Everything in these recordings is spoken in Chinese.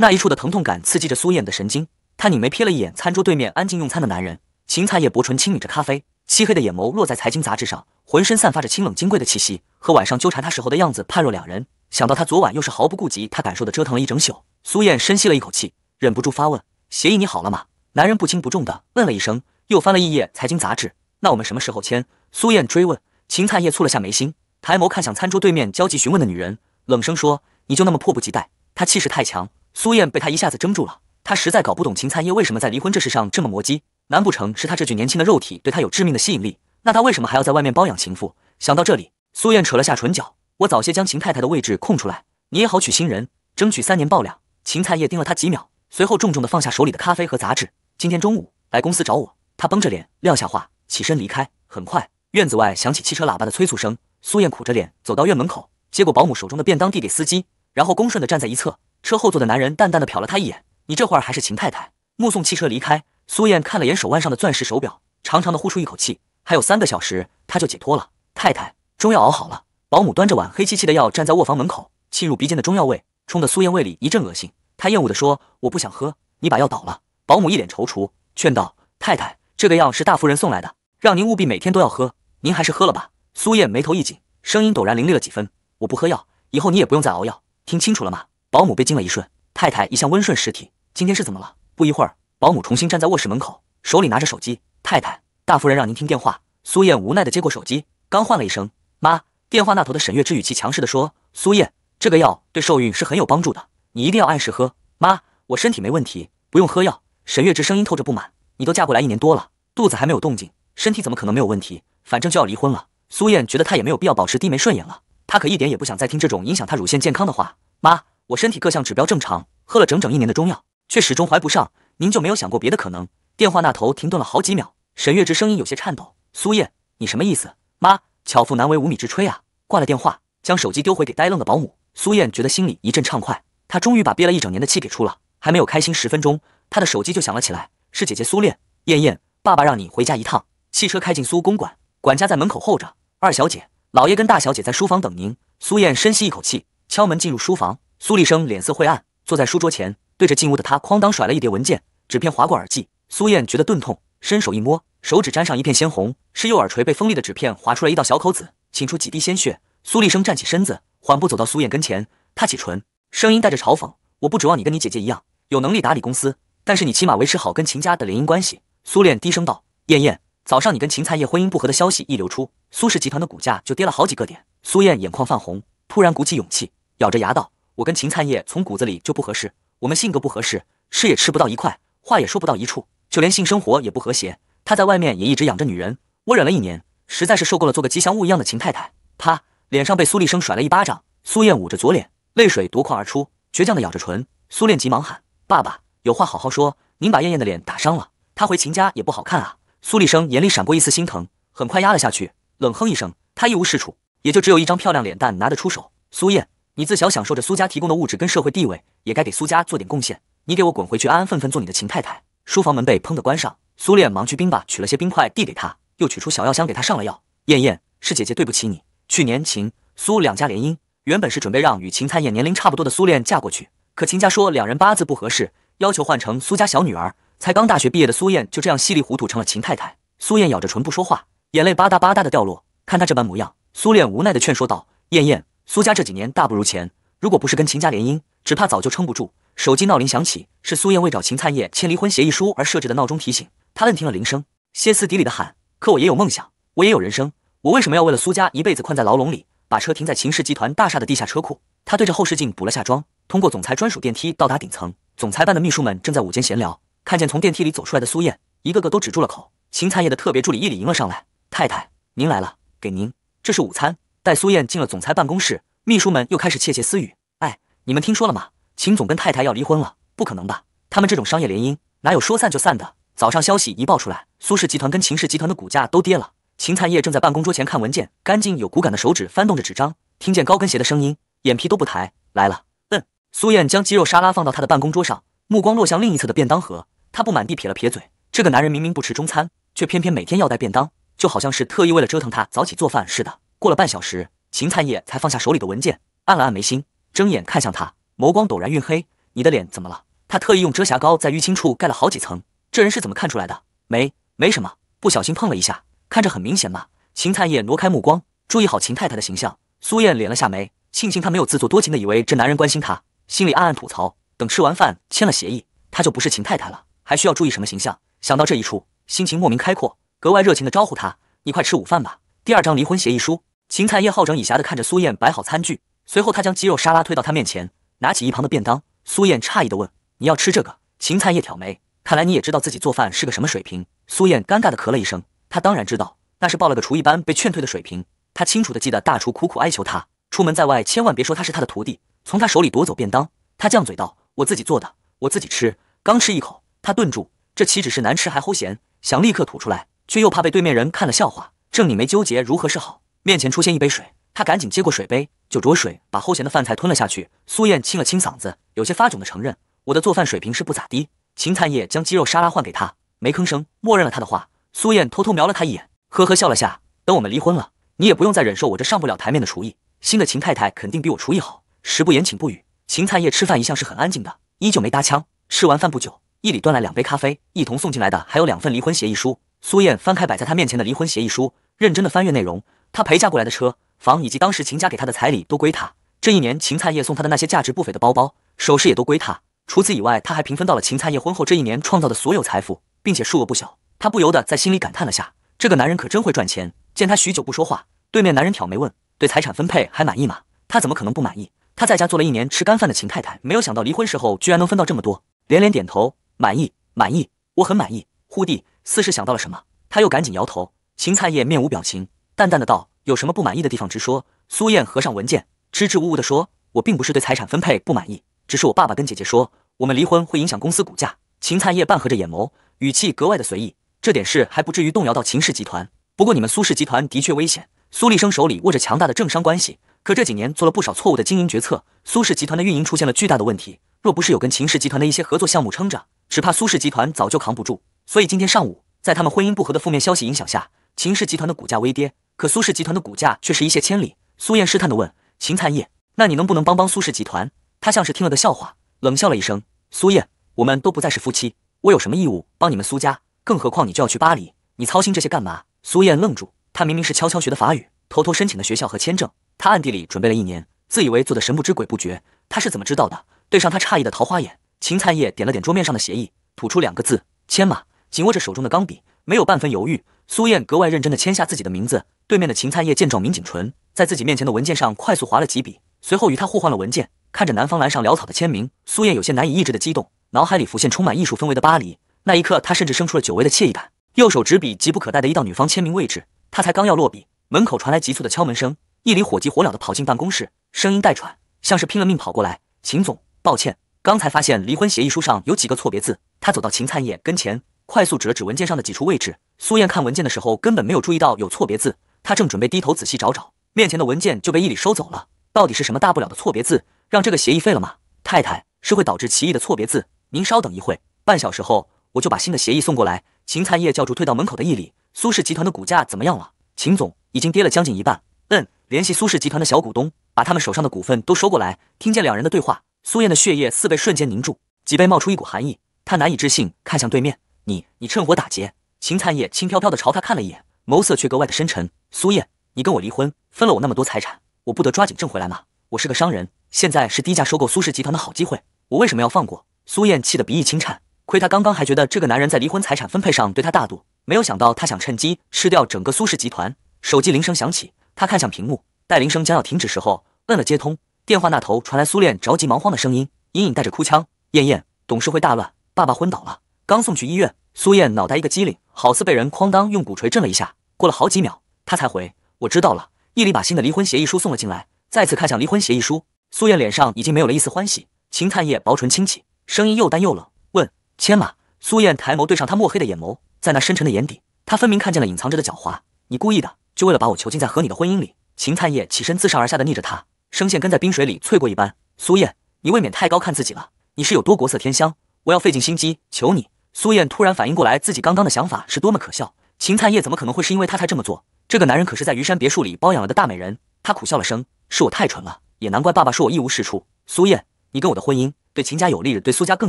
那一处的疼痛感刺激着苏燕的神经，她拧眉瞥了一眼餐桌对面安静用餐的男人秦灿叶薄唇轻抿着咖啡，漆黑的眼眸落在财经杂志上，浑身散发着清冷金贵的气息，和晚上纠缠他时候的样子判若两人。想到他昨晚又是毫不顾及他感受的折腾了一整宿，苏燕深吸了一口气，忍不住发问：“协议你好了吗？”男人不轻不重的嗯了一声，又翻了一页财经杂志。那我们什么时候签？苏燕追问。秦灿叶蹙了下眉心，抬眸看向餐桌对面焦急询问的女人，冷声说：“你就那么迫不及待？”他气势太强。苏燕被他一下子怔住了，她实在搞不懂秦灿叶为什么在离婚这事上这么磨叽。难不成是他这具年轻的肉体对他有致命的吸引力？那他为什么还要在外面包养情妇？想到这里，苏燕扯了下唇角：“我早些将秦太太的位置空出来，你也好娶新人，争取三年抱量。”秦灿叶盯了他几秒，随后重重的放下手里的咖啡和杂志。今天中午来公司找我。”他绷着脸撂下话，起身离开。很快，院子外响起汽车喇叭的催促声。苏燕苦着脸走到院门口，接过保姆手中的便当递给司机，然后恭顺的站在一侧。车后座的男人淡淡的瞟了他一眼：“你这会儿还是秦太太。”目送汽车离开，苏燕看了眼手腕上的钻石手表，长长的呼出一口气。还有三个小时，她就解脱了。太太，中药熬好了。保姆端着碗黑漆漆的药站在卧房门口，沁入鼻尖的中药味冲得苏燕胃里一阵恶心。她厌恶地说：“我不想喝。”你把药倒了。保姆一脸踌躇，劝道：“太太，这个药是大夫人送来的，让您务必每天都要喝。您还是喝了吧。”苏燕眉头一紧，声音陡然凌厉了几分：“我不喝药，以后你也不用再熬药，听清楚了吗？”保姆被惊了一瞬，太太一向温顺实体，今天是怎么了？不一会儿，保姆重新站在卧室门口，手里拿着手机。太太，大夫人让您听电话。苏燕无奈的接过手机，刚换了一声妈，电话那头的沈月枝语气强势的说：“苏燕，这个药对受孕是很有帮助的，你一定要按时喝。”妈，我身体没问题，不用喝药。沈月枝声音透着不满：“你都嫁过来一年多了，肚子还没有动静，身体怎么可能没有问题？反正就要离婚了。”苏燕觉得她也没有必要保持低眉顺眼了，她可一点也不想再听这种影响她乳腺健康的话，妈。我身体各项指标正常，喝了整整一年的中药，却始终怀不上。您就没有想过别的可能？电话那头停顿了好几秒，沈月之声音有些颤抖。苏燕，你什么意思？妈，巧妇难为无米之炊啊！挂了电话，将手机丢回给呆愣的保姆。苏燕觉得心里一阵畅快，她终于把憋了一整年的气给出了。还没有开心十分钟，她的手机就响了起来，是姐姐苏恋。燕燕，爸爸让你回家一趟。汽车开进苏公馆，管家在门口候着。二小姐，老爷跟大小姐在书房等您。苏燕深吸一口气，敲门进入书房。苏立生脸色晦暗，坐在书桌前，对着进屋的他，哐当甩了一叠文件，纸片划过耳际，苏燕觉得钝痛，伸手一摸，手指沾上一片鲜红，是右耳垂被锋利的纸片划出来一道小口子，沁出几滴鲜血。苏立生站起身子，缓步走到苏燕跟前，他起唇，声音带着嘲讽：“我不指望你跟你姐姐一样有能力打理公司，但是你起码维持好跟秦家的联姻关系。”苏恋低声道：“燕燕，早上你跟秦灿叶婚姻不和的消息一流出，苏氏集团的股价就跌了好几个点。”苏燕眼眶泛红，突然鼓起勇气，咬着牙道。我跟秦灿烨从骨子里就不合适，我们性格不合适，吃也吃不到一块，话也说不到一处，就连性生活也不和谐。他在外面也一直养着女人，我忍了一年，实在是受够了做个吉祥物一样的秦太太。啪，脸上被苏厉生甩了一巴掌，苏燕捂着左脸，泪水夺眶而出，倔强地咬着唇。苏恋急忙喊：“爸爸，有话好好说，您把燕燕的脸打伤了，她回秦家也不好看啊。”苏厉生眼里闪过一丝心疼，很快压了下去，冷哼一声：“他一无是处，也就只有一张漂亮脸蛋拿得出手。”苏燕。你自小享受着苏家提供的物质跟社会地位，也该给苏家做点贡献。你给我滚回去，安安分分做你的秦太太。书房门被砰地关上，苏恋忙去冰吧取了些冰块递给她，又取出小药箱给她上了药。燕燕，是姐姐对不起你。去年秦苏两家联姻，原本是准备让与秦灿燕年龄差不多的苏恋嫁过去，可秦家说两人八字不合适，要求换成苏家小女儿。才刚大学毕业的苏燕就这样稀里糊涂成了秦太太。苏燕咬着唇不说话，眼泪吧嗒吧嗒的掉落。看她这般模样，苏恋无奈地劝说道：“燕燕。”苏家这几年大不如前，如果不是跟秦家联姻，只怕早就撑不住。手机闹铃响起，是苏燕为找秦灿叶签离婚协议书而设置的闹钟提醒。她摁停了铃声，歇斯底里的喊：“可我也有梦想，我也有人生，我为什么要为了苏家一辈子困在牢笼里？把车停在秦氏集团大厦的地下车库。”她对着后视镜补了下妆，通过总裁专属电梯到达顶层。总裁办的秘书们正在午间闲聊，看见从电梯里走出来的苏燕，一个个都止住了口。秦灿叶的特别助理一礼迎了上来：“太太，您来了，给您这是午餐。”带苏燕进了总裁办公室。秘书们又开始窃窃私语。哎，你们听说了吗？秦总跟太太要离婚了？不可能吧！他们这种商业联姻哪有说散就散的？早上消息一爆出来，苏氏集团跟秦氏集团的股价都跌了。秦灿烨正在办公桌前看文件，干净有骨感的手指翻动着纸张，听见高跟鞋的声音，眼皮都不抬。来了。嗯。苏燕将鸡肉沙拉放到他的办公桌上，目光落向另一侧的便当盒，他不满地撇了撇嘴。这个男人明明不吃中餐，却偏偏每天要带便当，就好像是特意为了折腾他早起做饭似的。过了半小时。秦灿叶才放下手里的文件，按了按眉心，睁眼看向他，眸光陡然晕黑。你的脸怎么了？他特意用遮瑕膏在淤青处盖了好几层，这人是怎么看出来的？没，没什么，不小心碰了一下，看着很明显嘛。秦灿叶挪开目光，注意好秦太太的形象。苏燕敛了下眉，庆幸她没有自作多情的以为这男人关心她，心里暗暗吐槽。等吃完饭签了协议，她就不是秦太太了，还需要注意什么形象？想到这一处，心情莫名开阔，格外热情的招呼他：“你快吃午饭吧。”第二张离婚协议书。芹菜叶好整以暇地看着苏燕摆好餐具，随后他将鸡肉沙拉推到她面前，拿起一旁的便当。苏燕诧异地问：“你要吃这个？”芹菜叶挑眉，看来你也知道自己做饭是个什么水平。苏燕尴尬地咳了一声，他当然知道，那是报了个厨艺班被劝退的水平。他清楚地记得大厨苦苦哀求他，出门在外千万别说他是他的徒弟，从他手里夺走便当。他犟嘴道：“我自己做的，我自己吃。”刚吃一口，他顿住，这岂止是难吃，还齁咸，想立刻吐出来，却又怕被对面人看了笑话。正你没纠结，如何是好？面前出现一杯水，他赶紧接过水杯，就着水把齁咸的饭菜吞了下去。苏燕清了清嗓子，有些发肿的承认：“我的做饭水平是不咋地。”秦灿叶将鸡肉沙拉换给他，没吭声，默认了他的话。苏燕偷偷瞄了他一眼，呵呵笑了下。等我们离婚了，你也不用再忍受我这上不了台面的厨艺。新的秦太太肯定比我厨艺好。食不言，寝不语。秦灿叶吃饭一向是很安静的，依旧没搭腔。吃完饭不久，一里端来两杯咖啡，一同送进来的还有两份离婚协议书。苏燕翻开摆在他面前的离婚协议书，认真的翻阅内容。他陪嫁过来的车、房以及当时秦家给他的彩礼都归他。这一年秦灿叶送他的那些价值不菲的包包、首饰也都归他。除此以外，他还平分到了秦灿叶婚后这一年创造的所有财富，并且数额不小。他不由得在心里感叹了下：“这个男人可真会赚钱。”见他许久不说话，对面男人挑眉问：“对财产分配还满意吗？”他怎么可能不满意？他在家做了一年吃干饭的秦太太，没有想到离婚时候居然能分到这么多，连连点头：“满意，满意，我很满意。”忽地似是想到了什么，他又赶紧摇头。秦灿叶面无表情。淡淡的道：“有什么不满意的地方，直说。”苏燕合上文件，支支吾吾的说：“我并不是对财产分配不满意，只是我爸爸跟姐姐说，我们离婚会影响公司股价。”秦灿业半合着眼眸，语气格外的随意：“这点事还不至于动摇到秦氏集团。不过你们苏氏集团的确危险。苏立生手里握着强大的政商关系，可这几年做了不少错误的经营决策，苏氏集团的运营出现了巨大的问题。若不是有跟秦氏集团的一些合作项目撑着，只怕苏氏集团早就扛不住。所以今天上午，在他们婚姻不和的负面消息影响下，秦氏集团的股价微跌。”可苏氏集团的股价却是一泻千里。苏燕试探地问秦灿业：“那你能不能帮帮苏氏集团？”他像是听了个笑话，冷笑了一声：“苏燕，我们都不再是夫妻，我有什么义务帮你们苏家？更何况你就要去巴黎，你操心这些干嘛？”苏燕愣住，她明明是悄悄学的法语，偷偷申请的学校和签证，她暗地里准备了一年，自以为做的神不知鬼不觉。他是怎么知道的？对上他诧异的桃花眼，秦灿业点了点桌面上的协议，吐出两个字：“签嘛。”紧握着手中的钢笔，没有半分犹豫。苏燕格外认真地签下自己的名字。对面的秦灿叶见状，抿紧唇，在自己面前的文件上快速划了几笔，随后与他互换了文件。看着男方栏上潦草的签名，苏燕有些难以抑制的激动，脑海里浮现充满艺术氛围的巴黎。那一刻，她甚至生出了久违的惬意感。右手执笔，急不可待地移到女方签名位置，他才刚要落笔，门口传来急促的敲门声。一离火急火燎地跑进办公室，声音带喘，像是拼了命跑过来。秦总，抱歉，刚才发现离婚协议书上有几个错别字。他走到秦灿叶跟前。快速指了指文件上的几处位置，苏燕看文件的时候根本没有注意到有错别字，她正准备低头仔细找找面前的文件，就被一礼收走了。到底是什么大不了的错别字，让这个协议废了吗？太太是会导致歧义的错别字，您稍等一会，半小时后我就把新的协议送过来。秦灿业叫住退到门口的一礼：“苏氏集团的股价怎么样了？”秦总已经跌了将近一半。嗯，联系苏氏集团的小股东，把他们手上的股份都收过来。听见两人的对话，苏燕的血液似被瞬间凝住，脊背冒出一股寒意，她难以置信看向对面。你你趁火打劫！秦灿叶轻飘飘地朝他看了一眼，眸色却格外的深沉。苏燕，你跟我离婚，分了我那么多财产，我不得抓紧挣回来吗？我是个商人，现在是低价收购苏氏集团的好机会，我为什么要放过？苏燕气得鼻翼轻颤，亏她刚刚还觉得这个男人在离婚财产分配上对她大度，没有想到他想趁机吃掉整个苏氏集团。手机铃声响起，她看向屏幕，待铃声将要停止时候，摁了接通。电话那头传来苏炼着急忙慌的声音，隐隐带着哭腔：“燕燕，董事会大乱，爸爸昏倒了。”刚送去医院，苏燕脑袋一个机灵，好似被人哐当用鼓锤震了一下。过了好几秒，她才回：“我知道了。”一里把新的离婚协议书送了进来，再次看向离婚协议书，苏燕脸上已经没有了一丝欢喜。秦灿叶薄唇轻启，声音又淡又冷，问：“签吗？”苏燕抬眸对上他墨黑的眼眸，在那深沉的眼底，她分明看见了隐藏着的狡猾。你故意的，就为了把我囚禁在和你的婚姻里。秦灿叶起身，自上而下的逆着她，声线跟在冰水里淬过一般。苏燕，你未免太高看自己了。你是有多国色天香，我要费尽心机求你。苏燕突然反应过来，自己刚刚的想法是多么可笑。秦灿叶怎么可能会是因为她才这么做？这个男人可是在虞山别墅里包养了的大美人。他苦笑了声：“是我太蠢了，也难怪爸爸说我一无是处。”苏燕，你跟我的婚姻对秦家有利，对苏家更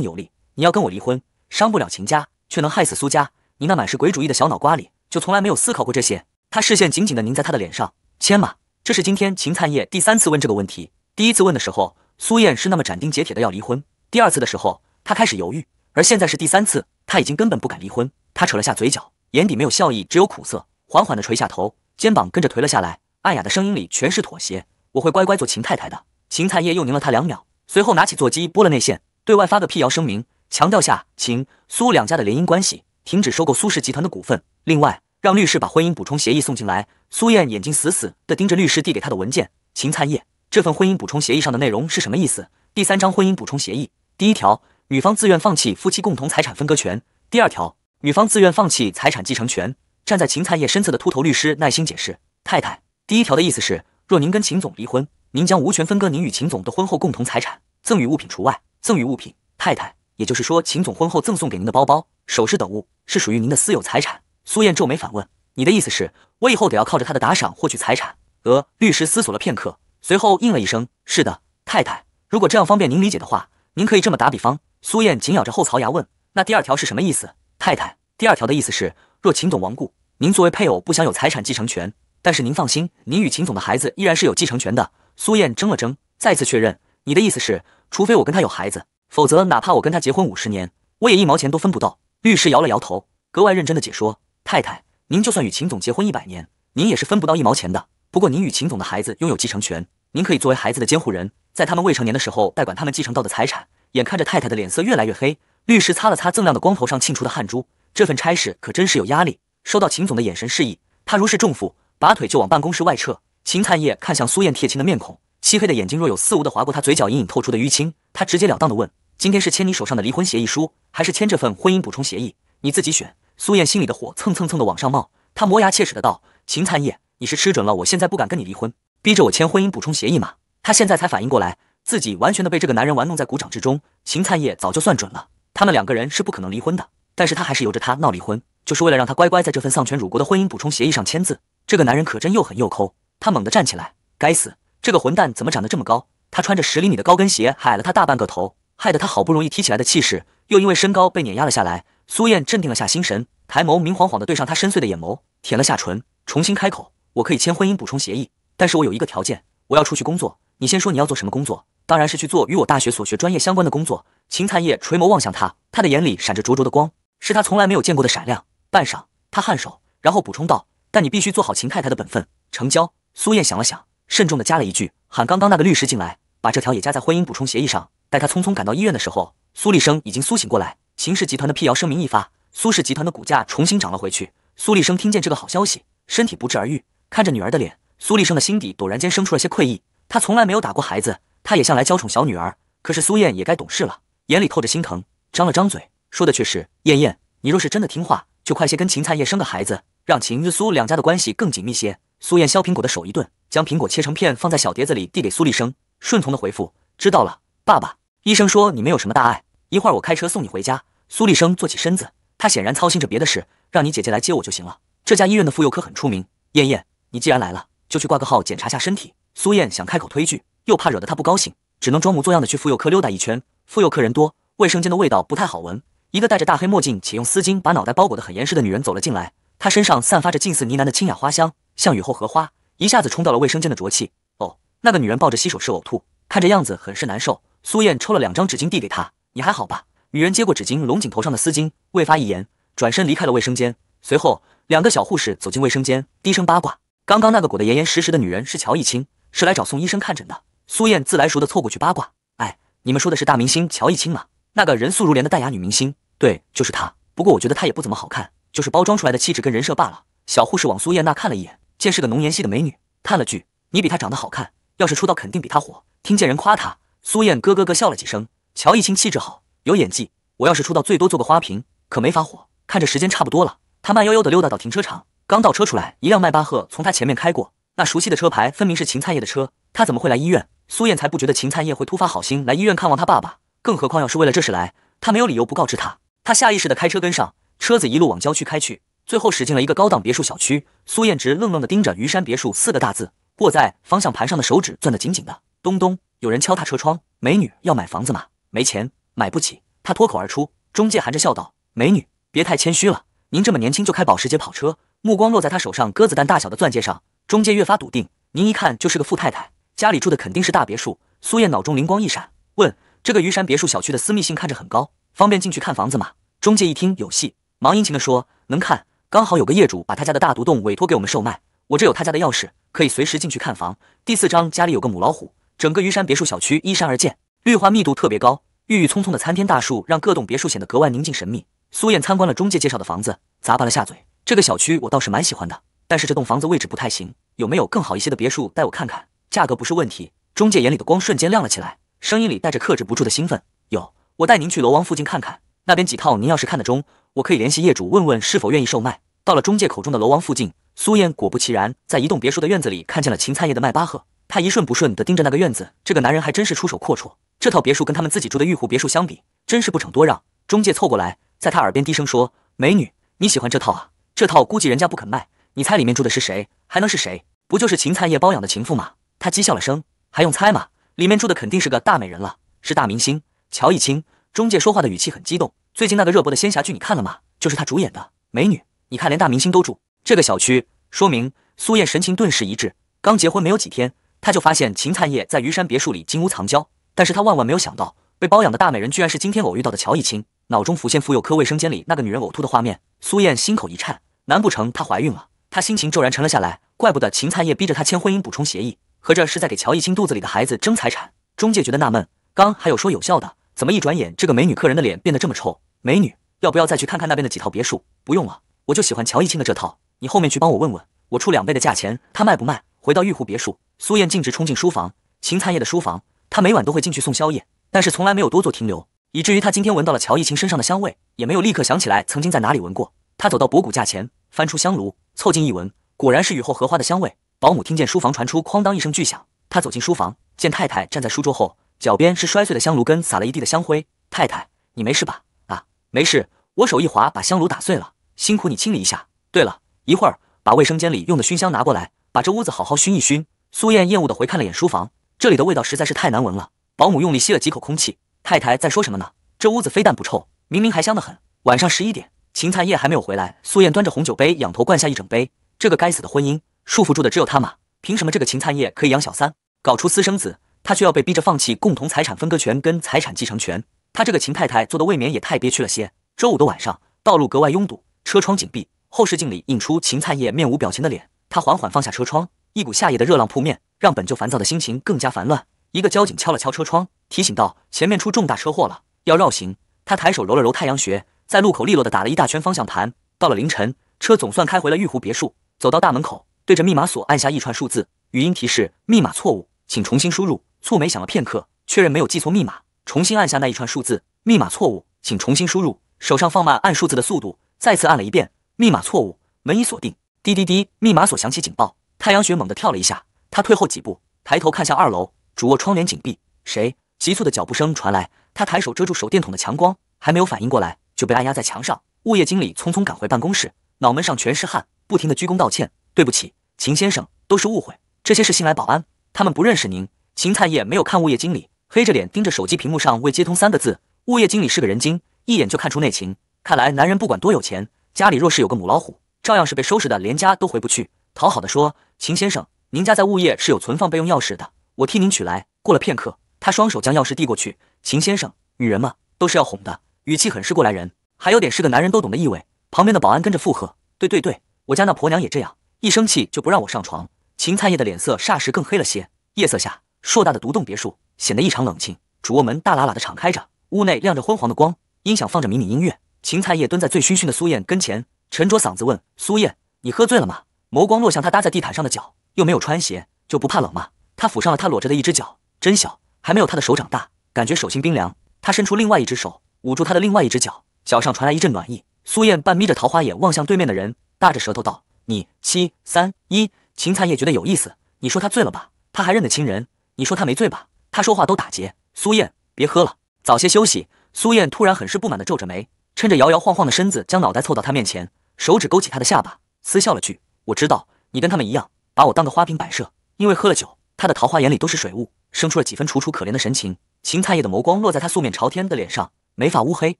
有利。你要跟我离婚，伤不了秦家，却能害死苏家。你那满是鬼主意的小脑瓜里，就从来没有思考过这些。他视线紧紧的凝在他的脸上。签吗？这是今天秦灿叶第三次问这个问题。第一次问的时候，苏燕是那么斩钉截铁的要离婚；第二次的时候，他开始犹豫。而现在是第三次，他已经根本不敢离婚。他扯了下嘴角，眼底没有笑意，只有苦涩。缓缓地垂下头，肩膀跟着颓了下来。暗哑的声音里全是妥协：“我会乖乖做秦太太的。”秦灿业又凝了他两秒，随后拿起座机拨了内线，对外发个辟谣声明，强调下秦苏两家的联姻关系，停止收购苏氏集团的股份。另外，让律师把婚姻补充协议送进来。苏燕眼睛死死地盯着律师递给她的文件。秦灿业，这份婚姻补充协议上的内容是什么意思？第三章婚姻补充协议，第一条。女方自愿放弃夫妻共同财产分割权。第二条，女方自愿放弃财产继承权。站在秦灿业身侧的秃头律师耐心解释：“太太，第一条的意思是，若您跟秦总离婚，您将无权分割您与秦总的婚后共同财产，赠与物品除外。赠与物品，太太，也就是说，秦总婚后赠送给您的包包、首饰等物是属于您的私有财产。”苏燕皱眉反问：“你的意思是，我以后得要靠着他的打赏获取财产？”呃，律师思索了片刻，随后应了一声：“是的，太太，如果这样方便您理解的话。”您可以这么打比方，苏燕紧咬着后槽牙问：“那第二条是什么意思，太太？第二条的意思是，若秦总亡故，您作为配偶不享有财产继承权。但是您放心，您与秦总的孩子依然是有继承权的。”苏燕争了争，再次确认：“你的意思是，除非我跟他有孩子，否则哪怕我跟他结婚五十年，我也一毛钱都分不到。”律师摇了摇头，格外认真地解说：“太太，您就算与秦总结婚一百年，您也是分不到一毛钱的。不过您与秦总的孩子拥有继承权。”您可以作为孩子的监护人，在他们未成年的时候代管他们继承到的财产。眼看着太太的脸色越来越黑，律师擦了擦锃亮的光头上沁出的汗珠，这份差事可真是有压力。收到秦总的眼神示意，他如释重负，拔腿就往办公室外撤。秦灿业看向苏燕铁青的面孔，漆黑的眼睛若有似无地划过他嘴角隐隐透出的淤青，他直截了当地问：“今天是签你手上的离婚协议书，还是签这份婚姻补充协议？你自己选。”苏燕心里的火蹭蹭蹭地往上冒，她磨牙切齿地道：“秦灿业，你是吃准了我现在不敢跟你离婚。”逼着我签婚姻补充协议嘛？他现在才反应过来，自己完全的被这个男人玩弄在股掌之中。秦灿业早就算准了，他们两个人是不可能离婚的，但是他还是由着他闹离婚，就是为了让他乖乖在这份丧权辱国的婚姻补充协议上签字。这个男人可真又狠又抠。他猛地站起来，该死，这个混蛋怎么长得这么高？他穿着十厘米的高跟鞋，矮了他大半个头，害得他好不容易提起来的气势，又因为身高被碾压了下来。苏燕镇定了下心神，抬眸明晃晃的对上他深邃的眼眸，舔了下唇，重新开口：“我可以签婚姻补充协议。”但是，我有一个条件，我要出去工作。你先说你要做什么工作？当然是去做与我大学所学专业相关的工作。秦灿叶垂眸望向他，他的眼里闪着灼灼的光，是他从来没有见过的闪亮。半晌，他颔首，然后补充道：“但你必须做好秦太太的本分。”成交。苏燕想了想，慎重的加了一句：“喊刚刚那个律师进来，把这条也加在婚姻补充协议上。”待他匆匆赶到医院的时候，苏立生已经苏醒过来。秦氏集团的辟谣声明一发，苏氏集团的股价重新涨了回去。苏立生听见这个好消息，身体不治而愈，看着女儿的脸。苏立生的心底陡然间生出了些愧意，他从来没有打过孩子，他也向来娇宠小女儿。可是苏燕也该懂事了，眼里透着心疼，张了张嘴，说的却是：“燕燕，你若是真的听话，就快些跟秦灿叶生个孩子，让秦苏两家的关系更紧密些。”苏燕削苹果的手一顿，将苹果切成片，放在小碟子里递给苏立生，顺从的回复：“知道了，爸爸。”医生说你没有什么大碍，一会儿我开车送你回家。苏立生坐起身子，他显然操心着别的事，让你姐姐来接我就行了。这家医院的妇幼科很出名，燕燕，你既然来了。就去挂个号检查下身体。苏燕想开口推拒，又怕惹得他不高兴，只能装模作样的去妇幼科溜达一圈。妇幼科人多，卫生间的味道不太好闻。一个戴着大黑墨镜且用丝巾把脑袋包裹得很严实的女人走了进来，她身上散发着近似呢喃的清雅花香，像雨后荷花。一下子冲掉了卫生间的浊气。哦，那个女人抱着洗手池呕吐，看着样子很是难受。苏燕抽了两张纸巾递给她：“你还好吧？”女人接过纸巾，拢紧头上的丝巾，未发一言，转身离开了卫生间。随后，两个小护士走进卫生间，低声八卦。刚刚那个裹得严严实实的女人是乔艺清，是来找宋医生看诊的。苏燕自来熟的凑过去八卦：“哎，你们说的是大明星乔艺清吗？那个人素如莲的淡雅女明星？对，就是她。不过我觉得她也不怎么好看，就是包装出来的气质跟人设罢了。”小护士往苏燕那看了一眼，见是个浓颜系的美女，叹了句：“你比她长得好看，要是出道肯定比她火。”听见人夸她，苏燕咯咯咯笑了几声。乔艺清气质好，有演技，我要是出道，最多做个花瓶，可没法火。看着时间差不多了，她慢悠悠的溜达到停车场。刚倒车出来，一辆迈巴赫从他前面开过，那熟悉的车牌分明是秦灿叶的车，他怎么会来医院？苏燕才不觉得秦灿叶会突发好心来医院看望他爸爸，更何况要是为了这事来，他没有理由不告知他。他下意识的开车跟上，车子一路往郊区开去，最后驶进了一个高档别墅小区。苏燕直愣愣的盯着“虞山别墅”四个大字，握在方向盘上的手指攥得紧紧的。咚咚，有人敲他车窗，美女要买房子吗？没钱买不起？他脱口而出。中介含着笑道：“美女，别太谦虚了，您这么年轻就开保时捷跑车。”目光落在他手上，鸽子蛋大小的钻戒上，中介越发笃定。您一看就是个富太太，家里住的肯定是大别墅。苏燕脑中灵光一闪，问：“这个虞山别墅小区的私密性看着很高，方便进去看房子吗？”中介一听有戏，忙殷勤地说：“能看，刚好有个业主把他家的大独栋委托给我们售卖，我这有他家的钥匙，可以随时进去看房。”第四章，家里有个母老虎。整个虞山别墅小区依山而建，绿化密度特别高，郁郁葱葱的参天大树让各栋别墅显得格外宁静神秘。苏燕参观了中介介绍的房子，咂巴了下嘴。这个小区我倒是蛮喜欢的，但是这栋房子位置不太行，有没有更好一些的别墅带我看看？价格不是问题。中介眼里的光瞬间亮了起来，声音里带着克制不住的兴奋。有，我带您去楼王附近看看，那边几套您要是看得中，我可以联系业主问问是否愿意售卖。到了中介口中的楼王附近，苏燕果不其然在一栋别墅的院子里看见了秦灿叶的迈巴赫，她一瞬不瞬地盯着那个院子，这个男人还真是出手阔绰。这套别墅跟他们自己住的玉湖别墅相比，真是不逞多让。中介凑过来，在他耳边低声说：“美女，你喜欢这套啊？”这套估计人家不肯卖，你猜里面住的是谁？还能是谁？不就是秦灿叶包养的情妇吗？他讥笑了声，还用猜吗？里面住的肯定是个大美人了，是大明星乔一清。中介说话的语气很激动。最近那个热播的仙侠剧你看了吗？就是他主演的。美女，你看连大明星都住这个小区，说明……苏燕神情顿时一滞。刚结婚没有几天，她就发现秦灿叶在虞山别墅里金屋藏娇，但是她万万没有想到，被包养的大美人居然是今天偶遇到的乔一清。脑中浮现妇幼科卫生间里那个女人呕吐的画面，苏燕心口一颤，难不成她怀孕了？她心情骤然沉了下来，怪不得秦灿叶逼着她签婚姻补充协议，合着是在给乔一清肚子里的孩子争财产。中介觉得纳闷，刚还有说有笑的，怎么一转眼这个美女客人的脸变得这么臭？美女，要不要再去看看那边的几套别墅？不用了，我就喜欢乔一清的这套，你后面去帮我问问，我出两倍的价钱，他卖不卖？回到玉湖别墅，苏燕径直冲进书房，秦灿叶的书房，他每晚都会进去送宵夜，但是从来没有多做停留。以至于他今天闻到了乔亦晴身上的香味，也没有立刻想起来曾经在哪里闻过。他走到博古架前，翻出香炉，凑近一闻，果然是雨后荷花的香味。保姆听见书房传出哐当一声巨响，他走进书房，见太太站在书桌后，脚边是摔碎的香炉根，撒了一地的香灰。太太，你没事吧？啊，没事，我手一滑把香炉打碎了，辛苦你清理一下。对了，一会儿把卫生间里用的熏香拿过来，把这屋子好好熏一熏。苏燕厌恶的回看了眼书房，这里的味道实在是太难闻了。保姆用力吸了几口空气。太太在说什么呢？这屋子非但不臭，明明还香得很。晚上十一点，秦灿叶还没有回来。素燕端着红酒杯，仰头灌下一整杯。这个该死的婚姻，束缚住的只有他吗？凭什么这个秦灿叶可以养小三，搞出私生子，他却要被逼着放弃共同财产分割权跟财产继承权？他这个秦太太做的未免也太憋屈了些。周五的晚上，道路格外拥堵，车窗紧闭，后视镜里映出秦灿叶面无表情的脸。他缓缓放下车窗，一股夏夜的热浪扑面，让本就烦躁的心情更加烦乱。一个交警敲了敲车窗，提醒道：“前面出重大车祸了，要绕行。”他抬手揉了揉太阳穴，在路口利落地打了一大圈方向盘。到了凌晨，车总算开回了玉湖别墅。走到大门口，对着密码锁按下一串数字，语音提示：“密码错误，请重新输入。”蹙眉想了片刻，确认没有记错密码，重新按下那一串数字，密码错误，请重新输入。手上放慢按数字的速度，再次按了一遍，密码错误，门已锁定。滴滴滴，密码锁响起警报，太阳穴猛地跳了一下，他退后几步，抬头看向二楼。主卧窗帘紧闭，谁？急促的脚步声传来，他抬手遮住手电筒的强光，还没有反应过来，就被按压在墙上。物业经理匆匆赶回办公室，脑门上全是汗，不停的鞠躬道歉：“对不起，秦先生，都是误会，这些是新来保安，他们不认识您。”秦灿业没有看物业经理，黑着脸盯着手机屏幕上未接通三个字。物业经理是个人精，一眼就看出内情。看来男人不管多有钱，家里若是有个母老虎，照样是被收拾的，连家都回不去。讨好的说：“秦先生，您家在物业是有存放备用钥匙的。”我替您取来。过了片刻，他双手将钥匙递过去。秦先生，女人嘛，都是要哄的，语气很是过来人，还有点是个男人都懂的意味。旁边的保安跟着附和：“对对对，我家那婆娘也这样，一生气就不让我上床。”秦灿叶的脸色霎时更黑了些。夜色下，硕大的独栋别墅显得异常冷清。主卧门大喇喇的敞开着，屋内亮着昏黄的光，音响放着迷你音乐。秦灿叶蹲在醉醺醺的苏燕跟前，沉着嗓子问：“苏燕，你喝醉了吗？”眸光落向他搭在地毯上的脚，又没有穿鞋，就不怕冷吗？他抚上了他裸着的一只脚，真小，还没有他的手掌大，感觉手心冰凉。他伸出另外一只手，捂住他的另外一只脚，脚上传来一阵暖意。苏燕半眯着桃花眼，望向对面的人，大着舌头道：“你七三一。”秦灿也觉得有意思，你说他醉了吧？他还认得亲人。你说他没醉吧？他说话都打结。苏燕，别喝了，早些休息。苏燕突然很是不满地皱着眉，趁着摇摇晃晃的身子，将脑袋凑到他面前，手指勾起他的下巴，呲笑了句：“我知道你跟他们一样，把我当个花瓶摆设，因为喝了酒。”他的桃花眼里都是水雾，生出了几分楚楚可怜的神情。秦灿叶的眸光落在他素面朝天的脸上，眉发乌黑，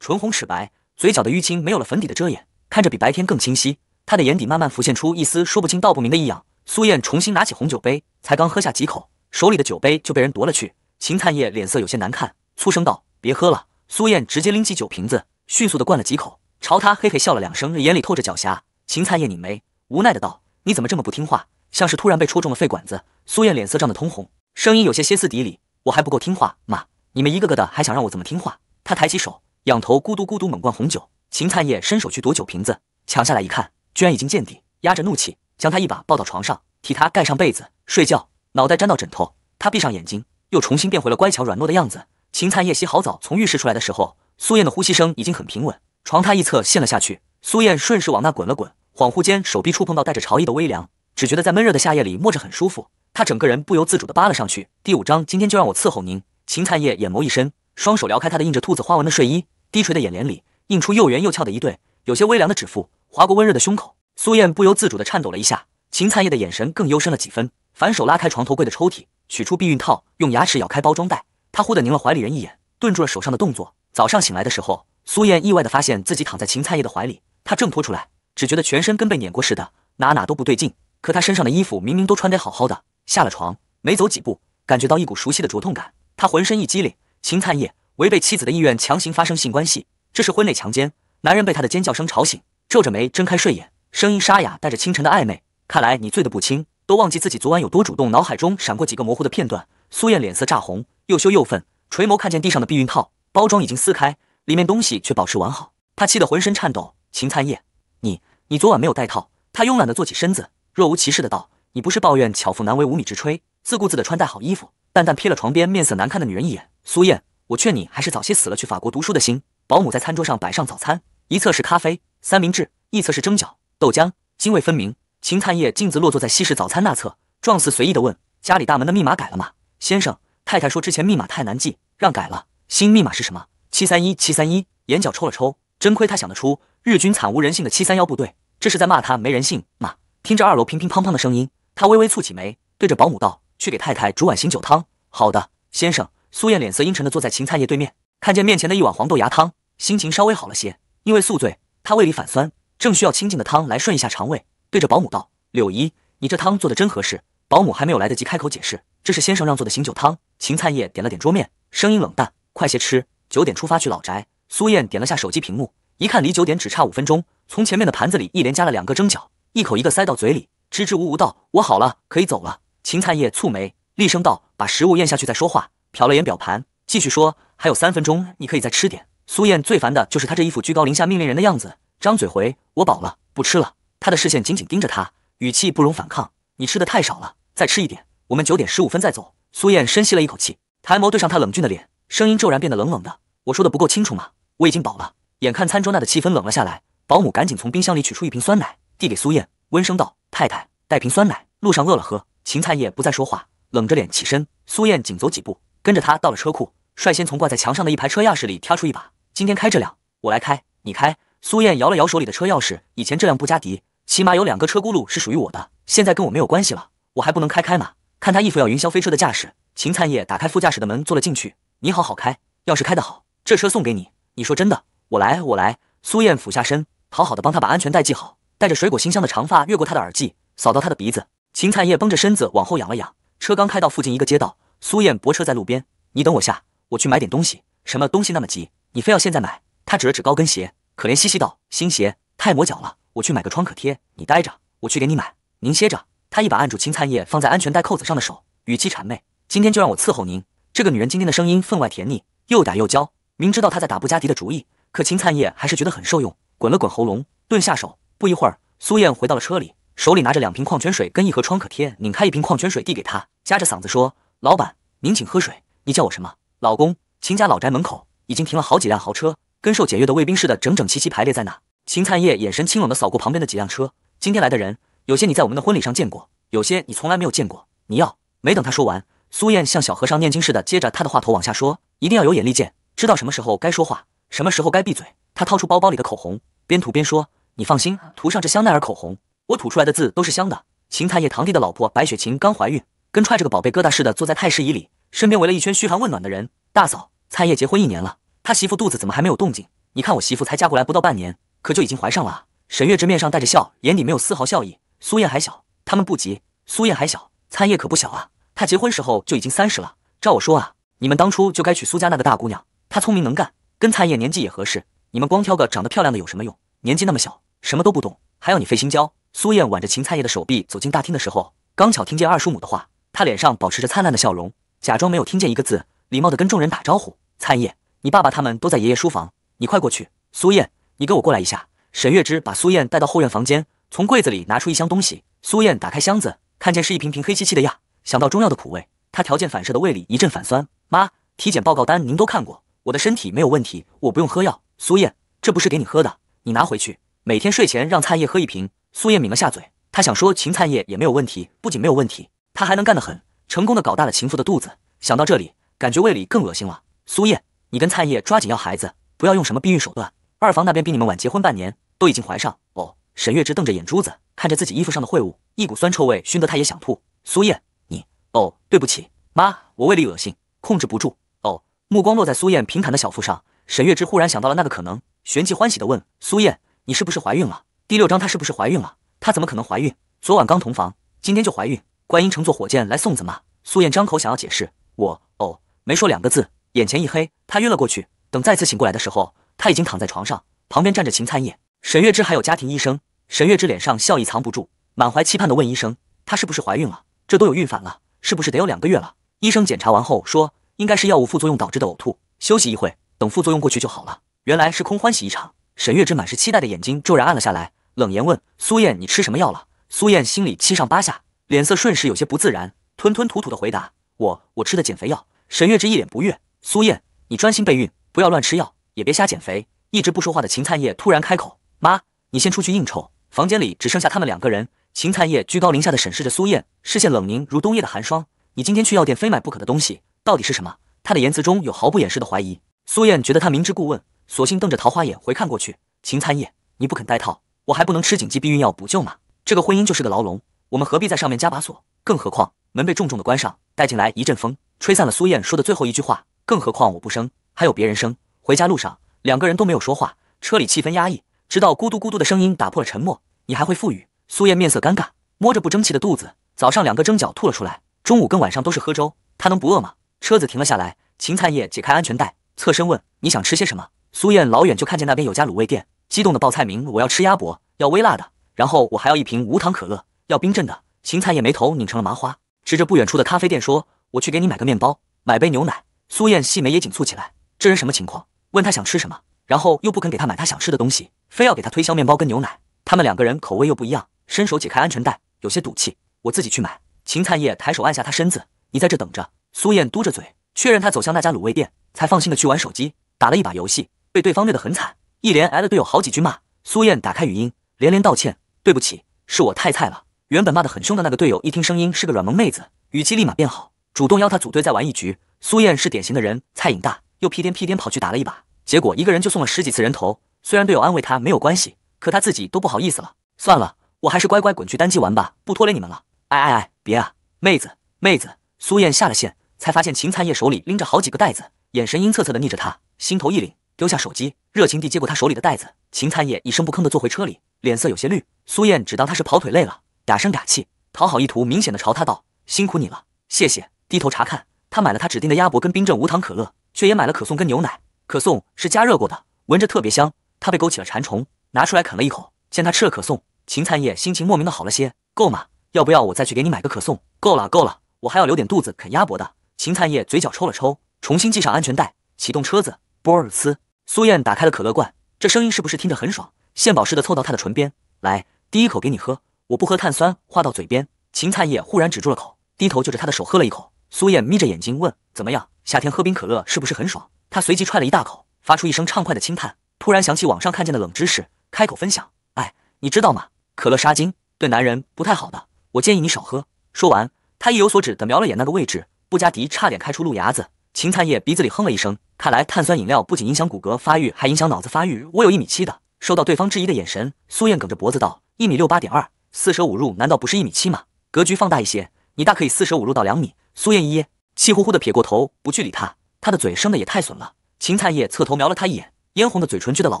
唇红齿白，嘴角的淤青没有了粉底的遮掩，看着比白天更清晰。他的眼底慢慢浮现出一丝说不清道不明的异样。苏燕重新拿起红酒杯，才刚喝下几口，手里的酒杯就被人夺了去。秦灿叶脸色有些难看，粗声道：“别喝了。”苏燕直接拎起酒瓶子，迅速的灌了几口，朝他嘿嘿笑了两声，眼里透着狡黠。秦灿叶拧眉，无奈的道：“你怎么这么不听话？”像是突然被戳中了肺管子，苏燕脸色涨得通红，声音有些歇斯底里：“我还不够听话吗？你们一个个的还想让我怎么听话？”她抬起手，仰头咕嘟咕嘟猛灌红酒。秦灿叶伸手去夺酒瓶子，抢下来一看，居然已经见底，压着怒气将她一把抱到床上，替她盖上被子睡觉，脑袋粘到枕头。她闭上眼睛，又重新变回了乖巧软糯的样子。秦灿叶洗好澡从浴室出来的时候，苏燕的呼吸声已经很平稳，床榻一侧陷了下去，苏燕顺势往那滚了滚，恍惚间手臂触碰到带着潮意的微凉。只觉得在闷热的夏夜里摸着很舒服，他整个人不由自主地扒了上去。第五章，今天就让我伺候您。秦灿叶眼眸一深，双手撩开他的印着兔子花纹的睡衣，低垂的眼帘里映出又圆又翘的一对，有些微凉的指腹划过温热的胸口，苏燕不由自主地颤抖了一下。秦灿叶的眼神更幽深了几分，反手拉开床头柜的抽屉，取出避孕套，用牙齿咬开包装袋。他忽地拧了怀里人一眼，顿住了手上的动作。早上醒来的时候，苏燕意外地发现自己躺在秦灿叶的怀里，她挣脱出来，只觉得全身跟被碾过似的，哪哪都不对劲。可他身上的衣服明明都穿得好好的，下了床没走几步，感觉到一股熟悉的灼痛感，他浑身一激灵。秦灿业违背妻子的意愿强行发生性关系，这是婚内强奸。男人被他的尖叫声吵醒，皱着眉睁开睡眼，声音沙哑，带着清晨的暧昧。看来你醉得不轻，都忘记自己昨晚有多主动。脑海中闪过几个模糊的片段。苏燕脸色炸红，又羞又愤，垂眸看见地上的避孕套包装已经撕开，里面东西却保持完好。他气得浑身颤抖。秦灿业，你你昨晚没有戴套。他慵懒地坐起身子。若无其事的道：“你不是抱怨巧妇难为无米之炊？”自顾自的穿戴好衣服，淡淡瞥了床边面色难看的女人一眼。苏燕，我劝你还是早些死了去法国读书的心。保姆在餐桌上摆上早餐，一侧是咖啡三明治，一侧是蒸饺豆浆，泾渭分明。秦灿业径自落座在西式早餐那侧，状似随意的问：“家里大门的密码改了吗？”先生太太说：“之前密码太难记，让改了。新密码是什么？”七三一七三一，眼角抽了抽，真亏他想得出，日军惨无人性的七三幺部队，这是在骂他没人性吗？听着二楼乒乒乓乓的声音，他微微蹙起眉，对着保姆道：“去给太太煮碗醒酒汤。”“好的，先生。”苏燕脸色阴沉地坐在芹菜叶对面，看见面前的一碗黄豆芽汤，心情稍微好了些。因为宿醉，她胃里反酸，正需要清静的汤来顺一下肠胃。对着保姆道：“柳姨，你这汤做的真合适。”保姆还没有来得及开口解释，这是先生让做的醒酒汤。芹菜叶点了点桌面，声音冷淡：“快些吃，九点出发去老宅。”苏燕点了下手机屏幕，一看离九点只差五分钟，从前面的盘子里一连夹了两个蒸饺。一口一个塞到嘴里，支支吾吾道：“我好了，可以走了。”芹菜叶蹙眉，厉声道：“把食物咽下去再说话。”瞟了眼表盘，继续说：“还有三分钟，你可以再吃点。”苏燕最烦的就是他这一副居高临下命令人的样子，张嘴回：“我饱了，不吃了。”他的视线紧紧盯着他，语气不容反抗：“你吃的太少了，再吃一点。我们九点十五分再走。”苏燕深吸了一口气，抬眸对上他冷峻的脸，声音骤然变得冷冷的：“我说的不够清楚吗？我已经饱了。”眼看餐桌那的气氛冷了下来，保姆赶紧从冰箱里取出一瓶酸奶。递给苏燕，温声道：“太太带瓶酸奶，路上饿了喝。”秦灿叶不再说话，冷着脸起身。苏燕紧走几步，跟着他到了车库，率先从挂在墙上的一排车钥匙里挑出一把。今天开这辆，我来开，你开。苏燕摇了摇手里的车钥匙，以前这辆布加迪起码有两个车轱辘是属于我的，现在跟我没有关系了，我还不能开开吗？看他一副要云霄飞车的架势，秦灿叶打开副驾驶的门坐了进去。你好好开，要是开得好，这车送给你。你说真的？我来，我来。苏燕俯下身，好好的帮他把安全带系好。带着水果馨香的长发越过他的耳际，扫到他的鼻子。秦灿叶绷着身子往后仰了仰。车刚开到附近一个街道，苏燕泊车在路边。你等我下，我去买点东西。什么东西那么急？你非要现在买？他指了指高跟鞋，可怜兮兮道：“新鞋太磨脚了，我去买个创可贴。你待着，我去给你买。您歇着。”他一把按住秦灿叶放在安全带扣子上的手，语气谄媚：“今天就让我伺候您。”这个女人今天的声音分外甜腻，又嗲又娇。明知道他在打布加迪的主意，可秦灿叶还是觉得很受用，滚了滚喉咙，顿下手。不一会儿，苏燕回到了车里，手里拿着两瓶矿泉水跟一盒创可贴，拧开一瓶矿泉水递给他，夹着嗓子说：“老板，您请喝水。你叫我什么？老公。”秦家老宅门口已经停了好几辆豪车，跟受检阅的卫兵似的，整整齐齐排列在那。秦灿烨眼神清冷的扫过旁边的几辆车，今天来的人，有些你在我们的婚礼上见过，有些你从来没有见过。你要没等他说完，苏燕像小和尚念经似的接着他的话头往下说：“一定要有眼力见，知道什么时候该说话，什么时候该闭嘴。”她掏出包包里的口红，边涂边说。你放心，涂上这香奈儿口红，我吐出来的字都是香的。秦太叶堂弟的老婆白雪晴刚怀孕，跟揣着个宝贝疙瘩似的坐在太师椅里，身边围了一圈嘘寒问暖的人。大嫂，蔡叶结婚一年了，他媳妇肚子怎么还没有动静？你看我媳妇才嫁过来不到半年，可就已经怀上了。沈月枝面上带着笑，眼底没有丝毫笑意。苏燕还小，他们不急。苏燕还小，蔡叶可不小啊，他结婚时候就已经三十了。照我说啊，你们当初就该娶苏家那个大姑娘，她聪明能干，跟蔡叶年纪也合适。你们光挑个长得漂亮的有什么用？年纪那么小。什么都不懂，还要你费心教。苏燕挽着秦灿叶的手臂走进大厅的时候，刚巧听见二叔母的话，她脸上保持着灿烂的笑容，假装没有听见一个字，礼貌的跟众人打招呼。灿叶，你爸爸他们都在爷爷书房，你快过去。苏燕，你跟我过来一下。沈月枝把苏燕带到后院房间，从柜子里拿出一箱东西。苏燕打开箱子，看见是一瓶瓶黑漆漆的药，想到中药的苦味，她条件反射的胃里一阵反酸。妈，体检报告单您都看过，我的身体没有问题，我不用喝药。苏燕，这不是给你喝的，你拿回去。每天睡前让灿叶喝一瓶。苏叶抿了下嘴，他想说秦灿叶也没有问题，不仅没有问题，他还能干得很，成功的搞大了秦父的肚子。想到这里，感觉胃里更恶心了。苏叶，你跟灿叶抓紧要孩子，不要用什么避孕手段。二房那边比你们晚结婚半年，都已经怀上哦。沈月枝瞪着眼珠子看着自己衣服上的秽物，一股酸臭味熏得他也想吐。苏叶，你哦，对不起，妈，我胃里恶心，控制不住哦。目光落在苏燕平坦的小腹上，沈月枝忽然想到了那个可能，旋即欢喜的问苏燕。你是不是怀孕了？第六章，她是不是怀孕了？她怎么可能怀孕？昨晚刚同房，今天就怀孕？观音乘坐火箭来送子吗？素燕张口想要解释，我哦，没说两个字，眼前一黑，她晕了过去。等再次醒过来的时候，她已经躺在床上，旁边站着秦灿叶、沈月枝还有家庭医生。沈月枝脸上笑意藏不住，满怀期盼地问医生，她是不是怀孕了？这都有孕反了，是不是得有两个月了？医生检查完后说，应该是药物副作用导致的呕吐，休息一会，等副作用过去就好了。原来是空欢喜一场。沈月枝满是期待的眼睛骤然暗了下来，冷言问苏燕：“你吃什么药了？”苏燕心里七上八下，脸色瞬时有些不自然，吞吞吐吐的回答：“我……我吃的减肥药。”沈月枝一脸不悦：“苏燕，你专心备孕，不要乱吃药，也别瞎减肥。”一直不说话的秦灿叶突然开口：“妈，你先出去应酬，房间里只剩下他们两个人。”秦灿叶居高临下的审视着苏燕，视线冷凝如冬夜的寒霜：“你今天去药店非买不可的东西，到底是什么？”他的言辞中有毫不掩饰的怀疑。苏燕觉得他明知故问。索性瞪着桃花眼回看过去，秦参叶，你不肯戴套，我还不能吃紧急避孕药补救吗？这个婚姻就是个牢笼，我们何必在上面加把锁？更何况门被重重的关上，带进来一阵风，吹散了苏燕说的最后一句话。更何况我不生，还有别人生。回家路上，两个人都没有说话，车里气氛压抑。直到咕嘟咕嘟的声音打破了沉默，你还会富裕？苏燕面色尴尬，摸着不争气的肚子，早上两个蒸饺吐了出来，中午跟晚上都是喝粥，她能不饿吗？车子停了下来，秦灿叶解开安全带，侧身问：“你想吃些什么？”苏燕老远就看见那边有家卤味店，激动的报菜名：“我要吃鸭脖，要微辣的。然后我还要一瓶无糖可乐，要冰镇的。”秦灿叶眉头拧成了麻花，指着不远处的咖啡店说：“我去给你买个面包，买杯牛奶。”苏燕细眉也紧蹙起来，这人什么情况？问他想吃什么，然后又不肯给他买他想吃的东西，非要给他推销面包跟牛奶。他们两个人口味又不一样，伸手解开安全带，有些赌气：“我自己去买。”秦灿叶抬手按下他身子：“你在这等着。”苏燕嘟着嘴，确认他走向那家卤味店，才放心的去玩手机，打了一把游戏。被对方虐得很惨，一连挨了队友好几句骂。苏燕打开语音，连连道歉：“对不起，是我太菜了。”原本骂得很凶的那个队友一听声音是个软萌妹子，语气立马变好，主动邀她组队再玩一局。苏燕是典型的人菜瘾大，又屁颠屁颠跑去打了一把，结果一个人就送了十几次人头。虽然队友安慰她没有关系，可她自己都不好意思了。算了，我还是乖乖滚去单机玩吧，不拖累你们了。哎哎哎，别啊，妹子，妹子！苏燕下了线，才发现秦灿叶手里拎着好几个袋子，眼神阴恻恻的睨着她，心头一凛。丢下手机，热情地接过他手里的袋子。秦灿叶一声不吭地坐回车里，脸色有些绿。苏燕只当他是跑腿累了，嗲声嗲气，讨好意图明显地朝他道：“辛苦你了，谢谢。”低头查看，他买了他指定的鸭脖跟冰镇无糖可乐，却也买了可颂跟牛奶。可颂是加热过的，闻着特别香。他被勾起了馋虫，拿出来啃了一口。见他吃了可颂，秦灿叶心情莫名的好了些。够吗？要不要我再去给你买个可颂？够了，够了，我还要留点肚子啃鸭脖的。秦灿叶嘴角抽了抽，重新系上安全带，启动车子，波尔斯。苏燕打开了可乐罐，这声音是不是听着很爽？献宝似的凑到他的唇边，来，第一口给你喝。我不喝碳酸。话到嘴边，秦灿叶忽然止住了口，低头就着他的手喝了一口。苏燕眯着眼睛问：“怎么样？夏天喝冰可乐是不是很爽？”他随即踹了一大口，发出一声畅快的轻叹。突然想起网上看见的冷知识，开口分享：“哎，你知道吗？可乐杀精，对男人不太好的，我建议你少喝。”说完，他意有所指地瞄了眼那个位置，布加迪差点开出路牙子。秦灿叶鼻子里哼了一声。看来碳酸饮料不仅影响骨骼发育，还影响脑子发育。我有一米七的，收到对方质疑的眼神，苏燕梗着脖子道：“一米六八点二，四舍五入难道不是一米七吗？格局放大一些，你大可以四舍五入到两米。”苏燕噎，气呼呼的撇过头，不去理他。他的嘴生的也太损了。秦灿烨侧头瞄了他一眼，嫣红的嘴唇撅得老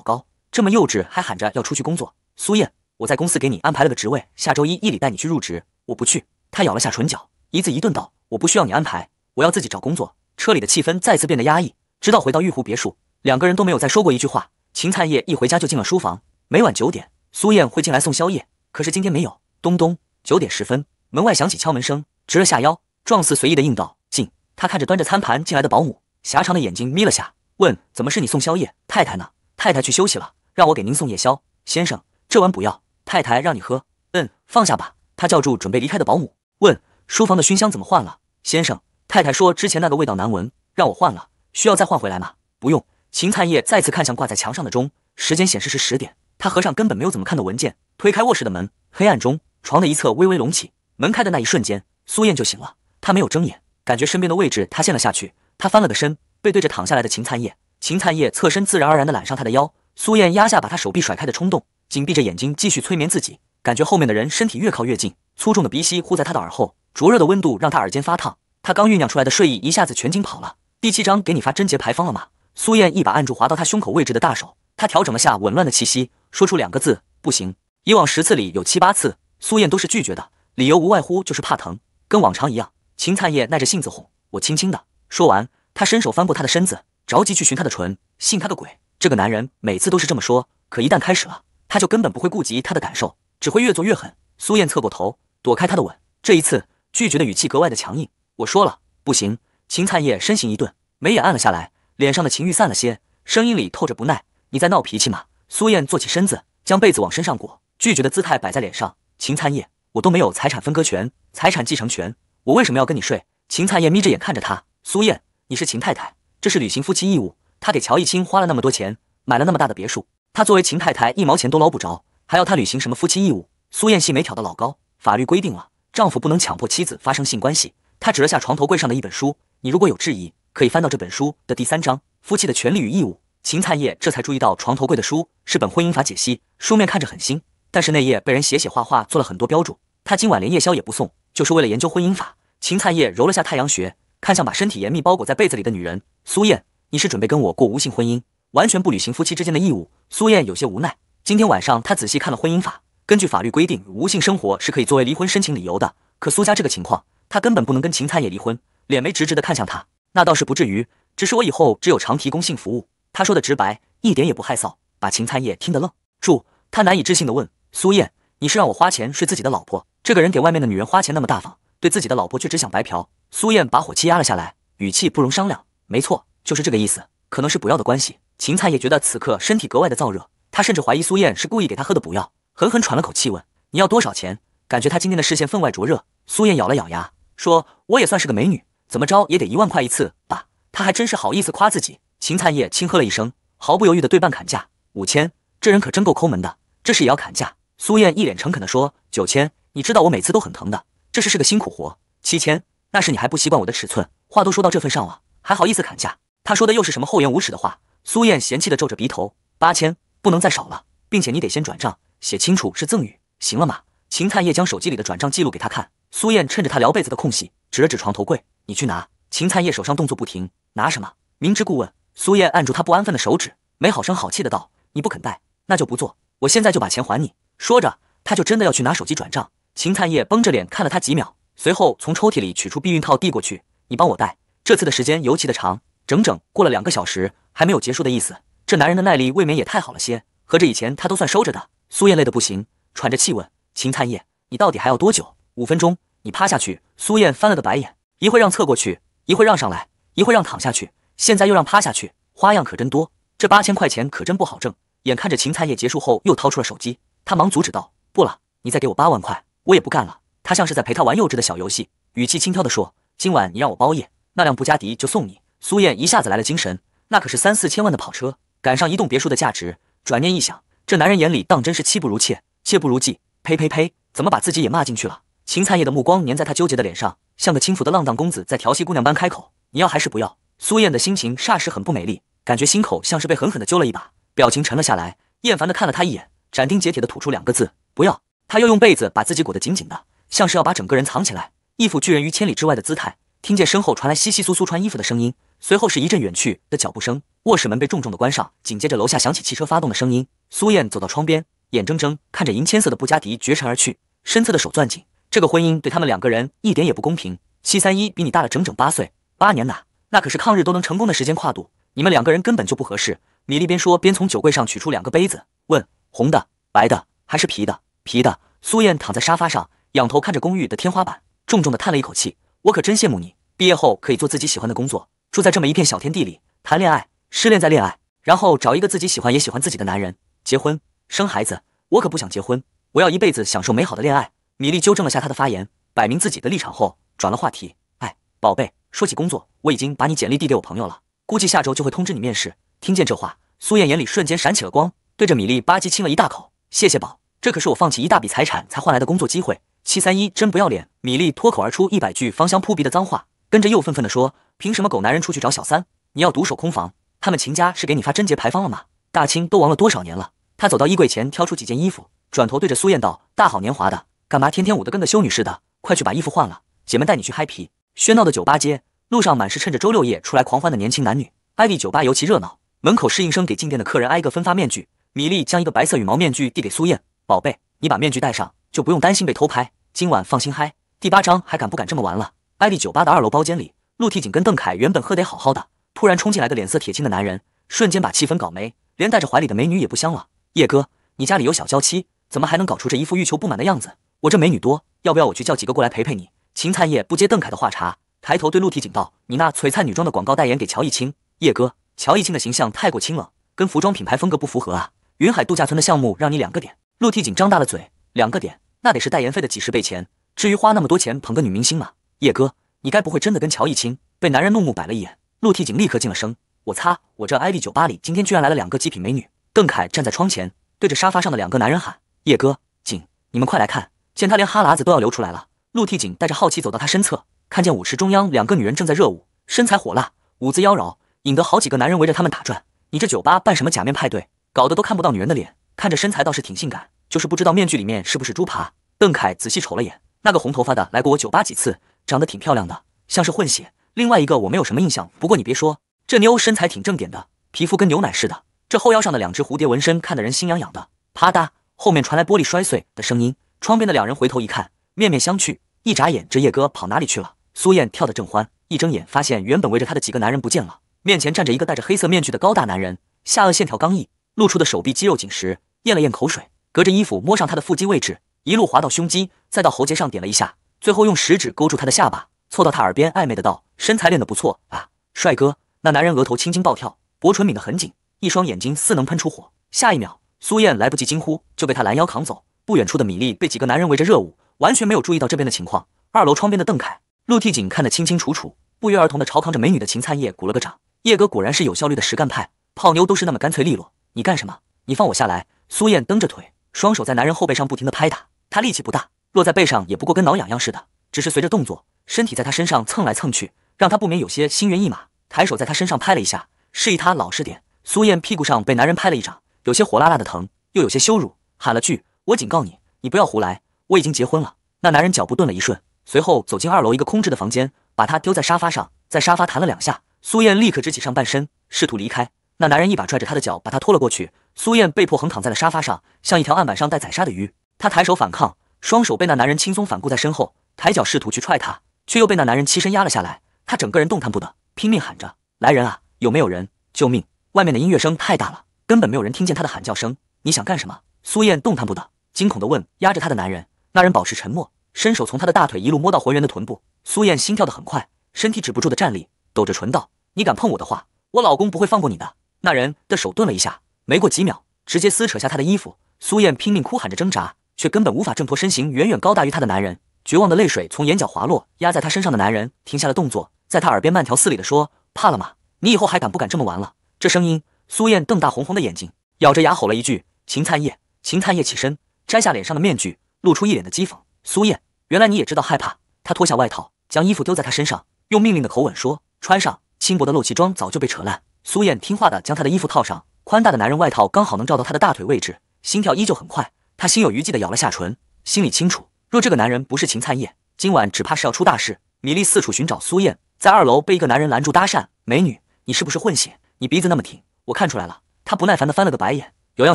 高，这么幼稚还喊着要出去工作。苏燕，我在公司给你安排了个职位，下周一一里带你去入职。我不去。他咬了下唇角，一字一顿道：“我不需要你安排，我要自己找工作。”车里的气氛再次变得压抑。直到回到玉湖别墅，两个人都没有再说过一句话。秦灿烨一回家就进了书房。每晚九点，苏燕会进来送宵夜，可是今天没有。咚咚，九点十分，门外响起敲门声。直了下腰，状似随意的应道：“进。”他看着端着餐盘进来的保姆，狭长的眼睛眯了下，问：“怎么是你送宵夜？太太呢？太太去休息了，让我给您送夜宵。”先生，这碗补药，太太让你喝。嗯，放下吧。他叫住准备离开的保姆，问：“书房的熏香怎么换了？”先生，太太说之前那个味道难闻，让我换了。需要再换回来吗？不用。秦灿烨再次看向挂在墙上的钟，时间显示是十点。他合上根本没有怎么看的文件，推开卧室的门。黑暗中，床的一侧微微隆起。门开的那一瞬间，苏燕就醒了。她没有睁眼，感觉身边的位置塌陷了下去。她翻了个身，背对着躺下来的秦灿烨。秦灿烨侧身，自然而然地揽上她的腰。苏燕压下把他手臂甩开的冲动，紧闭着眼睛继续催眠自己。感觉后面的人身体越靠越近，粗重的鼻息呼在她的耳后，灼热的温度让她耳尖发烫。她刚酝酿出来的睡意一下子全惊跑了。第七章给你发贞洁牌坊了吗？苏燕一把按住滑到他胸口位置的大手，她调整了下紊乱的气息，说出两个字：不行。以往十次里有七八次，苏燕都是拒绝的，理由无外乎就是怕疼。跟往常一样，秦灿叶耐着性子哄我，轻轻的。说完，他伸手翻过他的身子，着急去寻他的唇，信他个鬼！这个男人每次都是这么说，可一旦开始了，他就根本不会顾及她的感受，只会越做越狠。苏燕侧过头，躲开他的吻。这一次拒绝的语气格外的强硬，我说了，不行。秦灿叶身形一顿，眉眼暗了下来，脸上的情欲散了些，声音里透着不耐：“你在闹脾气吗？”苏燕坐起身子，将被子往身上裹，拒绝的姿态摆在脸上。秦灿叶，我都没有财产分割权、财产继承权，我为什么要跟你睡？秦灿叶眯着眼看着他，苏燕，你是秦太太，这是履行夫妻义务。他给乔一清花了那么多钱，买了那么大的别墅，他作为秦太太一毛钱都捞不着，还要他履行什么夫妻义务？苏燕细眉挑得老高，法律规定了，丈夫不能强迫妻子发生性关系。她指了下床头柜上的一本书。你如果有质疑，可以翻到这本书的第三章《夫妻的权利与义务》。秦灿叶这才注意到床头柜的书是本婚姻法解析，书面看着很新，但是内页被人写写画画，做了很多标注。他今晚连夜宵也不送，就是为了研究婚姻法。秦灿叶揉了下太阳穴，看向把身体严密包裹在被子里的女人苏燕：“你是准备跟我过无性婚姻，完全不履行夫妻之间的义务？”苏燕有些无奈。今天晚上他仔细看了婚姻法，根据法律规定，无性生活是可以作为离婚申请理由的。可苏家这个情况，他根本不能跟秦灿叶离婚。脸没直直的看向他，那倒是不至于，只是我以后只有常提供性服务。他说的直白，一点也不害臊，把秦灿叶听得愣住。他难以置信的问苏燕：“你是让我花钱睡自己的老婆？这个人给外面的女人花钱那么大方，对自己的老婆却只想白嫖？”苏燕把火气压了下来，语气不容商量：“没错，就是这个意思。可能是补药的关系。”秦灿也觉得此刻身体格外的燥热，他甚至怀疑苏燕是故意给他喝的补药，狠狠喘了口气问：“你要多少钱？”感觉他今天的视线分外灼热。苏燕咬了咬牙说：“我也算是个美女。”怎么着也得一万块一次吧？他还真是好意思夸自己。秦灿叶轻呵了一声，毫不犹豫地对半砍价，五千。这人可真够抠门的，这事也要砍价。苏燕一脸诚恳地说：“九千，你知道我每次都很疼的，这事是个辛苦活。”七千，那是你还不习惯我的尺寸。话都说到这份上了，还好意思砍价？他说的又是什么厚颜无耻的话？苏燕嫌弃地皱着鼻头：“八千，不能再少了，并且你得先转账，写清楚是赠与，行了吗？”秦灿叶将手机里的转账记录给他看，苏燕趁着他撩被子的空隙，指了指床头柜。你去拿秦灿叶手上动作不停，拿什么？明知故问。苏燕按住他不安分的手指，没好声好气的道：“你不肯戴，那就不做。我现在就把钱还你。”说着，他就真的要去拿手机转账。秦灿叶绷着脸看了他几秒，随后从抽屉里取出避孕套递过去：“你帮我戴。这次的时间尤其的长，整整过了两个小时还没有结束的意思。这男人的耐力未免也太好了些。合着以前他都算收着的。”苏燕累得不行，喘着气问：“秦灿叶：“你到底还要多久？”“五分钟。”“你趴下去。”苏燕翻了个白眼。一会让侧过去，一会让上来，一会让躺下去，现在又让趴下去，花样可真多。这八千块钱可真不好挣。眼看着芹菜叶结束后，又掏出了手机，他忙阻止道：“不了，你再给我八万块，我也不干了。”他像是在陪他玩幼稚的小游戏，语气轻佻地说：“今晚你让我包夜，那辆布加迪就送你。”苏燕一下子来了精神，那可是三四千万的跑车，赶上一栋别墅的价值。转念一想，这男人眼里当真是妻不如妾，妾不如妓。呸呸呸！怎么把自己也骂进去了？秦灿烨的目光粘在他纠结的脸上，像个轻浮的浪荡公子在调戏姑娘般开口：“你要还是不要？”苏燕的心情霎时很不美丽，感觉心口像是被狠狠地揪了一把，表情沉了下来，厌烦地看了他一眼，斩钉截铁地吐出两个字：“不要。”他又用被子把自己裹得紧紧的，像是要把整个人藏起来，一副拒人于千里之外的姿态。听见身后传来窸窸窣窣穿衣服的声音，随后是一阵远去的脚步声，卧室门被重重地关上，紧接着楼下响起汽车发动的声音。苏燕走到窗边，眼睁睁看着银千色的布加迪绝尘而去，身侧的手攥紧。这个婚姻对他们两个人一点也不公平。七三一比你大了整整八岁，八年呐，那可是抗日都能成功的时间跨度。你们两个人根本就不合适。米粒边说边从酒柜上取出两个杯子，问：“红的，白的，还是啤的？”啤的。苏燕躺在沙发上，仰头看着公寓的天花板，重重地叹了一口气：“我可真羡慕你，毕业后可以做自己喜欢的工作，住在这么一片小天地里，谈恋爱，失恋再恋爱，然后找一个自己喜欢也喜欢自己的男人，结婚，生孩子。我可不想结婚，我要一辈子享受美好的恋爱。”米莉纠正了下他的发言，摆明自己的立场后，转了话题。哎，宝贝，说起工作，我已经把你简历递给我朋友了，估计下周就会通知你面试。听见这话，苏燕眼里瞬间闪起了光，对着米莉吧唧亲了一大口。谢谢宝，这可是我放弃一大笔财产才换来的工作机会。七三一真不要脸！米莉脱口而出一百句芳香扑鼻的脏话，跟着又愤愤地说：凭什么狗男人出去找小三，你要独守空房？他们秦家是给你发贞洁牌坊了吗？大清都亡了多少年了？他走到衣柜前，挑出几件衣服，转头对着苏燕道：大好年华的。干嘛天天捂得跟个修女似的？快去把衣服换了，姐们带你去嗨皮。喧闹的酒吧街路上满是趁着周六夜出来狂欢的年轻男女，艾丽酒吧尤其热闹。门口侍应生给进店的客人挨个分发面具，米莉将一个白色羽毛面具递给苏燕，宝贝，你把面具戴上，就不用担心被偷拍。今晚放心嗨。第八章还敢不敢这么玩了？艾丽酒吧的二楼包间里，陆替景跟邓凯原本喝得好好的，突然冲进来个脸色铁青的男人，瞬间把气氛搞没，连带着怀里的美女也不香了。叶哥，你家里有小娇妻，怎么还能搞出这一副欲求不满的样子？我这美女多，要不要我去叫几个过来陪陪你？秦灿叶不接邓凯的话茬，抬头对陆替景道：“你那璀璨女装的广告代言给乔一清，叶哥，乔一清的形象太过清冷，跟服装品牌风格不符合啊。”云海度假村的项目让你两个点。陆替景张大了嘴，两个点，那得是代言费的几十倍钱。至于花那么多钱捧个女明星吗？叶哥，你该不会真的跟乔一清被男人怒目白了一眼？陆替景立刻噤了声。我擦，我这 ID 酒吧里今天居然来了两个极品美女。邓凯站在窗前，对着沙发上的两个男人喊：“叶哥，景，你们快来看！”见他连哈喇子都要流出来了，陆替景带着好奇走到他身侧，看见舞池中央两个女人正在热舞，身材火辣，舞姿妖娆，引得好几个男人围着他们打转。你这酒吧办什么假面派对？搞得都看不到女人的脸，看着身材倒是挺性感，就是不知道面具里面是不是猪扒。邓凯仔细瞅了眼，那个红头发的来过我酒吧几次，长得挺漂亮的，像是混血。另外一个我没有什么印象，不过你别说，这妞身材挺正点的，皮肤跟牛奶似的，这后腰上的两只蝴蝶纹身看得人心痒痒的。啪嗒，后面传来玻璃摔碎的声音。窗边的两人回头一看，面面相觑。一眨眼，这叶哥跑哪里去了？苏燕跳得正欢，一睁眼发现原本围着她的几个男人不见了，面前站着一个戴着黑色面具的高大男人，下颚线条刚毅，露出的手臂肌肉紧实，咽了咽口水，隔着衣服摸上他的腹肌位置，一路滑到胸肌，再到喉结上点了一下，最后用食指勾住他的下巴，凑到他耳边暧昧的道：“身材练得不错啊，帅哥。”那男人额头青筋暴跳，薄唇抿得很紧，一双眼睛似能喷出火。下一秒，苏燕来不及惊呼，就被他拦腰扛走。不远处的米粒被几个男人围着热舞，完全没有注意到这边的情况。二楼窗边的邓凯、陆替景看得清清楚楚，不约而同的朝扛着美女的秦灿叶鼓了个掌。叶哥果然是有效率的实干派，泡妞都是那么干脆利落。你干什么？你放我下来！苏燕蹬着腿，双手在男人后背上不停的拍打，他力气不大，落在背上也不过跟挠痒痒似的，只是随着动作，身体在他身上蹭来蹭去，让他不免有些心猿意马，抬手在他身上拍了一下，示意他老实点。苏燕屁股上被男人拍了一掌，有些火辣辣的疼，又有些羞辱，喊了句。我警告你，你不要胡来！我已经结婚了。那男人脚步顿了一瞬，随后走进二楼一个空置的房间，把她丢在沙发上，在沙发弹了两下。苏燕立刻直起上半身，试图离开。那男人一把拽着她的脚，把她拖了过去。苏燕被迫横躺在了沙发上，像一条案板上待宰杀的鱼。她抬手反抗，双手被那男人轻松反顾在身后，抬脚试图去踹他，却又被那男人欺身压了下来。她整个人动弹不得，拼命喊着：“来人啊！有没有人？救命！”外面的音乐声太大了，根本没有人听见她的喊叫声。你想干什么？苏燕动弹不得。惊恐地问压着她的男人，那人保持沉默，伸手从她的大腿一路摸到浑圆的臀部。苏燕心跳得很快，身体止不住的站立，抖着唇道：“你敢碰我的话，我老公不会放过你的。”那人的手顿了一下，没过几秒，直接撕扯下他的衣服。苏燕拼命哭喊着挣扎，却根本无法挣脱身形远远高大于她的男人。绝望的泪水从眼角滑落。压在她身上的男人停下了动作，在她耳边慢条斯理地说：“怕了吗？你以后还敢不敢这么玩了？”这声音，苏燕瞪大红红的眼睛，咬着牙吼了一句：“秦灿烨！”秦灿烨起身。摘下脸上的面具，露出一脸的讥讽。苏燕，原来你也知道害怕。他脱下外套，将衣服丢在她身上，用命令的口吻说：“穿上。”轻薄的露脐装早就被扯烂。苏燕听话的将他的衣服套上，宽大的男人外套刚好能罩到她的大腿位置。心跳依旧很快，她心有余悸的咬了下唇，心里清楚，若这个男人不是秦灿叶，今晚只怕是要出大事。米粒四处寻找苏燕，在二楼被一个男人拦住搭讪：“美女，你是不是混血？你鼻子那么挺，我看出来了。”他不耐烦的翻了个白眼，有样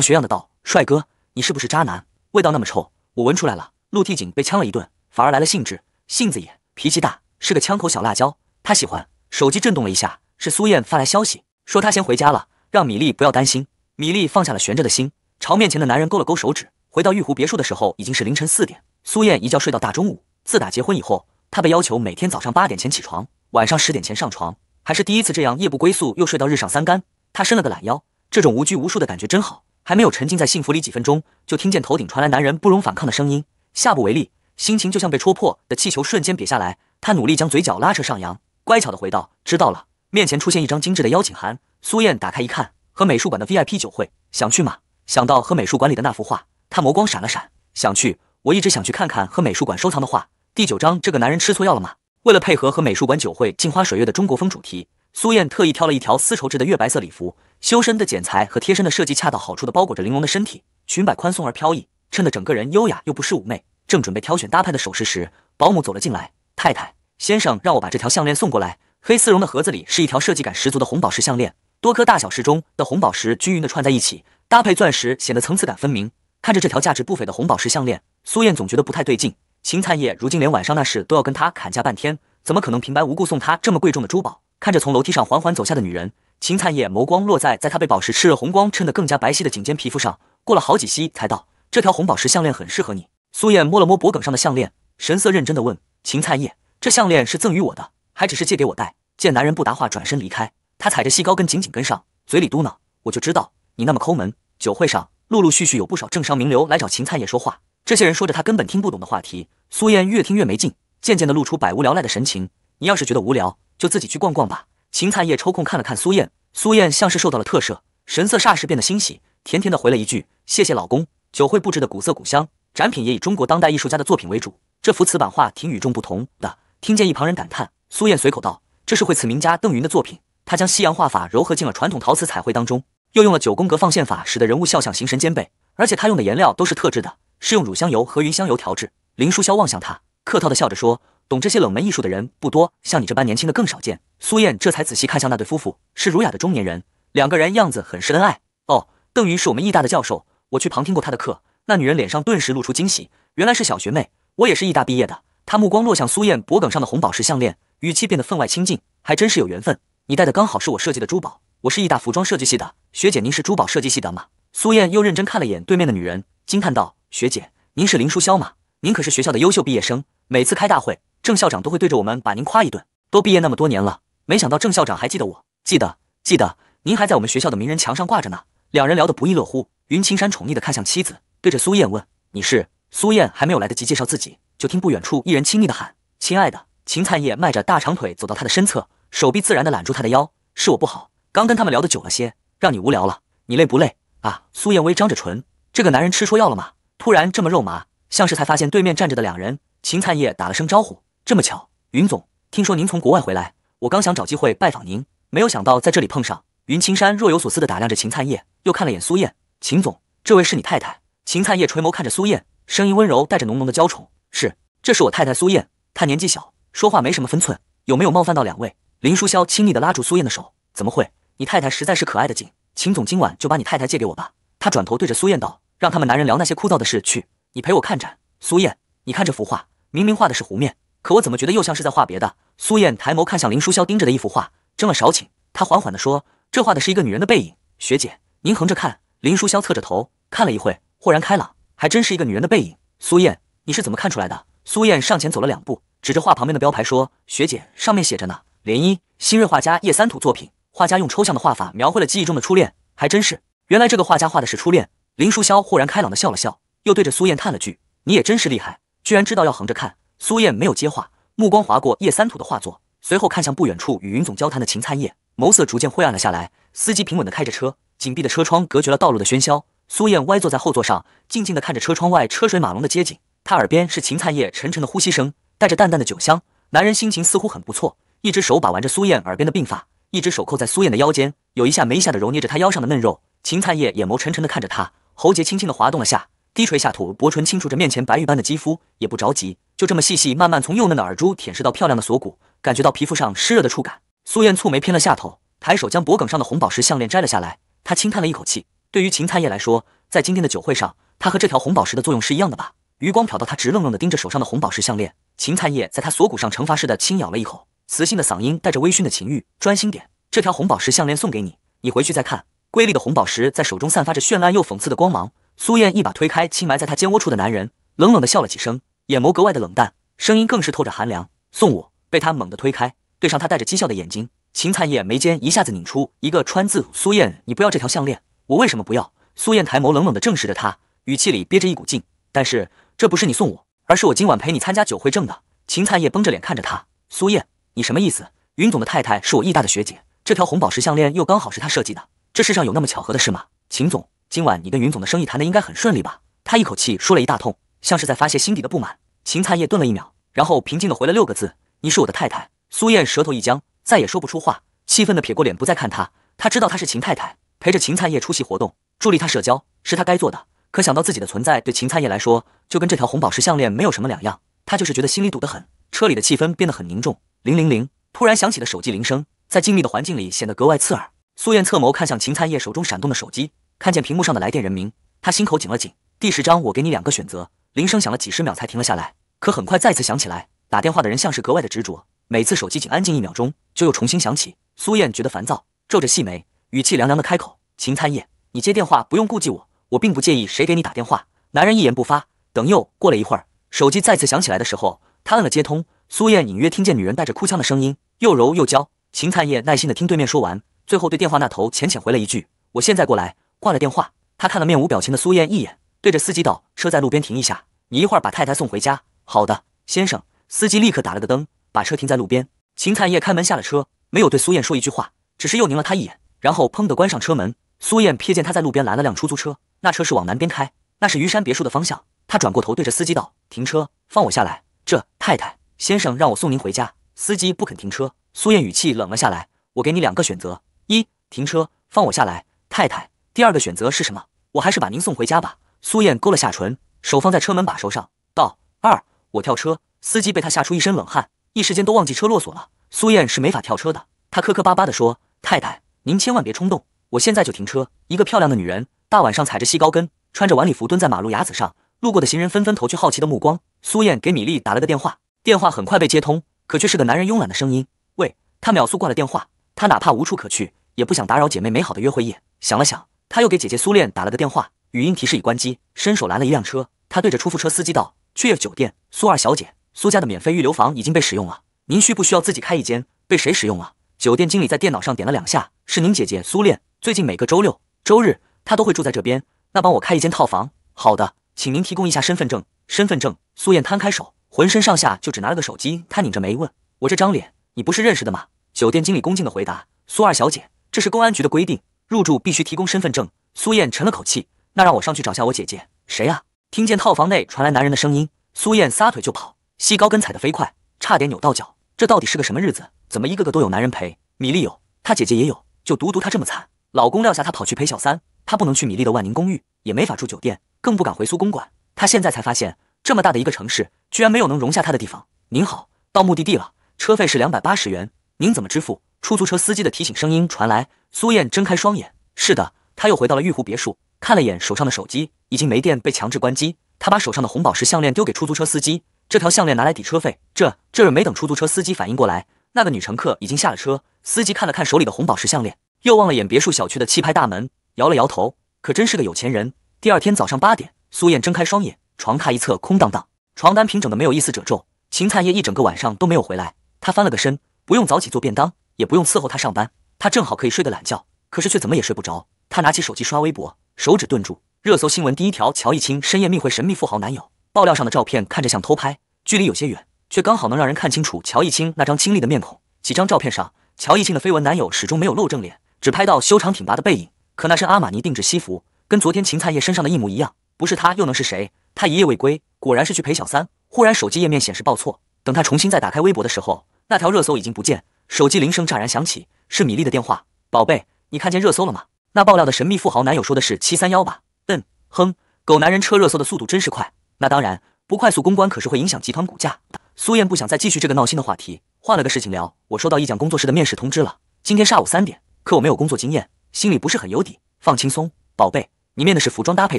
学样的道：“帅哥，你是不是渣男？”味道那么臭，我闻出来了。陆替景被呛了一顿，反而来了兴致。性子也，脾气大，是个枪口小辣椒。他喜欢。手机震动了一下，是苏燕发来消息，说她先回家了，让米粒不要担心。米粒放下了悬着的心，朝面前的男人勾了勾手指。回到玉湖别墅的时候，已经是凌晨四点。苏燕一觉睡到大中午。自打结婚以后，她被要求每天早上八点前起床，晚上十点前上床，还是第一次这样夜不归宿，又睡到日上三竿。她伸了个懒腰，这种无拘无束的感觉真好。还没有沉浸在幸福里几分钟，就听见头顶传来男人不容反抗的声音：“下不为例。”心情就像被戳破的气球，瞬间瘪下来。他努力将嘴角拉扯上扬，乖巧地回道：“知道了。”面前出现一张精致的邀请函，苏燕打开一看，和美术馆的 VIP 酒会，想去吗？想到和美术馆里的那幅画，他眸光闪了闪，想去。我一直想去看看和美术馆收藏的画。第九章，这个男人吃错药了吗？为了配合和美术馆酒会“镜花水月”的中国风主题，苏燕特意挑了一条丝绸制的月白色礼服。修身的剪裁和贴身的设计恰到好处地包裹着玲珑的身体，裙摆宽松而飘逸，衬得整个人优雅又不失妩媚。正准备挑选搭配的首饰时，保姆走了进来：“太太，先生让我把这条项链送过来。黑丝绒的盒子里是一条设计感十足的红宝石项链，多颗大小适中的红宝石均匀地串在一起，搭配钻石，显得层次感分明。看着这条价值不菲的红宝石项链，苏燕总觉得不太对劲。秦灿叶如今连晚上那事都要跟他砍价半天，怎么可能平白无故送他这么贵重的珠宝？看着从楼梯上缓缓走下的女人。”秦灿叶眸光落在在他被宝石炽热红光衬得更加白皙的颈肩皮肤上，过了好几息才道：“这条红宝石项链很适合你。”苏燕摸了摸脖梗上的项链，神色认真的问：“秦灿叶，这项链是赠予我的，还只是借给我戴？”见男人不答话，转身离开。她踩着细高跟紧紧跟上，嘴里嘟囔：“我就知道你那么抠门。”酒会上陆陆续续有不少政商名流来找秦灿叶说话，这些人说着他根本听不懂的话题，苏燕越听越没劲，渐渐的露出百无聊赖的神情。“你要是觉得无聊，就自己去逛逛吧。”秦灿叶抽空看了看苏燕，苏燕像是受到了特赦，神色霎时变得欣喜，甜甜的回了一句：“谢谢老公。”酒会布置的古色古香，展品也以中国当代艺术家的作品为主。这幅瓷板画挺与众不同的。听见一旁人感叹，苏燕随口道：“这是绘瓷名家邓云的作品。他将西洋画法柔合进了传统陶瓷彩绘当中，又用了九宫格放线法，使得人物肖像形神兼备。而且他用的颜料都是特制的，是用乳香油和云香油调制。”林书潇望向他，客套的笑着说：“懂这些冷门艺术的人不多，像你这般年轻的更少见。”苏燕这才仔细看向那对夫妇，是儒雅的中年人，两个人样子很是恩爱。哦，邓云是我们艺大的教授，我去旁听过他的课。那女人脸上顿时露出惊喜，原来是小学妹，我也是艺大毕业的。她目光落向苏燕脖梗上的红宝石项链，语气变得分外亲近，还真是有缘分，你戴的刚好是我设计的珠宝。我是艺大服装设计系的学姐，您是珠宝设计系的吗？苏燕又认真看了眼对面的女人，惊叹道：“学姐，您是林书潇吗？您可是学校的优秀毕业生，每次开大会，郑校长都会对着我们把您夸一顿。都毕业那么多年了。”没想到郑校长还记得我，记得记得，您还在我们学校的名人墙上挂着呢。两人聊得不亦乐乎。云青山宠溺地看向妻子，对着苏燕问：“你是？”苏燕还没有来得及介绍自己，就听不远处一人亲昵地喊：“亲爱的。”秦灿叶迈着大长腿走到他的身侧，手臂自然地揽住他的腰：“是我不好，刚跟他们聊的久了些，让你无聊了。你累不累啊？”苏燕微张着唇，这个男人吃错药了吗？突然这么肉麻，像是才发现对面站着的两人。秦灿叶打了声招呼：“这么巧，云总，听说您从国外回来。”我刚想找机会拜访您，没有想到在这里碰上。云青山若有所思地打量着秦灿叶，又看了眼苏燕。秦总，这位是你太太。秦灿叶垂眸看着苏燕，声音温柔，带着浓浓的娇宠。是，这是我太太苏燕。她年纪小，说话没什么分寸，有没有冒犯到两位？林书潇亲昵地拉住苏燕的手，怎么会？你太太实在是可爱的紧。秦总今晚就把你太太借给我吧。他转头对着苏燕道：“让他们男人聊那些枯燥的事去，你陪我看展。苏燕，你看这幅画，明明画的是湖面，可我怎么觉得又像是在画别的？”苏燕抬眸看向林书萧盯着的一幅画，怔了少顷。她缓缓地说：“这画的是一个女人的背影。”学姐，您横着看。林书萧侧着头看了一会，豁然开朗，还真是一个女人的背影。苏燕，你是怎么看出来的？苏燕上前走了两步，指着画旁边的标牌说：“学姐，上面写着呢，涟漪，新锐画家叶三土作品。画家用抽象的画法描绘了记忆中的初恋，还真是。原来这个画家画的是初恋。”林书萧豁然开朗地笑了笑，又对着苏燕叹了句：“你也真是厉害，居然知道要横着看。”苏燕没有接话。目光划过叶三土的画作，随后看向不远处与云总交谈的秦灿叶，眸色逐渐晦暗了下来。司机平稳的开着车，紧闭的车窗隔绝了道路的喧嚣。苏燕歪坐在后座上，静静的看着车窗外车水马龙的街景。她耳边是秦灿叶沉沉的呼吸声，带着淡淡的酒香。男人心情似乎很不错，一只手把玩着苏燕耳边的鬓发，一只手扣在苏燕的腰间，有一下没一下的揉捏着她腰上的嫩肉。秦灿叶眼眸沉沉的看着他，喉结轻轻的滑动了下。低垂下土，薄唇轻触着面前白玉般的肌肤，也不着急，就这么细细慢慢从幼嫩的耳珠舔舐到漂亮的锁骨，感觉到皮肤上湿热的触感。苏燕蹙眉偏了下头，抬手将脖梗上的红宝石项链摘了下来。她轻叹了一口气，对于秦灿叶来说，在今天的酒会上，他和这条红宝石的作用是一样的吧？余光瞟到他直愣愣地盯着手上的红宝石项链，秦灿叶在他锁骨上惩罚似的轻咬了一口，磁性的嗓音带着微醺的情欲：“专心点，这条红宝石项链送给你，你回去再看。瑰丽的红宝石在手中散发着绚烂又讽刺的光芒。”苏燕一把推开轻埋在她肩窝处的男人，冷冷的笑了几声，眼眸格外的冷淡，声音更是透着寒凉。送我？被他猛地推开，对上他带着讥笑的眼睛，秦灿叶眉间一下子拧出一个川字。苏燕，你不要这条项链，我为什么不要？苏燕抬眸冷冷的正视着他，语气里憋着一股劲。但是这不是你送我，而是我今晚陪你参加酒会挣的。秦灿叶绷着脸看着他，苏燕，你什么意思？云总的太太是我义大的学姐，这条红宝石项链又刚好是她设计的，这世上有那么巧合的事吗？秦总。今晚你跟云总的生意谈的应该很顺利吧？他一口气说了一大通，像是在发泄心底的不满。秦灿叶顿了一秒，然后平静的回了六个字：“你是我的太太。”苏燕舌头一僵，再也说不出话，气愤的撇过脸，不再看他。他知道她是秦太太，陪着秦灿叶出席活动，助力他社交，是他该做的。可想到自己的存在对秦灿叶来说，就跟这条红宝石项链没有什么两样，他就是觉得心里堵得很。车里的气氛变得很凝重。零零零，突然响起的手机铃声，在静谧的环境里显得格外刺耳。苏燕侧眸看向秦灿叶手中闪动的手机。看见屏幕上的来电人名，他心口紧了紧。第十章，我给你两个选择。铃声响了几十秒才停了下来，可很快再次响起来。打电话的人像是格外的执着，每次手机仅安静一秒钟，就又重新响起。苏燕觉得烦躁，皱着细眉，语气凉凉的开口：“秦灿叶，你接电话不用顾忌我，我并不介意谁给你打电话。”男人一言不发。等又过了一会儿，手机再次响起来的时候，他摁了接通。苏燕隐约听见女人带着哭腔的声音，又柔又娇。秦灿叶耐心的听对面说完，最后对电话那头浅浅回了一句：“我现在过来。”挂了电话，他看了面无表情的苏燕一眼，对着司机道：“车在路边停一下，你一会儿把太太送回家。”“好的，先生。”司机立刻打了个灯，把车停在路边。秦灿叶开门下了车，没有对苏燕说一句话，只是又拧了他一眼，然后砰的关上车门。苏燕瞥见他在路边拦了辆出租车，那车是往南边开，那是虞山别墅的方向。他转过头对着司机道：“停车，放我下来。”“这太太，先生让我送您回家。”司机不肯停车。苏燕语气冷了下来：“我给你两个选择，一停车，放我下来，太太。”第二个选择是什么？我还是把您送回家吧。苏燕勾了下唇，手放在车门把手上，道：“二，我跳车。”司机被他吓出一身冷汗，一时间都忘记车落锁了。苏燕是没法跳车的，他磕磕巴巴地说：“太太，您千万别冲动，我现在就停车。”一个漂亮的女人，大晚上踩着细高跟，穿着晚礼服蹲在马路牙子上，路过的行人纷纷投去好奇的目光。苏燕给米粒打了个电话，电话很快被接通，可却是个男人慵懒的声音：“喂。”他秒速挂了电话。他哪怕无处可去，也不想打扰姐妹美好的约会夜。想了想。他又给姐姐苏恋打了个电话，语音提示已关机。伸手拦了一辆车，他对着出租车司机道：“去酒店，苏二小姐，苏家的免费预留房已经被使用了，您需不需要自己开一间？被谁使用了？”酒店经理在电脑上点了两下：“是您姐姐苏恋，最近每个周六、周日她都会住在这边，那帮我开一间套房。”“好的，请您提供一下身份证。”“身份证。”苏燕摊开手，浑身上下就只拿了个手机。他拧着眉问我：“这张脸你不是认识的吗？”酒店经理恭敬的回答：“苏二小姐，这是公安局的规定。”入住必须提供身份证。苏燕沉了口气，那让我上去找下我姐姐。谁呀？听见套房内传来男人的声音，苏燕撒腿就跑，细高跟踩得飞快，差点扭到脚。这到底是个什么日子？怎么一个个都有男人陪？米粒有，她姐姐也有，就独独她这么惨。老公撂下她跑去陪小三，她不能去米粒的万宁公寓，也没法住酒店，更不敢回苏公馆。她现在才发现，这么大的一个城市，居然没有能容下她的地方。您好，到目的地了，车费是两百八十元，您怎么支付？出租车司机的提醒声音传来，苏燕睁开双眼。是的，她又回到了玉湖别墅，看了眼手上的手机，已经没电，被强制关机。她把手上的红宝石项链丢给出租车司机，这条项链拿来抵车费。这这没等出租车司机反应过来，那个女乘客已经下了车。司机看了看手里的红宝石项链，又望了眼别墅小区的气派大门，摇了摇头。可真是个有钱人。第二天早上八点，苏燕睁开双眼，床榻一侧空荡荡，床单平整的没有一丝褶皱。秦灿叶一整个晚上都没有回来。他翻了个身，不用早起做便当。也不用伺候他上班，他正好可以睡个懒觉。可是却怎么也睡不着，他拿起手机刷微博，手指顿住。热搜新闻第一条：乔一清深夜密会神秘富豪男友，爆料上的照片看着像偷拍，距离有些远，却刚好能让人看清楚乔一清那张清丽的面孔。几张照片上，乔一清的绯闻男友始终没有露正脸，只拍到修长挺拔的背影。可那身阿玛尼定制西服，跟昨天秦灿叶身上的一模一样，不是他又能是谁？他一夜未归，果然是去陪小三。忽然手机页面显示报错，等他重新再打开微博的时候，那条热搜已经不见。手机铃声乍然响起，是米莉的电话。宝贝，你看见热搜了吗？那爆料的神秘富豪男友说的是七三幺吧？嗯，哼，狗男人车热搜的速度真是快。那当然，不快速公关可是会影响集团股价。苏燕不想再继续这个闹心的话题，换了个事情聊。我收到易讲工作室的面试通知了，今天下午三点。可我没有工作经验，心里不是很有底。放轻松，宝贝，你面的是服装搭配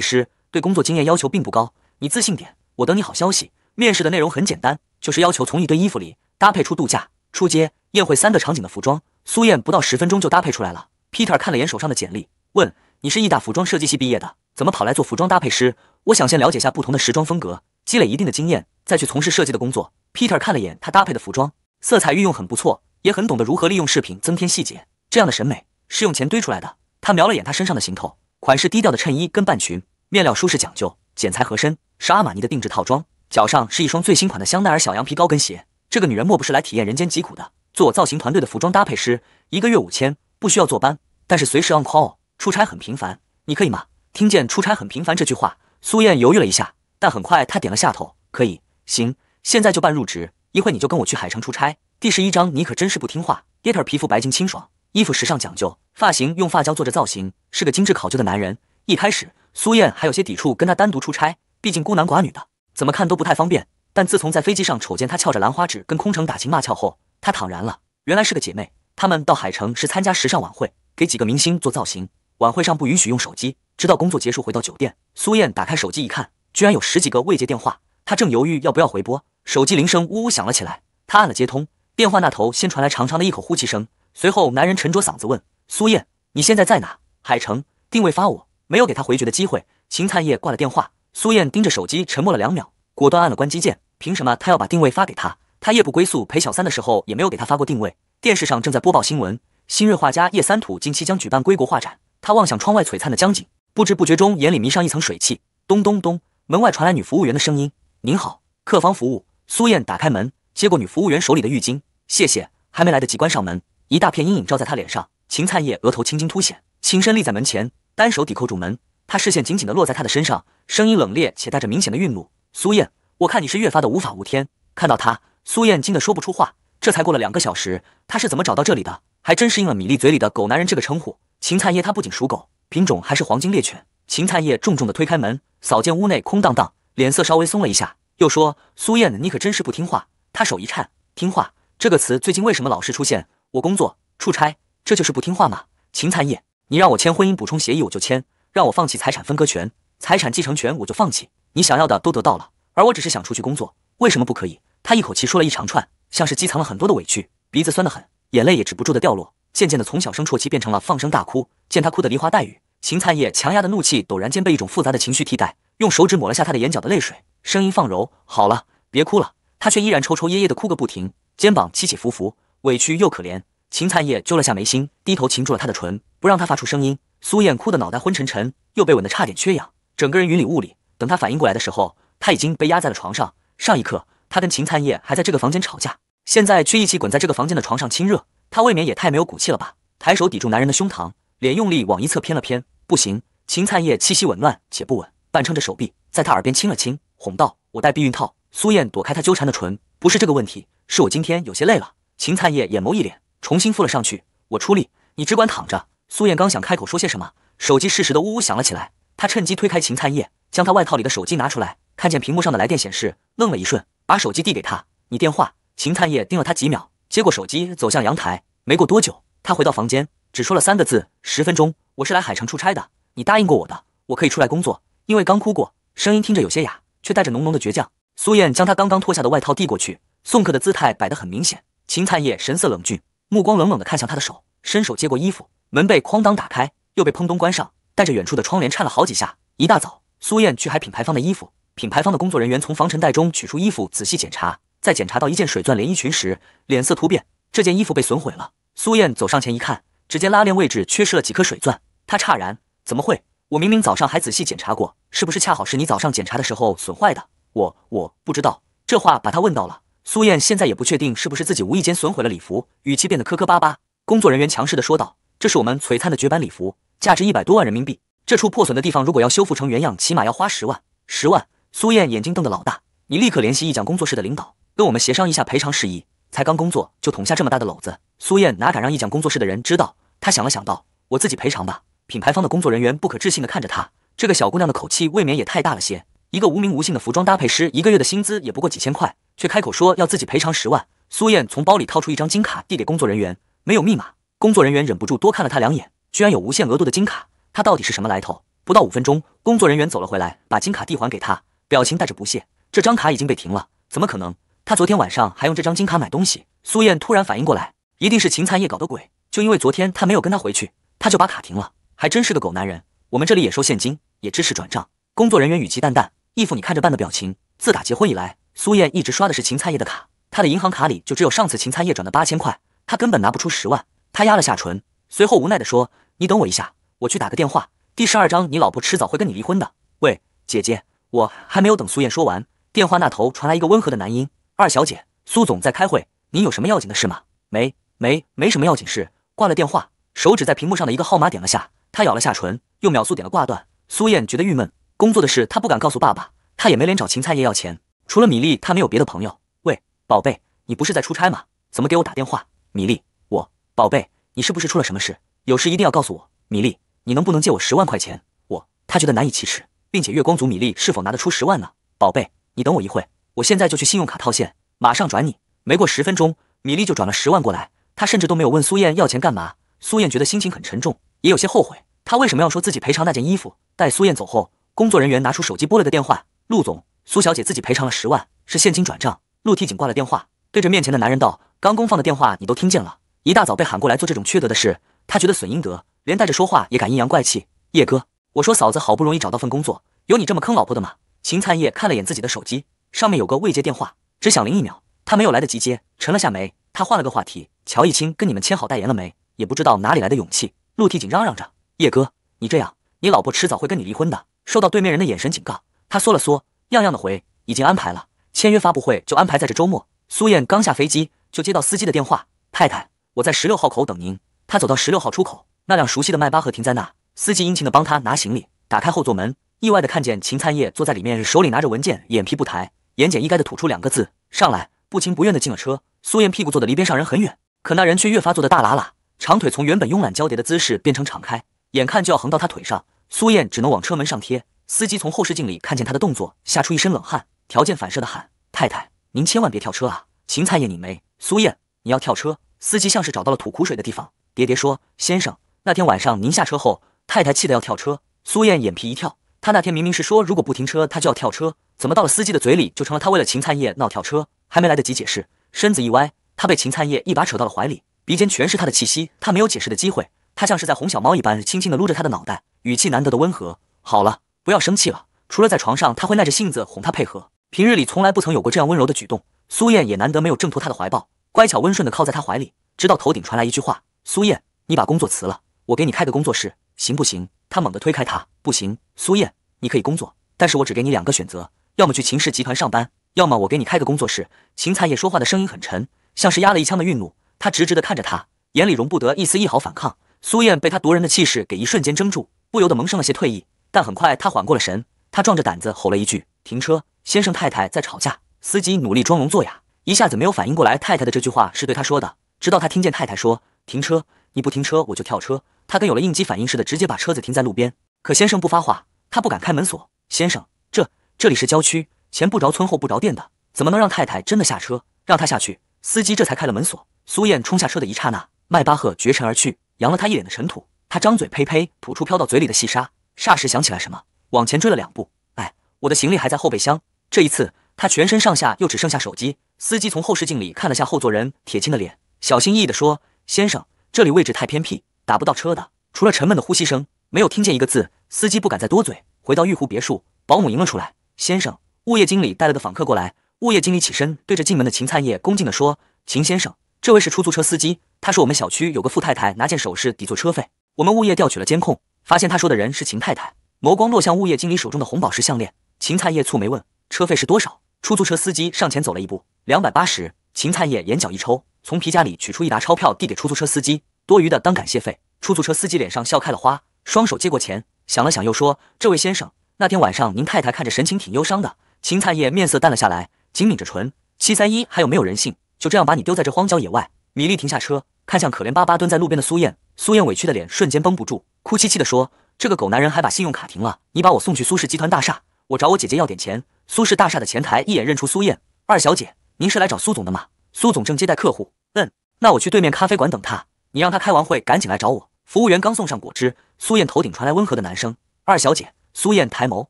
师，对工作经验要求并不高，你自信点。我等你好消息。面试的内容很简单，就是要求从一堆衣服里搭配出度假。出街宴会三个场景的服装，苏燕不到十分钟就搭配出来了。Peter 看了眼手上的简历，问：“你是艺大服装设计系毕业的，怎么跑来做服装搭配师？我想先了解下不同的时装风格，积累一定的经验，再去从事设计的工作。” Peter 看了眼他搭配的服装，色彩运用很不错，也很懂得如何利用饰品增添细节。这样的审美是用钱堆出来的。他瞄了眼他身上的行头，款式低调的衬衣跟半裙，面料舒适讲究，剪裁合身，是阿玛尼的定制套装。脚上是一双最新款的香奈儿小羊皮高跟鞋。这个女人莫不是来体验人间疾苦的？做我造型团队的服装搭配师，一个月五千，不需要坐班，但是随时 on call，出差很频繁，你可以吗？听见“出差很频繁”这句话，苏燕犹豫了一下，但很快她点了下头，可以。行，现在就办入职，一会你就跟我去海城出差。第十一章，你可真是不听话。Dieter 皮肤白净清爽，衣服时尚讲究，发型用发胶做着造型，是个精致考究的男人。一开始，苏燕还有些抵触跟他单独出差，毕竟孤男寡女的，怎么看都不太方便。但自从在飞机上瞅见她翘着兰花指跟空乘打情骂俏后，她坦然了。原来是个姐妹。她们到海城是参加时尚晚会，给几个明星做造型。晚会上不允许用手机，直到工作结束回到酒店。苏燕打开手机一看，居然有十几个未接电话。她正犹豫要不要回拨，手机铃声呜呜响了起来。她按了接通，电话那头先传来长长的一口呼气声，随后男人沉着嗓子问：“苏燕，你现在在哪？海城定位发我。”没有给他回绝的机会，秦灿业挂了电话。苏燕盯着手机，沉默了两秒。果断按了关机键。凭什么他要把定位发给他？他夜不归宿陪小三的时候也没有给他发过定位。电视上正在播报新闻，新锐画家叶三土近期将举办归国画展。他望向窗外璀璨的江景，不知不觉中眼里迷上一层水汽。咚咚咚，门外传来女服务员的声音：“您好，客房服务。”苏燕打开门，接过女服务员手里的浴巾，谢谢。还没来得及关上门，一大片阴影照在她脸上。秦灿叶额头青筋凸显，轻身立在门前，单手抵扣住门。他视线紧紧地落在他的身上，声音冷冽且带着明显的愠怒：“苏燕，我看你是越发的无法无天。看到他，苏燕惊得说不出话。这才过了两个小时，他是怎么找到这里的？还真是应了米粒嘴里的“狗男人”这个称呼。秦灿叶，他不仅属狗，品种还是黄金猎犬。秦灿叶重重地推开门，扫见屋内空荡荡，脸色稍微松了一下，又说：“苏燕，你可真是不听话。”他手一颤，“听话”这个词最近为什么老是出现？我工作出差，这就是不听话吗？秦灿叶，你让我签婚姻补充协议，我就签；让我放弃财产分割权。财产继承权我就放弃，你想要的都得到了，而我只是想出去工作，为什么不可以？他一口气说了一长串，像是积藏了很多的委屈，鼻子酸得很，眼泪也止不住的掉落，渐渐的从小声啜泣变成了放声大哭。见他哭得梨花带雨，秦灿叶强压的怒气陡然间被一种复杂的情绪替代，用手指抹了下他的眼角的泪水，声音放柔：“好了，别哭了。”他却依然抽抽噎噎的哭个不停，肩膀起起伏伏，委屈又可怜。秦灿叶揪了下眉心，低头擒住了他的唇，不让他发出声音。苏燕哭得脑袋昏沉沉，又被吻得差点缺氧。整个人云里雾里。等他反应过来的时候，他已经被压在了床上。上一刻，他跟秦灿叶还在这个房间吵架，现在却一起滚在这个房间的床上亲热，他未免也太没有骨气了吧！抬手抵住男人的胸膛，脸用力往一侧偏了偏。不行，秦灿叶气息紊乱且不稳，半撑着手臂，在他耳边亲了亲，哄道：“我带避孕套。”苏燕躲开他纠缠的唇，不是这个问题，是我今天有些累了。秦灿叶眼眸一敛，重新附了上去。我出力，你只管躺着。苏燕刚想开口说些什么，手机适时的呜呜响了起来。他趁机推开秦灿叶，将他外套里的手机拿出来，看见屏幕上的来电显示，愣了一瞬，把手机递给他：“你电话。”秦灿叶盯了他几秒，接过手机走向阳台。没过多久，他回到房间，只说了三个字：“十分钟。”我是来海城出差的，你答应过我的，我可以出来工作。因为刚哭过，声音听着有些哑，却带着浓浓的倔强。苏燕将他刚刚脱下的外套递过去，送客的姿态摆得很明显。秦灿叶神色冷峻，目光冷冷地看向他的手，伸手接过衣服。门被哐当打开，又被砰咚关上。带着远处的窗帘颤了好几下。一大早，苏燕去还品牌方的衣服。品牌方的工作人员从防尘袋中取出衣服，仔细检查。在检查到一件水钻连衣裙时，脸色突变。这件衣服被损毁了。苏燕走上前一看，只见拉链位置缺失了几颗水钻。她诧然：“怎么会？我明明早上还仔细检查过，是不是恰好是你早上检查的时候损坏的？”“我我不知道。”这话把她问到了。苏燕现在也不确定是不是自己无意间损毁了礼服，语气变得磕磕巴巴。工作人员强势地说道：“这是我们璀璨的绝版礼服。”价值一百多万人民币，这处破损的地方如果要修复成原样，起码要花十万。十万！苏燕眼睛瞪得老大，你立刻联系意匠工作室的领导，跟我们协商一下赔偿事宜。才刚工作就捅下这么大的篓子，苏燕哪敢让意匠工作室的人知道？她想了想，道：“我自己赔偿吧。”品牌方的工作人员不可置信的看着她，这个小姑娘的口气未免也太大了些。一个无名无姓的服装搭配师，一个月的薪资也不过几千块，却开口说要自己赔偿十万。苏燕从包里掏出一张金卡，递给工作人员，没有密码。工作人员忍不住多看了她两眼。居然有无限额度的金卡，他到底是什么来头？不到五分钟，工作人员走了回来，把金卡递还给他，表情带着不屑。这张卡已经被停了，怎么可能？他昨天晚上还用这张金卡买东西。苏燕突然反应过来，一定是秦灿业搞的鬼。就因为昨天他没有跟他回去，他就把卡停了。还真是个狗男人。我们这里也收现金，也支持转账。工作人员语气淡淡：“义父，你看着办。”的表情。自打结婚以来，苏燕一直刷的是秦灿业的卡，她的银行卡里就只有上次秦灿业转的八千块，她根本拿不出十万。她压了下唇。随后无奈地说：“你等我一下，我去打个电话。”第十二章，你老婆迟早会跟你离婚的。喂，姐姐，我还没有等苏燕说完，电话那头传来一个温和的男音：“二小姐，苏总在开会，您有什么要紧的事吗？”“没，没，没什么要紧事。”挂了电话，手指在屏幕上的一个号码点了下，他咬了下唇，又秒速点了挂断。苏燕觉得郁闷，工作的事她不敢告诉爸爸，她也没脸找秦菜叶要钱，除了米粒，她没有别的朋友。喂，宝贝，你不是在出差吗？怎么给我打电话？米粒，我，宝贝。你是不是出了什么事？有事一定要告诉我，米粒，你能不能借我十万块钱？我他觉得难以启齿，并且月光族米粒是否拿得出十万呢？宝贝，你等我一会我现在就去信用卡套现，马上转你。没过十分钟，米粒就转了十万过来，他甚至都没有问苏燕要钱干嘛。苏燕觉得心情很沉重，也有些后悔，她为什么要说自己赔偿那件衣服？待苏燕走后，工作人员拿出手机拨了个电话，陆总，苏小姐自己赔偿了十万，是现金转账。陆替警挂了电话，对着面前的男人道：“刚公放的电话你都听见了。”一大早被喊过来做这种缺德的事，他觉得损阴德，连带着说话也敢阴阳怪气。叶哥，我说嫂子好不容易找到份工作，有你这么坑老婆的吗？秦灿叶看了眼自己的手机，上面有个未接电话，只响铃一秒，他没有来得及接，沉了下眉，他换了个话题。乔一清跟你们签好代言了没？也不知道哪里来的勇气。陆替景嚷嚷着：“叶哥，你这样，你老婆迟早会跟你离婚的。”受到对面人的眼神警告，他缩了缩，样样的回：“已经安排了，签约发布会就安排在这周末。”苏燕刚下飞机就接到司机的电话：“太太。”我在十六号口等您。他走到十六号出口，那辆熟悉的迈巴赫停在那，司机殷勤的帮他拿行李，打开后座门，意外的看见秦灿叶坐在里面，手里拿着文件，眼皮不抬，言简意赅的吐出两个字：“上来。”不情不愿的进了车。苏燕屁股坐的离边上人很远，可那人却越发坐的大喇喇，长腿从原本慵懒交叠的姿势变成敞开，眼看就要横到他腿上，苏燕只能往车门上贴。司机从后视镜里看见他的动作，吓出一身冷汗，条件反射的喊：“太太，您千万别跳车啊！”秦灿叶拧眉：“苏燕，你要跳车？”司机像是找到了吐苦水的地方，喋喋说：“先生，那天晚上您下车后，太太气得要跳车。”苏燕眼皮一跳，她那天明明是说如果不停车，她就要跳车，怎么到了司机的嘴里就成了他为了秦灿叶闹跳车？还没来得及解释，身子一歪，他被秦灿叶一把扯到了怀里，鼻尖全是他的气息，他没有解释的机会。他像是在哄小猫一般，轻轻的撸着他的脑袋，语气难得的温和：“好了，不要生气了。除了在床上，他会耐着性子哄他配合，平日里从来不曾有过这样温柔的举动。苏燕也难得没有挣脱他的怀抱。”乖巧温顺地靠在他怀里，直到头顶传来一句话：“苏燕，你把工作辞了，我给你开个工作室，行不行？”他猛地推开他，不行。苏燕，你可以工作，但是我只给你两个选择：要么去秦氏集团上班，要么我给你开个工作室。秦灿烨说话的声音很沉，像是压了一枪的愠怒。他直直地看着他，眼里容不得一丝一毫反抗。苏燕被他夺人的气势给一瞬间怔住，不由得萌生了些退意。但很快，他缓过了神，他壮着胆子吼了一句：“停车！先生太太在吵架。”司机努力装聋作哑。一下子没有反应过来，太太的这句话是对他说的。直到他听见太太说停车，你不停车我就跳车，他跟有了应激反应似的，直接把车子停在路边。可先生不发话，他不敢开门锁。先生，这这里是郊区，前不着村后不着店的，怎么能让太太真的下车？让他下去，司机这才开了门锁。苏燕冲下车的一刹那，迈巴赫绝尘而去，扬了他一脸的尘土。他张嘴呸呸吐出飘到嘴里的细沙，霎时想起来什么，往前追了两步。哎，我的行李还在后备箱。这一次，他全身上下又只剩下手机。司机从后视镜里看了下后座人铁青的脸，小心翼翼地说：“先生，这里位置太偏僻，打不到车的。”除了沉闷的呼吸声，没有听见一个字。司机不敢再多嘴。回到玉湖别墅，保姆迎了出来：“先生，物业经理带了个访客过来。”物业经理起身，对着进门的秦灿叶恭敬地说：“秦先生，这位是出租车司机，他说我们小区有个富太太拿件首饰抵坐车费。我们物业调取了监控，发现他说的人是秦太太。”眸光落向物业经理手中的红宝石项链，秦灿叶蹙眉问：“车费是多少？”出租车司机上前走了一步。两百八十，秦灿叶眼角一抽，从皮夹里取出一沓钞票递给出租车司机，多余的当感谢费。出租车司机脸上笑开了花，双手接过钱，想了想又说：“这位先生，那天晚上您太太看着神情挺忧伤的。”秦灿叶面色淡了下来，紧抿着唇。七三一还有没有人性？就这样把你丢在这荒郊野外？米粒停下车，看向可怜巴巴蹲在路边的苏燕，苏燕委屈的脸瞬间绷不住，哭凄凄的说：“这个狗男人还把信用卡停了，你把我送去苏氏集团大厦，我找我姐姐要点钱。”苏氏大厦的前台一眼认出苏燕二小姐。您是来找苏总的吗？苏总正接待客户。嗯，那我去对面咖啡馆等他。你让他开完会赶紧来找我。服务员刚送上果汁，苏燕头顶传来温和的男声：“二小姐。”苏燕抬眸，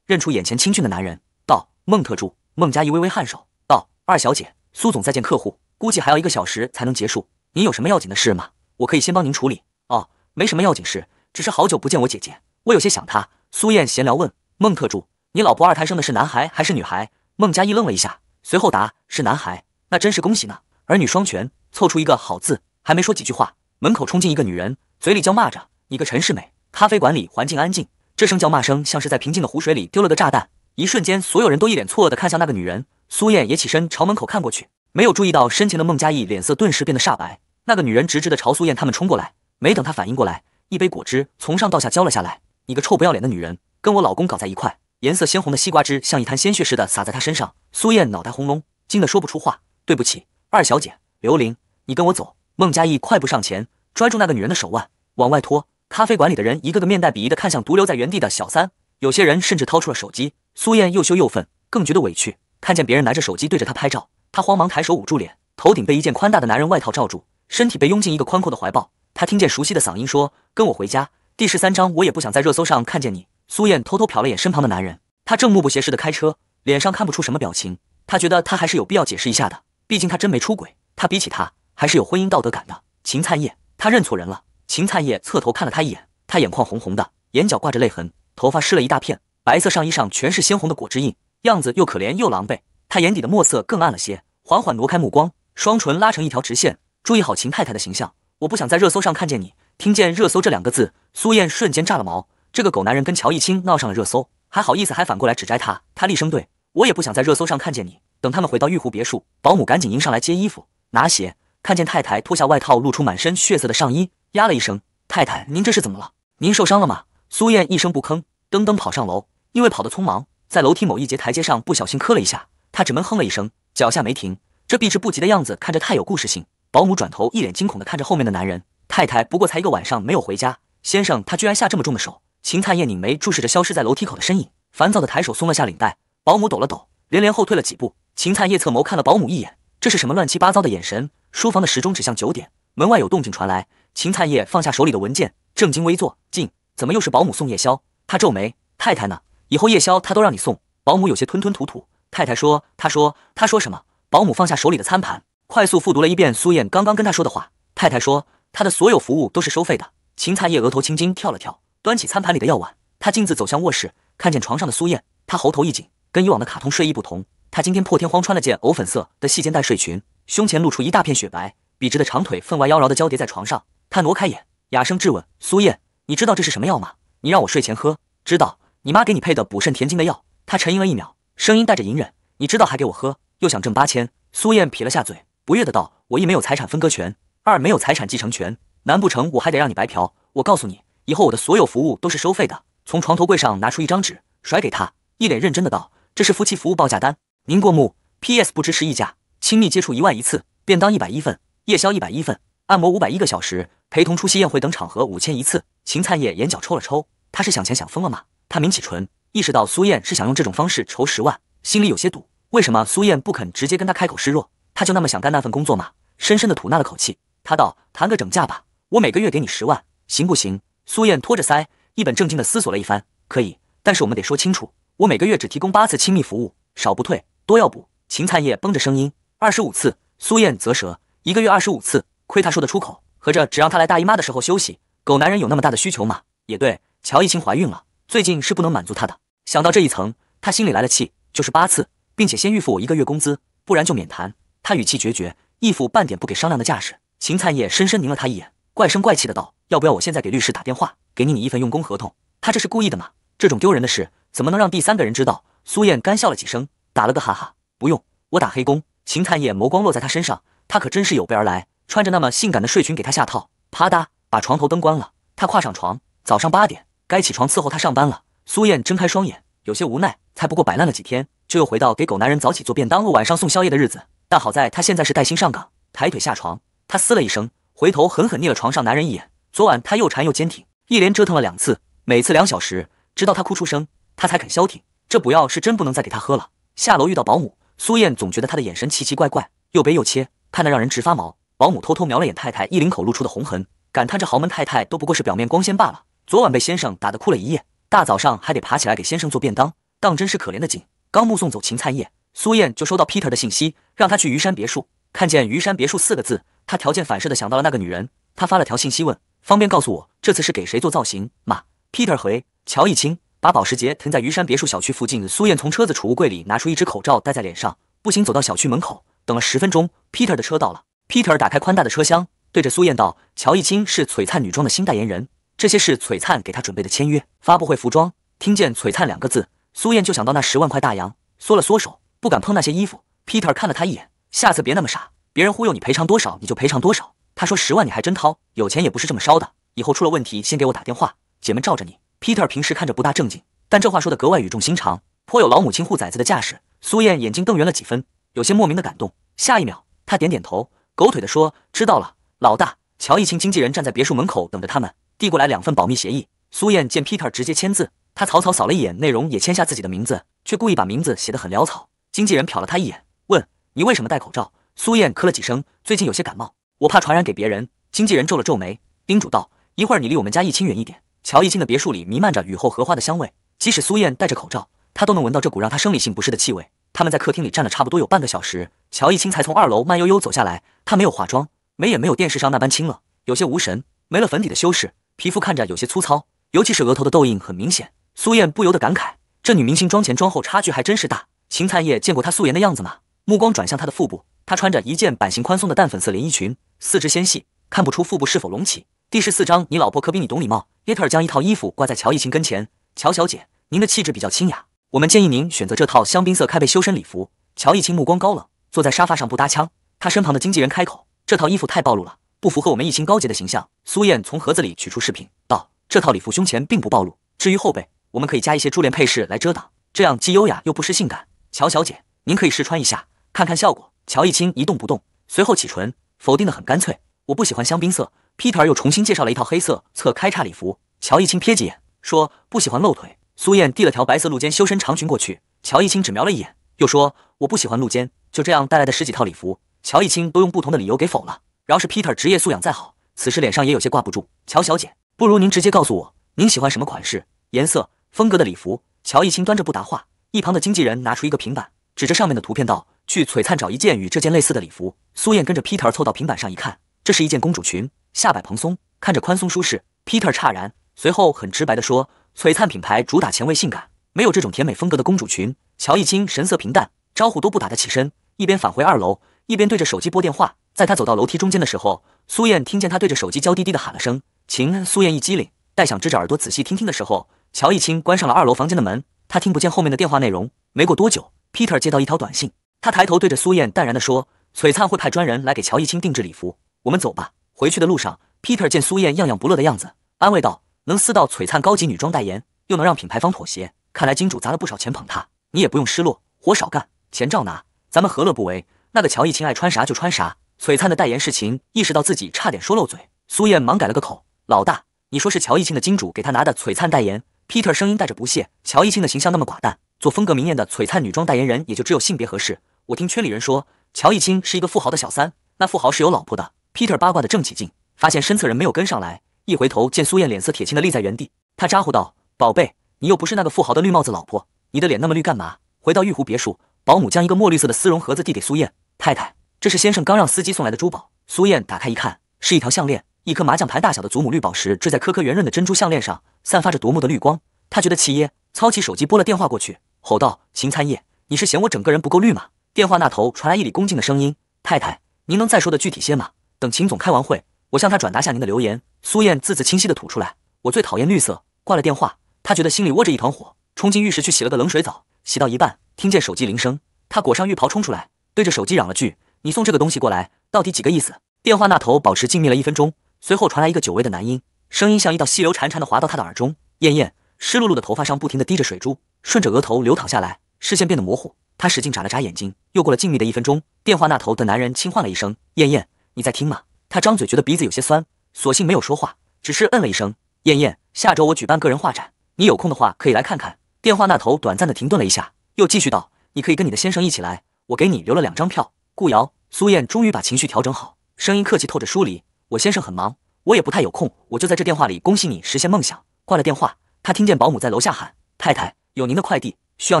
认出眼前清俊的男人，道：“孟特助。”孟佳怡微微颔首，道：“二小姐，苏总在见客户，估计还要一个小时才能结束。您有什么要紧的事吗？我可以先帮您处理。”哦，没什么要紧事，只是好久不见我姐姐，我有些想她。苏燕闲聊问：“孟特助，你老婆二胎生的是男孩还是女孩？”孟佳怡愣了一下。随后答是男孩，那真是恭喜呢，儿女双全，凑出一个好字。还没说几句话，门口冲进一个女人，嘴里叫骂着：“你个陈世美！”咖啡馆里环境安静，这声叫骂声像是在平静的湖水里丢了个炸弹。一瞬间，所有人都一脸错愕地看向那个女人。苏燕也起身朝门口看过去，没有注意到身前的孟佳义脸色顿时变得煞白。那个女人直直地朝苏燕他们冲过来，没等她反应过来，一杯果汁从上到下浇了下来。“你个臭不要脸的女人，跟我老公搞在一块！”颜色鲜红的西瓜汁像一滩鲜血似的洒在她身上，苏燕脑袋轰隆，惊得说不出话。对不起，二小姐，刘玲，你跟我走。孟嘉义快步上前，拽住那个女人的手腕，往外拖。咖啡馆里的人一个个面带鄙夷的看向独留在原地的小三，有些人甚至掏出了手机。苏燕又羞又愤，更觉得委屈。看见别人拿着手机对着她拍照，她慌忙抬手捂住脸。头顶被一件宽大的男人外套罩住，身体被拥进一个宽阔的怀抱。她听见熟悉的嗓音说：“跟我回家。”第十三章，我也不想在热搜上看见你。苏燕偷偷瞟了眼身旁的男人，他正目不斜视的开车，脸上看不出什么表情。他觉得他还是有必要解释一下的，毕竟他真没出轨。他比起他，还是有婚姻道德感的。秦灿叶，他认错人了。秦灿叶侧头看了他一眼，他眼眶红红的，眼角挂着泪痕，头发湿了一大片，白色上衣上全是鲜红的果汁印，样子又可怜又狼狈。他眼底的墨色更暗了些，缓缓挪开目光，双唇拉成一条直线。注意好秦太太的形象，我不想在热搜上看见你。听见热搜这两个字，苏燕瞬间炸了毛。这个狗男人跟乔一清闹上了热搜，还好意思还反过来指摘他？他厉声对我也不想在热搜上看见你。等他们回到玉湖别墅，保姆赶紧迎上来接衣服、拿鞋。看见太太脱下外套，露出满身血色的上衣，呀了一声：“太太，您这是怎么了？您受伤了吗？”苏燕一声不吭，噔噔跑上楼，因为跑得匆忙，在楼梯某一节台阶上不小心磕了一下，她只闷哼了一声，脚下没停，这避之不及的样子看着太有故事性。保姆转头一脸惊恐地看着后面的男人：“太太不过才一个晚上没有回家，先生，他居然下这么重的手！”秦灿叶拧眉注视着消失在楼梯口的身影，烦躁地抬手松了下领带。保姆抖了抖，连连后退了几步。秦灿叶侧眸看了保姆一眼，这是什么乱七八糟的眼神？书房的时钟指向九点，门外有动静传来。秦灿叶放下手里的文件，正襟危坐。进，怎么又是保姆送夜宵？他皱眉，太太呢？以后夜宵他都让你送。保姆有些吞吞吐吐。太太说，他说，他说什么？保姆放下手里的餐盘，快速复读了一遍苏燕刚刚跟他说的话。太太说，他的所有服务都是收费的。秦灿叶额头青筋跳了跳。端起餐盘里的药碗，他径自走向卧室，看见床上的苏燕，他喉头一紧。跟以往的卡通睡衣不同，她今天破天荒穿了件藕粉色的细肩带睡裙，胸前露出一大片雪白，笔直的长腿分外妖娆的交叠在床上。他挪开眼，哑声质问苏燕：“你知道这是什么药吗？你让我睡前喝？知道，你妈给你配的补肾填精的药。”他沉吟了一秒，声音带着隐忍：“你知道还给我喝，又想挣八千？”苏燕撇了下嘴，不悦的道：“我一没有财产分割权，二没有财产继承权，难不成我还得让你白嫖？我告诉你。”以后我的所有服务都是收费的。从床头柜上拿出一张纸，甩给他，一脸认真的道：“这是夫妻服务报价单，您过目。P.S. 不支持溢价。亲密接触一万一次，便当一百一份，夜宵一百一份，按摩五百一个小时，陪同出席宴会等场合五千一次。”秦灿烨眼角抽了抽，他是想钱想疯了吗？他抿起唇，意识到苏燕是想用这种方式筹十万，心里有些堵。为什么苏燕不肯直接跟他开口示弱？他就那么想干那份工作吗？深深的吐纳了口气，他道：“谈个整价吧，我每个月给你十万，行不行？”苏燕拖着腮，一本正经的思索了一番，可以，但是我们得说清楚，我每个月只提供八次亲密服务，少不退，多要补。秦灿叶绷着声音，二十五次。苏燕啧舌，一个月二十五次，亏他说得出口，合着只让他来大姨妈的时候休息，狗男人有那么大的需求吗？也对，乔一清怀孕了，最近是不能满足她的。想到这一层，他心里来了气，就是八次，并且先预付我一个月工资，不然就免谈。他语气决绝，一副半点不给商量的架势。秦灿叶深深凝了他一眼。怪声怪气的道：“要不要我现在给律师打电话，给你拟一份用工合同？”他这是故意的吗？这种丢人的事，怎么能让第三个人知道？苏燕干笑了几声，打了个哈哈：“不用，我打黑工。”秦灿烨眸光落在他身上，他可真是有备而来，穿着那么性感的睡裙给他下套。啪嗒，把床头灯关了。他跨上床，早上八点，该起床伺候他上班了。苏燕睁开双眼，有些无奈，才不过摆烂了几天，就又回到给狗男人早起做便当，或晚上送宵夜的日子。但好在他现在是带薪上岗，抬腿下床，他嘶了一声。回头狠狠睨了床上男人一眼。昨晚他又馋又坚挺，一连折腾了两次，每次两小时，直到他哭出声，他才肯消停。这补药是真不能再给他喝了。下楼遇到保姆苏燕，总觉得他的眼神奇奇怪怪，又悲又切，看得让人直发毛。保姆偷偷瞄了眼太太衣领口露出的红痕，感叹这豪门太太都不过是表面光鲜罢了。昨晚被先生打得哭了一夜，大早上还得爬起来给先生做便当，当真是可怜的紧。刚目送走秦灿叶，苏燕就收到 Peter 的信息，让他去虞山别墅。看见“虞山别墅”四个字。他条件反射的想到了那个女人，他发了条信息问：“方便告诉我这次是给谁做造型吗？” Peter 回：乔一清。把保时捷停在虞山别墅小区附近。苏燕从车子储物柜里拿出一只口罩戴在脸上，步行走到小区门口，等了十分钟。Peter 的车到了。Peter 打开宽大的车厢，对着苏燕道：“乔一清是璀璨女装的新代言人，这些是璀璨给他准备的签约发布会服装。”听见“璀璨”两个字，苏燕就想到那十万块大洋，缩了缩手，不敢碰那些衣服。Peter 看了他一眼：“下次别那么傻。”别人忽悠你赔偿多少，你就赔偿多少。他说十万，你还真掏？有钱也不是这么烧的。以后出了问题，先给我打电话，姐们罩着你。Peter 平时看着不大正经，但这话说的格外语重心长，颇有老母亲护崽子的架势。苏燕眼睛瞪圆了几分，有些莫名的感动。下一秒，她点点头，狗腿的说：“知道了，老大。”乔一清经纪人站在别墅门口等着他们，递过来两份保密协议。苏燕见 Peter 直接签字，他草草扫了一眼内容，也签下自己的名字，却故意把名字写得很潦草。经纪人瞟了他一眼，问：“你为什么戴口罩？”苏燕咳了几声，最近有些感冒，我怕传染给别人。经纪人皱了皱眉，叮嘱道：“一会儿你离我们家易清远一点。”乔一清的别墅里弥漫着雨后荷花的香味，即使苏燕戴着口罩，她都能闻到这股让她生理性不适的气味。他们在客厅里站了差不多有半个小时，乔一清才从二楼慢悠悠走下来。她没有化妆，眉也没有电视上那般清了，有些无神，没了粉底的修饰，皮肤看着有些粗糙，尤其是额头的痘印很明显。苏燕不由得感慨：这女明星妆前妆后差距还真是大。秦灿叶见过她素颜的样子吗？目光转向她的腹部，她穿着一件版型宽松的淡粉色连衣裙，四肢纤细，看不出腹部是否隆起。第十四章，你老婆可比你懂礼貌。i 特尔将一套衣服挂在乔一琴跟前，乔小姐，您的气质比较清雅，我们建议您选择这套香槟色开背修身礼服。乔一琴目光高冷，坐在沙发上不搭腔。她身旁的经纪人开口：“这套衣服太暴露了，不符合我们一清高洁的形象。”苏燕从盒子里取出饰品，道：“这套礼服胸前并不暴露，至于后背，我们可以加一些珠帘配饰来遮挡，这样既优雅又不失性感。乔小姐，您可以试穿一下。”看看效果，乔一清一动不动，随后启唇，否定的很干脆。我不喜欢香槟色。Peter 又重新介绍了一套黑色侧开叉礼服，乔一清瞥几眼，说不喜欢露腿。苏燕递了条白色露肩修身长裙过去，乔一清只瞄了一眼，又说我不喜欢露肩。就这样，带来的十几套礼服，乔一清都用不同的理由给否了。饶是 Peter 职业素养再好，此时脸上也有些挂不住。乔小姐，不如您直接告诉我，您喜欢什么款式、颜色、风格的礼服？乔一清端着不答话，一旁的经纪人拿出一个平板，指着上面的图片道。去璀璨找一件与这件类似的礼服。苏燕跟着 Peter 凑到平板上一看，这是一件公主裙，下摆蓬松，看着宽松舒适。Peter 诧然，随后很直白地说：“璀璨品牌主打前卫性感，没有这种甜美风格的公主裙。”乔一清神色平淡，招呼都不打的起身，一边返回二楼，一边对着手机拨电话。在他走到楼梯中间的时候，苏燕听见他对着手机娇滴滴的喊了声“晴”。苏燕一激灵，带想支着耳朵仔细听听的时候，乔一清关上了二楼房间的门，他听不见后面的电话内容。没过多久，Peter 接到一条短信。他抬头对着苏燕淡然地说：“璀璨会派专人来给乔一清定制礼服，我们走吧。”回去的路上，Peter 见苏燕样样不乐的样子，安慰道：“能撕到璀璨高级女装代言，又能让品牌方妥协，看来金主砸了不少钱捧他。你也不用失落，活少干，钱照拿，咱们何乐不为？”那个乔一清爱穿啥就穿啥。璀璨的代言事情，意识到自己差点说漏嘴，苏燕忙改了个口：“老大，你说是乔一清的金主给他拿的璀璨代言。”Peter 声音带着不屑：“乔一清的形象那么寡淡，做风格明艳的璀璨女装代言人，也就只有性别合适。”我听圈里人说，乔一清是一个富豪的小三。那富豪是有老婆的。Peter 八卦的正起劲，发现身侧人没有跟上来，一回头见苏燕脸色铁青的立在原地，他咋呼道：“宝贝，你又不是那个富豪的绿帽子老婆，你的脸那么绿干嘛？”回到玉湖别墅，保姆将一个墨绿色的丝绒盒子递给苏燕太太：“这是先生刚让司机送来的珠宝。”苏燕打开一看，是一条项链，一颗麻将牌大小的祖母绿宝石坠在颗颗圆润的珍珠项链上，散发着夺目的绿光。她觉得气耶，操起手机拨了电话过去，吼道：“秦参叶，你是嫌我整个人不够绿吗？”电话那头传来一缕恭敬的声音：“太太，您能再说的具体些吗？等秦总开完会，我向他转达下您的留言。”苏燕字字清晰的吐出来：“我最讨厌绿色。”挂了电话，她觉得心里窝着一团火，冲进浴室去洗了个冷水澡。洗到一半，听见手机铃声，她裹上浴袍冲出来，对着手机嚷了句：“你送这个东西过来，到底几个意思？”电话那头保持静谧了一分钟，随后传来一个久违的男音，声音像一道溪流潺潺的滑到她的耳中。燕燕湿漉漉的头发上不停的滴着水珠，顺着额头流淌下来，视线变得模糊。他使劲眨了眨眼睛，又过了静谧的一分钟，电话那头的男人轻唤了一声：“燕燕，你在听吗？”他张嘴，觉得鼻子有些酸，索性没有说话，只是嗯了一声。“燕燕，下周我举办个人画展，你有空的话可以来看看。”电话那头短暂的停顿了一下，又继续道：“你可以跟你的先生一起来，我给你留了两张票。”顾瑶、苏燕终于把情绪调整好，声音客气透着疏离：“我先生很忙，我也不太有空，我就在这电话里恭喜你实现梦想。”挂了电话，他听见保姆在楼下喊：“太太，有您的快递，需要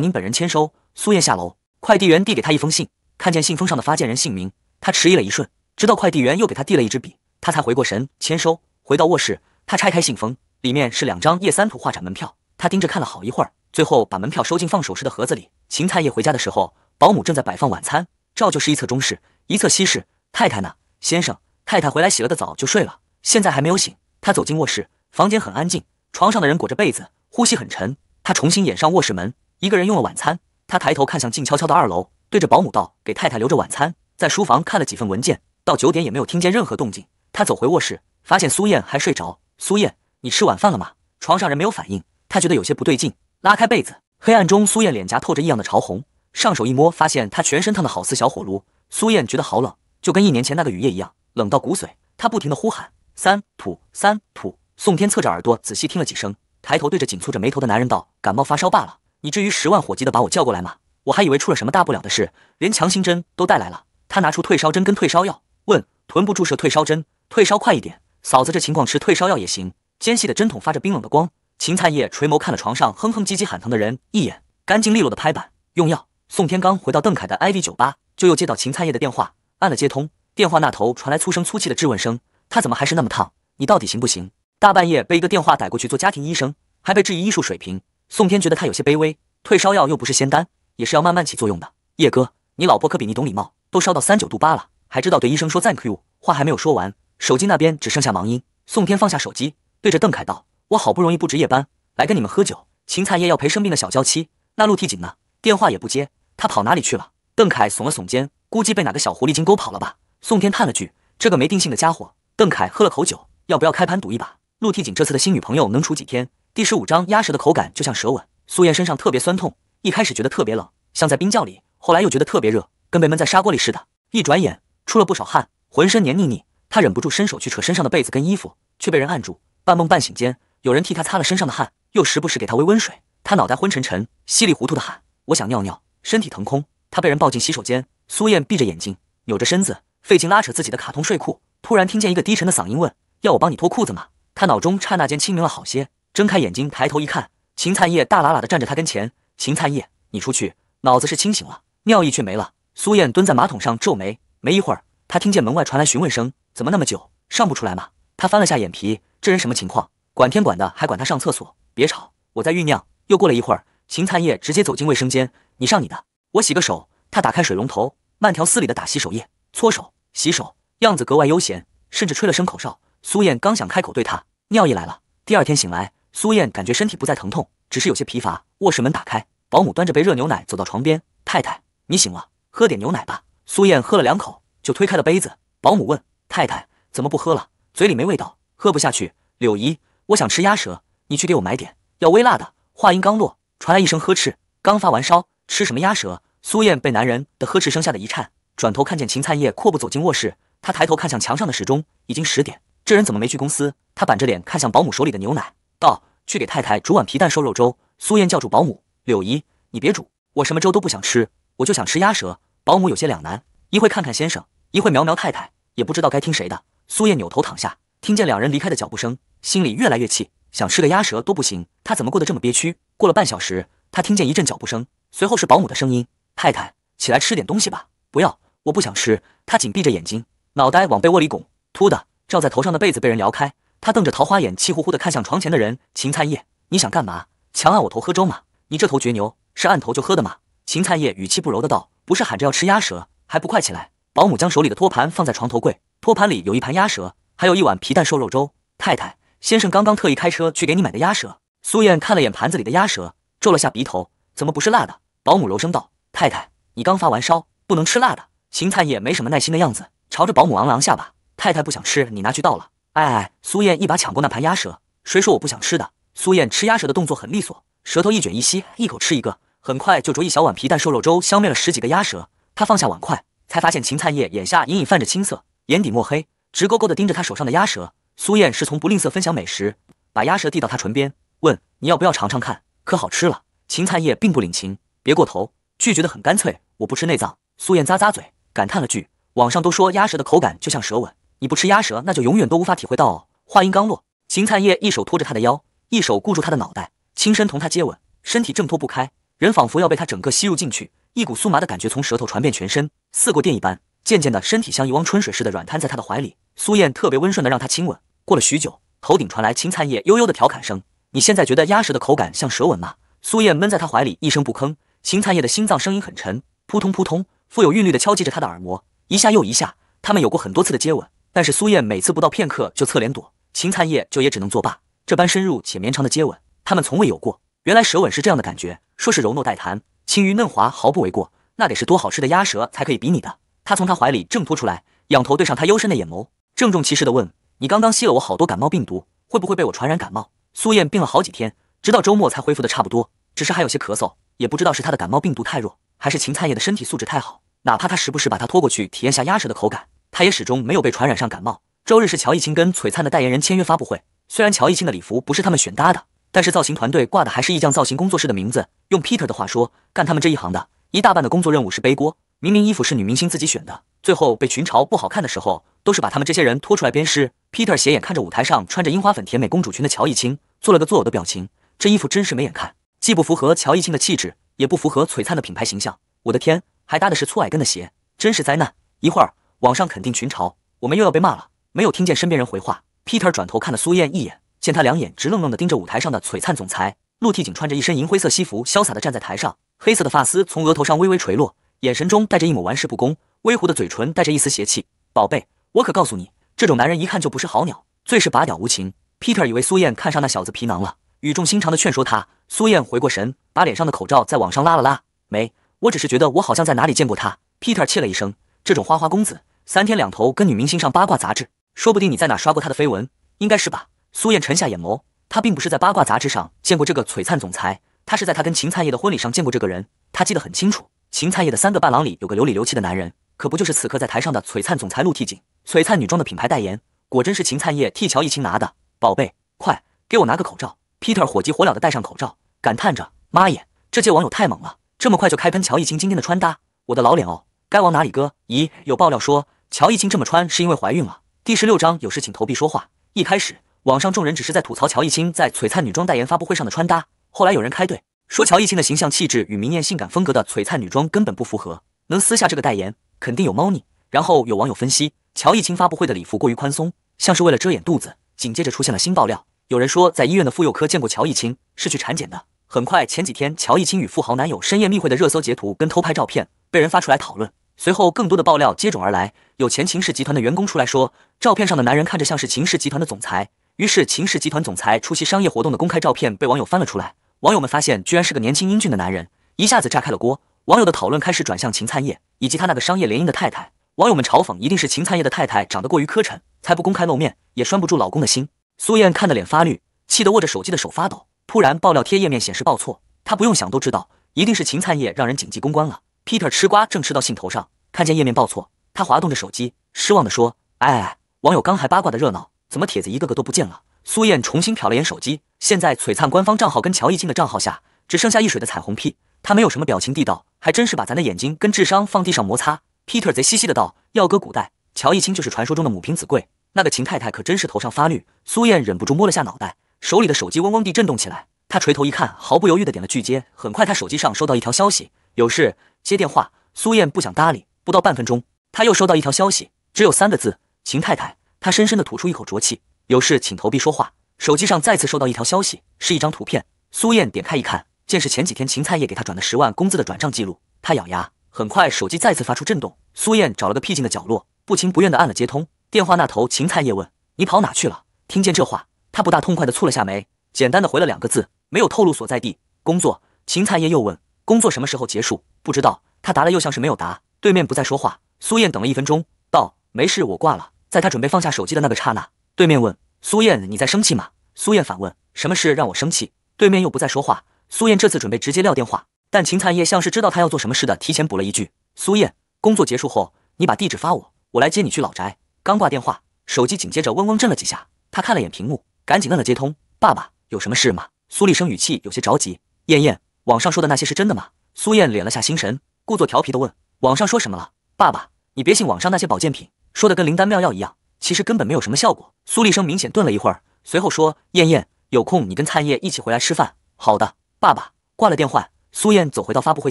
您本人签收。”苏燕下楼，快递员递给她一封信。看见信封上的发件人姓名，她迟疑了一瞬，直到快递员又给她递了一支笔，她才回过神签收。回到卧室，她拆开信封，里面是两张叶三土画展门票。她盯着看了好一会儿，最后把门票收进放首饰的盒子里。秦菜叶回家的时候，保姆正在摆放晚餐，照旧是一侧中式，一侧西式。太太呢？先生，太太回来洗了个澡就睡了，现在还没有醒。她走进卧室，房间很安静，床上的人裹着被子，呼吸很沉。她重新掩上卧室门，一个人用了晚餐。他抬头看向静悄悄的二楼，对着保姆道：“给太太留着晚餐。”在书房看了几份文件，到九点也没有听见任何动静。他走回卧室，发现苏燕还睡着。苏燕，你吃晚饭了吗？床上人没有反应，他觉得有些不对劲，拉开被子，黑暗中苏燕脸颊透着异样的潮红，上手一摸，发现她全身烫的好似小火炉。苏燕觉得好冷，就跟一年前那个雨夜一样，冷到骨髓。她不停地呼喊：“三土三土。”宋天侧着耳朵仔细听了几声，抬头对着紧蹙着眉头的男人道：“感冒发烧罢了。”你至于十万火急的把我叫过来吗？我还以为出了什么大不了的事，连强心针都带来了。他拿出退烧针跟退烧药，问：“臀部注射退烧针，退烧快一点。”嫂子，这情况吃退烧药也行。尖细的针筒发着冰冷的光。秦灿叶垂眸看了床上哼哼唧唧喊疼的人一眼，干净利落的拍板用药。宋天刚回到邓凯的 I D 酒吧，就又接到秦灿叶的电话，按了接通，电话那头传来粗声粗气的质问声：“他怎么还是那么烫？你到底行不行？大半夜被一个电话逮过去做家庭医生，还被质疑医术水平。”宋天觉得他有些卑微，退烧药又不是仙丹，也是要慢慢起作用的。叶哥，你老婆可比你懂礼貌，都烧到三九度八了，还知道对医生说 thank you。话还没有说完，手机那边只剩下忙音。宋天放下手机，对着邓凯道：“我好不容易不值夜班，来跟你们喝酒。秦菜叶要陪生病的小娇妻，那陆替景呢？电话也不接，他跑哪里去了？”邓凯耸了耸肩，估计被哪个小狐狸精勾跑了吧。宋天叹了句：“这个没定性的家伙。”邓凯喝了口酒，要不要开盘赌一把？陆替景这次的新女朋友能处几天？第十五章，鸭舌的口感就像舌吻。苏燕身上特别酸痛，一开始觉得特别冷，像在冰窖里；后来又觉得特别热，跟被闷在砂锅里似的。一转眼出了不少汗，浑身黏腻腻。她忍不住伸手去扯身上的被子跟衣服，却被人按住。半梦半醒间，有人替她擦了身上的汗，又时不时给她喂温水。她脑袋昏沉沉，稀里糊涂的喊：“我想尿尿。”身体腾空，她被人抱进洗手间。苏燕闭着眼睛，扭着身子，费劲拉扯自己的卡通睡裤。突然听见一个低沉的嗓音问：“要我帮你脱裤子吗？”她脑中刹那间清明了好些。睁开眼睛，抬头一看，秦灿叶大喇喇的站着他跟前。秦灿叶，你出去，脑子是清醒了，尿意却没了。苏燕蹲在马桶上皱眉，没一会儿，她听见门外传来询问声：“怎么那么久，上不出来吗？”她翻了下眼皮，这人什么情况？管天管的还管他上厕所？别吵，我在酝酿。又过了一会儿，秦灿叶直接走进卫生间，你上你的，我洗个手。他打开水龙头，慢条斯理的打洗手液，搓手、洗手，样子格外悠闲，甚至吹了声口哨。苏燕刚想开口对他，尿意来了。第二天醒来。苏燕感觉身体不再疼痛，只是有些疲乏。卧室门打开，保姆端着杯热牛奶走到床边：“太太，你醒了，喝点牛奶吧。”苏燕喝了两口，就推开了杯子。保姆问：“太太，怎么不喝了？嘴里没味道，喝不下去。”柳姨，我想吃鸭舌，你去给我买点，要微辣的。话音刚落，传来一声呵斥：“刚发完烧，吃什么鸭舌？”苏燕被男人的呵斥声吓得一颤，转头看见秦灿叶阔步走进卧室。她抬头看向墙上的时钟，已经十点，这人怎么没去公司？她板着脸看向保姆手里的牛奶。道：“去给太太煮碗皮蛋瘦肉粥。苏燕叫住保姆柳姨：“你别煮，我什么粥都不想吃，我就想吃鸭舌。”保姆有些两难，一会看看先生，一会瞄瞄太太，也不知道该听谁的。苏燕扭头躺下，听见两人离开的脚步声，心里越来越气，想吃个鸭舌都不行，她怎么过得这么憋屈？过了半小时，她听见一阵脚步声，随后是保姆的声音：“太太，起来吃点东西吧。”“不要，我不想吃。”她紧闭着眼睛，脑袋往被窝里拱，突的，罩在头上的被子被人撩开。他瞪着桃花眼，气呼呼的看向床前的人秦灿叶，你想干嘛？强按我头喝粥吗？你这头倔牛是按头就喝的吗？秦灿叶语气不柔的道：“不是喊着要吃鸭舌，还不快起来！”保姆将手里的托盘放在床头柜，托盘里有一盘鸭舌，还有一碗皮蛋瘦肉粥。太太，先生刚刚特意开车去给你买的鸭舌。苏燕看了眼盘子里的鸭舌，皱了下鼻头，怎么不是辣的？保姆柔声道：“太太，你刚发完烧，不能吃辣的。”秦灿叶没什么耐心的样子，朝着保姆昂昂下巴：“太太不想吃，你拿去倒了。”哎哎，苏燕一把抢过那盘鸭舌，谁说我不想吃的？苏燕吃鸭舌的动作很利索，舌头一卷一吸，一口吃一个，很快就着一小碗皮蛋瘦肉粥消灭了十几个鸭舌。她放下碗筷，才发现秦灿叶眼下隐隐泛着青色，眼底墨黑，直勾勾地盯着她手上的鸭舌。苏燕是从不吝啬分享美食，把鸭舌递到他唇边，问你要不要尝尝看，可好吃了。秦灿叶并不领情，别过头，拒绝得很干脆，我不吃内脏。苏燕咂咂嘴，感叹了句：网上都说鸭舌的口感就像舌吻。你不吃鸭舌，那就永远都无法体会到。哦。话音刚落，秦灿叶一手托着他的腰，一手固住他的脑袋，轻声同他接吻，身体挣脱不开，人仿佛要被他整个吸入进去。一股酥麻的感觉从舌头传遍全身，似过电一般。渐渐的，身体像一汪春水似的软瘫在他的怀里。苏燕特别温顺的让他亲吻。过了许久，头顶传来秦灿叶悠悠的调侃声：“你现在觉得鸭舌的口感像舌吻吗？”苏燕闷在他怀里一声不吭。秦灿叶的心脏声音很沉，扑通扑通，富有韵律的敲击着他的耳膜，一下又一下。他们有过很多次的接吻。但是苏燕每次不到片刻就侧脸躲，秦灿叶就也只能作罢。这般深入且绵长的接吻，他们从未有过。原来舌吻是这样的感觉，说是柔糯带弹、轻于嫩滑，毫不为过。那得是多好吃的鸭舌才可以比拟的。他从他怀里挣脱出来，仰头对上他幽深的眼眸，郑重其事地问：“你刚刚吸了我好多感冒病毒，会不会被我传染感冒？”苏燕病了好几天，直到周末才恢复得差不多，只是还有些咳嗽，也不知道是他的感冒病毒太弱，还是秦灿叶的身体素质太好。哪怕他时不时把他拖过去体验下鸭舌的口感。他也始终没有被传染上感冒。周日是乔一清跟璀璨的代言人签约发布会。虽然乔一清的礼服不是他们选搭的，但是造型团队挂的还是艺匠造型工作室的名字。用 Peter 的话说，干他们这一行的，一大半的工作任务是背锅。明明衣服是女明星自己选的，最后被群嘲不好看的时候，都是把他们这些人拖出来鞭尸。Peter 斜眼看着舞台上穿着樱花粉甜美公主裙的乔一清，做了个作呕的表情。这衣服真是没眼看，既不符合乔一清的气质，也不符合璀璨的品牌形象。我的天，还搭的是粗矮跟的鞋，真是灾难！一会儿。网上肯定群嘲，我们又要被骂了。没有听见身边人回话，Peter 转头看了苏燕一眼，见她两眼直愣愣地盯着舞台上的璀璨总裁陆替景，穿着一身银灰色西服，潇洒地站在台上，黑色的发丝从额头上微微垂落，眼神中带着一抹玩世不恭，微弧的嘴唇带着一丝邪气。宝贝，我可告诉你，这种男人一看就不是好鸟，最是拔屌无情。Peter 以为苏燕看上那小子皮囊了，语重心长地劝说他。苏燕回过神，把脸上的口罩再往上拉了拉，没，我只是觉得我好像在哪里见过他。Peter 切了一声。这种花花公子，三天两头跟女明星上八卦杂志，说不定你在哪刷过他的绯闻，应该是吧？苏燕沉下眼眸，她并不是在八卦杂志上见过这个璀璨总裁，他是在他跟秦灿叶的婚礼上见过这个人，他记得很清楚。秦灿叶的三个伴郎里有个流里流气的男人，可不就是此刻在台上的璀璨总裁陆替景？璀璨女装的品牌代言，果真是秦灿叶替乔一清拿的。宝贝，快给我拿个口罩！Peter 火急火燎的戴上口罩，感叹着：“妈耶，这届网友太猛了，这么快就开喷乔一清今天的穿搭，我的老脸哦。”该往哪里搁？咦，有爆料说乔一清这么穿是因为怀孕了。第十六章有事请投币说话。一开始，网上众人只是在吐槽乔一清在璀璨女装代言发布会上的穿搭，后来有人开怼，说乔一清的形象气质与明艳性感风格的璀璨女装根本不符合，能撕下这个代言，肯定有猫腻。然后有网友分析，乔一清发布会的礼服过于宽松，像是为了遮掩肚子。紧接着出现了新爆料，有人说在医院的妇幼科见过乔一清，是去产检的。很快，前几天乔一清与富豪男友深夜密会的热搜截图跟偷拍照片被人发出来讨论。随后，更多的爆料接踵而来。有前秦氏集团的员工出来说，照片上的男人看着像是秦氏集团的总裁。于是，秦氏集团总裁出席商业活动的公开照片被网友翻了出来。网友们发现，居然是个年轻英俊的男人，一下子炸开了锅。网友的讨论开始转向秦灿业以及他那个商业联姻的太太。网友们嘲讽，一定是秦灿业的太太长得过于磕碜，才不公开露面，也拴不住老公的心。苏燕看的脸发绿，气得握着手机的手发抖。突然，爆料贴页面显示报错。她不用想都知道，一定是秦灿业让人紧急公关了。Peter 吃瓜正吃到兴头上，看见页面报错，他滑动着手机，失望地说：“哎网友刚还八卦的热闹，怎么帖子一个个都不见了？”苏燕重新瞟了眼手机，现在璀璨官方账号跟乔一清的账号下只剩下一水的彩虹屁，他没有什么表情地道：“还真是把咱的眼睛跟智商放地上摩擦。”Peter 贼兮兮的道：“要搁古代，乔一清就是传说中的母凭子贵，那个秦太太可真是头上发绿。”苏燕忍不住摸了下脑袋，手里的手机嗡嗡地震动起来，他垂头一看，毫不犹豫地点了拒接。很快，他手机上收到一条消息：有事。接电话，苏燕不想搭理。不到半分钟，她又收到一条消息，只有三个字：秦太太。她深深的吐出一口浊气，有事请投币说话。手机上再次收到一条消息，是一张图片。苏燕点开一看，见是前几天秦菜叶给她转的十万工资的转账记录。她咬牙，很快手机再次发出震动。苏燕找了个僻静的角落，不情不愿的按了接通。电话那头，秦菜叶问：“你跑哪去了？”听见这话，她不大痛快的蹙了下眉，简单的回了两个字，没有透露所在地。工作。秦菜叶又问。工作什么时候结束？不知道。他答了，又像是没有答。对面不再说话。苏燕等了一分钟，道：“没事，我挂了。”在她准备放下手机的那个刹那，对面问：“苏燕，你在生气吗？”苏燕反问：“什么事让我生气？”对面又不再说话。苏燕这次准备直接撂电话，但秦灿烨像是知道他要做什么似的，提前补了一句：“苏燕，工作结束后，你把地址发我，我来接你去老宅。”刚挂电话，手机紧接着嗡嗡震了几下。他看了眼屏幕，赶紧摁了接通。爸爸，有什么事吗？苏立生语气有些着急。燕燕。网上说的那些是真的吗？苏燕敛了下心神，故作调皮的问：“网上说什么了？”爸爸，你别信网上那些保健品，说的跟灵丹妙药一样，其实根本没有什么效果。苏立生明显顿了一会儿，随后说：“燕燕，有空你跟灿叶一起回来吃饭。”好的，爸爸。挂了电话，苏燕走回到发布会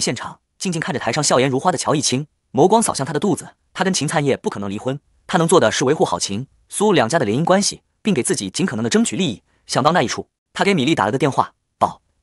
现场，静静看着台上笑颜如花的乔一清，眸光扫向他的肚子。她跟秦灿叶不可能离婚，她能做的是维护好秦苏两家的联姻关系，并给自己尽可能的争取利益。想到那一处，她给米粒打了个电话。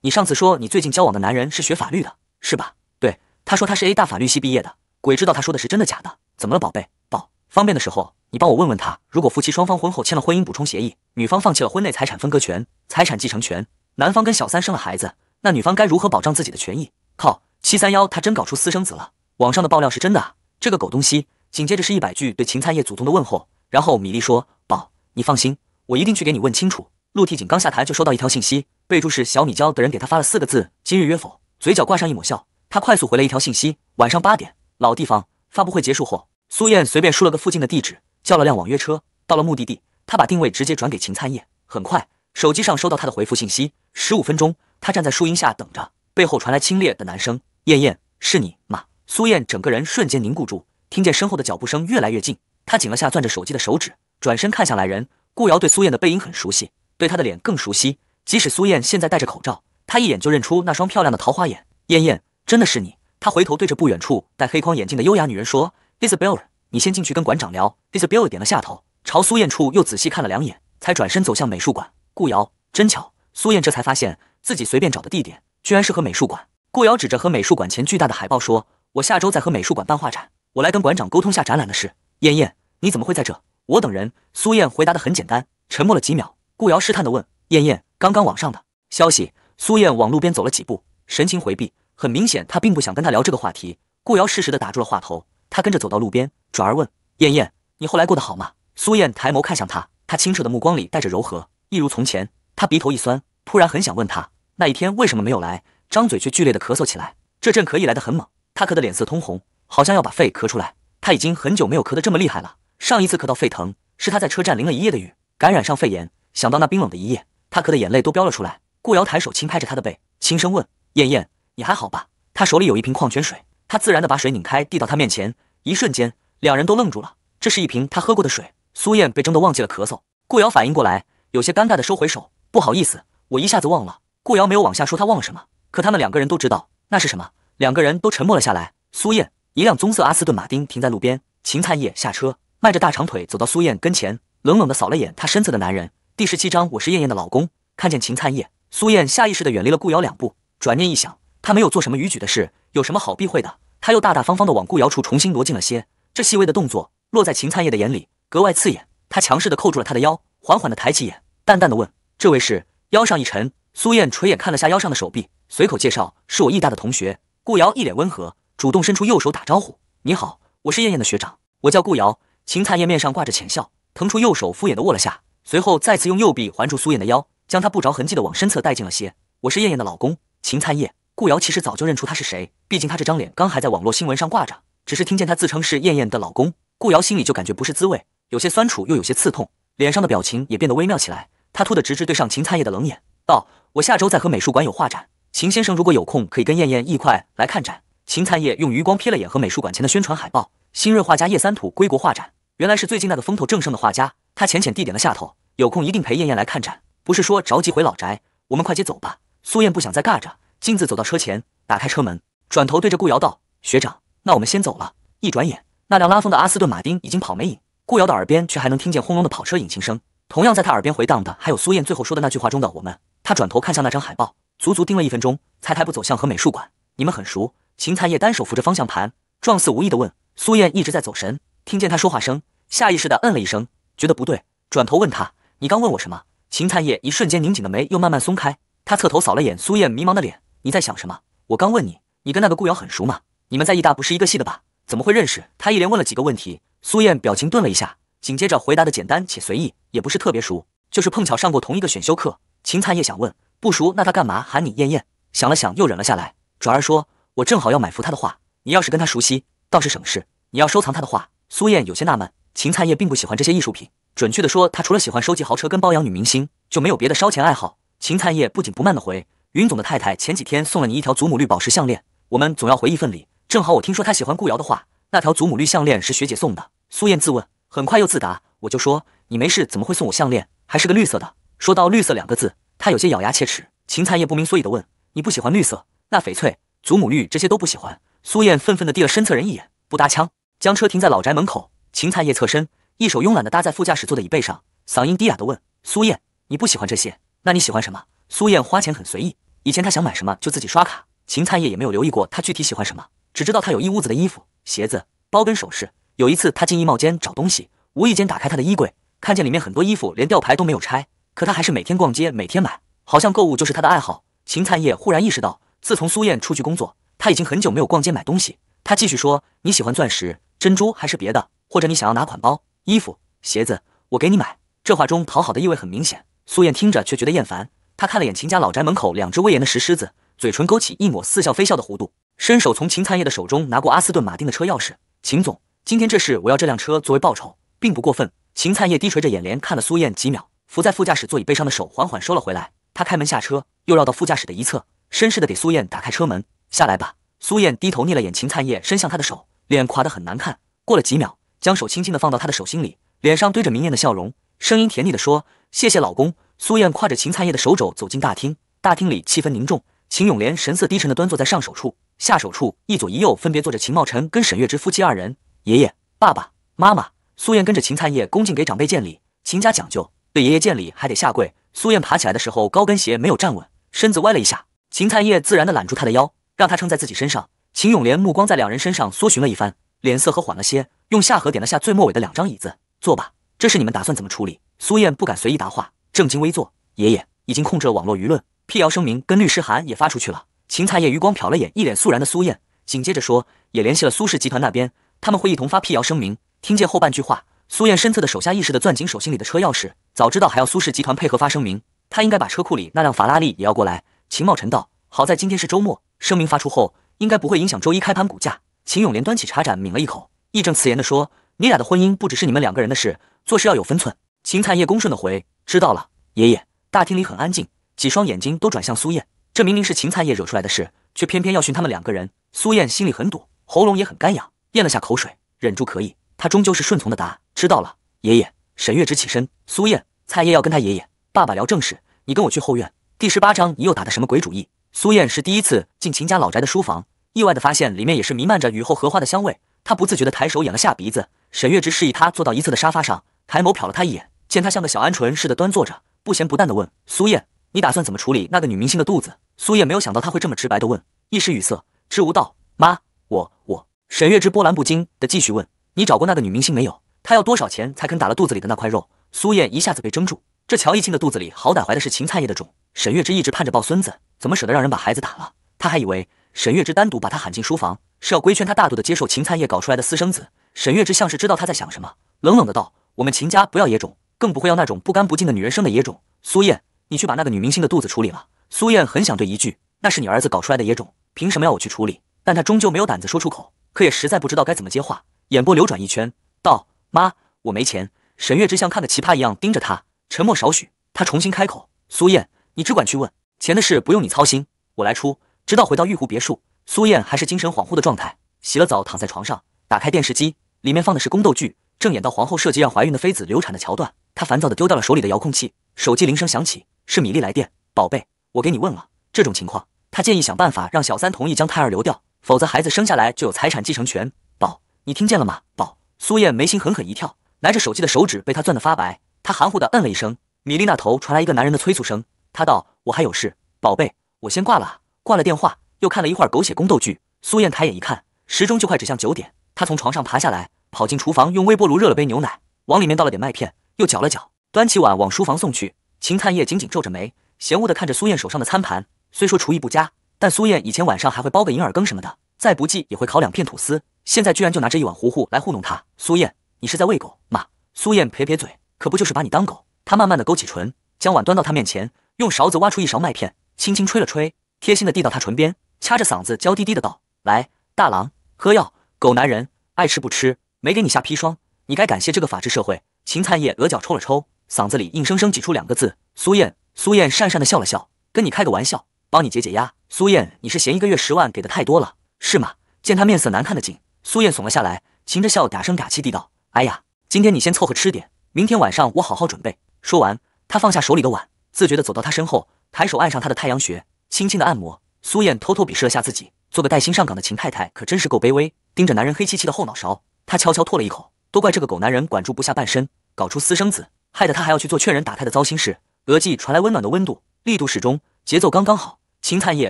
你上次说你最近交往的男人是学法律的，是吧？对，他说他是 A 大法律系毕业的，鬼知道他说的是真的假的。怎么了，宝贝？宝，方便的时候你帮我问问他，如果夫妻双方婚后签了婚姻补充协议，女方放弃了婚内财产分割权、财产继承权，男方跟小三生了孩子，那女方该如何保障自己的权益？靠，七三幺他真搞出私生子了，网上的爆料是真的啊！这个狗东西。紧接着是一百句对秦灿叶祖宗的问候，然后米粒说：“宝，你放心，我一定去给你问清楚。”陆替景刚下台就收到一条信息，备注是小米椒的人给他发了四个字：“今日约否？”嘴角挂上一抹笑，他快速回了一条信息：“晚上八点，老地方。”发布会结束后，苏燕随便输了个附近的地址，叫了辆网约车，到了目的地，她把定位直接转给秦灿烨。很快，手机上收到他的回复信息。十五分钟，她站在树荫下等着，背后传来清冽的男声：“燕燕，是你吗？”苏燕整个人瞬间凝固住，听见身后的脚步声越来越近，她紧了下攥着手机的手指，转身看向来人。顾瑶对苏燕的背影很熟悉。对他的脸更熟悉，即使苏燕现在戴着口罩，他一眼就认出那双漂亮的桃花眼。燕燕，真的是你！他回头对着不远处戴黑框眼镜的优雅女人说：“Isabel，你先进去跟馆长聊。”Isabel 点了下头，朝苏燕处又仔细看了两眼，才转身走向美术馆。顾瑶，真巧！苏燕这才发现自己随便找的地点，居然是和美术馆。顾瑶指着和美术馆前巨大的海报说：“我下周在和美术馆办画展，我来跟馆长沟通下展览的事。”燕燕，你怎么会在这？我等人。苏燕回答的很简单，沉默了几秒。顾瑶试探地问：“燕燕，刚刚网上的消息。”苏燕往路边走了几步，神情回避，很明显她并不想跟他聊这个话题。顾瑶适时地打住了话头，她跟着走到路边，转而问：“燕燕，你后来过得好吗？”苏燕抬眸看向他，他清澈的目光里带着柔和，一如从前。他鼻头一酸，突然很想问他那一天为什么没有来，张嘴却剧烈地咳嗽起来。这阵咳意来得很猛，他咳得脸色通红，好像要把肺咳出来。他已经很久没有咳得这么厉害了，上一次咳到肺疼，是他在车站淋了一夜的雨，感染上肺炎。想到那冰冷的一夜，他咳的眼泪都飙了出来。顾瑶抬手轻拍着他的背，轻声问：“燕燕，你还好吧？”他手里有一瓶矿泉水，他自然的把水拧开，递到他面前。一瞬间，两人都愣住了。这是一瓶他喝过的水。苏燕被蒸得忘记了咳嗽。顾瑶反应过来，有些尴尬的收回手：“不好意思，我一下子忘了。”顾瑶没有往下说他忘了什么，可他们两个人都知道那是什么。两个人都沉默了下来。苏燕，一辆棕色阿斯顿马丁停在路边，秦灿叶下车，迈着大长腿走到苏燕跟前，冷冷的扫了眼他身侧的男人。第十七章，我是燕燕的老公。看见秦灿叶，苏燕下意识地远离了顾瑶两步。转念一想，她没有做什么逾矩的事，有什么好避讳的？她又大大方方的往顾瑶处重新挪近了些。这细微的动作落在秦灿叶的眼里格外刺眼。他强势地扣住了她的腰，缓缓地抬起眼，淡淡地问：“这位是？”腰上一沉，苏燕垂眼看了下腰上的手臂，随口介绍：“是我艺大的同学。”顾瑶一脸温和，主动伸出右手打招呼：“你好，我是燕燕的学长，我叫顾瑶。”秦灿叶面上挂着浅笑，腾出右手敷衍地握了下。随后再次用右臂环住苏燕的腰，将她不着痕迹的往身侧带近了些。我是燕燕的老公秦灿叶。顾瑶其实早就认出他是谁，毕竟他这张脸刚还在网络新闻上挂着，只是听见他自称是燕燕的老公，顾瑶心里就感觉不是滋味，有些酸楚又有些刺痛，脸上的表情也变得微妙起来。他突的直直对上秦灿叶的冷眼，道：“我下周在和美术馆有画展，秦先生如果有空，可以跟燕燕一块来看展。”秦灿叶用余光瞥了眼和美术馆前的宣传海报，新锐画家叶三土归国画展。原来是最近那个风头正盛的画家，他浅浅地点了下头，有空一定陪燕燕来看展。不是说着急回老宅，我们快些走吧。苏燕不想再尬着，径自走到车前，打开车门，转头对着顾瑶道：“学长，那我们先走了。”一转眼，那辆拉风的阿斯顿马丁已经跑没影。顾瑶的耳边却还能听见轰隆的跑车引擎声，同样在她耳边回荡的还有苏燕最后说的那句话中的“我们”。她转头看向那张海报，足足盯了一分钟，才抬步走向和美术馆。你们很熟？秦灿叶单手扶着方向盘，状似无意地问。苏燕一直在走神，听见他说话声。下意识的嗯了一声，觉得不对，转头问他：“你刚问我什么？”秦灿叶一瞬间拧紧的眉又慢慢松开，他侧头扫了眼苏燕迷茫的脸：“你在想什么？”“我刚问你，你跟那个顾瑶很熟吗？你们在艺大不是一个系的吧？怎么会认识？”他一连问了几个问题，苏燕表情顿了一下，紧接着回答的简单且随意：“也不是特别熟，就是碰巧上过同一个选修课。”秦灿叶想问不熟，那他干嘛喊你燕燕？想了想，又忍了下来，转而说：“我正好要买服他的话，你要是跟他熟悉，倒是省事。你要收藏他的话。”苏燕有些纳闷。秦灿叶并不喜欢这些艺术品，准确的说，他除了喜欢收集豪车跟包养女明星，就没有别的烧钱爱好。秦灿叶不紧不慢的回：“云总的太太前几天送了你一条祖母绿宝石项链，我们总要回一份礼，正好我听说他喜欢顾瑶的画，那条祖母绿项链是学姐送的。”苏燕自问，很快又自答：“我就说你没事怎么会送我项链，还是个绿色的。”说到绿色两个字，他有些咬牙切齿。秦灿叶不明所以的问：“你不喜欢绿色？那翡翠、祖母绿这些都不喜欢？”苏燕愤愤的递了身侧人一眼，不搭腔，将车停在老宅门口。秦灿叶侧身，一手慵懒地搭在副驾驶座的椅背上，嗓音低哑地问：“苏燕，你不喜欢这些，那你喜欢什么？”苏燕花钱很随意，以前她想买什么就自己刷卡，秦灿叶也没有留意过她具体喜欢什么，只知道她有一屋子的衣服、鞋子、包跟首饰。有一次她进衣帽间找东西，无意间打开她的衣柜，看见里面很多衣服连吊牌都没有拆，可她还是每天逛街，每天买，好像购物就是她的爱好。秦灿叶忽然意识到，自从苏燕出去工作，他已经很久没有逛街买东西。他继续说：“你喜欢钻石、珍珠还是别的？或者你想要哪款包、衣服、鞋子？我给你买。”这话中讨好的意味很明显。苏燕听着却觉得厌烦。她看了眼秦家老宅门口两只威严的石狮子，嘴唇勾起一抹似笑非笑的弧度，伸手从秦灿叶的手中拿过阿斯顿马丁的车钥匙。秦总，今天这事我要这辆车作为报酬，并不过分。秦灿叶低垂着眼帘看了苏燕几秒，扶在副驾驶座椅背上的手缓缓收了回来。他开门下车，又绕到副驾驶的一侧，绅士的给苏燕打开车门：“下来吧。”苏燕低头睨了眼秦灿叶伸向她的手，脸垮得很难看。过了几秒，将手轻轻的放到他的手心里，脸上堆着明艳的笑容，声音甜腻地说：“谢谢老公。”苏燕挎着秦灿叶的手肘走进大厅。大厅里气氛凝重，秦永莲神色低沉的端坐在上手处，下手处一左一右分别坐着秦茂辰跟沈月之夫妻二人。爷爷、爸爸妈妈，苏燕跟着秦灿叶恭敬给长辈见礼。秦家讲究，对爷爷见礼还得下跪。苏燕爬起来的时候，高跟鞋没有站稳，身子歪了一下。秦灿叶自然的揽住她的腰。让他撑在自己身上。秦永莲目光在两人身上搜寻了一番，脸色和缓了些，用下颌点了下最末尾的两张椅子：“坐吧，这事你们打算怎么处理？”苏燕不敢随意答话，正襟危坐。爷爷已经控制了网络舆论，辟谣声明跟律师函也发出去了。秦才业余光瞟了眼一脸肃然的苏燕，紧接着说：“也联系了苏氏集团那边，他们会一同发辟谣声明。”听见后半句话，苏燕身侧的手下意识地攥紧手心里的车钥匙。早知道还要苏氏集团配合发声明，他应该把车库里那辆法拉利也要过来。秦茂辰道：“好在今天是周末。”声明发出后，应该不会影响周一开盘股价。秦永莲端起茶盏抿了一口，义正辞严地说：“你俩的婚姻不只是你们两个人的事，做事要有分寸。”秦灿叶恭顺地回：“知道了，爷爷。”大厅里很安静，几双眼睛都转向苏燕。这明明是秦灿叶惹出来的事，却偏偏要训他们两个人。苏燕心里很堵，喉咙也很干痒，咽了下口水，忍住可以。她终究是顺从的答知道了，爷爷。”沈月之起身：“苏燕，灿叶要跟他爷爷、爸爸聊正事，你跟我去后院。”第十八章，你又打的什么鬼主意？苏燕是第一次进秦家老宅的书房，意外的发现里面也是弥漫着雨后荷花的香味。她不自觉的抬手掩了下鼻子。沈月枝示意她坐到一侧的沙发上，抬眸瞟了她一眼，见她像个小鹌鹑似的端坐着，不咸不淡的问：“苏燕，你打算怎么处理那个女明星的肚子？”苏燕没有想到他会这么直白的问，一时语塞，支吾道：“妈，我我……”沈月枝波澜不惊的继续问：“你找过那个女明星没有？她要多少钱才肯打了肚子里的那块肉？”苏燕一下子被怔住。这乔一清的肚子里好歹怀的是秦灿叶的种，沈月枝一直盼着抱孙子，怎么舍得让人把孩子打了？他还以为沈月枝单独把他喊进书房是要规劝他大度的接受秦灿叶搞出来的私生子。沈月枝像是知道他在想什么，冷冷的道：“我们秦家不要野种，更不会要那种不干不净的女人生的野种。苏燕，你去把那个女明星的肚子处理了。”苏燕很想对一句：“那是你儿子搞出来的野种，凭什么要我去处理？”但她终究没有胆子说出口，可也实在不知道该怎么接话，眼波流转一圈，道：“妈，我没钱。”沈月枝像看的奇葩一样盯着他。沉默少许，他重新开口：“苏燕，你只管去问钱的事，不用你操心，我来出。”直到回到玉湖别墅，苏燕还是精神恍惚的状态。洗了澡，躺在床上，打开电视机，里面放的是宫斗剧，正演到皇后设计让怀孕的妃子流产的桥段。她烦躁地丢掉了手里的遥控器。手机铃声响起，是米粒来电：“宝贝，我给你问了这种情况，她建议想办法让小三同意将胎儿流掉，否则孩子生下来就有财产继承权。宝，你听见了吗？”宝。苏燕眉心狠狠一跳，拿着手机的手指被他攥得发白。他含糊地嗯了一声，米莉那头传来一个男人的催促声。他道：“我还有事，宝贝，我先挂了。”挂了电话，又看了一会儿狗血宫斗剧。苏燕抬眼一看，时钟就快指向九点。她从床上爬下来，跑进厨房，用微波炉热了杯牛奶，往里面倒了点麦片，又搅了搅，端起碗往书房送去。秦灿叶紧紧皱着眉，嫌恶地看着苏燕手上的餐盘。虽说厨艺不佳，但苏燕以前晚上还会包个银耳羹什么的，再不济也会烤两片吐司。现在居然就拿这一碗糊糊来糊弄他。苏燕，你是在喂狗吗？苏燕撇撇嘴。可不就是把你当狗？他慢慢的勾起唇，将碗端到他面前，用勺子挖出一勺麦片，轻轻吹了吹，贴心的递到他唇边，掐着嗓子娇滴滴的道：“来，大郎，喝药。狗男人爱吃不吃，没给你下砒霜，你该感谢这个法治社会。”秦灿叶额角抽了抽，嗓子里硬生生挤出两个字：“苏燕。”苏燕讪讪的笑了笑，跟你开个玩笑，帮你解解压。苏燕，你是嫌一个月十万给的太多了，是吗？见他面色难看的紧，苏燕耸了下来，噙着笑嗲声嗲气地道：“哎呀，今天你先凑合吃点。”明天晚上我好好准备。说完，他放下手里的碗，自觉地走到她身后，抬手按上她的太阳穴，轻轻地按摩。苏燕偷偷鄙视了下自己，做个带薪上岗的秦太太可真是够卑微。盯着男人黑漆漆的后脑勺，她悄悄唾了一口，都怪这个狗男人管住不下半身，搞出私生子，害得她还要去做劝人打胎的糟心事。额际传来温暖的温度，力度始终，节奏刚刚好。秦灿烨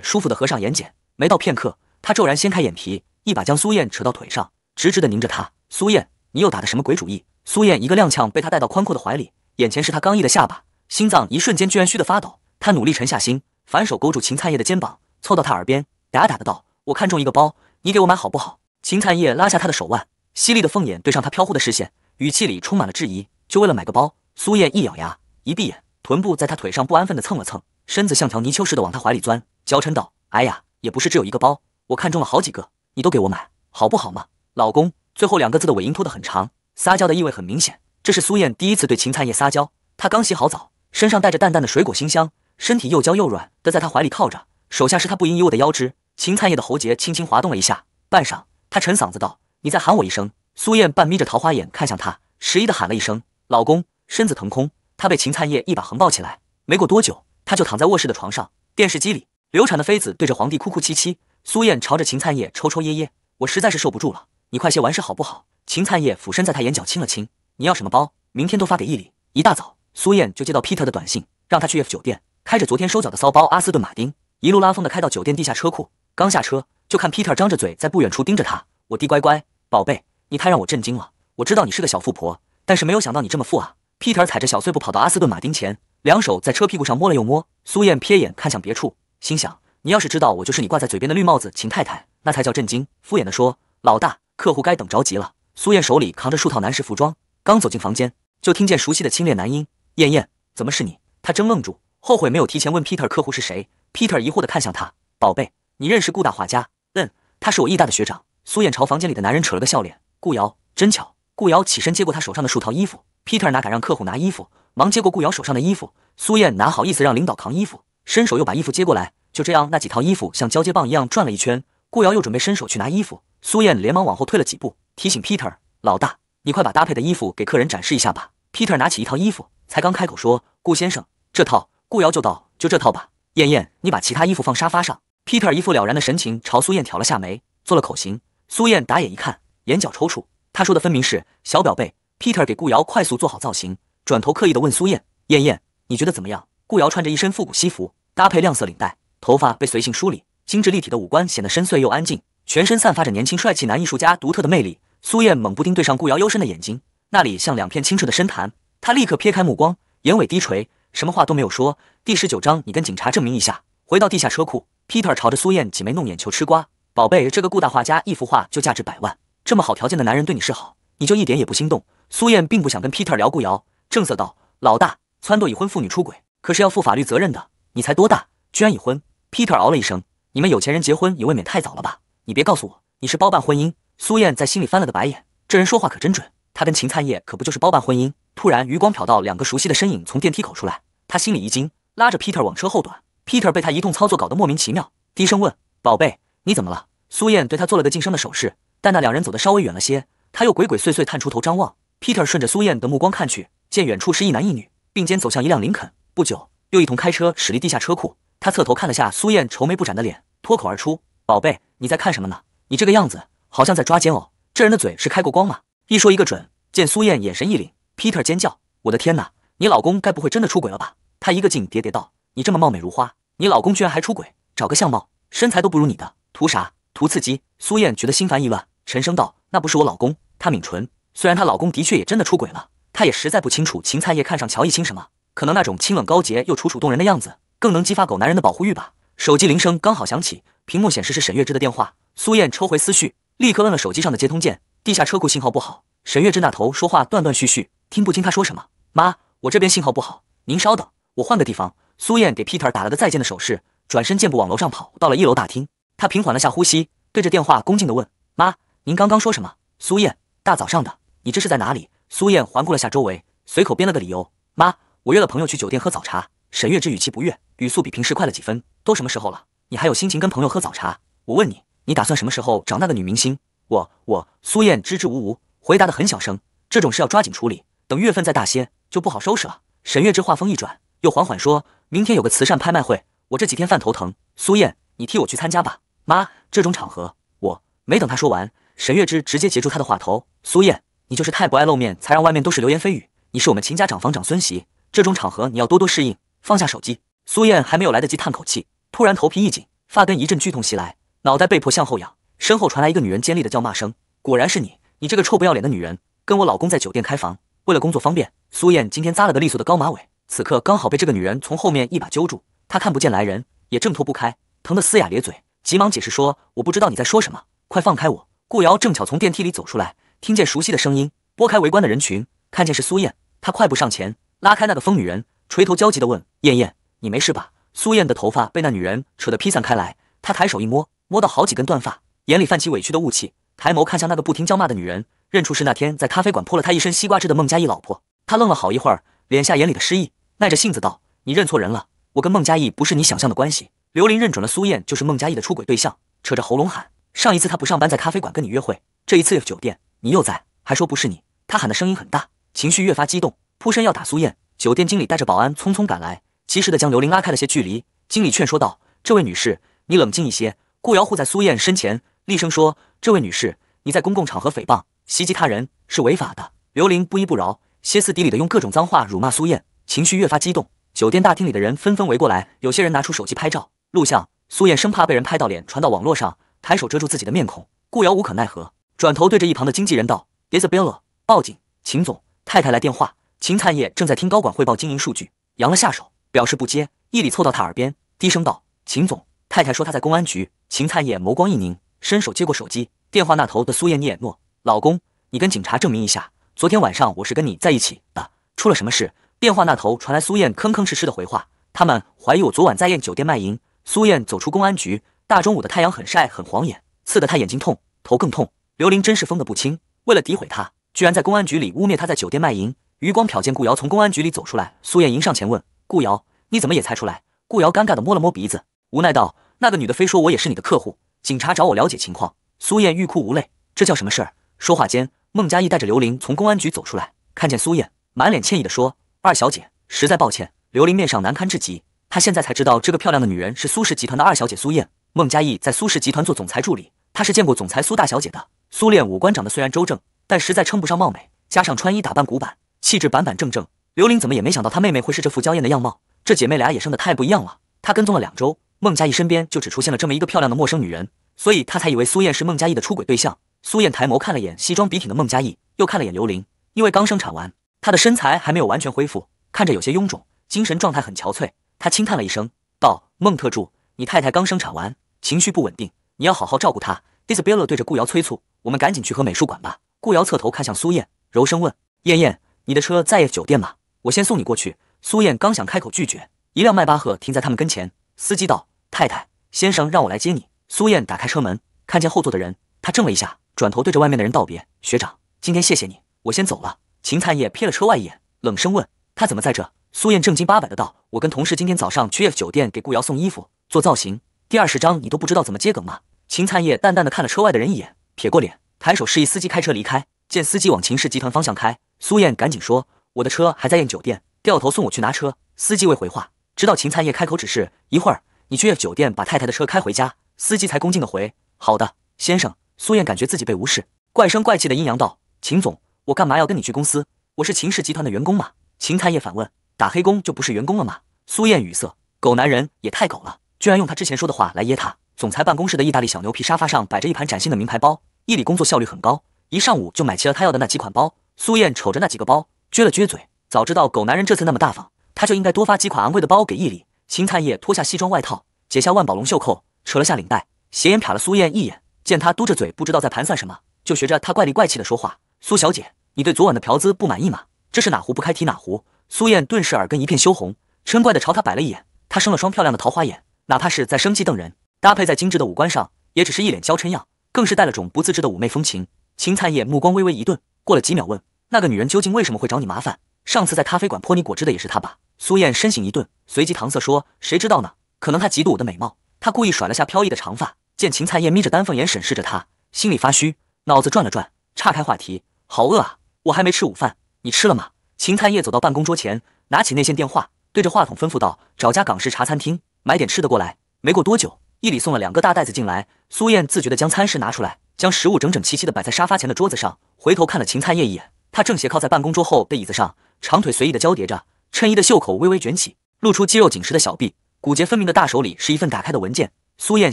舒服地合上眼睑，没到片刻，他骤然掀开眼皮，一把将苏燕扯到腿上，直直地拧着她。苏燕，你又打的什么鬼主意？苏燕一个踉跄，被他带到宽阔的怀里，眼前是他刚毅的下巴，心脏一瞬间居然虚的发抖。他努力沉下心，反手勾住秦灿叶的肩膀，凑到他耳边嗲嗲的道：“我看中一个包，你给我买好不好？”秦灿叶拉下他的手腕，犀利的凤眼对上他飘忽的视线，语气里充满了质疑。就为了买个包，苏燕一咬牙，一闭眼，臀部在他腿上不安分的蹭了蹭，身子像条泥鳅似的往他怀里钻，娇嗔道：“哎呀，也不是只有一个包，我看中了好几个，你都给我买好不好嘛，老公。”最后两个字的尾音拖得很长。撒娇的意味很明显，这是苏燕第一次对秦灿叶撒娇。她刚洗好澡，身上带着淡淡的水果馨香，身体又娇又软的在她怀里靠着，手下是她不应一物的腰肢。秦灿叶的喉结轻轻滑动了一下，半晌，他沉嗓子道：“你再喊我一声。”苏燕半眯着桃花眼看向他，迟疑的喊了一声：“老公。”身子腾空，她被秦灿叶一把横抱起来。没过多久，她就躺在卧室的床上，电视机里流产的妃子对着皇帝哭哭啼啼。苏燕朝着秦灿叶抽抽噎噎：“我实在是受不住了，你快些完事好不好？”秦灿叶俯身在他眼角亲了亲，你要什么包？明天都发给易里。一大早，苏燕就接到 Peter 的短信，让他去 F 酒店。开着昨天收缴的骚包阿斯顿马丁，一路拉风的开到酒店地下车库。刚下车，就看 Peter 张着嘴在不远处盯着他。我弟乖乖，宝贝，你太让我震惊了。我知道你是个小富婆，但是没有想到你这么富啊。Peter 踩着小碎步跑到阿斯顿马丁前，两手在车屁股上摸了又摸。苏燕瞥眼看向别处，心想，你要是知道我就是你挂在嘴边的绿帽子秦太太，那才叫震惊。敷衍的说，老大，客户该等着急了。苏燕手里扛着数套男士服装，刚走进房间，就听见熟悉的清冽男音：“燕燕，怎么是你？”她怔愣住，后悔没有提前问 Peter 客户是谁。Peter 疑惑地看向他：“宝贝，你认识顾大画家？”“嗯，他是我艺大的学长。”苏燕朝房间里的男人扯了个笑脸。顾瑶，真巧。顾瑶起身接过他手上的数套衣服。Peter 哪敢让客户拿衣服，忙接过顾瑶手上的衣服。苏燕哪好意思让领导扛衣服，伸手又把衣服接过来。就这样，那几套衣服像交接棒一样转了一圈。顾瑶又准备伸手去拿衣服，苏燕连忙往后退了几步，提醒 Peter 老大，你快把搭配的衣服给客人展示一下吧。Peter 拿起一套衣服，才刚开口说，顾先生这套，顾瑶就道，就这套吧。燕燕，你把其他衣服放沙发上。Peter 一副了然的神情，朝苏燕挑了下眉，做了口型。苏燕打眼一看，眼角抽搐。他说的分明是小表妹。Peter 给顾瑶快速做好造型，转头刻意的问苏燕：“燕燕，你觉得怎么样？顾瑶穿着一身复古西服，搭配亮色领带，头发被随性梳理。精致立体的五官显得深邃又安静，全身散发着年轻帅气男艺术家独特的魅力。苏燕猛不丁对上顾瑶幽深的眼睛，那里像两片清澈的深潭。他立刻撇开目光，眼尾低垂，什么话都没有说。第十九章，你跟警察证明一下。回到地下车库，Peter 朝着苏燕挤眉弄眼，求吃瓜。宝贝，这个顾大画家一幅画就价值百万，这么好条件的男人对你示好，你就一点也不心动？苏燕并不想跟 Peter 聊顾瑶，正色道：“老大，撺掇已婚妇女出轨可是要负法律责任的。你才多大，居然已婚？”Peter 嗷了一声。你们有钱人结婚也未免太早了吧？你别告诉我你是包办婚姻。苏燕在心里翻了个白眼，这人说话可真准。他跟秦灿叶可不就是包办婚姻？突然，余光瞟到两个熟悉的身影从电梯口出来，他心里一惊，拉着 Peter 往车后转。Peter 被他一通操作搞得莫名其妙，低声问：“宝贝，你怎么了？”苏燕对他做了个噤声的手势。但那两人走得稍微远了些，他又鬼鬼祟祟探出头张望。Peter 顺着苏燕的目光看去，见远处是一男一女并肩走向一辆林肯，不久又一同开车驶离地下车库。他侧头看了下苏燕愁眉不展的脸，脱口而出：“宝贝，你在看什么呢？你这个样子好像在抓奸哦。这人的嘴是开过光吗？一说一个准。”见苏燕眼神一凛，Peter 尖叫：“我的天哪！你老公该不会真的出轨了吧？”他一个劲喋喋道：“你这么貌美如花，你老公居然还出轨，找个相貌身材都不如你的，图啥？图刺激？”苏燕觉得心烦意乱，沉声道：“那不是我老公。”她抿唇，虽然她老公的确也真的出轨了，她也实在不清楚秦灿叶看上乔一清什么，可能那种清冷高洁又楚楚动人的样子。更能激发狗男人的保护欲吧？手机铃声刚好响起，屏幕显示是沈月枝的电话。苏燕抽回思绪，立刻摁了手机上的接通键。地下车库信号不好，沈月枝那头说话断断续续，听不清他说什么。妈，我这边信号不好，您稍等，我换个地方。苏燕给 Peter 打了个再见的手势，转身健步往楼上跑。到了一楼大厅，她平缓了下呼吸，对着电话恭敬的问：“妈，您刚刚说什么？”苏燕大早上的，你这是在哪里？苏燕环顾了下周围，随口编了个理由：“妈，我约了朋友去酒店喝早茶。”沈月之语气不悦，语速比平时快了几分。都什么时候了，你还有心情跟朋友喝早茶？我问你，你打算什么时候找那个女明星？我我苏燕支支吾吾，回答的很小声。这种事要抓紧处理，等月份再大些就不好收拾了。沈月之话锋一转，又缓缓说：“明天有个慈善拍卖会，我这几天犯头疼，苏燕，你替我去参加吧。”妈，这种场合，我没等他说完，沈月之直接截住他的话头：“苏燕，你就是太不爱露面，才让外面都是流言蜚语。你是我们秦家长房长孙媳，这种场合你要多多适应。”放下手机，苏燕还没有来得及叹口气，突然头皮一紧，发根一阵剧痛袭来，脑袋被迫向后仰，身后传来一个女人尖利的叫骂声：“果然是你，你这个臭不要脸的女人，跟我老公在酒店开房！”为了工作方便，苏燕今天扎了个利索的高马尾，此刻刚好被这个女人从后面一把揪住，她看不见来人，也挣脱不开，疼得嘶哑咧嘴，急忙解释说：“我不知道你在说什么，快放开我！”顾瑶正巧从电梯里走出来，听见熟悉的声音，拨开围观的人群，看见是苏燕，她快步上前，拉开那个疯女人。垂头焦急地问：“燕燕，你没事吧？”苏燕的头发被那女人扯得披散开来，她抬手一摸，摸到好几根断发，眼里泛起委屈的雾气，抬眸看向那个不停叫骂的女人，认出是那天在咖啡馆泼了她一身西瓜汁的孟佳义老婆。她愣了好一会儿，敛下眼里的失意，耐着性子道：“你认错人了，我跟孟佳义不是你想象的关系。”刘林认准了苏燕就是孟佳义的出轨对象，扯着喉咙喊：“上一次他不上班，在咖啡馆跟你约会，这一次酒店你又在，还说不是你！”他喊的声音很大，情绪越发激动，扑身要打苏燕。酒店经理带着保安匆匆赶来，及时的将刘玲拉开了些距离。经理劝说道：“这位女士，你冷静一些。”顾瑶护在苏燕身前，厉声说：“这位女士，你在公共场合诽谤、袭击他人是违法的。”刘玲不依不饶，歇斯底里的用各种脏话辱骂苏燕，情绪越发激动。酒店大厅里的人纷纷围过来，有些人拿出手机拍照、录像。苏燕生怕被人拍到脸传到网络上，抬手遮住自己的面孔。顾瑶无可奈何，转头对着一旁的经纪人道：“Isabella，报警！秦总太太来电话。”秦灿业正在听高管汇报经营数据，扬了下手，表示不接。一礼凑到他耳边，低声道：“秦总太太说她在公安局。”秦灿业眸光一凝，伸手接过手机。电话那头的苏燕聂眼诺：“老公，你跟警察证明一下，昨天晚上我是跟你在一起的。出了什么事？”电话那头传来苏燕吭吭哧哧的回话：“他们怀疑我昨晚在艳酒店卖淫。”苏燕走出公安局，大中午的太阳很晒，很晃眼，刺得他眼睛痛，头更痛。刘林真是疯得不轻，为了诋毁他，居然在公安局里污蔑他在酒店卖淫。余光瞟见顾瑶从公安局里走出来，苏燕迎上前问：“顾瑶，你怎么也猜出来？”顾瑶尴尬的摸了摸鼻子，无奈道：“那个女的非说我也是你的客户，警察找我了解情况。”苏燕欲哭无泪，这叫什么事儿？说话间，孟佳义带着刘玲从公安局走出来，看见苏燕，满脸歉意的说：“二小姐，实在抱歉。”刘玲面上难堪至极，她现在才知道这个漂亮的女人是苏氏集团的二小姐苏燕。孟佳义在苏氏集团做总裁助理，她是见过总裁苏大小姐的。苏恋五官长得虽然周正，但实在称不上貌美，加上穿衣打扮古板。气质板板正正，刘玲怎么也没想到她妹妹会是这副娇艳的样貌，这姐妹俩也生的太不一样了。她跟踪了两周，孟佳艺身边就只出现了这么一个漂亮的陌生女人，所以她才以为苏燕是孟佳艺的出轨对象。苏燕抬眸看了眼西装笔挺的孟佳艺，又看了眼刘玲，因为刚生产完，她的身材还没有完全恢复，看着有些臃肿，精神状态很憔悴。她轻叹了一声，道：“孟特助，你太太刚生产完，情绪不稳定，你要好好照顾她。”迪斯 l a 对着顾瑶催促：“我们赶紧去和美术馆吧。”顾瑶侧头看向苏燕，柔声问：“燕燕，你的车在 F 酒店吗？我先送你过去。苏燕刚想开口拒绝，一辆迈巴赫停在他们跟前。司机道：“太太，先生，让我来接你。”苏燕打开车门，看见后座的人，她怔了一下，转头对着外面的人道别：“学长，今天谢谢你，我先走了。”秦灿业瞥了车外一眼，冷声问：“他怎么在这？”苏燕正经八百的道：“我跟同事今天早上去 F 酒店给顾瑶送衣服，做造型。”第二十章，你都不知道怎么接梗吗？秦灿业淡淡的看了车外的人一眼，撇过脸，抬手示意司机开车离开。见司机往秦氏集团方向开。苏燕赶紧说：“我的车还在燕酒店，掉头送我去拿车。”司机未回话，直到秦灿叶开口指示：“一会儿你去燕酒店把太太的车开回家。”司机才恭敬的回：“好的，先生。”苏燕感觉自己被无视，怪声怪气的阴阳道：“秦总，我干嘛要跟你去公司？我是秦氏集团的员工吗？”秦灿叶反问：“打黑工就不是员工了吗？”苏燕语塞，狗男人也太狗了，居然用他之前说的话来噎他。总裁办公室的意大利小牛皮沙发上摆着一盘崭新的名牌包，伊礼工作效率很高，一上午就买齐了他要的那几款包。苏燕瞅着那几个包，撅了撅嘴。早知道狗男人这次那么大方，他就应该多发几款昂贵的包给毅力。秦灿叶脱下西装外套，解下万宝龙袖扣，扯了下领带，斜眼瞟了苏燕一眼，见她嘟着嘴，不知道在盘算什么，就学着他怪里怪气的说话：“苏小姐，你对昨晚的嫖资不满意吗？这是哪壶不开提哪壶。”苏燕顿时耳根一片羞红，嗔怪的朝他摆了一眼。她生了双漂亮的桃花眼，哪怕是在生气瞪人，搭配在精致的五官上，也只是一脸娇嗔样，更是带了种不自知的妩媚风情。秦灿叶目光微微一顿，过了几秒问。那个女人究竟为什么会找你麻烦？上次在咖啡馆泼你果汁的也是她吧？苏燕身形一顿，随即搪塞说：“谁知道呢？可能她嫉妒我的美貌。”她故意甩了下飘逸的长发。见秦灿叶眯着丹凤眼审视着她，心里发虚，脑子转了转，岔开话题：“好饿啊，我还没吃午饭，你吃了吗？”秦灿叶走到办公桌前，拿起内线电话，对着话筒吩咐道：“找家港式茶餐厅，买点吃的过来。”没过多久，一里送了两个大袋子进来。苏燕自觉地将餐食拿出来，将食物整整齐齐地摆在沙发前的桌子上，回头看了秦灿叶一眼。他正斜靠在办公桌后的椅子上，长腿随意的交叠着，衬衣的袖口微微卷起，露出肌肉紧实的小臂，骨节分明的大手里是一份打开的文件。苏燕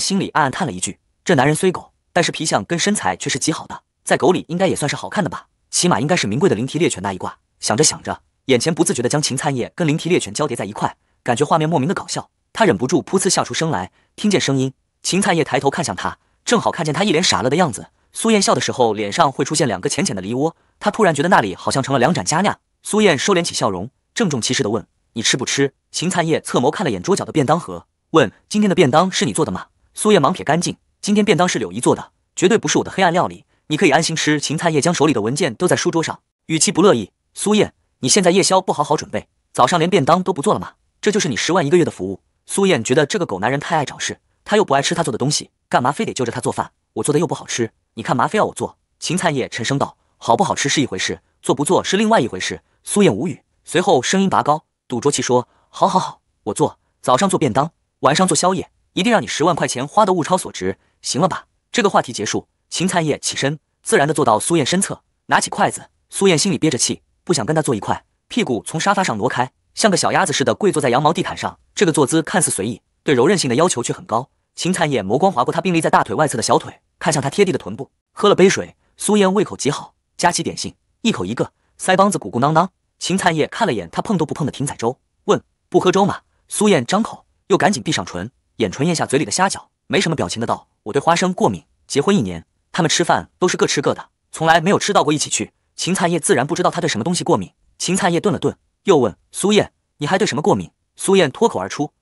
心里暗暗叹了一句：这男人虽狗，但是皮相跟身材却是极好的，在狗里应该也算是好看的吧，起码应该是名贵的灵缇猎犬那一挂。想着想着，眼前不自觉的将秦灿叶跟灵缇猎犬交叠在一块，感觉画面莫名的搞笑，他忍不住噗呲笑出声来。听见声音，秦灿叶抬头看向他，正好看见他一脸傻乐的样子。苏燕笑的时候，脸上会出现两个浅浅的梨窝。她突然觉得那里好像成了两盏佳酿。苏燕收敛起笑容，郑重其事地问：“你吃不吃？”秦灿叶侧眸看了眼桌角的便当盒，问：“今天的便当是你做的吗？”苏燕忙撇干净：“今天便当是柳姨做的，绝对不是我的黑暗料理。你可以安心吃。”秦灿叶将手里的文件丢在书桌上，语气不乐意：“苏燕，你现在夜宵不好好准备，早上连便当都不做了吗？这就是你十万一个月的服务？”苏燕觉得这个狗男人太爱找事，他又不爱吃他做的东西，干嘛非得揪着他做饭？我做的又不好吃。你看嘛，非要我做。秦灿叶沉声道：“好不好吃是一回事，做不做是另外一回事。”苏燕无语，随后声音拔高，赌着气说：“好好好，我做，早上做便当，晚上做宵夜，一定让你十万块钱花的物超所值，行了吧？”这个话题结束，秦灿叶起身，自然的坐到苏燕身侧，拿起筷子。苏燕心里憋着气，不想跟他坐一块，屁股从沙发上挪开，像个小鸭子似的跪坐在羊毛地毯上。这个坐姿看似随意，对柔韧性的要求却很高。秦灿叶眸光划过他并立在大腿外侧的小腿，看向他贴地的臀部。喝了杯水，苏燕胃口极好，夹起点心，一口一个，腮帮子鼓鼓囊囊。秦灿叶看了眼他碰都不碰的艇仔粥，问：“不喝粥吗？”苏燕张口，又赶紧闭上唇，眼唇咽下嘴里的虾饺，没什么表情的道：“我对花生过敏。”结婚一年，他们吃饭都是各吃各的，从来没有吃到过一起去。秦灿叶自然不知道他对什么东西过敏。秦灿叶顿了顿，又问苏燕：“你还对什么过敏？”苏燕脱口而出。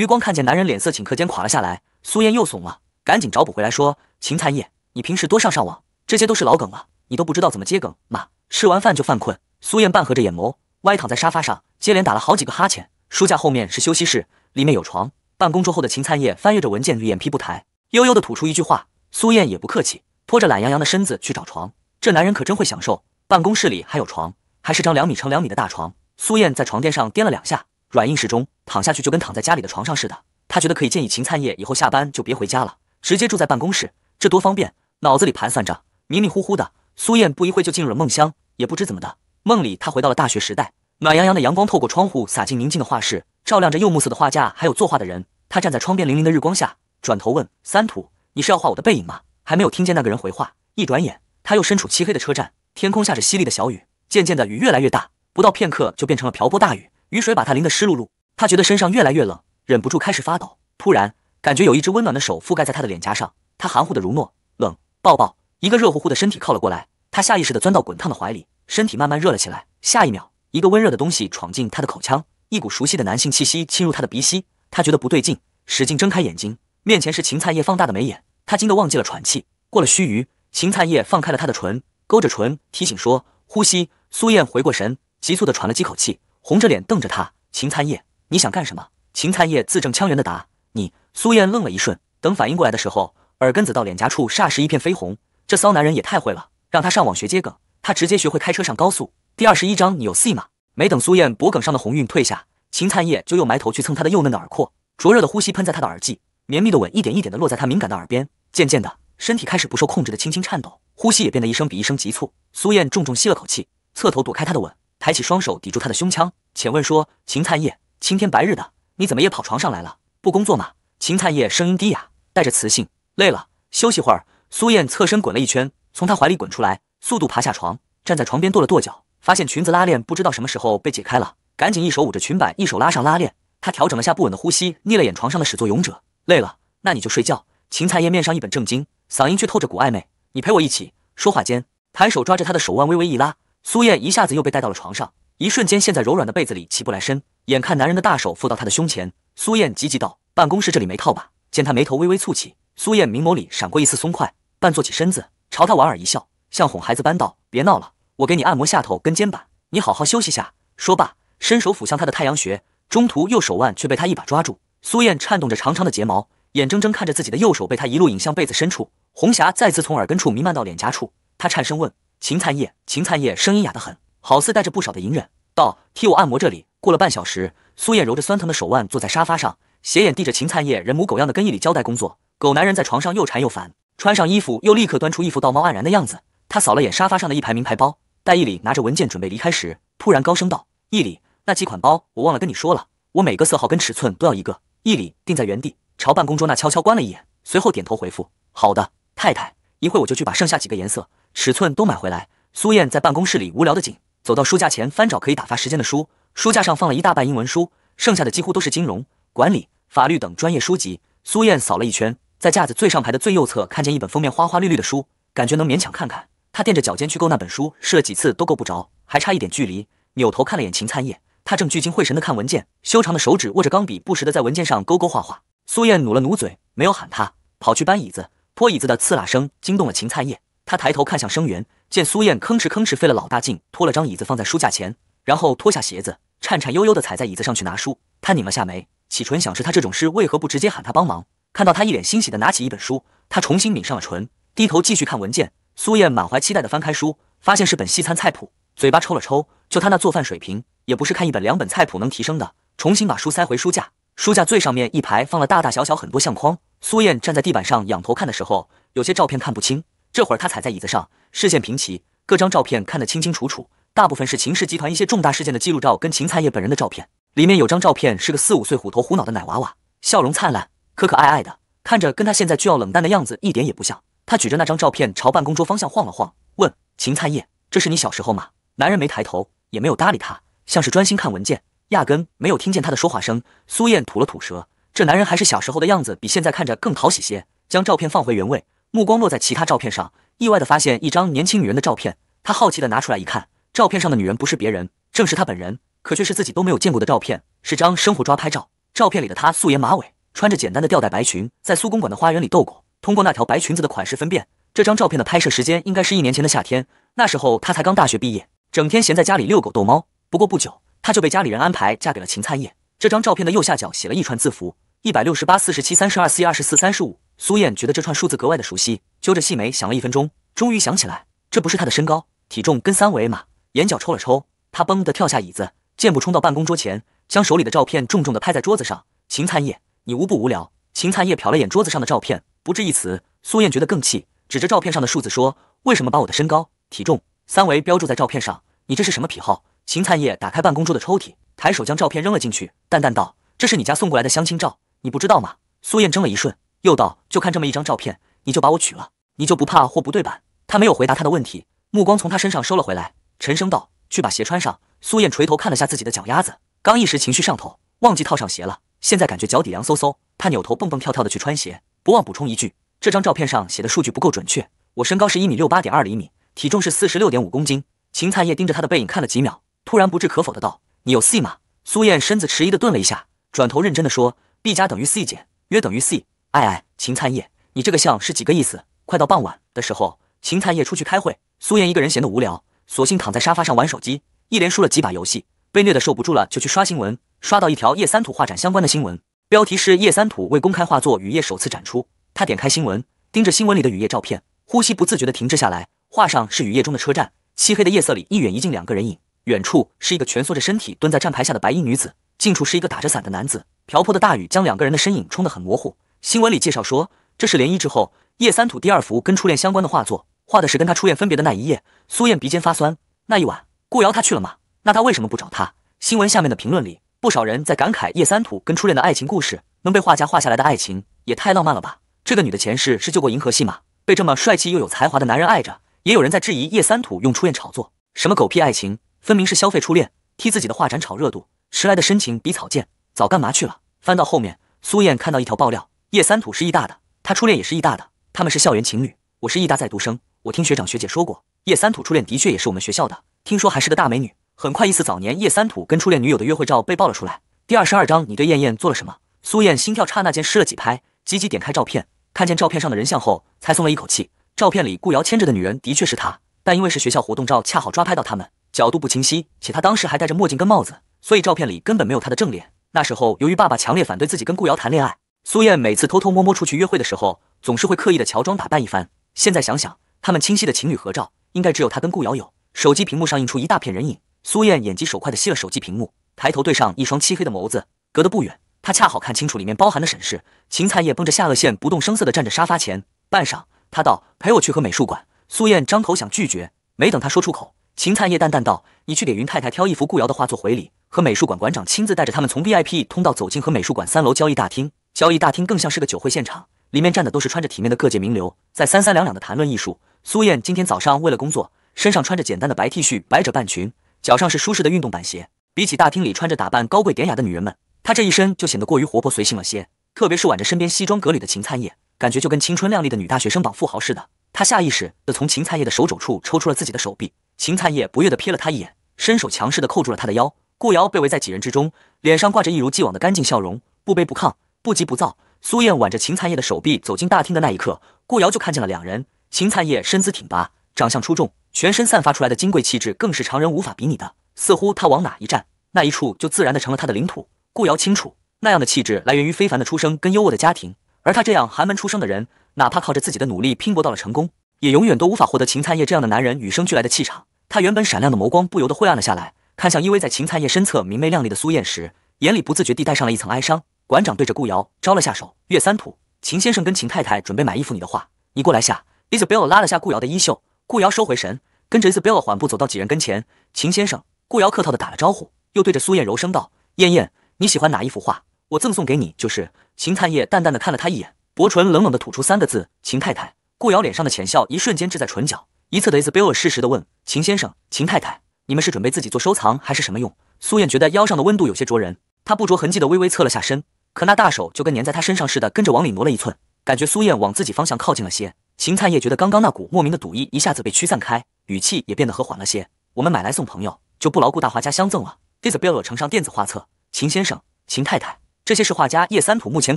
余光看见男人脸色顷刻间垮了下来，苏燕又怂了，赶紧找补回来说：“秦灿叶，你平时多上上网，这些都是老梗了，你都不知道怎么接梗妈，吃完饭就犯困，苏燕半合着眼眸，歪躺在沙发上，接连打了好几个哈欠。书架后面是休息室，里面有床。办公桌后的秦灿叶翻阅着文件，眼皮不抬，悠悠的吐出一句话。苏燕也不客气，拖着懒洋洋的身子去找床。这男人可真会享受，办公室里还有床，还是张两米乘两米的大床。苏燕在床垫上颠了两下。软硬适中，躺下去就跟躺在家里的床上似的。他觉得可以建议秦灿叶以后下班就别回家了，直接住在办公室，这多方便！脑子里盘算着，迷迷糊糊的，苏燕不一会就进入了梦乡。也不知怎么的，梦里她回到了大学时代，暖洋洋的阳光透过窗户洒进宁静的画室，照亮着柚木色的画架，还有作画的人。她站在窗边，粼粼的日光下，转头问三土：“你是要画我的背影吗？”还没有听见那个人回话，一转眼，他又身处漆黑的车站，天空下着淅沥的小雨，渐渐的雨越来越大，不到片刻就变成了瓢泼大雨。雨水把他淋得湿漉漉，他觉得身上越来越冷，忍不住开始发抖。突然，感觉有一只温暖的手覆盖在他的脸颊上，他含糊的如诺：“冷，抱抱。”一个热乎乎的身体靠了过来，他下意识的钻到滚烫的怀里，身体慢慢热了起来。下一秒，一个温热的东西闯进他的口腔，一股熟悉的男性气息侵入他的鼻息，他觉得不对劲，使劲睁开眼睛，面前是芹菜叶放大的眉眼，他惊得忘记了喘气。过了须臾，芹菜叶放开了他的唇，勾着唇提醒说：“呼吸。”苏燕回过神，急促的喘了几口气。红着脸瞪着他，秦灿叶，你想干什么？秦灿叶字正腔圆的答：“你。”苏燕愣了一瞬，等反应过来的时候，耳根子到脸颊处霎时一片绯红。这骚男人也太会了，让他上网学接梗，他直接学会开车上高速。第二十一章，你有 C 吗？没等苏燕脖梗上的红晕退下，秦灿叶就又埋头去蹭她的幼嫩的耳廓，灼热的呼吸喷在他的耳际，绵密的吻一点一点的落在他敏感的耳边，渐渐的，身体开始不受控制的轻轻颤抖，呼吸也变得一声比一声急促。苏燕重重吸了口气，侧头躲开他的吻。抬起双手抵住他的胸腔，浅问说：“秦灿叶，青天白日的，你怎么也跑床上来了？不工作吗？”秦灿叶声音低哑，带着磁性。累了，休息会儿。苏燕侧身滚了一圈，从他怀里滚出来，速度爬下床，站在床边跺了跺脚，发现裙子拉链不知道什么时候被解开了，赶紧一手捂着裙摆，一手拉上拉链。她调整了下不稳的呼吸，睨了眼床上的始作俑者，累了，那你就睡觉。秦灿叶面上一本正经，嗓音却透着股暧昧。你陪我一起。说话间，抬手抓着他的手腕，微微一拉。苏燕一下子又被带到了床上，一瞬间陷在柔软的被子里起不来身。眼看男人的大手覆到她的胸前，苏燕急急道：“办公室这里没套吧？”见他眉头微微蹙起，苏燕明眸里闪过一丝松快，半坐起身子，朝他莞尔一笑，像哄孩子般道：“别闹了，我给你按摩下头跟肩膀，你好好休息下。”说罢，伸手抚向他的太阳穴，中途右手腕却被他一把抓住。苏燕颤动着长长的睫毛，眼睁睁看着自己的右手被他一路引向被子深处，红霞再次从耳根处弥漫到脸颊处，她颤声问。秦灿叶，秦灿叶声音哑得很，好似带着不少的隐忍，道：“替我按摩这里。”过了半小时，苏燕揉着酸疼的手腕，坐在沙发上，斜眼递着秦灿叶人模狗样的跟义里交代工作。狗男人在床上又馋又烦，穿上衣服又立刻端出一副道貌岸然的样子。他扫了眼沙发上的一排名牌包，戴义里拿着文件准备离开时，突然高声道：“义里，那几款包我忘了跟你说了，我每个色号跟尺寸都要一个。”义里定在原地，朝办公桌那悄悄观了一眼，随后点头回复：“好的，太太，一会我就去把剩下几个颜色。”尺寸都买回来。苏燕在办公室里无聊的紧，走到书架前翻找可以打发时间的书。书架上放了一大半英文书，剩下的几乎都是金融、管理、法律等专业书籍。苏燕扫了一圈，在架子最上排的最右侧看见一本封面花花绿绿的书，感觉能勉强看看。她踮着脚尖去够那本书，试了几次都够不着，还差一点距离。扭头看了眼秦灿叶，他正聚精会神地看文件，修长的手指握着钢笔，不时地在文件上勾勾画画。苏燕努了努嘴，没有喊他，跑去搬椅子。拖椅子的刺啦声惊动了秦灿叶。他抬头看向生源，见苏燕吭哧吭哧费了老大劲拖了张椅子放在书架前，然后脱下鞋子，颤颤悠悠地踩在椅子上去拿书。他拧了下眉，启唇想：是他这种事为何不直接喊他帮忙？看到他一脸欣喜地拿起一本书，他重新抿上了唇，低头继续看文件。苏燕满怀期待地翻开书，发现是本西餐菜谱，嘴巴抽了抽。就他那做饭水平，也不是看一本两本菜谱能提升的。重新把书塞回书架，书架最上面一排放了大大小小很多相框。苏燕站在地板上仰头看的时候，有些照片看不清。这会儿他踩在椅子上，视线平齐，各张照片看得清清楚楚。大部分是秦氏集团一些重大事件的记录照，跟秦灿叶本人的照片。里面有张照片是个四五岁虎头虎脑的奶娃娃，笑容灿烂，可可爱爱的，看着跟他现在倨傲冷淡的样子一点也不像。他举着那张照片朝办公桌方向晃了晃，问秦灿叶：“这是你小时候吗？”男人没抬头，也没有搭理他，像是专心看文件，压根没有听见他的说话声。苏燕吐了吐舌，这男人还是小时候的样子，比现在看着更讨喜些。将照片放回原位。目光落在其他照片上，意外的发现一张年轻女人的照片。他好奇的拿出来一看，照片上的女人不是别人，正是他本人。可却是自己都没有见过的照片，是张生活抓拍照。照片里的她素颜马尾，穿着简单的吊带白裙，在苏公馆的花园里逗狗。通过那条白裙子的款式分辨，这张照片的拍摄时间应该是一年前的夏天。那时候她才刚大学毕业，整天闲在家里遛狗逗猫。不过不久，她就被家里人安排嫁给了秦灿业。这张照片的右下角写了一串字符：一百六十八、四十七、三十二、C、二十四、三十五。苏燕觉得这串数字格外的熟悉，揪着细眉想了一分钟，终于想起来，这不是她的身高、体重跟三维码。眼角抽了抽，她崩的跳下椅子，箭步冲到办公桌前，将手里的照片重重的拍在桌子上。秦灿叶，你无不无聊。秦灿叶瞟了眼桌子上的照片，不置一词。苏燕觉得更气，指着照片上的数字说：“为什么把我的身高、体重三维标注在照片上？你这是什么癖好？”秦灿叶打开办公桌的抽屉，抬手将照片扔了进去，淡淡道：“这是你家送过来的相亲照，你不知道吗？”苏燕怔了一瞬。又道：“就看这么一张照片，你就把我娶了？你就不怕货不对版？”他没有回答他的问题，目光从他身上收了回来，沉声道：“去把鞋穿上。”苏燕垂头看了下自己的脚丫子，刚一时情绪上头，忘记套上鞋了，现在感觉脚底凉飕飕。她扭头蹦蹦跳跳的去穿鞋，不忘补充一句：“这张照片上写的数据不够准确，我身高是一米六八点二厘米，体重是四十六点五公斤。”秦灿叶盯着他的背影看了几秒，突然不置可否的道：“你有 C 吗？”苏燕身子迟疑的顿了一下，转头认真的说：“B 加等于 C 减，约等于 C。”哎哎，秦灿叶，你这个像是几个意思？快到傍晚的时候，秦灿叶出去开会，苏妍一个人闲得无聊，索性躺在沙发上玩手机，一连输了几把游戏，被虐的受不住了，就去刷新闻，刷到一条叶三土画展相关的新闻，标题是叶三土未公开画作《雨夜》首次展出。他点开新闻，盯着新闻里的雨夜照片，呼吸不自觉的停滞下来。画上是雨夜中的车站，漆黑的夜色里，一远一近两个人影，远处是一个蜷缩着身体蹲在站牌下的白衣女子，近处是一个打着伞的男子，瓢泼的大雨将两个人的身影冲得很模糊。新闻里介绍说，这是联衣之后叶三土第二幅跟初恋相关的画作，画的是跟他初恋分别的那一夜。苏燕鼻尖发酸，那一晚顾瑶她去了吗？那她为什么不找他？新闻下面的评论里，不少人在感慨叶三土跟初恋的爱情故事能被画家画下来的爱情也太浪漫了吧？这个女的前世是救过银河系吗？被这么帅气又有才华的男人爱着。也有人在质疑叶三土用初恋炒作，什么狗屁爱情，分明是消费初恋，替自己的画展炒热度。迟来的深情比草贱，早干嘛去了？翻到后面，苏燕看到一条爆料。叶三土是艺大的，他初恋也是艺大的，他们是校园情侣。我是艺大在读生，我听学长学姐说过，叶三土初恋的确也是我们学校的，听说还是个大美女。很快，一次早年叶三土跟初恋女友的约会照被爆了出来。第二十二章，你对燕燕做了什么？苏燕心跳刹那间失了几拍，急急点开照片，看见照片上的人像后，才松了一口气。照片里顾瑶牵着的女人的确是她，但因为是学校活动照，恰好抓拍到他们，角度不清晰，且她当时还戴着墨镜跟帽子，所以照片里根本没有她的正脸。那时候，由于爸爸强烈反对自己跟顾瑶谈恋爱。苏燕每次偷偷摸摸出去约会的时候，总是会刻意的乔装打扮一番。现在想想，他们清晰的情侣合照，应该只有她跟顾瑶有。手机屏幕上映出一大片人影，苏燕眼疾手快的吸了手机屏幕，抬头对上一双漆黑的眸子，隔得不远，她恰好看清楚里面包含的审视。秦灿叶绷着下颚线，不动声色的站着沙发前。半晌，他道：“陪我去和美术馆。”苏燕张口想拒绝，没等她说出口，秦灿叶淡淡道：“你去给云太太挑一幅顾瑶的画作回礼。”和美术馆馆长亲自带着他们从 v i p 通道走进和美术馆三楼交易大厅。交易大厅更像是个酒会现场，里面站的都是穿着体面的各界名流，在三三两两的谈论艺术。苏燕今天早上为了工作，身上穿着简单的白 T 恤、百褶半裙，脚上是舒适的运动板鞋。比起大厅里穿着打扮高贵典雅的女人们，她这一身就显得过于活泼随性了些。特别是挽着身边西装革履的秦灿叶，感觉就跟青春靓丽的女大学生绑富豪似的。她下意识地从秦灿叶的手肘处抽出了自己的手臂，秦灿叶不悦地瞥了她一眼，伸手强势地扣住了她的腰。顾瑶被围在几人之中，脸上挂着一如既往的干净笑容，不卑不亢。不急不躁，苏燕挽着秦灿叶的手臂走进大厅的那一刻，顾瑶就看见了两人。秦灿叶身姿挺拔，长相出众，全身散发出来的金贵气质更是常人无法比拟的。似乎他往哪一站，那一处就自然的成了他的领土。顾瑶清楚，那样的气质来源于非凡的出生跟优渥的家庭，而他这样寒门出生的人，哪怕靠着自己的努力拼搏到了成功，也永远都无法获得秦灿叶这样的男人与生俱来的气场。他原本闪亮的眸光不由得晦暗了下来，看向依偎在秦灿叶身侧明媚靓丽的苏燕时，眼里不自觉地带上了一层哀伤。馆长对着顾瑶招了下手，岳三土，秦先生跟秦太太准备买一幅你的画，你过来下。Isabel 拉了下顾瑶的衣袖，顾瑶收回神，跟着 Isabel 缓步走到几人跟前。秦先生，顾瑶客套的打了招呼，又对着苏艳柔声道：“艳艳，你喜欢哪一幅画？我赠送给你。”就是秦灿烨淡淡的看了他一眼，薄唇冷冷的吐出三个字：“秦太太。”顾瑶脸上的浅笑一瞬间滞在唇角，一侧的 Isabel 适时的问：“秦先生、秦太太，你们是准备自己做收藏，还是什么用？”苏艳觉得腰上的温度有些灼人，她不着痕迹的微微侧了下身。可那大手就跟粘在他身上似的，跟着往里挪了一寸，感觉苏燕往自己方向靠近了些。秦灿叶觉得刚刚那股莫名的赌意一下子被驱散开，语气也变得和缓了些。我们买来送朋友就不劳顾大画家相赠了。弟子贝勒呈上电子画册，秦先生、秦太太，这些是画家叶三土目前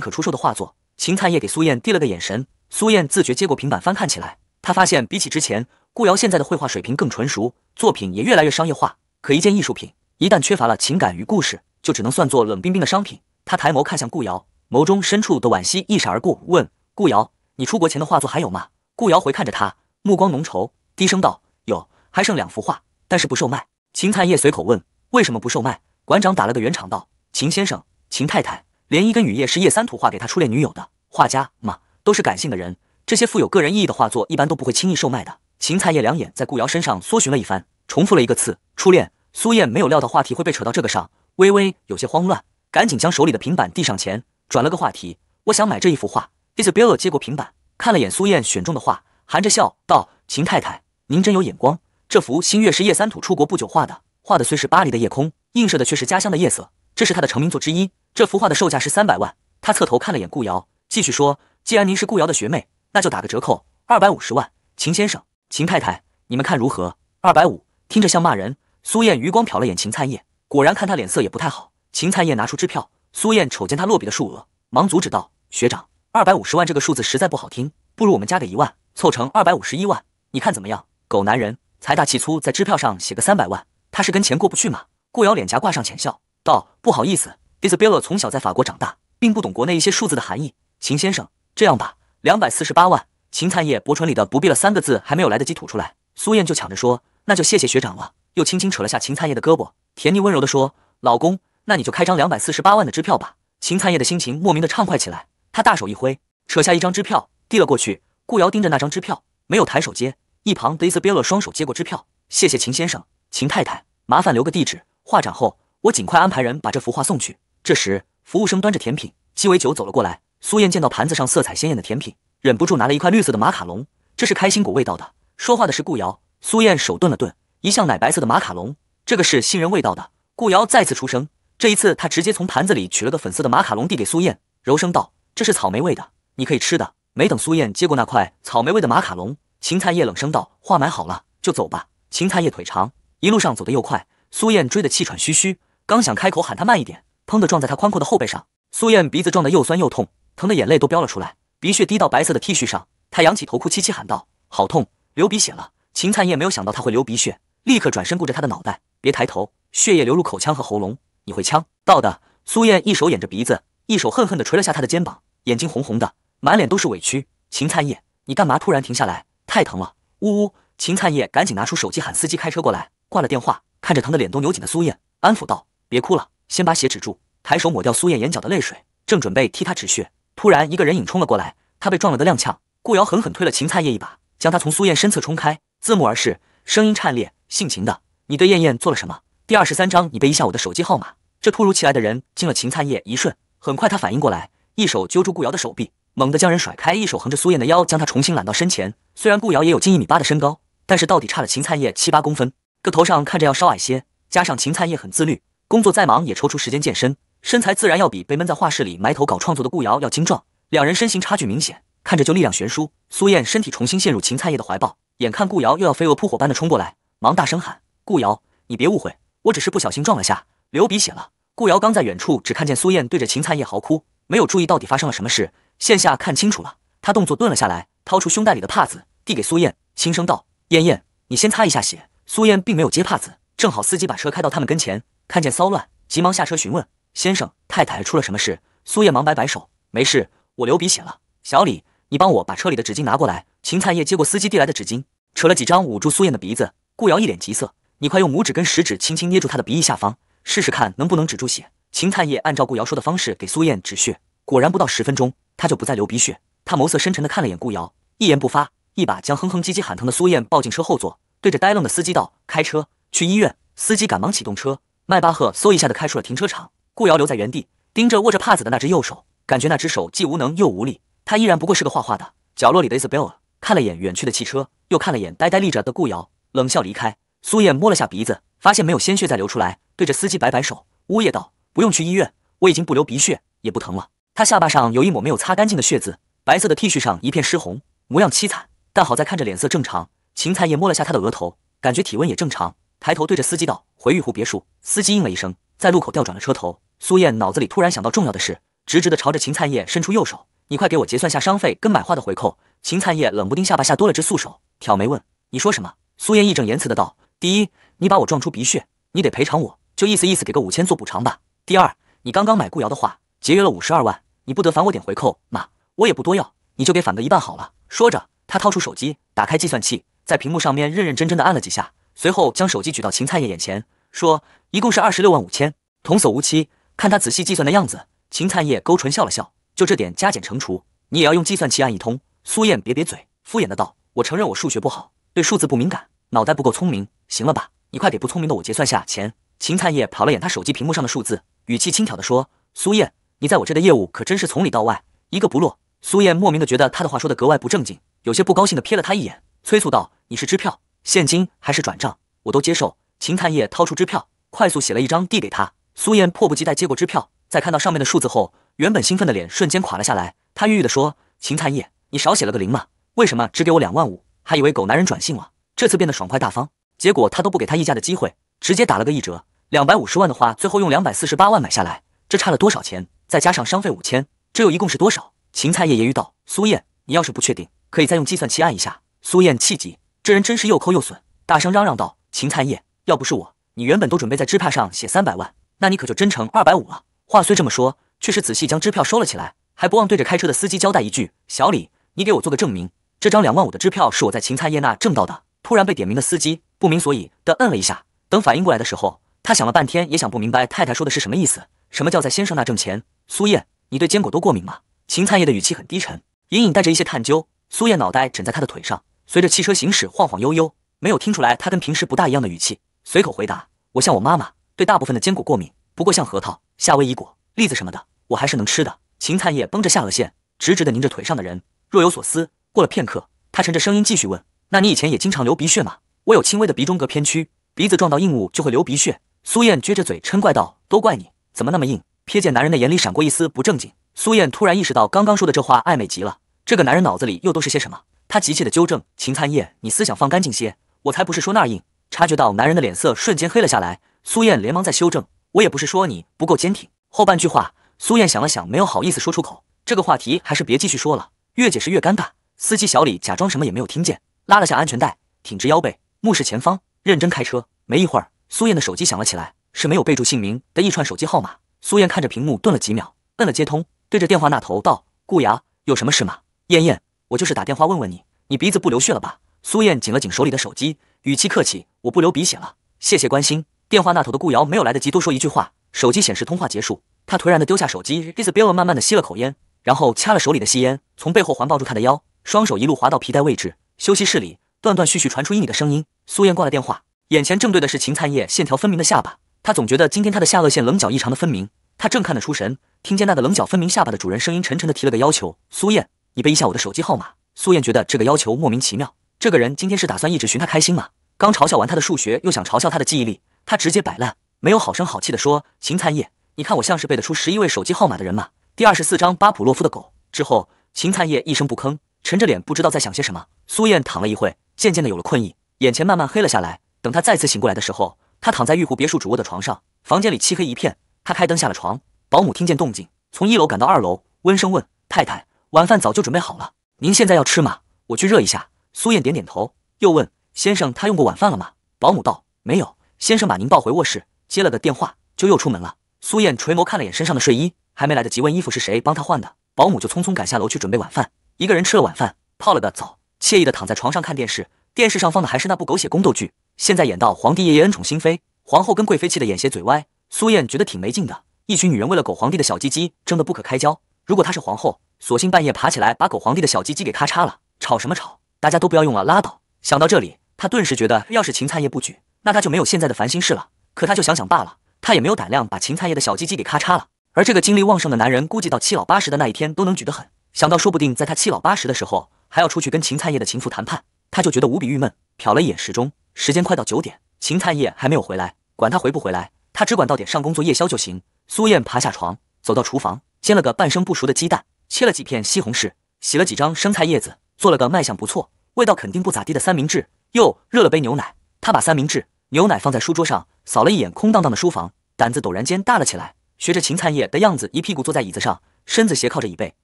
可出售的画作。秦灿叶给苏燕递了个眼神，苏燕自觉接过平板翻看起来。他发现比起之前，顾瑶现在的绘画水平更纯熟，作品也越来越商业化。可一件艺术品一旦缺乏了情感与故事，就只能算作冷冰冰的商品。他抬眸看向顾瑶，眸中深处的惋惜一闪而过，问：“顾瑶，你出国前的画作还有吗？”顾瑶回看着他，目光浓稠，低声道：“有，还剩两幅画，但是不售卖。”秦灿叶随口问：“为什么不售卖？”馆长打了个圆场道：“秦先生，秦太太，连一根雨夜是叶三土画给他初恋女友的画家嘛，都是感性的人，这些富有个人意义的画作一般都不会轻易售卖的。”秦灿叶两眼在顾瑶身上搜寻了一番，重复了一个字：“初恋。”苏燕没有料到话题会被扯到这个上，微微有些慌乱。赶紧将手里的平板递上前，转了个话题。我想买这一幅画。Isabel 接过平板，看了眼苏燕选中的画，含着笑道：“秦太太，您真有眼光。这幅《星月》是叶三土出国不久画的，画的虽是巴黎的夜空，映射的却是家乡的夜色。这是他的成名作之一。这幅画的售价是三百万。他侧头看了眼顾瑶，继续说：既然您是顾瑶的学妹，那就打个折扣，二百五十万。秦先生、秦太太，你们看如何？二百五，听着像骂人。苏燕余光瞟了眼秦灿叶，果然看他脸色也不太好。”秦灿业拿出支票，苏燕瞅见他落笔的数额，忙阻止道：“学长，二百五十万这个数字实在不好听，不如我们加个一万，凑成二百五十一万，你看怎么样？”狗男人，财大气粗，在支票上写个三百万，他是跟钱过不去吗？顾瑶脸颊挂上浅笑，道：“不好意思，Isabelle 从小在法国长大，并不懂国内一些数字的含义。秦先生，这样吧，两百四十八万。”秦灿叶薄唇里的不必了三个字还没有来得及吐出来，苏燕就抢着说：“那就谢谢学长了。”又轻轻扯了下秦灿叶的胳膊，甜腻温柔地说：“老公。”那你就开张两百四十八万的支票吧。秦灿叶的心情莫名的畅快起来，他大手一挥，扯下一张支票递了过去。顾瑶盯着那张支票，没有抬手接。一旁的 i s a b l l 双手接过支票，谢谢秦先生、秦太太，麻烦留个地址，画展后我尽快安排人把这幅画送去。这时，服务生端着甜品、鸡尾酒走了过来。苏燕见到盘子上色彩鲜艳的甜品，忍不住拿了一块绿色的马卡龙，这是开心果味道的。说话的是顾瑶。苏燕手顿了顿，一向奶白色的马卡龙，这个是杏仁味道的。顾瑶再次出声。这一次，他直接从盘子里取了个粉色的马卡龙递给苏燕，柔声道：“这是草莓味的，你可以吃的。”没等苏燕接过那块草莓味的马卡龙，秦灿叶冷声道：“话买好了就走吧。”秦灿叶腿长，一路上走得又快，苏燕追得气喘吁吁，刚想开口喊他慢一点，砰的撞在他宽阔的后背上，苏燕鼻子撞得又酸又痛，疼得眼泪都飙了出来，鼻血滴到白色的 T 恤上，他仰起头哭凄凄喊道：“好痛，流鼻血了！”秦灿叶没有想到他会流鼻血，立刻转身顾着他的脑袋，别抬头，血液流入口腔和喉咙。你会枪到的，苏燕一手掩着鼻子，一手恨恨地捶了下他的肩膀，眼睛红红的，满脸都是委屈。秦灿叶，你干嘛突然停下来？太疼了，呜呜！秦灿叶赶紧拿出手机喊司机开车过来，挂了电话，看着疼得脸都扭紧的苏燕，安抚道：“别哭了，先把血止住。”抬手抹掉苏燕眼角的泪水，正准备替她止血，突然一个人影冲了过来，他被撞了个踉跄，顾瑶狠狠推了秦灿叶一把，将他从苏燕身侧冲开，自目而视，声音颤裂：“姓秦的，你对燕燕做了什么？”第二十三章，你背一下我的手机号码。这突如其来的人惊了秦灿叶一瞬，很快他反应过来，一手揪住顾瑶的手臂，猛地将人甩开，一手横着苏燕的腰，将她重新揽到身前。虽然顾瑶也有近一米八的身高，但是到底差了秦灿叶七八公分，个头上看着要稍矮些。加上秦灿叶很自律，工作再忙也抽出时间健身，身材自然要比被闷在画室里埋头搞创作的顾瑶要精壮。两人身形差距明显，看着就力量悬殊。苏燕身体重新陷入秦灿叶的怀抱，眼看顾瑶又要飞蛾扑火般的冲过来，忙大声喊：“顾瑶，你别误会。”我只是不小心撞了下，流鼻血了。顾瑶刚在远处，只看见苏燕对着秦灿叶嚎哭，没有注意到底发生了什么事。线下看清楚了，他动作顿了下来，掏出胸袋里的帕子递给苏燕，轻声道：“燕燕，你先擦一下血。”苏燕并没有接帕子，正好司机把车开到他们跟前，看见骚乱，急忙下车询问：“先生，太太出了什么事？”苏燕忙摆摆手：“没事，我流鼻血了。小李，你帮我把车里的纸巾拿过来。”秦灿叶接过司机递来的纸巾，扯了几张捂住苏燕的鼻子。顾瑶一脸急色。你快用拇指跟食指轻轻捏住他的鼻翼下方，试试看能不能止住血。秦灿烨按照顾瑶说的方式给苏燕止血，果然不到十分钟，他就不再流鼻血。他眸色深沉的看了眼顾瑶，一言不发，一把将哼哼唧唧喊疼的苏燕抱进车后座，对着呆愣的司机道：“开车去医院。”司机赶忙启动车，迈巴赫嗖一下的开出了停车场。顾瑶留在原地，盯着握着帕子的那只右手，感觉那只手既无能又无力。他依然不过是个画画的。角落里的 Isabel l a 看了眼远去的汽车，又看了眼呆呆立着的顾瑶，冷笑离开。苏燕摸了下鼻子，发现没有鲜血再流出来，对着司机摆摆手，呜咽道：“不用去医院，我已经不流鼻血，也不疼了。”她下巴上有一抹没有擦干净的血渍，白色的 T 恤上一片湿红，模样凄惨，但好在看着脸色正常。秦灿叶摸了下她的额头，感觉体温也正常，抬头对着司机道：“回玉湖别墅。”司机应了一声，在路口调转了车头。苏燕脑子里突然想到重要的事，直直的朝着秦灿叶伸出右手：“你快给我结算下商费跟买画的回扣。”秦灿叶冷不丁下巴下多了只素手，挑眉问：“你说什么？”苏燕义正言辞的道。第一，你把我撞出鼻血，你得赔偿我，就意思意思给个五千做补偿吧。第二，你刚刚买顾瑶的话，节约了五十二万，你不得返我点回扣吗？我也不多要，你就给返个一半好了。说着，他掏出手机，打开计算器，在屏幕上面认认真真的按了几下，随后将手机举到秦灿叶眼前，说：“一共是二十六万五千。”童叟无欺，看他仔细计算的样子，秦灿叶勾唇笑了笑。就这点加减乘除，你也要用计算器按一通？苏燕瘪瘪嘴，敷衍的道：“我承认我数学不好，对数字不敏感。”脑袋不够聪明，行了吧？你快给不聪明的我结算下钱。秦灿业瞟了眼他手机屏幕上的数字，语气轻佻地说：“苏燕，你在我这的业务可真是从里到外一个不落。”苏燕莫名的觉得他的话说的格外不正经，有些不高兴的瞥了他一眼，催促道：“你是支票、现金还是转账？我都接受。”秦灿业掏出支票，快速写了一张递给他。苏燕迫不及待接过支票，在看到上面的数字后，原本兴奋的脸瞬间垮了下来。他郁郁地说：“秦灿业，你少写了个零吗？为什么只给我两万五？还以为狗男人转性了。”这次变得爽快大方，结果他都不给他议价的机会，直接打了个一折，两百五十万的话，最后用两百四十八万买下来，这差了多少钱？再加上商费五千，这又一共是多少？秦灿叶揶揄道：“苏燕，你要是不确定，可以再用计算器按一下。”苏燕气急，这人真是又抠又损，大声嚷嚷道：“秦灿叶，要不是我，你原本都准备在支票上写三百万，那你可就真成二百五了。”话虽这么说，却是仔细将支票收了起来，还不忘对着开车的司机交代一句：“小李，你给我做个证明，这张两万五的支票是我在秦灿叶那挣到的。”突然被点名的司机不明所以的摁了一下，等反应过来的时候，他想了半天也想不明白太太说的是什么意思。什么叫在先生那挣钱？苏叶，你对坚果都过敏吗？秦灿叶的语气很低沉，隐隐带着一些探究。苏叶脑袋枕在他的腿上，随着汽车行驶晃晃悠悠，没有听出来他跟平时不大一样的语气，随口回答：“我像我妈妈，对大部分的坚果过敏，不过像核桃、夏威夷果、栗子什么的，我还是能吃的。”秦灿叶绷着下颚线，直直的拧着腿上的人，若有所思。过了片刻，他沉着声音继续问。那你以前也经常流鼻血吗？我有轻微的鼻中隔偏曲，鼻子撞到硬物就会流鼻血。苏燕撅着嘴嗔怪道：“都怪你，怎么那么硬？”瞥见男人的眼里闪过一丝不正经，苏燕突然意识到刚刚说的这话暧昧极了。这个男人脑子里又都是些什么？她急切地纠正：“秦灿叶，你思想放干净些，我才不是说那儿硬。”察觉到男人的脸色瞬间黑了下来，苏燕连忙在修正：“我也不是说你不够坚挺。”后半句话，苏燕想了想，没有好意思说出口。这个话题还是别继续说了，越解释越尴尬。司机小李假装什么也没有听见。拉了下安全带，挺直腰背，目视前方，认真开车。没一会儿，苏燕的手机响了起来，是没有备注姓名的一串手机号码。苏燕看着屏幕，顿了几秒，摁了接通，对着电话那头道：“顾瑶，有什么事吗？”“燕燕，我就是打电话问问你，你鼻子不流血了吧？”苏燕紧了紧手里的手机，语气客气：“我不流鼻血了，谢谢关心。”电话那头的顾瑶没有来得及多说一句话，手机显示通话结束，他颓然的丢下手机，i s e l l a 慢慢的吸了口烟，然后掐了手里的细烟，从背后环抱住他的腰，双手一路滑到皮带位置。休息室里断断续续传出伊女的声音，苏燕挂了电话，眼前正对的是秦灿叶线条分明的下巴。他总觉得今天他的下颚线棱角异常的分明。他正看得出神，听见那个棱角分明下巴的主人声音沉沉的提了个要求：“苏燕，你背一下我的手机号码。”苏燕觉得这个要求莫名其妙。这个人今天是打算一直寻他开心吗？刚嘲笑完他的数学，又想嘲笑他的记忆力，他直接摆烂，没有好声好气的说：“秦灿叶，你看我像是背得出十一位手机号码的人吗？”第二十四章巴甫洛夫的狗之后，秦灿叶一声不吭。沉着脸，不知道在想些什么。苏燕躺了一会，渐渐的有了困意，眼前慢慢黑了下来。等她再次醒过来的时候，她躺在玉湖别墅主卧的床上，房间里漆黑一片。她开灯下了床。保姆听见动静，从一楼赶到二楼，温声问：“太太，晚饭早就准备好了，您现在要吃吗？我去热一下。”苏燕点点头，又问：“先生，他用过晚饭了吗？”保姆道：“没有，先生把您抱回卧室，接了个电话，就又出门了。”苏燕垂眸看了眼身上的睡衣，还没来得及问衣服是谁帮他换的，保姆就匆匆赶下楼去准备晚饭。一个人吃了晚饭，泡了个澡，惬意地躺在床上看电视。电视上放的还是那部狗血宫斗剧，现在演到皇帝爷爷恩宠新妃，皇后跟贵妃气得眼斜嘴歪。苏燕觉得挺没劲的，一群女人为了狗皇帝的小鸡鸡争得不可开交。如果她是皇后，索性半夜爬起来把狗皇帝的小鸡鸡给咔嚓了，吵什么吵，大家都不要用了，拉倒。想到这里，她顿时觉得要是秦灿叶不举，那她就没有现在的烦心事了。可她就想想罢了，她也没有胆量把秦灿叶的小鸡鸡给咔嚓了。而这个精力旺盛的男人，估计到七老八十的那一天都能举得很。想到说不定在他七老八十的时候还要出去跟秦灿业的情妇谈判，他就觉得无比郁闷。瞟了一眼时钟，时间快到九点，秦灿业还没有回来，管他回不回来，他只管到点上工做夜宵就行。苏燕爬下床，走到厨房，煎了个半生不熟的鸡蛋，切了几片西红柿，洗了几张生菜叶子，做了个卖相不错、味道肯定不咋地的三明治，又热了杯牛奶。他把三明治、牛奶放在书桌上，扫了一眼空荡荡的书房，胆子陡然间大了起来，学着秦灿业的样子，一屁股坐在椅子上，身子斜靠着椅背。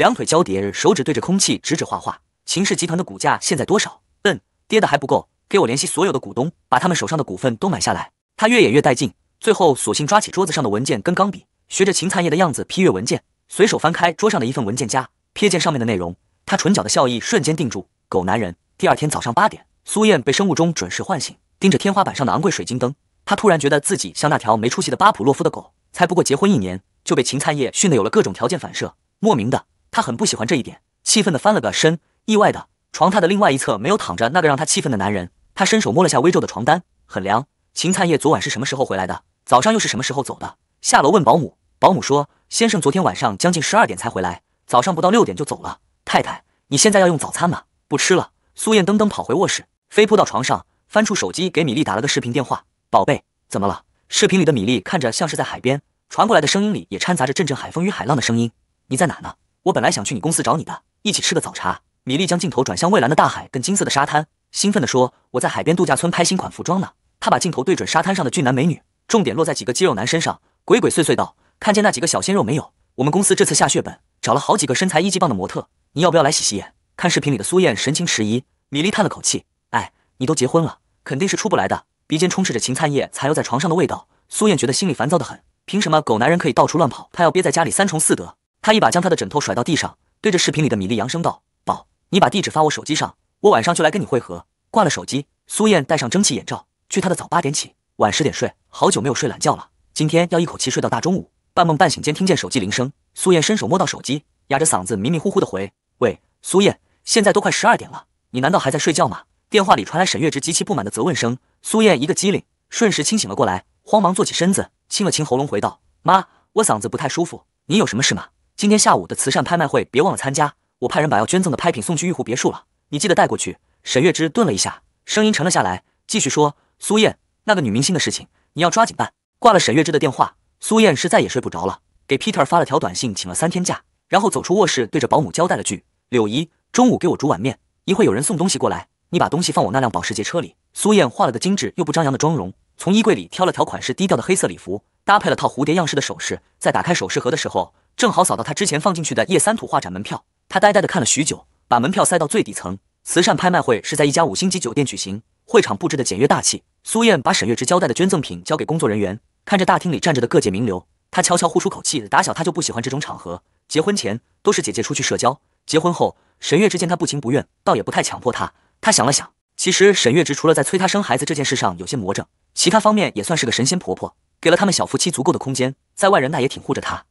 两腿交叠，手指对着空气指指画画。秦氏集团的股价现在多少？嗯，跌的还不够，给我联系所有的股东，把他们手上的股份都买下来。他越演越带劲，最后索性抓起桌子上的文件跟钢笔，学着秦灿叶的样子批阅文件，随手翻开桌上的一份文件夹，瞥见上面的内容，他唇角的笑意瞬间定住。狗男人。第二天早上八点，苏燕被生物钟准时唤醒，盯着天花板上的昂贵水晶灯，她突然觉得自己像那条没出息的巴甫洛夫的狗，才不过结婚一年就被秦灿叶训得有了各种条件反射，莫名的。他很不喜欢这一点，气愤地翻了个身。意外的，床榻的另外一侧没有躺着那个让他气愤的男人。他伸手摸了下微皱的床单，很凉。秦灿叶昨晚是什么时候回来的？早上又是什么时候走的？下楼问保姆，保姆说：“先生昨天晚上将近十二点才回来，早上不到六点就走了。”太太，你现在要用早餐吗？不吃了。苏燕噔噔跑回卧室，飞扑到床上，翻出手机给米粒打了个视频电话：“宝贝，怎么了？”视频里的米粒看着像是在海边，传过来的声音里也掺杂着阵阵海风与海浪的声音。你在哪呢？我本来想去你公司找你的一起吃个早茶。米粒将镜头转向蔚蓝的大海跟金色的沙滩，兴奋地说：“我在海边度假村拍新款服装呢。”他把镜头对准沙滩上的俊男美女，重点落在几个肌肉男身上，鬼鬼祟祟道：“看见那几个小鲜肉没有？我们公司这次下血本，找了好几个身材一级棒的模特，你要不要来洗洗眼？看视频里的苏燕神情迟疑，米粒叹了口气：“哎，你都结婚了，肯定是出不来的。”鼻尖充斥着芹菜叶残留在床上的味道，苏燕觉得心里烦躁的很。凭什么狗男人可以到处乱跑？他要憋在家里三从四德。他一把将他的枕头甩到地上，对着视频里的米粒扬声道：“宝，你把地址发我手机上，我晚上就来跟你会合。”挂了手机，苏燕戴上蒸汽眼罩去他的早八点起，晚十点睡，好久没有睡懒觉了。今天要一口气睡到大中午。半梦半醒间，听见手机铃声，苏燕伸手摸到手机，压着嗓子迷迷糊糊的回：“喂，苏燕，现在都快十二点了，你难道还在睡觉吗？”电话里传来沈月之极其不满的责问声，苏燕一个机灵，瞬时清醒了过来，慌忙坐起身子，清了清喉咙回道：“妈，我嗓子不太舒服，您有什么事吗？”今天下午的慈善拍卖会，别忘了参加。我派人把要捐赠的拍品送去玉湖别墅了，你记得带过去。沈月枝顿了一下，声音沉了下来，继续说：“苏燕，那个女明星的事情，你要抓紧办。”挂了沈月枝的电话，苏燕是再也睡不着了，给 Peter 发了条短信，请了三天假，然后走出卧室，对着保姆交代了句：“柳姨，中午给我煮碗面。一会有人送东西过来，你把东西放我那辆保时捷车里。”苏燕化了个精致又不张扬的妆容，从衣柜里挑了条款式低调的黑色礼服，搭配了套蝴蝶样式的首饰，在打开首饰盒的时候。正好扫到他之前放进去的叶三土画展门票，他呆呆的看了许久，把门票塞到最底层。慈善拍卖会是在一家五星级酒店举行，会场布置的简约大气。苏燕把沈月枝交代的捐赠品交给工作人员，看着大厅里站着的各界名流，她悄悄呼出口气。打小她就不喜欢这种场合，结婚前都是姐姐出去社交，结婚后沈月枝见她不情不愿，倒也不太强迫她。她想了想，其实沈月枝除了在催她生孩子这件事上有些魔怔，其他方面也算是个神仙婆婆，给了他们小夫妻足够的空间，在外人那也挺护着她。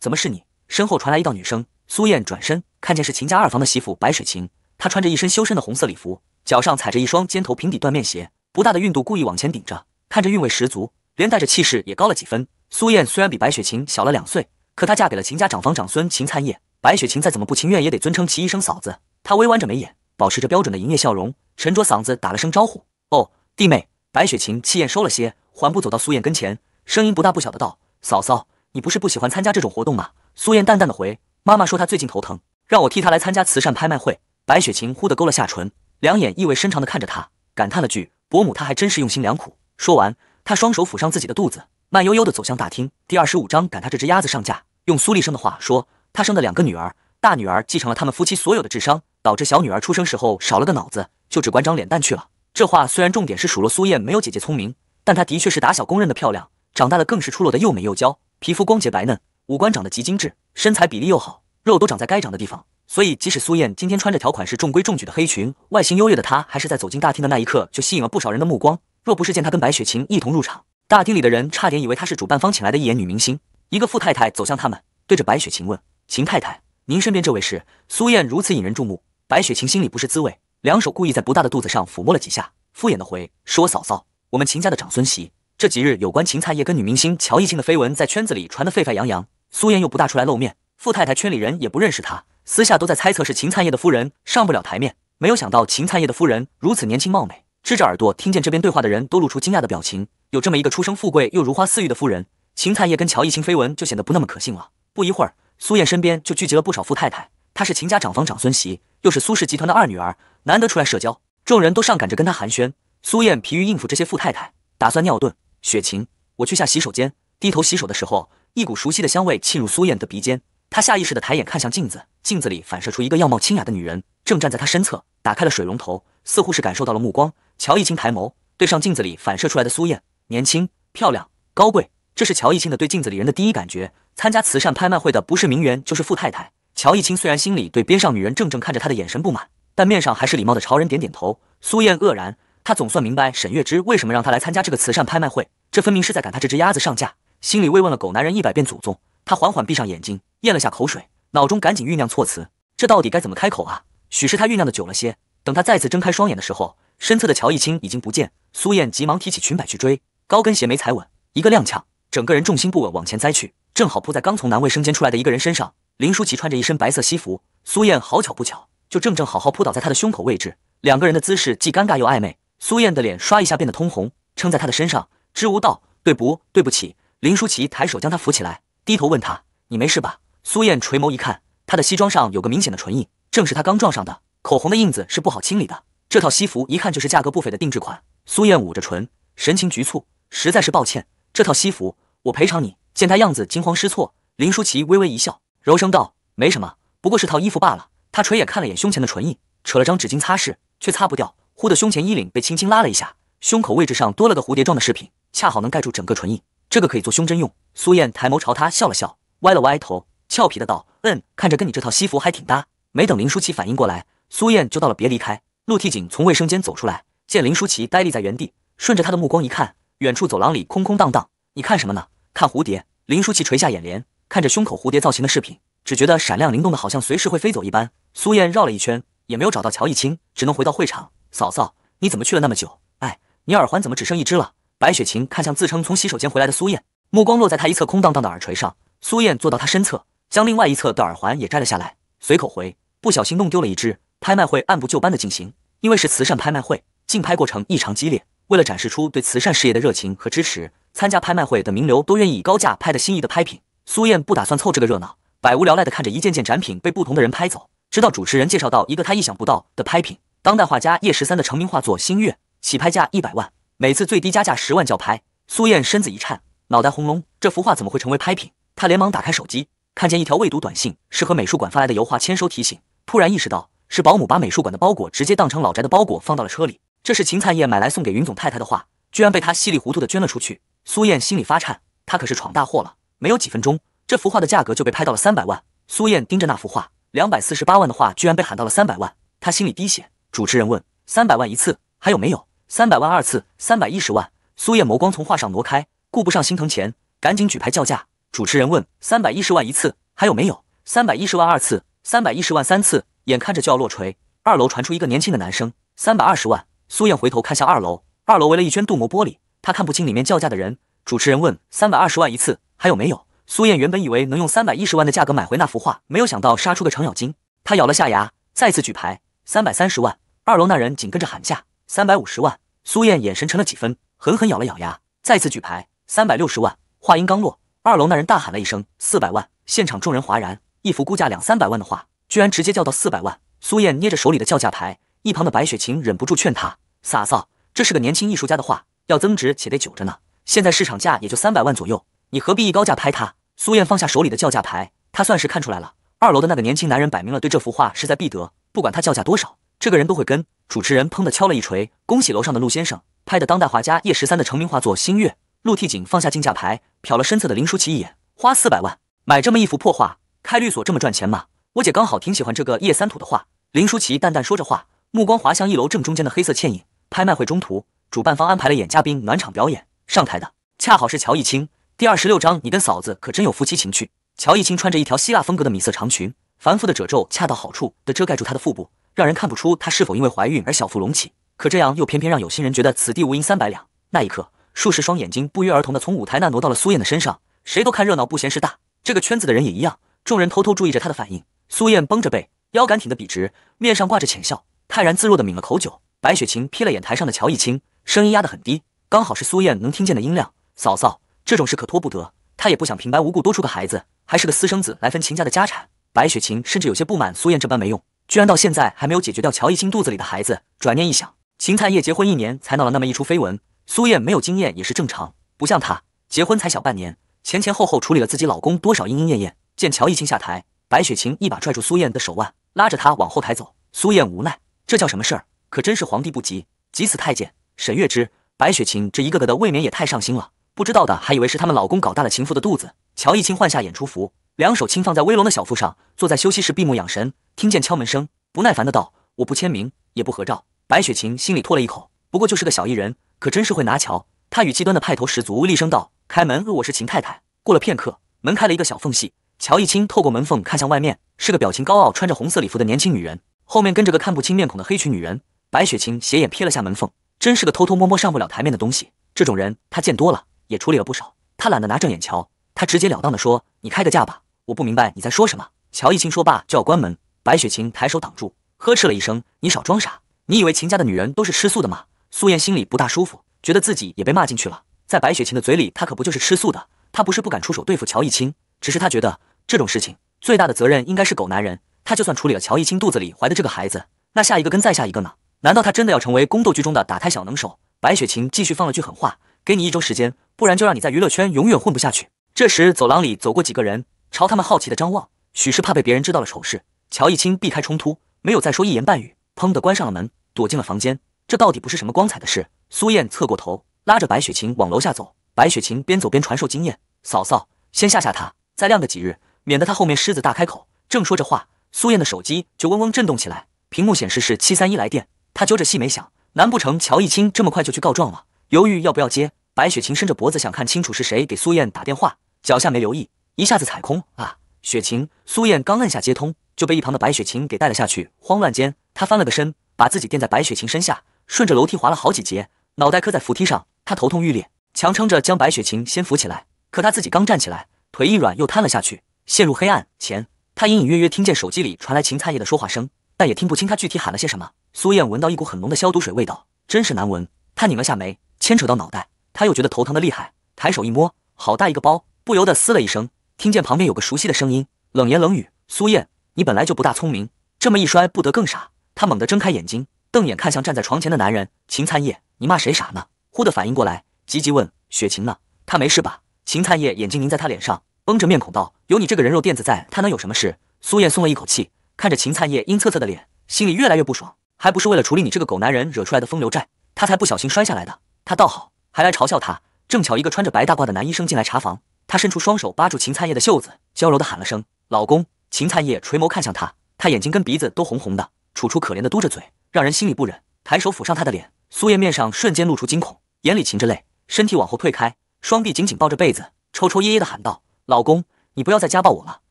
怎么是你？身后传来一道女声。苏燕转身，看见是秦家二房的媳妇白雪晴。她穿着一身修身的红色礼服，脚上踩着一双尖头平底缎面鞋，不大的孕肚故意往前顶着，看着韵味十足，连带着气势也高了几分。苏燕虽然比白雪晴小了两岁，可她嫁给了秦家长房长孙秦灿业。白雪晴再怎么不情愿，也得尊称其一声嫂子。她微弯着眉眼，保持着标准的营业笑容，沉着嗓子打了声招呼：“哦，弟妹。”白雪晴气焰收了些，缓步走到苏燕跟前，声音不大不小的道：“嫂嫂。”你不是不喜欢参加这种活动吗？苏燕淡淡的回：“妈妈说她最近头疼，让我替她来参加慈善拍卖会。”白雪晴忽地勾了下唇，两眼意味深长地看着她，感叹了句：“伯母，她还真是用心良苦。”说完，她双手抚上自己的肚子，慢悠悠地走向大厅。第二十五章赶她这只鸭子上架。用苏立生的话说，她生的两个女儿，大女儿继承了他们夫妻所有的智商，导致小女儿出生时候少了个脑子，就只管长脸蛋去了。这话虽然重点是数落苏燕没有姐姐聪明，但她的确是打小公认的漂亮，长大了更是出落的又美又娇。皮肤光洁白嫩，五官长得极精致，身材比例又好，肉都长在该长的地方。所以，即使苏燕今天穿着条款式中规中矩的黑裙，外形优越的她，还是在走进大厅的那一刻就吸引了不少人的目光。若不是见她跟白雪晴一同入场，大厅里的人差点以为她是主办方请来的一眼女明星。一个富太太走向他们，对着白雪晴问：“秦太太，您身边这位是？”苏燕如此引人注目，白雪晴心里不是滋味，两手故意在不大的肚子上抚摸了几下，敷衍的回：“是我嫂嫂，我们秦家的长孙媳。”这几日，有关秦灿叶跟女明星乔艺清的绯闻在圈子里传得沸沸扬扬，苏燕又不大出来露面，富太太圈里人也不认识她，私下都在猜测是秦灿叶的夫人上不了台面。没有想到秦灿叶的夫人如此年轻貌美，支着耳朵听见这边对话的人都露出惊讶的表情。有这么一个出生富贵又如花似玉的夫人，秦灿叶跟乔艺清绯闻就显得不那么可信了。不一会儿，苏燕身边就聚集了不少富太太，她是秦家长房长孙媳，又是苏氏集团的二女儿，难得出来社交，众人都上赶着跟她寒暄。苏燕疲于应付这些富太太，打算尿遁。雪晴，我去下洗手间。低头洗手的时候，一股熟悉的香味沁入苏燕的鼻尖。她下意识的抬眼看向镜子，镜子里反射出一个样貌清雅的女人，正站在她身侧。打开了水龙头，似乎是感受到了目光，乔一清抬眸对上镜子里反射出来的苏燕，年轻、漂亮、高贵，这是乔一清的对镜子里人的第一感觉。参加慈善拍卖会的不是名媛就是富太太。乔一清虽然心里对边上女人怔怔看着她的眼神不满，但面上还是礼貌的朝人点点头。苏燕愕然。他总算明白沈月枝为什么让他来参加这个慈善拍卖会，这分明是在赶他这只鸭子上架。心里慰问了狗男人一百遍祖宗，他缓缓闭上眼睛，咽了下口水，脑中赶紧酝酿措辞，这到底该怎么开口啊？许是他酝酿的久了些，等他再次睁开双眼的时候，身侧的乔一清已经不见。苏燕急忙提起裙摆去追，高跟鞋没踩稳，一个踉跄，整个人重心不稳往前栽去，正好扑在刚从男卫生间出来的一个人身上。林舒淇穿着一身白色西服，苏燕好巧不巧就正正好好扑倒在他的胸口位置，两个人的姿势既尴尬又暧昧。苏燕的脸刷一下变得通红，撑在他的身上，支吾道：“对不对不起。”林舒淇抬手将她扶起来，低头问她：“你没事吧？”苏燕垂眸一看，她的西装上有个明显的唇印，正是她刚撞上的口红的印子，是不好清理的。这套西服一看就是价格不菲的定制款。苏燕捂着唇，神情局促，实在是抱歉。这套西服我赔偿你。见她样子惊慌失措，林舒淇微微一笑，柔声道：“没什么，不过是套衣服罢了。”她垂眼看了眼胸前的唇印，扯了张纸巾擦拭，却擦不掉。他的胸前衣领被轻轻拉了一下，胸口位置上多了个蝴蝶状的饰品，恰好能盖住整个唇印。这个可以做胸针用。苏燕抬眸朝他笑了笑，歪了歪头，俏皮的道：“嗯，看着跟你这套西服还挺搭。”没等林舒淇反应过来，苏燕就到了：“别离开。”陆替景从卫生间走出来，见林舒淇呆立在原地，顺着他的目光一看，远处走廊里空空荡荡。“你看什么呢？看蝴蝶。”林舒淇垂下眼帘，看着胸口蝴蝶造型的饰品，只觉得闪亮灵动的，好像随时会飞走一般。苏燕绕了一圈也没有找到乔一清，只能回到会场。嫂嫂，你怎么去了那么久？哎，你耳环怎么只剩一只了？白雪晴看向自称从洗手间回来的苏燕，目光落在她一侧空荡荡的耳垂上。苏燕坐到她身侧，将另外一侧的耳环也摘了下来，随口回：“不小心弄丢了一只。”拍卖会按部就班的进行，因为是慈善拍卖会，竞拍过程异常激烈。为了展示出对慈善事业的热情和支持，参加拍卖会的名流都愿意以高价拍得心仪的拍品。苏燕不打算凑这个热闹，百无聊赖的看着一件件展品被不同的人拍走，直到主持人介绍到一个她意想不到的拍品。当代画家叶十三的成名画作《星月》，起拍价一百万，每次最低加价十万，叫拍。苏燕身子一颤，脑袋轰隆，这幅画怎么会成为拍品？她连忙打开手机，看见一条未读短信，是和美术馆发来的油画签收提醒。突然意识到是保姆把美术馆的包裹直接当成老宅的包裹放到了车里。这是秦灿叶买来送给云总太太的画，居然被他稀里糊涂的捐了出去。苏燕心里发颤，她可是闯大祸了。没有几分钟，这幅画的价格就被拍到了三百万。苏燕盯着那幅画，两百四十八万的画居然被喊到了三百万，她心里滴血。主持人问：“三百万一次，还有没有？三百万二次，三百一十万。”苏燕眸光从画上挪开，顾不上心疼钱，赶紧举牌叫价。主持人问：“三百一十万一次，还有没有？三百一十万二次，三百一十万三次。”眼看着就要落锤，二楼传出一个年轻的男声：“三百二十万。”苏燕回头看向二楼，二楼围了一圈镀膜玻璃，她看不清里面叫价的人。主持人问：“三百二十万一次，还有没有？”苏燕原本以为能用三百一十万的价格买回那幅画，没有想到杀出个程咬金。她咬了下牙，再次举牌：“三百三十万。”二楼那人紧跟着喊价三百五十万，苏燕眼神沉了几分，狠狠咬了咬牙，再次举牌三百六十万。话音刚落，二楼那人大喊了一声四百万，现场众人哗然。一幅估价两三百万的画，居然直接叫到四百万。苏燕捏着手里的叫价牌，一旁的白雪晴忍不住劝她：“嫂嫂，这是个年轻艺术家的画，要增值且得久着呢。现在市场价也就三百万左右，你何必一高价拍它？”苏燕放下手里的叫价牌，她算是看出来了，二楼的那个年轻男人摆明了对这幅画势在必得，不管他叫价多少。这个人都会跟主持人砰的敲了一锤，恭喜楼上的陆先生拍的当代画家叶十三的成名画作《星月》。陆替景放下竞价牌，瞟了身侧的林舒淇一眼，花四百万买这么一幅破画，开律所这么赚钱吗？我姐刚好挺喜欢这个叶三土的画。林舒淇淡淡说着话，目光滑向一楼正中间的黑色倩影。拍卖会中途，主办方安排了演嘉宾暖场表演，上台的恰好是乔一清。第二十六章，你跟嫂子可真有夫妻情趣。乔一清穿着一条希腊风格的米色长裙，繁复的褶皱恰到好处地遮盖住她的腹部。让人看不出她是否因为怀孕而小腹隆起，可这样又偏偏让有心人觉得此地无银三百两。那一刻，数十双眼睛不约而同的从舞台那挪到了苏燕的身上，谁都看热闹不嫌事大，这个圈子的人也一样。众人偷偷注意着她的反应。苏燕绷着背，腰杆挺得笔直，面上挂着浅笑，泰然自若的抿了口酒。白雪晴瞥了眼台上的乔一清，声音压得很低，刚好是苏燕能听见的音量：“嫂嫂，这种事可拖不得。她也不想平白无故多出个孩子，还是个私生子来分秦家的家产。”白雪晴甚至有些不满苏燕这般没用。居然到现在还没有解决掉乔艺清肚子里的孩子。转念一想，秦灿烨结婚一年才闹了那么一出绯闻，苏燕没有经验也是正常，不像她，结婚才小半年，前前后后处理了自己老公多少莺莺燕燕。见乔艺清下台，白雪晴一把拽住苏燕的手腕，拉着他往后台走。苏燕无奈，这叫什么事儿？可真是皇帝不急急死太监。沈月之、白雪晴这一个个的，未免也太上心了，不知道的还以为是他们老公搞大了情妇的肚子。乔艺清换下演出服。两手轻放在威龙的小腹上，坐在休息室闭目养神。听见敲门声，不耐烦的道：“我不签名，也不合照。”白雪晴心里唾了一口，不过就是个小艺人，可真是会拿桥。他语气端的派头十足，厉声道：“开门，我是秦太太。”过了片刻，门开了一个小缝隙，乔一清透过门缝看向外面，是个表情高傲、穿着红色礼服的年轻女人，后面跟着个看不清面孔的黑裙女人。白雪晴斜眼瞥了下门缝，真是个偷偷摸摸上不了台面的东西。这种人他见多了，也处理了不少。他懒得拿正眼瞧，他直截了当的说：“你开个价吧。”我不明白你在说什么。乔艺清说罢就要关门，白雪晴抬手挡住，呵斥了一声：“你少装傻！你以为秦家的女人都是吃素的吗？”素燕心里不大舒服，觉得自己也被骂进去了。在白雪晴的嘴里，她可不就是吃素的？她不是不敢出手对付乔艺清，只是她觉得这种事情最大的责任应该是狗男人。她就算处理了乔艺清肚子里怀的这个孩子，那下一个跟再下一个呢？难道她真的要成为宫斗剧中的打胎小能手？白雪晴继续放了句狠话：“给你一周时间，不然就让你在娱乐圈永远混不下去。”这时走廊里走过几个人。朝他们好奇的张望，许是怕被别人知道了丑事，乔一清避开冲突，没有再说一言半语，砰的关上了门，躲进了房间。这到底不是什么光彩的事。苏燕侧过头，拉着白雪晴往楼下走。白雪晴边走边传授经验：“嫂嫂，先吓吓他，再晾个几日，免得他后面狮子大开口。”正说着话，苏燕的手机就嗡嗡震动起来，屏幕显示是七三一来电。她揪着细眉想：难不成乔一清这么快就去告状了？犹豫要不要接。白雪晴伸着脖子想看清楚是谁给苏燕打电话，脚下没留意。一下子踩空啊！雪晴，苏燕刚摁下接通，就被一旁的白雪晴给带了下去。慌乱间，她翻了个身，把自己垫在白雪晴身下，顺着楼梯滑了好几节，脑袋磕在扶梯上。她头痛欲裂，强撑着将白雪晴先扶起来，可她自己刚站起来，腿一软又瘫了下去，陷入黑暗前，她隐隐约约听见手机里传来秦灿叶的说话声，但也听不清她具体喊了些什么。苏燕闻到一股很浓的消毒水味道，真是难闻。她拧了下眉，牵扯到脑袋，她又觉得头疼的厉害，抬手一摸，好大一个包，不由得嘶了一声。听见旁边有个熟悉的声音，冷言冷语：“苏燕，你本来就不大聪明，这么一摔不得更傻。”他猛地睁开眼睛，瞪眼看向站在床前的男人秦灿叶：“你骂谁傻呢？”忽地反应过来，急急问：“雪晴呢？她没事吧？”秦灿叶眼睛凝在她脸上，绷着面孔道：“有你这个人肉垫子在，她能有什么事？”苏燕松了一口气，看着秦灿叶阴恻恻的脸，心里越来越不爽。还不是为了处理你这个狗男人惹出来的风流债，她才不小心摔下来的。她倒好，还来嘲笑她。正巧一个穿着白大褂的男医生进来查房。她伸出双手扒住秦灿叶的袖子，娇柔地喊了声“老公”。秦灿叶垂眸看向他，他眼睛跟鼻子都红红的，楚楚可怜地嘟着嘴，让人心里不忍。抬手抚上他的脸，苏叶面上瞬间露出惊恐，眼里噙着泪，身体往后退开，双臂紧紧抱着被子，抽抽噎噎地喊道：“老公，你不要再家暴我了！”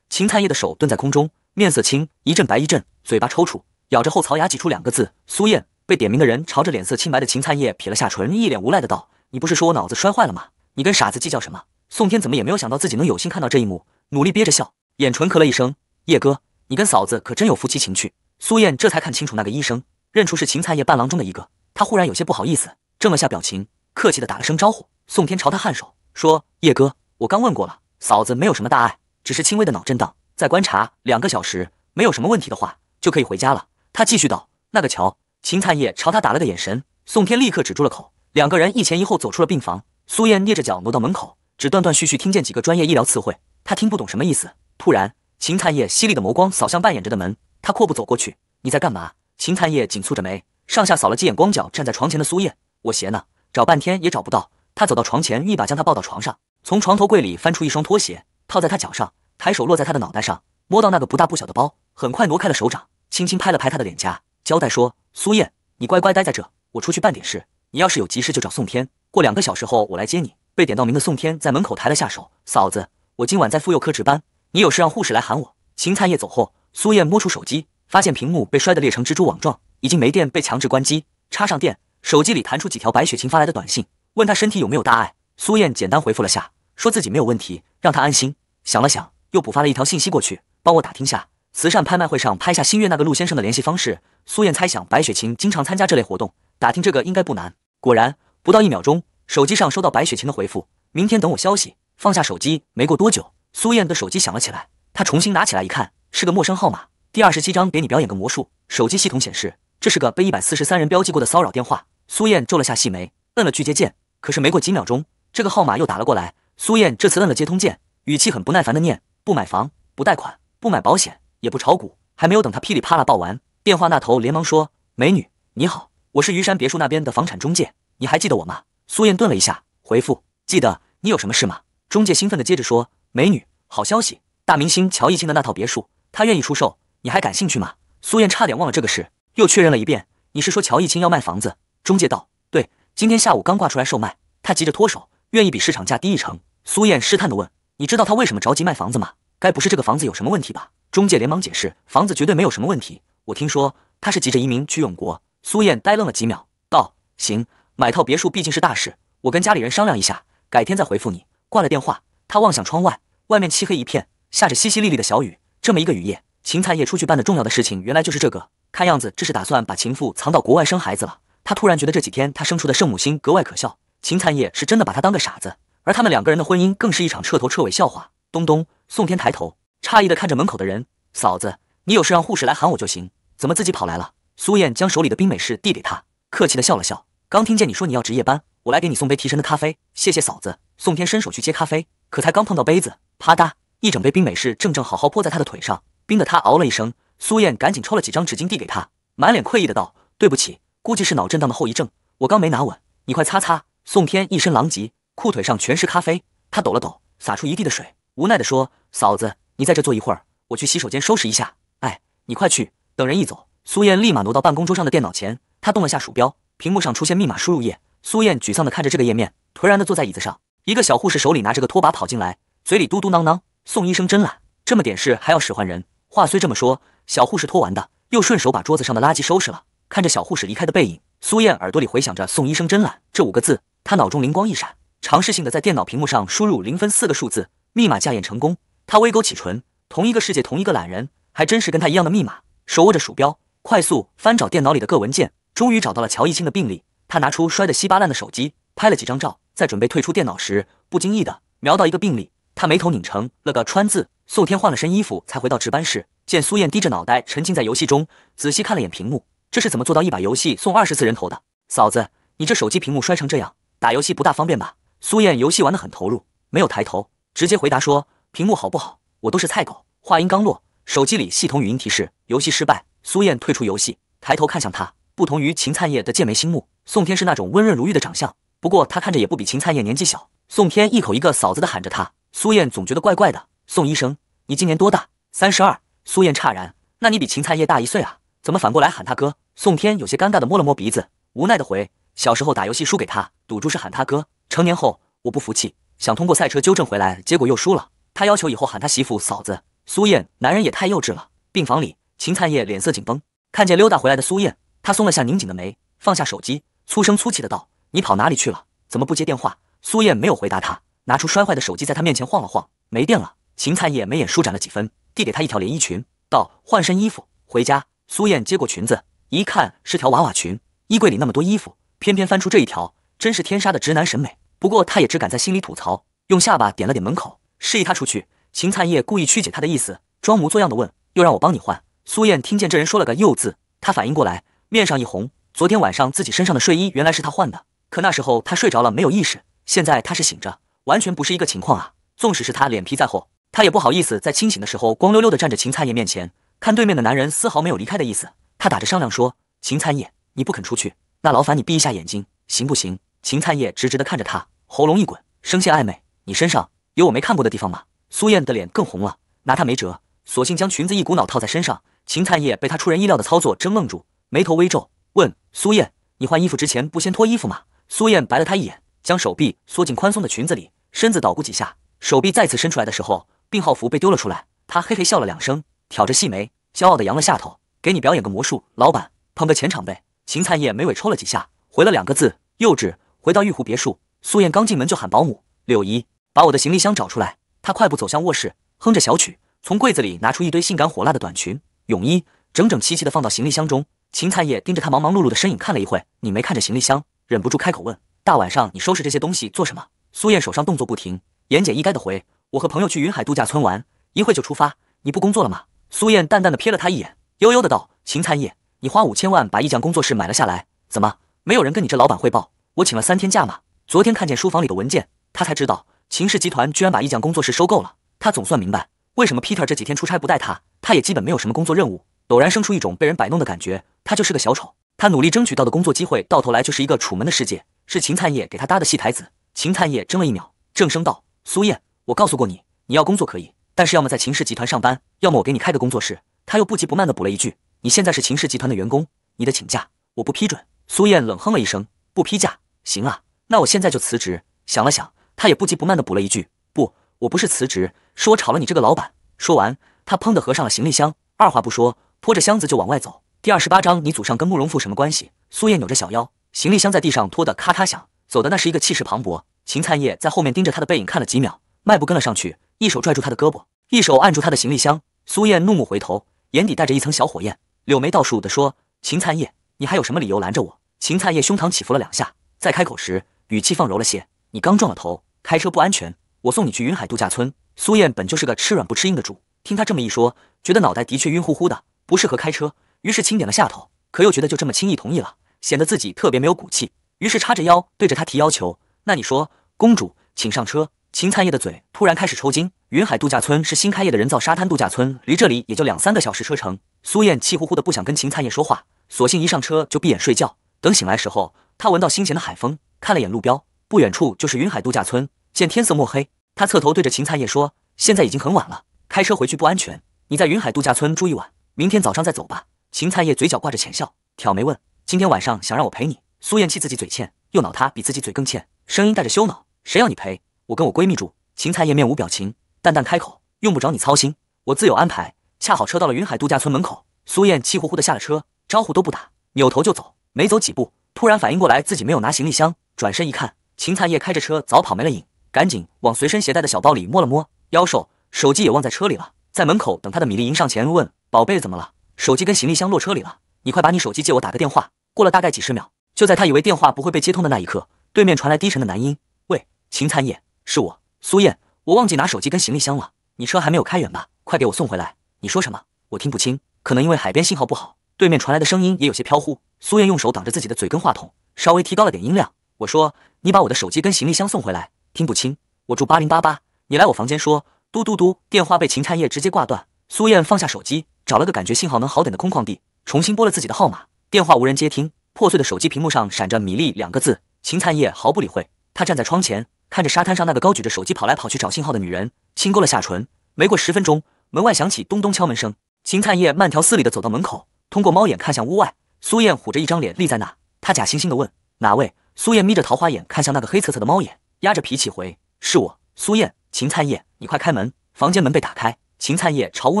秦灿叶的手顿在空中，面色青一阵白一阵，嘴巴抽搐，咬着后槽牙挤出两个字：“苏叶。”被点名的人朝着脸色清白的秦灿叶撇了下唇，一脸无赖地道：“你不是说我脑子摔坏了吗？你跟傻子计较什么？”宋天怎么也没有想到自己能有幸看到这一幕，努力憋着笑，眼唇咳了一声：“叶哥，你跟嫂子可真有夫妻情趣。”苏燕这才看清楚那个医生，认出是秦灿业伴郎中的一个，他忽然有些不好意思，正了下表情，客气的打了声招呼。宋天朝他颔首，说：“叶哥，我刚问过了，嫂子没有什么大碍，只是轻微的脑震荡，再观察两个小时，没有什么问题的话，就可以回家了。”他继续道：“那个乔……”秦灿业朝他打了个眼神，宋天立刻止住了口。两个人一前一后走出了病房，苏燕蹑着脚挪到门口。只断断续续听见几个专业医疗词汇，他听不懂什么意思。突然，秦灿烨犀利的眸光扫向半掩着的门，他阔步走过去：“你在干嘛？”秦灿烨紧蹙着眉，上下扫了几眼，光脚站在床前的苏叶：“我鞋呢？找半天也找不到。”他走到床前，一把将他抱到床上，从床头柜里翻出一双拖鞋，套在他脚上，抬手落在他的脑袋上，摸到那个不大不小的包，很快挪开了手掌，轻轻拍了拍他的脸颊，交代说：“苏叶，你乖乖待在这，我出去办点事。你要是有急事就找宋天。过两个小时后我来接你。”被点到名的宋天在门口抬了下手，嫂子，我今晚在妇幼科值班，你有事让护士来喊我。秦灿叶走后，苏燕摸出手机，发现屏幕被摔得裂成蜘蛛网状，已经没电，被强制关机。插上电，手机里弹出几条白雪晴发来的短信，问他身体有没有大碍。苏燕简单回复了下，说自己没有问题，让他安心。想了想，又补发了一条信息过去，帮我打听下慈善拍卖会上拍下新月那个陆先生的联系方式。苏燕猜想白雪晴经常参加这类活动，打听这个应该不难。果然，不到一秒钟。手机上收到白雪琴的回复，明天等我消息。放下手机，没过多久，苏燕的手机响了起来。她重新拿起来一看，是个陌生号码。第二十七章，给你表演个魔术。手机系统显示，这是个被一百四十三人标记过的骚扰电话。苏燕皱了下细眉，摁了拒接键。可是没过几秒钟，这个号码又打了过来。苏燕这次摁了接通键，语气很不耐烦的念：不买房，不贷款，不买保险，也不炒股。还没有等他噼里啪啦报完，电话那头连忙说：“美女，你好，我是虞山别墅那边的房产中介，你还记得我吗？”苏燕顿了一下，回复：“记得你有什么事吗？”中介兴奋地接着说：“美女，好消息！大明星乔一清的那套别墅，他愿意出售，你还感兴趣吗？”苏燕差点忘了这个事，又确认了一遍：“你是说乔一清要卖房子？”中介道：“对，今天下午刚挂出来售卖，他急着脱手，愿意比市场价低一成。”苏燕试探地问：“你知道他为什么着急卖房子吗？该不是这个房子有什么问题吧？”中介连忙解释：“房子绝对没有什么问题，我听说他是急着移民去永国。”苏燕呆愣了几秒，道：“行。”买套别墅毕竟是大事，我跟家里人商量一下，改天再回复你。挂了电话，他望向窗外，外面漆黑一片，下着淅淅沥沥的小雨。这么一个雨夜，秦灿烨出去办的重要的事情，原来就是这个。看样子，这是打算把情妇藏到国外生孩子了。他突然觉得这几天他生出的圣母心格外可笑。秦灿烨是真的把他当个傻子，而他们两个人的婚姻更是一场彻头彻尾笑话。东东，宋天抬头，诧异的看着门口的人：“嫂子，你有事让护士来喊我就行，怎么自己跑来了？”苏燕将手里的冰美式递给他，客气的笑了笑。刚听见你说你要值夜班，我来给你送杯提神的咖啡，谢谢嫂子。宋天伸手去接咖啡，可才刚碰到杯子，啪嗒，一整杯冰美式正正好好泼在他的腿上，冰的他嗷了一声。苏燕赶紧抽了几张纸巾递给他，满脸愧意的道：“对不起，估计是脑震荡的后遗症，我刚没拿稳，你快擦擦。”宋天一身狼藉，裤腿上全是咖啡，他抖了抖，洒出一地的水，无奈的说：“嫂子，你在这坐一会儿，我去洗手间收拾一下。”哎，你快去。等人一走，苏燕立马挪到办公桌上的电脑前，她动了下鼠标。屏幕上出现密码输入页，苏燕沮丧的看着这个页面，颓然的坐在椅子上。一个小护士手里拿着个拖把跑进来，嘴里嘟嘟囔囔：“宋医生真懒，这么点事还要使唤人。”话虽这么说，小护士拖完的又顺手把桌子上的垃圾收拾了。看着小护士离开的背影，苏燕耳朵里回响着“宋医生真懒”这五个字，她脑中灵光一闪，尝试性的在电脑屏幕上输入零分四个数字，密码驾验成功。她微勾起唇，同一个世界同一个懒人，还真是跟她一样的密码。手握着鼠标，快速翻找电脑里的各文件。终于找到了乔一清的病历。他拿出摔得稀巴烂的手机，拍了几张照，在准备退出电脑时，不经意的瞄到一个病历，他眉头拧成了个川字。宋天换了身衣服才回到值班室，见苏燕低着脑袋沉浸在游戏中，仔细看了眼屏幕，这是怎么做到一把游戏送二十次人头的？嫂子，你这手机屏幕摔成这样，打游戏不大方便吧？苏燕游戏玩得很投入，没有抬头，直接回答说：“屏幕好不好，我都是菜狗。”话音刚落，手机里系统语音提示：“游戏失败。”苏燕退出游戏，抬头看向他。不同于秦灿叶的剑眉星目，宋天是那种温润如玉的长相。不过他看着也不比秦灿叶年纪小。宋天一口一个嫂子的喊着他，苏燕总觉得怪怪的。宋医生，你今年多大？三十二。苏燕诧然，那你比秦灿叶大一岁啊？怎么反过来喊他哥？宋天有些尴尬的摸了摸鼻子，无奈的回：小时候打游戏输给他，赌注是喊他哥。成年后我不服气，想通过赛车纠正回来，结果又输了。他要求以后喊他媳妇嫂子。苏燕，男人也太幼稚了。病房里，秦灿叶脸色紧绷，看见溜达回来的苏燕。他松了下拧紧的眉，放下手机，粗声粗气的道：“你跑哪里去了？怎么不接电话？”苏燕没有回答他，拿出摔坏的手机，在他面前晃了晃，没电了。秦灿叶眉眼舒展了几分，递给他一条连衣裙，道：“换身衣服，回家。”苏燕接过裙子，一看是条娃娃裙。衣柜里那么多衣服，偏偏翻出这一条，真是天杀的直男审美。不过他也只敢在心里吐槽，用下巴点了点门口，示意他出去。秦灿叶故意曲解他的意思，装模作样的问：“又让我帮你换？”苏燕听见这人说了个“又”字，他反应过来。面上一红，昨天晚上自己身上的睡衣原来是他换的，可那时候他睡着了，没有意识。现在他是醒着，完全不是一个情况啊！纵使是他脸皮再厚，他也不好意思在清醒的时候光溜溜的站着秦灿叶面前，看对面的男人丝毫没有离开的意思。他打着商量说：“秦灿叶，你不肯出去，那劳烦你闭一下眼睛，行不行？”秦灿叶直直的看着他，喉咙一滚，声线暧昧：“你身上有我没看过的地方吗？”苏燕的脸更红了，拿他没辙，索性将裙子一股脑套在身上。秦灿叶被他出人意料的操作怔愣住。眉头微皱，问苏燕：“你换衣服之前不先脱衣服吗？”苏燕白了他一眼，将手臂缩进宽松的裙子里，身子捣鼓几下，手臂再次伸出来的时候，病号服被丢了出来。他嘿嘿笑了两声，挑着细眉，骄傲的扬了下头：“给你表演个魔术，老板捧个前场呗。”秦灿叶眉尾抽了几下，回了两个字：“幼稚。”回到玉湖别墅，苏燕刚进门就喊保姆柳姨：“把我的行李箱找出来。”她快步走向卧室，哼着小曲，从柜子里拿出一堆性感火辣的短裙、泳衣，整整齐齐的放到行李箱中。秦灿业盯着他忙忙碌碌的身影看了一会，你没看着行李箱，忍不住开口问：“大晚上你收拾这些东西做什么？”苏燕手上动作不停，言简意赅的回：“我和朋友去云海度假村玩，一会就出发。你不工作了吗？”苏燕淡淡的瞥了他一眼，悠悠的道：“秦灿业，你花五千万把意匠工作室买了下来，怎么没有人跟你这老板汇报？我请了三天假嘛。昨天看见书房里的文件，他才知道秦氏集团居然把意匠工作室收购了。他总算明白，为什么 Peter 这几天出差不带他，他也基本没有什么工作任务。”陡然生出一种被人摆弄的感觉，他就是个小丑。他努力争取到的工作机会，到头来就是一个楚门的世界，是秦灿业给他搭的戏台子。秦灿业怔了一秒，正声道：“苏燕，我告诉过你，你要工作可以，但是要么在秦氏集团上班，要么我给你开个工作室。”他又不急不慢地补了一句：“你现在是秦氏集团的员工，你的请假我不批准。”苏燕冷哼了一声：“不批假行啊？那我现在就辞职。”想了想，他也不急不慢地补了一句：“不，我不是辞职，是我炒了你这个老板。”说完，他砰地合上了行李箱，二话不说。拖着箱子就往外走。第二十八章，你祖上跟慕容复什么关系？苏燕扭着小腰，行李箱在地上拖得咔咔响，走的那是一个气势磅礴。秦灿叶在后面盯着他的背影看了几秒，迈步跟了上去，一手拽住他的胳膊，一手按住他的行李箱。苏燕怒目回头，眼底带着一层小火焰，柳眉倒竖的说：“秦灿叶，你还有什么理由拦着我？”秦灿叶胸膛起伏了两下，再开口时语气放柔了些：“你刚撞了头，开车不安全，我送你去云海度假村。”苏燕本就是个吃软不吃硬的主，听他这么一说，觉得脑袋的确晕乎乎的。不适合开车，于是轻点了下头，可又觉得就这么轻易同意了，显得自己特别没有骨气。于是叉着腰对着他提要求：“那你说，公主，请上车。”秦灿叶的嘴突然开始抽筋。云海度假村是新开业的人造沙滩度假村，离这里也就两三个小时车程。苏燕气呼呼的不想跟秦灿叶说话，索性一上车就闭眼睡觉。等醒来时候，她闻到新鲜的海风，看了眼路标，不远处就是云海度假村。见天色墨黑，她侧头对着秦灿叶说：“现在已经很晚了，开车回去不安全，你在云海度假村住一晚。”明天早上再走吧。秦灿叶嘴角挂着浅笑，挑眉问：“今天晚上想让我陪你？”苏燕气自己嘴欠，又恼他比自己嘴更欠，声音带着羞恼：“谁要你陪？我跟我闺蜜住。”秦灿叶面无表情，淡淡开口：“用不着你操心，我自有安排。”恰好车到了云海度假村门口，苏燕气呼呼地下了车，招呼都不打，扭头就走。没走几步，突然反应过来自己没有拿行李箱，转身一看，秦灿叶开着车早跑没了影，赶紧往随身携带的小包里摸了摸，腰瘦，手机也忘在车里了。在门口等他的米粒迎上前问：“宝贝，怎么了？手机跟行李箱落车里了，你快把你手机借我打个电话。”过了大概几十秒，就在他以为电话不会被接通的那一刻，对面传来低沉的男音：“喂，秦灿叶，是我，苏燕，我忘记拿手机跟行李箱了，你车还没有开远吧？快给我送回来。”“你说什么？我听不清，可能因为海边信号不好，对面传来的声音也有些飘忽。”苏燕用手挡着自己的嘴跟话筒，稍微提高了点音量：“我说，你把我的手机跟行李箱送回来，听不清，我住八零八八，你来我房间说。”嘟嘟嘟！电话被秦灿叶直接挂断。苏燕放下手机，找了个感觉信号能好点的空旷地，重新拨了自己的号码。电话无人接听。破碎的手机屏幕上闪着“米粒”两个字。秦灿叶毫不理会，他站在窗前，看着沙滩上那个高举着手机跑来跑去找信号的女人，轻勾了下唇。没过十分钟，门外响起咚咚敲门声。秦灿叶慢条斯理地走到门口，通过猫眼看向屋外。苏燕虎着一张脸立在那，他假惺惺地问：“哪位？”苏燕眯着桃花眼看向那个黑涩涩的猫眼，压着脾气回：“是我。”苏燕，秦灿叶，你快开门！房间门被打开，秦灿叶朝屋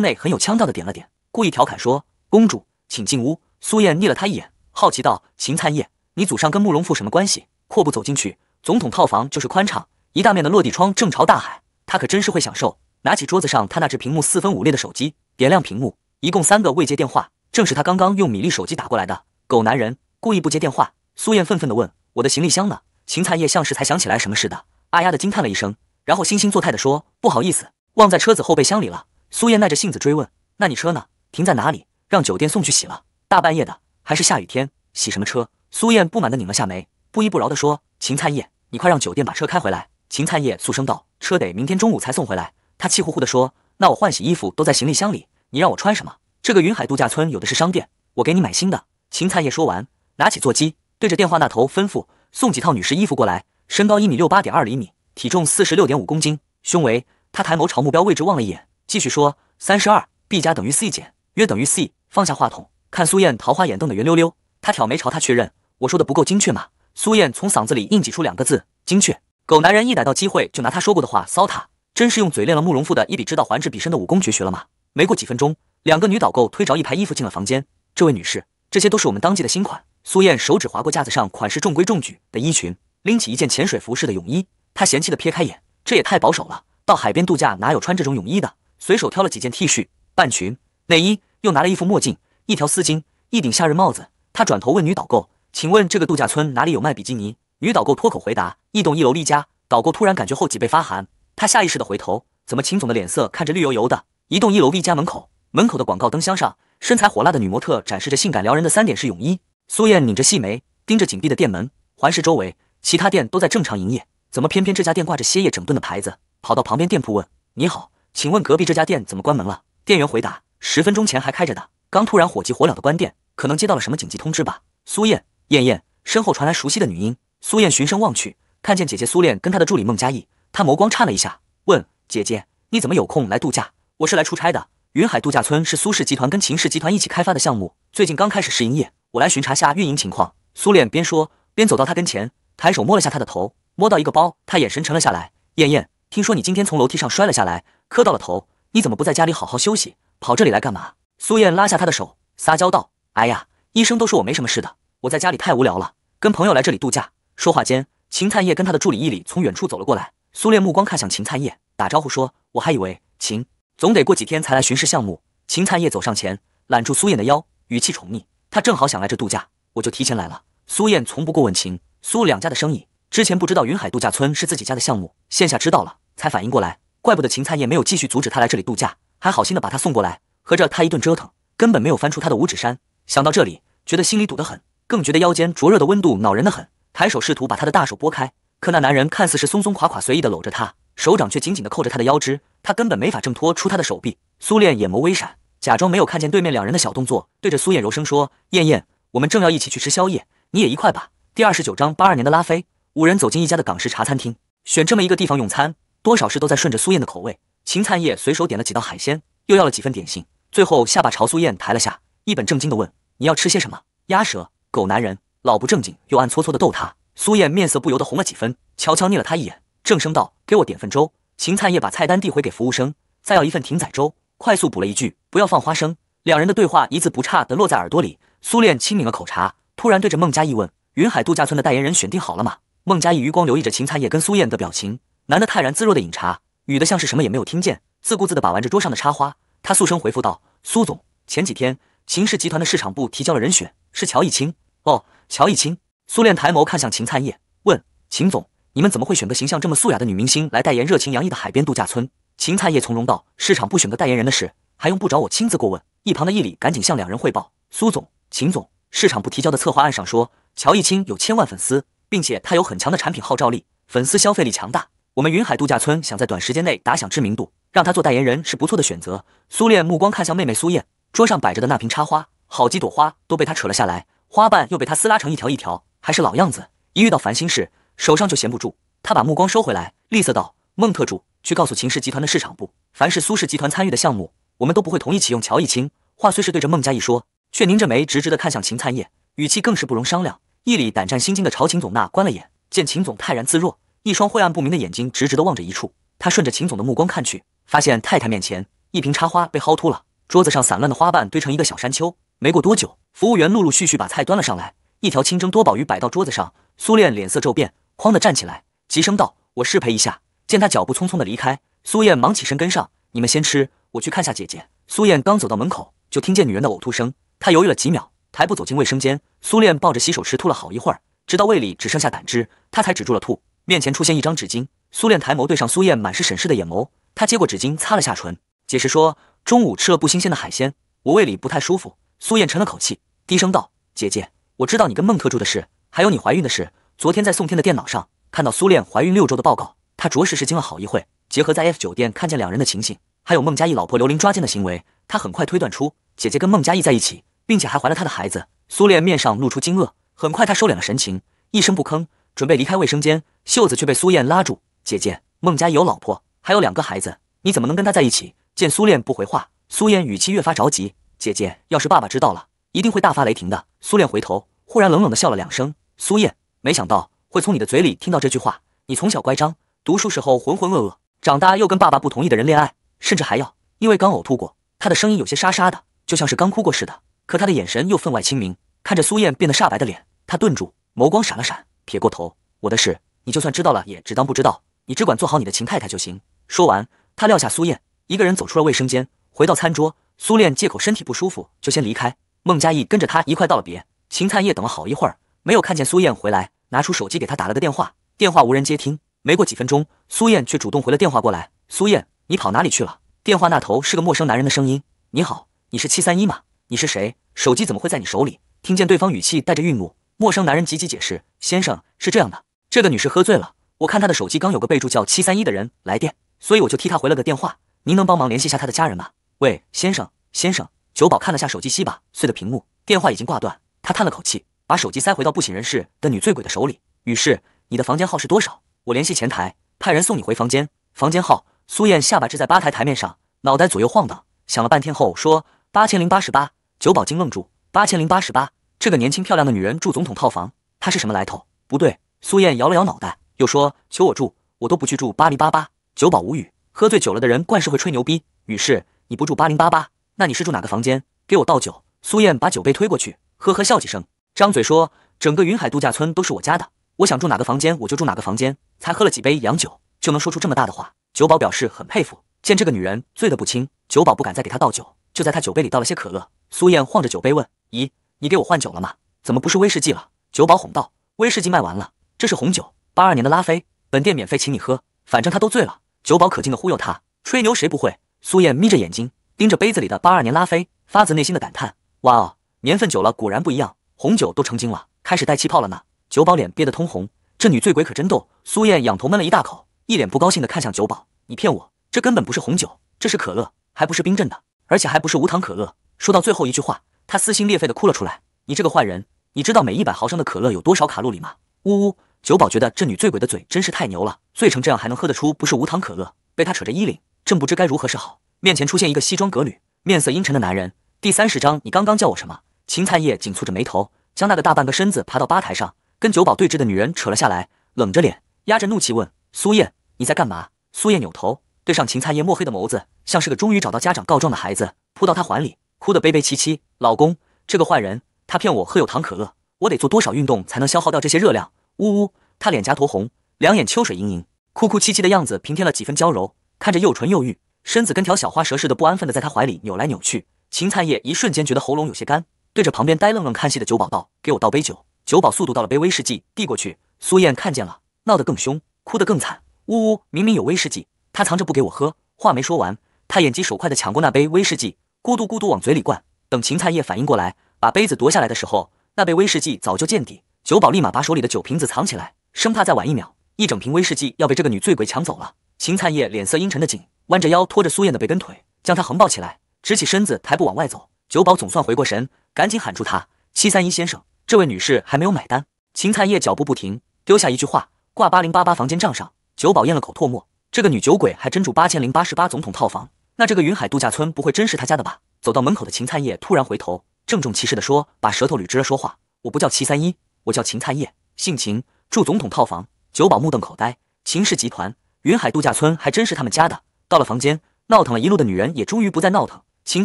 内很有腔调的点了点，故意调侃说：“公主，请进屋。”苏燕睨了他一眼，好奇道：“秦灿叶，你祖上跟慕容复什么关系？”阔步走进去，总统套房就是宽敞，一大面的落地窗正朝大海，他可真是会享受。拿起桌子上他那只屏幕四分五裂的手机，点亮屏幕，一共三个未接电话，正是他刚刚用米粒手机打过来的。狗男人，故意不接电话。苏燕愤愤地问：“我的行李箱呢？”秦灿叶像是才想起来什么似的，啊呀的惊叹了一声。然后惺惺作态的说：“不好意思，忘在车子后备箱里了。”苏燕耐着性子追问：“那你车呢？停在哪里？让酒店送去洗了？大半夜的，还是下雨天，洗什么车？”苏燕不满的拧了下眉，不依不饶的说：“秦灿叶，你快让酒店把车开回来。”秦灿叶肃声道：“车得明天中午才送回来。”他气呼呼的说：“那我换洗衣服都在行李箱里，你让我穿什么？这个云海度假村有的是商店，我给你买新的。”秦灿叶说完，拿起座机，对着电话那头吩咐：“送几套女士衣服过来，身高一米六八点二厘米。”体重四十六点五公斤，胸围。他抬眸朝目标位置望了一眼，继续说：三十二 b 加等于 c 减，约等于 c。放下话筒，看苏燕桃花眼瞪得圆溜溜。他挑眉朝她确认：我说的不够精确吗？苏燕从嗓子里硬挤出两个字：精确。狗男人一逮到机会就拿他说过的话骚他，真是用嘴练了慕容复的一笔知道还治彼身的武功绝学了吗？没过几分钟，两个女导购推着一排衣服进了房间。这位女士，这些都是我们当季的新款。苏燕手指划过架子上款式中规中矩的衣裙，拎起一件潜水服饰的泳衣。他嫌弃的撇开眼，这也太保守了。到海边度假哪有穿这种泳衣的？随手挑了几件 T 恤、半裙、内衣，又拿了一副墨镜、一条丝巾、一顶夏日帽子。他转头问女导购：“请问这个度假村哪里有卖比基尼？”女导购脱口回答：“一栋一楼丽家。”导购突然感觉后脊背发寒，他下意识的回头，怎么秦总的脸色看着绿油油的？一栋一楼丽家门口，门口的广告灯箱上，身材火辣的女模特展示着性感撩人的三点式泳衣。苏燕拧着细眉，盯着紧闭的店门，环视周围，其他店都在正常营业。怎么偏偏这家店挂着歇业整顿的牌子？跑到旁边店铺问：“你好，请问隔壁这家店怎么关门了？”店员回答：“十分钟前还开着的，刚突然火急火燎的关店，可能接到了什么紧急通知吧。”苏燕、燕燕身后传来熟悉的女音。苏燕循声望去，看见姐姐苏恋跟她的助理孟佳艺，她眸光颤了一下，问：“姐姐，你怎么有空来度假？我是来出差的。云海度假村是苏氏集团跟秦氏集团一起开发的项目，最近刚开始试营业，我来巡查下运营情况。”苏恋边说边走到她跟前，抬手摸了下她的头。摸到一个包，他眼神沉了下来。燕燕，听说你今天从楼梯上摔了下来，磕到了头，你怎么不在家里好好休息，跑这里来干嘛？苏燕拉下他的手，撒娇道：“哎呀，医生都说我没什么事的。我在家里太无聊了，跟朋友来这里度假。”说话间，秦灿叶跟他的助理伊礼从远处走了过来。苏烈目光看向秦灿叶，打招呼说：“我还以为秦总得过几天才来巡视项目。”秦灿叶走上前，揽住苏燕的腰，语气宠溺：“他正好想来这度假，我就提前来了。”苏燕从不过问秦苏两家的生意。之前不知道云海度假村是自己家的项目，线下知道了才反应过来，怪不得秦灿叶没有继续阻止他来这里度假，还好心的把他送过来。合着他一顿折腾，根本没有翻出他的五指山。想到这里，觉得心里堵得很，更觉得腰间灼热的温度恼人的很，抬手试图把他的大手拨开，可那男人看似是松松垮垮随意的搂着他，手掌却紧紧的扣着他的腰肢，他根本没法挣脱出他的手臂。苏恋眼眸微闪，假装没有看见对面两人的小动作，对着苏燕柔声说：“艳艳，我们正要一起去吃宵夜，你也一块吧。”第二十九章八二年的拉菲。五人走进一家的港式茶餐厅，选这么一个地方用餐，多少是都在顺着苏燕的口味。秦灿叶随手点了几道海鲜，又要了几份点心，最后下巴朝苏燕抬了下，一本正经地问：“你要吃些什么？”鸭舌，狗男人，老不正经，又暗搓搓的逗他。苏燕面色不由得红了几分，悄悄睨了他一眼，正声道：“给我点份粥。”秦灿叶把菜单递回给服务生，再要一份艇仔粥，快速补了一句：“不要放花生。”两人的对话一字不差地落在耳朵里。苏燕轻抿了口茶，突然对着孟佳义问：“云海度假村的代言人选定好了吗？”孟佳以余光留意着秦灿叶跟苏燕的表情，男的泰然自若的饮茶，女的像是什么也没有听见，自顾自的把玩着桌上的插花。他肃声回复道：“苏总，前几天秦氏集团的市场部提交了人选，是乔一清。”“哦，乔一清。”苏恋抬眸看向秦灿叶，问：“秦总，你们怎么会选个形象这么素雅的女明星来代言热情洋溢的海边度假村？”秦灿叶从容道：“市场部选个代言人的事，还用不着我亲自过问。”一旁的易礼赶紧向两人汇报：“苏总，秦总，市场部提交的策划案上说，乔一清有千万粉丝。”并且他有很强的产品号召力，粉丝消费力强大。我们云海度假村想在短时间内打响知名度，让他做代言人是不错的选择。苏恋目光看向妹妹苏燕，桌上摆着的那瓶插花，好几朵花都被他扯了下来，花瓣又被他撕拉成一条一条。还是老样子，一遇到烦心事，手上就闲不住。他把目光收回来，厉色道：“孟特助，去告诉秦氏集团的市场部，凡是苏氏集团参与的项目，我们都不会同意启用乔一清。”话虽是对着孟家一说，却拧着眉直直地看向秦灿叶，语气更是不容商量。一里胆战心惊地朝秦总那关了眼，见秦总泰然自若，一双晦暗不明的眼睛直直地望着一处。他顺着秦总的目光看去，发现太太面前一瓶插花被薅秃了，桌子上散乱的花瓣堆成一个小山丘。没过多久，服务员陆陆续续把菜端了上来，一条清蒸多宝鱼摆到桌子上。苏恋脸色骤变，慌的站起来，急声道：“我失陪一下。”见他脚步匆匆地离开，苏燕忙起身跟上：“你们先吃，我去看下姐姐。”苏燕刚走到门口，就听见女人的呕吐声。她犹豫了几秒。抬步走进卫生间，苏恋抱着洗手池吐了好一会儿，直到胃里只剩下胆汁，她才止住了吐。面前出现一张纸巾，苏恋抬眸对上苏燕满是审视的眼眸，她接过纸巾擦了下唇，解释说：“中午吃了不新鲜的海鲜，我胃里不太舒服。”苏燕沉了口气，低声道：“姐姐，我知道你跟孟特助的事，还有你怀孕的事。昨天在宋天的电脑上看到苏恋怀孕六周的报告，她着实是惊了好一会结合在 F 酒店看见两人的情形，还有孟佳义老婆刘玲抓奸的行为，她很快推断出姐姐跟孟佳义在一起。”并且还怀了他的孩子，苏恋面上露出惊愕，很快她收敛了神情，一声不吭，准备离开卫生间，袖子却被苏燕拉住。姐姐，孟家也有老婆，还有两个孩子，你怎么能跟他在一起？见苏恋不回话，苏燕语气越发着急。姐姐，要是爸爸知道了，一定会大发雷霆的。苏恋回头，忽然冷冷的笑了两声。苏燕，没想到会从你的嘴里听到这句话。你从小乖张，读书时候浑浑噩噩，长大又跟爸爸不同意的人恋爱，甚至还要因为刚呕吐过，他的声音有些沙沙的，就像是刚哭过似的。可他的眼神又分外清明，看着苏燕变得煞白的脸，他顿住，眸光闪了闪，撇过头。我的事，你就算知道了也只当不知道，你只管做好你的秦太太就行。说完，他撂下苏燕，一个人走出了卫生间，回到餐桌。苏恋借口身体不舒服，就先离开。孟佳义跟着他一块道了别。秦灿业等了好一会儿，没有看见苏燕回来，拿出手机给他打了个电话，电话无人接听。没过几分钟，苏燕却主动回了电话过来。苏燕，你跑哪里去了？电话那头是个陌生男人的声音。你好，你是七三一吗？你是谁？手机怎么会在你手里？听见对方语气带着愠怒，陌生男人急急解释：“先生是这样的，这个女士喝醉了，我看她的手机刚有个备注叫七三一的人来电，所以我就替她回了个电话。您能帮忙联系下她的家人吗？”喂，先生，先生。酒保看了下手机，稀巴碎的屏幕，电话已经挂断。他叹了口气，把手机塞回到不省人事的女醉鬼的手里。于是，你的房间号是多少？我联系前台派人送你回房间。房间号。苏燕下巴支在吧台台面上，脑袋左右晃荡，想了半天后说：“八千零八十八。”九保惊愣住，八千零八十八，这个年轻漂亮的女人住总统套房，她是什么来头？不对，苏燕摇了摇脑袋，又说：“求我住，我都不去住八零八八。”九保无语，喝醉酒了的人惯是会吹牛逼。于是你不住八零八八，那你是住哪个房间？给我倒酒。苏燕把酒杯推过去，呵呵笑几声，张嘴说：“整个云海度假村都是我家的，我想住哪个房间我就住哪个房间。”才喝了几杯洋酒，就能说出这么大的话，九保表示很佩服。见这个女人醉得不轻，九保不敢再给她倒酒。就在他酒杯里倒了些可乐。苏燕晃着酒杯问：“咦，你给我换酒了吗？怎么不是威士忌了？”酒保哄道：“威士忌卖完了，这是红酒，八二年的拉菲，本店免费请你喝。反正他都醉了。”酒保可劲的忽悠他，吹牛谁不会？苏燕眯着眼睛盯着杯子里的八二年拉菲，发自内心的感叹：“哇哦，年份久了果然不一样，红酒都成精了，开始带气泡了呢。”酒保脸憋得通红，这女醉鬼可真逗。苏燕仰头闷了一大口，一脸不高兴的看向酒保：“你骗我，这根本不是红酒，这是可乐，还不是冰镇的。”而且还不是无糖可乐。说到最后一句话，他撕心裂肺的哭了出来。你这个坏人，你知道每一百毫升的可乐有多少卡路里吗？呜呜。酒保觉得这女醉鬼的嘴真是太牛了，醉成这样还能喝得出不是无糖可乐。被他扯着衣领，正不知该如何是好。面前出现一个西装革履、面色阴沉的男人。第三十章，你刚刚叫我什么？秦灿叶紧蹙着眉头，将那个大半个身子爬到吧台上，跟酒保对峙的女人扯了下来，冷着脸，压着怒气问：“苏燕：“你在干嘛？”苏燕扭头。对上秦灿烨墨黑的眸子，像是个终于找到家长告状的孩子，扑到他怀里，哭得悲悲戚戚。老公，这个坏人，他骗我喝有糖可乐，我得做多少运动才能消耗掉这些热量？呜呜，他脸颊酡红，两眼秋水盈盈，哭哭戚戚的样子平添了几分娇柔，看着又纯又欲，身子跟条小花蛇似的，不安分地在他怀里扭来扭去。秦灿烨一瞬间觉得喉咙有些干，对着旁边呆愣愣看戏的酒保道：“给我倒杯酒。”酒保速度倒了杯威士忌递过去，苏燕看见了，闹得更凶，哭得更惨。呜呜，明明有威士忌。他藏着不给我喝，话没说完，他眼疾手快地抢过那杯威士忌，咕嘟咕嘟往嘴里灌。等芹菜叶反应过来，把杯子夺下来的时候，那杯威士忌早就见底。酒保立马把手里的酒瓶子藏起来，生怕再晚一秒，一整瓶威士忌要被这个女醉鬼抢走了。芹菜叶脸色阴沉的紧，弯着腰拖着苏燕的背跟腿，将她横抱起来，直起身子，抬步往外走。酒保总算回过神，赶紧喊住他：“七三一先生，这位女士还没有买单。”芹菜叶脚步不停，丢下一句话：“挂八零八八房间账上。”酒保咽了口唾沫。这个女酒鬼还真住八千零八十八总统套房，那这个云海度假村不会真是她家的吧？走到门口的秦灿叶突然回头，郑重其事地说：“把舌头捋直了说话。”我不叫齐三一，我叫秦灿叶，姓秦，住总统套房。酒保目瞪口呆，秦氏集团云海度假村还真是他们家的。到了房间，闹腾了一路的女人也终于不再闹腾。秦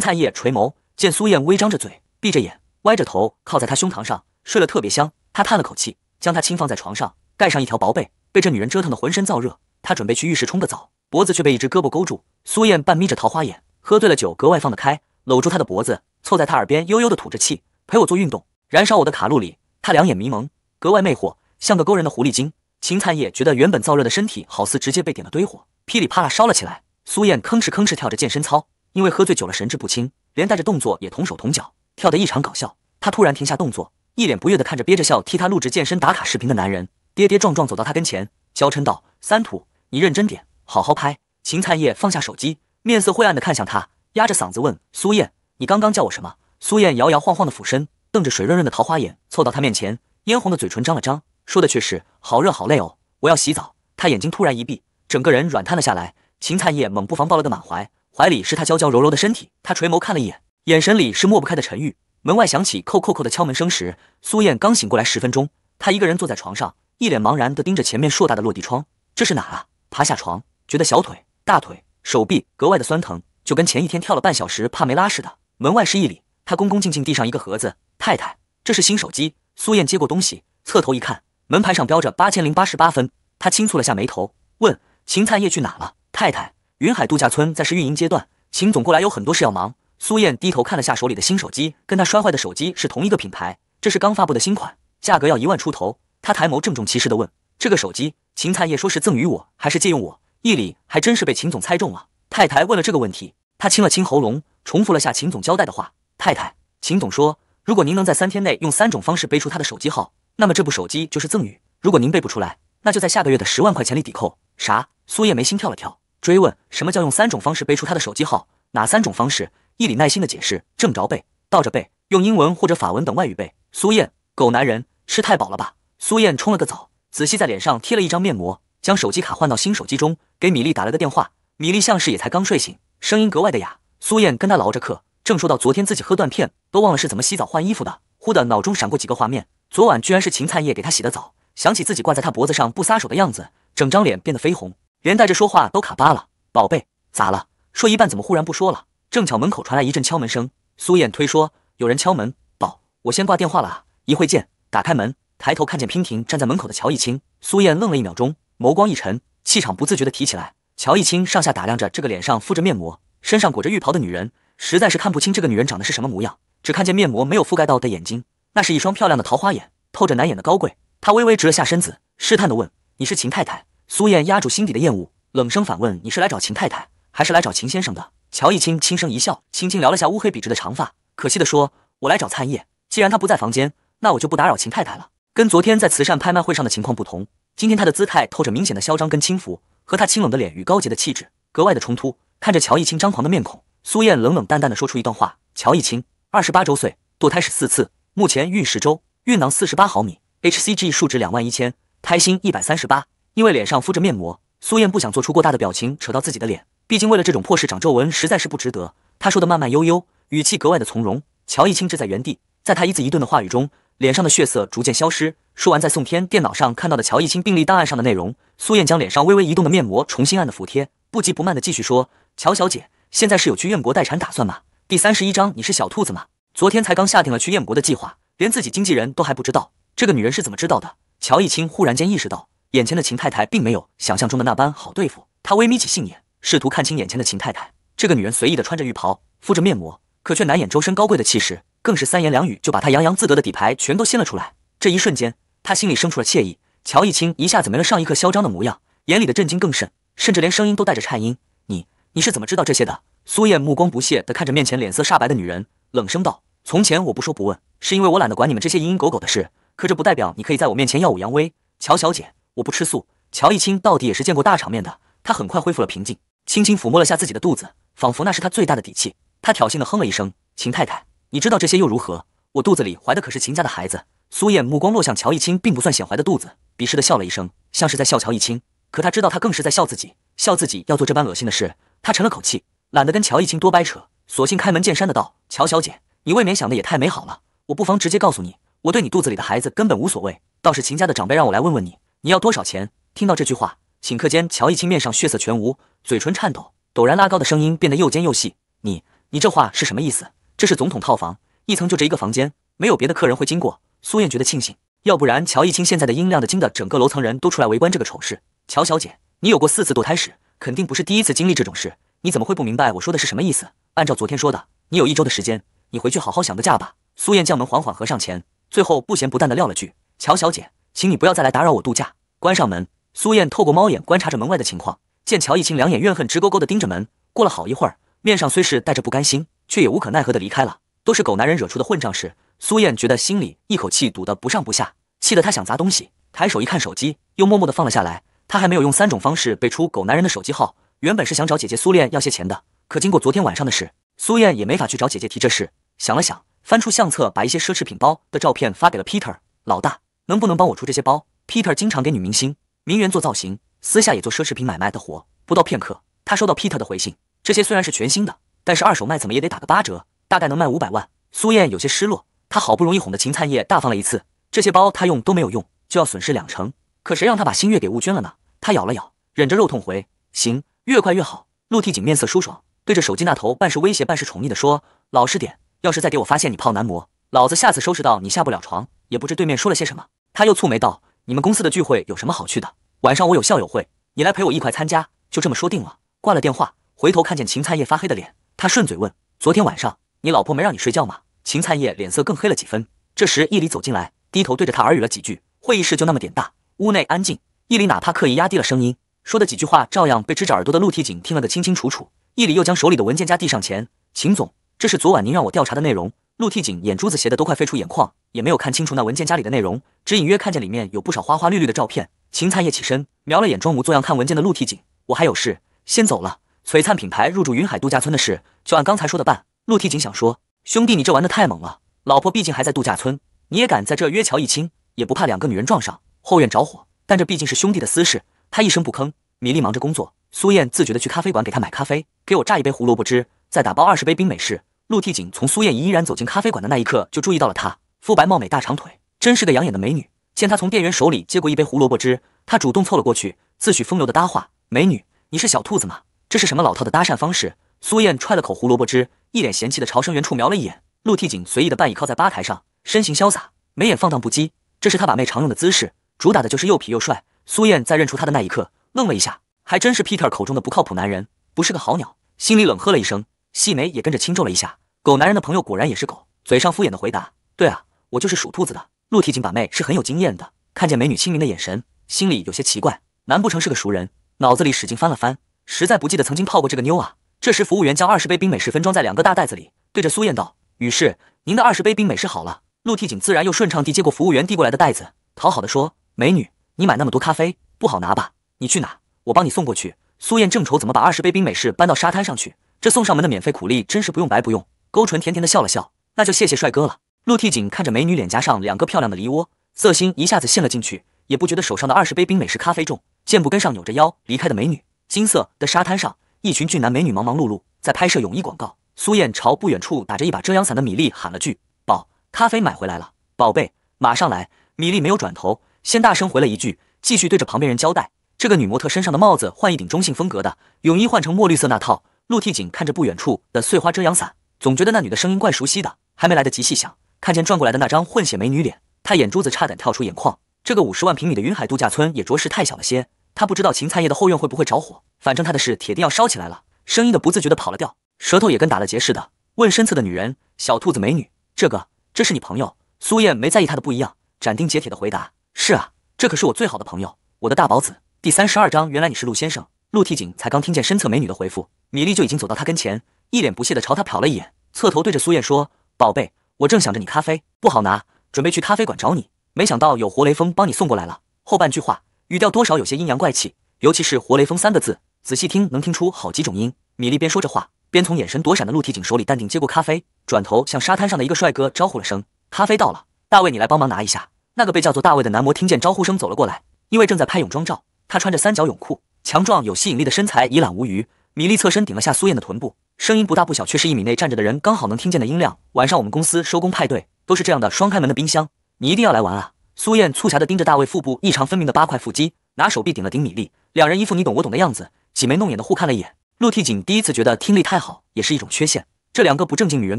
灿叶垂眸，见苏燕微张着嘴，闭着眼，歪着头靠在他胸膛上睡了特别香。他叹了口气，将她轻放在床上，盖上一条薄被。被这女人折腾的浑身燥热。他准备去浴室冲个澡，脖子却被一只胳膊勾住。苏燕半眯着桃花眼，喝醉了酒格外放得开，搂住他的脖子，凑在他耳边悠悠地吐着气：“陪我做运动，燃烧我的卡路里。”他两眼迷蒙，格外魅惑，像个勾人的狐狸精。秦灿烨觉得原本燥热的身体好似直接被点了堆火，噼里啪啦烧了起来。苏燕吭哧吭哧跳着健身操，因为喝醉酒了神志不清，连带着动作也同手同脚，跳得异常搞笑。他突然停下动作，一脸不悦地看着憋着笑替他录制健身打卡视频的男人，跌跌撞撞走到他跟前，娇嗔道：“三土，你认真点，好好拍。秦灿叶放下手机，面色晦暗地看向他，压着嗓子问苏燕：“你刚刚叫我什么？”苏燕摇摇晃晃地俯身，瞪着水润润的桃花眼，凑到他面前，嫣红的嘴唇张了张，说的却是：“好热，好累哦，我要洗澡。”他眼睛突然一闭，整个人软瘫了下来。秦灿叶猛不防抱了个满怀，怀里是他娇娇柔柔的身体。他垂眸看了一眼，眼神里是抹不开的沉郁。门外响起叩叩叩的敲门声时，苏燕刚醒过来十分钟，她一个人坐在床上，一脸茫然地盯着前面硕大的落地窗，这是哪啊？爬下床，觉得小腿、大腿、手臂格外的酸疼，就跟前一天跳了半小时帕梅拉似的。门外是一里，他恭恭敬敬递上一个盒子：“太太，这是新手机。”苏燕接过东西，侧头一看，门牌上标着八千零八十八分。她轻蹙了下眉头，问：“秦灿叶去哪了？”“太太，云海度假村在试运营阶段，秦总过来有很多事要忙。”苏燕低头看了下手里的新手机，跟他摔坏的手机是同一个品牌，这是刚发布的新款，价格要一万出头。她抬眸郑重其事地问：“这个手机？”秦灿叶说是赠与我，还是借用我？义理还真是被秦总猜中了。太太问了这个问题，他清了清喉咙，重复了下秦总交代的话。太太，秦总说，如果您能在三天内用三种方式背出他的手机号，那么这部手机就是赠与；如果您背不出来，那就在下个月的十万块钱里抵扣。啥？苏叶眉心跳了跳，追问：什么叫用三种方式背出他的手机号？哪三种方式？义理耐心的解释：正着背，倒着背，用英文或者法文等外语背。苏燕，狗男人，吃太饱了吧？苏燕冲了个澡。仔细在脸上贴了一张面膜，将手机卡换到新手机中，给米粒打了个电话。米粒像是也才刚睡醒，声音格外的哑。苏燕跟他唠着嗑，正说到昨天自己喝断片，都忘了是怎么洗澡换衣服的。忽的脑中闪过几个画面，昨晚居然是秦灿叶给她洗的澡。想起自己挂在他脖子上不撒手的样子，整张脸变得绯红，连带着说话都卡巴了。宝贝，咋了？说一半怎么忽然不说了？正巧门口传来一阵敲门声，苏燕推说有人敲门，宝，我先挂电话了，啊，一会见。打开门。抬头看见娉婷站在门口的乔一清，苏燕愣了一秒钟，眸光一沉，气场不自觉的提起来。乔一清上下打量着这个脸上敷着面膜、身上裹着浴袍的女人，实在是看不清这个女人长得是什么模样，只看见面膜没有覆盖到的眼睛，那是一双漂亮的桃花眼，透着难掩的高贵。他微微直了下身子，试探的问：“你是秦太太？”苏燕压住心底的厌恶，冷声反问：“你是来找秦太太，还是来找秦先生的？”乔一清轻声一笑，轻轻撩了下乌黑笔直的长发，可惜的说：“我来找灿叶，既然他不在房间，那我就不打扰秦太太了。”跟昨天在慈善拍卖会上的情况不同，今天他的姿态透着明显的嚣张跟轻浮，和他清冷的脸与高洁的气质格外的冲突。看着乔一清张狂的面孔，苏燕冷冷淡淡的说出一段话：乔一清，二十八周岁，堕胎史四次，目前孕十周，孕囊四十八毫米，h c g 数值两万一千，胎心一百三十八。因为脸上敷着面膜，苏燕不想做出过大的表情扯到自己的脸，毕竟为了这种破事长皱纹实在是不值得。她说的慢慢悠悠，语气格外的从容。乔一清志在原地，在他一字一顿的话语中。脸上的血色逐渐消失。说完，在宋天电脑上看到的乔一清病历档案上的内容，苏燕将脸上微微移动的面膜重新按得服帖，不急不慢的继续说：“乔小姐，现在是有去燕国待产打算吗？”第三十一章，你是小兔子吗？昨天才刚下定了去燕国的计划，连自己经纪人都还不知道，这个女人是怎么知道的？乔一清忽然间意识到，眼前的秦太太并没有想象中的那般好对付。他微眯起杏眼，试图看清眼前的秦太太。这个女人随意的穿着浴袍，敷着面膜，可却难掩周身高贵的气势。更是三言两语就把他洋洋自得的底牌全都掀了出来。这一瞬间，他心里生出了惬意。乔一清一下子没了上一刻嚣张的模样，眼里的震惊更甚，甚至连声音都带着颤音：“你你是怎么知道这些的？”苏燕目光不屑地看着面前脸色煞白的女人，冷声道：“从前我不说不问，是因为我懒得管你们这些蝇营狗苟的事。可这不代表你可以在我面前耀武扬威，乔小姐，我不吃素。”乔一清到底也是见过大场面的，他很快恢复了平静，轻轻抚摸了下自己的肚子，仿佛那是他最大的底气。他挑衅地哼了一声：“秦太太。”你知道这些又如何？我肚子里怀的可是秦家的孩子。苏燕目光落向乔一清并不算显怀的肚子，鄙视的笑了一声，像是在笑乔一清。可他知道，他更是在笑自己，笑自己要做这般恶心的事。他沉了口气，懒得跟乔一清多掰扯，索性开门见山的道：“乔小姐，你未免想的也太美好了。我不妨直接告诉你，我对你肚子里的孩子根本无所谓。倒是秦家的长辈让我来问问你，你要多少钱？”听到这句话，顷刻间，乔一清面上血色全无，嘴唇颤抖，陡然拉高的声音变得又尖又细：“你，你这话是什么意思？”这是总统套房，一层就这一个房间，没有别的客人会经过。苏燕觉得庆幸，要不然乔一清现在的音量，的惊的整个楼层人都出来围观这个丑事。乔小姐，你有过四次堕胎史，肯定不是第一次经历这种事，你怎么会不明白我说的是什么意思？按照昨天说的，你有一周的时间，你回去好好想个假吧。苏燕将门缓缓合上前，最后不咸不淡的撂了句：“乔小姐，请你不要再来打扰我度假。”关上门，苏燕透过猫眼观察着门外的情况，见乔一清两眼怨恨，直勾勾的盯着门，过了好一会儿，面上虽是带着不甘心。却也无可奈何的离开了，都是狗男人惹出的混账事。苏燕觉得心里一口气堵得不上不下，气得她想砸东西，抬手一看手机，又默默的放了下来。她还没有用三种方式背出狗男人的手机号，原本是想找姐姐苏恋要些钱的，可经过昨天晚上的事，苏燕也没法去找姐姐提这事。想了想，翻出相册，把一些奢侈品包的照片发给了 Peter 老大，能不能帮我出这些包？Peter 经常给女明星、名媛做造型，私下也做奢侈品买卖的活。不到片刻，他收到 Peter 的回信，这些虽然是全新的。但是二手卖怎么也得打个八折，大概能卖五百万。苏燕有些失落，她好不容易哄的秦灿叶大方了一次，这些包她用都没有用，就要损失两成。可谁让她把星月给误捐了呢？她咬了咬，忍着肉痛回：“行，越快越好。”陆替景面色舒爽，对着手机那头半是威胁半是宠溺的说：“老实点，要是再给我发现你泡男模，老子下次收拾到你下不了床。”也不知对面说了些什么，他又蹙眉道：“你们公司的聚会有什么好去的？晚上我有校友会，你来陪我一块参加，就这么说定了。”挂了电话，回头看见秦灿叶发黑的脸。他顺嘴问：“昨天晚上你老婆没让你睡觉吗？”秦灿叶脸色更黑了几分。这时，易礼走进来，低头对着他耳语了几句。会议室就那么点大，屋内安静，易礼哪怕刻意压低了声音说的几句话，照样被支着耳朵的陆替景听了个清清楚楚。易礼又将手里的文件夹递上前：“秦总，这是昨晚您让我调查的内容。”陆替景眼珠子斜的都快飞出眼眶，也没有看清楚那文件夹里的内容，只隐约看见里面有不少花花绿绿的照片。秦灿叶起身，瞄了眼装模作样看文件的陆替景：“我还有事，先走了。”璀璨品牌入驻云海度假村的事，就按刚才说的办。陆替景想说：“兄弟，你这玩的太猛了！老婆毕竟还在度假村，你也敢在这约乔一清，也不怕两个女人撞上？后院着火，但这毕竟是兄弟的私事。”他一声不吭。米粒忙着工作，苏燕自觉的去咖啡馆给她买咖啡，给我榨一杯胡萝卜汁，再打包二十杯冰美式。陆替景从苏燕依然走进咖啡馆的那一刻就注意到了她，肤白貌美，大长腿，真是个养眼的美女。见她从店员手里接过一杯胡萝卜汁，他主动凑了过去，自诩风流的搭话：“美女，你是小兔子吗？”这是什么老套的搭讪方式？苏燕踹了口胡萝卜汁，一脸嫌弃的朝生源处瞄了一眼。陆替景随意的半倚靠在吧台上，身形潇洒，眉眼放荡不羁，这是他把妹常用的姿势，主打的就是又痞又帅。苏燕在认出他的那一刻愣了一下，还真是 Peter 口中的不靠谱男人，不是个好鸟，心里冷喝了一声，细眉也跟着轻皱了一下。狗男人的朋友果然也是狗，嘴上敷衍的回答：“对啊，我就是属兔子的。”陆替景把妹是很有经验的，看见美女清明的眼神，心里有些奇怪，难不成是个熟人？脑子里使劲翻了翻。实在不记得曾经泡过这个妞啊。这时，服务员将二十杯冰美式分装在两个大袋子里，对着苏燕道：“女士，您的二十杯冰美式好了。”陆替景自然又顺畅地接过服务员递过来的袋子，讨好的说：“美女，你买那么多咖啡不好拿吧？你去拿，我帮你送过去。”苏燕正愁怎么把二十杯冰美式搬到沙滩上去，这送上门的免费苦力真是不用白不用。勾唇甜甜地笑了笑：“那就谢谢帅哥了。”陆替景看着美女脸颊上两个漂亮的梨窝，色心一下子陷了进去，也不觉得手上的二十杯冰美式咖啡重，箭步跟上，扭着腰离开的美女。金色的沙滩上，一群俊男美女忙忙碌碌在拍摄泳衣广告。苏燕朝不远处打着一把遮阳伞的米粒喊了句：“宝，咖啡买回来了，宝贝，马上来。”米粒没有转头，先大声回了一句，继续对着旁边人交代：“这个女模特身上的帽子换一顶中性风格的，泳衣换成墨绿色那套。”陆替景看着不远处的碎花遮阳伞，总觉得那女的声音怪熟悉的，还没来得及细想，看见转过来的那张混血美女脸，他眼珠子差点跳出眼眶。这个五十万平米的云海度假村也着实太小了些。他不知道芹菜叶的后院会不会着火，反正他的事铁定要烧起来了。声音的不自觉的跑了调，舌头也跟打了结似的。问身侧的女人：“小兔子美女，这个，这是你朋友？”苏燕？”没在意他的不一样，斩钉截铁的回答：“是啊，这可是我最好的朋友，我的大宝子。”第三十二章，原来你是陆先生。陆提景才刚听见身侧美女的回复，米粒就已经走到他跟前，一脸不屑的朝他瞟了一眼，侧头对着苏燕说：“宝贝，我正想着你咖啡不好拿，准备去咖啡馆找你，没想到有活雷锋帮你送过来了。”后半句话。语调多少有些阴阳怪气，尤其是“活雷锋”三个字，仔细听能听出好几种音。米莉边说着话，边从眼神躲闪的陆提景手里淡定接过咖啡，转头向沙滩上的一个帅哥招呼了声：“咖啡到了，大卫，你来帮忙拿一下。”那个被叫做大卫的男模听见招呼声走了过来，因为正在拍泳装照，他穿着三角泳裤，强壮有吸引力的身材一览无余。米莉侧身顶了下苏燕的臀部，声音不大不小，却是一米内站着的人刚好能听见的音量：“晚上我们公司收工派对都是这样的双开门的冰箱，你一定要来玩啊！”苏燕促狭地盯着大卫腹部异常分明的八块腹肌，拿手臂顶了顶米粒，两人一副你懂我懂的样子，挤眉弄眼地互看了一眼。陆替景第一次觉得听力太好也是一种缺陷，这两个不正经女人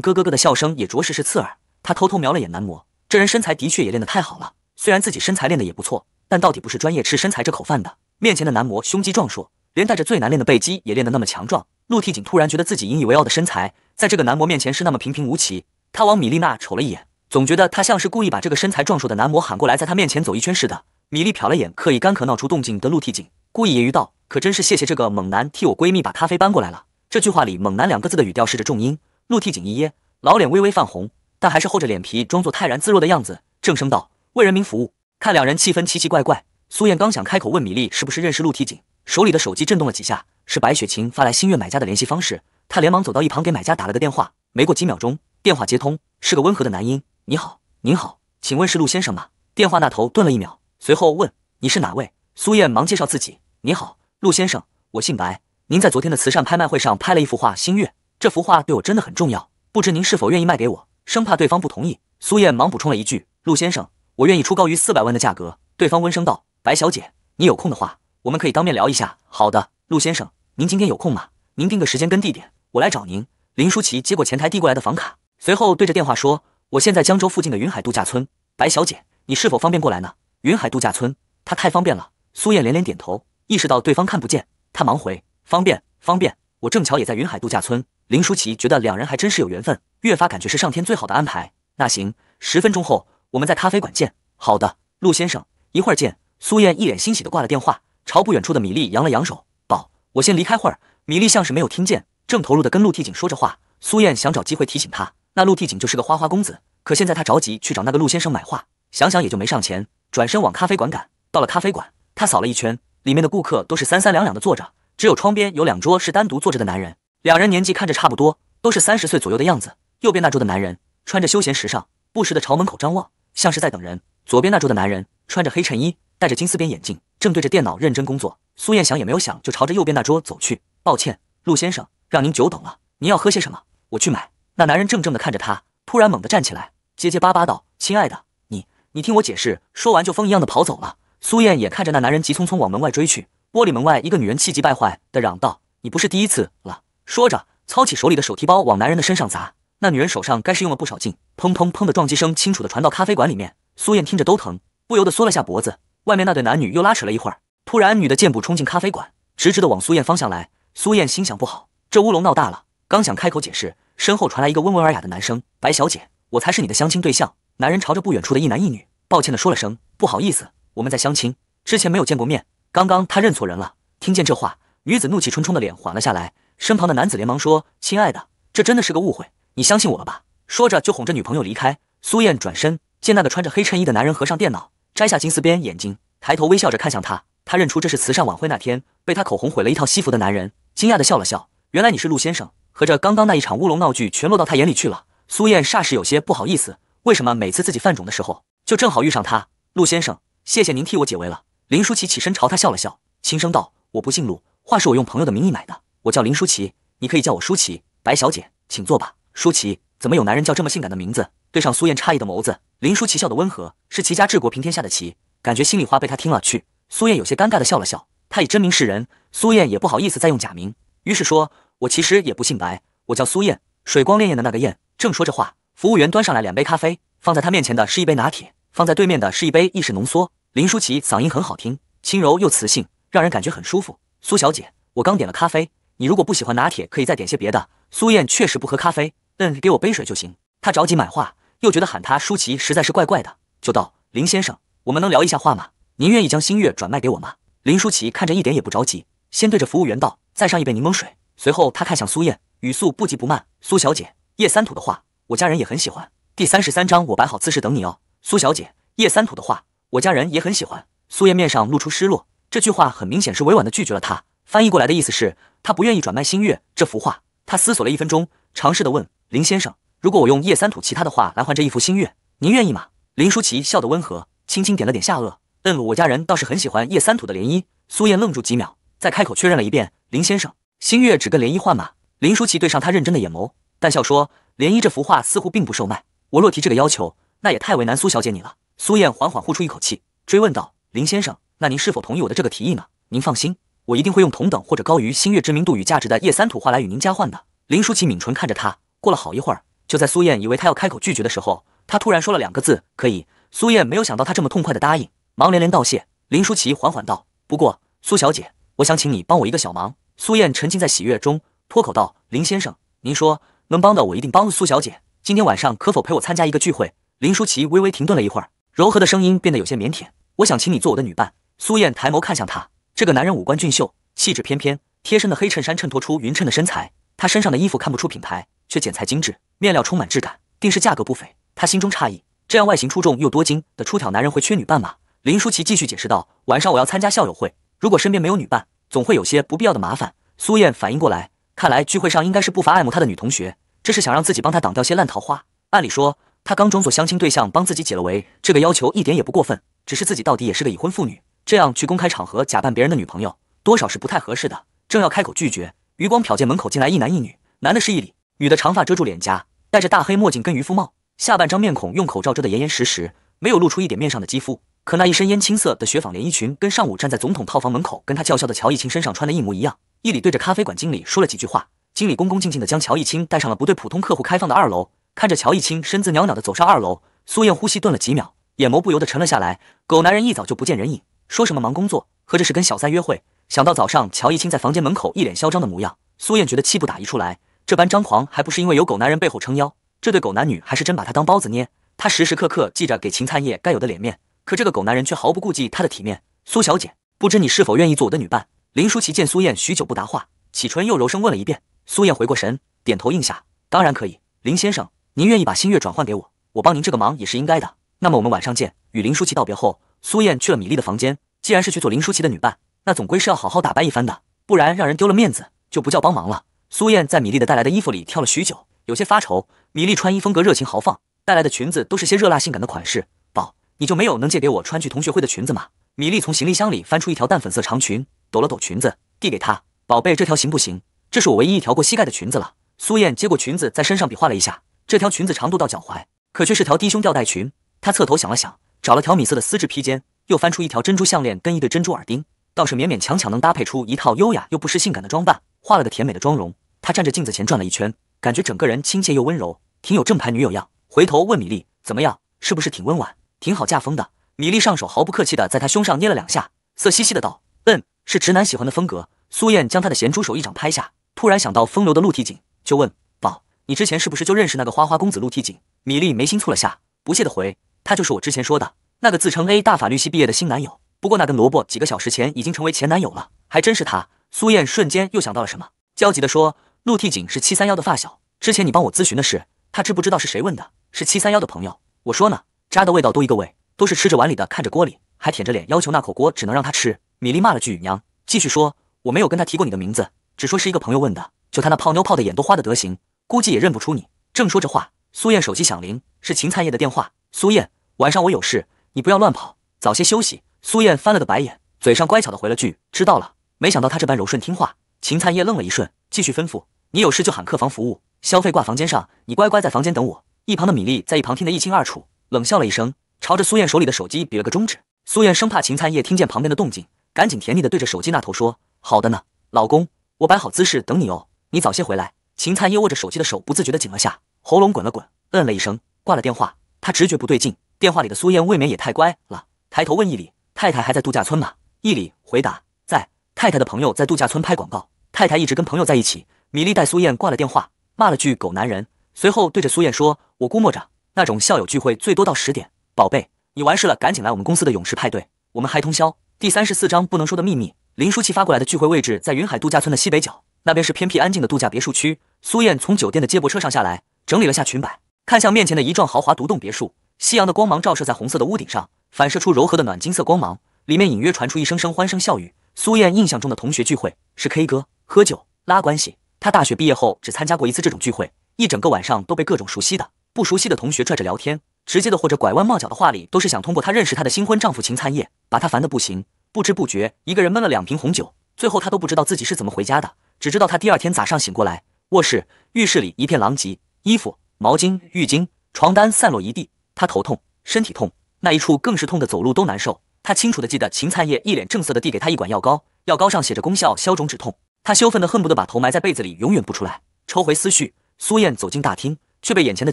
咯咯咯的笑声也着实是刺耳。他偷偷瞄了眼男模，这人身材的确也练得太好了。虽然自己身材练得也不错，但到底不是专业吃身材这口饭的。面前的男模胸肌壮硕，连带着最难练的背肌也练得那么强壮。陆替景突然觉得自己引以为傲的身材，在这个男模面前是那么平平无奇。他往米丽娜瞅了一眼。总觉得他像是故意把这个身材壮硕的男模喊过来，在他面前走一圈似的。米莉瞟了眼刻意干咳闹出动静的陆替景，故意揶揄道：“可真是谢谢这个猛男替我闺蜜把咖啡搬过来了。”这句话里“猛男”两个字的语调试着重音。陆替景一噎，老脸微微泛红，但还是厚着脸皮装作泰然自若的样子，正声道：“为人民服务。”看两人气氛奇奇怪怪，苏燕刚想开口问米莉是不是认识陆替景，手里的手机震动了几下，是白雪晴发来心月买家的联系方式。她连忙走到一旁给买家打了个电话，没过几秒钟，电话接通，是个温和的男音。你好，您好，请问是陆先生吗？电话那头顿了一秒，随后问：“你是哪位？”苏燕忙介绍自己：“你好，陆先生，我姓白。您在昨天的慈善拍卖会上拍了一幅画《星月》，这幅画对我真的很重要，不知您是否愿意卖给我？”生怕对方不同意，苏燕忙补充了一句：“陆先生，我愿意出高于四百万的价格。”对方温声道：“白小姐，你有空的话，我们可以当面聊一下。”“好的，陆先生，您今天有空吗？您定个时间跟地点，我来找您。”林舒淇接过前台递过来的房卡，随后对着电话说。我现在江州附近的云海度假村，白小姐，你是否方便过来呢？云海度假村，他太方便了。苏燕连连点头，意识到对方看不见，她忙回：方便，方便。我正巧也在云海度假村。林舒淇觉得两人还真是有缘分，越发感觉是上天最好的安排。那行，十分钟后我们在咖啡馆见。好的，陆先生，一会儿见。苏燕一脸欣喜地挂了电话，朝不远处的米粒扬了扬手：宝，我先离开会儿。米粒像是没有听见，正投入地跟陆替景说着话。苏燕想找机会提醒他。那陆替景就是个花花公子，可现在他着急去找那个陆先生买画，想想也就没上前，转身往咖啡馆赶。到了咖啡馆，他扫了一圈，里面的顾客都是三三两两的坐着，只有窗边有两桌是单独坐着的男人。两人年纪看着差不多，都是三十岁左右的样子。右边那桌的男人穿着休闲时尚，不时的朝门口张望，像是在等人。左边那桌的男人穿着黑衬衣，戴着金丝边眼镜，正对着电脑认真工作。苏燕想也没有想，就朝着右边那桌走去。抱歉，陆先生，让您久等了。您要喝些什么？我去买。那男人怔怔地看着他，突然猛地站起来，结结巴巴道：“亲爱的，你你听我解释。”说完就疯一样的跑走了。苏燕也看着那男人急匆匆往门外追去。玻璃门外，一个女人气急败坏地嚷道：“你不是第一次了！”说着，操起手里的手提包往男人的身上砸。那女人手上该是用了不少劲，砰砰砰的撞击声清楚地传到咖啡馆里面。苏燕听着都疼，不由得缩了下脖子。外面那对男女又拉扯了一会儿，突然女的箭步冲进咖啡馆，直直的往苏燕方向来。苏燕心想：不好，这乌龙闹大了。刚想开口解释。身后传来一个温文尔雅的男声：“白小姐，我才是你的相亲对象。”男人朝着不远处的一男一女，抱歉的说了声：“不好意思，我们在相亲之前没有见过面，刚刚他认错人了。”听见这话，女子怒气冲冲的脸缓了下来，身旁的男子连忙说：“亲爱的，这真的是个误会，你相信我了吧？”说着就哄着女朋友离开。苏燕转身见那个穿着黑衬衣的男人合上电脑，摘下金丝边眼镜，抬头微笑着看向他。他认出这是慈善晚会那天被他口红毁了一套西服的男人，惊讶的笑了笑：“原来你是陆先生。”合着刚刚那一场乌龙闹剧全落到他眼里去了，苏燕霎时有些不好意思。为什么每次自己犯肿的时候就正好遇上他？陆先生，谢谢您替我解围了。林舒淇起身朝他笑了笑，轻声道：“我不姓陆，话是我用朋友的名义买的，我叫林舒淇，你可以叫我舒淇，白小姐，请坐吧。舒淇，怎么有男人叫这么性感的名字？对上苏燕诧异的眸子，林舒淇笑得温和，是齐家治国平天下的齐。感觉心里话被他听了去。苏燕有些尴尬地笑了笑，他以真名示人，苏燕也不好意思再用假名，于是说。我其实也不姓白，我叫苏燕，水光潋滟的那个燕。正说着话，服务员端上来两杯咖啡，放在他面前的是一杯拿铁，放在对面的是一杯意式浓缩。林舒淇嗓音很好听，轻柔又磁性，让人感觉很舒服。苏小姐，我刚点了咖啡，你如果不喜欢拿铁，可以再点些别的。苏燕确实不喝咖啡，嗯，给我杯水就行。她着急买画，又觉得喊她舒淇实在是怪怪的，就道：“林先生，我们能聊一下话吗？您愿意将星月转卖给我吗？”林舒淇看着一点也不着急，先对着服务员道：“再上一杯柠檬水。”随后，他看向苏燕，语速不急不慢：“苏小姐，叶三土的画，我家人也很喜欢。”第三十三章，我摆好姿势等你哦。苏小姐，叶三土的画，我家人也很喜欢。苏燕面上露出失落，这句话很明显是委婉的拒绝了他。翻译过来的意思是，他不愿意转卖新月这幅画。他思索了一分钟，尝试的问林先生：“如果我用叶三土其他的画来换这一幅新月，您愿意吗？”林舒淇笑得温和，轻轻点了点下颚：“嗯，我家人倒是很喜欢叶三土的涟漪。”苏燕愣住几秒，再开口确认了一遍：“林先生。”星月只跟涟漪换马。林舒淇对上他认真的眼眸，淡笑说：“涟漪这幅画似乎并不售卖，我若提这个要求，那也太为难苏小姐你了。”苏燕缓缓呼出一口气，追问道：“林先生，那您是否同意我的这个提议呢？您放心，我一定会用同等或者高于星月知名度与价值的叶三土画来与您交换的。”林舒淇抿唇看着他，过了好一会儿，就在苏燕以为他要开口拒绝的时候，他突然说了两个字：“可以。”苏燕没有想到他这么痛快的答应，忙连连道谢。林舒淇缓缓道：“不过，苏小姐，我想请你帮我一个小忙。”苏燕沉浸在喜悦中，脱口道：“林先生，您说能帮的我一定帮。”苏小姐，今天晚上可否陪我参加一个聚会？”林舒淇微微停顿了一会儿，柔和的声音变得有些腼腆：“我想请你做我的女伴。”苏燕抬眸看向他，这个男人五官俊秀，气质翩翩，贴身的黑衬衫衬托出匀称的身材。他身上的衣服看不出品牌，却剪裁精致，面料充满质感，定是价格不菲。他心中诧异：这样外形出众又多金的出挑男人会缺女伴吗？林舒淇继续解释道：“晚上我要参加校友会，如果身边没有女伴。”总会有些不必要的麻烦。苏燕反应过来，看来聚会上应该是不乏爱慕她的女同学，这是想让自己帮她挡掉些烂桃花。按理说，她刚装作相亲对象帮自己解了围，这个要求一点也不过分。只是自己到底也是个已婚妇女，这样去公开场合假扮别人的女朋友，多少是不太合适的。正要开口拒绝，余光瞟见门口进来一男一女，男的是一里，女的长发遮住脸颊，戴着大黑墨镜跟渔夫帽，下半张面孔用口罩遮得严严实实，没有露出一点面上的肌肤。可那一身烟青色的雪纺连衣裙，跟上午站在总统套房门口跟他叫嚣的乔一清身上穿的一模一样。一里对着咖啡馆经理说了几句话，经理恭恭敬敬的将乔一清带上了不对普通客户开放的二楼。看着乔一清身子袅袅的走上二楼，苏燕呼吸顿了几秒，眼眸不由得沉了下来。狗男人一早就不见人影，说什么忙工作，合着是跟小三约会。想到早上乔一清在房间门口一脸嚣张的模样，苏燕觉得气不打一处来。这般张狂还不是因为有狗男人背后撑腰？这对狗男女还是真把他当包子捏，他时时刻刻记着给秦灿业该有的脸面。可这个狗男人却毫不顾忌他的体面，苏小姐，不知你是否愿意做我的女伴？林舒淇见苏燕许久不答话，启唇又柔声问了一遍。苏燕回过神，点头应下：“当然可以，林先生，您愿意把新月转换给我，我帮您这个忙也是应该的。那么我们晚上见。”与林舒淇道别后，苏燕去了米粒的房间。既然是去做林舒淇的女伴，那总归是要好好打扮一番的，不然让人丢了面子就不叫帮忙了。苏燕在米粒的带来的衣服里挑了许久，有些发愁。米粒穿衣风格热情豪放，带来的裙子都是些热辣性感的款式。宝。你就没有能借给我穿去同学会的裙子吗？米莉从行李箱里翻出一条淡粉色长裙，抖了抖裙子，递给她：“宝贝，这条行不行？这是我唯一一条过膝盖的裙子了。”苏燕接过裙子，在身上比划了一下，这条裙子长度到脚踝，可却是条低胸吊带裙。她侧头想了想，找了条米色的丝质披肩，又翻出一条珍珠项链跟一对珍珠耳钉，倒是勉勉强强能搭配出一套优雅又不失性感的装扮。画了个甜美的妆容，她站着镜子前转了一圈，感觉整个人亲切又温柔，挺有正牌女友样。回头问米莉：“怎么样？是不是挺温婉？”挺好架风的，米粒上手毫不客气的在他胸上捏了两下，色兮兮的道：“嗯，是直男喜欢的风格。”苏燕将他的咸猪手一掌拍下，突然想到风流的陆替锦，就问：“宝，你之前是不是就认识那个花花公子陆替锦？”米粒眉心蹙了下，不屑的回：“他就是我之前说的那个自称 A 大法律系毕业的新男友，不过那根萝卜几个小时前已经成为前男友了，还真是他。”苏燕瞬间又想到了什么，焦急的说：“陆替锦是七三幺的发小，之前你帮我咨询的事，他知不知道是谁问的？是七三幺的朋友？我说呢。”渣的味道都一个味，都是吃着碗里的，看着锅里，还舔着脸要求那口锅只能让他吃。米粒骂了句娘，继续说：“我没有跟他提过你的名字，只说是一个朋友问的。就他那泡妞泡的眼都花的德行，估计也认不出你。”正说着话，苏燕手机响铃，是秦灿叶的电话。苏燕，晚上我有事，你不要乱跑，早些休息。苏燕翻了个白眼，嘴上乖巧的回了句：“知道了。”没想到他这般柔顺听话。秦灿叶愣了一瞬，继续吩咐：“你有事就喊客房服务，消费挂房间上，你乖乖在房间等我。”一旁的米粒在一旁听得一清二楚。冷笑了一声，朝着苏燕手里的手机比了个中指。苏燕生怕秦灿烨听见旁边的动静，赶紧甜腻地对着手机那头说：“好的呢，老公，我摆好姿势等你哦，你早些回来。”秦灿烨握着手机的手不自觉地紧了下，喉咙滚了滚，嗯了一声，挂了电话。他直觉不对劲，电话里的苏燕未免也太乖了。抬头问伊里：“太太还在度假村吗？”伊里回答：“在，太太的朋友在度假村拍广告，太太一直跟朋友在一起。”米粒带苏燕挂了电话，骂了句“狗男人”，随后对着苏燕说：“我估摸着。”那种校友聚会最多到十点，宝贝，你完事了赶紧来我们公司的泳池派对，我们嗨通宵。第三十四章不能说的秘密。林舒淇发过来的聚会位置在云海度假村的西北角，那边是偏僻安静的度假别墅区。苏燕从酒店的接驳车上下来，整理了下裙摆，看向面前的一幢豪华独栋别墅。夕阳的光芒照射在红色的屋顶上，反射出柔和的暖金色光芒，里面隐约传出一声声欢声笑语。苏燕印象中的同学聚会是 K 歌、喝酒、拉关系。她大学毕业后只参加过一次这种聚会，一整个晚上都被各种熟悉的。不熟悉的同学拽着聊天，直接的或者拐弯抹角的话里，都是想通过她认识她的新婚丈夫秦灿业，把她烦得不行。不知不觉，一个人闷了两瓶红酒，最后她都不知道自己是怎么回家的，只知道她第二天早上醒过来，卧室、浴室里一片狼藉，衣服、毛巾、浴巾、床单散落一地。她头痛，身体痛，那一处更是痛的走路都难受。她清楚的记得秦灿业一脸正色的递给她一管药膏，药膏上写着功效消肿止痛。她羞愤的恨不得把头埋在被子里，永远不出来。抽回思绪，苏燕走进大厅。却被眼前的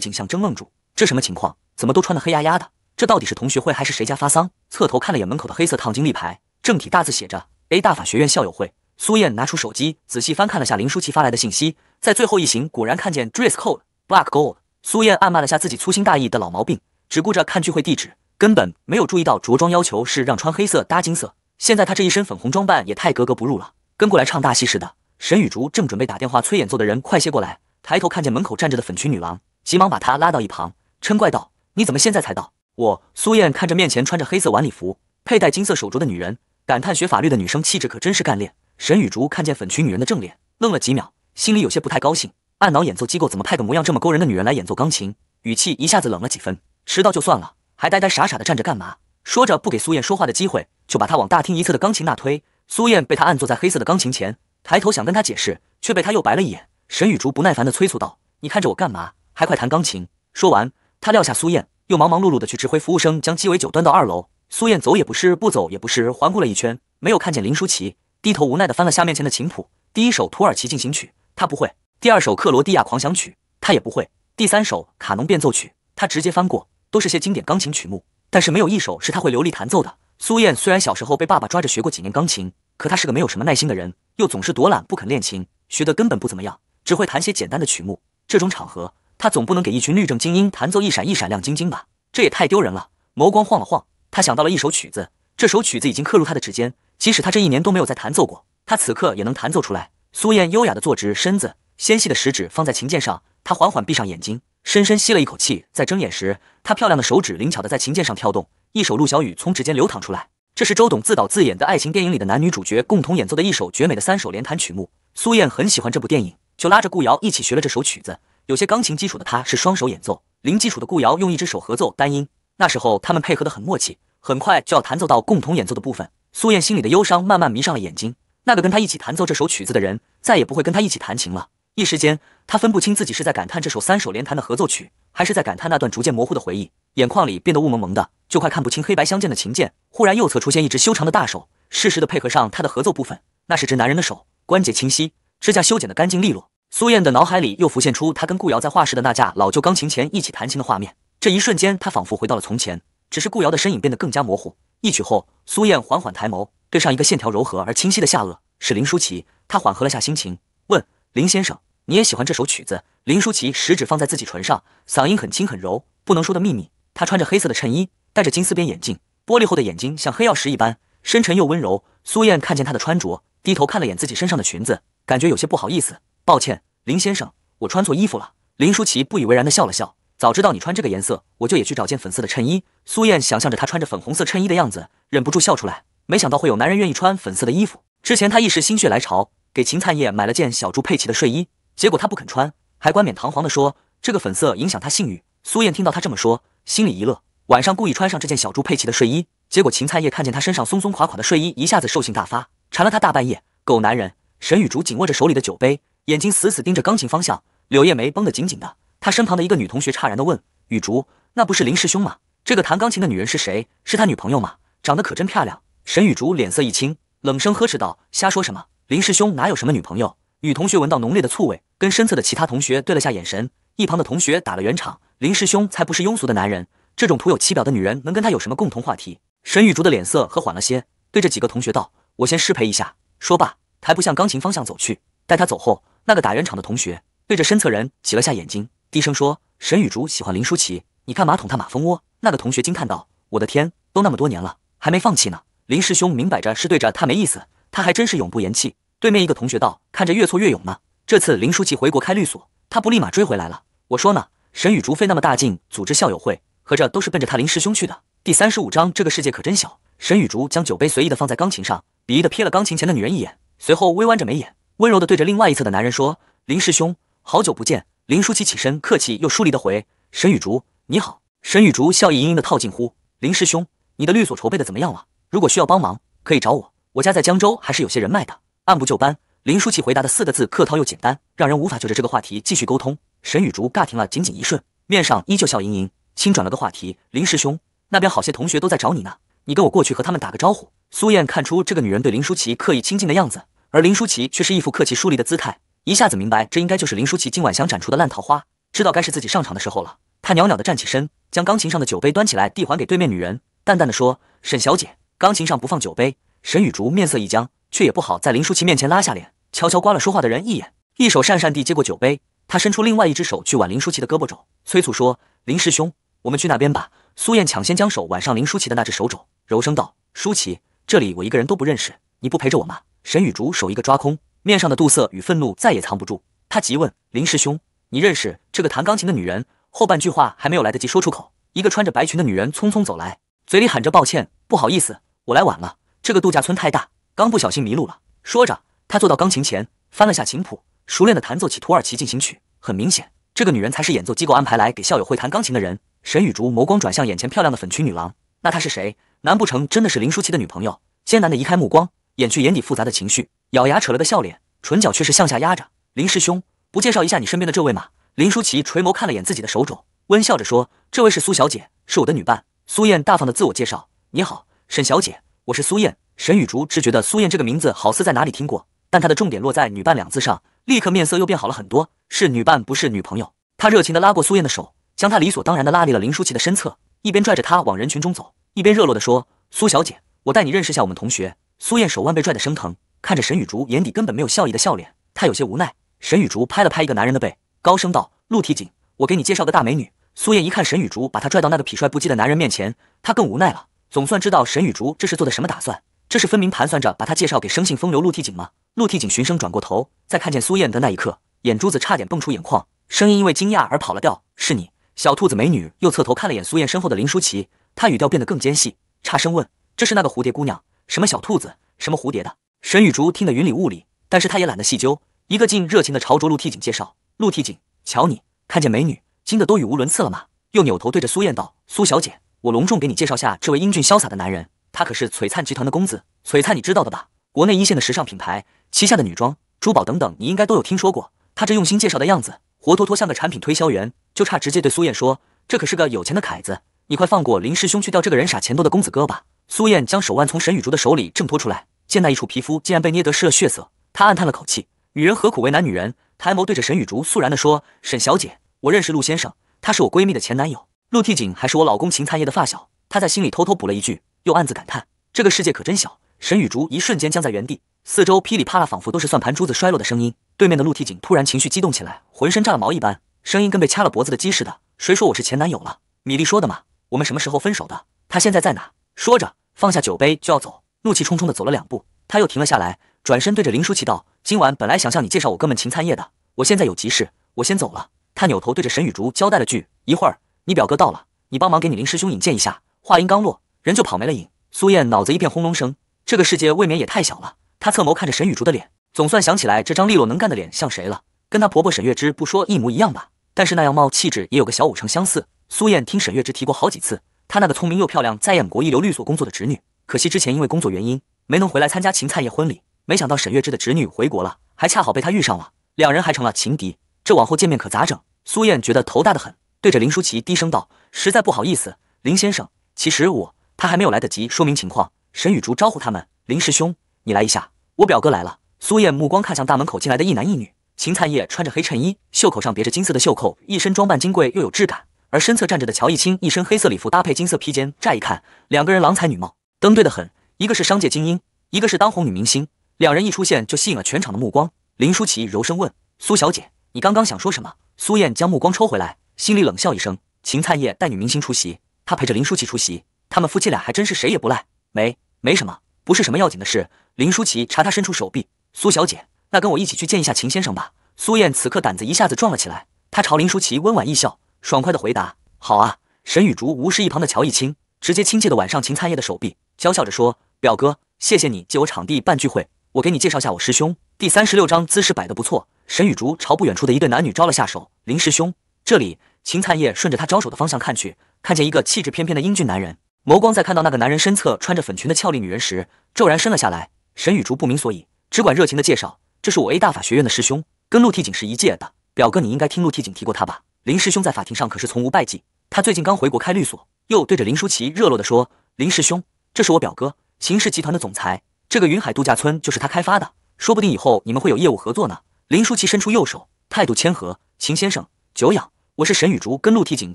景象怔愣住，这什么情况？怎么都穿得黑压压的？这到底是同学会还是谁家发丧？侧头看了眼门口的黑色烫金立牌，正体大字写着 “A 大法学院校友会”。苏燕拿出手机，仔细翻看了下林舒淇发来的信息，在最后一行果然看见 dress code black gold。苏燕暗骂了下自己粗心大意的老毛病，只顾着看聚会地址，根本没有注意到着装要求是让穿黑色搭金色。现在她这一身粉红装扮也太格格不入了，跟过来唱大戏似的。沈雨竹正准备打电话催演奏的人快些过来。抬头看见门口站着的粉裙女郎，急忙把她拉到一旁，嗔怪道：“你怎么现在才到？”我苏燕看着面前穿着黑色晚礼服、佩戴金色手镯的女人，感叹：“学法律的女生气质可真是干练。”沈雨竹看见粉裙女人的正脸，愣了几秒，心里有些不太高兴，暗恼演奏机构怎么派个模样这么勾人的女人来演奏钢琴，语气一下子冷了几分：“迟到就算了，还呆呆傻傻的站着干嘛？”说着不给苏燕说话的机会，就把她往大厅一侧的钢琴那推。苏燕被他按坐在黑色的钢琴前，抬头想跟他解释，却被他又白了一眼。沈雨竹不耐烦地催促道：“你看着我干嘛？还快弹钢琴！”说完，他撂下苏燕，又忙忙碌碌地去指挥服务生将鸡尾酒端到二楼。苏燕走也不是，不走也不是，环顾了一圈，没有看见林舒淇，低头无奈地翻了下面前的琴谱。第一首《土耳其进行曲》，他不会；第二首《克罗地亚狂想曲》，他也不会；第三首《卡农变奏曲》，他直接翻过，都是些经典钢琴曲目，但是没有一首是他会流利弹奏的。苏燕虽然小时候被爸爸抓着学过几年钢琴，可她是个没有什么耐心的人，又总是躲懒不肯练琴，学得根本不怎么样。只会弹些简单的曲目，这种场合，他总不能给一群律政精英弹奏一闪一闪亮晶晶吧？这也太丢人了。眸光晃了晃，他想到了一首曲子，这首曲子已经刻入他的指尖，即使他这一年都没有再弹奏过，他此刻也能弹奏出来。苏燕优雅地坐直身子，纤细的食指放在琴键上，她缓缓闭上眼睛，深深吸了一口气，在睁眼时，她漂亮的手指灵巧地在琴键上跳动，一首陆小雨从指尖流淌出来。这是周董自导自演的爱情电影里的男女主角共同演奏的一首绝美的三首联弹曲目。苏燕很喜欢这部电影。就拉着顾瑶一起学了这首曲子，有些钢琴基础的他是双手演奏，零基础的顾瑶用一只手合奏单音。那时候他们配合得很默契，很快就要弹奏到共同演奏的部分。苏燕心里的忧伤慢慢迷上了眼睛，那个跟她一起弹奏这首曲子的人再也不会跟她一起弹琴了。一时间，她分不清自己是在感叹这首三手连弹的合奏曲，还是在感叹那段逐渐模糊的回忆。眼眶里变得雾蒙蒙的，就快看不清黑白相间的琴键。忽然，右侧出现一只修长的大手，适时的配合上她的合奏部分，那是只男人的手，关节清晰。指甲修剪的干净利落，苏燕的脑海里又浮现出她跟顾瑶在画室的那架老旧钢琴前一起弹琴的画面。这一瞬间，她仿佛回到了从前，只是顾瑶的身影变得更加模糊。一曲后，苏燕缓缓抬眸，对上一个线条柔和而清晰的下颚，是林舒淇。她缓和了下心情，问：“林先生，你也喜欢这首曲子？”林舒淇食指放在自己唇上，嗓音很轻很柔，不能说的秘密。她穿着黑色的衬衣，戴着金丝边眼镜，玻璃后的眼睛像黑曜石一般深沉又温柔。苏燕看见她的穿着，低头看了眼自己身上的裙子。感觉有些不好意思，抱歉，林先生，我穿错衣服了。林舒淇不以为然地笑了笑，早知道你穿这个颜色，我就也去找件粉色的衬衣。苏燕想象着她穿着粉红色衬衣的样子，忍不住笑出来。没想到会有男人愿意穿粉色的衣服。之前她一时心血来潮，给秦灿叶买了件小猪佩奇的睡衣，结果他不肯穿，还冠冕堂皇地说这个粉色影响他性欲。苏燕听到他这么说，心里一乐，晚上故意穿上这件小猪佩奇的睡衣，结果秦灿叶看见他身上松松垮垮的睡衣，一下子兽性大发，缠了他大半夜，狗男人。沈雨竹紧握着手里的酒杯，眼睛死死盯着钢琴方向，柳叶眉绷得紧紧的。她身旁的一个女同学诧然地问：“雨竹，那不是林师兄吗？这个弹钢琴的女人是谁？是他女朋友吗？长得可真漂亮。”沈雨竹脸色一青，冷声呵斥道：“瞎说什么！林师兄哪有什么女朋友？”女同学闻到浓烈的醋味，跟身侧的其他同学对了下眼神，一旁的同学打了圆场：“林师兄才不是庸俗的男人，这种徒有其表的女人能跟他有什么共同话题？”沈雨竹的脸色和缓了些，对着几个同学道：“我先失陪一下。”说罢。还不向钢琴方向走去。待他走后，那个打圆场的同学对着身侧人挤了下眼睛，低声说：“沈雨竹喜欢林舒淇，你看马桶他马蜂窝。”那个同学惊叹道：“我的天，都那么多年了，还没放弃呢！”林师兄明摆着是对着他没意思，他还真是永不言弃。对面一个同学道：“看着越挫越勇呢。这次林舒淇回国开律所，他不立马追回来了？我说呢，沈雨竹费那么大劲组织校友会，合着都是奔着他林师兄去的。”第三十五章，这个世界可真小。沈雨竹将酒杯随意的放在钢琴上，鄙夷的瞥了钢琴前的女人一眼。随后微弯着眉眼，温柔地对着另外一侧的男人说：“林师兄，好久不见。”林舒淇起身，客气又疏离地回：“沈雨竹，你好。”沈雨竹笑意盈盈地套近乎：“林师兄，你的律所筹备的怎么样了？如果需要帮忙，可以找我，我家在江州，还是有些人脉的。”按部就班，林舒淇回答的四个字，客套又简单，让人无法就着这个话题继续沟通。沈雨竹尬停了，仅仅一瞬，面上依旧笑盈盈，轻转了个话题：“林师兄，那边好些同学都在找你呢，你跟我过去和他们打个招呼。”苏燕看出这个女人对林舒淇刻意亲近的样子。而林舒淇却是一副客气疏离的姿态，一下子明白这应该就是林舒淇今晚想斩除的烂桃花，知道该是自己上场的时候了。他袅袅地站起身，将钢琴上的酒杯端起来递还给对面女人，淡淡地说：“沈小姐，钢琴上不放酒杯。”沈雨竹面色一僵，却也不好在林舒淇面前拉下脸，悄悄刮了说话的人一眼，一手讪讪地接过酒杯，他伸出另外一只手去挽林舒淇的胳膊肘，催促说：“林师兄，我们去那边吧。”苏燕抢先将手挽上林舒淇的那只手肘，柔声道：“舒淇，这里我一个人都不认识。”你不陪着我吗？沈雨竹手一个抓空，面上的妒色与愤怒再也藏不住，她急问林师兄：“你认识这个弹钢琴的女人？”后半句话还没有来得及说出口，一个穿着白裙的女人匆匆走来，嘴里喊着：“抱歉，不好意思，我来晚了。这个度假村太大，刚不小心迷路了。”说着，她坐到钢琴前，翻了下琴谱，熟练地弹奏起土耳其进行曲。很明显，这个女人才是演奏机构安排来给校友会弹钢琴的人。沈雨竹眸光转向眼前漂亮的粉裙女郎，那她是谁？难不成真的是林淑琪的女朋友？艰难的移开目光。掩去眼底复杂的情绪，咬牙扯了个笑脸，唇角却是向下压着。林师兄，不介绍一下你身边的这位吗？林淑琪垂眸看了眼自己的手肘，温笑着说：“这位是苏小姐，是我的女伴。”苏燕大方的自我介绍：“你好，沈小姐，我是苏燕。”沈雨竹只觉得苏燕这个名字好似在哪里听过，但她的重点落在“女伴”两字上，立刻面色又变好了很多。是女伴，不是女朋友。她热情的拉过苏燕的手，将她理所当然的拉离了林舒淇的身侧，一边拽着她往人群中走，一边热络的说：“苏小姐，我带你认识下我们同学。”苏燕手腕被拽得生疼，看着沈雨竹眼底根本没有笑意的笑脸，她有些无奈。沈雨竹拍了拍一个男人的背，高声道：“陆提景，我给你介绍个大美女。”苏燕一看沈雨竹把她拽到那个痞帅不羁的男人面前，她更无奈了。总算知道沈雨竹这是做的什么打算，这是分明盘算着把她介绍给生性风流陆提景吗？陆提景循声转过头，在看见苏燕的那一刻，眼珠子差点蹦出眼眶，声音因为惊讶而跑了调：“是你，小兔子美女。”又侧头看了眼苏燕身后的林舒淇，她语调变得更尖细，差声问：“这是那个蝴蝶姑娘？”什么小兔子，什么蝴蝶的，沈雨竹听得云里雾里，但是他也懒得细究，一个劲热情地朝着陆替景介绍。陆替景，瞧你看见美女惊得都语无伦次了吗？又扭头对着苏燕道：“苏小姐，我隆重给你介绍下这位英俊潇洒的男人，他可是璀璨集团的公子。璀璨你知道的吧？国内一线的时尚品牌，旗下的女装、珠宝等等，你应该都有听说过。他这用心介绍的样子，活脱脱像个产品推销员，就差直接对苏燕说，这可是个有钱的凯子，你快放过林师兄去钓这个人傻钱多的公子哥吧。”苏燕将手腕从沈雨竹的手里挣脱出来，见那一处皮肤竟然被捏得失了血色，她暗叹了口气：“女人何苦为难女人？”抬眸对着沈雨竹肃然地说：“沈小姐，我认识陆先生，他是我闺蜜的前男友，陆替景，还是我老公秦灿烨的发小。”她在心里偷偷补了一句，又暗自感叹：“这个世界可真小。”沈雨竹一瞬间僵在原地，四周噼里啪啦，仿佛都是算盘珠子摔落的声音。对面的陆替景突然情绪激动起来，浑身炸了毛一般，声音跟被掐了脖子的鸡似的：“谁说我是前男友了？米粒说的嘛！我们什么时候分手的？他现在在哪？”说着，放下酒杯就要走，怒气冲冲的走了两步，他又停了下来，转身对着林舒淇道：“今晚本来想向你介绍我哥们秦灿业的，我现在有急事，我先走了。”他扭头对着沈雨竹交代了句：“一会儿你表哥到了，你帮忙给你林师兄引荐一下。”话音刚落，人就跑没了影。苏燕脑子一片轰隆声，这个世界未免也太小了。她侧眸看着沈雨竹的脸，总算想起来这张利落能干的脸像谁了，跟她婆婆沈月枝不说一模一样吧，但是那样貌气质也有个小五成相似。苏燕听沈月枝提过好几次。她那个聪明又漂亮，在燕国一流律所工作的侄女，可惜之前因为工作原因没能回来参加秦灿叶婚礼。没想到沈月枝的侄女回国了，还恰好被他遇上了，两人还成了情敌，这往后见面可咋整？苏燕觉得头大的很，对着林舒淇低声道：“实在不好意思，林先生，其实我……”他还没有来得及说明情况，沈雨竹招呼他们：“林师兄，你来一下，我表哥来了。”苏燕目光看向大门口进来的一男一女，秦灿叶穿着黑衬衣，袖口上别着金色的袖扣，一身装扮金贵又有质感。而身侧站着的乔一清，一身黑色礼服搭配金色披肩，乍一看两个人郎才女貌，登对的很。一个是商界精英，一个是当红女明星，两人一出现就吸引了全场的目光。林舒淇柔声问：“苏小姐，你刚刚想说什么？”苏燕将目光抽回来，心里冷笑一声。秦灿叶带女明星出席，她陪着林舒淇出席，他们夫妻俩还真是谁也不赖。没没什么，不是什么要紧的事。林舒淇朝他伸出手臂，苏小姐，那跟我一起去见一下秦先生吧。苏燕此刻胆子一下子壮了起来，她朝林舒淇温婉一笑。爽快地回答：“好啊！”沈雨竹无视一旁的乔一清，直接亲切地挽上秦灿叶的手臂，娇笑着说：“表哥，谢谢你借我场地办聚会，我给你介绍下我师兄。”第三十六章姿势摆得不错。沈雨竹朝不远处的一对男女招了下手：“林师兄，这里。”秦灿叶顺着他招手的方向看去，看见一个气质翩翩的英俊男人，眸光在看到那个男人身侧穿着粉裙的俏丽女人时，骤然伸了下来。沈雨竹不明所以，只管热情地介绍：“这是我 A 大法学院的师兄，跟陆替景是一届的。表哥，你应该听陆替景提过他吧？”林师兄在法庭上可是从无败绩。他最近刚回国开律所，又对着林舒淇热络地说：“林师兄，这是我表哥，秦氏集团的总裁。这个云海度假村就是他开发的，说不定以后你们会有业务合作呢。”林舒淇伸出右手，态度谦和：“秦先生，久仰，我是沈雨竹跟陆提景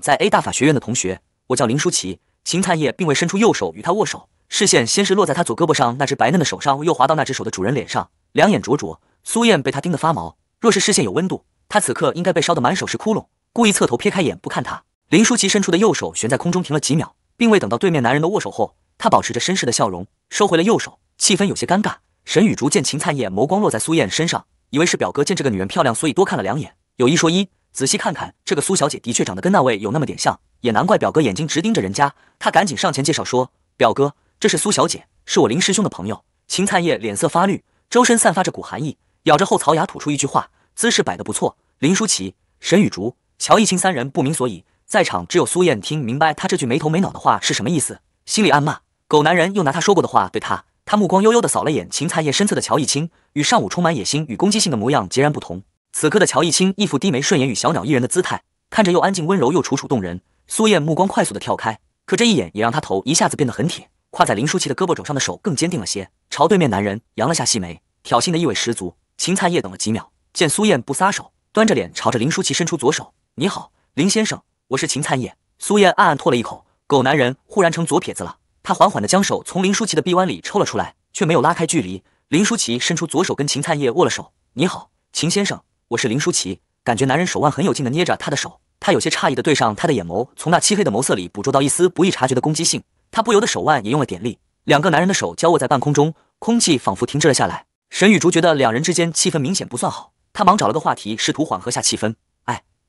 在 A 大法学院的同学，我叫林舒淇。”秦灿烨并未伸出右手与他握手，视线先是落在他左胳膊上那只白嫩的手上，又滑到那只手的主人脸上，两眼灼灼。苏燕被他盯得发毛，若是视线有温度，他此刻应该被烧得满手是窟窿。故意侧头撇开眼不看他，林舒淇伸出的右手悬在空中停了几秒，并未等到对面男人的握手后，她保持着绅士的笑容收回了右手，气氛有些尴尬。沈雨竹见秦灿叶眸光落在苏燕身上，以为是表哥见这个女人漂亮，所以多看了两眼。有一说一，仔细看看这个苏小姐，的确长得跟那位有那么点像，也难怪表哥眼睛直盯着人家。他赶紧上前介绍说：“表哥，这是苏小姐，是我林师兄的朋友。”秦灿叶脸色发绿，周身散发着股寒意，咬着后槽牙吐出一句话，姿势摆得不错。林舒淇，沈雨竹。乔一清三人不明所以，在场只有苏燕听明白他这句没头没脑的话是什么意思，心里暗骂狗男人又拿他说过的话对他。他目光悠悠地扫了眼秦灿叶身侧的乔一清，与上午充满野心与攻击性的模样截然不同。此刻的乔一清一副低眉顺眼与小鸟依人的姿态，看着又安静温柔又楚楚动人。苏燕目光快速地跳开，可这一眼也让她头一下子变得很铁，挎在林舒淇的胳膊肘上的手更坚定了些，朝对面男人扬了下细眉，挑衅的意味十足。秦灿叶等了几秒，见苏燕不撒手，端着脸朝着林舒淇伸出左手。你好，林先生，我是秦灿业。苏燕暗暗唾了一口，狗男人忽然成左撇子了。他缓缓的将手从林舒淇的臂弯里抽了出来，却没有拉开距离。林舒淇伸出左手跟秦灿叶握了手。你好，秦先生，我是林舒淇。感觉男人手腕很有劲的捏着他的手，他有些诧异的对上他的眼眸，从那漆黑的眸色里捕捉到一丝不易察觉的攻击性。他不由得手腕也用了点力，两个男人的手交握在半空中，空气仿佛停滞了下来。沈雨竹觉得两人之间气氛明显不算好，他忙找了个话题，试图缓和下气氛。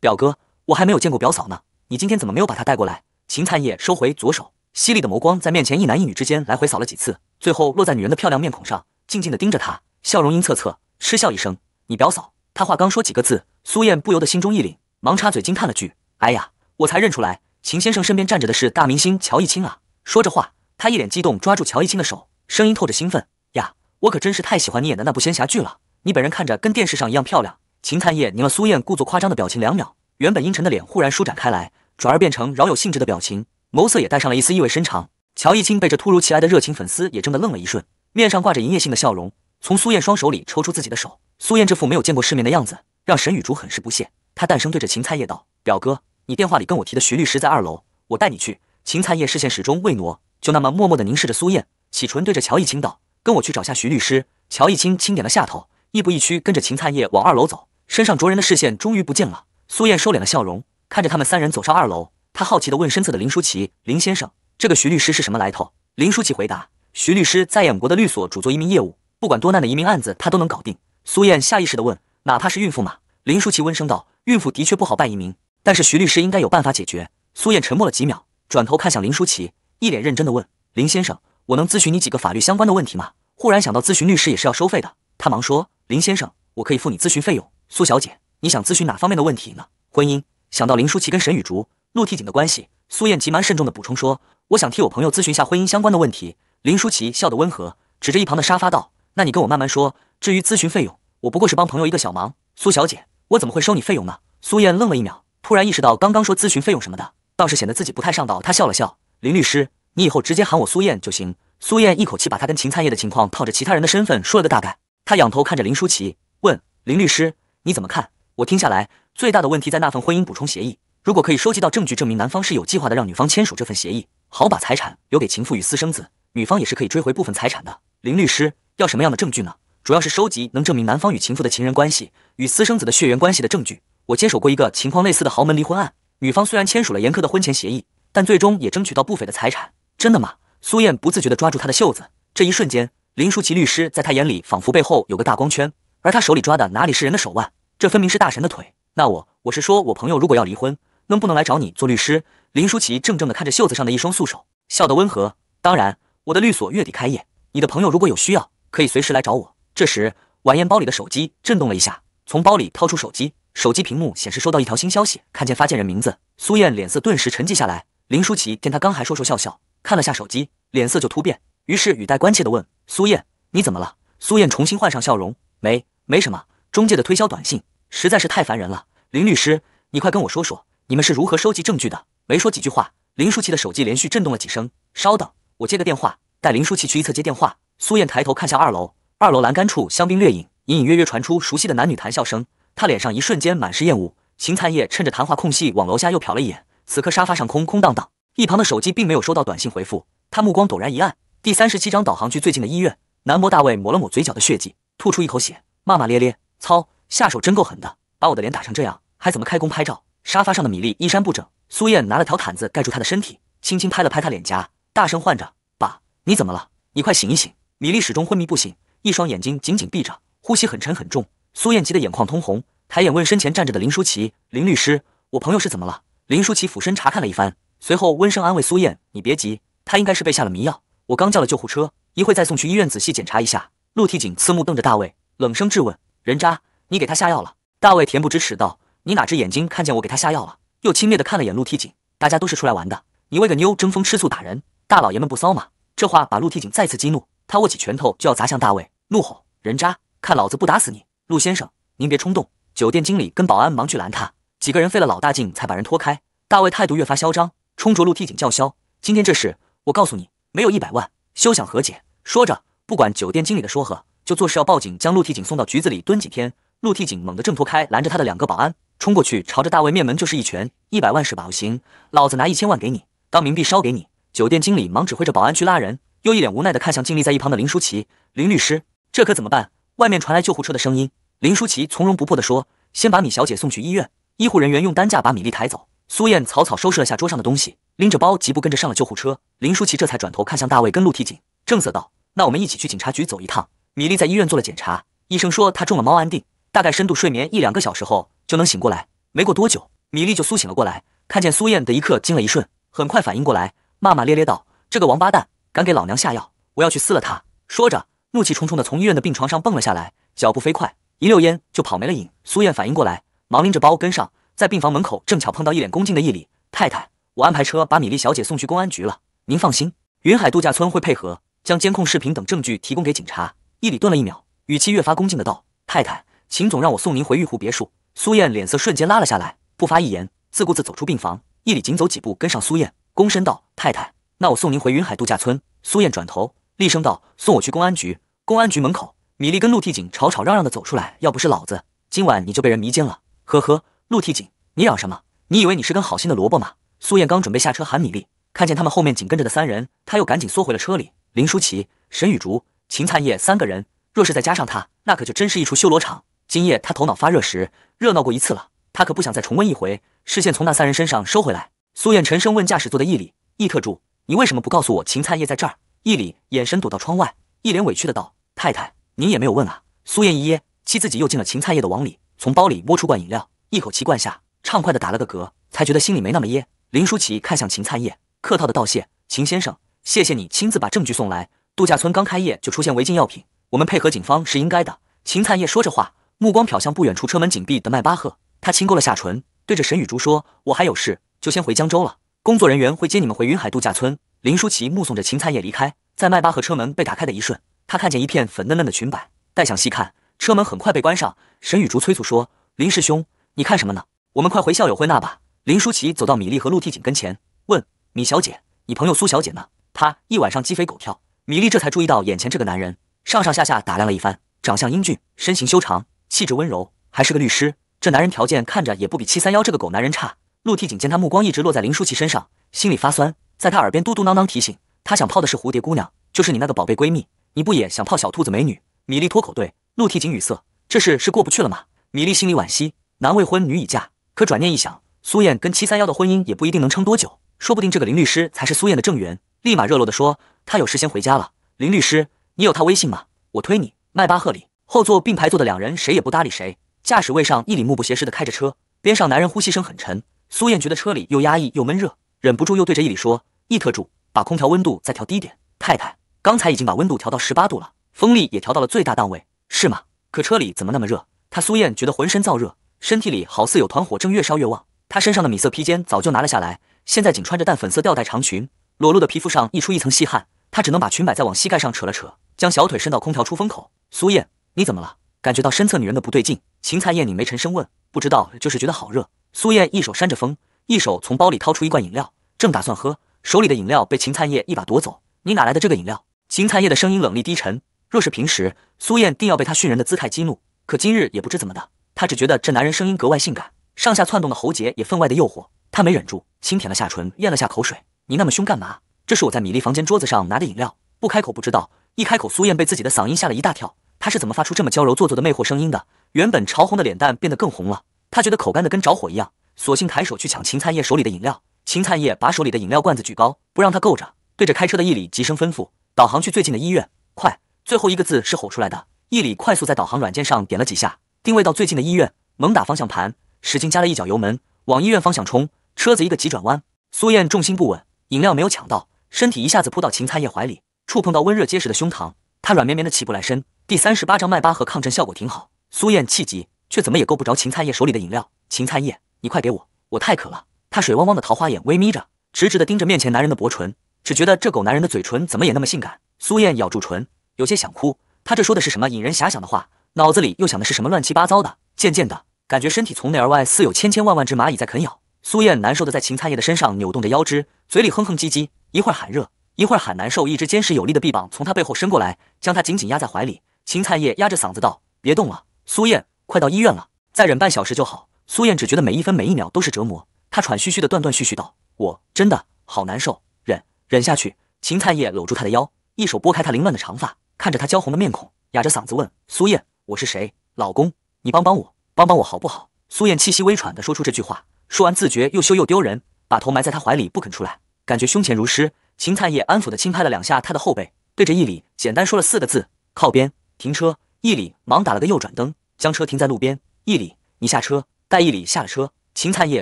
表哥，我还没有见过表嫂呢，你今天怎么没有把她带过来？秦灿叶收回左手，犀利的眸光在面前一男一女之间来回扫了几次，最后落在女人的漂亮面孔上，静静的盯着她，笑容阴恻恻，嗤笑一声：“你表嫂。”他话刚说几个字，苏燕不由得心中一凛，忙插嘴惊叹了句：“哎呀，我才认出来，秦先生身边站着的是大明星乔一清啊！”说着话，他一脸激动，抓住乔一清的手，声音透着兴奋：“呀，我可真是太喜欢你演的那部仙侠剧了，你本人看着跟电视上一样漂亮。”秦灿叶凝了苏燕故作夸张的表情两秒，原本阴沉的脸忽然舒展开来，转而变成饶有兴致的表情，眸色也带上了一丝意味深长。乔一清被这突如其来的热情粉丝也怔得愣了一瞬，面上挂着营业性的笑容，从苏燕双手里抽出自己的手。苏燕这副没有见过世面的样子，让沈雨竹很是不屑。他淡声对着秦灿叶道：“表哥，你电话里跟我提的徐律师在二楼，我带你去。”秦灿叶视线始终未挪，就那么默默地凝视着苏燕，启唇对着乔一清道：“跟我去找下徐律师。”乔一清轻点了下头，亦步亦趋跟着秦灿叶往二楼走。身上灼人的视线终于不见了，苏燕收敛了笑容，看着他们三人走上二楼。她好奇地问身侧的林舒淇：“林先生，这个徐律师是什么来头？”林舒淇回答：“徐律师在燕国的律所主做移民业务，不管多难的移民案子，他都能搞定。”苏燕下意识地问：“哪怕是孕妇吗？”林舒淇温声道：“孕妇的确不好办移民，但是徐律师应该有办法解决。”苏燕沉默了几秒，转头看向林舒淇，一脸认真地问：“林先生，我能咨询你几个法律相关的问题吗？”忽然想到咨询律师也是要收费的，她忙说：“林先生，我可以付你咨询费用。”苏小姐，你想咨询哪方面的问题呢？婚姻。想到林舒淇跟沈雨竹、陆替景的关系，苏燕急忙慎重地补充说：“我想替我朋友咨询下婚姻相关的问题。”林舒淇笑得温和，指着一旁的沙发道：“那你跟我慢慢说。至于咨询费用，我不过是帮朋友一个小忙。苏小姐，我怎么会收你费用呢？”苏燕愣了一秒，突然意识到刚刚说咨询费用什么的，倒是显得自己不太上道。她笑了笑：“林律师，你以后直接喊我苏燕就行。”苏燕一口气把她跟秦灿业的情况，套着其他人的身份说了个大概。她仰头看着林舒淇，问：“林律师。”你怎么看？我听下来最大的问题在那份婚姻补充协议。如果可以收集到证据，证明男方是有计划的让女方签署这份协议，好把财产留给情妇与私生子，女方也是可以追回部分财产的。林律师要什么样的证据呢？主要是收集能证明男方与情妇的情人关系、与私生子的血缘关系的证据。我接手过一个情况类似的豪门离婚案，女方虽然签署了严苛的婚前协议，但最终也争取到不菲的财产。真的吗？苏燕不自觉地抓住他的袖子。这一瞬间，林淑琪律师在她眼里仿佛背后有个大光圈。而他手里抓的哪里是人的手腕，这分明是大神的腿。那我我是说，我朋友如果要离婚，能不能来找你做律师？林舒淇怔怔地看着袖子上的一双素手，笑得温和。当然，我的律所月底开业，你的朋友如果有需要，可以随时来找我。这时，晚宴包里的手机震动了一下，从包里掏出手机，手机屏幕显示收到一条新消息。看见发件人名字，苏燕脸色顿时沉寂下来。林舒淇见她刚还说说笑笑，看了下手机，脸色就突变，于是语带关切地问苏燕：“你怎么了？”苏燕重新换上笑容。没没什么，中介的推销短信实在是太烦人了。林律师，你快跟我说说，你们是如何收集证据的？没说几句话，林舒淇的手机连续震动了几声。稍等，我接个电话。带林舒淇去一侧接电话。苏燕抬头看向二楼，二楼栏杆处香槟掠影，隐隐约约传出熟悉的男女谈笑声。她脸上一瞬间满是厌恶。邢灿叶趁着谈话空隙往楼下又瞟了一眼，此刻沙发上空空荡荡，一旁的手机并没有收到短信回复。他目光陡然一暗。第三十七章导航去最近的医院。男模大卫抹了抹嘴角的血迹。吐出一口血，骂骂咧咧：“操，下手真够狠的，把我的脸打成这样，还怎么开工拍照？”沙发上的米粒衣衫不整，苏燕拿了条毯子盖住他的身体，轻轻拍了拍他脸颊，大声唤着：“爸，你怎么了？你快醒一醒！”米粒始终昏迷不醒，一双眼睛紧紧闭着，呼吸很沉很重。苏燕急得眼眶通红，抬眼问身前站着的林舒淇：“林律师，我朋友是怎么了？”林舒淇俯身查看了一番，随后温声安慰苏燕：“你别急，他应该是被下了迷药，我刚叫了救护车，一会再送去医院仔细检查一下。”陆替景呲目瞪着大卫，冷声质问：“人渣，你给他下药了？”大卫恬不知耻道：“你哪只眼睛看见我给他下药了？”又轻蔑地看了眼陆替景。大家都是出来玩的，你为个妞争风吃醋打人，大老爷们不骚吗？这话把陆替景再次激怒，他握起拳头就要砸向大卫，怒吼：“人渣，看老子不打死你！”陆先生，您别冲动。”酒店经理跟保安忙去拦他，几个人费了老大劲才把人拖开。大卫态度越发嚣张，冲着陆替景叫嚣：“今天这事，我告诉你，没有一百万，休想和解。”说着。不管酒店经理的说和，就做事要报警，将陆替景送到局子里蹲几天。陆替景猛地挣脱开拦着他的两个保安，冲过去朝着大卫面门就是一拳。一百万是吧？行，老子拿一千万给你，当冥币烧给你。酒店经理忙指挥着保安去拉人，又一脸无奈的看向静立在一旁的林舒淇，林律师，这可怎么办？外面传来救护车的声音。林舒淇从容不迫的说：“先把米小姐送去医院。”医护人员用担架把米粒抬走。苏燕草草收拾了下桌上的东西，拎着包急步跟着上了救护车。林舒淇这才转头看向大卫跟陆替景，正色道。那我们一起去警察局走一趟。米莉在医院做了检查，医生说她中了猫安定，大概深度睡眠一两个小时后就能醒过来。没过多久，米莉就苏醒了过来，看见苏燕的一刻惊了一瞬，很快反应过来，骂骂咧咧道：“这个王八蛋敢给老娘下药，我要去撕了他！”说着，怒气冲冲地从医院的病床上蹦了下来，脚步飞快，一溜烟就跑没了影。苏燕反应过来，忙拎着包跟上，在病房门口正巧碰到一脸恭敬的易莉：“太太，我安排车把米莉小姐送去公安局了，您放心，云海度假村会配合。”将监控视频等证据提供给警察。伊里顿了一秒，语气越发恭敬的道：“太太，秦总让我送您回玉湖别墅。”苏燕脸色瞬间拉了下来，不发一言，自顾自走出病房。伊里紧走几步跟上苏燕，躬身道：“太太，那我送您回云海度假村。”苏燕转头厉声道：“送我去公安局！”公安局门口，米莉跟陆替景吵吵嚷嚷的走出来，要不是老子，今晚你就被人迷奸了。呵呵，陆替景，你嚷什么？你以为你是根好心的萝卜吗？苏燕刚准备下车喊米莉，看见他们后面紧跟着的三人，她又赶紧缩回了车里。林舒淇、沈雨竹、秦灿叶三个人，若是再加上他，那可就真是一出修罗场。今夜他头脑发热时热闹过一次了，他可不想再重温一回。视线从那三人身上收回来，苏燕沉声问驾驶座的易里：“易特助，你为什么不告诉我秦灿叶在这儿？”易里眼神躲到窗外，一脸委屈的道：“太太，您也没有问啊。”苏燕一噎，气自己又进了秦灿叶的网里。从包里摸出罐饮料，一口气灌下，畅快的打了个嗝，才觉得心里没那么噎。林舒淇看向秦灿叶，客套的道谢：“秦先生。”谢谢你亲自把证据送来。度假村刚开业就出现违禁药品，我们配合警方是应该的。秦灿烨说着话，目光瞟向不远处车门紧闭的迈巴赫，他轻勾了下唇，对着沈雨竹说：“我还有事，就先回江州了。工作人员会接你们回云海度假村。”林舒淇目送着秦灿烨离开，在迈巴赫车门被打开的一瞬，他看见一片粉嫩嫩的裙摆，但想细看，车门很快被关上。沈雨竹催促说：“林师兄，你看什么呢？我们快回校友会那吧。”林舒淇走到米莉和陆替锦跟前，问：“米小姐，你朋友苏小姐呢？”他一晚上鸡飞狗跳，米莉这才注意到眼前这个男人，上上下下打量了一番，长相英俊，身形修长，气质温柔，还是个律师。这男人条件看着也不比七三幺这个狗男人差。陆替景见他目光一直落在林舒淇身上，心里发酸，在他耳边嘟嘟囔囔提醒他想泡的是蝴蝶姑娘，就是你那个宝贝闺蜜，你不也想泡小兔子美女？米莉脱口对陆替景语塞，这事是过不去了吗？米莉心里惋惜，男未婚女已嫁。可转念一想，苏燕跟七三幺的婚姻也不一定能撑多久，说不定这个林律师才是苏燕的正缘。立马热络地说：“他有事先回家了。”林律师，你有他微信吗？我推你。迈巴赫里后座并排坐的两人谁也不搭理谁。驾驶位上，一里目不斜视地开着车，边上男人呼吸声很沉。苏燕觉得车里又压抑又闷热，忍不住又对着一里说：“易特助，把空调温度再调低点。”太太，刚才已经把温度调到十八度了，风力也调到了最大档位，是吗？可车里怎么那么热？她苏燕觉得浑身燥热，身体里好似有团火正越烧越旺。她身上的米色披肩早就拿了下来，现在仅穿着淡粉色吊带长裙。裸露的皮肤上溢出一层细汗，他只能把裙摆再往膝盖上扯了扯，将小腿伸到空调出风口。苏燕，你怎么了？感觉到身侧女人的不对劲，秦灿烨拧眉沉声问。不知道，就是觉得好热。苏燕一手扇着风，一手从包里掏出一罐饮料，正打算喝，手里的饮料被秦灿烨一把夺走。你哪来的这个饮料？秦灿烨的声音冷厉低沉。若是平时，苏燕定要被他训人的姿态激怒，可今日也不知怎么的，她只觉得这男人声音格外性感，上下窜动的喉结也分外的诱惑。她没忍住，轻舔了下唇，咽了下口水。你那么凶干嘛？这是我在米粒房间桌子上拿的饮料。不开口不知道，一开口，苏燕被自己的嗓音吓了一大跳。她是怎么发出这么娇柔做作的魅惑声音的？原本潮红的脸蛋变得更红了。她觉得口干的跟着火一样，索性抬手去抢秦灿叶手里的饮料。秦灿叶把手里的饮料罐子举高，不让她够着，对着开车的易里急声吩咐：“导航去最近的医院，快！”最后一个字是吼出来的。易里快速在导航软件上点了几下，定位到最近的医院，猛打方向盘，使劲加了一脚油门，往医院方向冲。车子一个急转弯，苏燕重心不稳。饮料没有抢到，身体一下子扑到秦灿叶怀里，触碰到温热结实的胸膛，他软绵绵的起不来身。第三十八章，迈巴赫抗震效果挺好。苏燕气急，却怎么也够不着秦灿叶手里的饮料。秦灿叶，你快给我，我太渴了。他水汪汪的桃花眼微眯着，直直的盯着面前男人的薄唇，只觉得这狗男人的嘴唇怎么也那么性感。苏燕咬住唇，有些想哭。他这说的是什么引人遐想的话？脑子里又想的是什么乱七八糟的？渐渐的感觉身体从内而外似有千千万万只蚂蚁在啃咬。苏燕难受的在秦灿叶的身上扭动着腰肢，嘴里哼哼唧唧，一会儿喊热，一会儿喊难受。一只坚实有力的臂膀从她背后伸过来，将她紧紧压在怀里。秦灿叶压着嗓子道：“别动了，苏燕，快到医院了，再忍半小时就好。”苏燕只觉得每一分每一秒都是折磨，她喘吁吁的断断续续道：“我真的好难受，忍，忍下去。”秦灿叶搂住她的腰，一手拨开她凌乱的长发，看着她娇红的面孔，哑着嗓子问：“苏燕，我是谁？老公，你帮帮我，帮帮我好不好？”苏燕气息微喘的说出这句话。说完，自觉又羞又丢人，把头埋在他怀里不肯出来，感觉胸前如湿。秦灿叶安抚的轻拍了两下他的后背，对着义里简单说了四个字：靠边停车。义里忙打了个右转灯，将车停在路边。义里，你下车。待义里下了车，秦灿叶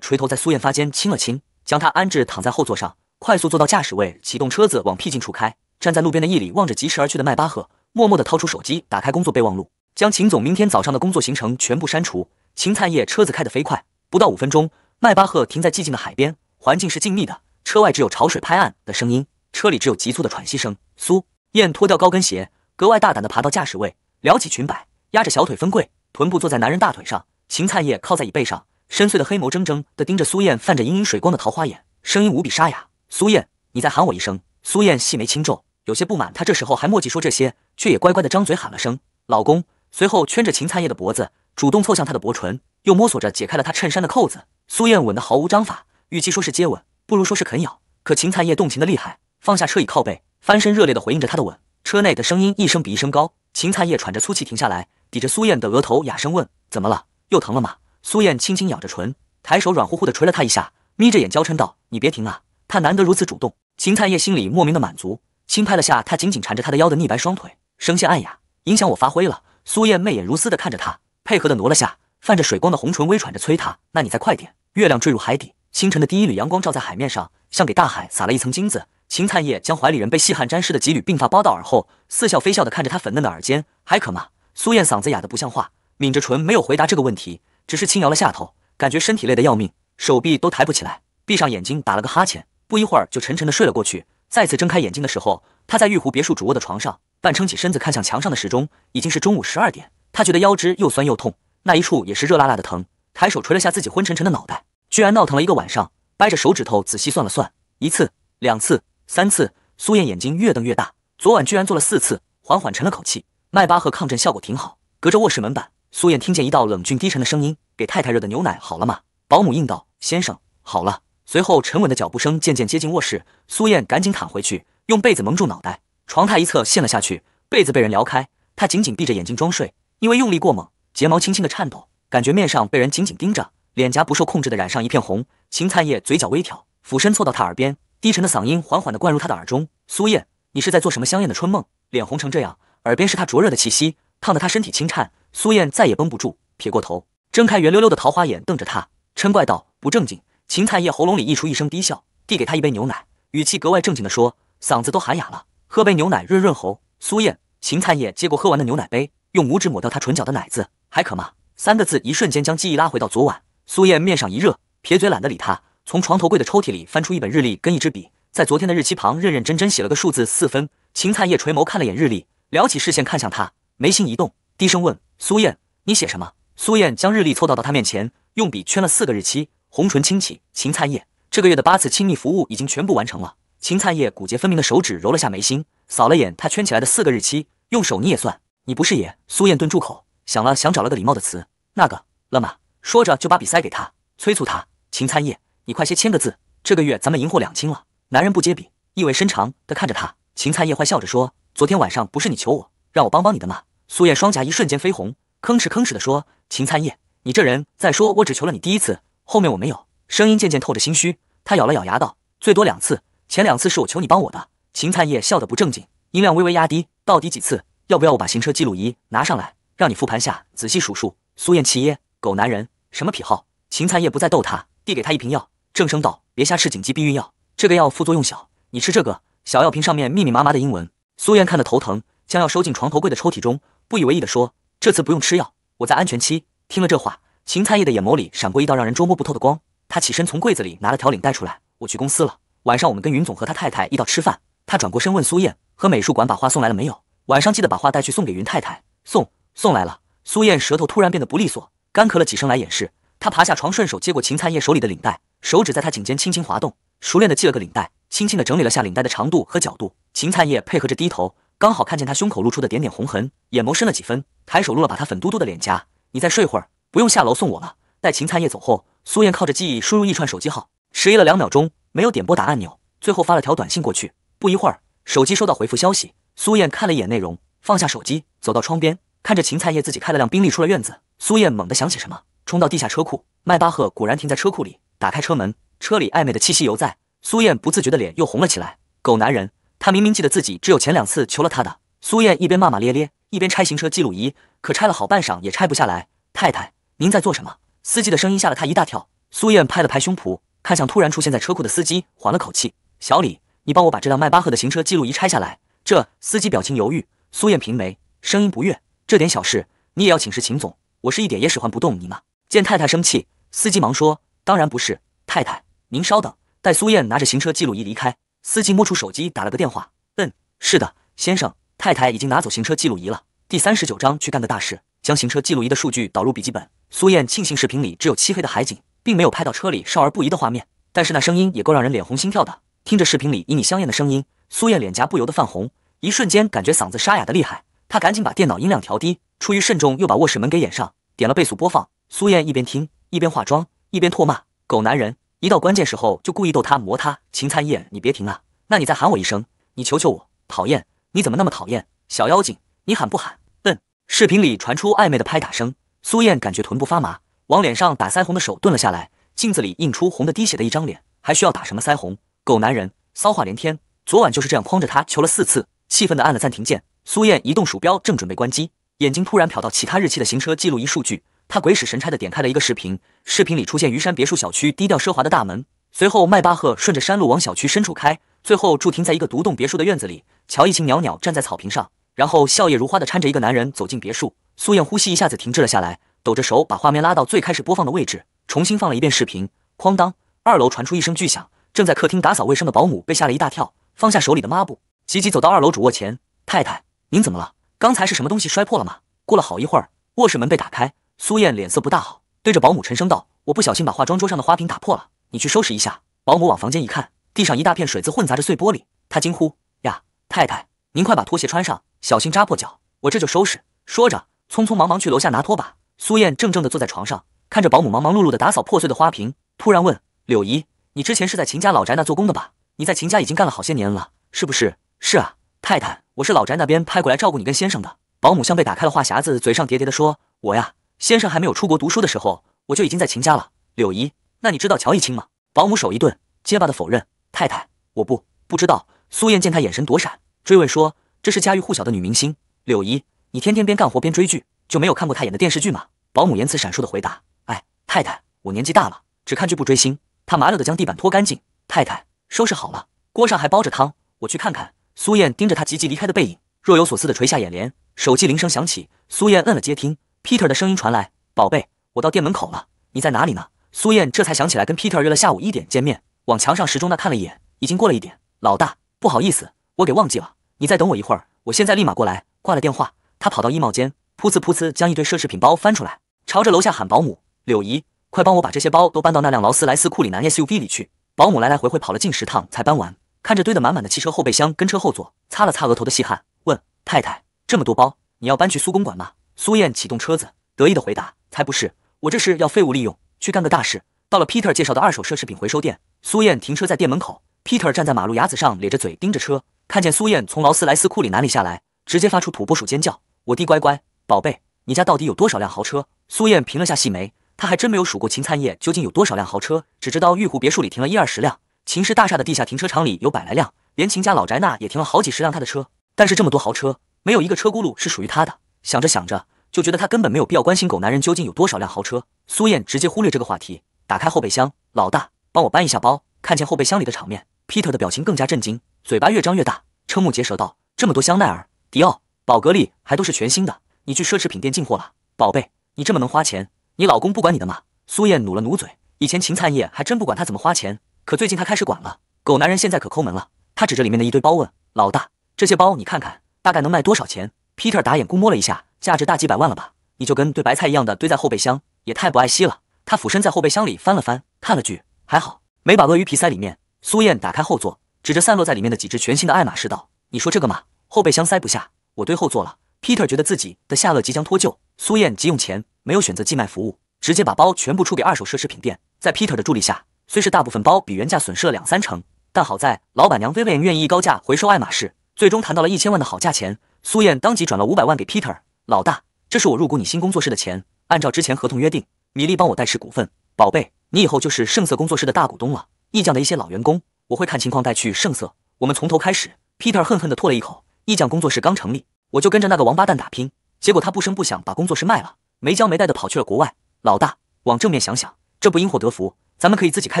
垂头在苏艳发间亲了亲，将他安置躺在后座上，快速坐到驾驶位，启动车子往僻静处开。站在路边的义里望着疾驰而去的迈巴赫，默默地掏出手机，打开工作备忘录，将秦总明天早上的工作行程全部删除。秦灿叶车子开得飞快，不到五分钟。迈巴赫停在寂静的海边，环境是静谧的，车外只有潮水拍岸的声音，车里只有急促的喘息声。苏燕脱掉高跟鞋，格外大胆的爬到驾驶位，撩起裙摆，压着小腿分跪，臀部坐在男人大腿上。秦灿叶靠在椅背上，深邃的黑眸怔怔的盯着苏燕泛着隐隐水光的桃花眼，声音无比沙哑：“苏燕，你再喊我一声。”苏燕细眉轻皱，有些不满，她这时候还墨迹说这些，却也乖乖的张嘴喊了声“老公”，随后圈着秦灿叶的脖子，主动凑向他的薄唇，又摸索着解开了他衬衫的扣子。苏燕吻得毫无章法，与其说是接吻，不如说是啃咬。可秦灿叶动情的厉害，放下车椅靠背，翻身热烈地回应着他的吻，车内的声音一声比一声高。秦灿叶喘着粗气停下来，抵着苏燕的额头，哑声问：“怎么了？又疼了吗？”苏燕轻轻咬着唇，抬手软乎乎地捶了他一下，眯着眼娇嗔道：“你别停啊！”他难得如此主动，秦灿叶心里莫名的满足，轻拍了下他紧紧缠着他的腰的逆白双腿，声线暗哑：“影响我发挥了。”苏燕媚眼如丝地看着他，配合地挪了下。泛着水光的红唇微喘着催他：“那你再快点！”月亮坠入海底，清晨的第一缕阳光照在海面上，像给大海撒了一层金子。秦灿烨将怀里人被细汗沾湿的几缕鬓发包到耳后，似笑非笑地看着他粉嫩的耳尖：“还可吗？”苏燕嗓子哑得不像话，抿着唇没有回答这个问题，只是轻摇了下头，感觉身体累得要命，手臂都抬不起来，闭上眼睛打了个哈欠，不一会儿就沉沉的睡了过去。再次睁开眼睛的时候，他在玉湖别墅主卧的床上，半撑起身子看向墙上的时钟，已经是中午十二点。他觉得腰肢又酸又痛。那一处也是热辣辣的疼，抬手捶了下自己昏沉沉的脑袋，居然闹腾了一个晚上。掰着手指头仔细算了算，一次、两次、三次，苏燕眼睛越瞪越大。昨晚居然做了四次。缓缓沉了口气，迈巴赫抗震效果挺好。隔着卧室门板，苏燕听见一道冷峻低沉的声音：“给太太热的牛奶好了吗？”保姆应道：“先生，好了。”随后沉稳的脚步声渐渐接近卧室，苏燕赶紧躺回去，用被子蒙住脑袋。床榻一侧陷了下去，被子被人撩开，她紧紧闭着眼睛装睡，因为用力过猛。睫毛轻轻的颤抖，感觉面上被人紧紧盯着，脸颊不受控制的染上一片红。秦灿叶嘴角微挑，俯身凑到他耳边，低沉的嗓音缓缓的灌入他的耳中：“苏燕，你是在做什么香艳的春梦？脸红成这样，耳边是他灼热的气息，烫得他身体轻颤。”苏燕再也绷不住，撇过头，睁开圆溜溜的桃花眼，瞪着他，嗔怪道：“不正经。”秦灿叶喉咙里溢出一声低笑，递给他一杯牛奶，语气格外正经的说：“嗓子都喊哑了，喝杯牛奶润润喉。”苏燕，秦灿叶接过喝完的牛奶杯。用拇指抹掉他唇角的奶渍，还渴吗？三个字，一瞬间将记忆拉回到昨晚。苏燕面上一热，撇嘴懒得理他，从床头柜的抽屉里翻出一本日历跟一支笔，在昨天的日期旁认认真真写了个数字四分。秦灿叶垂眸看了眼日历，撩起视线看向他，眉心一动，低声问苏燕：“你写什么？”苏燕将日历凑到到他面前，用笔圈了四个日期，红唇轻启。秦灿叶这个月的八次亲密服务已经全部完成了。秦灿叶骨节分明的手指揉了下眉心，扫了眼他圈起来的四个日期，用手捏也算。你不是也苏燕顿住口，想了想找了个礼貌的词，那个了吗？说着就把笔塞给他，催促他。秦灿叶，你快些签个字，这个月咱们银货两清了。男人不接笔，意味深长的看着他。秦灿叶坏笑着说：“昨天晚上不是你求我让我帮帮你的吗？”苏燕双颊一瞬间绯红，吭哧吭哧的说：“秦灿叶，你这人再说我只求了你第一次，后面我没有。”声音渐渐透着心虚，他咬了咬牙道：“最多两次，前两次是我求你帮我的。”秦灿叶笑得不正经，音量微微压低：“到底几次？”要不要我把行车记录仪拿上来，让你复盘下，仔细数数。苏燕气噎，狗男人什么癖好？秦灿烨不再逗他，递给他一瓶药，正声道：“别瞎吃紧急避孕药，这个药副作用小，你吃这个。”小药瓶上面密密麻麻的英文。苏燕看得头疼，将药收进床头柜的抽屉中，不以为意地说：“这次不用吃药，我在安全期。”听了这话，秦灿烨的眼眸里闪过一道让人捉摸不透的光。他起身从柜子里拿了条领带出来：“我去公司了，晚上我们跟云总和他太太一道吃饭。”他转过身问苏燕：“和美术馆把花送来了没有？”晚上记得把画带去送给云太太。送送来了。苏燕舌头突然变得不利索，干咳了几声来掩饰。她爬下床，顺手接过秦灿叶手里的领带，手指在她颈间轻轻滑动，熟练地系了个领带，轻轻地整理了下领带的长度和角度。秦灿叶配合着低头，刚好看见他胸口露出的点点红痕，眼眸深了几分，抬手撸了把他粉嘟嘟的脸颊。你再睡会儿，不用下楼送我了。待秦灿叶走后，苏燕靠着记忆输入一串手机号，迟疑了两秒钟，没有点拨打按钮，最后发了条短信过去。不一会儿，手机收到回复消息。苏燕看了一眼内容，放下手机，走到窗边，看着秦菜叶自己开了辆宾利出了院子。苏燕猛地想起什么，冲到地下车库，迈巴赫果然停在车库里。打开车门，车里暧昧的气息犹在，苏燕不自觉的脸又红了起来。狗男人，他明明记得自己只有前两次求了他的。苏燕一边骂骂咧咧，一边拆行车记录仪，可拆了好半晌也拆不下来。太太，您在做什么？司机的声音吓了她一大跳。苏燕拍了拍胸脯，看向突然出现在车库的司机，缓了口气：“小李，你帮我把这辆迈巴赫的行车记录仪拆下来。”这司机表情犹豫，苏艳平眉，声音不悦：“这点小事你也要请示秦总？我是一点也使唤不动你吗？”见太太生气，司机忙说：“当然不是，太太，您稍等。”待苏艳拿着行车记录仪离开，司机摸出手机打了个电话：“嗯，是的，先生，太太已经拿走行车记录仪了。”第三十九章去干的大事，将行车记录仪的数据导入笔记本。苏艳庆幸视频里只有漆黑的海景，并没有拍到车里少儿不宜的画面，但是那声音也够让人脸红心跳的。听着视频里以你香艳的声音。苏燕脸颊不由得泛红，一瞬间感觉嗓子沙哑的厉害，她赶紧把电脑音量调低，出于慎重又把卧室门给掩上，点了倍速播放。苏燕一边听一边化妆，一边唾骂：“狗男人，一到关键时候就故意逗她磨她。”秦灿烨，你别停啊！那你再喊我一声，你求求我，讨厌，你怎么那么讨厌？小妖精，你喊不喊？笨。视频里传出暧昧的拍打声，苏燕感觉臀部发麻，往脸上打腮红的手顿了下来，镜子里映出红的滴血的一张脸，还需要打什么腮红？狗男人，骚话连天。昨晚就是这样诓着他求了四次，气愤的按了暂停键。苏燕移动鼠标，正准备关机，眼睛突然瞟到其他日期的行车记录仪数据。她鬼使神差的点开了一个视频，视频里出现虞山别墅小区低调奢华的大门。随后，迈巴赫顺着山路往小区深处开，最后驻停在一个独栋别墅的院子里。乔一晴袅袅站在草坪上，然后笑靥如花的搀着一个男人走进别墅。苏燕呼吸一下子停滞了下来，抖着手把画面拉到最开始播放的位置，重新放了一遍视频。哐当，二楼传出一声巨响，正在客厅打扫卫生的保姆被吓了一大跳。放下手里的抹布，急急走到二楼主卧前。太太，您怎么了？刚才是什么东西摔破了吗？过了好一会儿，卧室门被打开，苏燕脸色不大好，对着保姆沉声道：“我不小心把化妆桌上的花瓶打破了，你去收拾一下。”保姆往房间一看，地上一大片水渍混杂着碎玻璃，她惊呼：“呀，太太，您快把拖鞋穿上，小心扎破脚！我这就收拾。”说着，匆匆忙忙去楼下拿拖把。苏燕怔怔地坐在床上，看着保姆忙忙碌碌地打扫破碎的花瓶，突然问：“柳姨，你之前是在秦家老宅那做工的吧？”你在秦家已经干了好些年了，是不是？是啊，太太，我是老宅那边派过来照顾你跟先生的保姆，像被打开了话匣子，嘴上喋喋地说。我呀，先生还没有出国读书的时候，我就已经在秦家了。柳姨，那你知道乔一清吗？保姆手一顿，结巴地否认。太太，我不不知道。苏燕见她眼神躲闪，追问说：“这是家喻户晓的女明星。”柳姨，你天天边干活边追剧，就没有看过她演的电视剧吗？保姆言辞闪烁地回答：“哎，太太，我年纪大了，只看剧不追星。”她麻溜地将地板拖干净。太太。收拾好了，锅上还煲着汤，我去看看。苏燕盯着他急急离开的背影，若有所思地垂下眼帘。手机铃声响起，苏燕摁了接听。Peter 的声音传来：“宝贝，我到店门口了，你在哪里呢？”苏燕这才想起来跟 Peter 约了下午一点见面，往墙上时钟那看了一眼，已经过了一点。老大，不好意思，我给忘记了，你再等我一会儿，我现在立马过来。挂了电话，她跑到衣帽间，噗呲噗呲将一堆奢侈品包翻出来，朝着楼下喊保姆柳姨：“快帮我把这些包都搬到那辆劳斯莱斯库里南 SUV 里去。”保姆来来回回跑了近十趟才搬完，看着堆得满满的汽车后备箱跟车后座，擦了擦额头的细汗，问太太：“这么多包，你要搬去苏公馆吗？”苏燕启动车子，得意的回答：“才不是，我这是要废物利用，去干个大事。”到了 Peter 介绍的二手奢侈品回收店，苏燕停车在店门口，Peter 站在马路牙子上咧着嘴盯着车，看见苏燕从劳斯莱斯库里南里下来，直接发出土拨鼠尖叫：“我滴乖乖，宝贝，你家到底有多少辆豪车？”苏燕平了下细眉。他还真没有数过秦灿业究竟有多少辆豪车，只知道玉湖别墅里停了一二十辆，秦氏大厦的地下停车场里有百来辆，连秦家老宅那也停了好几十辆他的车。但是这么多豪车，没有一个车轱辘是属于他的。想着想着，就觉得他根本没有必要关心狗男人究竟有多少辆豪车。苏燕直接忽略这个话题，打开后备箱，老大，帮我搬一下包。看见后备箱里的场面，Peter 的表情更加震惊，嘴巴越张越大，瞠目结舌道：“这么多香奈儿、迪奥、宝格丽，还都是全新的！你去奢侈品店进货了，宝贝，你这么能花钱。”你老公不管你的吗？苏燕努了努嘴。以前秦灿业还真不管他怎么花钱，可最近他开始管了。狗男人现在可抠门了。他指着里面的一堆包问：“老大，这些包你看看，大概能卖多少钱？” Peter 打眼估摸了一下，价值大几百万了吧？你就跟堆白菜一样的堆在后备箱，也太不爱惜了。他俯身在后备箱里翻了翻，看了句：“还好没把鳄鱼皮塞里面。”苏燕打开后座，指着散落在里面的几只全新的爱马仕道：“你说这个嘛，后备箱塞不下，我堆后座了。” Peter 觉得自己的下颚即将脱臼。苏燕急用钱。没有选择寄卖服务，直接把包全部出给二手奢侈品店。在 Peter 的助力下，虽是大部分包比原价损失了两三成，但好在老板娘 Vivian 愿意高价回收爱马仕，最终谈到了一千万的好价钱。苏燕当即转了五百万给 Peter 老大，这是我入股你新工作室的钱。按照之前合同约定，米粒帮我代持股份，宝贝，你以后就是圣色工作室的大股东了。意匠的一些老员工，我会看情况带去圣色。我们从头开始。Peter 恨恨地吐了一口。意匠工作室刚成立，我就跟着那个王八蛋打拼，结果他不声不响把工作室卖了。没教没带的跑去了国外，老大，往正面想想，这不因祸得福，咱们可以自己开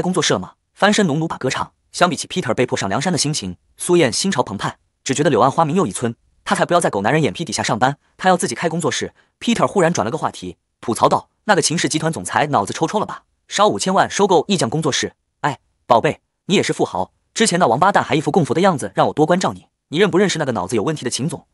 工作室了吗？翻身农奴把歌唱。相比起 Peter 被迫上梁山的心情，苏燕心潮澎湃，只觉得柳暗花明又一村。她才不要在狗男人眼皮底下上班，她要自己开工作室。Peter 忽然转了个话题，吐槽道：“那个秦氏集团总裁脑子抽抽了吧？烧五千万收购艺匠工作室。哎，宝贝，你也是富豪，之前那王八蛋还一副供佛的样子让我多关照你，你认不认识那个脑子有问题的秦总？”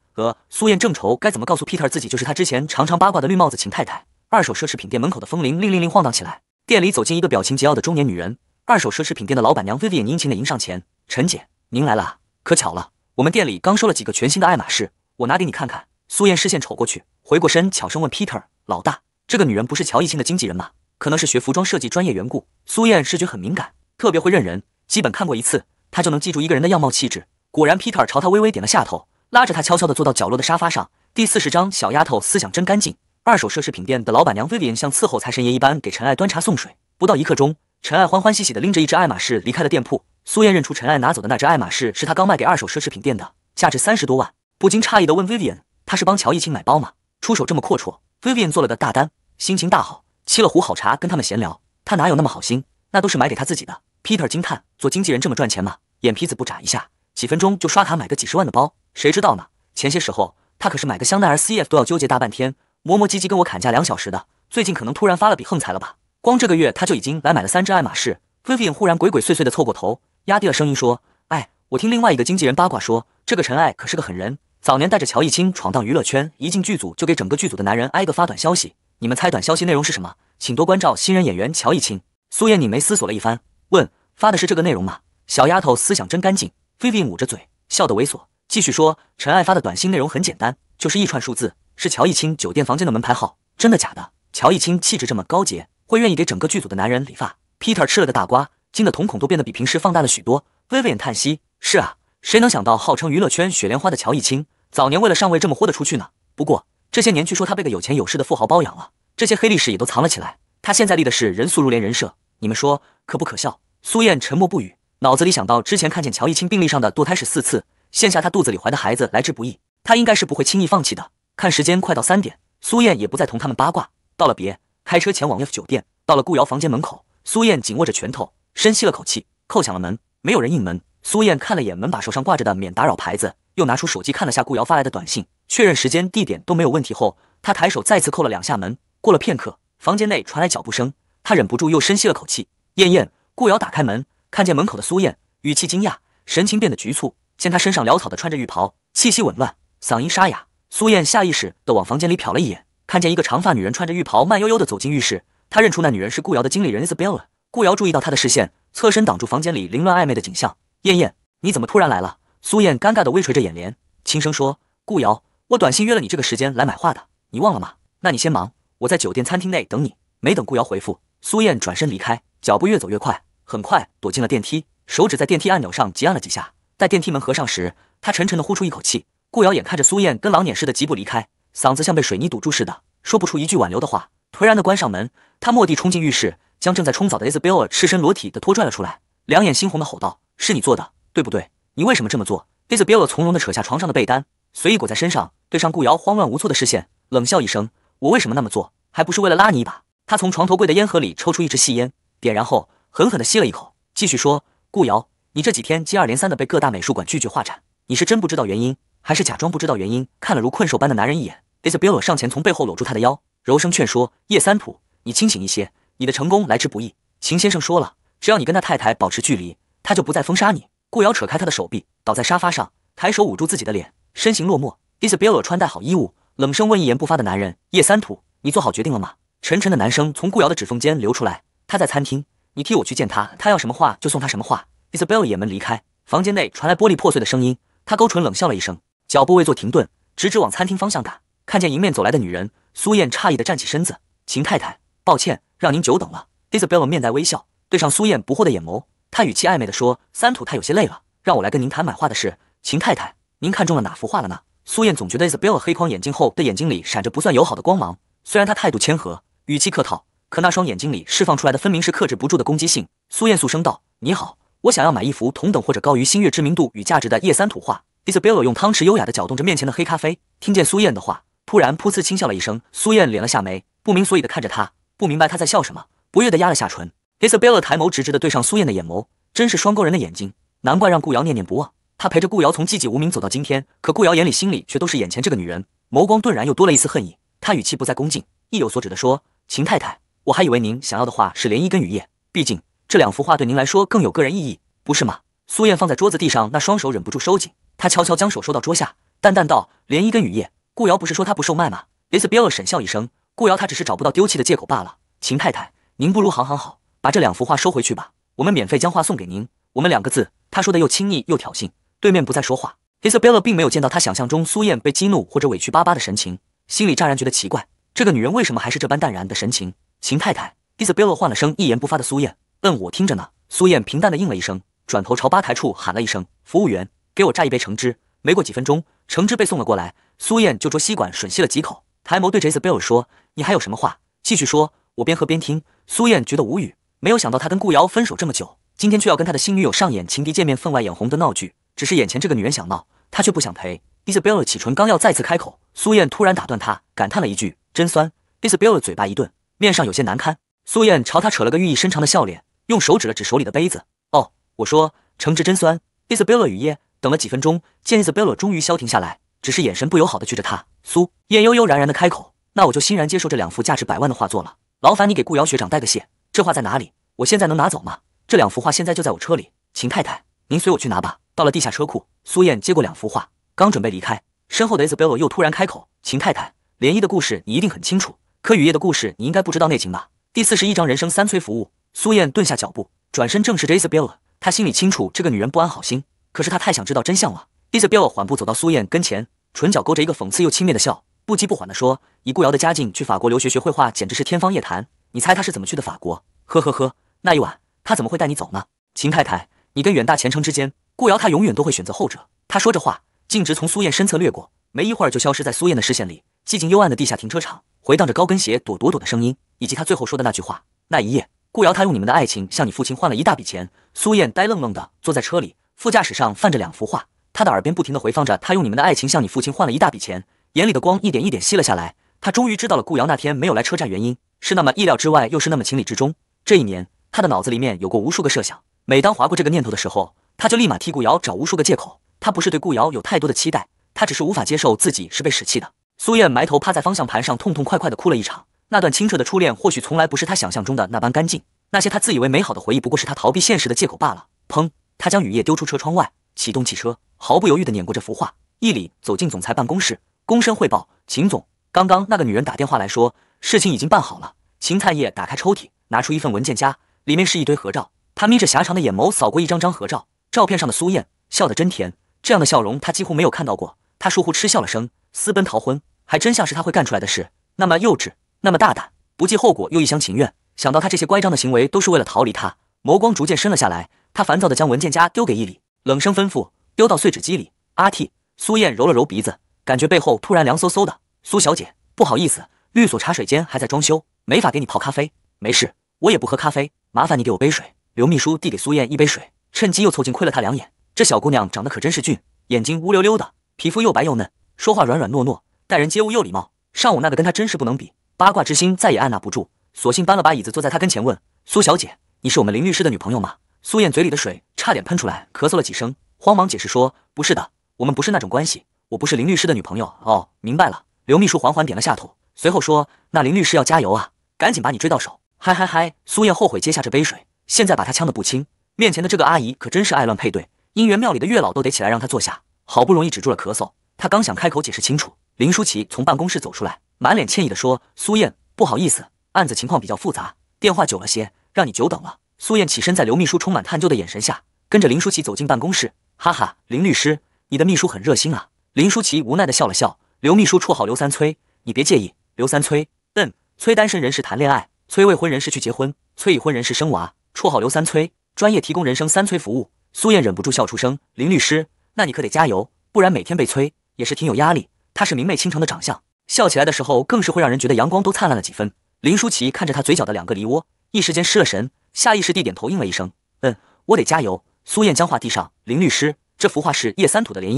苏燕正愁该怎么告诉 Peter 自己就是他之前常常八卦的绿帽子秦太太，二手奢侈品店门口的风铃铃铃铃晃荡起来，店里走进一个表情桀骜的中年女人，二手奢侈品店的老板娘 Vivian 殷勤地迎上前：“陈姐，您来了，可巧了，我们店里刚收了几个全新的爱马仕，我拿给你看看。”苏燕视线瞅过去，回过身，悄声问 Peter：“ 老大，这个女人不是乔一清的经纪人吗？可能是学服装设计专业缘故。”苏燕视觉很敏感，特别会认人，基本看过一次，她就能记住一个人的样貌气质。果然，Peter 朝她微微点了下头。拉着他悄悄地坐到角落的沙发上。第四十章，小丫头思想真干净。二手奢侈品店的老板娘 Vivian 像伺候财神爷一般给陈爱端茶送水。不到一刻钟，陈爱欢欢喜喜地拎着一只爱马仕离开了店铺。苏燕认出陈爱拿走的那只爱马仕是她刚卖给二手奢侈品店的，价值三十多万，不禁诧异地问 Vivian：“ 她是帮乔一清买包吗？出手这么阔绰？” Vivian 做了个大单，心情大好，沏了壶好茶跟他们闲聊。她哪有那么好心？那都是买给她自己的。Peter 惊叹：“做经纪人这么赚钱吗？眼皮子不眨一下。”几分钟就刷卡买个几十万的包，谁知道呢？前些时候他可是买个香奈儿 CF 都要纠结大半天，磨磨唧唧跟我砍价两小时的。最近可能突然发了笔横财了吧？光这个月他就已经来买了三只爱马仕。Vivian 忽然鬼鬼祟祟地凑过头，压低了声音说：“哎，我听另外一个经纪人八卦说，这个陈爱可是个狠人，早年带着乔艺清闯荡娱乐圈，一进剧组就给整个剧组的男人挨个发短消息。你们猜短消息内容是什么？请多关照新人演员乔艺清。”苏艳拧眉思索了一番，问：“发的是这个内容吗？”小丫头思想真干净。v i v i 捂着嘴，笑得猥琐，继续说：“陈爱发的短信内容很简单，就是一串数字，是乔艺清酒店房间的门牌号。真的假的？乔艺清气质这么高洁，会愿意给整个剧组的男人理发？” Peter 吃了个大瓜，惊得瞳孔都变得比平时放大了许多。Vivian 息：“是啊，谁能想到号称娱乐圈雪莲花的乔艺清，早年为了上位这么豁得出去呢？不过这些年据说他被个有钱有势的富豪包养了，这些黑历史也都藏了起来。他现在立的是人素如莲人设，你们说可不可笑？”苏燕沉默不语。脑子里想到之前看见乔一清病历上的堕胎是四次，现下她肚子里怀的孩子来之不易，她应该是不会轻易放弃的。看时间快到三点，苏燕也不再同他们八卦，道了别，开车前往 F 酒店。到了顾瑶房间门口，苏燕紧握着拳头，深吸了口气，叩响了门，没有人应门。苏燕看了眼门把手上挂着的免打扰牌子，又拿出手机看了下顾瑶发来的短信，确认时间地点都没有问题后，她抬手再次扣了两下门。过了片刻，房间内传来脚步声，她忍不住又深吸了口气。燕燕，顾瑶打开门。看见门口的苏燕，语气惊讶，神情变得局促。见她身上潦草地穿着浴袍，气息紊乱，嗓音沙哑。苏燕下意识地往房间里瞟了一眼，看见一个长发女人穿着浴袍慢悠悠地走进浴室。她认出那女人是顾瑶的经理人 Isabel。顾瑶注意到她的视线，侧身挡住房间里凌乱暧昧的景象。燕燕，你怎么突然来了？苏燕尴尬地微垂着眼帘，轻声说：“顾瑶，我短信约了你这个时间来买画的，你忘了吗？那你先忙，我在酒店餐厅内等你。”没等顾瑶回复，苏燕转身离开，脚步越走越快。很快躲进了电梯，手指在电梯按钮上急按了几下。待电梯门合上时，他沉沉的呼出一口气。顾瑶眼看着苏燕跟狼撵似的疾步离开，嗓子像被水泥堵住似的，说不出一句挽留的话，颓然的关上门。他蓦地冲进浴室，将正在冲澡的 Isabel l a 赤身裸体的拖拽了出来，两眼猩红的吼道：“是你做的，对不对？你为什么这么做？”Isabel l a 从容的扯下床上的被单，随意裹在身上，对上顾瑶慌乱无措的视线，冷笑一声：“我为什么那么做？还不是为了拉你一把。”他从床头柜的烟盒里抽出一支细烟，点燃后。狠狠地吸了一口，继续说：“顾瑶，你这几天接二连三的被各大美术馆拒绝画展，你是真不知道原因，还是假装不知道原因？”看了如困兽般的男人一眼 i s a b e l l a 上前从背后搂住他的腰，柔声劝说：“叶三土，你清醒一些，你的成功来之不易。秦先生说了，只要你跟他太太保持距离，他就不再封杀你。”顾瑶扯开他的手臂，倒在沙发上，抬手捂住自己的脸，身形落寞。i s a b e l l a 穿戴好衣物，冷声问一言不发的男人：“叶三土，你做好决定了吗？”沉沉的男声从顾瑶的指缝间流出来，他在餐厅。你替我去见他，他要什么画就送他什么画。Isabel 也门离开，房间内传来玻璃破碎的声音。他勾唇冷笑了一声，脚步未做停顿，直直往餐厅方向赶。看见迎面走来的女人，苏燕诧异的站起身子。秦太太，抱歉让您久等了。Isabel 面带微笑，对上苏燕不惑的眼眸，他语气暧昧的说：“三土，他有些累了，让我来跟您谈买画的事。秦太太，您看中了哪幅画了呢？”苏燕总觉得 Isabel 黑框眼镜后的眼睛里闪着不算友好的光芒，虽然他态度谦和，语气客套。可那双眼睛里释放出来的分明是克制不住的攻击性。苏艳素声道：“你好，我想要买一幅同等或者高于星月知名度与价值的叶三土画。” i s a b e l l a 用汤匙优雅的搅动着面前的黑咖啡，听见苏燕的话，突然噗呲轻笑了一声。苏燕敛了下眉，不明所以的看着他，不明白他在笑什么，不悦的压了下唇。i s a b e l l a 抬眸直直的对上苏燕的眼眸，真是双勾人的眼睛，难怪让顾瑶念念不忘。他陪着顾瑶从寂寂无名走到今天，可顾瑶眼里心里却都是眼前这个女人，眸光顿然又多了一丝恨意。他语气不再恭敬，意有所指地说：“秦太太。”我还以为您想要的画是《连衣》跟《雨夜》，毕竟这两幅画对您来说更有个人意义，不是吗？苏燕放在桌子地上，那双手忍不住收紧，她悄悄将手收到桌下，淡淡道：“《连衣》跟《雨夜》，顾瑶不是说她不售卖吗？” Isabel l a 深笑一声，顾瑶她只是找不到丢弃的借口罢了。秦太太，您不如行行好，把这两幅画收回去吧，我们免费将画送给您。我们两个字，他说的又亲昵又挑衅，对面不再说话。Isabel l a 并没有见到他想象中苏燕被激怒或者委屈巴巴的神情，心里乍然觉得奇怪，这个女人为什么还是这般淡然的神情？秦太太，Isabel 换了声，一言不发的苏燕，嗯，我听着呢。苏燕平淡的应了一声，转头朝吧台处喊了一声：“服务员，给我榨一杯橙汁。”没过几分钟，橙汁被送了过来。苏燕就啄吸管吮吸了几口，抬眸对 Isabel l a 说：“你还有什么话？继续说。”我边喝边听。苏燕觉得无语，没有想到她跟顾瑶分手这么久，今天却要跟她的新女友上演情敌见面分外眼红的闹剧。只是眼前这个女人想闹，她却不想陪。Isabel 起唇刚要再次开口，苏燕突然打断她，感叹了一句：“真酸。”Isabel 嘴巴一顿。面上有些难堪，苏燕朝他扯了个寓意深长的笑脸，用手指了指手里的杯子。哦，我说橙汁真酸。Isabella 雨夜等了几分钟，见 Isabella 终于消停下来，只是眼神不友好的拒着他。苏燕悠悠然然的开口：“那我就欣然接受这两幅价值百万的画作了。劳烦你给顾瑶学长带个谢。这画在哪里？我现在能拿走吗？这两幅画现在就在我车里。秦太太，您随我去拿吧。到了地下车库，苏燕接过两幅画，刚准备离开，身后的 Isabella 又突然开口：“秦太太，涟漪的故事你一定很清楚。”柯雨夜的故事你应该不知道内情吧？第四十一章人生三催服务。苏燕顿下脚步，转身正视着 i s a b e l l a 她心里清楚这个女人不安好心，可是她太想知道真相了。i s a b e l l e 缓步走到苏燕跟前，唇角勾着一个讽刺又轻蔑的笑，不急不缓地说：“以顾瑶的家境去法国留学学绘画简直是天方夜谭。你猜她是怎么去的法国？呵呵呵，那一晚他怎么会带你走呢？秦太太，你跟远大前程之间，顾瑶她永远都会选择后者。”她说着话，径直从苏燕身侧掠过，没一会儿就消失在苏燕的视线里。寂静幽暗的地下停车场。回荡着高跟鞋躲躲躲的声音，以及他最后说的那句话。那一夜，顾瑶他用你们的爱情向你父亲换了一大笔钱。苏燕呆愣愣的坐在车里，副驾驶上泛着两幅画，他的耳边不停的回放着他用你们的爱情向你父亲换了一大笔钱，眼里的光一点一点熄了下来。他终于知道了顾瑶那天没有来车站原因，是那么意料之外，又是那么情理之中。这一年，他的脑子里面有过无数个设想，每当划过这个念头的时候，他就立马替顾瑶找无数个借口。他不是对顾瑶有太多的期待，他只是无法接受自己是被舍弃的。苏燕埋头趴在方向盘上，痛痛快快地哭了一场。那段清澈的初恋，或许从来不是她想象中的那般干净。那些她自以为美好的回忆，不过是他逃避现实的借口罢了。砰！她将雨夜丢出车窗外，启动汽车，毫不犹豫地碾过这幅画。一里走进总裁办公室，躬身汇报：“秦总，刚刚那个女人打电话来说，事情已经办好了。”秦灿烨打开抽屉，拿出一份文件夹，里面是一堆合照。他眯着狭长的眼眸扫过一张张合照，照片上的苏燕笑得真甜，这样的笑容他几乎没有看到过。他倏忽嗤笑了声：“私奔逃婚。”还真像是他会干出来的事，那么幼稚，那么大胆，不计后果又一厢情愿。想到他这些乖张的行为都是为了逃离他，眸光逐渐深了下来。他烦躁地将文件夹丢给伊里，冷声吩咐：“丢到碎纸机里。”阿嚏！苏燕揉了揉鼻子，感觉背后突然凉飕飕的。苏小姐，不好意思，律所茶水间还在装修，没法给你泡咖啡。没事，我也不喝咖啡。麻烦你给我杯水。刘秘书递给苏燕一杯水，趁机又凑近窥了她两眼。这小姑娘长得可真是俊，眼睛乌溜溜的，皮肤又白又嫩，说话软软糯糯。待人接物又礼貌，上午那个跟他真是不能比。八卦之心再也按捺不住，索性搬了把椅子坐在他跟前问：“苏小姐，你是我们林律师的女朋友吗？”苏燕嘴里的水差点喷出来，咳嗽了几声，慌忙解释说：“不是的，我们不是那种关系，我不是林律师的女朋友。”哦，明白了。刘秘书缓缓点了下头，随后说：“那林律师要加油啊，赶紧把你追到手。”嗨嗨嗨！苏燕后悔接下这杯水，现在把他呛得不轻。面前的这个阿姨可真是爱乱配对，姻缘庙里的月老都得起来让她坐下。好不容易止住了咳嗽，她刚想开口解释清楚。林舒淇从办公室走出来，满脸歉意地说：“苏燕，不好意思，案子情况比较复杂，电话久了些，让你久等了。”苏燕起身，在刘秘书充满探究的眼神下，跟着林舒淇走进办公室。哈哈，林律师，你的秘书很热心啊。林舒淇无奈地笑了笑。刘秘书绰号刘三催，你别介意。刘三催，嗯，催单身人士谈恋爱，催未婚人士去结婚，催已婚人士生娃，绰号刘三催，专业提供人生三催服务。苏燕忍不住笑出声。林律师，那你可得加油，不然每天被催也是挺有压力。她是明媚倾城的长相，笑起来的时候更是会让人觉得阳光都灿烂了几分。林舒淇看着她嘴角的两个梨窝，一时间失了神，下意识地点头应了一声：“嗯，我得加油。”苏燕将画递上：“林律师，这幅画是叶三土的《涟漪》，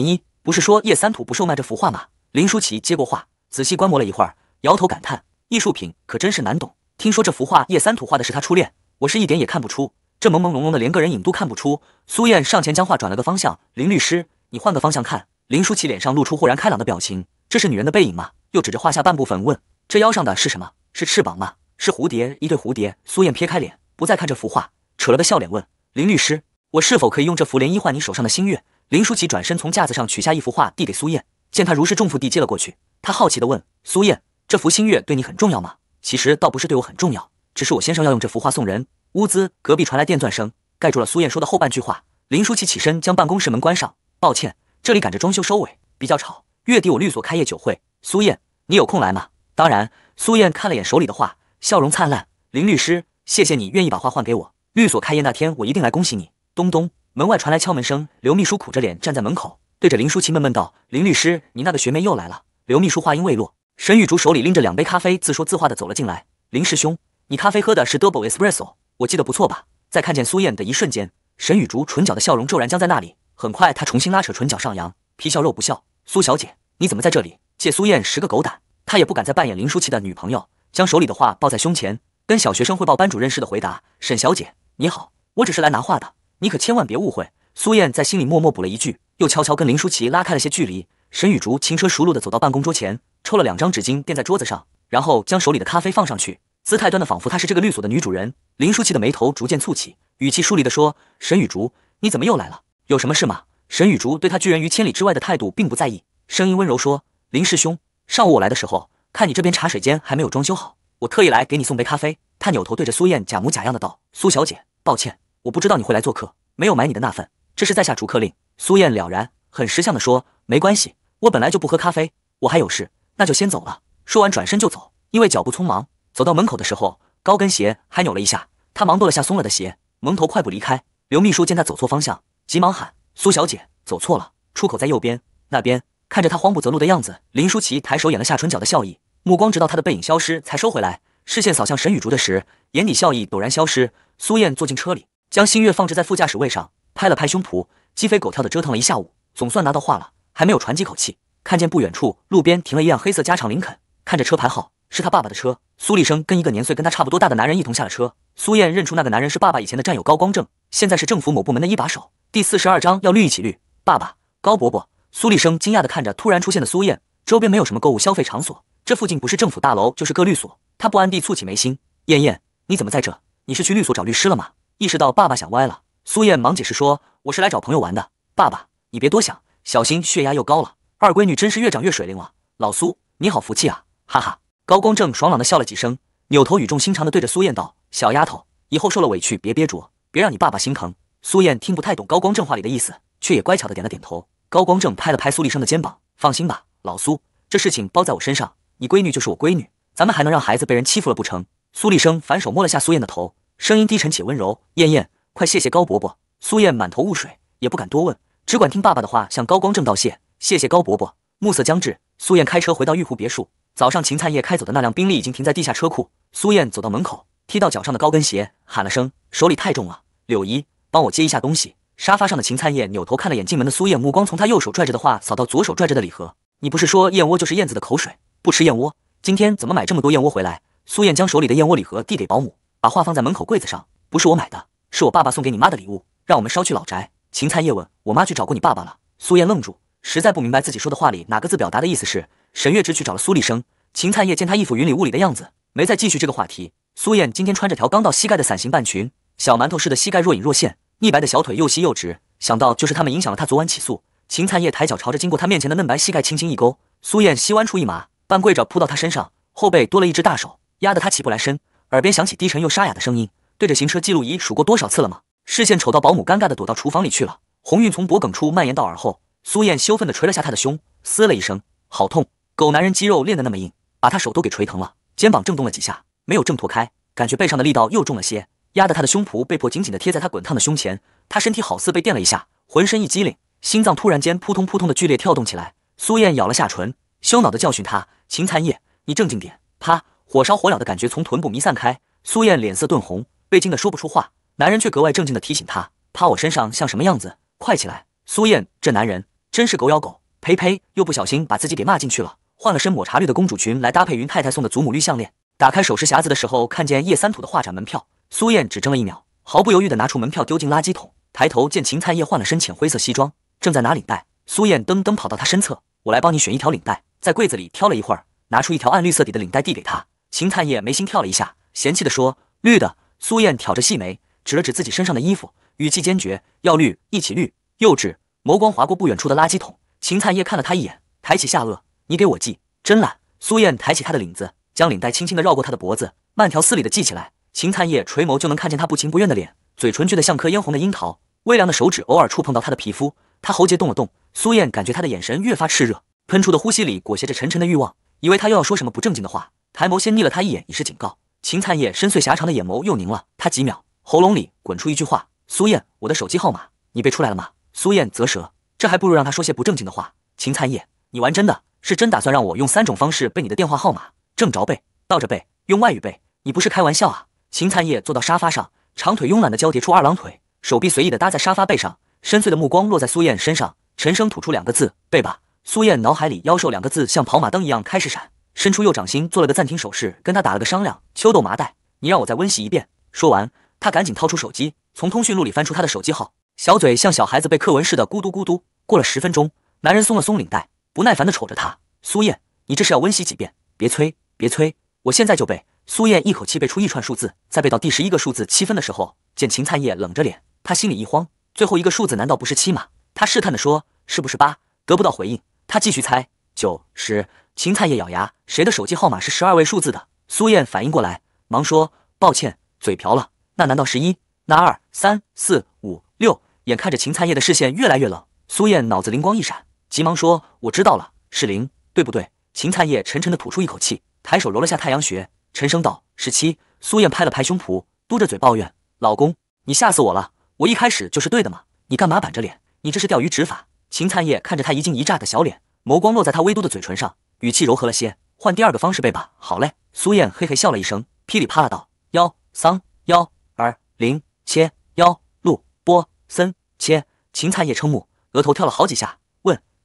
《涟漪》不是说叶三土不售卖这幅画吗？”林舒淇接过画，仔细观摩了一会儿，摇头感叹：“艺术品可真是难懂。听说这幅画叶三土画的是他初恋，我是一点也看不出，这朦朦胧胧的连个人影都看不出。”苏燕上前将画转了个方向：“林律师，你换个方向看。”林舒淇脸上露出豁然开朗的表情，这是女人的背影吗？又指着画下半部分问：“这腰上的是什么？是翅膀吗？是蝴蝶？一对蝴蝶。”苏燕撇开脸，不再看这幅画，扯了个笑脸问：“林律师，我是否可以用这幅莲衣换你手上的星月？”林舒淇转身从架子上取下一幅画递给苏燕，见她如释重负地接了过去，她好奇地问：“苏燕，这幅星月对你很重要吗？”其实倒不是对我很重要，只是我先生要用这幅画送人。屋兹隔壁传来电钻声，盖住了苏燕说的后半句话。林舒淇起身将办公室门关上，抱歉。这里赶着装修收尾，比较吵。月底我律所开业酒会，苏燕，你有空来吗？当然。苏燕看了眼手里的画，笑容灿烂。林律师，谢谢你愿意把画换给我。律所开业那天，我一定来恭喜你。咚咚，门外传来敲门声。刘秘书苦着脸站在门口，对着林舒淇闷闷道：“林律师，你那个学妹又来了。”刘秘书话音未落，沈玉竹手里拎着两杯咖啡，自说自话的走了进来。林师兄，你咖啡喝的是 Double Espresso，我记得不错吧？在看见苏燕的一瞬间，沈玉竹唇角的笑容骤然僵在那里。很快，他重新拉扯唇角上扬，皮笑肉不笑。苏小姐，你怎么在这里？借苏燕十个狗胆，她也不敢再扮演林舒淇的女朋友。将手里的画抱在胸前，跟小学生汇报班主任似的回答：“沈小姐，你好，我只是来拿画的，你可千万别误会。”苏燕在心里默默补了一句，又悄悄跟林舒淇拉开了些距离。沈雨竹轻车熟路地走到办公桌前，抽了两张纸巾垫在桌子上，然后将手里的咖啡放上去，姿态端的仿佛她是这个律所的女主人。林舒淇的眉头逐渐蹙起，语气疏离地说：“沈雨竹，你怎么又来了？”有什么事吗？沈雨竹对他拒人于千里之外的态度并不在意，声音温柔说：“林师兄，上午我来的时候看你这边茶水间还没有装修好，我特意来给你送杯咖啡。”他扭头对着苏燕假模假样的道：“苏小姐，抱歉，我不知道你会来做客，没有买你的那份，这是在下逐客令。”苏燕了然，很识相的说：“没关系，我本来就不喝咖啡，我还有事，那就先走了。”说完转身就走，因为脚步匆忙，走到门口的时候，高跟鞋还扭了一下，他忙跺了下松了的鞋，蒙头快步离开。刘秘书见他走错方向。急忙喊：“苏小姐，走错了，出口在右边那边。”看着他慌不择路的样子，林舒淇抬手掩了下唇角的笑意，目光直到他的背影消失才收回来，视线扫向沈雨竹的时，眼底笑意陡然消失。苏燕坐进车里，将星月放置在副驾驶位上，拍了拍胸脯，鸡飞狗跳的折腾了一下午，总算拿到画了，还没有喘几口气，看见不远处路边停了一辆黑色加长林肯，看着车牌号。是他爸爸的车。苏立生跟一个年岁跟他差不多大的男人一同下了车。苏燕认出那个男人是爸爸以前的战友高光正，现在是政府某部门的一把手。第四十二章要绿一起绿。爸爸，高伯伯。苏立生惊讶地看着突然出现的苏燕，周边没有什么购物消费场所，这附近不是政府大楼就是各律所。他不安地蹙起眉心。燕燕，你怎么在这？你是去律所找律师了吗？意识到爸爸想歪了，苏燕忙解释说：“我是来找朋友玩的，爸爸，你别多想，小心血压又高了。”二闺女真是越长越水灵了，老苏你好福气啊，哈哈。高光正爽朗地笑了几声，扭头语重心长地对着苏燕道：“小丫头，以后受了委屈别憋着，别让你爸爸心疼。”苏燕听不太懂高光正话里的意思，却也乖巧地点了点头。高光正拍了拍苏立生的肩膀：“放心吧，老苏，这事情包在我身上。你闺女就是我闺女，咱们还能让孩子被人欺负了不成？”苏立生反手摸了下苏燕的头，声音低沉且温柔：“燕燕，快谢谢高伯伯。”苏燕满头雾水，也不敢多问，只管听爸爸的话向高光正道谢：“谢谢高伯伯。”暮色将至，苏燕开车回到玉湖别墅。早上，秦灿叶开走的那辆宾利已经停在地下车库。苏燕走到门口，踢到脚上的高跟鞋，喊了声：“手里太重了，柳姨，帮我接一下东西。”沙发上的秦灿叶扭头看了眼进门的苏燕，目光从他右手拽着的画扫到左手拽着的礼盒：“你不是说燕窝就是燕子的口水？不吃燕窝，今天怎么买这么多燕窝回来？”苏燕将手里的燕窝礼盒递给保姆，把画放在门口柜子上：“不是我买的，是我爸爸送给你妈的礼物，让我们捎去老宅。”秦灿叶问：“我妈去找过你爸爸了？”苏燕愣住，实在不明白自己说的话里哪个字表达的意思是。沈月之去找了苏立生，秦灿叶见他一副云里雾里的样子，没再继续这个话题。苏燕今天穿着条刚到膝盖的伞形半裙，小馒头似的膝盖若隐若现，腻白的小腿又细又直。想到就是他们影响了她昨晚起诉。秦灿叶抬脚朝着经过他面前的嫩白膝盖轻轻一勾，苏燕膝弯处一麻，半跪着扑到他身上，后背多了一只大手压得她起不来身，耳边响起低沉又沙哑的声音：“对着行车记录仪数过多少次了吗？”视线瞅到保姆尴尬的躲到厨房里去了，红晕从脖梗处蔓延到耳后，苏燕羞愤地捶了下他的胸，嘶了一声，好痛。狗男人肌肉练得那么硬，把他手都给捶疼了，肩膀挣动了几下，没有挣脱开，感觉背上的力道又重了些，压得他的胸脯被迫紧紧的贴在他滚烫的胸前。他身体好似被电了一下，浑身一激灵，心脏突然间扑通扑通的剧烈跳动起来。苏燕咬了下唇，羞恼的教训他：“秦灿叶，你正经点！”啪，火烧火燎的感觉从臀部弥散开，苏燕脸色顿红，被惊得说不出话。男人却格外正经的提醒他：“趴我身上像什么样子？快起来！”苏燕，这男人真是狗咬狗，呸呸，又不小心把自己给骂进去了。换了身抹茶绿的公主裙来搭配云太太送的祖母绿项链。打开首饰匣子的时候，看见叶三土的画展门票，苏燕只怔了一秒，毫不犹豫地拿出门票丢进垃圾桶。抬头见秦灿叶换了身浅灰色西装，正在拿领带，苏燕噔噔跑到他身侧：“我来帮你选一条领带。”在柜子里挑了一会儿，拿出一条暗绿色底的领带递给他。秦灿叶眉心跳了一下，嫌弃地说：“绿的。”苏燕挑着细眉，指了指自己身上的衣服，语气坚决：“要绿一起绿。”幼稚。眸光划过不远处的垃圾桶，秦灿叶看了他一眼，抬起下颚。你给我系，真懒。苏燕抬起她的领子，将领带轻轻地绕过她的脖子，慢条斯理地系起来。秦灿叶垂眸，就能看见她不情不愿的脸，嘴唇撅得像颗嫣红的樱桃。微凉的手指偶尔触碰到她的皮肤，她喉结动了动。苏燕感觉他的眼神越发炽热，喷出的呼吸里裹挟着沉沉的欲望。以为他又要说什么不正经的话，抬眸先睨了他一眼，以示警告。秦灿叶深邃狭长的眼眸又凝了他几秒，喉咙里滚出一句话：“苏燕，我的手机号码你背出来了吗？”苏燕啧舌，这还不如让他说些不正经的话。秦灿叶，你玩真的？是真打算让我用三种方式背你的电话号码，正着背、倒着背、用外语背？你不是开玩笑啊！秦灿烨坐到沙发上，长腿慵懒的交叠出二郎腿，手臂随意的搭在沙发背上，深邃的目光落在苏燕身上，沉声吐出两个字：“背吧。”苏燕脑海里“妖兽”两个字像跑马灯一样开始闪，伸出右掌心做了个暂停手势，跟他打了个商量：“秋豆麻袋，你让我再温习一遍。”说完，他赶紧掏出手机，从通讯录里翻出他的手机号，小嘴像小孩子背课文似的咕嘟咕嘟。过了十分钟，男人松了松领带。不耐烦地瞅着他，苏燕，你这是要温习几遍？别催，别催，我现在就背。苏燕一口气背出一串数字，再背到第十一个数字七分的时候，见秦灿叶冷着脸，他心里一慌。最后一个数字难道不是七吗？他试探地说：“是不是八？”得不到回应，他继续猜九、十。秦灿叶咬牙：“谁的手机号码是十二位数字的？”苏燕反应过来，忙说：“抱歉，嘴瓢了。”那难道是一？那二、三、四、五、六？眼看着秦灿叶的视线越来越冷，苏燕脑子灵光一闪。急忙说：“我知道了，是零，对不对？”秦灿叶沉沉地吐出一口气，抬手揉了下太阳穴，沉声道：“十七。”苏燕拍了拍胸脯，嘟着嘴抱怨：“老公，你吓死我了！我一开始就是对的嘛，你干嘛板着脸？你这是钓鱼执法！”秦灿叶看着他一惊一乍的小脸，眸光落在他微嘟的嘴唇上，语气柔和了些：“换第二个方式背吧。”“好嘞。”苏燕嘿嘿笑了一声，噼里啪啦道：“幺三幺二零切幺路波森切。”秦灿叶瞠目，额头跳了好几下。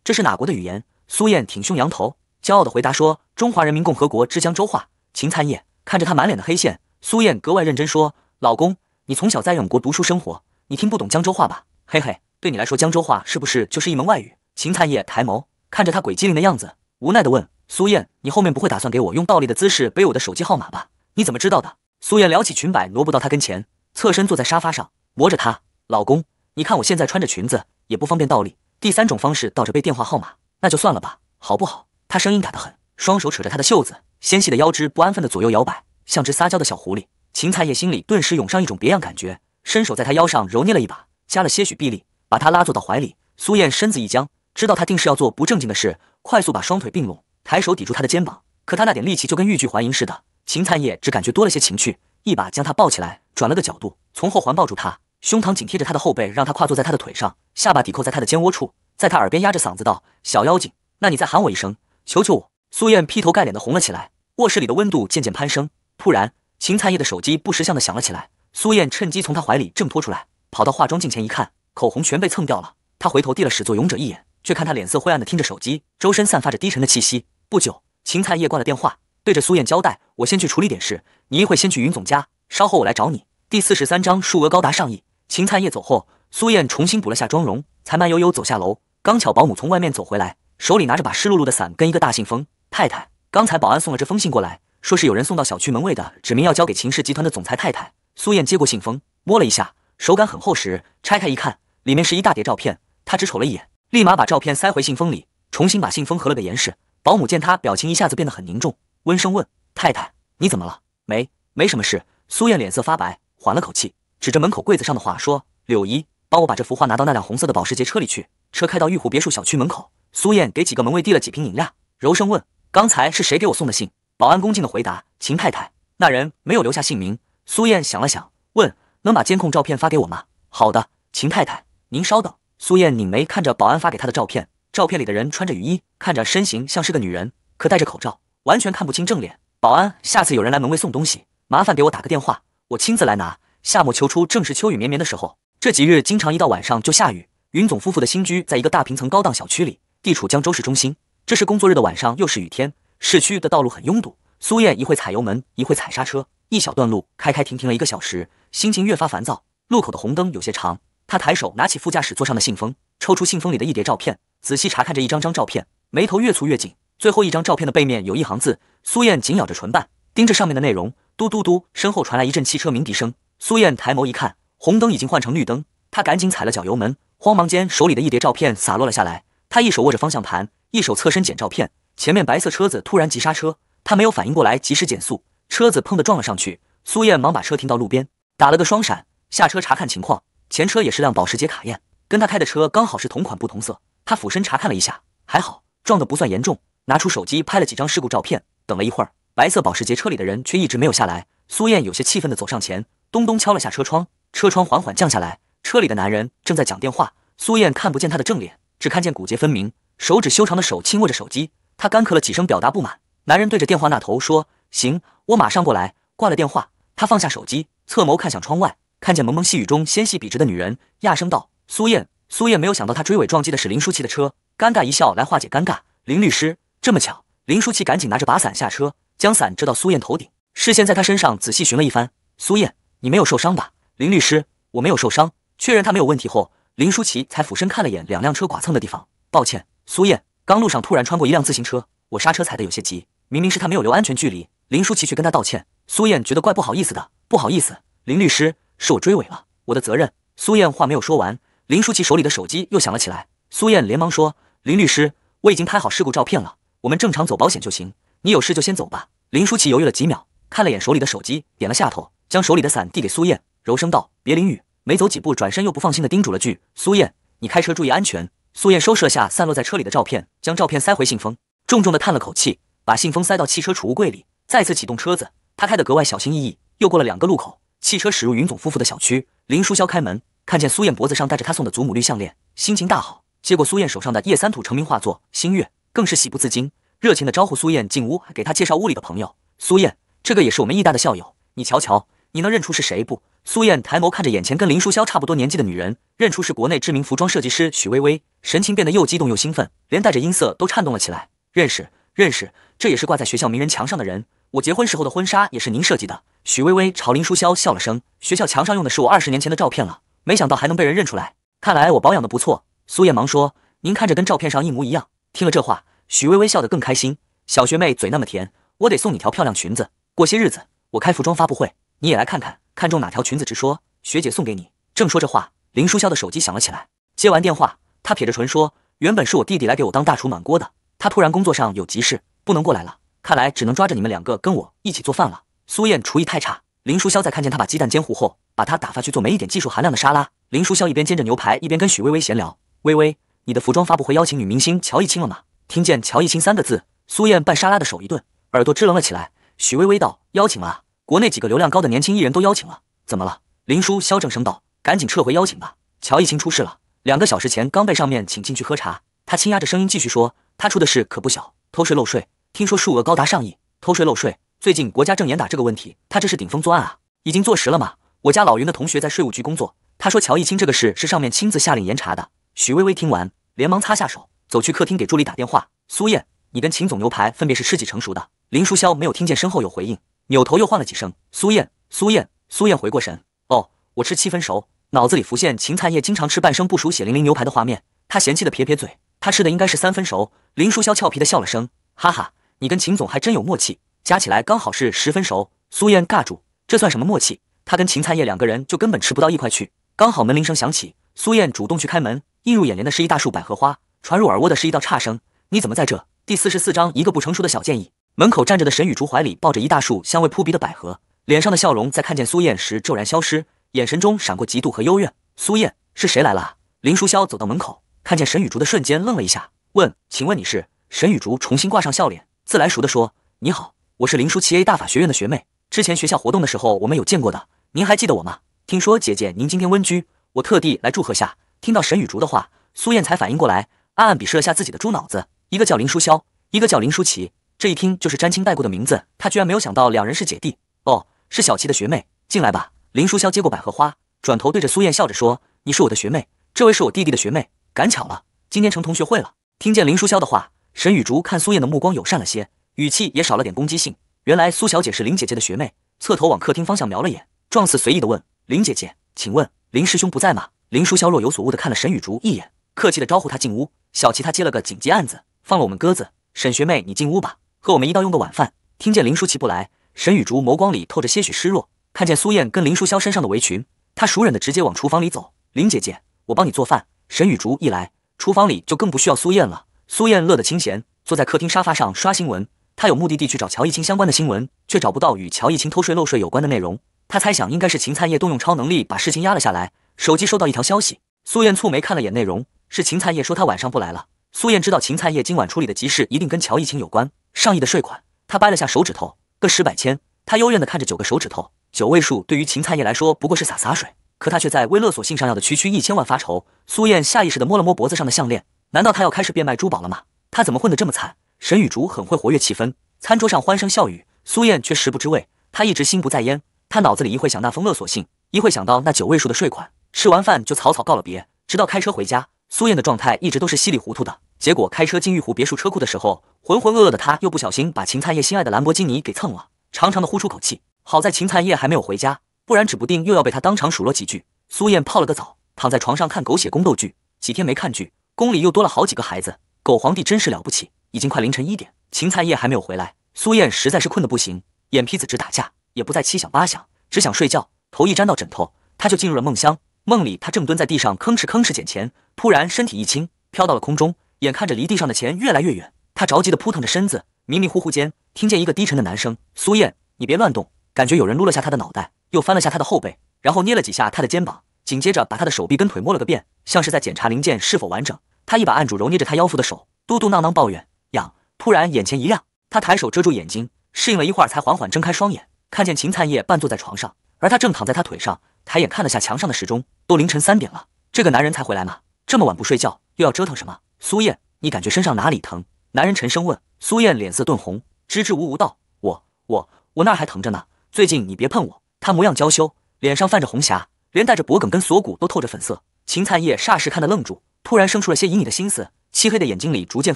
这是哪国的语言？苏燕挺胸扬头，骄傲的回答说：“中华人民共和国之江州话。”秦灿业看着他满脸的黑线，苏燕格外认真说：“老公，你从小在永国读书生活，你听不懂江州话吧？嘿嘿，对你来说，江州话是不是就是一门外语？”秦灿业抬眸看着他鬼机灵的样子，无奈地问：“苏燕，你后面不会打算给我用倒立的姿势背我的手机号码吧？你怎么知道的？”苏燕撩起裙摆，挪步到他跟前，侧身坐在沙发上，磨着他：“老公，你看我现在穿着裙子，也不方便倒立。”第三种方式，倒着背电话号码，那就算了吧，好不好？他声音嗲得很，双手扯着他的袖子，纤细的腰肢不安分的左右摇摆，像只撒娇的小狐狸。秦灿叶心里顿时涌上一种别样感觉，伸手在他腰上揉捏了一把，加了些许臂力，把他拉坐到怀里。苏燕身子一僵，知道他定是要做不正经的事，快速把双腿并拢，抬手抵住他的肩膀。可他那点力气就跟欲拒还迎似的。秦灿叶只感觉多了些情趣，一把将他抱起来，转了个角度，从后环抱住他。胸膛紧贴着他的后背，让他跨坐在他的腿上，下巴抵扣在他的肩窝处，在他耳边压着嗓子道：“小妖精，那你再喊我一声，求求我。”苏燕劈头盖脸的红了起来。卧室里的温度渐渐攀升。突然，秦灿叶的手机不识相的响了起来。苏燕趁机从他怀里挣脱出来，跑到化妆镜前一看，口红全被蹭掉了。她回头递了始作俑者一眼，却看他脸色灰暗的听着手机，周身散发着低沉的气息。不久，秦灿叶挂了电话，对着苏燕交代：“我先去处理点事，你一会先去云总家，稍后我来找你。”第四十三章，数额高达上亿。秦灿业走后，苏燕重新补了下妆容，才慢悠悠走下楼。刚巧保姆从外面走回来，手里拿着把湿漉漉的伞跟一个大信封。太太，刚才保安送了这封信过来，说是有人送到小区门卫的，指明要交给秦氏集团的总裁太太。苏燕接过信封，摸了一下，手感很厚实。拆开一看，里面是一大叠照片。她只瞅了一眼，立马把照片塞回信封里，重新把信封合了个严实。保姆见她表情一下子变得很凝重，温声问：“太太，你怎么了？没，没什么事。”苏燕脸色发白，缓了口气。指着门口柜子上的画说：“柳姨，帮我把这幅画拿到那辆红色的保时捷车里去。车开到玉湖别墅小区门口，苏燕给几个门卫递了几瓶饮料，柔声问：‘刚才是谁给我送的信？’保安恭敬地回答：‘秦太太，那人没有留下姓名。’苏燕想了想，问：‘能把监控照片发给我吗？’‘好的，秦太太，您稍等。’苏燕拧眉看着保安发给她的照片，照片里的人穿着雨衣，看着身形像是个女人，可戴着口罩，完全看不清正脸。保安，下次有人来门卫送东西，麻烦给我打个电话，我亲自来拿。”夏末秋初，正是秋雨绵绵的时候。这几日经常一到晚上就下雨。云总夫妇的新居在一个大平层高档小区里，地处江州市中心。这是工作日的晚上，又是雨天，市区的道路很拥堵。苏燕一会踩油门，一会踩刹车，一小段路开开停停了一个小时，心情越发烦躁。路口的红灯有些长，她抬手拿起副驾驶座上的信封，抽出信封里的一叠照片，仔细查看着一张张照片，眉头越蹙越紧。最后一张照片的背面有一行字，苏燕紧咬着唇瓣，盯着上面的内容。嘟嘟嘟，身后传来一阵汽车鸣笛声。苏燕抬眸一看，红灯已经换成绿灯，她赶紧踩了脚油门，慌忙间手里的一叠照片洒落了下来。她一手握着方向盘，一手侧身捡照片。前面白色车子突然急刹车，她没有反应过来，及时减速，车子砰的撞了上去。苏燕忙把车停到路边，打了个双闪，下车查看情况。前车也是辆保时捷卡宴，跟她开的车刚好是同款不同色。她俯身查看了一下，还好撞得不算严重，拿出手机拍了几张事故照片。等了一会儿，白色保时捷车里的人却一直没有下来。苏燕有些气愤地走上前。咚咚敲了下车窗，车窗缓缓降下来，车里的男人正在讲电话。苏燕看不见他的正脸，只看见骨节分明、手指修长的手轻握着手机。他干咳了几声，表达不满。男人对着电话那头说：“行，我马上过来。”挂了电话，他放下手机，侧眸看向窗外，看见蒙蒙细雨中纤细笔直的女人，压声道：“苏燕。”苏燕没有想到他追尾撞击的是林舒淇的车，尴尬一笑来化解尴尬。林律师，这么巧？林舒淇赶紧拿着把伞下车，将伞遮到苏燕头顶，视线在她身上仔细寻了一番。苏燕。你没有受伤吧，林律师？我没有受伤，确认他没有问题后，林舒淇才俯身看了眼两辆车剐蹭的地方。抱歉，苏燕，刚路上突然穿过一辆自行车，我刹车踩得有些急，明明是他没有留安全距离，林舒淇却跟他道歉。苏燕觉得怪不好意思的，不好意思，林律师，是我追尾了，我的责任。苏燕话没有说完，林舒淇手里的手机又响了起来，苏燕连忙说：“林律师，我已经拍好事故照片了，我们正常走保险就行，你有事就先走吧。”林舒淇犹豫了几秒，看了眼手里的手机，点了下头。将手里的伞递给苏燕，柔声道：“别淋雨。”没走几步，转身又不放心的叮嘱了句：“苏燕，你开车注意安全。”苏燕收拾了下散落在车里的照片，将照片塞回信封，重重的叹了口气，把信封塞到汽车储物柜里，再次启动车子。他开得格外小心翼翼。又过了两个路口，汽车驶入云总夫妇的小区。林书潇开门，看见苏燕脖子上戴着他送的祖母绿项链，心情大好，接过苏燕手上的叶三土成名画作《星月》，更是喜不自禁，热情的招呼苏燕进屋，给她介绍屋里的朋友。苏燕，这个也是我们艺大的校友，你瞧瞧。你能认出是谁不？苏燕抬眸看着眼前跟林书潇差不多年纪的女人，认出是国内知名服装设计师许薇薇，神情变得又激动又兴奋，连带着音色都颤动了起来。认识，认识，这也是挂在学校名人墙上的人。我结婚时候的婚纱也是您设计的。许薇薇朝林书潇笑了声，学校墙上用的是我二十年前的照片了，没想到还能被人认出来，看来我保养的不错。苏燕忙说：“您看着跟照片上一模一样。”听了这话，许薇薇笑得更开心。小学妹嘴那么甜，我得送你条漂亮裙子。过些日子，我开服装发布会。你也来看看，看中哪条裙子直说，学姐送给你。正说着话，林书潇的手机响了起来。接完电话，他撇着唇说：“原本是我弟弟来给我当大厨暖锅的，他突然工作上有急事，不能过来了。看来只能抓着你们两个跟我一起做饭了。”苏燕厨艺太差，林书潇在看见他把鸡蛋煎糊后，把他打发去做没一点技术含量的沙拉。林书潇一边煎着牛排，一边跟许薇薇闲聊：“薇薇，你的服装发布会邀请女明星乔一清了吗？”听见“乔一清”三个字，苏燕拌沙拉的手一顿，耳朵支棱了起来。许薇薇道：“邀请了。”国内几个流量高的年轻艺人都邀请了，怎么了？林叔肖正声道：“赶紧撤回邀请吧。”乔一清出事了，两个小时前刚被上面请进去喝茶。他轻压着声音继续说：“他出的事可不小，偷税漏税，听说数额高达上亿。偷税漏税，最近国家正严打这个问题，他这是顶风作案啊！已经坐实了吗？我家老云的同学在税务局工作，他说乔一清这个事是上面亲自下令严查的。”许巍巍听完，连忙擦下手，走去客厅给助理打电话：“苏燕，你跟秦总牛排分别是吃几成熟的？”林书萧没有听见身后有回应。扭头又唤了几声苏燕，苏燕，苏燕回过神，哦，我吃七分熟，脑子里浮现秦灿叶经常吃半生不熟血淋淋牛排的画面，他嫌弃的撇撇嘴，他吃的应该是三分熟。林书潇俏皮的笑了声，哈哈，你跟秦总还真有默契，加起来刚好是十分熟。苏燕尬住，这算什么默契？他跟秦灿叶两个人就根本吃不到一块去。刚好门铃声响起，苏燕主动去开门，映入眼帘的是一大束百合花，传入耳蜗的是一道差声：“你怎么在这？第四十四章一个不成熟的小建议。门口站着的沈雨竹怀里抱着一大束香味扑鼻的百合，脸上的笑容在看见苏燕时骤然消失，眼神中闪过嫉妒和幽怨。苏燕是谁来了？林书潇走到门口，看见沈雨竹的瞬间愣了一下，问：“请问你是？”沈雨竹重新挂上笑脸，自来熟的说：“你好，我是林书淇 A 大法学院的学妹，之前学校活动的时候我们有见过的，您还记得我吗？”听说姐姐您今天温居，我特地来祝贺下。听到沈雨竹的话，苏燕才反应过来，暗暗鄙视了下自己的猪脑子。一个叫林书潇，一个叫林书淇。这一听就是沾亲带故的名字，他居然没有想到两人是姐弟哦，是小琪的学妹，进来吧。林书潇接过百合花，转头对着苏燕笑着说：“你是我的学妹，这位是我弟弟的学妹，赶巧了，今天成同学会了。”听见林书潇的话，沈雨竹看苏燕的目光友善了些，语气也少了点攻击性。原来苏小姐是林姐姐的学妹，侧头往客厅方向瞄了眼，状似随意的问：“林姐姐，请问林师兄不在吗？”林书潇若有所悟的看了沈雨竹一眼，客气的招呼她进屋：“小琪他接了个紧急案子，放了我们鸽子。沈学妹，你进屋吧。”和我们一道用个晚饭。听见林舒淇不来，沈雨竹眸光里透着些许失落。看见苏燕跟林淑潇身上的围裙，她熟忍地直接往厨房里走。林姐姐，我帮你做饭。沈雨竹一来，厨房里就更不需要苏燕了。苏燕乐得清闲，坐在客厅沙发上刷新闻。她有目的地去找乔一清相关的新闻，却找不到与乔一清偷税漏税有关的内容。她猜想应该是秦灿叶动用超能力把事情压了下来。手机收到一条消息，苏燕蹙眉看了眼内容，是秦灿叶说他晚上不来了。苏燕知道秦灿叶今晚处理的急事一定跟乔一清有关。上亿的税款，他掰了下手指头，个十百千。他幽怨的看着九个手指头，九位数对于秦灿叶来说不过是洒洒水，可他却在为勒索信上要的区区一千万发愁。苏燕下意识的摸了摸脖子上的项链，难道他要开始变卖珠宝了吗？他怎么混得这么惨？沈雨竹很会活跃气氛，餐桌上欢声笑语，苏燕却食不知味，她一直心不在焉。她脑子里一会想那封勒索信，一会想到那九位数的税款。吃完饭就草草告了别，直到开车回家。苏燕的状态一直都是稀里糊涂的，结果开车进玉湖别墅车库的时候，浑浑噩噩的她又不小心把秦灿叶心爱的兰博基尼给蹭了。长长的呼出口气，好在秦灿叶还没有回家，不然指不定又要被他当场数落几句。苏燕泡了个澡，躺在床上看狗血宫斗剧。几天没看剧，宫里又多了好几个孩子，狗皇帝真是了不起。已经快凌晨一点，秦灿叶还没有回来，苏燕实在是困得不行，眼皮子直打架，也不再七想八想，只想睡觉。头一沾到枕头，他就进入了梦乡。梦里他正蹲在地上吭哧吭哧捡钱。突然身体一轻，飘到了空中，眼看着离地上的钱越来越远，他着急地扑腾着身子，迷迷糊糊间听见一个低沉的男声：“苏燕，你别乱动。”感觉有人撸了下他的脑袋，又翻了下他的后背，然后捏了几下他的肩膀，紧接着把他的手臂跟腿摸了个遍，像是在检查零件是否完整。他一把按住揉捏着他腰腹的手，嘟嘟囔囔抱怨：“痒。”突然眼前一亮，他抬手遮住眼睛，适应了一会儿才缓缓睁开双眼，看见秦灿烨半坐在床上，而他正躺在他腿上。抬眼看了下墙上的时钟，都凌晨三点了，这个男人才回来吗？这么晚不睡觉，又要折腾什么？苏燕，你感觉身上哪里疼？男人沉声问。苏燕脸色顿红，支支吾吾道：“我、我、我那儿还疼着呢。最近你别碰我。”她模样娇羞，脸上泛着红霞，连带着脖梗跟锁骨都透着粉色。秦灿叶霎时看得愣住，突然生出了些隐隐的心思，漆黑的眼睛里逐渐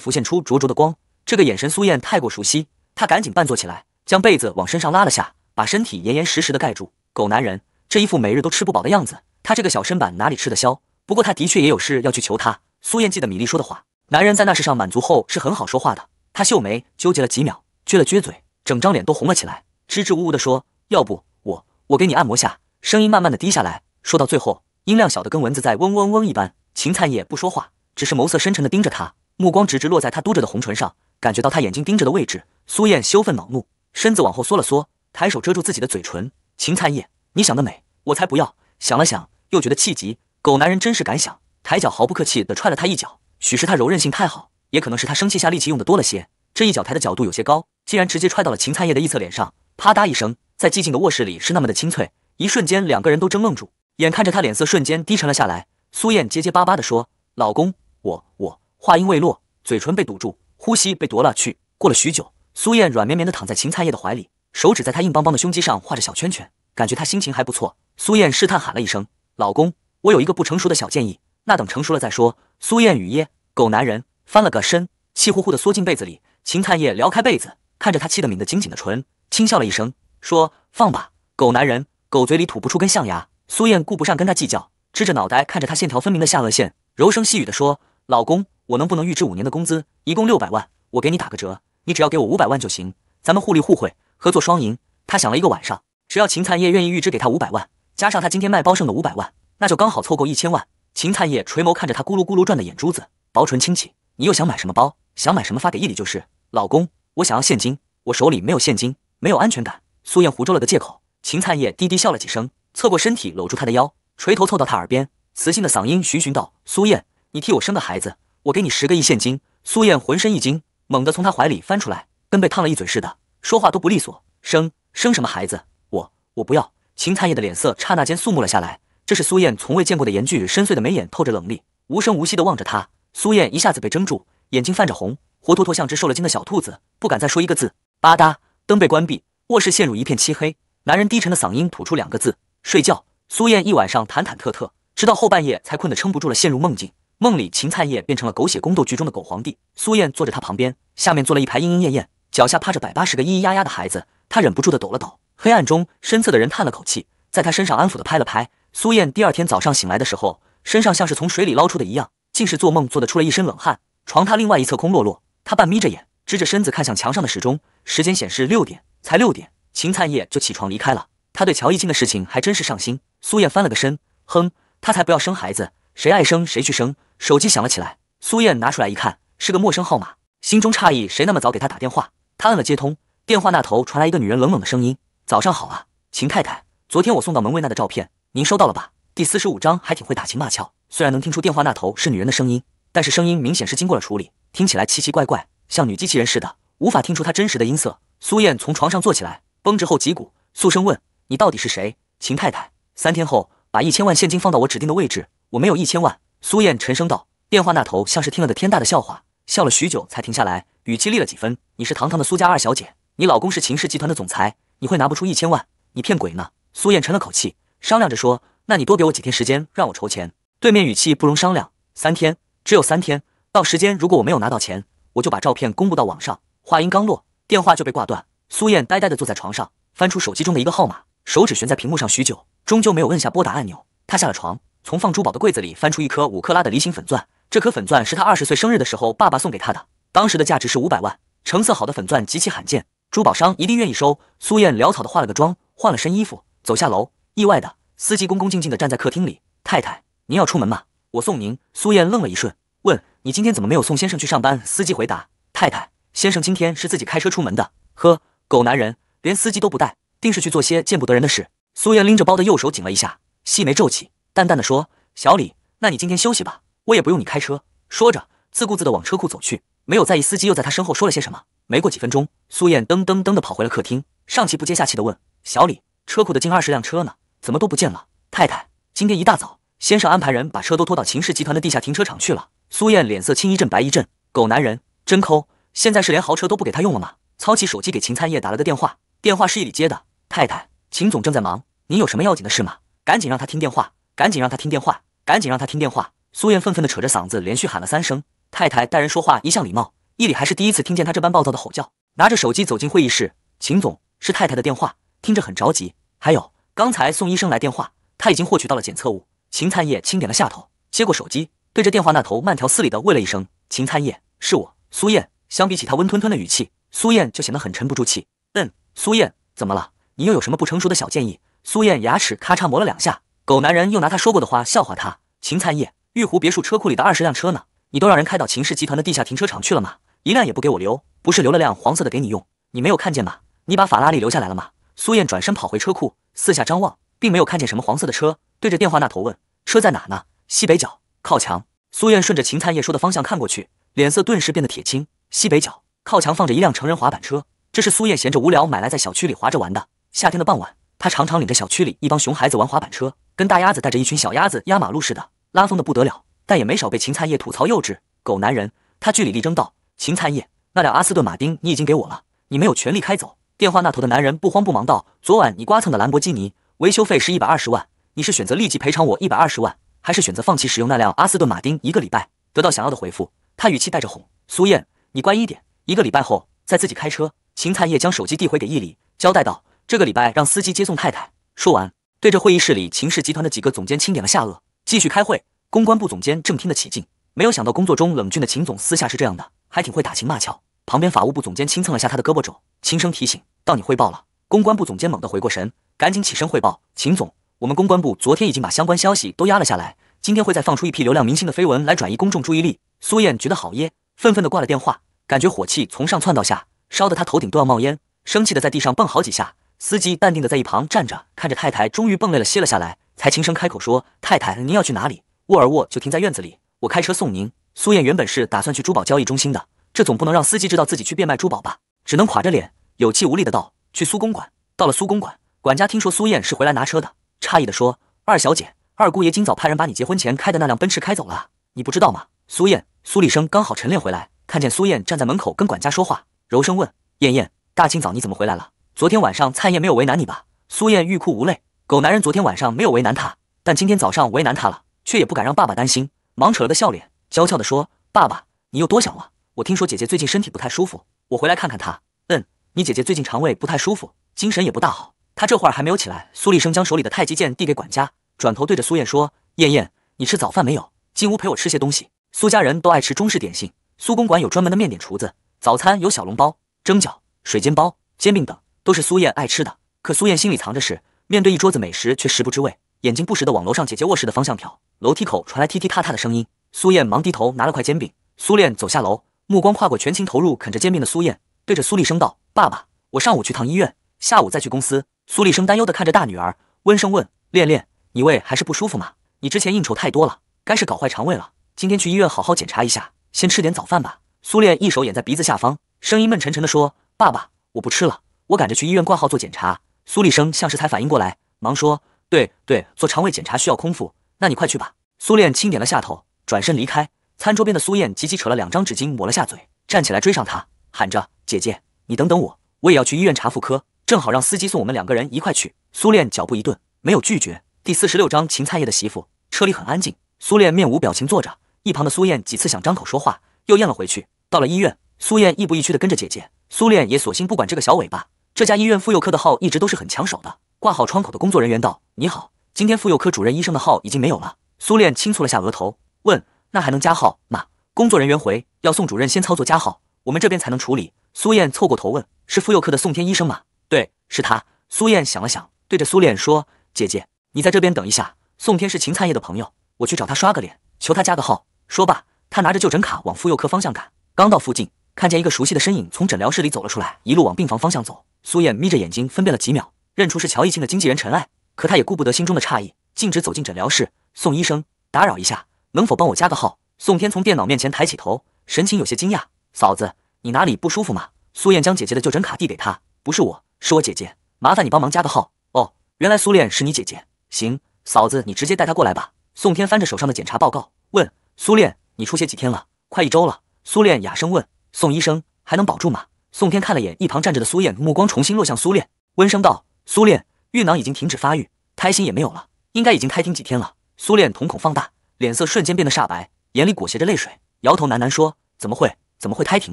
浮现出灼灼的光。这个眼神，苏燕太过熟悉。她赶紧半坐起来，将被子往身上拉了下，把身体严严实实的盖住。狗男人，这一副每日都吃不饱的样子，他这个小身板哪里吃得消？不过他的确也有事要去求他。苏燕记得米莉说的话：“男人在那事上满足后是很好说话的。”他秀眉纠结了几秒，撅了撅嘴，整张脸都红了起来，支支吾吾的说：“要不我……我给你按摩下。”声音慢慢的低下来，说到最后，音量小的跟蚊子在嗡嗡嗡一般。秦灿叶不说话，只是眸色深沉的盯着他，目光直直落在他嘟着的红唇上。感觉到他眼睛盯着的位置，苏燕羞愤恼怒，身子往后缩了缩，抬手遮住自己的嘴唇。秦灿叶，你想得美，我才不要！想了想，又觉得气急。狗男人真是敢想，抬脚毫不客气地踹了他一脚。许是他柔韧性太好，也可能是他生气下力气用的多了些，这一脚抬的角度有些高，竟然直接踹到了秦菜叶的一侧脸上，啪嗒一声，在寂静的卧室里是那么的清脆。一瞬间，两个人都怔愣住，眼看着他脸色瞬间低沉了下来。苏燕结结巴巴地说：“老公，我……我……”话音未落，嘴唇被堵住，呼吸被夺了去。过了许久，苏燕软绵绵的躺在秦菜叶的怀里，手指在他硬邦邦的胸肌上画着小圈圈，感觉他心情还不错。苏燕试探喊了一声：“老公。”我有一个不成熟的小建议，那等成熟了再说。苏燕雨噎，狗男人翻了个身，气呼呼地缩进被子里。秦灿烨撩开被子，看着他气得抿得紧紧的唇，轻笑了一声，说：“放吧，狗男人，狗嘴里吐不出根象牙。”苏燕顾不上跟他计较，支着脑袋看着他线条分明的下颚线，柔声细语地说：“老公，我能不能预支五年的工资，一共六百万？我给你打个折，你只要给我五百万就行，咱们互利互惠，合作双赢。”他想了一个晚上，只要秦灿烨愿意预支给他五百万，加上他今天卖包剩的五百万。那就刚好凑够一千万。秦灿叶垂眸看着他咕噜咕噜转的眼珠子，薄唇轻启：“你又想买什么包？想买什么发给毅里就是。”老公，我想要现金，我手里没有现金，没有安全感。苏燕胡诌了个借口。秦灿叶低低笑了几声，侧过身体搂住她的腰，垂头凑到她耳边，磁性的嗓音循循道：“苏燕，你替我生个孩子，我给你十个亿现金。”苏燕浑身一惊，猛地从他怀里翻出来，跟被烫了一嘴似的，说话都不利索：“生生什么孩子？我我不要！”秦灿叶的脸色刹那间肃穆了下来。这是苏燕从未见过的严峻，深邃的眉眼透着冷厉，无声无息的望着他。苏燕一下子被怔住，眼睛泛着红，活脱脱像只受了惊的小兔子，不敢再说一个字。吧嗒，灯被关闭，卧室陷入一片漆黑。男人低沉的嗓音吐出两个字：睡觉。苏燕一晚上忐忐忑忑，直到后半夜才困得撑不住了，陷入梦境。梦里，秦灿叶变成了狗血宫斗剧中的狗皇帝，苏燕坐着他旁边，下面坐了一排莺莺燕燕，脚下趴着百八十个咿咿呀呀的孩子。她忍不住的抖了抖。黑暗中，身侧的人叹了口气，在他身上安抚的拍了拍。苏燕第二天早上醒来的时候，身上像是从水里捞出的一样，竟是做梦做的出了一身冷汗。床榻另外一侧空落落，她半眯着眼，支着身子看向墙上的时钟，时间显示六点，才六点，秦灿烨就起床离开了。他对乔一清的事情还真是上心。苏燕翻了个身，哼，她才不要生孩子，谁爱生谁去生。手机响了起来，苏燕拿出来一看，是个陌生号码，心中诧异，谁那么早给她打电话？她摁了接通，电话那头传来一个女人冷冷的声音：“早上好啊，秦太太，昨天我送到门卫那的照片。”您收到了吧？第四十五章还挺会打情骂俏。虽然能听出电话那头是女人的声音，但是声音明显是经过了处理，听起来奇奇怪怪，像女机器人似的，无法听出她真实的音色。苏燕从床上坐起来，绷直后脊骨，素声问：“你到底是谁？”秦太太，三天后把一千万现金放到我指定的位置。我没有一千万。苏燕沉声道。电话那头像是听了个天大的笑话，笑了许久才停下来，语气厉了几分：“你是堂堂的苏家二小姐，你老公是秦氏集团的总裁，你会拿不出一千万？你骗鬼呢？”苏燕沉了口气。商量着说：“那你多给我几天时间，让我筹钱。”对面语气不容商量：“三天，只有三天。到时间如果我没有拿到钱，我就把照片公布到网上。”话音刚落，电话就被挂断。苏燕呆呆地坐在床上，翻出手机中的一个号码，手指悬在屏幕上许久，终究没有按下拨打按钮。她下了床，从放珠宝的柜子里翻出一颗五克拉的梨形粉钻。这颗粉钻是她二十岁生日的时候爸爸送给她的，当时的价值是五百万。成色好的粉钻极其罕见，珠宝商一定愿意收。苏燕潦草地化了个妆，换了身衣服，走下楼。意外的，司机恭恭敬敬的站在客厅里。太太，您要出门吗？我送您。苏燕愣了一瞬，问：“你今天怎么没有送先生去上班？”司机回答：“太太，先生今天是自己开车出门的。”呵，狗男人，连司机都不带，定是去做些见不得人的事。苏燕拎着包的右手紧了一下，细眉皱起，淡淡的说：“小李，那你今天休息吧，我也不用你开车。”说着，自顾自的往车库走去，没有在意司机又在他身后说了些什么。没过几分钟，苏燕噔噔噔的跑回了客厅，上气不接下气的问：“小李，车库的近二十辆车呢？”怎么都不见了，太太。今天一大早，先生安排人把车都拖到秦氏集团的地下停车场去了。苏燕脸色青一阵白一阵，狗男人真抠，现在是连豪车都不给他用了吗？操起手机给秦灿业打了个电话，电话是易里接的。太太，秦总正在忙，您有什么要紧的事吗？赶紧让他听电话，赶紧让他听电话，赶紧让他听电话。苏燕愤愤地扯着嗓子连续喊了三声。太太待人说话一向礼貌，易里还是第一次听见他这般暴躁的吼叫。拿着手机走进会议室，秦总是太太的电话，听着很着急。还有。刚才宋医生来电话，他已经获取到了检测物。秦灿叶轻点了下头，接过手机，对着电话那头慢条斯理地问了一声：“秦灿叶，是我，苏燕。”相比起他温吞吞的语气，苏燕就显得很沉不住气。嗯，苏燕，怎么了？你又有什么不成熟的小建议？苏燕牙齿咔嚓磨了两下，狗男人又拿他说过的话笑话他。秦灿叶，玉湖别墅车库里的二十辆车呢？你都让人开到秦氏集团的地下停车场去了吗？一辆也不给我留？不是留了辆黄色的给你用？你没有看见吗？你把法拉利留下来了吗？苏燕转身跑回车库，四下张望，并没有看见什么黄色的车。对着电话那头问：“车在哪呢？”西北角靠墙。苏燕顺着秦灿叶说的方向看过去，脸色顿时变得铁青。西北角靠墙放着一辆成人滑板车，这是苏燕闲着无聊买来，在小区里滑着玩的。夏天的傍晚，她常常领着小区里一帮熊孩子玩滑板车，跟大鸭子带着一群小鸭子压马路似的，拉风的不得了。但也没少被秦灿叶吐槽幼稚狗男人。他据理力争道：“秦灿叶，那辆阿斯顿马丁你已经给我了，你没有权利开走。”电话那头的男人不慌不忙道：“昨晚你刮蹭的兰博基尼维修费是一百二十万，你是选择立即赔偿我一百二十万，还是选择放弃使用那辆阿斯顿马丁一个礼拜？”得到想要的回复，他语气带着哄：“苏燕，你乖一点，一个礼拜后再自己开车。”秦灿烨将手机递回给易礼，交代道：“这个礼拜让司机接送太太。”说完，对着会议室里秦氏集团的几个总监清点了下颚，继续开会。公关部总监正听得起劲，没有想到工作中冷峻的秦总私下是这样的，还挺会打情骂俏。旁边法务部总监轻蹭了下他的胳膊肘，轻声提醒：“到你汇报了。”公关部总监猛地回过神，赶紧起身汇报：“秦总，我们公关部昨天已经把相关消息都压了下来，今天会再放出一批流量明星的绯闻来转移公众注意力。”苏燕觉得好耶，愤愤地挂了电话，感觉火气从上窜到下，烧得她头顶都要冒烟，生气的在地上蹦好几下。司机淡定的在一旁站着，看着太太终于蹦累了歇了下来，才轻声开口说：“太太，您要去哪里？沃尔沃就停在院子里，我开车送您。”苏燕原本是打算去珠宝交易中心的。这总不能让司机知道自己去变卖珠宝吧？只能垮着脸，有气无力的道：“去苏公馆。”到了苏公馆，管家听说苏燕是回来拿车的，诧异的说：“二小姐，二姑爷今早派人把你结婚前开的那辆奔驰开走了，你不知道吗？”苏燕、苏立生刚好晨练回来，看见苏燕站在门口跟管家说话，柔声问：“燕燕，大清早你怎么回来了？昨天晚上灿燕没有为难你吧？”苏燕欲哭无泪，狗男人昨天晚上没有为难他，但今天早上为难他了，却也不敢让爸爸担心，忙扯了个笑脸，娇俏的说：“爸爸，你又多想了。”我听说姐姐最近身体不太舒服，我回来看看她。嗯，你姐姐最近肠胃不太舒服，精神也不大好。她这会儿还没有起来。苏立生将手里的太极剑递给管家，转头对着苏燕说：“燕燕，你吃早饭没有？进屋陪我吃些东西。”苏家人都爱吃中式点心，苏公馆有专门的面点厨子，早餐有小笼包、蒸饺、水煎包、煎饼等，都是苏燕爱吃的。可苏燕心里藏着事，面对一桌子美食却食不知味，眼睛不时的往楼上姐姐卧室的方向瞟。楼梯口传来踢踢踏踏的声音，苏燕忙低头拿了块煎饼。苏炼走下楼。目光跨过全情投入啃着煎饼的苏燕，对着苏立生道：“爸爸，我上午去趟医院，下午再去公司。”苏立生担忧地看着大女儿，温声问：“恋恋，你胃还是不舒服吗？你之前应酬太多了，该是搞坏肠胃了。今天去医院好好检查一下，先吃点早饭吧。”苏恋一手掩在鼻子下方，声音闷沉沉地说：“爸爸，我不吃了，我赶着去医院挂号做检查。”苏立生像是才反应过来，忙说：“对对，做肠胃检查需要空腹，那你快去吧。”苏恋轻点了下头，转身离开。餐桌边的苏燕急急扯了两张纸巾抹了下嘴，站起来追上他，喊着：“姐姐，你等等我，我也要去医院查妇科，正好让司机送我们两个人一块去。”苏恋脚步一顿，没有拒绝。第四十六章芹菜叶的媳妇。车里很安静，苏恋面无表情坐着，一旁的苏燕几次想张口说话，又咽了回去。到了医院，苏燕亦步亦趋的跟着姐姐，苏恋也索性不管这个小尾巴。这家医院妇幼科的号一直都是很抢手的，挂号窗口的工作人员道：“你好，今天妇幼科主任医生的号已经没有了。”苏恋轻蹙了下额头，问。那还能加号吗？工作人员回要宋主任先操作加号，我们这边才能处理。苏燕凑过头问：“是妇幼科的宋天医生吗？”“对，是他。”苏燕想了想，对着苏恋说：“姐姐，你在这边等一下。宋天是秦灿业的朋友，我去找他刷个脸，求他加个号。”说罢，他拿着就诊卡往妇幼科方向赶。刚到附近，看见一个熟悉的身影从诊疗室里走了出来，一路往病房方向走。苏燕眯着眼睛分辨了几秒，认出是乔一清的经纪人陈爱。可他也顾不得心中的诧异，径直走进诊疗室。宋医生，打扰一下。能否帮我加个号？宋天从电脑面前抬起头，神情有些惊讶。嫂子，你哪里不舒服吗？苏燕将姐姐的就诊卡递给他。不是我，是我姐姐。麻烦你帮忙加个号哦。原来苏恋是你姐姐。行，嫂子，你直接带她过来吧。宋天翻着手上的检查报告，问苏恋：“你出血几天了？快一周了。”苏恋哑声问：“宋医生，还能保住吗？”宋天看了眼一旁站着的苏燕，目光重新落向苏恋，温声道：“苏恋，孕囊已经停止发育，胎心也没有了，应该已经胎停几天了。”苏恋瞳孔放大。脸色瞬间变得煞白，眼里裹挟着泪水，摇头喃喃说：“怎么会？怎么会胎停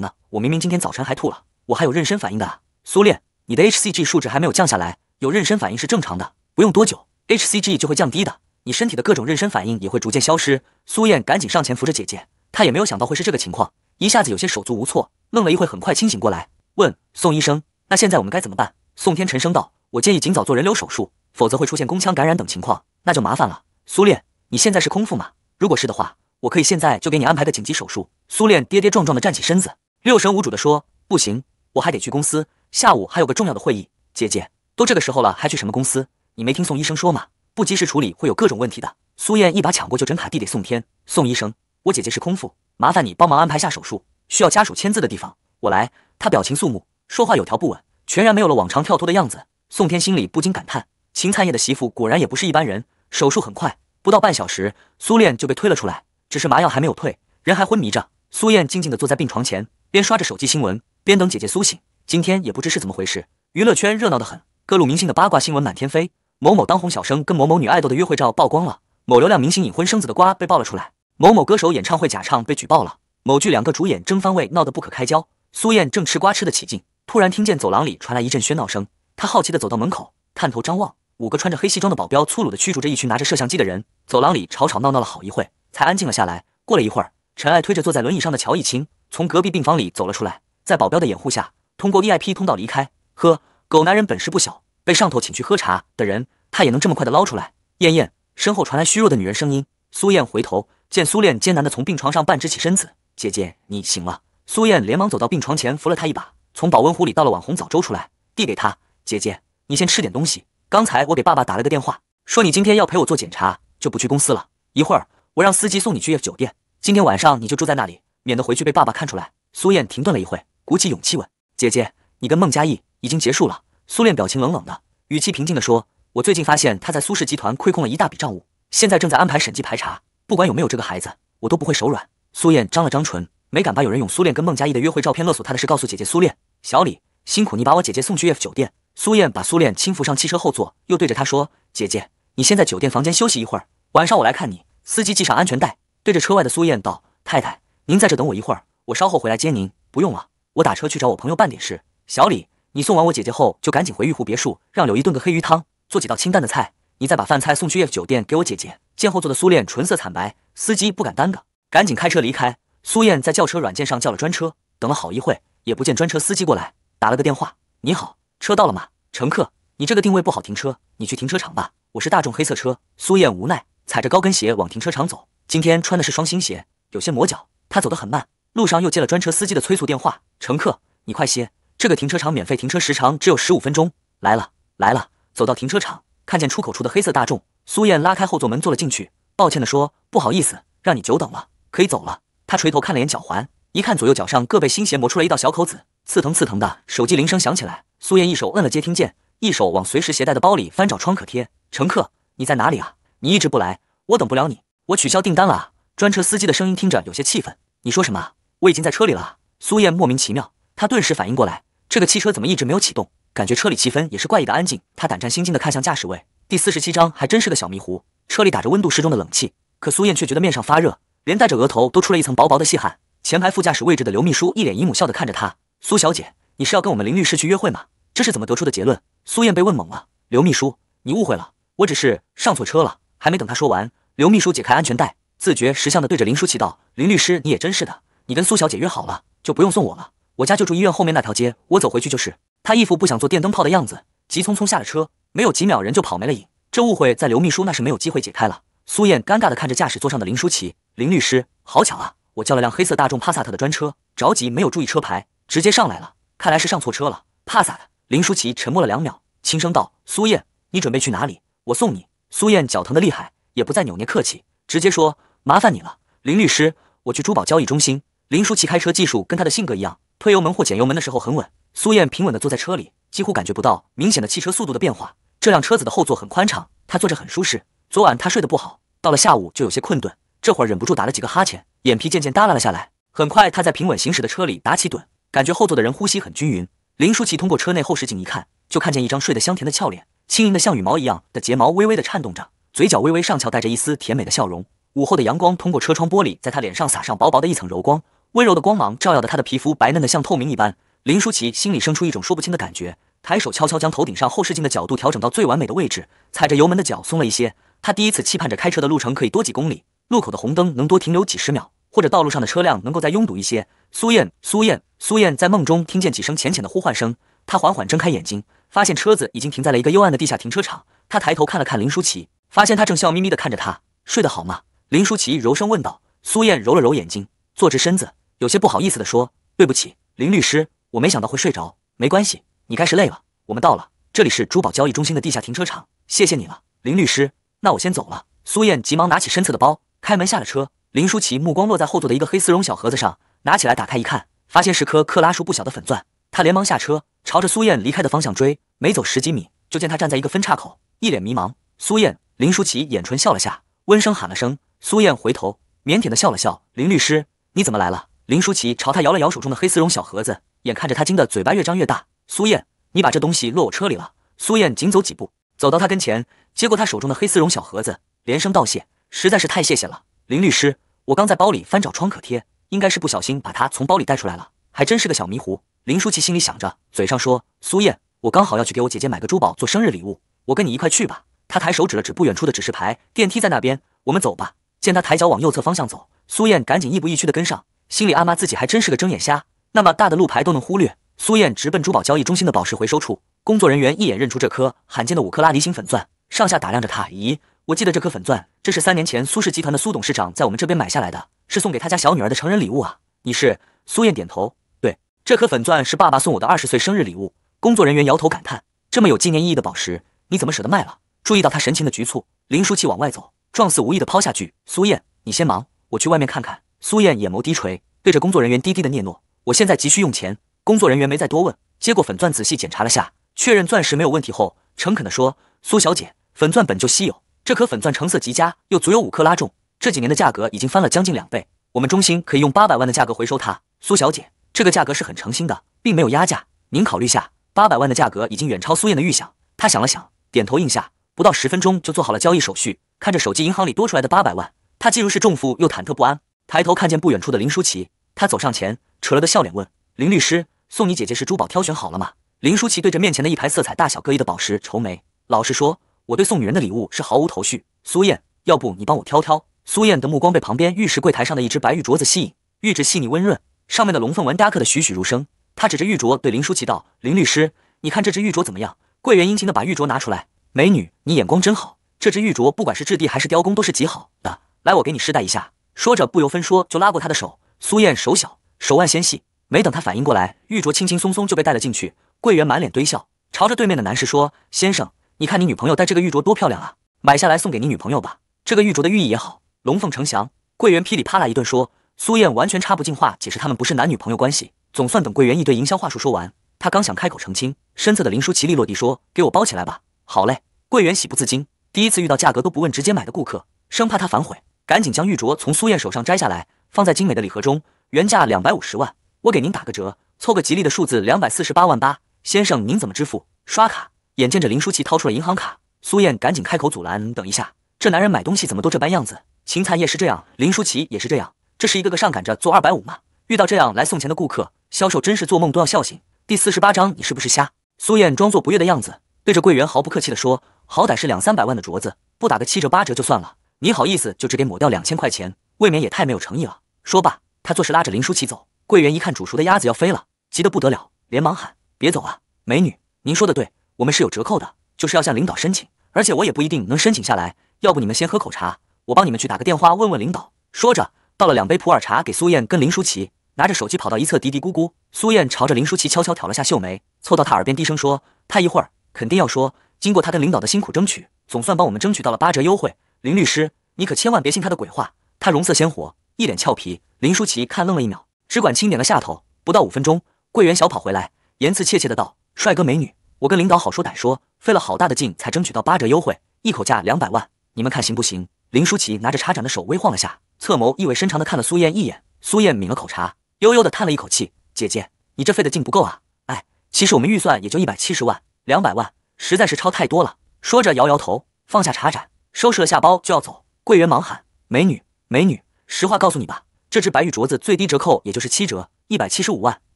呢？我明明今天早晨还吐了，我还有妊娠反应的啊！”苏烈，你的 HCG 数值还没有降下来，有妊娠反应是正常的，不用多久 HCG 就会降低的，你身体的各种妊娠反应也会逐渐消失。苏燕赶紧上前扶着姐姐，她也没有想到会是这个情况，一下子有些手足无措，愣了一会，很快清醒过来，问宋医生：“那现在我们该怎么办？”宋天沉声道：“我建议尽早做人流手术，否则会出现宫腔感染等情况，那就麻烦了。”苏烈。你现在是空腹吗？如果是的话，我可以现在就给你安排个紧急手术。苏恋跌跌撞撞地站起身子，六神无主地说：“不行，我还得去公司，下午还有个重要的会议。姐姐，都这个时候了，还去什么公司？你没听宋医生说吗？不及时处理会有各种问题的。”苏燕一把抢过就诊卡递给宋天：“宋医生，我姐姐是空腹，麻烦你帮忙安排下手术，需要家属签字的地方我来。”他表情肃穆，说话有条不紊，全然没有了往常跳脱的样子。宋天心里不禁感叹：秦灿叶的媳妇果然也不是一般人。手术很快。不到半小时，苏恋就被推了出来，只是麻药还没有退，人还昏迷着。苏燕静静地坐在病床前，边刷着手机新闻，边等姐姐苏醒。今天也不知是怎么回事，娱乐圈热闹得很，各路明星的八卦新闻满天飞。某某当红小生跟某某女爱豆的约会照曝光了，某流量明星隐婚生子的瓜被爆了出来，某某歌手演唱会假唱被举报了，某剧两个主演争番位闹得不可开交。苏燕正吃瓜吃得起劲，突然听见走廊里传来一阵喧闹声，她好奇地走到门口，探头张望。五个穿着黑西装的保镖粗鲁地驱逐着一群拿着摄像机的人，走廊里吵吵闹闹了好一会才安静了下来。过了一会儿，陈艾推着坐在轮椅上的乔一清从隔壁病房里走了出来，在保镖的掩护下，通过 VIP 通道离开。呵，狗男人本事不小，被上头请去喝茶的人，他也能这么快的捞出来。燕燕身后传来虚弱的女人声音。苏燕回头见苏恋艰难地从病床上半直起身子，姐姐你醒了。苏燕连忙走到病床前扶了他一把，从保温壶里倒了碗红枣粥出来，递给他，姐姐你先吃点东西。刚才我给爸爸打了个电话，说你今天要陪我做检查，就不去公司了。一会儿我让司机送你去 F 酒店，今天晚上你就住在那里，免得回去被爸爸看出来。苏燕停顿了一会，鼓起勇气问：“姐姐，你跟孟佳义已经结束了？”苏炼表情冷冷的，语气平静的说：“我最近发现他在苏氏集团亏空了一大笔账务，现在正在安排审计排查。不管有没有这个孩子，我都不会手软。”苏燕张了张唇，没敢把有人用苏炼跟孟佳义的约会照片勒索他的事告诉姐姐。苏恋。小李，辛苦你把我姐姐送去 F 酒店。苏燕把苏恋轻扶上汽车后座，又对着她说：“姐姐，你先在酒店房间休息一会儿，晚上我来看你。”司机系上安全带，对着车外的苏燕道：“太太，您在这等我一会儿，我稍后回来接您。”“不用了，我打车去找我朋友办点事。”“小李，你送完我姐姐后就赶紧回玉湖别墅，让柳姨炖个黑鱼汤，做几道清淡的菜，你再把饭菜送去 F 酒店给我姐姐。”见后座的苏恋唇色惨白，司机不敢耽搁，赶紧开车离开。苏燕在轿车软件上叫了专车，等了好一会也不见专车司机过来，打了个电话：“你好。”车到了吗，乘客？你这个定位不好停车，你去停车场吧。我是大众黑色车。苏燕无奈，踩着高跟鞋往停车场走。今天穿的是双新鞋，有些磨脚。她走得很慢，路上又接了专车司机的催促电话。乘客，你快些，这个停车场免费停车时长只有十五分钟。来了，来了。走到停车场，看见出口处的黑色大众，苏燕拉开后座门坐了进去，抱歉的说：“不好意思，让你久等了，可以走了。”她垂头看了眼脚环，一看左右脚上各被新鞋磨出了一道小口子，刺疼刺疼的。手机铃声响起来。苏燕一手摁了接听键，一手往随时携带的包里翻找创可贴。乘客，你在哪里啊？你一直不来，我等不了你，我取消订单了啊！专车司机的声音听着有些气愤。你说什么？我已经在车里了。苏燕莫名其妙，她顿时反应过来，这个汽车怎么一直没有启动？感觉车里气氛也是怪异的安静。她胆战心惊的看向驾驶位。第四十七章还真是个小迷糊。车里打着温度适中的冷气，可苏燕却觉得面上发热，连带着额头都出了一层薄薄的细汗。前排副驾驶位置的刘秘书一脸姨母笑的看着她，苏小姐。你是要跟我们林律师去约会吗？这是怎么得出的结论？苏燕被问懵了。刘秘书，你误会了，我只是上错车了。还没等他说完，刘秘书解开安全带，自觉识相的对着林舒淇道：“林律师，你也真是的，你跟苏小姐约好了，就不用送我了。我家就住医院后面那条街，我走回去就是。”他一副不想做电灯泡的样子，急匆匆下了车，没有几秒人就跑没了影。这误会在刘秘书那是没有机会解开了。苏燕尴尬的看着驾驶座上的林舒淇，林律师，好巧啊，我叫了辆黑色大众帕萨特的专车，着急没有注意车牌，直接上来了。看来是上错车了，怕啥的？林舒淇沉默了两秒，轻声道：“苏燕，你准备去哪里？我送你。”苏燕脚疼的厉害，也不再扭捏客气，直接说：“麻烦你了，林律师，我去珠宝交易中心。”林舒淇开车技术跟她的性格一样，推油门或减油门的时候很稳。苏燕平稳的坐在车里，几乎感觉不到明显的汽车速度的变化。这辆车子的后座很宽敞，她坐着很舒适。昨晚她睡得不好，到了下午就有些困顿，这会儿忍不住打了几个哈欠，眼皮渐渐耷拉了下来。很快，她在平稳行驶的车里打起盹。感觉后座的人呼吸很均匀。林舒淇通过车内后视镜一看，就看见一张睡得香甜的俏脸，轻盈的像羽毛一样的睫毛微微的颤动着，嘴角微微上翘，带着一丝甜美的笑容。午后的阳光通过车窗玻璃，在她脸上洒上薄薄的一层柔光，温柔的光芒照耀的她的皮肤白嫩的像透明一般。林舒淇心里生出一种说不清的感觉，抬手悄悄将头顶上后视镜的角度调整到最完美的位置，踩着油门的脚松了一些。她第一次期盼着开车的路程可以多几公里，路口的红灯能多停留几十秒。或者道路上的车辆能够再拥堵一些。苏燕，苏燕，苏燕在梦中听见几声浅浅的呼唤声。她缓缓睁开眼睛，发现车子已经停在了一个幽暗的地下停车场。她抬头看了看林舒淇，发现她正笑眯眯地看着她。睡得好吗？林舒淇柔声问道。苏燕揉了揉眼睛，坐直身子，有些不好意思地说：“对不起，林律师，我没想到会睡着。没关系，你开始累了。我们到了，这里是珠宝交易中心的地下停车场。谢谢你了，林律师。那我先走了。”苏燕急忙拿起身侧的包，开门下了车。林舒淇目光落在后座的一个黑丝绒小盒子上，拿起来打开一看，发现是颗克拉数不小的粉钻。她连忙下车，朝着苏燕离开的方向追。没走十几米，就见她站在一个分叉口，一脸迷茫。苏燕，林舒淇眼唇笑了下，温声喊了声：“苏燕！”回头腼腆的笑了笑：“林律师，你怎么来了？”林舒淇朝她摇了摇手中的黑丝绒小盒子，眼看着她惊得嘴巴越张越大。苏燕，你把这东西落我车里了。苏燕紧走几步，走到她跟前，接过她手中的黑丝绒小盒子，连声道谢：“实在是太谢谢了，林律师。”我刚在包里翻找创可贴，应该是不小心把它从包里带出来了，还真是个小迷糊。林舒淇心里想着，嘴上说：“苏燕，我刚好要去给我姐姐买个珠宝做生日礼物，我跟你一块去吧。”她抬手指了指不远处的指示牌，电梯在那边，我们走吧。见她抬脚往右侧方向走，苏燕赶紧亦步亦趋地跟上，心里暗骂自己还真是个睁眼瞎，那么大的路牌都能忽略。苏燕直奔珠宝交易中心的宝石回收处，工作人员一眼认出这颗罕见的五克拉梨形粉钻，上下打量着她：“咦，我记得这颗粉钻。”这是三年前苏氏集团的苏董事长在我们这边买下来的，是送给他家小女儿的成人礼物啊。你是？苏燕点头，对，这颗粉钻是爸爸送我的二十岁生日礼物。工作人员摇头感叹，这么有纪念意义的宝石，你怎么舍得卖了？注意到他神情的局促，林舒淇往外走，状似无意的抛下句：“苏燕，你先忙，我去外面看看。”苏燕眼眸低垂，对着工作人员低低的嗫诺：“我现在急需用钱。”工作人员没再多问，接过粉钻仔细检查了下，确认钻石没有问题后，诚恳的说：“苏小姐，粉钻本就稀有。”这颗粉钻成色极佳，又足有五克拉重，这几年的价格已经翻了将近两倍。我们中心可以用八百万的价格回收它，苏小姐，这个价格是很诚心的，并没有压价。您考虑下，八百万的价格已经远超苏燕的预想。她想了想，点头应下。不到十分钟就做好了交易手续，看着手机银行里多出来的八百万，她既如释重负，又忐忑不安。抬头看见不远处的林舒淇，她走上前，扯了个笑脸问：“林律师，送你姐姐是珠宝挑选好了吗？”林舒淇对着面前的一排色彩大小各异的宝石愁眉。老实说。我对送女人的礼物是毫无头绪。苏燕，要不你帮我挑挑？苏燕的目光被旁边玉石柜台上的一只白玉镯子吸引，玉质细腻温润，上面的龙凤纹雕刻的栩栩如生。她指着玉镯对林舒淇道：“林律师，你看这只玉镯怎么样？”柜员殷勤地把玉镯拿出来：“美女，你眼光真好，这只玉镯不管是质地还是雕工都是极好的。来，我给你试戴一下。”说着，不由分说就拉过她的手。苏燕手小，手腕纤细，没等她反应过来，玉镯轻轻松松就被戴了进去。柜员满脸堆笑，朝着对面的男士说：“先生。”你看你女朋友戴这个玉镯多漂亮啊！买下来送给你女朋友吧，这个玉镯的寓意也好，龙凤呈祥。桂圆噼里啪啦一顿说，苏燕完全插不进话，解释他们不是男女朋友关系。总算等桂圆一堆营销话术说完，他刚想开口澄清，身侧的林舒奇利落地说：“给我包起来吧。”好嘞，桂圆喜不自禁，第一次遇到价格都不问直接买的顾客，生怕他反悔，赶紧将玉镯从苏燕手上摘下来，放在精美的礼盒中。原价两百五十万，我给您打个折，凑个吉利的数字两百四十八万八，先生您怎么支付？刷卡。眼见着林舒淇掏出了银行卡，苏燕赶紧开口阻拦：“等一下，这男人买东西怎么都这般样子？秦灿叶是这样，林舒淇也是这样，这是一个个上赶着做二百五吗？遇到这样来送钱的顾客，销售真是做梦都要笑醒。”第四十八章，你是不是瞎？苏燕装作不悦的样子，对着柜员毫不客气地说：“好歹是两三百万的镯子，不打个七折八折就算了，你好意思就只给抹掉两千块钱，未免也太没有诚意了。”说罢，她做势拉着林舒淇走。柜员一看煮熟的鸭子要飞了，急得不得了，连忙喊：“别走啊，美女，您说的对。”我们是有折扣的，就是要向领导申请，而且我也不一定能申请下来。要不你们先喝口茶，我帮你们去打个电话问问领导。说着，倒了两杯普洱茶给苏燕跟林舒淇，拿着手机跑到一侧嘀嘀咕咕。苏燕朝着林舒淇悄悄挑了下秀眉，凑到她耳边低声说：“他一会儿肯定要说，经过他跟领导的辛苦争取，总算帮我们争取到了八折优惠。”林律师，你可千万别信他的鬼话。他容色鲜活，一脸俏皮。林舒淇看愣了一秒，只管轻点了下头。不到五分钟，柜员小跑回来，言辞怯怯的道：“帅哥美女。”我跟领导好说歹说，费了好大的劲才争取到八折优惠，一口价两百万，你们看行不行？林舒淇拿着茶盏的手微晃了下，侧眸意味深长的看了苏燕一眼。苏燕抿了口茶，悠悠的叹了一口气：“姐姐，你这费的劲不够啊！哎，其实我们预算也就一百七十万，两百万实在是超太多了。”说着摇摇头，放下茶盏，收拾了下包就要走。柜员忙喊：“美女，美女，实话告诉你吧，这只白玉镯子最低折扣也就是七折，一百七十五万，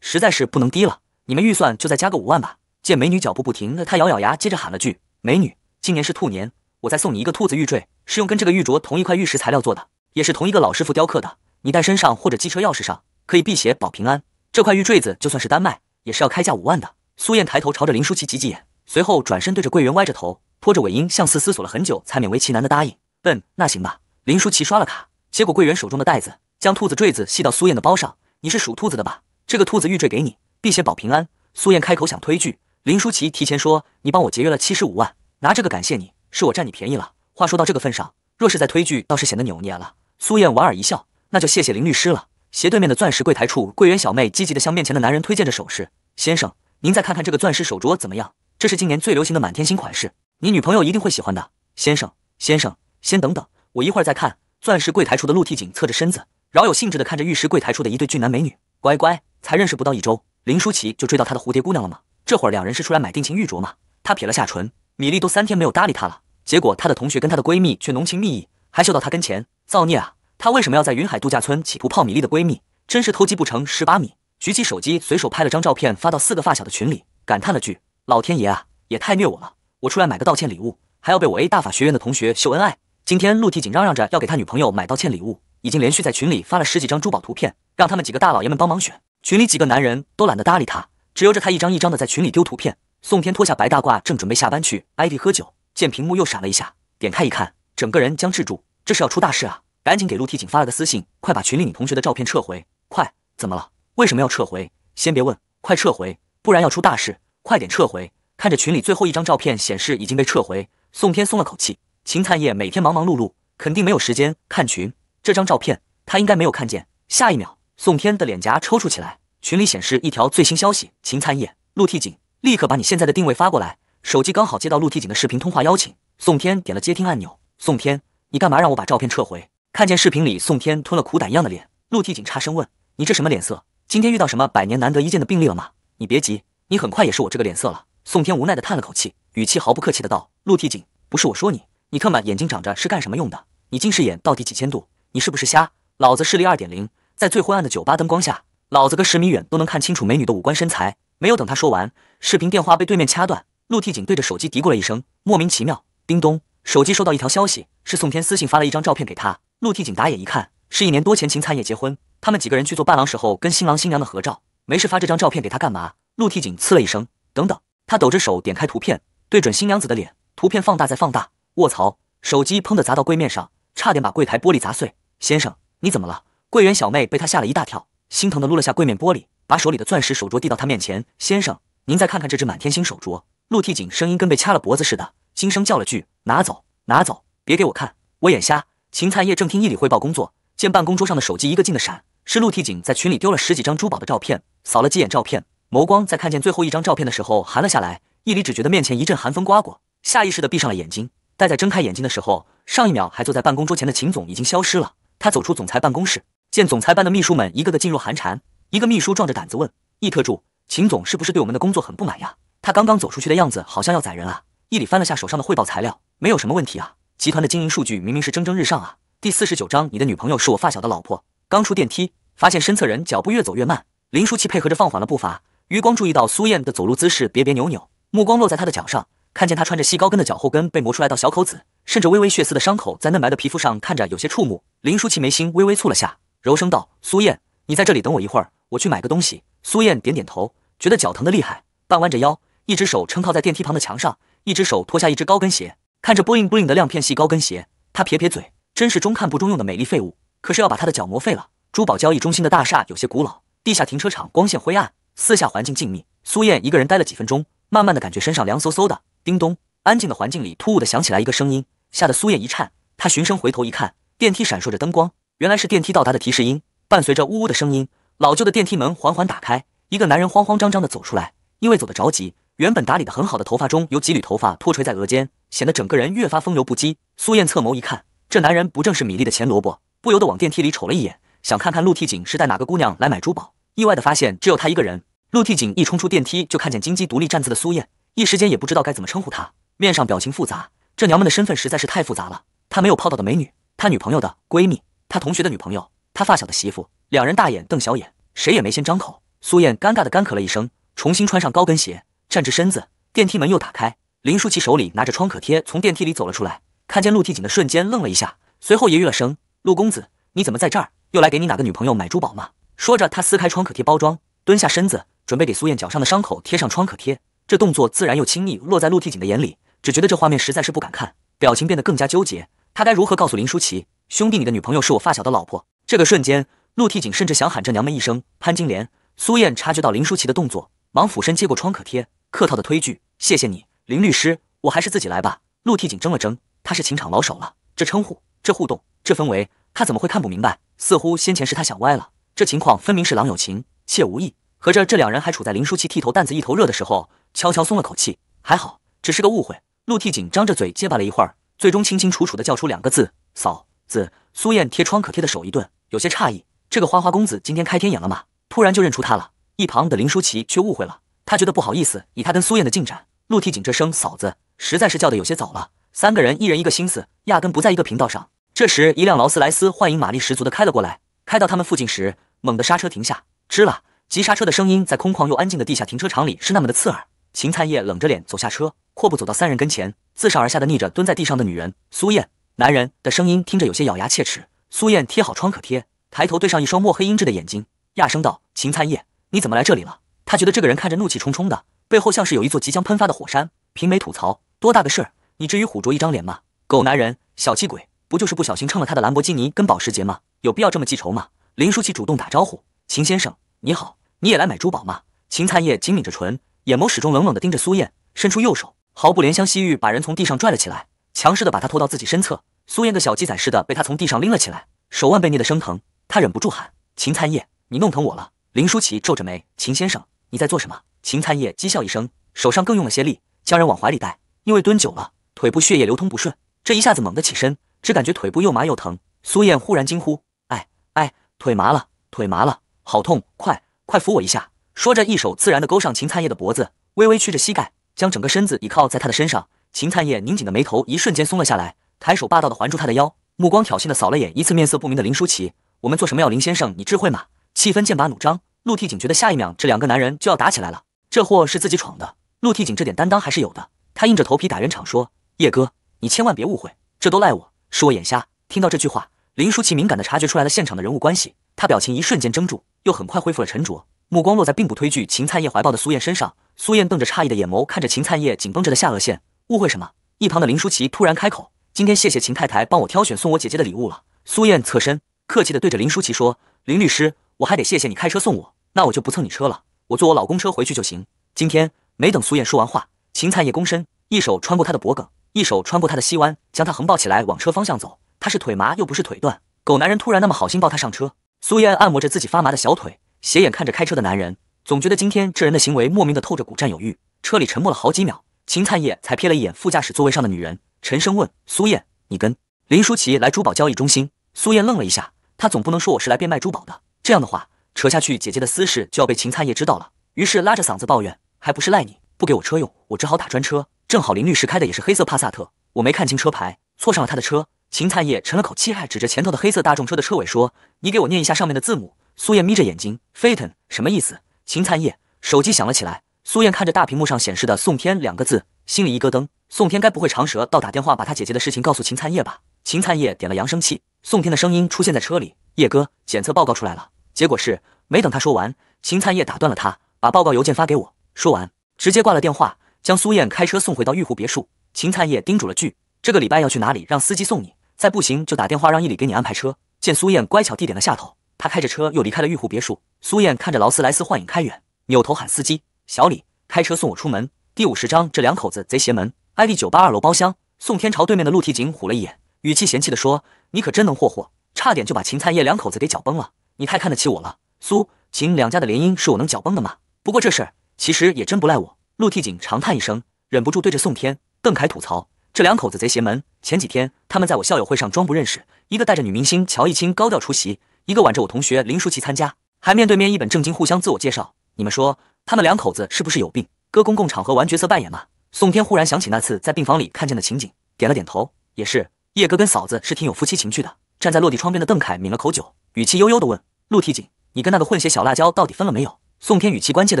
实在是不能低了。你们预算就再加个五万吧。”见美女脚步不停，他咬咬牙，接着喊了句：“美女，今年是兔年，我再送你一个兔子玉坠，是用跟这个玉镯同一块玉石材料做的，也是同一个老师傅雕刻的，你戴身上或者机车钥匙上，可以辟邪保平安。这块玉坠子就算是单卖，也是要开价五万的。”苏燕抬头朝着林舒淇挤挤眼，随后转身对着柜员歪着头，拖着尾音，像似思索了很久，才勉为其难的答应：“嗯，那行吧。”林舒淇刷了卡，结果柜员手中的袋子将兔子坠子系到苏燕的包上：“你是属兔子的吧？这个兔子玉坠给你，辟邪保平安。”苏燕开口想推拒。林舒淇提前说，你帮我节约了七十五万，拿这个感谢你，是我占你便宜了。话说到这个份上，若是在推拒，倒是显得扭捏了。苏燕莞尔一笑，那就谢谢林律师了。斜对面的钻石柜台处，柜员小妹积极的向面前的男人推荐着首饰。先生，您再看看这个钻石手镯怎么样？这是今年最流行的满天星款式，你女朋友一定会喜欢的。先生，先生，先等等，我一会儿再看。钻石柜台处的陆替景侧着身子，饶有兴致的看着玉石柜台处的一对俊男美女。乖乖，才认识不到一周，林舒淇就追到他的蝴蝶姑娘了吗？这会儿两人是出来买定情玉镯吗？他撇了下唇，米粒都三天没有搭理他了。结果他的同学跟她的闺蜜却浓情蜜意，还秀到他跟前，造孽啊！他为什么要在云海度假村企图泡米粒的闺蜜？真是偷鸡不成蚀把米。举起手机随手拍了张照片发到四个发小的群里，感叹了句：“老天爷啊，也太虐我了！我出来买个道歉礼物，还要被我 A 大法学院的同学秀恩爱。”今天陆天紧嚷嚷着要给他女朋友买道歉礼物，已经连续在群里发了十几张珠宝图片，让他们几个大老爷们帮忙选。群里几个男人都懒得搭理他。只由着他一张一张的在群里丢图片。宋天脱下白大褂，正准备下班去艾迪喝酒，见屏幕又闪了一下，点开一看，整个人僵住，这是要出大事啊！赶紧给陆提景发了个私信：“快把群里你同学的照片撤回！快！怎么了？为什么要撤回？先别问，快撤回，不然要出大事！快点撤回！”看着群里最后一张照片显示已经被撤回，宋天松了口气。秦灿叶每天忙忙碌碌，肯定没有时间看群，这张照片他应该没有看见。下一秒，宋天的脸颊抽搐起来。群里显示一条最新消息：秦灿叶，陆替景，立刻把你现在的定位发过来。手机刚好接到陆替景的视频通话邀请，宋天点了接听按钮。宋天，你干嘛让我把照片撤回？看见视频里宋天吞了苦胆一样的脸，陆替景插声问：“你这什么脸色？今天遇到什么百年难得一见的病例了吗？”你别急，你很快也是我这个脸色了。宋天无奈的叹了口气，语气毫不客气的道：“陆替景，不是我说你，你特么眼睛长着是干什么用的？你近视眼到底几千度？你是不是瞎？老子视力二点零，在最昏暗的酒吧灯光下。”老子隔十米远都能看清楚美女的五官身材。没有等他说完，视频电话被对面掐断。陆替景对着手机嘀咕了一声，莫名其妙。叮咚，手机收到一条消息，是宋天私信发了一张照片给他。陆替景打眼一看，是一年多前秦灿烨结婚，他们几个人去做伴郎时候跟新郎新娘的合照。没事发这张照片给他干嘛？陆替景呲了一声，等等，他抖着手点开图片，对准新娘子的脸，图片放大再放大，卧槽！手机砰的砸到柜面上，差点把柜台玻璃砸碎。先生，你怎么了？柜员小妹被他吓了一大跳。心疼地撸了下柜面玻璃，把手里的钻石手镯递到他面前：“先生，您再看看这只满天星手镯。”陆替景声音跟被掐了脖子似的，轻声叫了句：“拿走，拿走，别给我看，我眼瞎。”秦灿烨正听易里汇报工作，见办公桌上的手机一个劲的闪，是陆替景在群里丢了十几张珠宝的照片。扫了几眼照片，眸光在看见最后一张照片的时候寒了下来。易里只觉得面前一阵寒风刮过，下意识地闭上了眼睛。待在睁开眼睛的时候，上一秒还坐在办公桌前的秦总已经消失了。他走出总裁办公室。见总裁办的秘书们一个个噤若寒蝉，一个秘书壮着胆子问：“易特助，秦总是不是对我们的工作很不满呀？他刚刚走出去的样子好像要宰人啊！”易里翻了下手上的汇报材料，没有什么问题啊。集团的经营数据明明是蒸蒸日上啊。第四十九章，你的女朋友是我发小的老婆。刚出电梯，发现身侧人脚步越走越慢，林舒淇配合着放缓了步伐，余光注意到苏燕的走路姿势别别扭扭，目光落在她的脚上，看见她穿着细高跟的脚后跟被磨出来道小口子，甚至微微血丝的伤口在嫩白的皮肤上看着有些触目。林舒淇眉心微微蹙了下。柔声道：“苏燕，你在这里等我一会儿，我去买个东西。”苏燕点点头，觉得脚疼的厉害，半弯着腰，一只手撑靠在电梯旁的墙上，一只手脱下一只高跟鞋，看着 bling bling 的亮片系高跟鞋，她撇撇嘴，真是中看不中用的美丽废物，可是要把她的脚磨废了。珠宝交易中心的大厦有些古老，地下停车场光线灰暗，四下环境静谧。苏燕一个人待了几分钟，慢慢的感觉身上凉飕飕的。叮咚，安静的环境里突兀的响起来一个声音，吓得苏燕一颤，她循声回头一看，电梯闪烁着灯光。原来是电梯到达的提示音，伴随着呜呜的声音，老旧的电梯门缓缓打开，一个男人慌慌张张地走出来。因为走得着急，原本打理的很好的头发中有几缕头发拖垂在额间，显得整个人越发风流不羁。苏燕侧眸一看，这男人不正是米粒的前萝卜？不由得往电梯里瞅了一眼，想看看陆替景是带哪个姑娘来买珠宝。意外地发现只有他一个人。陆替景一冲出电梯，就看见金鸡独立站姿的苏燕，一时间也不知道该怎么称呼她，面上表情复杂。这娘们的身份实在是太复杂了，她没有泡到的美女，她女朋友的闺蜜。他同学的女朋友，他发小的媳妇，两人大眼瞪小眼，谁也没先张口。苏燕尴尬的干咳了一声，重新穿上高跟鞋，站直身子。电梯门又打开，林舒淇手里拿着创可贴，从电梯里走了出来。看见陆替景的瞬间，愣了一下，随后揶揄了声：“陆公子，你怎么在这儿？又来给你哪个女朋友买珠宝吗？”说着，他撕开创可贴包装，蹲下身子，准备给苏燕脚上的伤口贴上创可贴。这动作自然又亲密，落在陆替景的眼里，只觉得这画面实在是不敢看，表情变得更加纠结。他该如何告诉林舒淇，兄弟，你的女朋友是我发小的老婆。这个瞬间，陆替景甚至想喊这娘们一声潘金莲。苏燕察觉到林舒淇的动作，忙俯身接过创可贴，客套的推拒：“谢谢你，林律师，我还是自己来吧。”陆替景怔了怔，他是情场老手了，这称呼，这互动，这氛围，他怎么会看不明白？似乎先前是他想歪了，这情况分明是郎有情妾无意，合着这两人还处在林舒淇剃头担子一头热的时候，悄悄松了口气，还好，只是个误会。陆替景张着嘴结巴了一会儿，最终清清楚楚的叫出两个字：“嫂。”子苏燕贴创可贴的手一顿，有些诧异，这个花花公子今天开天眼了吗？突然就认出他了。一旁的林舒淇却误会了，她觉得不好意思，以她跟苏燕的进展，陆替景这声嫂子实在是叫的有些早了。三个人一人一个心思，压根不在一个频道上。这时，一辆劳斯莱斯幻影马力十足的开了过来，开到他们附近时，猛地刹车停下，吱啦，急刹车的声音在空旷又安静的地下停车场里是那么的刺耳。秦灿烨冷着脸走下车，阔步走到三人跟前，自上而下的睨着蹲在地上的女人苏燕。男人的声音听着有些咬牙切齿。苏燕贴好创可贴，抬头对上一双墨黑英质的眼睛，压声道：“秦灿叶，你怎么来这里了？”他觉得这个人看着怒气冲冲的，背后像是有一座即将喷发的火山。平眉吐槽：“多大个事儿，你至于虎着一张脸吗？狗男人，小气鬼，不就是不小心蹭了他的兰博基尼跟保时捷吗？有必要这么记仇吗？”林舒淇主动打招呼：“秦先生，你好，你也来买珠宝吗？”秦灿叶紧抿着唇，眼眸始终冷冷地盯着苏燕，伸出右手，毫不怜香惜玉把人从地上拽了起来。强势的把他拖到自己身侧，苏燕的小鸡仔似的被他从地上拎了起来，手腕被捏得生疼，他忍不住喊：“秦灿叶，你弄疼我了。”林舒淇皱着眉：“秦先生，你在做什么？”秦灿叶讥笑一声，手上更用了些力，将人往怀里带。因为蹲久了，腿部血液流通不顺，这一下子猛地起身，只感觉腿部又麻又疼。苏燕忽然惊呼：“哎哎，腿麻了，腿麻了，好痛！快快扶我一下！”说着，一手自然的勾上秦灿叶的脖子，微微屈着膝盖，将整个身子倚靠在他的身上。秦灿叶拧紧的眉头一瞬间松了下来，抬手霸道的环住他的腰，目光挑衅的扫了眼一次面色不明的林舒淇。我们做什么要林先生你智慧吗？气氛剑拔弩张，陆替景觉得下一秒这两个男人就要打起来了。这货是自己闯的，陆替景这点担当还是有的。他硬着头皮打圆场说：“叶哥，你千万别误会，这都赖我，是我眼瞎。”听到这句话，林舒淇敏感的察觉出来了现场的人物关系，他表情一瞬间怔住，又很快恢复了沉着，目光落在并不推拒秦灿叶怀抱的苏燕身上。苏燕瞪着诧异的眼眸看着秦灿叶紧绷着的下颚线。误会什么？一旁的林舒淇突然开口：“今天谢谢秦太太帮我挑选送我姐姐的礼物了。”苏燕侧身，客气地对着林舒淇说：“林律师，我还得谢谢你开车送我，那我就不蹭你车了，我坐我老公车回去就行。”今天没等苏燕说完话，秦灿也躬身，一手穿过她的脖梗，一手穿过她的膝弯，将她横抱起来往车方向走。他是腿麻又不是腿断，狗男人突然那么好心抱他上车。苏燕按摩着自己发麻的小腿，斜眼看着开车的男人，总觉得今天这人的行为莫名的透着股占有欲。车里沉默了好几秒。秦灿叶才瞥了一眼副驾驶座位上的女人，沉声问：“苏燕，你跟林舒淇来珠宝交易中心？”苏燕愣了一下，她总不能说我是来变卖珠宝的，这样的话扯下去，姐姐的私事就要被秦灿叶知道了。于是拉着嗓子抱怨：“还不是赖你不给我车用，我只好打专车。正好林律师开的也是黑色帕萨特，我没看清车牌，错上了他的车。”秦灿叶沉了口气，还指着前头的黑色大众车的车尾说：“你给我念一下上面的字母。”苏燕眯着眼睛 f a t e n 什么意思？秦灿叶手机响了起来。苏燕看着大屏幕上显示的“宋天”两个字，心里一咯噔。宋天该不会长舌，到打电话把他姐姐的事情告诉秦灿叶吧？秦灿叶点了扬声器，宋天的声音出现在车里：“叶哥，检测报告出来了，结果是……”没等他说完，秦灿叶打断了他，把报告邮件发给我。说完，直接挂了电话，将苏燕开车送回到玉湖别墅。秦灿叶叮嘱了句：“这个礼拜要去哪里？让司机送你，再不行就打电话让伊里给你安排车。”见苏燕乖巧地点了下头，他开着车又离开了玉湖别墅。苏燕看着劳斯莱斯幻影开远，扭头喊司机。小李开车送我出门。第五十章，这两口子贼邪门。艾丽酒吧二楼包厢，宋天朝对面的陆替景虎了一眼，语气嫌弃的说：“你可真能霍霍，差点就把秦灿叶两口子给搅崩了。你太看得起我了。苏秦两家的联姻是我能搅崩的吗？不过这事儿其实也真不赖我。”陆替景长叹一声，忍不住对着宋天、邓凯吐槽：“这两口子贼邪门。前几天他们在我校友会上装不认识，一个带着女明星乔艺清高调出席，一个挽着我同学林舒淇参加，还面对面一本正经互相自我介绍。你们说？”他们两口子是不是有病？搁公共场合玩角色扮演吗？宋天忽然想起那次在病房里看见的情景，点了点头。也是，叶哥跟嫂子是挺有夫妻情趣的。站在落地窗边的邓凯抿了口酒，语气悠悠地问陆提景：“你跟那个混血小辣椒到底分了没有？”宋天语气关切地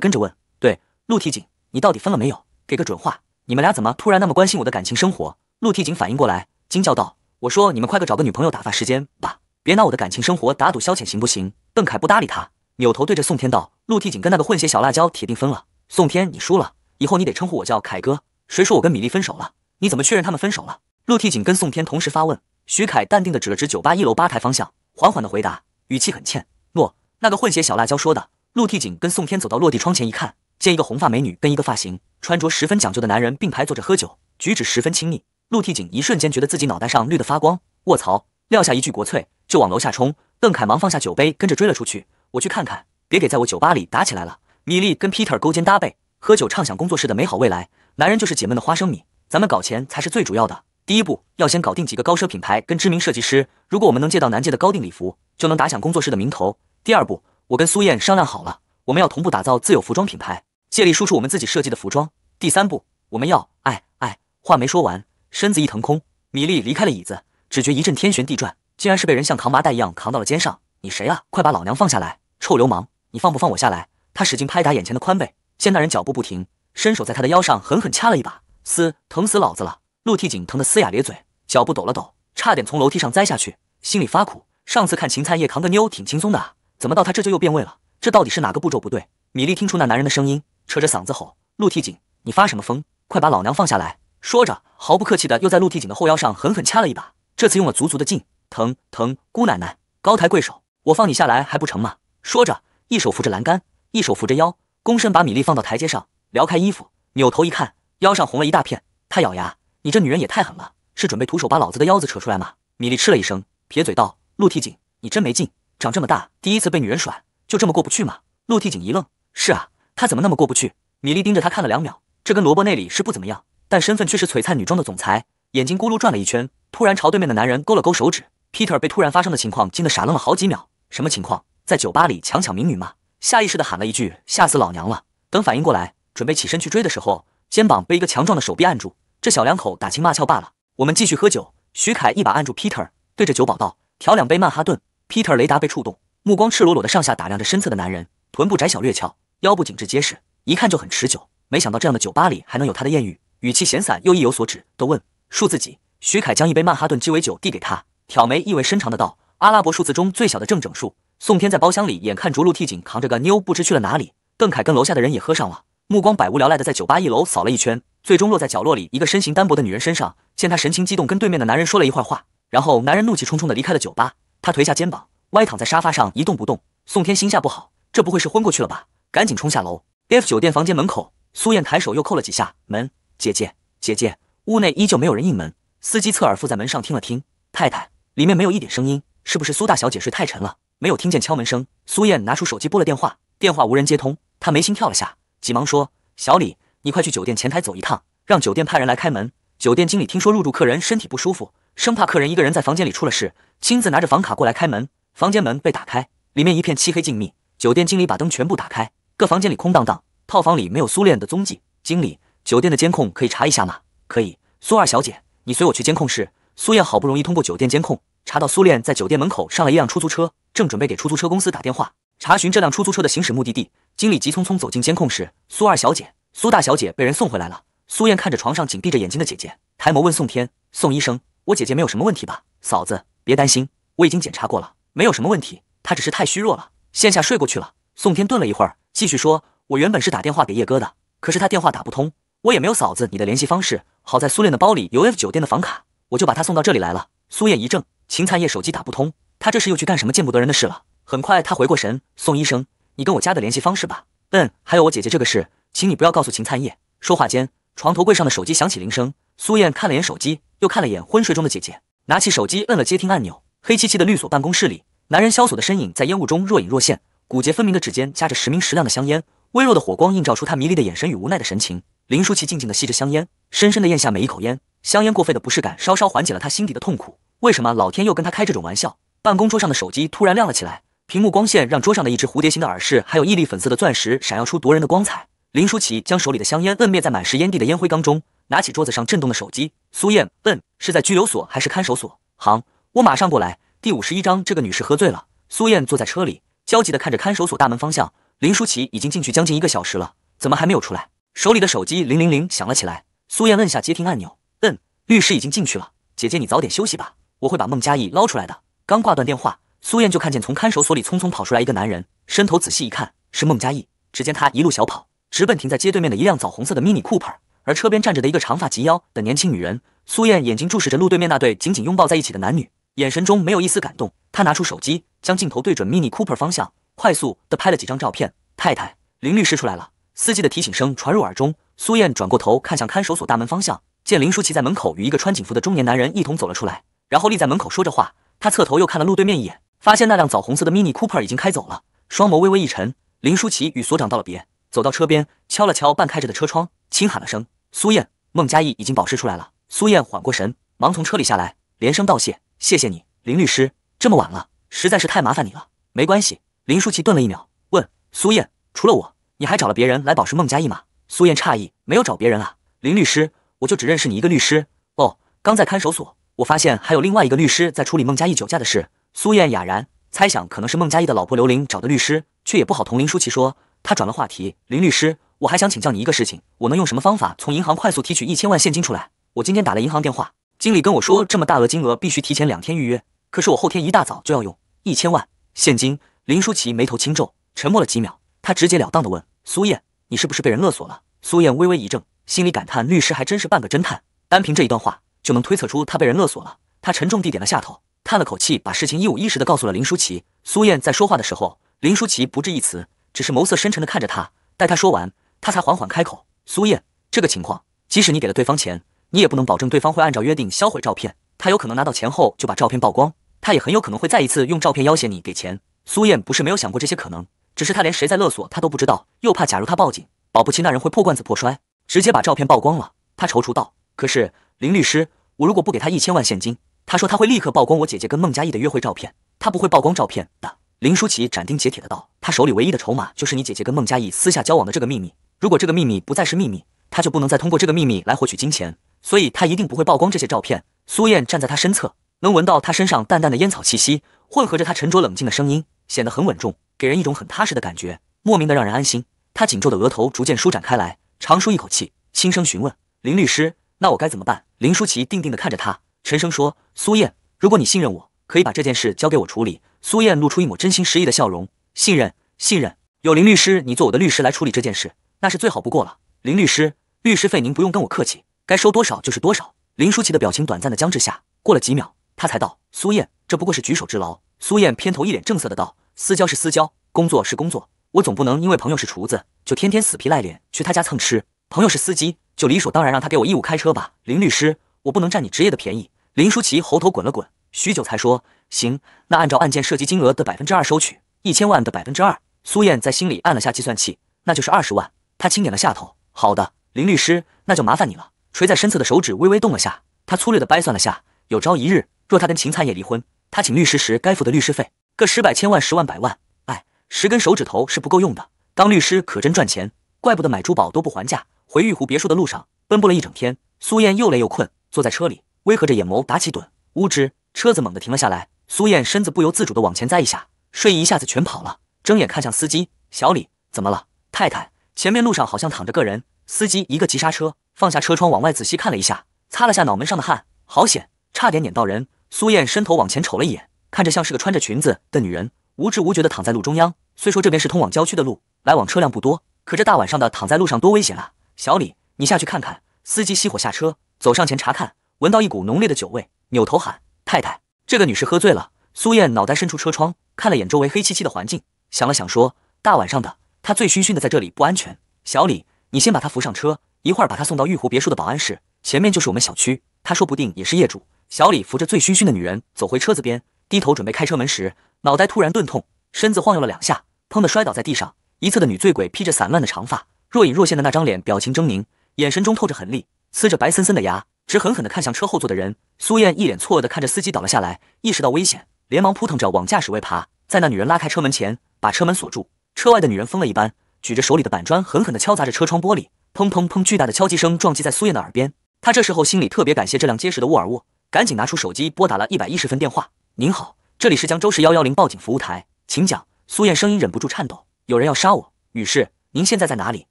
跟着问：“对，陆提景，你到底分了没有？给个准话！你们俩怎么突然那么关心我的感情生活？”陆提景反应过来，惊叫道：“我说你们快个找个女朋友打发时间吧，别拿我的感情生活打赌消遣，行不行？”邓凯不搭理他，扭头对着宋天道。陆替景跟那个混血小辣椒铁定分了。宋天，你输了，以后你得称呼我叫凯哥。谁说我跟米粒分手了？你怎么确认他们分手了？陆替景跟宋天同时发问。徐凯淡定的指了指酒吧一楼吧台方向，缓缓的回答，语气很欠。诺，那个混血小辣椒说的。陆替景跟宋天走到落地窗前一看，见一个红发美女跟一个发型、穿着十分讲究的男人并排坐着喝酒，举止十分亲密。陆替景一瞬间觉得自己脑袋上绿的发光。卧槽！撂下一句国粹就往楼下冲。邓凯忙放下酒杯跟着追了出去。我去看看。别给，在我酒吧里打起来了。米粒跟 Peter 勾肩搭背，喝酒畅想工作室的美好未来。男人就是解闷的花生米，咱们搞钱才是最主要的。第一步，要先搞定几个高奢品牌跟知名设计师。如果我们能借到南界的高定礼服，就能打响工作室的名头。第二步，我跟苏燕商量好了，我们要同步打造自有服装品牌，借力输出我们自己设计的服装。第三步，我们要……哎哎，话没说完，身子一腾空，米粒离开了椅子，只觉一阵天旋地转，竟然是被人像扛麻袋一样扛到了肩上。你谁啊？快把老娘放下来，臭流氓！你放不放我下来？他使劲拍打眼前的宽背，见大人脚步不停，伸手在他的腰上狠狠掐了一把，嘶，疼死老子了！陆替景疼得嘶哑咧嘴，脚步抖了抖，差点从楼梯上栽下去，心里发苦。上次看秦灿叶扛个妞挺轻松的，怎么到他这就又变味了？这到底是哪个步骤不对？米粒听出那男人的声音，扯着嗓子吼：陆替景，你发什么疯？快把老娘放下来！说着，毫不客气的又在陆替景的后腰上狠狠掐了一把，这次用了足足的劲，疼疼！姑奶奶，高抬贵手，我放你下来还不成吗？说着。一手扶着栏杆，一手扶着腰，躬身把米粒放到台阶上，撩开衣服，扭头一看，腰上红了一大片。他咬牙：“你这女人也太狠了，是准备徒手把老子的腰子扯出来吗？”米粒嗤了一声，撇嘴道：“陆替景，你真没劲，长这么大第一次被女人甩，就这么过不去吗？”陆替景一愣：“是啊，他怎么那么过不去？”米粒盯着他看了两秒，这跟萝卜内里是不怎么样，但身份却是璀璨女装的总裁，眼睛咕噜转了一圈，突然朝对面的男人勾了勾手指。Peter 被突然发生的情况惊得傻愣了好几秒，什么情况？在酒吧里强抢民女吗？下意识的喊了一句：“吓死老娘了！”等反应过来，准备起身去追的时候，肩膀被一个强壮的手臂按住。这小两口打情骂俏罢了。我们继续喝酒。徐凯一把按住 Peter，对着酒保道：“调两杯曼哈顿。”Peter 雷达被触动，目光赤裸裸的上下打量着身侧的男人，臀部窄小略翘，腰部紧致结实，一看就很持久。没想到这样的酒吧里还能有他的艳遇，语气闲散又意有所指都问：“数字几？”徐凯将一杯曼哈顿鸡尾酒递给他，挑眉意味深长的道：“阿拉伯数字中最小的正整数。”宋天在包厢里，眼看逐鹿替景扛着个妞不知去了哪里。邓凯跟楼下的人也喝上了，目光百无聊赖的在酒吧一楼扫了一圈，最终落在角落里一个身形单薄的女人身上。见她神情激动，跟对面的男人说了一会儿话，然后男人怒气冲冲的离开了酒吧。他垂下肩膀，歪躺在沙发上一动不动。宋天心下不好，这不会是昏过去了吧？赶紧冲下楼。F 酒店房间门口，苏燕抬手又扣了几下门，姐姐，姐姐。屋内依旧没有人应门。司机侧耳附在门上听了听，太太，里面没有一点声音，是不是苏大小姐睡太沉了？没有听见敲门声，苏燕拿出手机拨了电话，电话无人接通，她眉心跳了下，急忙说：“小李，你快去酒店前台走一趟，让酒店派人来开门。”酒店经理听说入住客人身体不舒服，生怕客人一个人在房间里出了事，亲自拿着房卡过来开门。房间门被打开，里面一片漆黑静谧。酒店经理把灯全部打开，各房间里空荡荡，套房里没有苏恋的踪迹。经理，酒店的监控可以查一下吗？可以，苏二小姐，你随我去监控室。苏燕好不容易通过酒店监控。查到苏炼在酒店门口上了一辆出租车，正准备给出租车公司打电话查询这辆出租车的行驶目的地。经理急匆匆走进监控室，苏二小姐、苏大小姐被人送回来了。苏燕看着床上紧闭着眼睛的姐姐，抬眸问宋天：“宋医生，我姐姐没有什么问题吧？”“嫂子，别担心，我已经检查过了，没有什么问题。她只是太虚弱了，线下睡过去了。”宋天顿了一会儿，继续说：“我原本是打电话给叶哥的，可是他电话打不通，我也没有嫂子你的联系方式。好在苏炼的包里有 F 酒店的房卡，我就把她送到这里来了。”苏燕一怔。秦灿叶手机打不通，他这是又去干什么见不得人的事了？很快他回过神，宋医生，你跟我加的联系方式吧。嗯，还有我姐姐这个事，请你不要告诉秦灿叶。说话间，床头柜上的手机响起铃声。苏燕看了眼手机，又看了眼昏睡中的姐姐，拿起手机摁了接听按钮。黑漆漆的律所办公室里，男人萧索的身影在烟雾中若隐若现，骨节分明的指尖夹着时明时亮的香烟，微弱的火光映照出他迷离的眼神与无奈的神情。林舒淇静静的吸着香烟，深深的咽下每一口烟，香烟过肺的不适感稍稍缓解了他心底的痛苦。为什么老天又跟他开这种玩笑？办公桌上的手机突然亮了起来，屏幕光线让桌上的一只蝴蝶形的耳饰，还有一粒粉色的钻石闪耀出夺人的光彩。林舒淇将手里的香烟摁灭在满是烟蒂的烟灰缸中，拿起桌子上震动的手机。苏燕，嗯，是在拘留所还是看守所？行，我马上过来。第五十一章，这个女士喝醉了。苏燕坐在车里，焦急的看着看守所大门方向。林舒淇已经进去将近一个小时了，怎么还没有出来？手里的手机零零零响了起来。苏燕摁下接听按钮，嗯，律师已经进去了。姐姐，你早点休息吧。我会把孟佳义捞出来的。刚挂断电话，苏燕就看见从看守所里匆匆跑出来一个男人，伸头仔细一看，是孟佳义。只见他一路小跑，直奔停在街对面的一辆枣红色的 Mini Cooper，而车边站着的一个长发及腰的年轻女人。苏燕眼睛注视着路对面那对紧紧拥抱在一起的男女，眼神中没有一丝感动。她拿出手机，将镜头对准 Mini Cooper 方向，快速的拍了几张照片。太太，林律师出来了。司机的提醒声传入耳中，苏燕转过头看向看守所大门方向，见林舒淇在门口与一个穿警服的中年男人一同走了出来。然后立在门口说着话，他侧头又看了路对面一眼，发现那辆枣红色的 Mini Cooper 已经开走了，双眸微微一沉。林舒淇与所长道了别，走到车边，敲了敲半开着的车窗，轻喊了声：“苏燕，孟佳义已经保释出来了。”苏燕缓过神，忙从车里下来，连声道谢：“谢谢你，林律师，这么晚了，实在是太麻烦你了。”“没关系。”林舒淇顿了一秒，问：“苏燕，除了我，你还找了别人来保释孟佳义吗？”苏燕诧异：“没有找别人啊，林律师，我就只认识你一个律师。”“哦，刚在看守所。”我发现还有另外一个律师在处理孟佳义酒驾的事。苏燕哑然，猜想可能是孟佳义的老婆刘玲找的律师，却也不好同林舒淇说。他转了话题，林律师，我还想请教你一个事情，我能用什么方法从银行快速提取一千万现金出来？我今天打了银行电话，经理跟我说这么大额金额必须提前两天预约，可是我后天一大早就要用一千万现金。林舒淇眉头轻皱，沉默了几秒，他直截了当的问苏燕，你是不是被人勒索了？苏燕微微一怔，心里感叹律师还真是半个侦探，单凭这一段话。就能推测出他被人勒索了。他沉重地点了下头，叹了口气，把事情一五一十地告诉了林舒淇。苏燕在说话的时候，林舒淇不置一词，只是眸色深沉地看着他。待他说完，他才缓缓开口：“苏燕，这个情况，即使你给了对方钱，你也不能保证对方会按照约定销毁照片。他有可能拿到钱后就把照片曝光，他也很有可能会再一次用照片要挟你给钱。”苏燕不是没有想过这些可能，只是他连谁在勒索他都不知道，又怕假如他报警，保不齐那人会破罐子破摔，直接把照片曝光了。他踌躇道：“可是林律师。”我如果不给他一千万现金，他说他会立刻曝光我姐姐跟孟佳义的约会照片，他不会曝光照片的。林舒淇斩钉截铁的道，他手里唯一的筹码就是你姐姐跟孟佳义私下交往的这个秘密，如果这个秘密不再是秘密，他就不能再通过这个秘密来获取金钱，所以他一定不会曝光这些照片。苏燕站在他身侧，能闻到他身上淡淡的烟草气息，混合着他沉着冷静的声音，显得很稳重，给人一种很踏实的感觉，莫名的让人安心。他紧皱的额头逐渐舒展开来，长舒一口气，轻声询问林律师。那我该怎么办？林舒淇定定地看着他，沉声说：“苏燕，如果你信任我，可以把这件事交给我处理。”苏燕露出一抹真心实意的笑容：“信任，信任，有林律师，你做我的律师来处理这件事，那是最好不过了。”林律师，律师费您不用跟我客气，该收多少就是多少。”林舒淇的表情短暂的僵滞下，过了几秒，他才道：“苏燕，这不过是举手之劳。”苏燕偏头，一脸正色的道：“私交是私交，工作是工作，我总不能因为朋友是厨子，就天天死皮赖脸去他家蹭吃。朋友是司机。”就理所当然让他给我义务开车吧，林律师，我不能占你职业的便宜。林舒淇喉头滚了滚，许久才说：“行，那按照案件涉及金额的百分之二收取，一千万的百分之二。”苏燕在心里按了下计算器，那就是二十万。她轻点了下头：“好的，林律师，那就麻烦你了。”垂在身侧的手指微微动了下，她粗略的掰算了下，有朝一日若她跟秦灿也离婚，她请律师时该付的律师费，各十百千万十万百万，哎，十根手指头是不够用的。当律师可真赚钱，怪不得买珠宝都不还价。回玉湖别墅的路上，奔波了一整天，苏燕又累又困，坐在车里，微合着眼眸打起盹。呜吱，车子猛地停了下来，苏燕身子不由自主的往前栽一下，睡意一下子全跑了。睁眼看向司机小李，怎么了，太太？前面路上好像躺着个人。司机一个急刹车，放下车窗往外仔细看了一下，擦了下脑门上的汗，好险，差点碾到人。苏燕伸头往前瞅了一眼，看着像是个穿着裙子的女人，无知无觉的躺在路中央。虽说这边是通往郊区的路，来往车辆不多，可这大晚上的躺在路上多危险啊！小李，你下去看看。司机熄火下车，走上前查看，闻到一股浓烈的酒味，扭头喊：“太太，这个女士喝醉了。”苏燕脑袋伸出车窗，看了眼周围黑漆漆的环境，想了想说：“大晚上的，她醉醺醺的在这里不安全。”小李，你先把她扶上车，一会儿把她送到玉湖别墅的保安室。前面就是我们小区，她说不定也是业主。小李扶着醉醺醺的女人走回车子边，低头准备开车门时，脑袋突然钝痛，身子晃悠了两下，砰的摔倒在地上。一侧的女醉鬼披着散乱的长发。若隐若现的那张脸，表情狰狞，眼神中透着狠戾，呲着白森森的牙，直狠狠地看向车后座的人。苏燕一脸错愕地看着司机倒了下来，意识到危险，连忙扑腾着往驾驶位爬。在那女人拉开车门前，把车门锁住。车外的女人疯了一般，举着手里的板砖，狠狠地敲砸着车窗玻璃，砰砰砰！巨大的敲击声撞击在苏燕的耳边。她这时候心里特别感谢这辆结实的沃尔沃，赶紧拿出手机拨打了一百一十分电话。您好，这里是江州市幺幺零报警服务台，请讲。苏燕声音忍不住颤抖：“有人要杀我，女士，您现在在哪里？”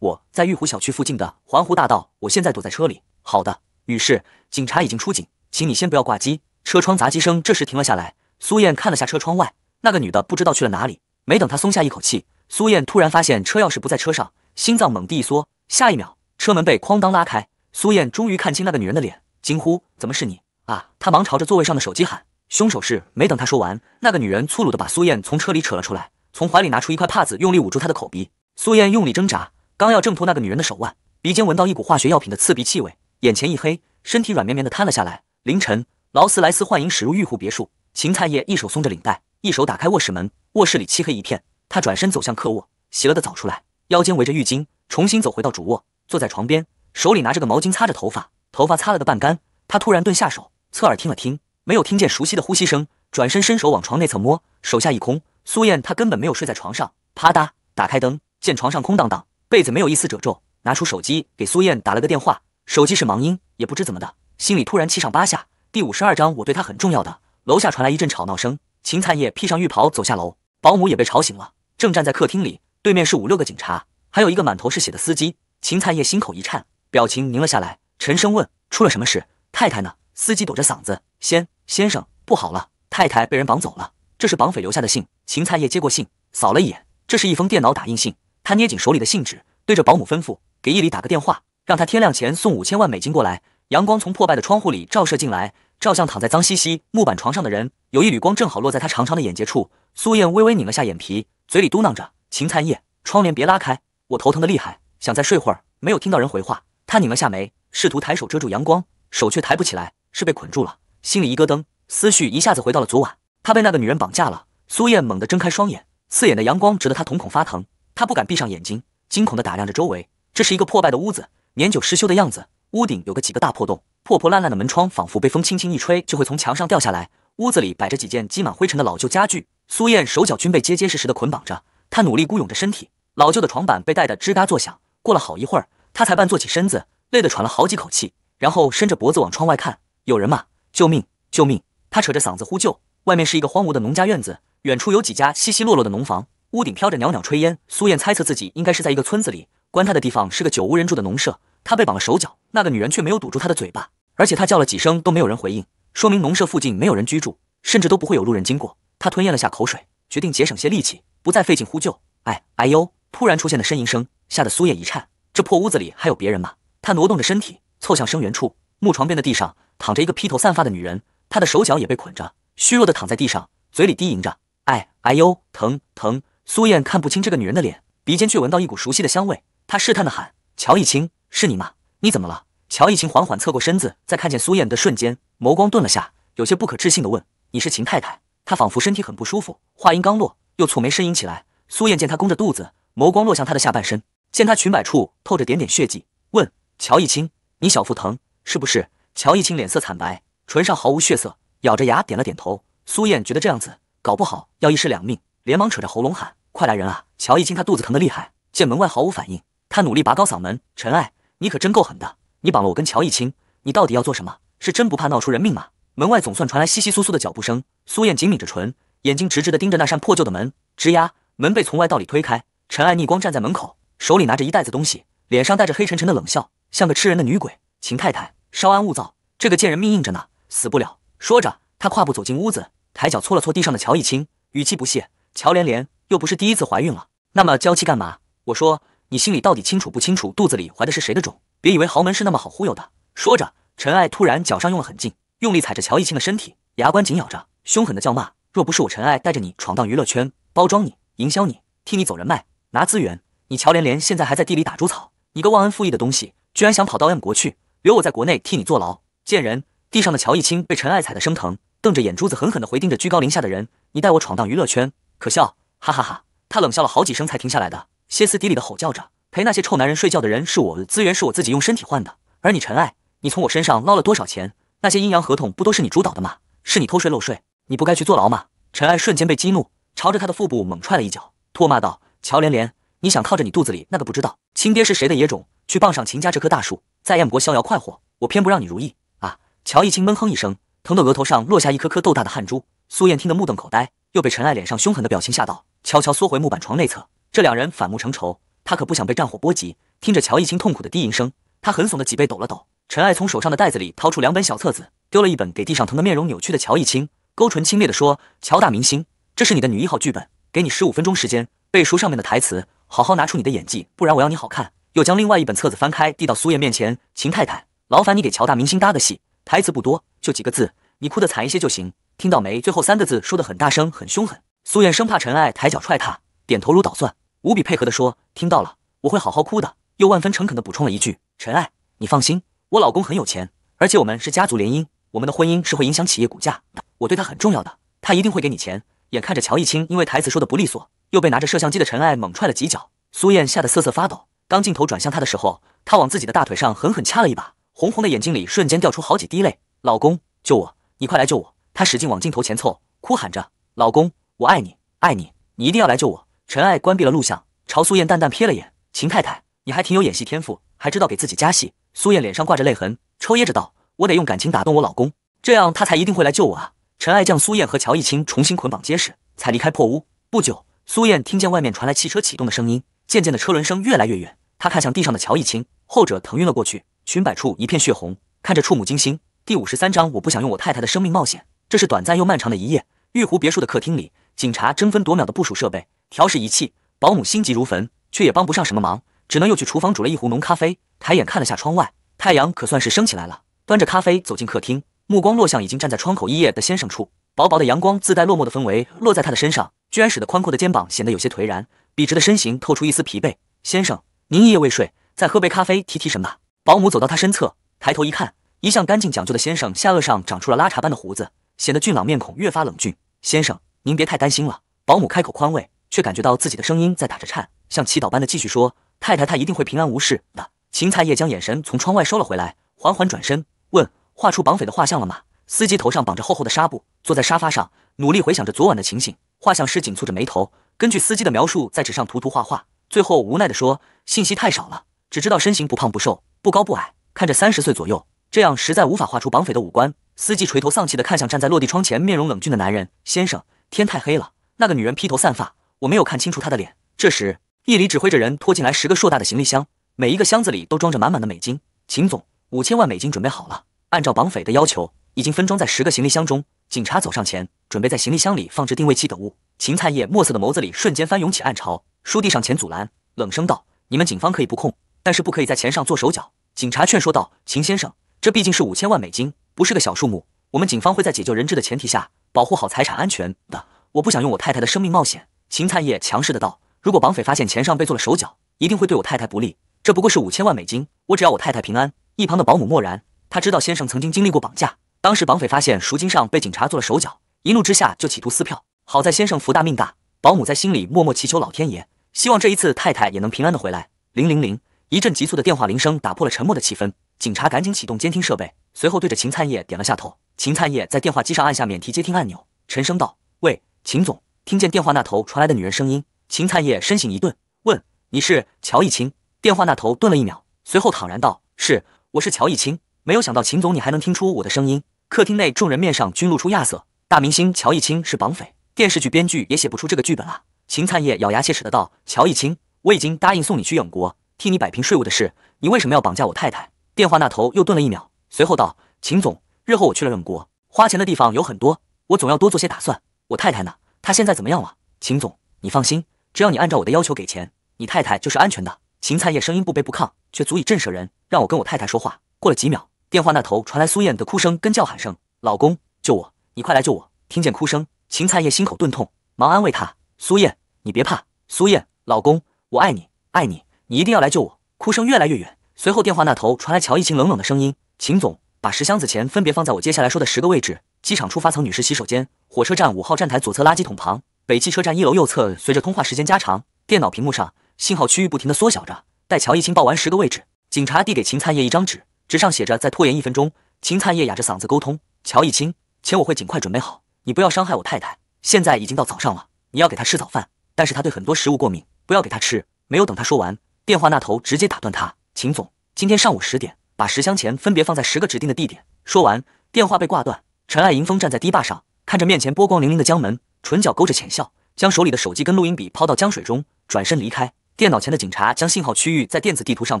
我在玉湖小区附近的环湖大道，我现在躲在车里。好的，女士，警察已经出警，请你先不要挂机。车窗砸击声这时停了下来。苏燕看了下车窗外，那个女的不知道去了哪里。没等她松下一口气，苏燕突然发现车钥匙不在车上，心脏猛地一缩。下一秒，车门被哐当拉开，苏燕终于看清那个女人的脸，惊呼：“怎么是你啊？”她忙朝着座位上的手机喊：“凶手是……”没等她说完，那个女人粗鲁地把苏燕从车里扯了出来，从怀里拿出一块帕子，用力捂住她的口鼻。苏燕用力挣扎。刚要挣脱那个女人的手腕，鼻尖闻到一股化学药品的刺鼻气味，眼前一黑，身体软绵绵的瘫了下来。凌晨，劳斯莱斯幻影驶入玉湖别墅，秦灿叶一手松着领带，一手打开卧室门，卧室里漆黑一片。他转身走向客卧，洗了个澡出来，腰间围着浴巾，重新走回到主卧，坐在床边，手里拿着个毛巾擦着头发，头发擦了个半干。他突然顿下手，侧耳听了听，没有听见熟悉的呼吸声，转身伸手往床内侧摸，手下一空，苏燕她根本没有睡在床上。啪嗒，打开灯，见床上空荡荡。被子没有一丝褶皱，拿出手机给苏燕打了个电话，手机是盲音，也不知怎么的，心里突然七上八下。第五十二章，我对他很重要的。楼下传来一阵吵闹声，秦灿叶披上浴袍走下楼，保姆也被吵醒了，正站在客厅里，对面是五六个警察，还有一个满头是血的司机。秦灿叶心口一颤，表情凝了下来，沉声问：“出了什么事？太太呢？”司机抖着嗓子：“先先生，不好了，太太被人绑走了。这是绑匪留下的信。”秦灿叶接过信，扫了一眼，这是一封电脑打印信。他捏紧手里的信纸，对着保姆吩咐：“给伊里打个电话，让他天亮前送五千万美金过来。”阳光从破败的窗户里照射进来，照向躺在脏兮兮木板床上的人。有一缕光正好落在他长长的眼睫处。苏燕微微拧了下眼皮，嘴里嘟囔着：“秦灿叶，窗帘别拉开，我头疼的厉害，想再睡会儿。”没有听到人回话，她拧了下眉，试图抬手遮住阳光，手却抬不起来，是被捆住了。心里一咯噔，思绪一下子回到了昨晚，她被那个女人绑架了。苏燕猛地睁开双眼，刺眼的阳光直得她瞳孔发疼。他不敢闭上眼睛，惊恐地打量着周围。这是一个破败的屋子，年久失修的样子。屋顶有个几个大破洞，破破烂烂的门窗仿佛被风轻轻一吹就会从墙上掉下来。屋子里摆着几件积满灰尘的老旧家具。苏燕手脚均被结结实实地捆绑着，她努力鼓涌着身体。老旧的床板被带得吱嘎作响。过了好一会儿，她才半坐起身子，累得喘了好几口气，然后伸着脖子往窗外看：“有人吗？救命！救命！”她扯着嗓子呼救。外面是一个荒芜的农家院子，远处有几家稀稀落落的农房。屋顶飘着袅袅炊烟，苏燕猜测自己应该是在一个村子里。关她的地方是个久无人住的农舍，她被绑了手脚，那个女人却没有堵住她的嘴巴，而且她叫了几声都没有人回应，说明农舍附近没有人居住，甚至都不会有路人经过。她吞咽了下口水，决定节省些力气，不再费劲呼救。哎哎呦！突然出现的呻吟声吓得苏叶一颤，这破屋子里还有别人吗？她挪动着身体，凑向声源处，木床边的地上躺着一个披头散发的女人，她的手脚也被捆着，虚弱地躺在地上，嘴里低吟着：“哎哎呦，疼疼。”苏燕看不清这个女人的脸，鼻尖却闻到一股熟悉的香味。她试探的喊：“乔一清，是你吗？你怎么了？”乔一清缓缓侧过身子，在看见苏燕的瞬间，眸光顿了下，有些不可置信的问：“你是秦太太？”她仿佛身体很不舒服，话音刚落，又蹙眉呻吟起来。苏燕见她弓着肚子，眸光落向她的下半身，见她裙摆处透着点点血迹，问：“乔一清，你小腹疼是不是？”乔一清脸色惨白，唇上毫无血色，咬着牙点了点头。苏燕觉得这样子搞不好要一尸两命，连忙扯着喉咙喊。快来人啊！乔一清，他肚子疼得厉害。见门外毫无反应，他努力拔高嗓门：“陈爱，你可真够狠的！你绑了我跟乔一清，你到底要做什么？是真不怕闹出人命吗？”门外总算传来稀稀疏疏的脚步声。苏燕紧抿着唇，眼睛直直的盯着那扇破旧的门。吱呀，门被从外到里推开。陈爱逆光站在门口，手里拿着一袋子东西，脸上带着黑沉沉的冷笑，像个吃人的女鬼。秦太太，稍安勿躁，这个贱人命硬着呢，死不了。说着，他跨步走进屋子，抬脚搓了搓地上的乔一清，语气不屑：“乔连连。”又不是第一次怀孕了，那么娇气干嘛？我说你心里到底清楚不清楚，肚子里怀的是谁的种？别以为豪门是那么好忽悠的。说着，陈爱突然脚上用了狠劲，用力踩着乔一清的身体，牙关紧咬着，凶狠的叫骂。若不是我陈爱带着你闯荡娱乐圈，包装你，营销你，替你走人脉，拿资源，你乔连连现在还在地里打猪草。你个忘恩负义的东西，居然想跑到 M 国去，留我在国内替你坐牢。贱人！地上的乔一清被陈爱踩得生疼，瞪着眼珠子，狠狠的回盯着居高临下的人。你带我闯荡娱乐圈，可笑。哈哈哈！他冷笑了好几声才停下来，的歇斯底里的吼叫着：“陪那些臭男人睡觉的人是我，资源是我自己用身体换的。而你，陈爱，你从我身上捞了多少钱？那些阴阳合同不都是你主导的吗？是你偷税漏税，你不该去坐牢吗？”陈爱瞬间被激怒，朝着他的腹部猛踹了一脚，唾骂道：“乔连连，你想靠着你肚子里那个不知道亲爹是谁的野种，去傍上秦家这棵大树，在燕国逍遥快活？我偏不让你如意啊！”乔一清闷哼一声，疼得额头上落下一颗颗豆大的汗珠。苏燕听得目瞪口呆。又被陈艾脸上凶狠的表情吓到，悄悄缩回木板床内侧。这两人反目成仇，他可不想被战火波及。听着乔一清痛苦的低吟声，他很怂的脊背抖了抖。陈艾从手上的袋子里掏出两本小册子，丢了一本给地上疼得面容扭曲的乔一清，勾唇轻蔑地说：“乔大明星，这是你的女一号剧本，给你十五分钟时间背熟上面的台词，好好拿出你的演技，不然我要你好看。”又将另外一本册子翻开，递到苏叶面前：“秦太太，劳烦你给乔大明星搭个戏，台词不多，就几个字，你哭得惨一些就行。”听到没？最后三个字说得很大声，很凶狠。苏燕生怕陈爱抬脚踹他，点头如捣蒜，无比配合地说：“听到了，我会好好哭的。”又万分诚恳地补充了一句：“陈爱，你放心，我老公很有钱，而且我们是家族联姻，我们的婚姻是会影响企业股价的。我对他很重要的，他一定会给你钱。”眼看着乔一清因为台词说得不利索，又被拿着摄像机的陈爱猛踹了几脚，苏燕吓得瑟瑟发抖。当镜头转向他的时候，他往自己的大腿上狠狠掐了一把，红红的眼睛里瞬间掉出好几滴泪：“老公，救我！你快来救我！”他使劲往镜头前凑，哭喊着：“老公，我爱你，爱你，你一定要来救我！”陈爱关闭了录像，朝苏燕淡淡瞥了眼：“秦太太，你还挺有演戏天赋，还知道给自己加戏。”苏燕脸上挂着泪痕，抽噎着道：“我得用感情打动我老公，这样他才一定会来救我啊！”陈爱将苏燕和乔一清重新捆绑结实，才离开破屋。不久，苏燕听见外面传来汽车启动的声音，渐渐的车轮声越来越远。她看向地上的乔一清，后者疼晕了过去，裙摆处一片血红，看着触目惊心。第五十三章，我不想用我太太的生命冒险。这是短暂又漫长的一夜。玉湖别墅的客厅里，警察争分夺秒地部署设备、调试仪器。保姆心急如焚，却也帮不上什么忙，只能又去厨房煮了一壶浓咖啡。抬眼看了下窗外，太阳可算是升起来了。端着咖啡走进客厅，目光落向已经站在窗口一夜的先生处。薄薄的阳光自带落寞的氛围，落在他的身上，居然使得宽阔的肩膀显得有些颓然，笔直的身形透出一丝疲惫。先生，您一夜未睡，再喝杯咖啡提提神吧。保姆走到他身侧，抬头一看，一向干净讲究的先生下颚上长出了拉碴般的胡子。显得俊朗，面孔越发冷峻。先生，您别太担心了。保姆开口宽慰，却感觉到自己的声音在打着颤，像祈祷般的继续说：“太太，她一定会平安无事的。”秦菜叶将眼神从窗外收了回来，缓缓转身问：“画出绑匪的画像了吗？”司机头上绑着厚厚的纱布，坐在沙发上，努力回想着昨晚的情形。画像师紧蹙着眉头，根据司机的描述在纸上涂涂画画，最后无奈地说：“信息太少了，只知道身形不胖不瘦，不高不矮，看着三十岁左右，这样实在无法画出绑匪的五官。”司机垂头丧气地看向站在落地窗前、面容冷峻的男人。先生，天太黑了，那个女人披头散发，我没有看清楚她的脸。这时，夜里指挥着人拖进来十个硕大的行李箱，每一个箱子里都装着满满的美金。秦总，五千万美金准备好了，按照绑匪的要求，已经分装在十个行李箱中。警察走上前，准备在行李箱里放置定位器等物。秦灿叶墨色的眸子里瞬间翻涌起暗潮。书弟上前阻拦，冷声道：“你们警方可以不控，但是不可以在钱上做手脚。”警察劝说道：“秦先生，这毕竟是五千万美金。”不是个小数目，我们警方会在解救人质的前提下保护好财产安全的。我不想用我太太的生命冒险。”秦灿烨强势的道，“如果绑匪发现钱上被做了手脚，一定会对我太太不利。这不过是五千万美金，我只要我太太平安。”一旁的保姆默然，他知道先生曾经经历过绑架，当时绑匪发现赎金上被警察做了手脚，一怒之下就企图撕票。好在先生福大命大，保姆在心里默默祈求老天爷，希望这一次太太也能平安的回来。零零零，一阵急促的电话铃声打破了沉默的气氛。警察赶紧启动监听设备，随后对着秦灿业点了下头。秦灿业在电话机上按下免提接听按钮，沉声道：“喂，秦总。”听见电话那头传来的女人声音，秦灿业身形一顿，问：“你是乔一清？”电话那头顿了一秒，随后坦然道：“是，我是乔一清。没有想到秦总，你还能听出我的声音。”客厅内众人面上均露出亚色。大明星乔一清是绑匪，电视剧编剧也写不出这个剧本啊！秦灿业咬牙切齿的道：“乔一清，我已经答应送你去永国，替你摆平税务的事，你为什么要绑架我太太？”电话那头又顿了一秒，随后道：“秦总，日后我去了冷国，花钱的地方有很多，我总要多做些打算。我太太呢？她现在怎么样了？”秦总，你放心，只要你按照我的要求给钱，你太太就是安全的。秦灿烨声音不卑不亢，却足以震慑人，让我跟我太太说话。过了几秒，电话那头传来苏燕的哭声跟叫喊声：“老公，救我！你快来救我！”听见哭声，秦灿烨心口顿痛，忙安慰她：“苏燕，你别怕。苏燕，老公，我爱你，爱你，你一定要来救我。”哭声越来越远。随后，电话那头传来乔一清冷冷的声音：“秦总，把十箱子钱分别放在我接下来说的十个位置。机场出发层女士洗手间，火车站五号站台左侧垃圾桶旁，北汽车站一楼右侧。”随着通话时间加长，电脑屏幕上信号区域不停地缩小着。待乔一清报完十个位置，警察递给秦灿叶一张纸，纸上写着：“再拖延一分钟。”秦灿叶哑着嗓子沟通：“乔一清，钱我会尽快准备好，你不要伤害我太太。现在已经到早上了，你要给她吃早饭，但是她对很多食物过敏，不要给她吃。”没有等他说完，电话那头直接打断他。秦总，今天上午十点，把十箱钱分别放在十个指定的地点。说完，电话被挂断。陈爱迎风站在堤坝上，看着面前波光粼粼的江门，唇角勾着浅笑，将手里的手机跟录音笔抛到江水中，转身离开。电脑前的警察将信号区域在电子地图上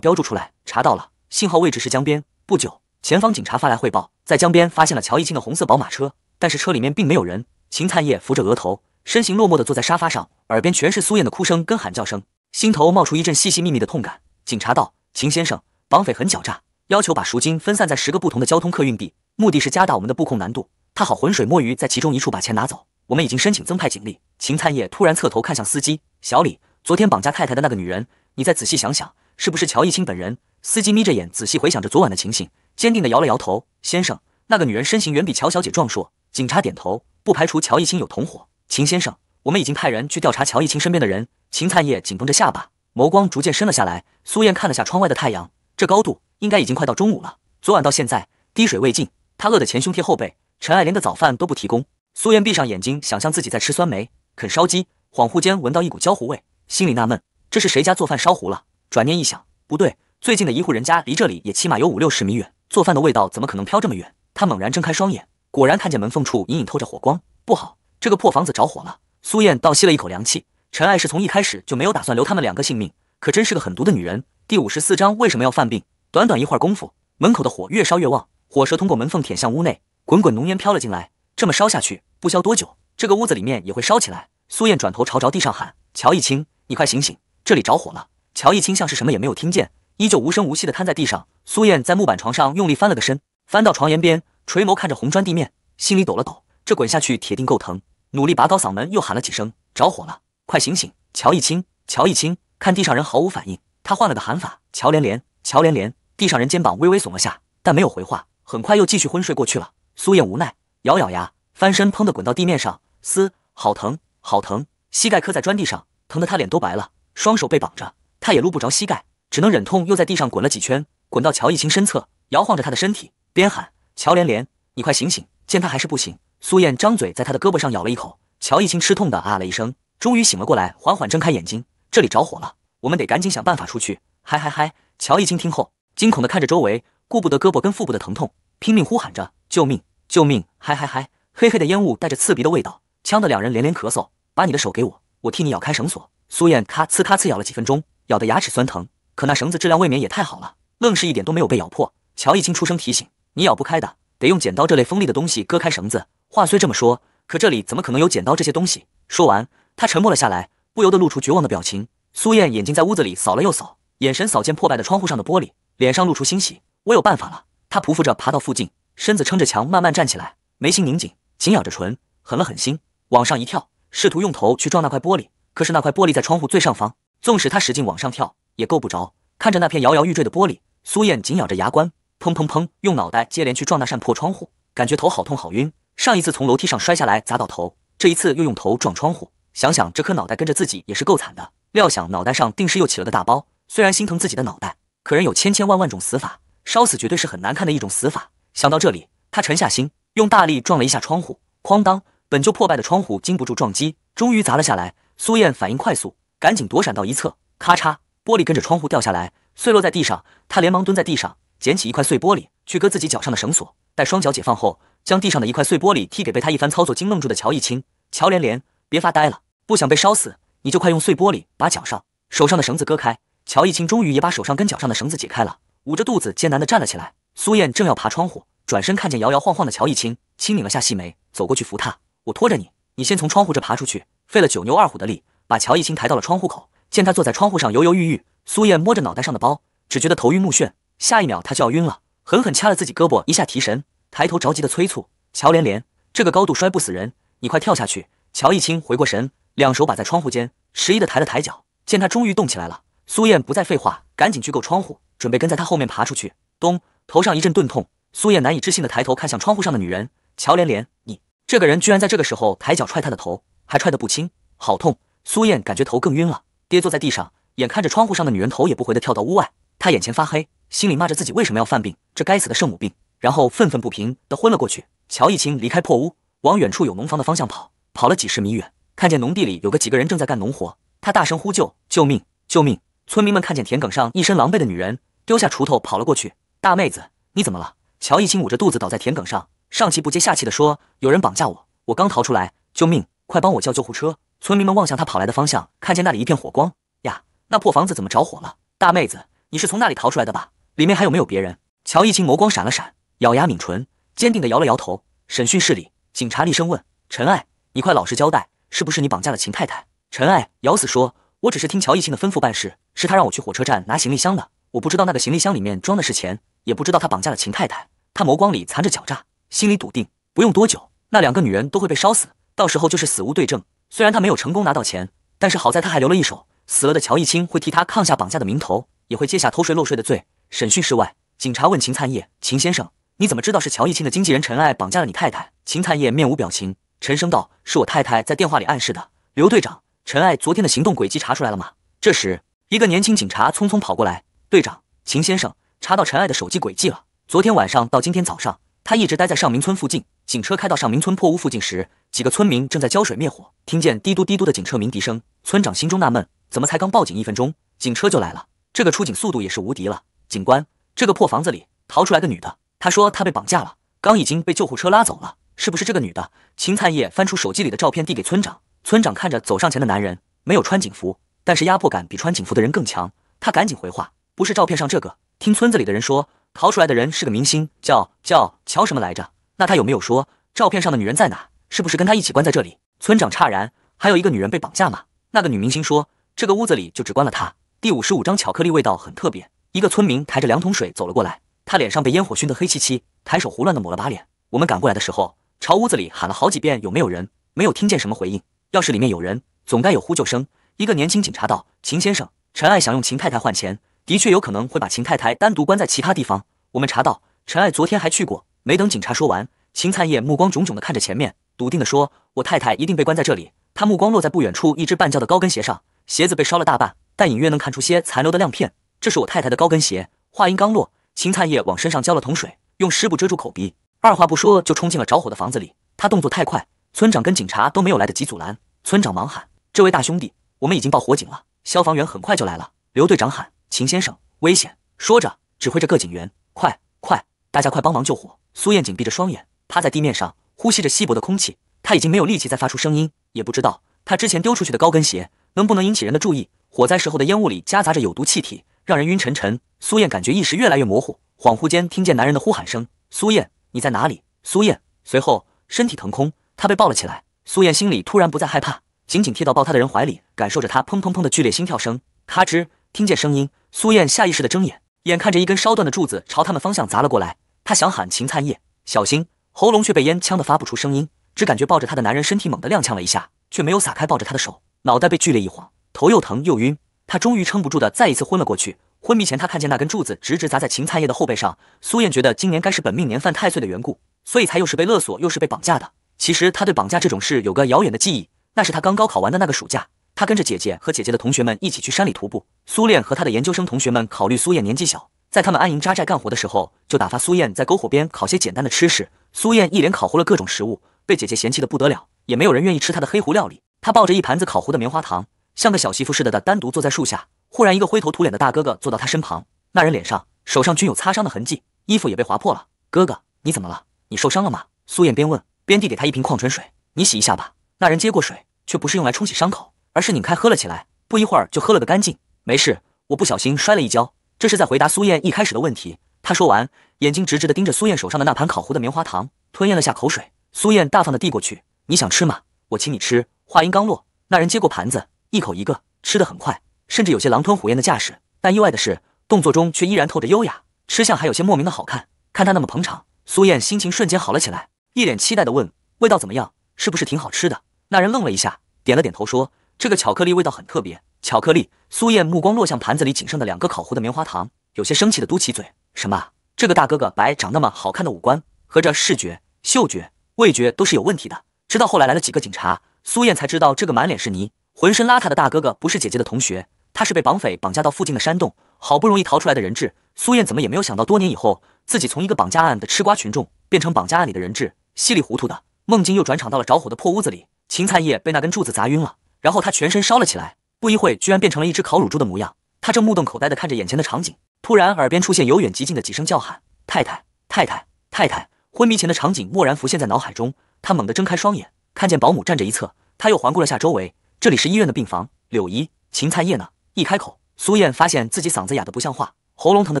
标注出来，查到了信号位置是江边。不久，前方警察发来汇报，在江边发现了乔一清的红色宝马车，但是车里面并没有人。秦灿叶扶着额头，身形落寞地坐在沙发上，耳边全是苏燕的哭声跟喊叫声，心头冒出一阵细细密密的痛感。警察道。秦先生，绑匪很狡诈，要求把赎金分散在十个不同的交通客运地，目的是加大我们的布控难度，他好浑水摸鱼，在其中一处把钱拿走。我们已经申请增派警力。秦灿叶突然侧头看向司机小李：“昨天绑架太太的那个女人，你再仔细想想，是不是乔一清本人？”司机眯着眼，仔细回想着昨晚的情形，坚定的摇了摇头：“先生，那个女人身形远比乔小姐壮硕。”警察点头，不排除乔一清有同伙。秦先生，我们已经派人去调查乔一清身边的人。秦灿叶紧绷着下巴。眸光逐渐深了下来，苏燕看了下窗外的太阳，这高度应该已经快到中午了。昨晚到现在滴水未进，她饿得前胸贴后背，陈爱莲的早饭都不提供。苏燕闭上眼睛，想象自己在吃酸梅、啃烧鸡，恍惚间闻到一股焦糊味，心里纳闷，这是谁家做饭烧糊了？转念一想，不对，最近的一户人家离这里也起码有五六十米远，做饭的味道怎么可能飘这么远？她猛然睁开双眼，果然看见门缝处隐隐透着火光，不好，这个破房子着火了！苏燕倒吸了一口凉气。尘爱是从一开始就没有打算留他们两个性命，可真是个狠毒的女人。第五十四章为什么要犯病？短短一会儿功夫，门口的火越烧越旺，火舌通过门缝舔向屋内，滚滚浓烟飘了进来。这么烧下去，不消多久，这个屋子里面也会烧起来。苏燕转头朝着地上喊：“乔一清，你快醒醒，这里着火了！”乔一清像是什么也没有听见，依旧无声无息地瘫在地上。苏燕在木板床上用力翻了个身，翻到床沿边，垂眸看着红砖地面，心里抖了抖，这滚下去铁定够疼。努力拔高嗓门又喊了几声：“着火了！”快醒醒！乔一清，乔一清，看地上人毫无反应，他换了个喊法：乔连连，乔连连。地上人肩膀微微耸了下，但没有回话，很快又继续昏睡过去了。苏燕无奈，咬咬牙，翻身砰的滚到地面上，嘶，好疼，好疼！膝盖磕在砖地上，疼得她脸都白了。双手被绑着，她也撸不着膝盖，只能忍痛又在地上滚了几圈，滚到乔一清身侧，摇晃着他的身体，边喊：乔连连，你快醒醒！见他还是不醒，苏燕张嘴在他的胳膊上咬了一口，乔一清吃痛的啊了一声。终于醒了过来，缓缓睁开眼睛，这里着火了，我们得赶紧想办法出去。嗨嗨嗨！乔一清听后，惊恐地看着周围，顾不得胳膊跟腹部的疼痛，拼命呼喊着：“救命！救命！”嗨嗨嗨！黑黑的烟雾带着刺鼻的味道，呛得两人连连咳嗽。把你的手给我，我替你咬开绳索。苏燕咔呲咔呲咬了几分钟，咬得牙齿酸疼，可那绳子质量未免也太好了，愣是一点都没有被咬破。乔一清出声提醒：“你咬不开的，得用剪刀这类锋利的东西割开绳子。”话虽这么说，可这里怎么可能有剪刀这些东西？说完。他沉默了下来，不由得露出绝望的表情。苏燕眼睛在屋子里扫了又扫，眼神扫见破败的窗户上的玻璃，脸上露出欣喜。我有办法了！她匍匐着爬到附近，身子撑着墙慢慢站起来，眉心拧紧，紧咬着唇，狠了狠心，往上一跳，试图用头去撞那块玻璃。可是那块玻璃在窗户最上方，纵使她使劲往上跳，也够不着。看着那片摇摇欲坠的玻璃，苏燕紧咬着牙关，砰砰砰，用脑袋接连去撞那扇破窗户，感觉头好痛好晕。上一次从楼梯上摔下来砸到头，这一次又用头撞窗户。想想这颗脑袋跟着自己也是够惨的，料想脑袋上定是又起了个大包。虽然心疼自己的脑袋，可人有千千万万种死法，烧死绝对是很难看的一种死法。想到这里，他沉下心，用大力撞了一下窗户，哐当，本就破败的窗户经不住撞击，终于砸了下来。苏燕反应快速，赶紧躲闪到一侧，咔嚓，玻璃跟着窗户掉下来，碎落在地上。他连忙蹲在地上，捡起一块碎玻璃去割自己脚上的绳索。待双脚解放后，将地上的一块碎玻璃踢给被他一番操作惊愣住的乔一清。乔连连，别发呆了。不想被烧死，你就快用碎玻璃把脚上、手上的绳子割开。乔一清终于也把手上跟脚上的绳子解开了，捂着肚子艰难地站了起来。苏燕正要爬窗户，转身看见摇摇晃晃的乔一清，轻拧了下细眉，走过去扶他：“我拖着你，你先从窗户这爬出去。”费了九牛二虎的力，把乔一清抬到了窗户口。见他坐在窗户上犹犹豫豫，苏燕摸着脑袋上的包，只觉得头晕目眩，下一秒她就要晕了，狠狠掐了自己胳膊一下提神，抬头着急地催促：“乔连连，这个高度摔不死人，你快跳下去！”乔一清回过神。两手把在窗户间，迟疑的抬了抬脚，见他终于动起来了，苏燕不再废话，赶紧去够窗户，准备跟在他后面爬出去。咚，头上一阵钝痛，苏燕难以置信的抬头看向窗户上的女人，乔莲莲，你这个人居然在这个时候抬脚踹她的头，还踹得不轻，好痛！苏燕感觉头更晕了，跌坐在地上，眼看着窗户上的女人头也不回的跳到屋外，她眼前发黑，心里骂着自己为什么要犯病，这该死的圣母病，然后愤愤不平的昏了过去。乔一清离开破屋，往远处有农房的方向跑，跑了几十米远。看见农地里有个几个人正在干农活，他大声呼救：“救命！救命！”村民们看见田埂上一身狼狈的女人，丢下锄头跑了过去。“大妹子，你怎么了？”乔一清捂着肚子倒在田埂上，上气不接下气地说：“有人绑架我，我刚逃出来，救命！快帮我叫救护车！”村民们望向他跑来的方向，看见那里一片火光。“呀，那破房子怎么着火了？”“大妹子，你是从那里逃出来的吧？里面还有没有别人？”乔一清眸光闪了闪，咬牙抿唇，坚定地摇了摇头。审讯室里，警察厉声问：“陈艾，你快老实交代！”是不是你绑架了秦太太？陈爱咬死说：“我只是听乔一清的吩咐办事，是他让我去火车站拿行李箱的。我不知道那个行李箱里面装的是钱，也不知道他绑架了秦太太。他眸光里藏着狡诈，心里笃定，不用多久，那两个女人都会被烧死。到时候就是死无对证。虽然他没有成功拿到钱，但是好在他还留了一手，死了的乔一清会替他抗下绑架的名头，也会接下偷税漏税的罪。”审讯室外，警察问秦灿业：“秦先生，你怎么知道是乔一清的经纪人陈爱绑架了你太太？”秦灿业面无表情。沉声道：“是我太太在电话里暗示的。”刘队长，陈爱昨天的行动轨迹查出来了吗？这时，一个年轻警察匆匆跑过来：“队长，秦先生查到陈爱的手机轨迹了。昨天晚上到今天早上，他一直待在上明村附近。警车开到上明村破屋附近时，几个村民正在浇水灭火，听见滴嘟滴嘟的警车鸣笛声，村长心中纳闷：怎么才刚报警一分钟，警车就来了？这个出警速度也是无敌了。警官，这个破房子里逃出来个女的，她说她被绑架了，刚已经被救护车拉走了。”是不是这个女的？秦灿烨翻出手机里的照片，递给村长。村长看着走上前的男人，没有穿警服，但是压迫感比穿警服的人更强。他赶紧回话：“不是照片上这个。听村子里的人说，逃出来的人是个明星，叫叫乔什么来着？那他有没有说照片上的女人在哪？是不是跟他一起关在这里？”村长诧然：“还有一个女人被绑架吗？”那个女明星说：“这个屋子里就只关了她。”第五十五章，巧克力味道很特别。一个村民抬着两桶水走了过来，他脸上被烟火熏得黑漆漆，抬手胡乱地抹了把脸。我们赶过来的时候。朝屋子里喊了好几遍有没有人，没有听见什么回应。要是里面有人，总该有呼救声。一个年轻警察道：“秦先生，陈爱想用秦太太换钱，的确有可能会把秦太太单独关在其他地方。我们查到陈爱昨天还去过。”没等警察说完，秦灿叶目光炯炯地看着前面，笃定地说：“我太太一定被关在这里。”他目光落在不远处一只半焦的高跟鞋上，鞋子被烧了大半，但隐约能看出些残留的亮片。这是我太太的高跟鞋。话音刚落，秦灿叶往身上浇了桶水，用湿布遮住口鼻。二话不说就冲进了着火的房子里，他动作太快，村长跟警察都没有来得及阻拦。村长忙喊：“这位大兄弟，我们已经报火警了，消防员很快就来了。”刘队长喊：“秦先生，危险！”说着，指挥着各警员：“快快，大家快帮忙救火！”苏燕紧闭着双眼，趴在地面上，呼吸着稀薄的空气。他已经没有力气再发出声音，也不知道他之前丢出去的高跟鞋能不能引起人的注意。火灾时候的烟雾里夹杂着有毒气体，让人晕沉沉。苏燕感觉意识越来越模糊，恍惚间听见男人的呼喊声：“苏燕。”你在哪里，苏燕？随后身体腾空，她被抱了起来。苏燕心里突然不再害怕，紧紧贴到抱她的人怀里，感受着他砰砰砰的剧烈心跳声。咔吱，听见声音，苏燕下意识的睁眼，眼看着一根烧断的柱子朝他们方向砸了过来。她想喊秦灿叶小心，喉咙却被烟呛得发不出声音，只感觉抱着她的男人身体猛地踉跄了一下，却没有撒开抱着她的手。脑袋被剧烈一晃，头又疼又晕，她终于撑不住的再一次昏了过去。昏迷前，他看见那根柱子直直砸在秦灿叶的后背上。苏燕觉得今年该是本命年犯太岁的缘故，所以才又是被勒索又是被绑架的。其实他对绑架这种事有个遥远的记忆，那是他刚高考完的那个暑假，他跟着姐姐和姐姐的同学们一起去山里徒步。苏恋和他的研究生同学们考虑苏燕年纪小，在他们安营扎寨干活的时候，就打发苏燕在篝火边烤些简单的吃食。苏燕一脸烤糊了各种食物，被姐姐嫌弃的不得了，也没有人愿意吃她的黑糊料理。她抱着一盘子烤糊的棉花糖，像个小媳妇似的的单独坐在树下。忽然，一个灰头土脸的大哥哥坐到他身旁。那人脸上、手上均有擦伤的痕迹，衣服也被划破了。哥哥，你怎么了？你受伤了吗？苏燕边问边递给他一瓶矿泉水，你洗一下吧。那人接过水，却不是用来冲洗伤口，而是拧开喝了起来。不一会儿就喝了个干净。没事，我不小心摔了一跤。这是在回答苏燕一开始的问题。他说完，眼睛直直地盯着苏燕手上的那盘烤糊的棉花糖，吞咽了下口水。苏燕大方地递过去：“你想吃吗？我请你吃。”话音刚落，那人接过盘子，一口一个，吃得很快。甚至有些狼吞虎咽的架势，但意外的是，动作中却依然透着优雅，吃相还有些莫名的好看。看他那么捧场，苏燕心情瞬间好了起来，一脸期待的问：“味道怎么样？是不是挺好吃的？”那人愣了一下，点了点头，说：“这个巧克力味道很特别。”巧克力。苏燕目光落向盘子里仅剩的两个烤糊的棉花糖，有些生气的嘟起嘴：“什么？这个大哥哥白长那么好看的五官，合着视觉、嗅觉、味觉都是有问题的？”直到后来来了几个警察，苏燕才知道这个满脸是泥、浑身邋遢的大哥哥不是姐姐的同学。他是被绑匪绑架到附近的山洞，好不容易逃出来的人质苏燕怎么也没有想到，多年以后自己从一个绑架案的吃瓜群众变成绑架案里的人质。稀里糊涂的梦境又转场到了着火的破屋子里，芹菜叶被那根柱子砸晕了，然后他全身烧了起来，不一会居然变成了一只烤乳猪的模样。他正目瞪口呆地看着眼前的场景，突然耳边出现由远及近的几声叫喊：“太太，太太，太太！”昏迷前的场景蓦然浮现在脑海中，他猛地睁开双眼，看见保姆站着一侧，他又环顾了下周围，这里是医院的病房。柳姨，芹菜叶呢？一开口，苏燕发现自己嗓子哑得不像话，喉咙疼得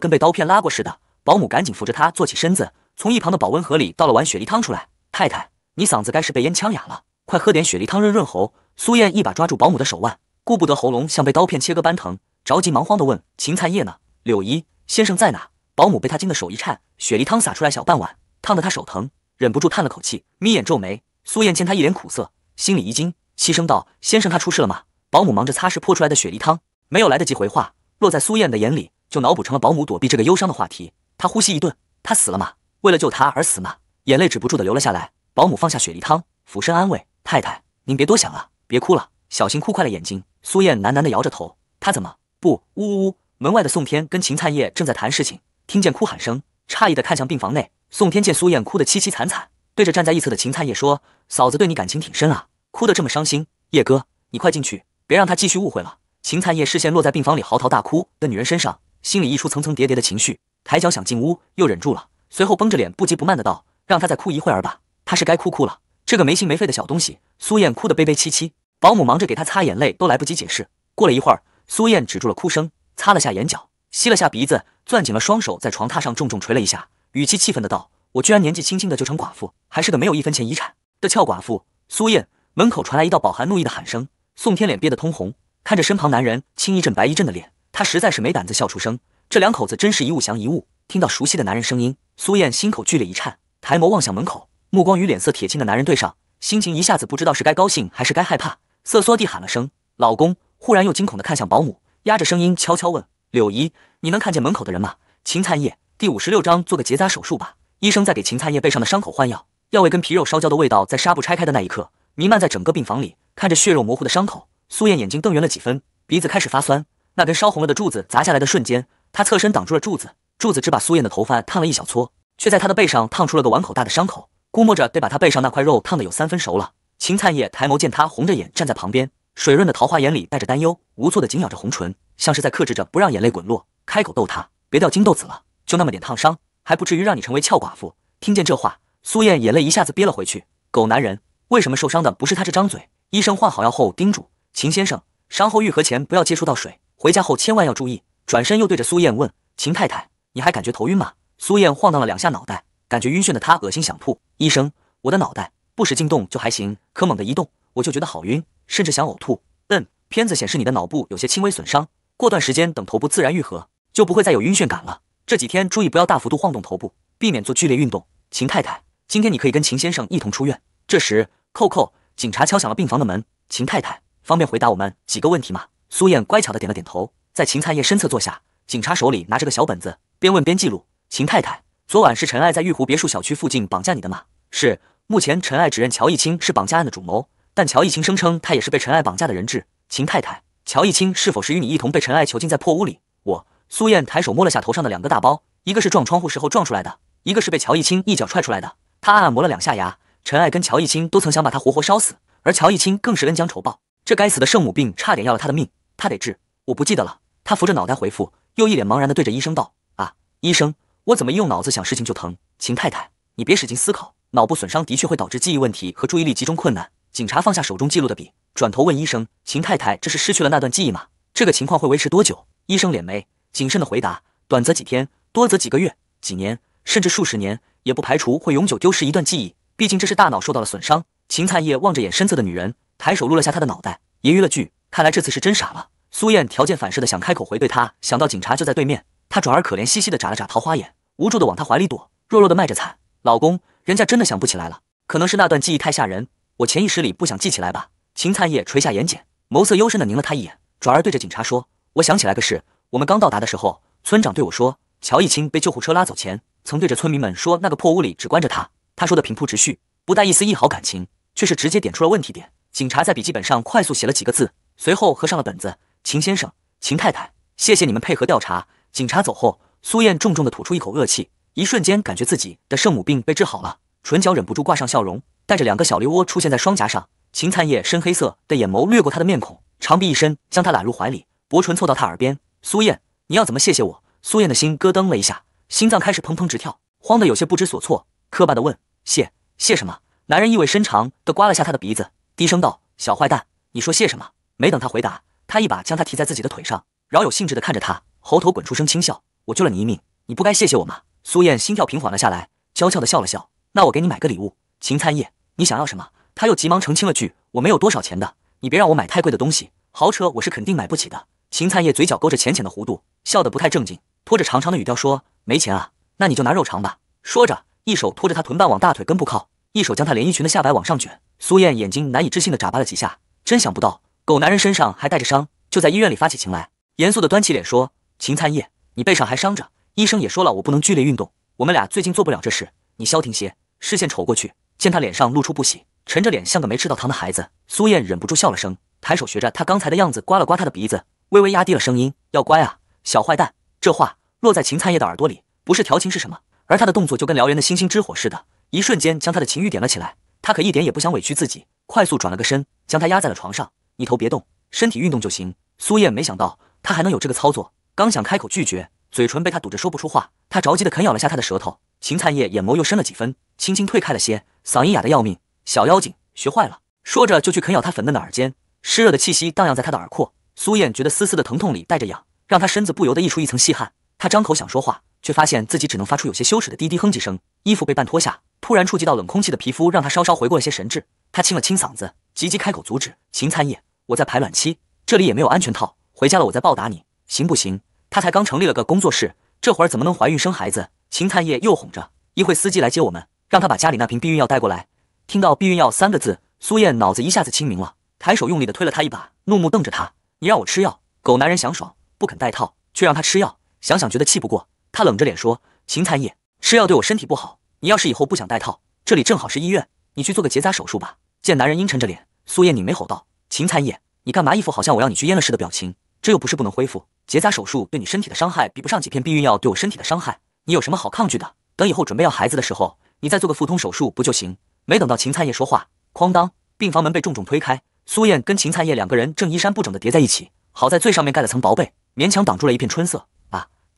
跟被刀片拉过似的。保姆赶紧扶着她坐起身子，从一旁的保温盒里倒了碗雪梨汤出来。太太，你嗓子该是被烟呛哑了，快喝点雪梨汤润润喉。苏燕一把抓住保姆的手腕，顾不得喉咙像被刀片切割般疼，着急忙慌地问：“芹菜叶呢？柳姨，先生在哪？”保姆被她惊得手一颤，雪梨汤洒出来小半碗，烫得她手疼，忍不住叹了口气，眯眼皱眉。苏燕见她一脸苦涩，心里一惊，细声道：“先生他出事了吗？”保姆忙着擦拭泼出来的雪梨汤。没有来得及回话，落在苏燕的眼里，就脑补成了保姆躲避这个忧伤的话题。她呼吸一顿，他死了吗？为了救他而死吗？眼泪止不住的流了下来。保姆放下雪梨汤，俯身安慰：“太太，您别多想啊，别哭了，小心哭坏了眼睛。”苏燕喃喃的摇着头：“他怎么不……呜呜呜！”门外的宋天跟秦灿叶正在谈事情，听见哭喊声，诧异的看向病房内。宋天见苏燕哭得凄凄惨惨，对着站在一侧的秦灿叶说：“嫂子对你感情挺深啊，哭得这么伤心。叶哥，你快进去，别让他继续误会了。”秦灿叶视线落在病房里嚎啕大哭的女人身上，心里溢出层层叠叠的情绪，抬脚想进屋，又忍住了。随后绷着脸，不急不慢的道：“让她再哭一会儿吧，她是该哭哭了。这个没心没肺的小东西。”苏燕哭得悲悲戚戚，保姆忙着给她擦眼泪，都来不及解释。过了一会儿，苏燕止住了哭声，擦了下眼角，吸了下鼻子，攥紧了双手，在床榻上重重捶了一下，语气气愤的道：“我居然年纪轻轻的就成寡妇，还是个没有一分钱遗产的俏寡妇。”苏燕门口传来一道饱含怒意的喊声，宋天脸憋得通红。看着身旁男人青一阵白一阵的脸，他实在是没胆子笑出声。这两口子真是一物降一物。听到熟悉的男人声音，苏燕心口剧烈一颤，抬眸望向门口，目光与脸色铁青的男人对上，心情一下子不知道是该高兴还是该害怕，瑟缩地喊了声“老公”，忽然又惊恐地看向保姆，压着声音悄悄问：“柳姨，你能看见门口的人吗？”秦灿叶第五十六章做个结扎手术吧。医生在给秦灿叶背上的伤口换药，药味跟皮肉烧焦的味道在纱布拆开的那一刻弥漫在整个病房里。看着血肉模糊的伤口。苏燕眼睛瞪圆了几分，鼻子开始发酸。那根烧红了的柱子砸下来的瞬间，她侧身挡住了柱子，柱子只把苏燕的头发烫了一小撮，却在她的背上烫出了个碗口大的伤口。估摸着得把她背上那块肉烫的有三分熟了。秦灿叶抬眸见她红着眼站在旁边，水润的桃花眼里带着担忧，无措的紧咬着红唇，像是在克制着不让眼泪滚落。开口逗她：“别掉金豆子了。就那么点烫伤，还不至于让你成为俏寡妇。听见这话，苏燕眼泪一下子憋了回去。狗男人，为什么受伤的不是他这张嘴？医生换好药后叮嘱。秦先生伤后愈合前不要接触到水，回家后千万要注意。转身又对着苏燕问：“秦太太，你还感觉头晕吗？”苏燕晃荡了两下脑袋，感觉晕眩的她恶心想吐。医生，我的脑袋不使劲动就还行，可猛地一动我就觉得好晕，甚至想呕吐。嗯，片子显示你的脑部有些轻微损伤，过段时间等头部自然愈合，就不会再有晕眩感了。这几天注意不要大幅度晃动头部，避免做剧烈运动。秦太太，今天你可以跟秦先生一同出院。这时，扣扣警察敲响了病房的门。秦太太。方便回答我们几个问题吗？苏燕乖巧的点了点头，在秦灿叶身侧坐下。警察手里拿着个小本子，边问边记录。秦太太，昨晚是陈爱在玉湖别墅小区附近绑架你的吗？是。目前陈爱指认乔一清是绑架案的主谋，但乔一清声称他也是被陈爱绑架的人质。秦太太，乔一清是否是与你一同被陈爱囚禁在破屋里？我，苏燕抬手摸了下头上的两个大包，一个是撞窗户时候撞出来的，一个是被乔一清一脚踹出来的。她暗暗磨了两下牙，陈爱跟乔一清都曾想把她活活烧死，而乔一清更是恩将仇报。这该死的圣母病差点要了他的命，他得治。我不记得了。他扶着脑袋回复，又一脸茫然地对着医生道：“啊，医生，我怎么一用脑子想事情就疼？”秦太太，你别使劲思考。脑部损伤的确会导致记忆问题和注意力集中困难。警察放下手中记录的笔，转头问医生：“秦太太，这是失去了那段记忆吗？这个情况会维持多久？”医生敛眉，谨慎地回答：“短则几天，多则几个月、几年，甚至数十年，也不排除会永久丢失一段记忆。毕竟这是大脑受到了损伤。”秦灿叶望着眼深色的女人。抬手撸了下他的脑袋，揶揄了句：“看来这次是真傻了。”苏燕条件反射的想开口回怼他，想到警察就在对面，她转而可怜兮兮的眨了眨桃花眼，无助的往他怀里躲，弱弱的卖着惨：“老公，人家真的想不起来了，可能是那段记忆太吓人，我潜意识里不想记起来吧。”秦灿叶垂下眼睑，眸色幽深的凝了他一眼，转而对着警察说：“我想起来个事，我们刚到达的时候，村长对我说，乔一清被救护车拉走前，曾对着村民们说那个破屋里只关着他。他说的平铺直叙，不带一丝一毫感情，却是直接点出了问题点。”警察在笔记本上快速写了几个字，随后合上了本子。秦先生、秦太太，谢谢你们配合调查。警察走后，苏燕重重地吐出一口恶气，一瞬间感觉自己的圣母病被治好了，唇角忍不住挂上笑容，带着两个小梨窝出现在双颊上。秦灿烨深黑色的眼眸掠过他的面孔，长臂一伸将他揽入怀里，薄唇凑到他耳边：“苏燕，你要怎么谢谢我？”苏燕的心咯噔了一下，心脏开始砰砰直跳，慌得有些不知所措，磕巴地问：“谢谢什么？”男人意味深长地刮了下他的鼻子。低声道：“小坏蛋，你说谢什么？”没等他回答，他一把将他提在自己的腿上，饶有兴致地看着他，喉头滚出声轻笑：“我救了你一命，你不该谢谢我吗？”苏燕心跳平缓了下来，娇俏的笑了笑：“那我给你买个礼物。”秦灿叶，你想要什么？”他又急忙澄清了句：“我没有多少钱的，你别让我买太贵的东西，豪车我是肯定买不起的。”秦灿叶嘴角勾着浅浅的弧度，笑得不太正经，拖着长长的语调说：“没钱啊，那你就拿肉偿吧。”说着，一手托着他臀瓣往大腿根部靠。一手将她连衣裙的下摆往上卷，苏燕眼睛难以置信的眨巴了几下，真想不到狗男人身上还带着伤，就在医院里发起情来。严肃的端起脸说：“秦灿叶，你背上还伤着，医生也说了我不能剧烈运动，我们俩最近做不了这事，你消停些。”视线瞅过去，见他脸上露出不喜，沉着脸像个没吃到糖的孩子。苏燕忍不住笑了声，抬手学着他刚才的样子刮了刮他的鼻子，微微压低了声音：“要乖啊，小坏蛋。”这话落在秦灿叶的耳朵里，不是调情是什么？而他的动作就跟燎原的星星之火似的。一瞬间将他的情欲点了起来，他可一点也不想委屈自己，快速转了个身，将他压在了床上，你头别动，身体运动就行。苏燕没想到他还能有这个操作，刚想开口拒绝，嘴唇被他堵着说不出话，他着急的啃咬了下他的舌头。秦灿烨眼眸又深了几分，轻轻退开了些，嗓音哑的要命：“小妖精学坏了。”说着就去啃咬他粉嫩的耳尖，湿热的气息荡漾在他的耳廓，苏燕觉得丝丝的疼痛里带着痒，让他身子不由得溢出一层细汗，他张口想说话。却发现自己只能发出有些羞耻的低低哼几声，衣服被半脱下，突然触及到冷空气的皮肤，让他稍稍回过了些神智。他清了清嗓子，急急开口阻止：“秦灿业，我在排卵期，这里也没有安全套，回家了我再报答你，行不行？”他才刚成立了个工作室，这会儿怎么能怀孕生孩子？秦灿业又哄着：“一会司机来接我们，让他把家里那瓶避孕药带过来。”听到避孕药三个字，苏燕脑子一下子清明了，抬手用力的推了他一把，怒目瞪着他：“你让我吃药？狗男人想爽不肯戴套，却让他吃药，想想觉得气不过。”他冷着脸说：“秦灿业，吃药对我身体不好。你要是以后不想戴套，这里正好是医院，你去做个结扎手术吧。”见男人阴沉着脸，苏燕拧眉吼道：“秦灿业，你干嘛一副好像我要你去阉了似的表情？这又不是不能恢复，结扎手术对你身体的伤害比不上几片避孕药对我身体的伤害。你有什么好抗拒的？等以后准备要孩子的时候，你再做个腹通手术不就行？”没等到秦灿叶说话，哐当，病房门被重重推开，苏燕跟秦灿叶两个人正衣衫不整的叠在一起，好在最上面盖了层薄被，勉强挡住了一片春色。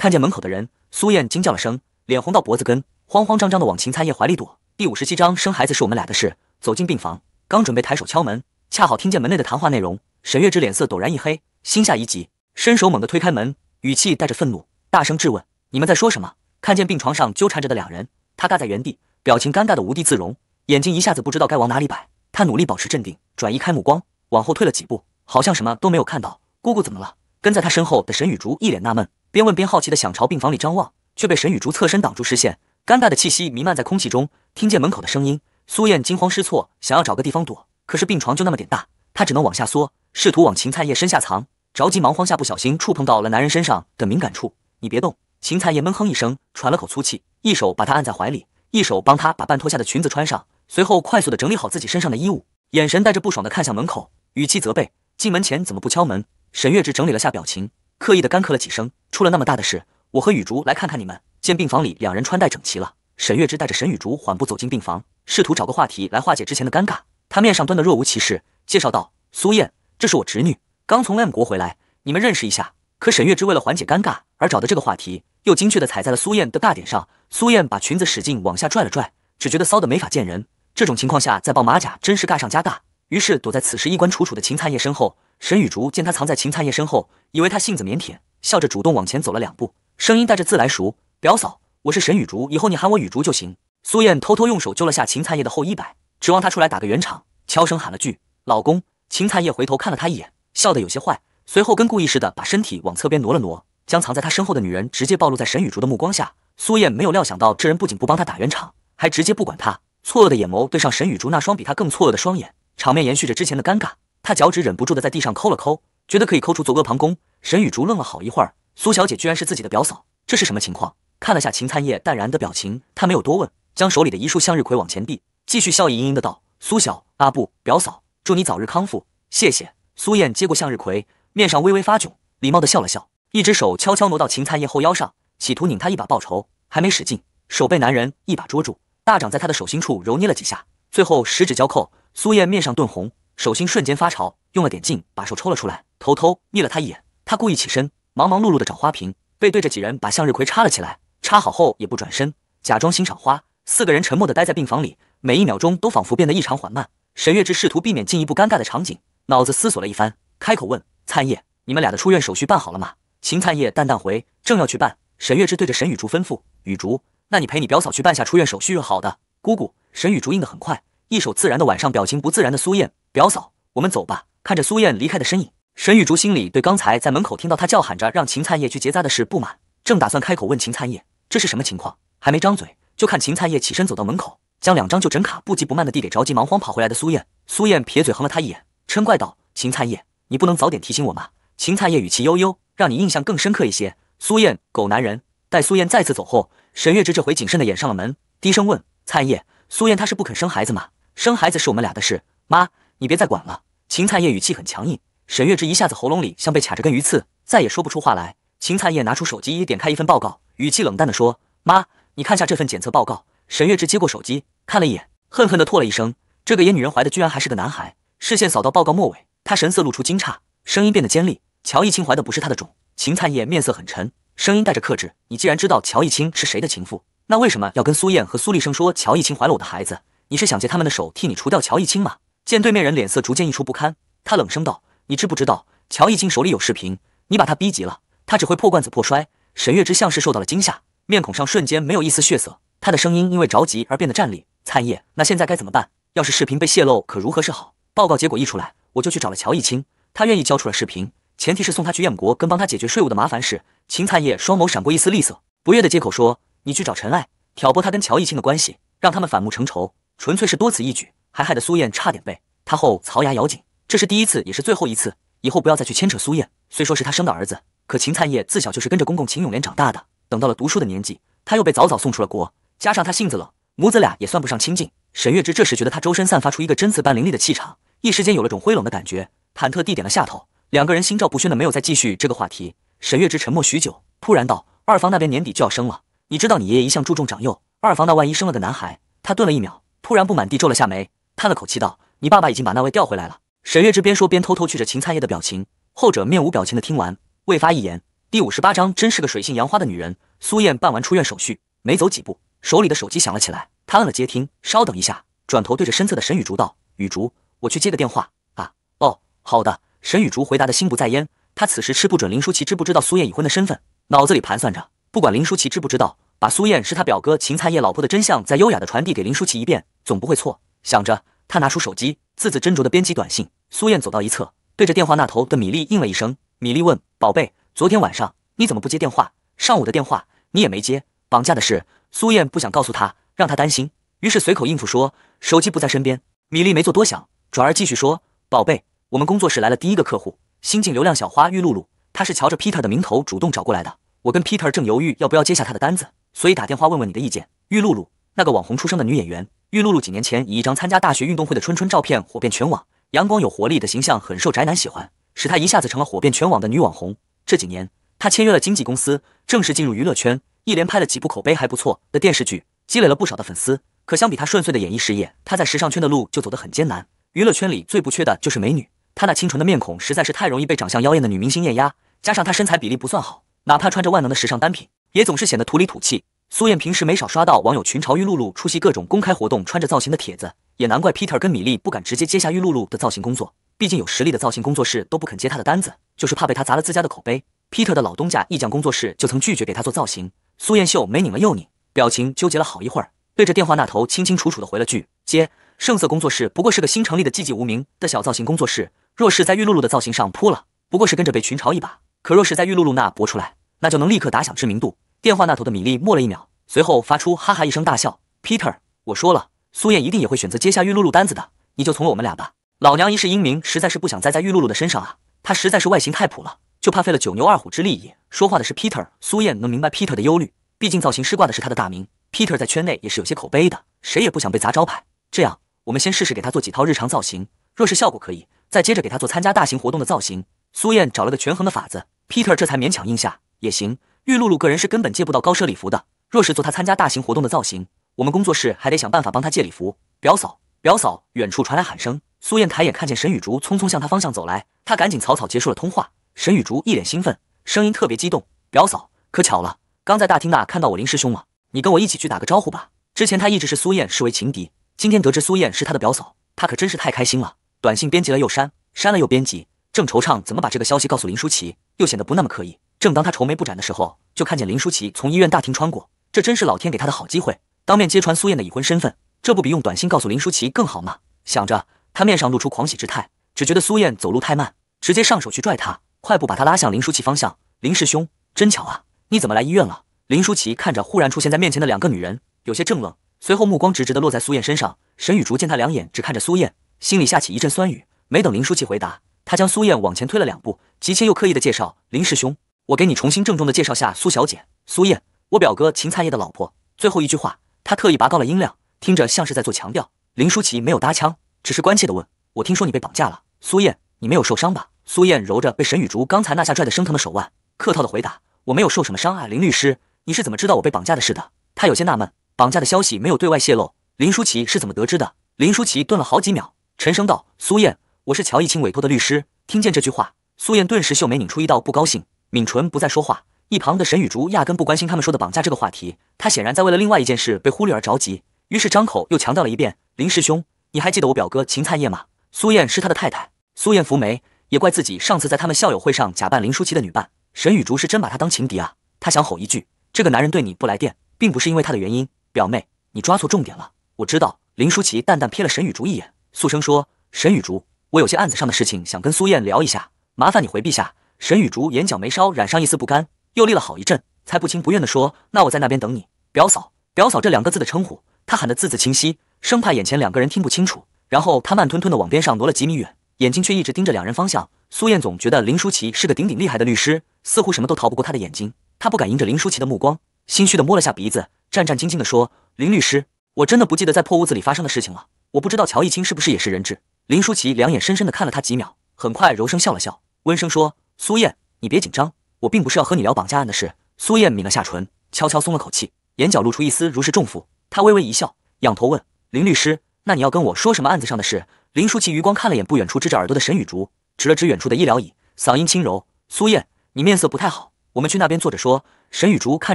看见门口的人，苏燕惊叫了声，脸红到脖子根，慌慌张张的往秦灿叶怀里躲。第五十七章，生孩子是我们俩的事。走进病房，刚准备抬手敲门，恰好听见门内的谈话内容。沈月之脸色陡然一黑，心下一急，伸手猛地推开门，语气带着愤怒，大声质问：“你们在说什么？”看见病床上纠缠着的两人，他尬在原地，表情尴尬的无地自容，眼睛一下子不知道该往哪里摆。他努力保持镇定，转移开目光，往后退了几步，好像什么都没有看到。姑姑怎么了？跟在他身后的沈雨竹一脸纳闷。边问边好奇的想朝病房里张望，却被沈雨竹侧身挡住视线，尴尬的气息弥漫在空气中。听见门口的声音，苏燕惊慌失措，想要找个地方躲，可是病床就那么点大，她只能往下缩，试图往秦菜叶身下藏。着急忙慌下，不小心触碰到了男人身上的敏感处。你别动！秦菜叶闷哼一声，喘了口粗气，一手把他按在怀里，一手帮她把半脱下的裙子穿上，随后快速的整理好自己身上的衣物，眼神带着不爽的看向门口，语气责备：进门前怎么不敲门？沈月之整理了下表情。刻意的干咳了几声，出了那么大的事，我和雨竹来看看你们。见病房里两人穿戴整齐了，沈月之带着沈雨竹缓步走进病房，试图找个话题来化解之前的尴尬。他面上端的若无其事，介绍道：“苏燕，这是我侄女，刚从 M 国回来，你们认识一下。”可沈月之为了缓解尴尬而找的这个话题，又精确的踩在了苏燕的大点上。苏燕把裙子使劲往下拽了拽，只觉得骚的没法见人。这种情况下再抱马甲，真是尬上加尬。于是躲在此时衣冠楚楚的秦灿烨身后。沈雨竹见他藏在秦灿叶身后，以为他性子腼腆，笑着主动往前走了两步，声音带着自来熟：“表嫂，我是沈雨竹，以后你喊我雨竹就行。”苏燕偷偷用手揪了下秦灿叶的后衣摆，指望他出来打个圆场，悄声喊了句：“老公。”秦灿叶回头看了他一眼，笑得有些坏，随后跟故意似的把身体往侧边挪了挪，将藏在他身后的女人直接暴露在沈雨竹的目光下。苏燕没有料想到，这人不仅不帮他打圆场，还直接不管他。错愕的眼眸对上沈雨竹那双比他更错愕的双眼，场面延续着之前的尴尬。他脚趾忍不住的在地上抠了抠，觉得可以抠出足额旁宫。沈雨竹愣了好一会儿，苏小姐居然是自己的表嫂，这是什么情况？看了下秦灿叶淡然的表情，他没有多问，将手里的一束向日葵往前递，继续笑意盈盈的道：“苏小，阿布，表嫂，祝你早日康复，谢谢。”苏燕接过向日葵，面上微微发窘，礼貌的笑了笑，一只手悄悄挪到秦灿叶后腰上，企图拧他一把报仇，还没使劲，手被男人一把捉住，大掌在他的手心处揉捏了几下，最后十指交扣，苏燕面上顿红。手心瞬间发潮，用了点劲把手抽了出来，偷偷睨了他一眼。他故意起身，忙忙碌碌的找花瓶，背对着几人把向日葵插了起来。插好后也不转身，假装欣赏花。四个人沉默的待在病房里，每一秒钟都仿佛变得异常缓慢。沈月之试图避免进一步尴尬的场景，脑子思索了一番，开口问：“灿叶，你们俩的出院手续办好了吗？”秦灿叶淡淡回：“正要去办。”沈月之对着沈雨竹吩咐：“雨竹，那你陪你表嫂去办下出院手续。”“好的，姑姑。”沈雨竹应的很快，一手自然的，挽上表情不自然的苏燕，表嫂，我们走吧。看着苏燕离开的身影，沈雨竹心里对刚才在门口听到她叫喊着让秦灿叶去结扎的事不满，正打算开口问秦灿叶这是什么情况，还没张嘴，就看秦灿叶起身走到门口，将两张就诊卡不急不慢的递给着急忙慌跑回来的苏燕。苏燕撇嘴横了他一眼，嗔怪道：“秦灿叶，你不能早点提醒我吗？”秦灿叶语气悠悠，让你印象更深刻一些。苏燕，狗男人！待苏燕再次走后，沈月芝这回谨慎的掩上了门，低声问：“灿叶，苏燕她是不肯生孩子吗？生孩子是我们俩的事，妈。”你别再管了，秦灿叶语气很强硬。沈月枝一下子喉咙里像被卡着根鱼刺，再也说不出话来。秦灿叶拿出手机，点开一份报告，语气冷淡地说：“妈，你看下这份检测报告。”沈月枝接过手机看了一眼，恨恨地唾了一声：“这个野女人怀的居然还是个男孩！”视线扫到报告末尾，他神色露出惊诧，声音变得尖利：“乔一清怀的不是她的种。”秦灿叶面色很沉，声音带着克制：“你既然知道乔一清是谁的情妇，那为什么要跟苏燕和苏立生说乔一清怀了我的孩子？你是想借他们的手替你除掉乔一清吗？”见对面人脸色逐渐溢出不堪，他冷声道：“你知不知道乔一清手里有视频？你把他逼急了，他只会破罐子破摔。”沈月之像是受到了惊吓，面孔上瞬间没有一丝血色，他的声音因为着急而变得颤栗。灿叶，那现在该怎么办？要是视频被泄露，可如何是好？报告结果一出来，我就去找了乔一清，他愿意交出了视频，前提是送他去燕国，跟帮他解决税务的麻烦事。秦灿叶双眸闪过一丝厉色，不悦的接口说：“你去找陈爱，挑拨他跟乔一清的关系，让他们反目成仇，纯粹是多此一举。”还害得苏燕差点被他后槽牙咬紧，这是第一次，也是最后一次，以后不要再去牵扯苏燕。虽说是他生的儿子，可秦灿烨自小就是跟着公公秦永莲长大的，等到了读书的年纪，他又被早早送出了国，加上他性子冷，母子俩也算不上亲近。沈月枝这时觉得他周身散发出一个针刺般凌厉的气场，一时间有了种灰冷的感觉，忐忑地点了下头。两个人心照不宣的没有再继续这个话题。沈月枝沉默许久，突然道：“二房那边年底就要生了，你知道你爷爷一向注重长幼，二房那万一生了个男孩……”他顿了一秒，突然不满地皱了下眉。叹了口气道：“你爸爸已经把那位调回来了。”沈月枝边说边偷偷去着秦灿叶的表情，后者面无表情的听完，未发一言。第五十八章真是个水性杨花的女人。苏燕办完出院手续，没走几步，手里的手机响了起来，她摁了接听，稍等一下，转头对着身侧的沈雨竹道：“雨竹，我去接个电话啊。”“哦，好的。”沈雨竹回答的心不在焉。她此时吃不准林舒淇知不知道苏燕已婚的身份，脑子里盘算着，不管林舒淇知不知道，把苏燕是他表哥秦灿叶老婆的真相再优雅的传递给林舒淇一遍，总不会错。想着。他拿出手机，字字斟酌地编辑短信。苏燕走到一侧，对着电话那头的米粒应了一声。米粒问：“宝贝，昨天晚上你怎么不接电话？上午的电话你也没接。绑架的事，苏燕不想告诉他，让他担心，于是随口应付说手机不在身边。”米粒没做多想，转而继续说：“宝贝，我们工作室来了第一个客户，新晋流量小花玉露露，她是瞧着 Peter 的名头主动找过来的。我跟 Peter 正犹豫要不要接下她的单子，所以打电话问问你的意见。玉露露，那个网红出生的女演员。”玉露露几年前以一张参加大学运动会的春春照片火遍全网，阳光有活力的形象很受宅男喜欢，使她一下子成了火遍全网的女网红。这几年，她签约了经纪公司，正式进入娱乐圈，一连拍了几部口碑还不错的电视剧，积累了不少的粉丝。可相比她顺遂的演艺事业，她在时尚圈的路就走得很艰难。娱乐圈里最不缺的就是美女，她那清纯的面孔实在是太容易被长相妖艳的女明星艳压，加上她身材比例不算好，哪怕穿着万能的时尚单品，也总是显得土里土气。苏燕平时没少刷到网友群嘲玉露露出席各种公开活动穿着造型的帖子，也难怪 Peter 跟米粒不敢直接接下玉露露的造型工作，毕竟有实力的造型工作室都不肯接她的单子，就是怕被她砸了自家的口碑。Peter 的老东家意匠工作室就曾拒绝给他做造型。苏燕秀没拧了又拧，表情纠结了好一会儿，对着电话那头清清楚楚地回了句：“接圣色工作室不过是个新成立的寂寂无名的小造型工作室，若是在玉露露的造型上扑了，不过是跟着被群嘲一把；可若是在玉露露那搏出来，那就能立刻打响知名度。”电话那头的米粒默了一秒，随后发出哈哈一声大笑。Peter，我说了，苏燕一定也会选择接下玉露露单子的，你就从我们俩吧。老娘一世英名，实在是不想栽在玉露露的身上啊。她实在是外形太普了，就怕费了九牛二虎之力也……说话的是 Peter。苏燕能明白 Peter 的忧虑，毕竟造型师挂的是他的大名，Peter 在圈内也是有些口碑的，谁也不想被砸招牌。这样，我们先试试给他做几套日常造型，若是效果可以，再接着给他做参加大型活动的造型。苏燕找了个权衡的法子，Peter 这才勉强应下，也行。玉露露个人是根本借不到高奢礼服的，若是做她参加大型活动的造型，我们工作室还得想办法帮她借礼服。表嫂，表嫂！远处传来喊声，苏燕抬眼看见沈雨竹匆匆向她方向走来，她赶紧草草结束了通话。沈雨竹一脸兴奋，声音特别激动：“表嫂，可巧了，刚在大厅那看到我林师兄了，你跟我一起去打个招呼吧。”之前他一直是苏燕视为情敌，今天得知苏燕是他的表嫂，他可真是太开心了。短信编辑了又删，删了又编辑，正惆怅怎么把这个消息告诉林舒淇，又显得不那么刻意。正当他愁眉不展的时候，就看见林舒淇从医院大厅穿过，这真是老天给他的好机会，当面揭穿苏燕的已婚身份，这不比用短信告诉林舒淇更好吗？想着，他面上露出狂喜之态，只觉得苏燕走路太慢，直接上手去拽他，快步把他拉向林舒淇方向。林师兄，真巧啊，你怎么来医院了？林舒淇看着忽然出现在面前的两个女人，有些怔愣，随后目光直直的落在苏燕身上。沈雨竹见他两眼只看着苏燕，心里下起一阵酸雨。没等林舒淇回答，他将苏燕往前推了两步，急切又刻意的介绍：“林师兄。”我给你重新郑重的介绍下苏小姐，苏燕，我表哥秦菜叶的老婆。最后一句话，他特意拔高了音量，听着像是在做强调。林舒淇没有搭腔，只是关切的问我：“听说你被绑架了，苏燕，你没有受伤吧？”苏燕揉着被沈雨竹刚才那下拽得生疼的手腕，客套的回答：“我没有受什么伤啊，林律师，你是怎么知道我被绑架的事的？”他有些纳闷，绑架的消息没有对外泄露，林舒淇是怎么得知的？林舒淇顿了好几秒，沉声道：“苏燕，我是乔一清委托的律师。”听见这句话，苏燕顿时秀眉拧出一道不高兴。抿唇不再说话，一旁的沈雨竹压根不关心他们说的绑架这个话题，他显然在为了另外一件事被忽略而着急，于是张口又强调了一遍：“林师兄，你还记得我表哥秦灿业吗？苏燕是他的太太，苏燕福梅也怪自己上次在他们校友会上假扮林淑琪的女伴。沈雨竹是真把他当情敌啊！他想吼一句：这个男人对你不来电，并不是因为他的原因。表妹，你抓错重点了。我知道。”林舒淇淡淡瞥了沈雨竹一眼，素声说：“沈雨竹，我有些案子上的事情想跟苏燕聊一下，麻烦你回避下。”沈雨竹眼角眉梢染上一丝不甘，又立了好一阵，才不情不愿地说：“那我在那边等你，表嫂，表嫂这两个字的称呼，他喊得字字清晰，生怕眼前两个人听不清楚。然后他慢吞吞地往边上挪了几米远，眼睛却一直盯着两人方向。苏燕总觉得林舒淇是个顶顶厉害的律师，似乎什么都逃不过他的眼睛。他不敢迎着林舒淇的目光，心虚地摸了下鼻子，战战兢兢地说：‘林律师，我真的不记得在破屋子里发生的事情了。我不知道乔一清是不是也是人质。’林舒淇两眼深深地看了他几秒，很快柔声笑了笑，温声说。苏燕，你别紧张，我并不是要和你聊绑架案的事。苏燕抿了下唇，悄悄松了口气，眼角露出一丝如释重负。她微微一笑，仰头问林律师：“那你要跟我说什么案子上的事？”林舒淇余光看了眼不远处支着耳朵的沈雨竹，指了指远处的医疗椅，嗓音轻柔：“苏燕，你面色不太好，我们去那边坐着说。”沈雨竹看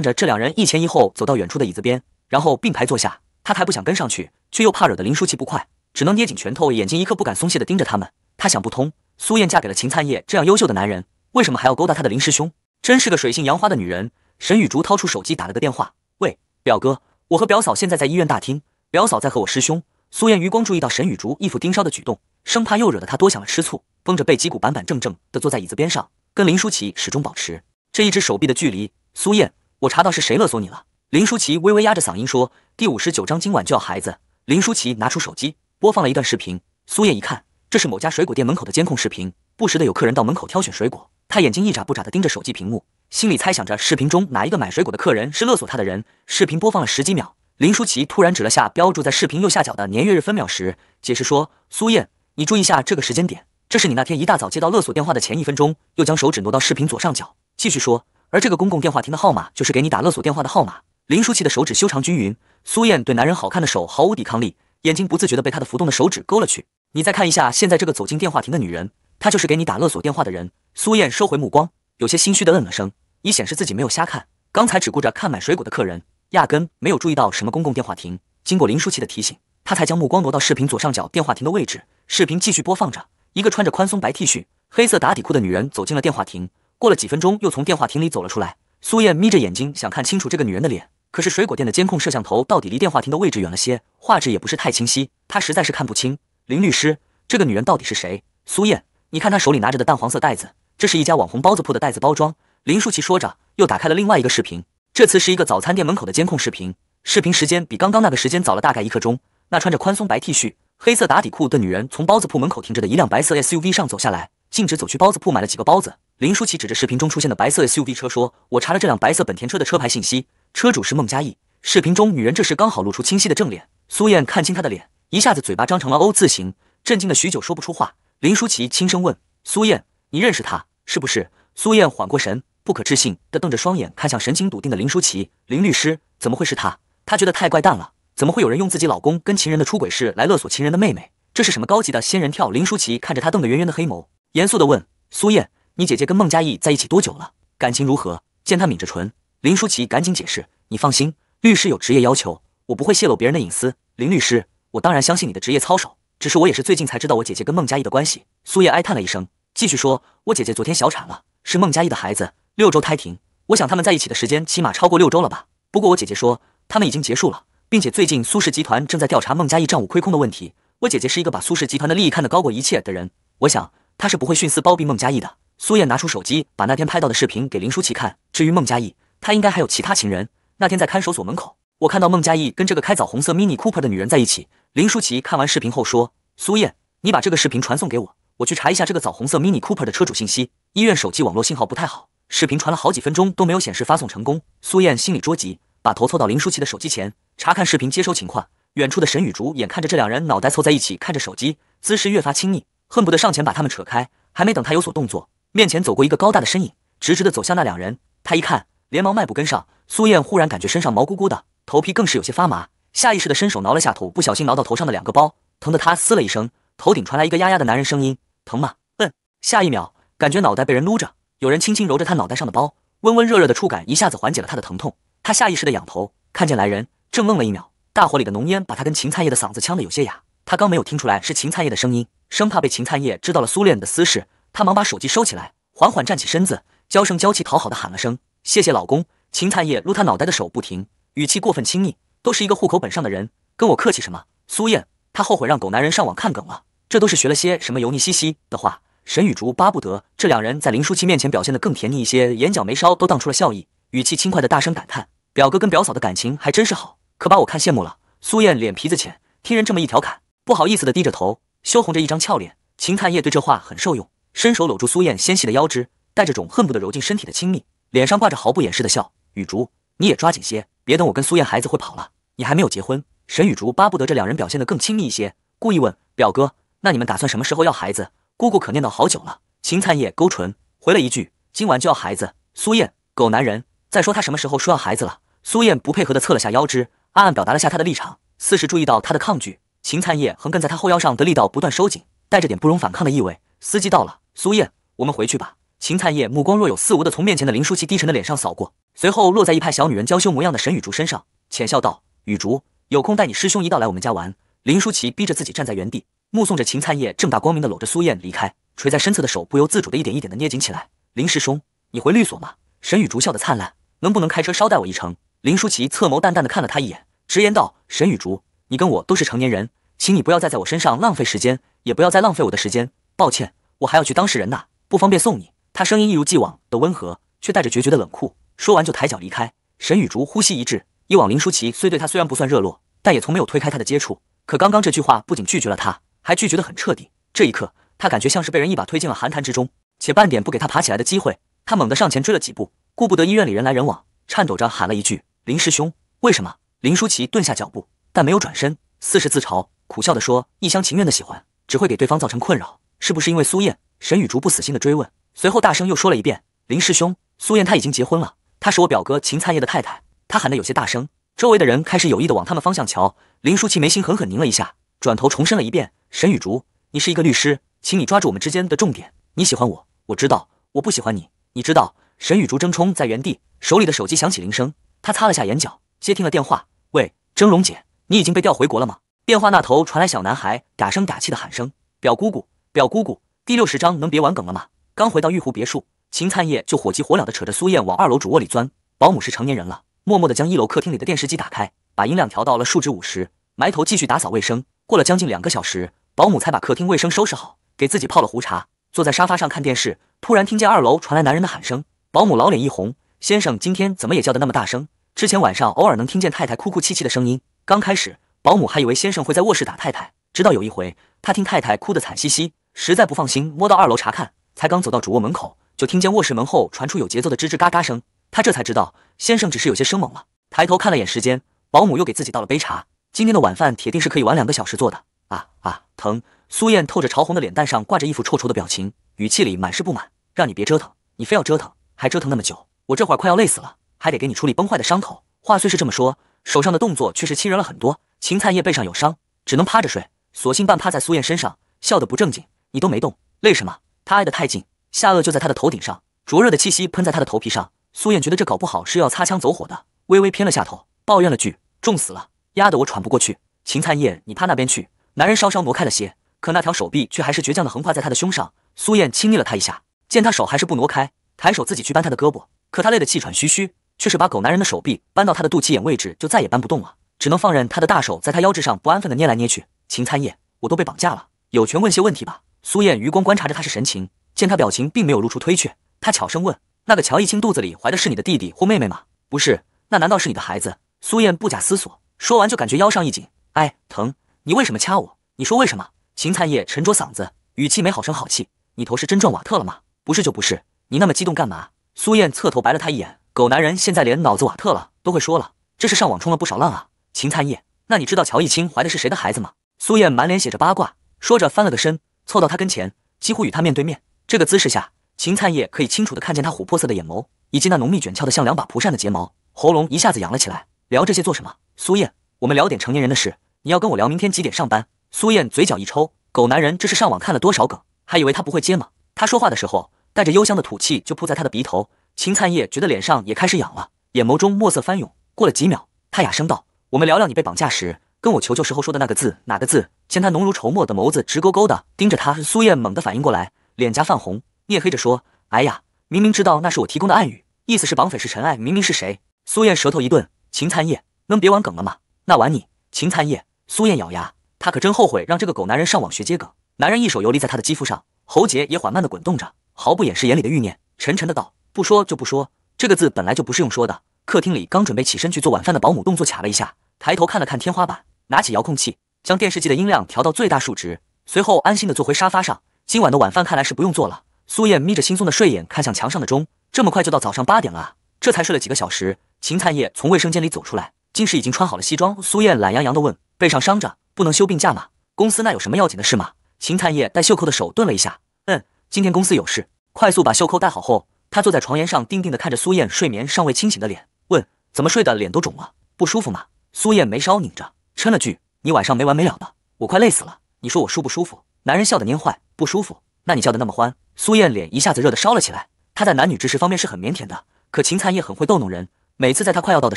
着这两人一前一后走到远处的椅子边，然后并排坐下。他还不想跟上去，却又怕惹得林舒淇不快，只能捏紧拳头，眼睛一刻不敢松懈地盯着他们。他想不通，苏燕嫁给了秦灿业这样优秀的男人。为什么还要勾搭他的林师兄？真是个水性杨花的女人。沈雨竹掏出手机打了个电话：“喂，表哥，我和表嫂现在在医院大厅，表嫂在和我师兄。”苏艳余光注意到沈雨竹一副盯梢的举动，生怕又惹得她多想了吃醋，绷着背脊骨板板正正的坐在椅子边上，跟林舒淇始终保持这一只手臂的距离。苏艳，我查到是谁勒索你了。林舒淇微微压着嗓音说：“第五十九章，今晚就要孩子。”林舒淇拿出手机播放了一段视频，苏燕一看，这是某家水果店门口的监控视频，不时的有客人到门口挑选水果。他眼睛一眨不眨地盯着手机屏幕，心里猜想着视频中哪一个买水果的客人是勒索他的人。视频播放了十几秒，林舒淇突然指了下标注在视频右下角的年月日分秒时，解释说：“苏燕，你注意下这个时间点，这是你那天一大早接到勒索电话的前一分钟。”又将手指挪到视频左上角，继续说：“而这个公共电话亭的号码就是给你打勒索电话的号码。”林舒淇的手指修长均匀，苏燕对男人好看的手毫无抵抗力，眼睛不自觉地被他的浮动的手指勾了去。你再看一下现在这个走进电话亭的女人，她就是给你打勒索电话的人。苏燕收回目光，有些心虚的嗯了声，以显示自己没有瞎看。刚才只顾着看买水果的客人，压根没有注意到什么公共电话亭。经过林舒淇的提醒，她才将目光挪到视频左上角电话亭的位置。视频继续播放着，一个穿着宽松白 T 恤、黑色打底裤的女人走进了电话亭，过了几分钟又从电话亭里走了出来。苏燕眯着眼睛想看清楚这个女人的脸，可是水果店的监控摄像头到底离电话亭的位置远了些，画质也不是太清晰，她实在是看不清。林律师，这个女人到底是谁？苏燕，你看她手里拿着的淡黄色袋子。这是一家网红包子铺的袋子包装。林舒淇说着，又打开了另外一个视频，这次是一个早餐店门口的监控视频。视频时间比刚刚那个时间早了大概一刻钟。那穿着宽松白 T 恤、黑色打底裤的女人从包子铺门口停着的一辆白色 SUV 上走下来，径直走去包子铺买了几个包子。林舒淇指着视频中出现的白色 SUV 车说：“我查了这辆白色本田车的车牌信息，车主是孟佳义。”视频中女人这时刚好露出清晰的正脸，苏燕看清她的脸，一下子嘴巴张成了 O 字形，震惊的许久说不出话。林舒淇轻声问苏燕。你认识他是不是？苏燕缓过神，不可置信地瞪着双眼，看向神情笃定的林舒淇。林律师怎么会是他？她觉得太怪诞了，怎么会有人用自己老公跟情人的出轨事来勒索情人的妹妹？这是什么高级的仙人跳？林舒淇看着她瞪得圆圆的黑眸，严肃地问：“苏燕，你姐姐跟孟佳义在一起多久了？感情如何？”见她抿着唇，林舒淇赶紧解释：“你放心，律师有职业要求，我不会泄露别人的隐私。”林律师，我当然相信你的职业操守，只是我也是最近才知道我姐姐跟孟佳义的关系。苏燕哀叹了一声。继续说，我姐姐昨天小产了，是孟佳义的孩子，六周胎停。我想他们在一起的时间起码超过六周了吧？不过我姐姐说他们已经结束了，并且最近苏氏集团正在调查孟佳义账务亏空的问题。我姐姐是一个把苏氏集团的利益看得高过一切的人，我想她是不会徇私包庇孟佳义的。苏燕拿出手机，把那天拍到的视频给林舒淇看。至于孟佳义，他应该还有其他情人。那天在看守所门口，我看到孟佳义跟这个开枣红色 Mini Cooper 的女人在一起。林舒淇看完视频后说：“苏燕，你把这个视频传送给我。”我去查一下这个枣红色 Mini Cooper 的车主信息。医院手机网络信号不太好，视频传了好几分钟都没有显示发送成功。苏燕心里捉急，把头凑到林舒淇的手机前查看视频接收情况。远处的沈雨竹眼看着这两人脑袋凑在一起，看着手机，姿势越发亲密，恨不得上前把他们扯开。还没等他有所动作，面前走过一个高大的身影，直直的走向那两人。他一看，连忙迈步跟上。苏燕忽然感觉身上毛咕咕的，头皮更是有些发麻，下意识的伸手挠了下头，不小心挠到头上的两个包，疼得她嘶了一声。头顶传来一个压压的男人声音。疼吗？嗯。下一秒，感觉脑袋被人撸着，有人轻轻揉着他脑袋上的包，温温热热的触感一下子缓解了他的疼痛。他下意识的仰头，看见来人，正愣了一秒。大火里的浓烟把他跟秦灿叶的嗓子呛得有些哑。他刚没有听出来是秦灿叶的声音，生怕被秦灿叶知道了苏恋的私事，他忙把手机收起来，缓缓站起身子，娇声娇气讨好的喊了声谢谢老公。秦灿叶撸他脑袋的手不停，语气过分亲昵，都是一个户口本上的人，跟我客气什么？苏燕，他后悔让狗男人上网看梗了。这都是学了些什么油腻兮兮的话？沈雨竹巴不得这两人在林舒淇面前表现得更甜腻一些，眼角眉梢都荡出了笑意，语气轻快的大声感叹：“表哥跟表嫂的感情还真是好，可把我看羡慕了。”苏燕脸皮子浅，听人这么一调侃，不好意思的低着头，羞红着一张俏脸。秦探夜对这话很受用，伸手搂住苏燕纤细的腰肢，带着种恨不得揉进身体的亲密，脸上挂着毫不掩饰的笑。雨竹，你也抓紧些，别等我跟苏燕孩子会跑了，你还没有结婚。沈雨竹巴不得这两人表现得更亲密一些，故意问表哥。那你们打算什么时候要孩子？姑姑可念叨好久了。秦灿叶勾唇回了一句：“今晚就要孩子。”苏燕，狗男人！再说他什么时候说要孩子了？苏燕不配合的侧了下腰肢，暗暗表达了下她的立场，四是注意到他的抗拒。秦灿叶横亘在他后腰上的力道不断收紧，带着点不容反抗的意味。司机到了，苏燕，我们回去吧。秦灿叶目光若有似无的从面前的林舒淇低沉的脸上扫过，随后落在一派小女人娇羞模样的沈雨竹身上，浅笑道：“雨竹，有空带你师兄一道来我们家玩。”林舒淇逼着自己站在原地。目送着秦灿叶正大光明的搂着苏燕离开，垂在身侧的手不由自主的一点一点的捏紧起来。林师兄，你回律所吗？沈雨竹笑得灿烂，能不能开车捎带我一程？林淑琪侧眸淡淡的看了他一眼，直言道：“沈雨竹，你跟我都是成年人，请你不要再在我身上浪费时间，也不要再浪费我的时间。抱歉，我还要去当事人那，不方便送你。”他声音一如既往的温和，却带着决绝的冷酷。说完就抬脚离开。沈雨竹呼吸一滞，以往林舒淇虽对他虽然不算热络，但也从没有推开他的接触。可刚刚这句话不仅拒绝了他。还拒绝得很彻底。这一刻，他感觉像是被人一把推进了寒潭之中，且半点不给他爬起来的机会。他猛地上前追了几步，顾不得医院里人来人往，颤抖着喊了一句：“林师兄，为什么？”林淑琪顿下脚步，但没有转身，似是自嘲，苦笑地说：“一厢情愿的喜欢，只会给对方造成困扰。”是不是因为苏燕？沈雨竹不死心的追问，随后大声又说了一遍：“林师兄，苏燕她已经结婚了，她是我表哥秦灿业的太太。”他喊得有些大声，周围的人开始有意的往他们方向瞧。林舒淇眉心狠狠拧了一下，转头重申了一遍。沈雨竹，你是一个律师，请你抓住我们之间的重点。你喜欢我，我知道，我不喜欢你，你知道。沈雨竹争冲在原地，手里的手机响起铃声，他擦了下眼角，接听了电话。喂，峥嵘姐，你已经被调回国了吗？电话那头传来小男孩嗲声嗲气的喊声：“表姑姑，表姑姑。”第六十章能别玩梗了吗？刚回到玉湖别墅，秦灿叶就火急火燎的扯着苏燕往二楼主卧里钻。保姆是成年人了，默默地将一楼客厅里的电视机打开，把音量调到了数值五十，埋头继续打扫卫生。过了将近两个小时。保姆才把客厅卫生收拾好，给自己泡了壶茶，坐在沙发上看电视。突然听见二楼传来男人的喊声，保姆老脸一红：“先生今天怎么也叫的那么大声？之前晚上偶尔能听见太太哭哭泣泣的声音。刚开始，保姆还以为先生会在卧室打太太，直到有一回，他听太太哭得惨兮兮，实在不放心，摸到二楼查看。才刚走到主卧门口，就听见卧室门后传出有节奏的吱吱嘎嘎声。他这才知道，先生只是有些生猛了。抬头看了眼时间，保姆又给自己倒了杯茶。今天的晚饭铁定是可以晚两个小时做的。”啊啊疼！苏燕透着潮红的脸蛋上挂着一副臭臭的表情，语气里满是不满。让你别折腾，你非要折腾，还折腾那么久，我这会儿快要累死了，还得给你处理崩坏的伤口。话虽是这么说，手上的动作却是轻柔了很多。芹菜叶背上有伤，只能趴着睡，索性半趴在苏燕身上，笑得不正经。你都没动，累什么？他挨得太近，下颚就在他的头顶上，灼热的气息喷在他的头皮上。苏燕觉得这搞不好是要擦枪走火的，微微偏了下头，抱怨了句：重死了，压得我喘不过去。芹菜叶，你趴那边去。男人稍稍挪开了些，可那条手臂却还是倔强地横跨在他的胸上。苏燕亲昵了他一下，见他手还是不挪开，抬手自己去扳他的胳膊，可他累得气喘吁吁，却是把狗男人的手臂扳到他的肚脐眼位置就再也扳不动了，只能放任他的大手在他腰肢上不安分地捏来捏去。秦参叶，我都被绑架了，有权问些问题吧？苏燕余光观察着他是神情，见他表情并没有露出推却，她悄声问：“那个乔一清肚子里怀的是你的弟弟或妹妹吗？”“不是，那难道是你的孩子？”苏燕不假思索，说完就感觉腰上一紧，哎，疼。你为什么掐我？你说为什么？秦灿叶沉着嗓子，语气没好声好气。你头是真撞瓦特了吗？不是就不是，你那么激动干嘛？苏燕侧头白了他一眼，狗男人现在连脑子瓦特了都会说了，这是上网冲了不少浪啊。秦灿叶，那你知道乔一清怀的是谁的孩子吗？苏燕满脸写着八卦，说着翻了个身，凑到他跟前，几乎与他面对面。这个姿势下，秦灿叶可以清楚的看见他琥珀色的眼眸，以及那浓密卷翘的像两把蒲扇的睫毛。喉咙一下子痒了起来，聊这些做什么？苏燕，我们聊点成年人的事。你要跟我聊明天几点上班？苏燕嘴角一抽，狗男人这是上网看了多少梗，还以为他不会接吗？他说话的时候带着幽香的土气就扑在他的鼻头，秦灿叶觉得脸上也开始痒了，眼眸中墨色翻涌。过了几秒，他哑声道：“我们聊聊你被绑架时跟我求救时候说的那个字，哪个字？”见他浓如愁墨的眸子直勾勾的盯着他，苏燕猛地反应过来，脸颊泛红，面黑着说：“哎呀，明明知道那是我提供的暗语，意思是绑匪是陈艾，明明是谁？”苏燕舌头一顿，秦灿叶能别玩梗了吗？那玩你，秦灿叶。苏燕咬牙，她可真后悔让这个狗男人上网学接梗。男人一手游离在她的肌肤上，喉结也缓慢的滚动着，毫不掩饰眼里的欲念，沉沉的道：“不说就不说，这个字本来就不是用说的。”客厅里刚准备起身去做晚饭的保姆动作卡了一下，抬头看了看天花板，拿起遥控器将电视机的音量调到最大数值，随后安心的坐回沙发上。今晚的晚饭看来是不用做了。苏燕眯着惺忪的睡眼看向墙上的钟，这么快就到早上八点了？这才睡了几个小时。秦灿烨从卫生间里走出来，竟是已经穿好了西装。苏燕懒洋洋的问。背上伤着，不能休病假吗？公司那有什么要紧的事吗？秦灿烨戴袖扣的手顿了一下，嗯，今天公司有事。快速把袖扣戴好后，他坐在床沿上，定定地看着苏燕睡眠尚未清醒的脸，问：“怎么睡的脸都肿了？不舒服吗？”苏燕眉梢拧着，嗔了句：“你晚上没完没了的，我快累死了。你说我舒不舒服？”男人笑得蔫坏，不舒服？那你叫得那么欢？苏燕脸一下子热得烧了起来。她在男女之事方面是很腼腆的，可秦灿烨很会逗弄人，每次在她快要到的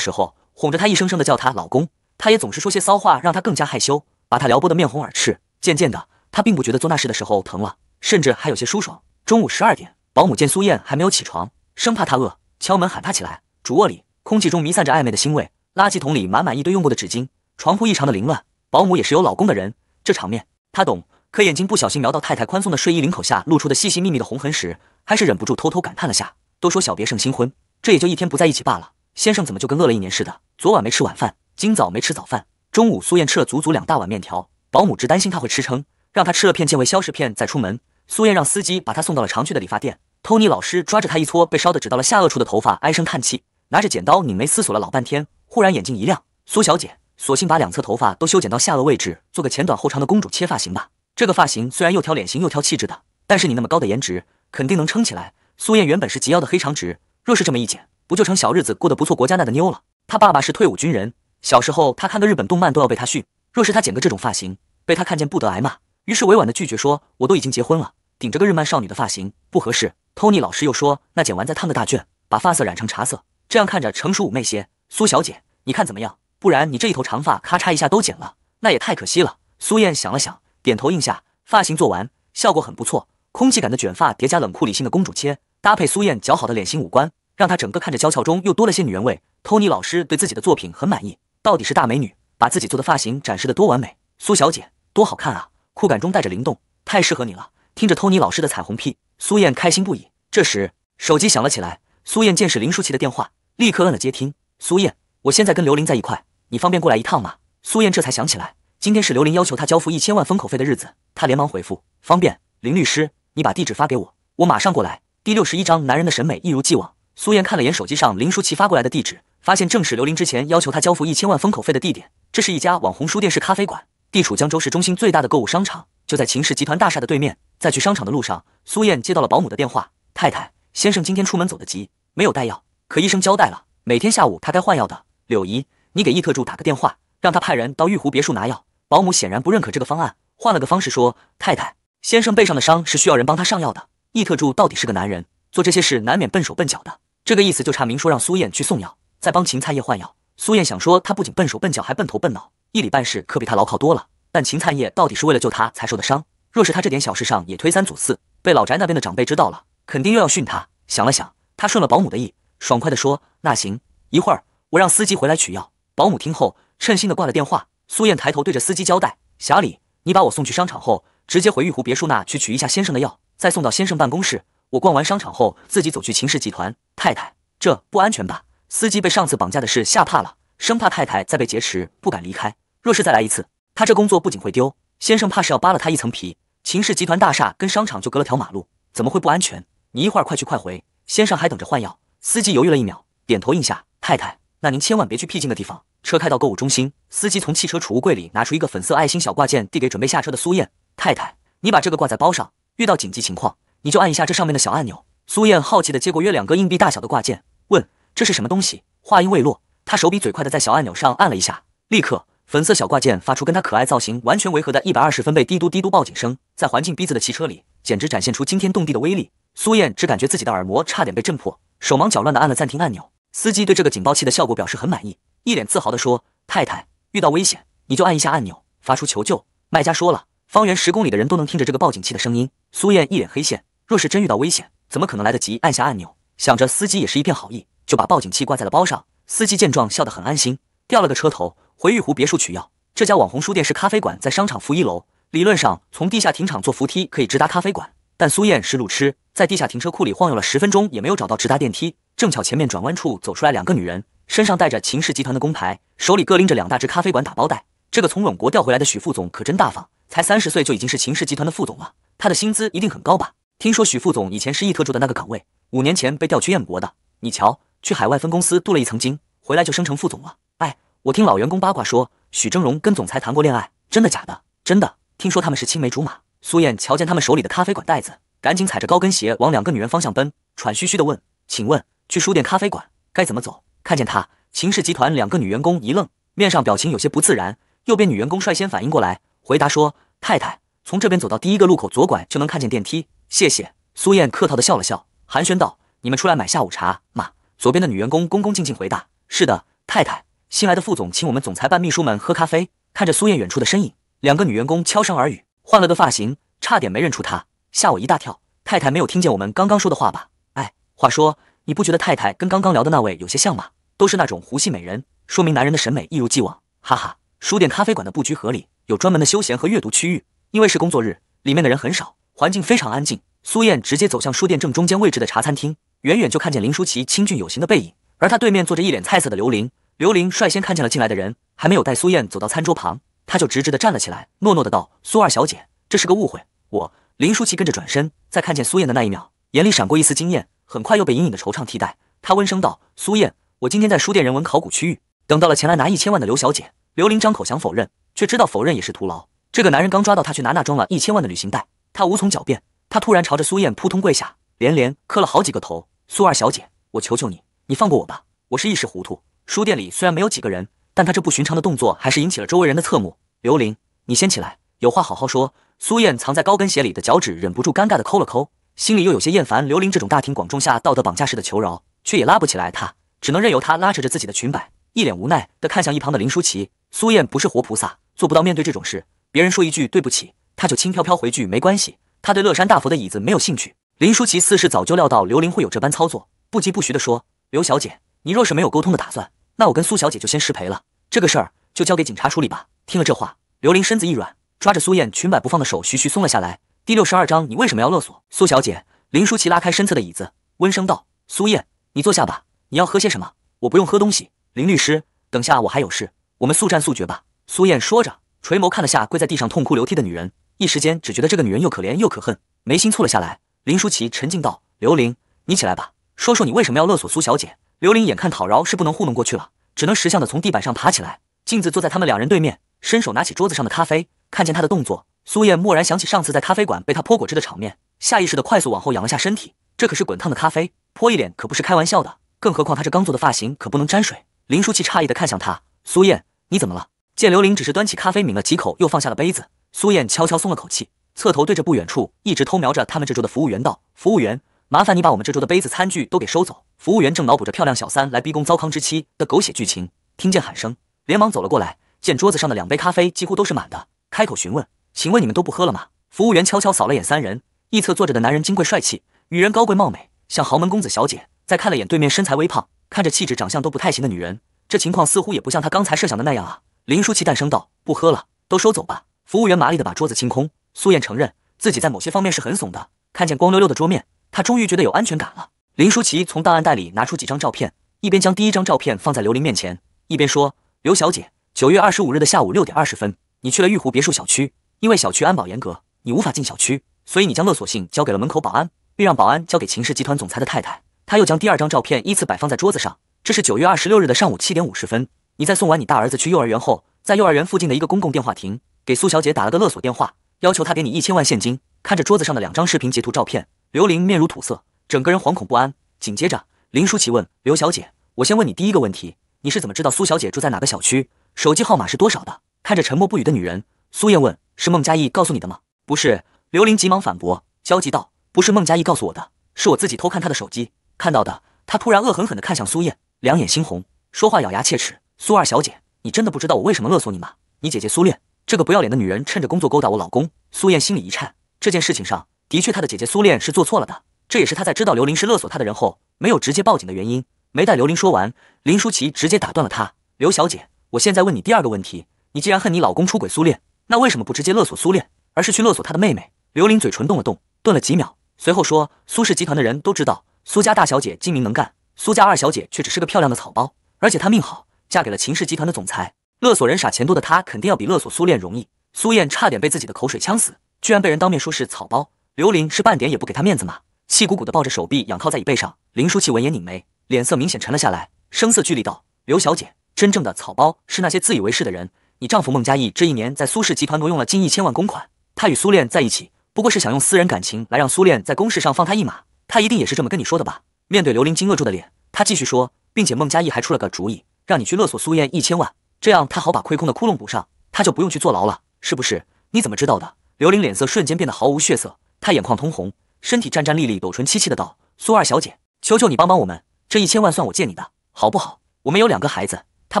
时候，哄着她一声声地叫她老公。他也总是说些骚话，让他更加害羞，把他撩拨得面红耳赤。渐渐的，他并不觉得做那事的时候疼了，甚至还有些舒爽。中午十二点，保姆见苏燕还没有起床，生怕她饿，敲门喊她起来。主卧里，空气中弥散着暧昧的腥味，垃圾桶里满满一堆用过的纸巾，床铺异常的凌乱。保姆也是有老公的人，这场面她懂。可眼睛不小心瞄到太太宽松的睡衣领口下露出的细细密密的红痕时，还是忍不住偷偷感叹了下：“都说小别胜新婚，这也就一天不在一起罢了。先生怎么就跟饿了一年似的？昨晚没吃晚饭？”今早没吃早饭，中午苏燕吃了足足两大碗面条，保姆只担心她会吃撑，让她吃了片健胃消食片再出门。苏燕让司机把她送到了常去的理发店。托尼老师抓着她一撮被烧得只到了下颚处的头发，唉声叹气，拿着剪刀拧眉思索了老半天，忽然眼睛一亮：“苏小姐，索性把两侧头发都修剪到下颚位置，做个前短后长的公主切发型吧。这个发型虽然又挑脸型又挑气质的，但是你那么高的颜值，肯定能撑起来。”苏燕原本是及腰的黑长直，若是这么一剪，不就成小日子过得不错、国家那的妞了？她爸爸是退伍军人。小时候他看个日本动漫都要被他训，若是他剪个这种发型被他看见不得挨骂。于是委婉的拒绝说：“我都已经结婚了，顶着个日漫少女的发型不合适。” Tony 老师又说：“那剪完再烫个大卷，把发色染成茶色，这样看着成熟妩媚些。”苏小姐，你看怎么样？不然你这一头长发咔嚓一下都剪了，那也太可惜了。苏燕想了想，点头应下。发型做完，效果很不错，空气感的卷发叠加冷酷理性的公主切，搭配苏燕姣好的脸型五官，让她整个看着娇俏中又多了些女人味。Tony 老师对自己的作品很满意。到底是大美女把自己做的发型展示的多完美，苏小姐多好看啊！酷感中带着灵动，太适合你了。听着托尼老师的彩虹屁，苏燕开心不已。这时手机响了起来，苏燕见是林舒淇的电话，立刻摁了接听。苏燕，我现在跟刘玲在一块，你方便过来一趟吗？苏燕这才想起来，今天是刘玲要求她交付一千万封口费的日子，她连忙回复：方便，林律师，你把地址发给我，我马上过来。第六十一章，男人的审美一如既往。苏燕看了眼手机上林舒淇发过来的地址，发现正是刘林之前要求他交付一千万封口费的地点。这是一家网红书店式咖啡馆，地处江州市中心最大的购物商场，就在秦氏集团大厦的对面。在去商场的路上，苏燕接到了保姆的电话：“太太，先生今天出门走得急，没有带药，可医生交代了，每天下午他该换药的。”“柳姨，你给易特助打个电话，让他派人到玉湖别墅拿药。”保姆显然不认可这个方案，换了个方式说：“太太，先生背上的伤是需要人帮他上药的。易特助到底是个男人，做这些事难免笨手笨脚的。”这个意思就差明说，让苏燕去送药，再帮秦灿业换药。苏燕想说，他不仅笨手笨脚，还笨头笨脑，一礼办事可比他牢靠多了。但秦灿业到底是为了救他才受的伤，若是他这点小事上也推三阻四，被老宅那边的长辈知道了，肯定又要训他。想了想，他顺了保姆的意，爽快地说：“那行，一会儿我让司机回来取药。”保姆听后，称心的挂了电话。苏燕抬头对着司机交代：“小李，你把我送去商场后，直接回玉湖别墅那去取一下先生的药，再送到先生办公室。”我逛完商场后，自己走去秦氏集团。太太，这不安全吧？司机被上次绑架的事吓怕了，生怕太太再被劫持，不敢离开。若是再来一次，他这工作不仅会丢，先生怕是要扒了他一层皮。秦氏集团大厦跟商场就隔了条马路，怎么会不安全？你一会儿快去快回，先生还等着换药。司机犹豫了一秒，点头应下。太太，那您千万别去僻静的地方。车开到购物中心，司机从汽车储物柜里拿出一个粉色爱心小挂件，递给准备下车的苏燕。太太，你把这个挂在包上，遇到紧急情况。你就按一下这上面的小按钮。苏燕好奇的接过约两个硬币大小的挂件，问：“这是什么东西？”话音未落，她手比嘴快的在小按钮上按了一下，立刻，粉色小挂件发出跟她可爱造型完全违和的一百二十分贝滴嘟滴嘟报警声，在环境逼仄的汽车里，简直展现出惊天动地的威力。苏燕只感觉自己的耳膜差点被震破，手忙脚乱的按了暂停按钮。司机对这个警报器的效果表示很满意，一脸自豪的说：“太太，遇到危险你就按一下按钮，发出求救。卖家说了，方圆十公里的人都能听着这个报警器的声音。”苏燕一脸黑线。若是真遇到危险，怎么可能来得及按下按钮？想着司机也是一片好意，就把报警器挂在了包上。司机见状，笑得很安心。掉了个车头，回玉湖别墅取药。这家网红书店是咖啡馆在商场负一楼，理论上从地下停场坐扶梯可以直达咖啡馆。但苏燕是路痴，在地下停车库里晃悠了十分钟，也没有找到直达电梯。正巧前面转弯处走出来两个女人，身上带着秦氏集团的工牌，手里各拎着两大只咖啡馆打包袋。这个从稳国调回来的许副总可真大方，才三十岁就已经是秦氏集团的副总了，他的薪资一定很高吧？听说许副总以前是易特助的那个岗位，五年前被调去燕国的。你瞧，去海外分公司镀了一层金，回来就升成副总了。哎，我听老员工八卦说，许峥嵘跟总裁谈过恋爱，真的假的？真的，听说他们是青梅竹马。苏燕瞧见他们手里的咖啡馆袋子，赶紧踩着高跟鞋往两个女人方向奔，喘吁吁的问：“请问去书店咖啡馆该怎么走？”看见他，秦氏集团两个女员工一愣，面上表情有些不自然。右边女员工率先反应过来，回答说：“太太，从这边走到第一个路口左拐就能看见电梯。”谢谢苏燕，客套的笑了笑，寒暄道：“你们出来买下午茶吗？”左边的女员工恭恭敬敬回答：“是的，太太。新来的副总请我们总裁办秘书们喝咖啡。”看着苏燕远处的身影，两个女员工悄声耳语：“换了个发型，差点没认出她，吓我一大跳。”太太没有听见我们刚刚说的话吧？哎，话说你不觉得太太跟刚刚聊的那位有些像吗？都是那种狐系美人，说明男人的审美一如既往。哈哈，书店咖啡馆的布局合理，有专门的休闲和阅读区域。因为是工作日，里面的人很少。环境非常安静，苏燕直接走向书店正中间位置的茶餐厅，远远就看见林舒淇清俊有型的背影，而她对面坐着一脸菜色的刘玲。刘玲率先看见了进来的人，还没有带苏燕走到餐桌旁，她就直直的站了起来，诺诺的道：“苏二小姐，这是个误会。”我林舒淇跟着转身，在看见苏燕的那一秒，眼里闪过一丝惊艳，很快又被隐隐的惆怅替代。她温声道：“苏燕，我今天在书店人文考古区域，等到了前来拿一千万的刘小姐。”刘玲张口想否认，却知道否认也是徒劳。这个男人刚抓到她去拿那装了一千万的旅行袋。他无从狡辩，他突然朝着苏燕扑通跪下，连连磕了好几个头。苏二小姐，我求求你，你放过我吧，我是一时糊涂。书店里虽然没有几个人，但他这不寻常的动作还是引起了周围人的侧目。刘玲，你先起来，有话好好说。苏燕藏在高跟鞋里的脚趾忍不住尴尬的抠了抠，心里又有些厌烦刘玲这种大庭广众下道德绑架式的求饶，却也拉不起来。他只能任由他拉扯着自己的裙摆，一脸无奈的看向一旁的林舒淇。苏燕不是活菩萨，做不到面对这种事，别人说一句对不起。他就轻飘飘回句，没关系。他对乐山大佛的椅子没有兴趣。林淑琪似是早就料到刘玲会有这般操作，不疾不徐地说：“刘小姐，你若是没有沟通的打算，那我跟苏小姐就先失陪了。这个事儿就交给警察处理吧。”听了这话，刘玲身子一软，抓着苏燕裙摆不放的手徐徐松了下来。第六十二章，你为什么要勒索苏小姐？林淑琪拉开身侧的椅子，温声道：“苏燕，你坐下吧。你要喝些什么？我不用喝东西。林律师，等下我还有事，我们速战速决吧。”苏燕说着，垂眸看了下跪在地上痛哭流涕的女人。一时间只觉得这个女人又可怜又可恨，眉心蹙了下来。林舒淇沉静道：“刘玲，你起来吧，说说你为什么要勒索苏小姐。”刘玲眼看讨饶是不能糊弄过去了，只能识相的从地板上爬起来，径自坐在他们两人对面，伸手拿起桌子上的咖啡。看见她的动作，苏燕蓦然想起上次在咖啡馆被她泼果汁的场面，下意识的快速往后仰了下身体。这可是滚烫的咖啡，泼一脸可不是开玩笑的，更何况她这刚做的发型可不能沾水。林舒淇诧异的看向她：“苏燕，你怎么了？”见刘玲只是端起咖啡抿了几口，又放下了杯子。苏燕悄悄松了口气，侧头对着不远处一直偷瞄着他们这桌的服务员道：“服务员，麻烦你把我们这桌的杯子、餐具都给收走。”服务员正脑补着漂亮小三来逼宫糟糠之妻的狗血剧情，听见喊声，连忙走了过来。见桌子上的两杯咖啡几乎都是满的，开口询问：“请问你们都不喝了吗？”服务员悄悄扫了眼三人，一侧坐着的男人金贵帅气，女人高贵貌美，像豪门公子小姐。再看了眼对面身材微胖、看着气质长相都不太行的女人，这情况似乎也不像他刚才设想的那样啊。林舒淇淡声道：“不喝了，都收走吧。”服务员麻利地把桌子清空。苏燕承认自己在某些方面是很怂的。看见光溜溜的桌面，她终于觉得有安全感了。林舒淇从档案袋里拿出几张照片，一边将第一张照片放在刘玲面前，一边说：“刘小姐，九月二十五日的下午六点二十分，你去了玉湖别墅小区。因为小区安保严格，你无法进小区，所以你将勒索信交给了门口保安，并让保安交给秦氏集团总裁的太太。”她又将第二张照片依次摆放在桌子上。这是九月二十六日的上午七点五十分，你在送完你大儿子去幼儿园后，在幼儿园附近的一个公共电话亭。给苏小姐打了个勒索电话，要求她给你一千万现金。看着桌子上的两张视频截图照片，刘玲面如土色，整个人惶恐不安。紧接着，林舒淇问刘小姐：“我先问你第一个问题，你是怎么知道苏小姐住在哪个小区，手机号码是多少的？”看着沉默不语的女人，苏燕问：“是孟佳义告诉你的吗？”“不是。”刘玲急忙反驳，焦急道：“不是孟佳义告诉我的，是我自己偷看他的手机看到的。”她突然恶狠狠地看向苏燕，两眼猩红，说话咬牙切齿：“苏二小姐，你真的不知道我为什么勒索你吗？你姐姐苏恋这个不要脸的女人趁着工作勾搭我老公，苏燕心里一颤。这件事情上，的确她的姐姐苏恋是做错了的。这也是她在知道刘玲是勒索她的人后，没有直接报警的原因。没待刘玲说完，林舒淇直接打断了她：“刘小姐，我现在问你第二个问题，你既然恨你老公出轨苏恋，那为什么不直接勒索苏恋，而是去勒索她的妹妹？”刘玲嘴唇动了动，顿了几秒，随后说：“苏氏集团的人都知道，苏家大小姐精明能干，苏家二小姐却只是个漂亮的草包，而且她命好，嫁给了秦氏集团的总裁。”勒索人傻钱多的他，肯定要比勒索苏恋容易。苏燕差点被自己的口水呛死，居然被人当面说是草包。刘林是半点也不给他面子吗？气鼓鼓的抱着手臂，仰靠在椅背上。林舒气闻言拧眉，脸色明显沉了下来，声色俱厉道：“刘小姐，真正的草包是那些自以为是的人。你丈夫孟嘉义这一年在苏氏集团挪用了近一千万公款，他与苏恋在一起，不过是想用私人感情来让苏恋在公事上放他一马。他一定也是这么跟你说的吧？”面对刘林惊愕住的脸，他继续说，并且孟嘉义还出了个主意，让你去勒索苏燕一千万。这样他好把亏空的窟窿补上，他就不用去坐牢了，是不是？你怎么知道的？刘玲脸色瞬间变得毫无血色，她眼眶通红，身体战战栗栗，抖唇凄凄的道：“苏二小姐，求求你帮帮我们，这一千万算我借你的，好不好？我们有两个孩子，他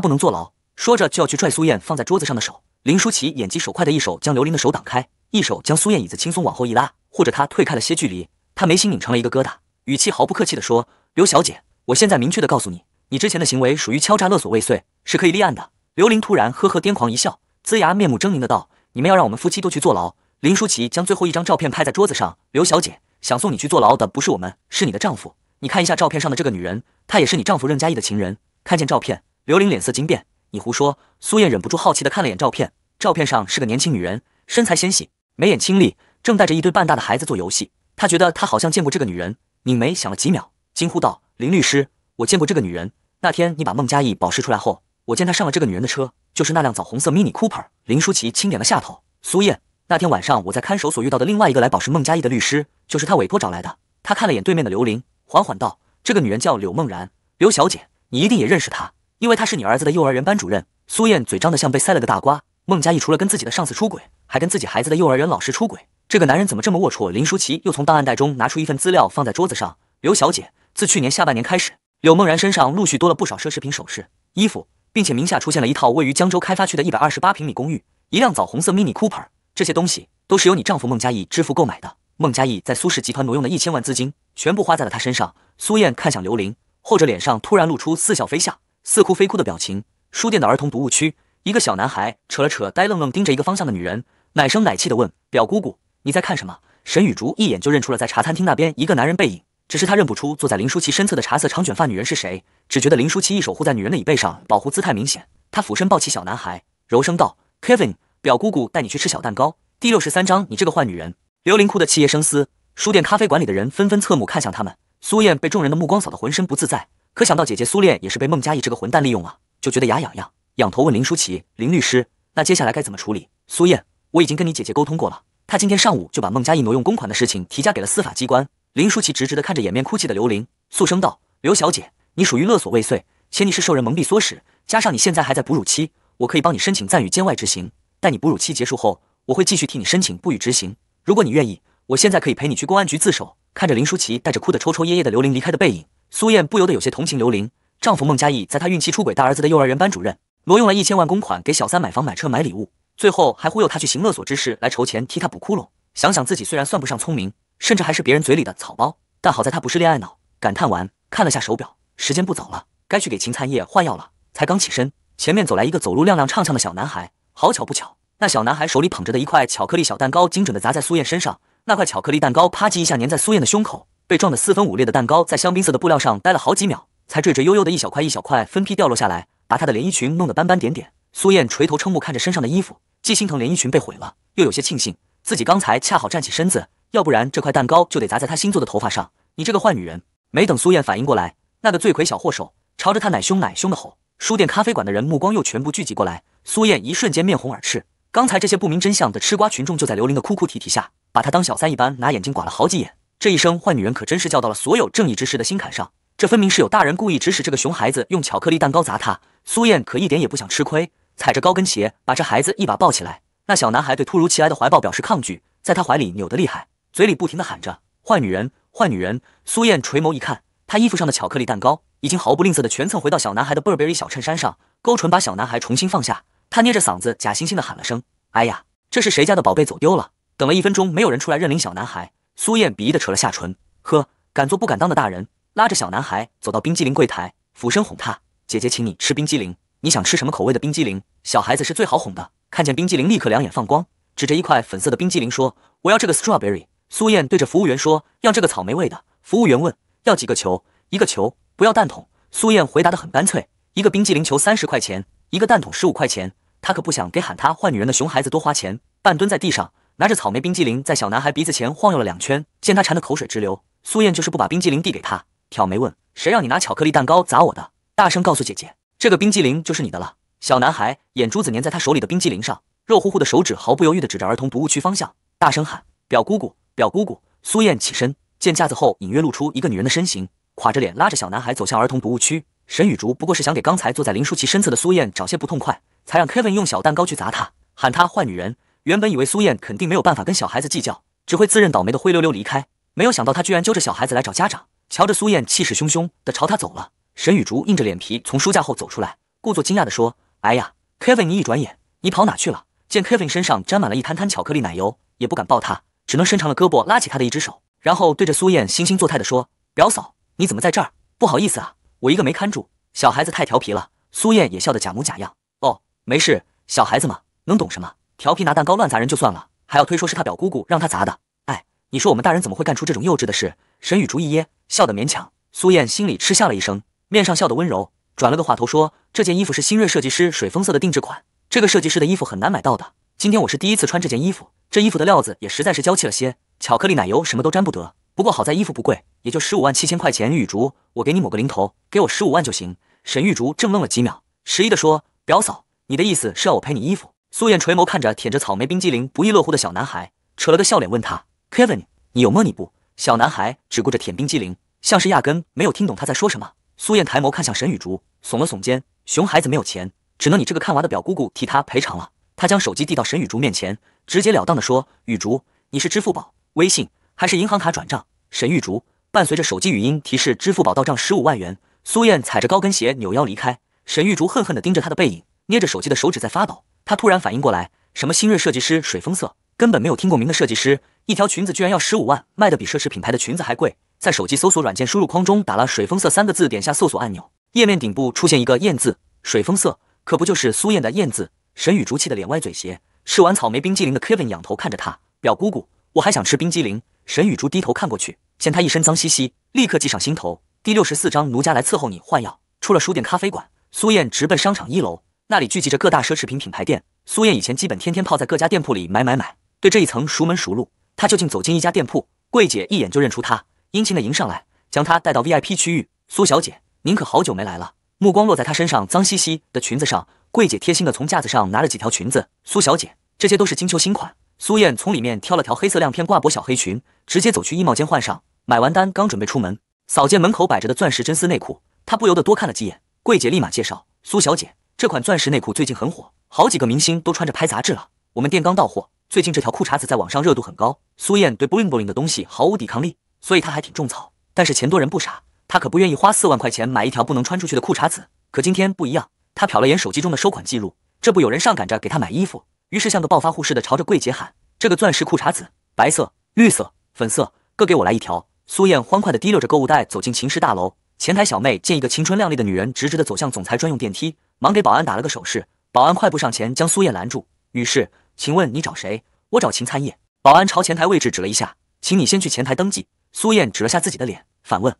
不能坐牢。”说着就要去拽苏燕放在桌子上的手。林舒淇眼疾手快的一手将刘玲的手挡开，一手将苏燕椅子轻松往后一拉，护着她退开了些距离。她眉心拧成了一个疙瘩，语气毫不客气地说：“刘小姐，我现在明确的告诉你，你之前的行为属于敲诈勒索未遂，是可以立案的。”刘玲突然呵呵癫狂一笑，龇牙面目狰狞的道：“你们要让我们夫妻都去坐牢？”林舒淇将最后一张照片拍在桌子上。刘小姐想送你去坐牢的不是我们，是你的丈夫。你看一下照片上的这个女人，她也是你丈夫任嘉义的情人。看见照片，刘玲脸色惊变。你胡说！苏燕忍不住好奇的看了眼照片，照片上是个年轻女人，身材纤细，眉眼清丽，正带着一堆半大的孩子做游戏。她觉得她好像见过这个女人，拧眉想了几秒，惊呼道：“林律师，我见过这个女人。那天你把孟佳义保释出来后。”我见他上了这个女人的车，就是那辆枣红色 Mini Cooper。林舒淇轻点了下头。苏燕，那天晚上我在看守所遇到的另外一个来保释孟佳艺的律师，就是他委托找来的。他看了眼对面的刘玲，缓缓道：“这个女人叫柳梦然，刘小姐，你一定也认识她，因为她是你儿子的幼儿园班主任。”苏燕嘴张得像被塞了个大瓜。孟佳艺除了跟自己的上司出轨，还跟自己孩子的幼儿园老师出轨，这个男人怎么这么龌龊？林舒淇又从档案袋中拿出一份资料，放在桌子上。刘小姐，自去年下半年开始，柳梦然身上陆续多了不少奢侈品首饰、衣服。并且名下出现了一套位于江州开发区的一百二十八平米公寓，一辆枣红色 Mini Cooper，这些东西都是由你丈夫孟佳义支付购买的。孟佳义在苏氏集团挪用的一千万资金，全部花在了他身上。苏燕看向刘玲，后者脸上突然露出似笑非笑、似哭非哭的表情。书店的儿童读物区，一个小男孩扯了扯呆愣愣盯着一个方向的女人，奶声奶气地问：“表姑姑，你在看什么？”沈雨竹一眼就认出了在茶餐厅那边一个男人背影。只是他认不出坐在林舒淇身侧的茶色长卷发女人是谁，只觉得林舒淇一手护在女人的椅背上，保护姿态明显。他俯身抱起小男孩，柔声道：“Kevin，表姑姑带你去吃小蛋糕。”第六十三章，你这个坏女人。刘林哭得泣液声嘶，书店咖啡馆里的人纷纷侧目看向他们。苏燕被众人的目光扫得浑身不自在，可想到姐姐苏恋也是被孟佳艺这个混蛋利用了，就觉得牙痒痒，仰头问林舒淇：“林律师，那接下来该怎么处理？”苏燕，我已经跟你姐姐沟通过了，她今天上午就把孟佳艺挪用公款的事情提交给了司法机关。林淑琪直直地看着掩面哭泣的刘玲，诉声道：“刘小姐，你属于勒索未遂，且你是受人蒙蔽唆使，加上你现在还在哺乳期，我可以帮你申请暂予监外执行。待你哺乳期结束后，我会继续替你申请不予执行。如果你愿意，我现在可以陪你去公安局自首。”看着林淑琪带着哭得抽抽噎噎的刘玲离开的背影，苏燕不由得有些同情刘玲。丈夫孟嘉义在她孕期出轨，大儿子的幼儿园班主任挪用了一千万公款给小三买房买车买礼物，最后还忽悠她去行勒索之事来筹钱替他补窟窿。想想自己虽然算不上聪明，甚至还是别人嘴里的草包，但好在她不是恋爱脑。感叹完，看了下手表，时间不早了，该去给秦灿叶换药了。才刚起身，前面走来一个走路踉踉跄跄的小男孩。好巧不巧，那小男孩手里捧着的一块巧克力小蛋糕，精准的砸在苏燕身上。那块巧克力蛋糕啪叽一下粘在苏燕的胸口，被撞得四分五裂的蛋糕在香槟色的布料上待了好几秒，才坠着悠悠的一小块一小块分批掉落下来，把她的连衣裙弄得斑斑点点。苏燕垂头瞠目看着身上的衣服，既心疼连衣裙被毁了，又有些庆幸自己刚才恰好站起身子。要不然这块蛋糕就得砸在他新做的头发上！你这个坏女人！没等苏燕反应过来，那个罪魁小祸首朝着她奶凶奶凶的吼。书店咖啡馆的人目光又全部聚集过来，苏燕一瞬间面红耳赤。刚才这些不明真相的吃瓜群众就在刘玲的哭哭啼啼下，把她当小三一般拿眼睛剐了好几眼。这一声坏女人可真是叫到了所有正义之士的心坎上。这分明是有大人故意指使这个熊孩子用巧克力蛋糕砸她。苏燕可一点也不想吃亏，踩着高跟鞋把这孩子一把抱起来。那小男孩对突如其来的怀抱表示抗拒，在他怀里扭得厉害。嘴里不停地喊着“坏女人，坏女人”。苏燕垂眸一看，她衣服上的巧克力蛋糕已经毫不吝啬地全蹭回到小男孩的 b u r b e r r y 小衬衫上，勾唇把小男孩重新放下。她捏着嗓子假惺惺地喊了声：“哎呀，这是谁家的宝贝走丢了？”等了一分钟，没有人出来认领小男孩。苏燕鄙夷地扯了下唇，呵，敢做不敢当的大人，拉着小男孩走到冰激凌柜台，俯身哄他：“姐姐请你吃冰激凌，你想吃什么口味的冰激凌？”小孩子是最好哄的，看见冰激凌立刻两眼放光，指着一块粉色的冰激凌说：“我要这个 strawberry。”苏燕对着服务员说：“要这个草莓味的。”服务员问：“要几个球？一个球，不要蛋筒。”苏燕回答的很干脆：“一个冰激凌球三十块钱，一个蛋筒十五块钱。”她可不想给喊她坏女人的熊孩子多花钱。半蹲在地上，拿着草莓冰激凌在小男孩鼻子前晃悠了两圈，见他馋得口水直流，苏燕就是不把冰激凌递给他，挑眉问：“谁让你拿巧克力蛋糕砸我的？”大声告诉姐姐：“这个冰激凌就是你的了。”小男孩眼珠子粘在他手里的冰激凌上，肉乎乎的手指毫不犹豫地指着儿童读物区方向，大声喊：“表姑姑！”表姑姑苏燕起身，见架子后隐约露出一个女人的身形，垮着脸拉着小男孩走向儿童读物区。沈雨竹不过是想给刚才坐在林舒淇身侧的苏燕找些不痛快，才让 Kevin 用小蛋糕去砸她，喊她坏女人。原本以为苏燕肯定没有办法跟小孩子计较，只会自认倒霉的灰溜溜离开，没有想到她居然揪着小孩子来找家长。瞧着苏燕气势汹汹的朝他走了，沈雨竹硬着脸皮从书架后走出来，故作惊讶地说：“哎呀，Kevin，你一转眼你跑哪去了？”见 Kevin 身上沾满了一滩滩巧克力奶油，也不敢抱他。只能伸长了胳膊拉起他的一只手，然后对着苏燕惺惺作态地说：“表嫂，你怎么在这儿？不好意思啊，我一个没看住，小孩子太调皮了。”苏燕也笑得假模假样：“哦，没事，小孩子嘛，能懂什么？调皮拿蛋糕乱砸人就算了，还要推说是他表姑姑让他砸的。哎，你说我们大人怎么会干出这种幼稚的事？”沈雨竹一噎，笑得勉强。苏燕心里嗤笑了一声，面上笑得温柔，转了个话头说：“这件衣服是新锐设计师水风色的定制款，这个设计师的衣服很难买到的。”今天我是第一次穿这件衣服，这衣服的料子也实在是娇气了些，巧克力奶油什么都沾不得。不过好在衣服不贵，也就十五万七千块钱。玉竹，我给你抹个零头，给我十五万就行。沈玉竹正愣了几秒，迟疑地说：“表嫂，你的意思是要我赔你衣服？”苏燕垂眸看着舔着草莓冰激凌不亦乐乎的小男孩，扯了个笑脸问他：“Kevin，你有 money 不？”小男孩只顾着舔冰激凌，像是压根没有听懂他在说什么。苏燕抬眸看向沈雨竹，耸了耸肩：“熊孩子没有钱，只能你这个看娃的表姑姑替他赔偿了。”他将手机递到沈玉竹面前，直截了当地说：“玉竹，你是支付宝、微信还是银行卡转账？”沈玉竹伴随着手机语音提示，支付宝到账十五万元。苏燕踩着高跟鞋扭腰离开，沈玉竹恨恨地盯着她的背影，捏着手机的手指在发抖。她突然反应过来，什么新锐设计师水风色，根本没有听过名的设计师，一条裙子居然要十五万，卖的比奢侈品牌的裙子还贵。在手机搜索软件输入框中打了“水风色”三个字，点下搜索按钮，页面顶部出现一个“燕”字，水风色可不就是苏燕的燕字。沈雨竹气的脸歪嘴斜，吃完草莓冰激凌的 Kevin 仰头看着他，表姑姑，我还想吃冰激凌。沈雨竹低头看过去，见他一身脏兮兮，立刻计上心头。第六十四章，奴家来伺候你换药。出了书店咖啡馆，苏燕直奔商场一楼，那里聚集着各大奢侈品品牌店。苏燕以前基本天天泡在各家店铺里买买买，对这一层熟门熟路。她就近走进一家店铺，柜姐一眼就认出她，殷勤的迎上来，将她带到 VIP 区域。苏小姐，您可好久没来了。目光落在她身上脏兮兮的裙子上，柜姐贴心的从架子上拿了几条裙子。苏小姐，这些都是金秋新款。苏燕从里面挑了条黑色亮片挂脖小黑裙，直接走去衣帽间换上。买完单刚准备出门，扫见门口摆着的钻石真丝内裤，她不由得多看了几眼。柜姐立马介绍，苏小姐这款钻石内裤最近很火，好几个明星都穿着拍杂志了。我们店刚到货，最近这条裤衩子在网上热度很高。苏燕对 bling bling 的东西毫无抵抗力，所以她还挺种草。但是钱多人不傻。他可不愿意花四万块钱买一条不能穿出去的裤衩子，可今天不一样。他瞟了眼手机中的收款记录，这不有人上赶着给他买衣服，于是像个暴发户似的朝着柜姐喊：“这个钻石裤衩子，白色、绿色、粉色，各给我来一条。”苏燕欢快的提溜着购物袋走进秦氏大楼。前台小妹见一个青春靓丽的女人直直的走向总裁专用电梯，忙给保安打了个手势。保安快步上前将苏燕拦住，于是，请问你找谁？我找秦参叶。保安朝前台位置指了一下，请你先去前台登记。苏燕指了下自己的脸，反问。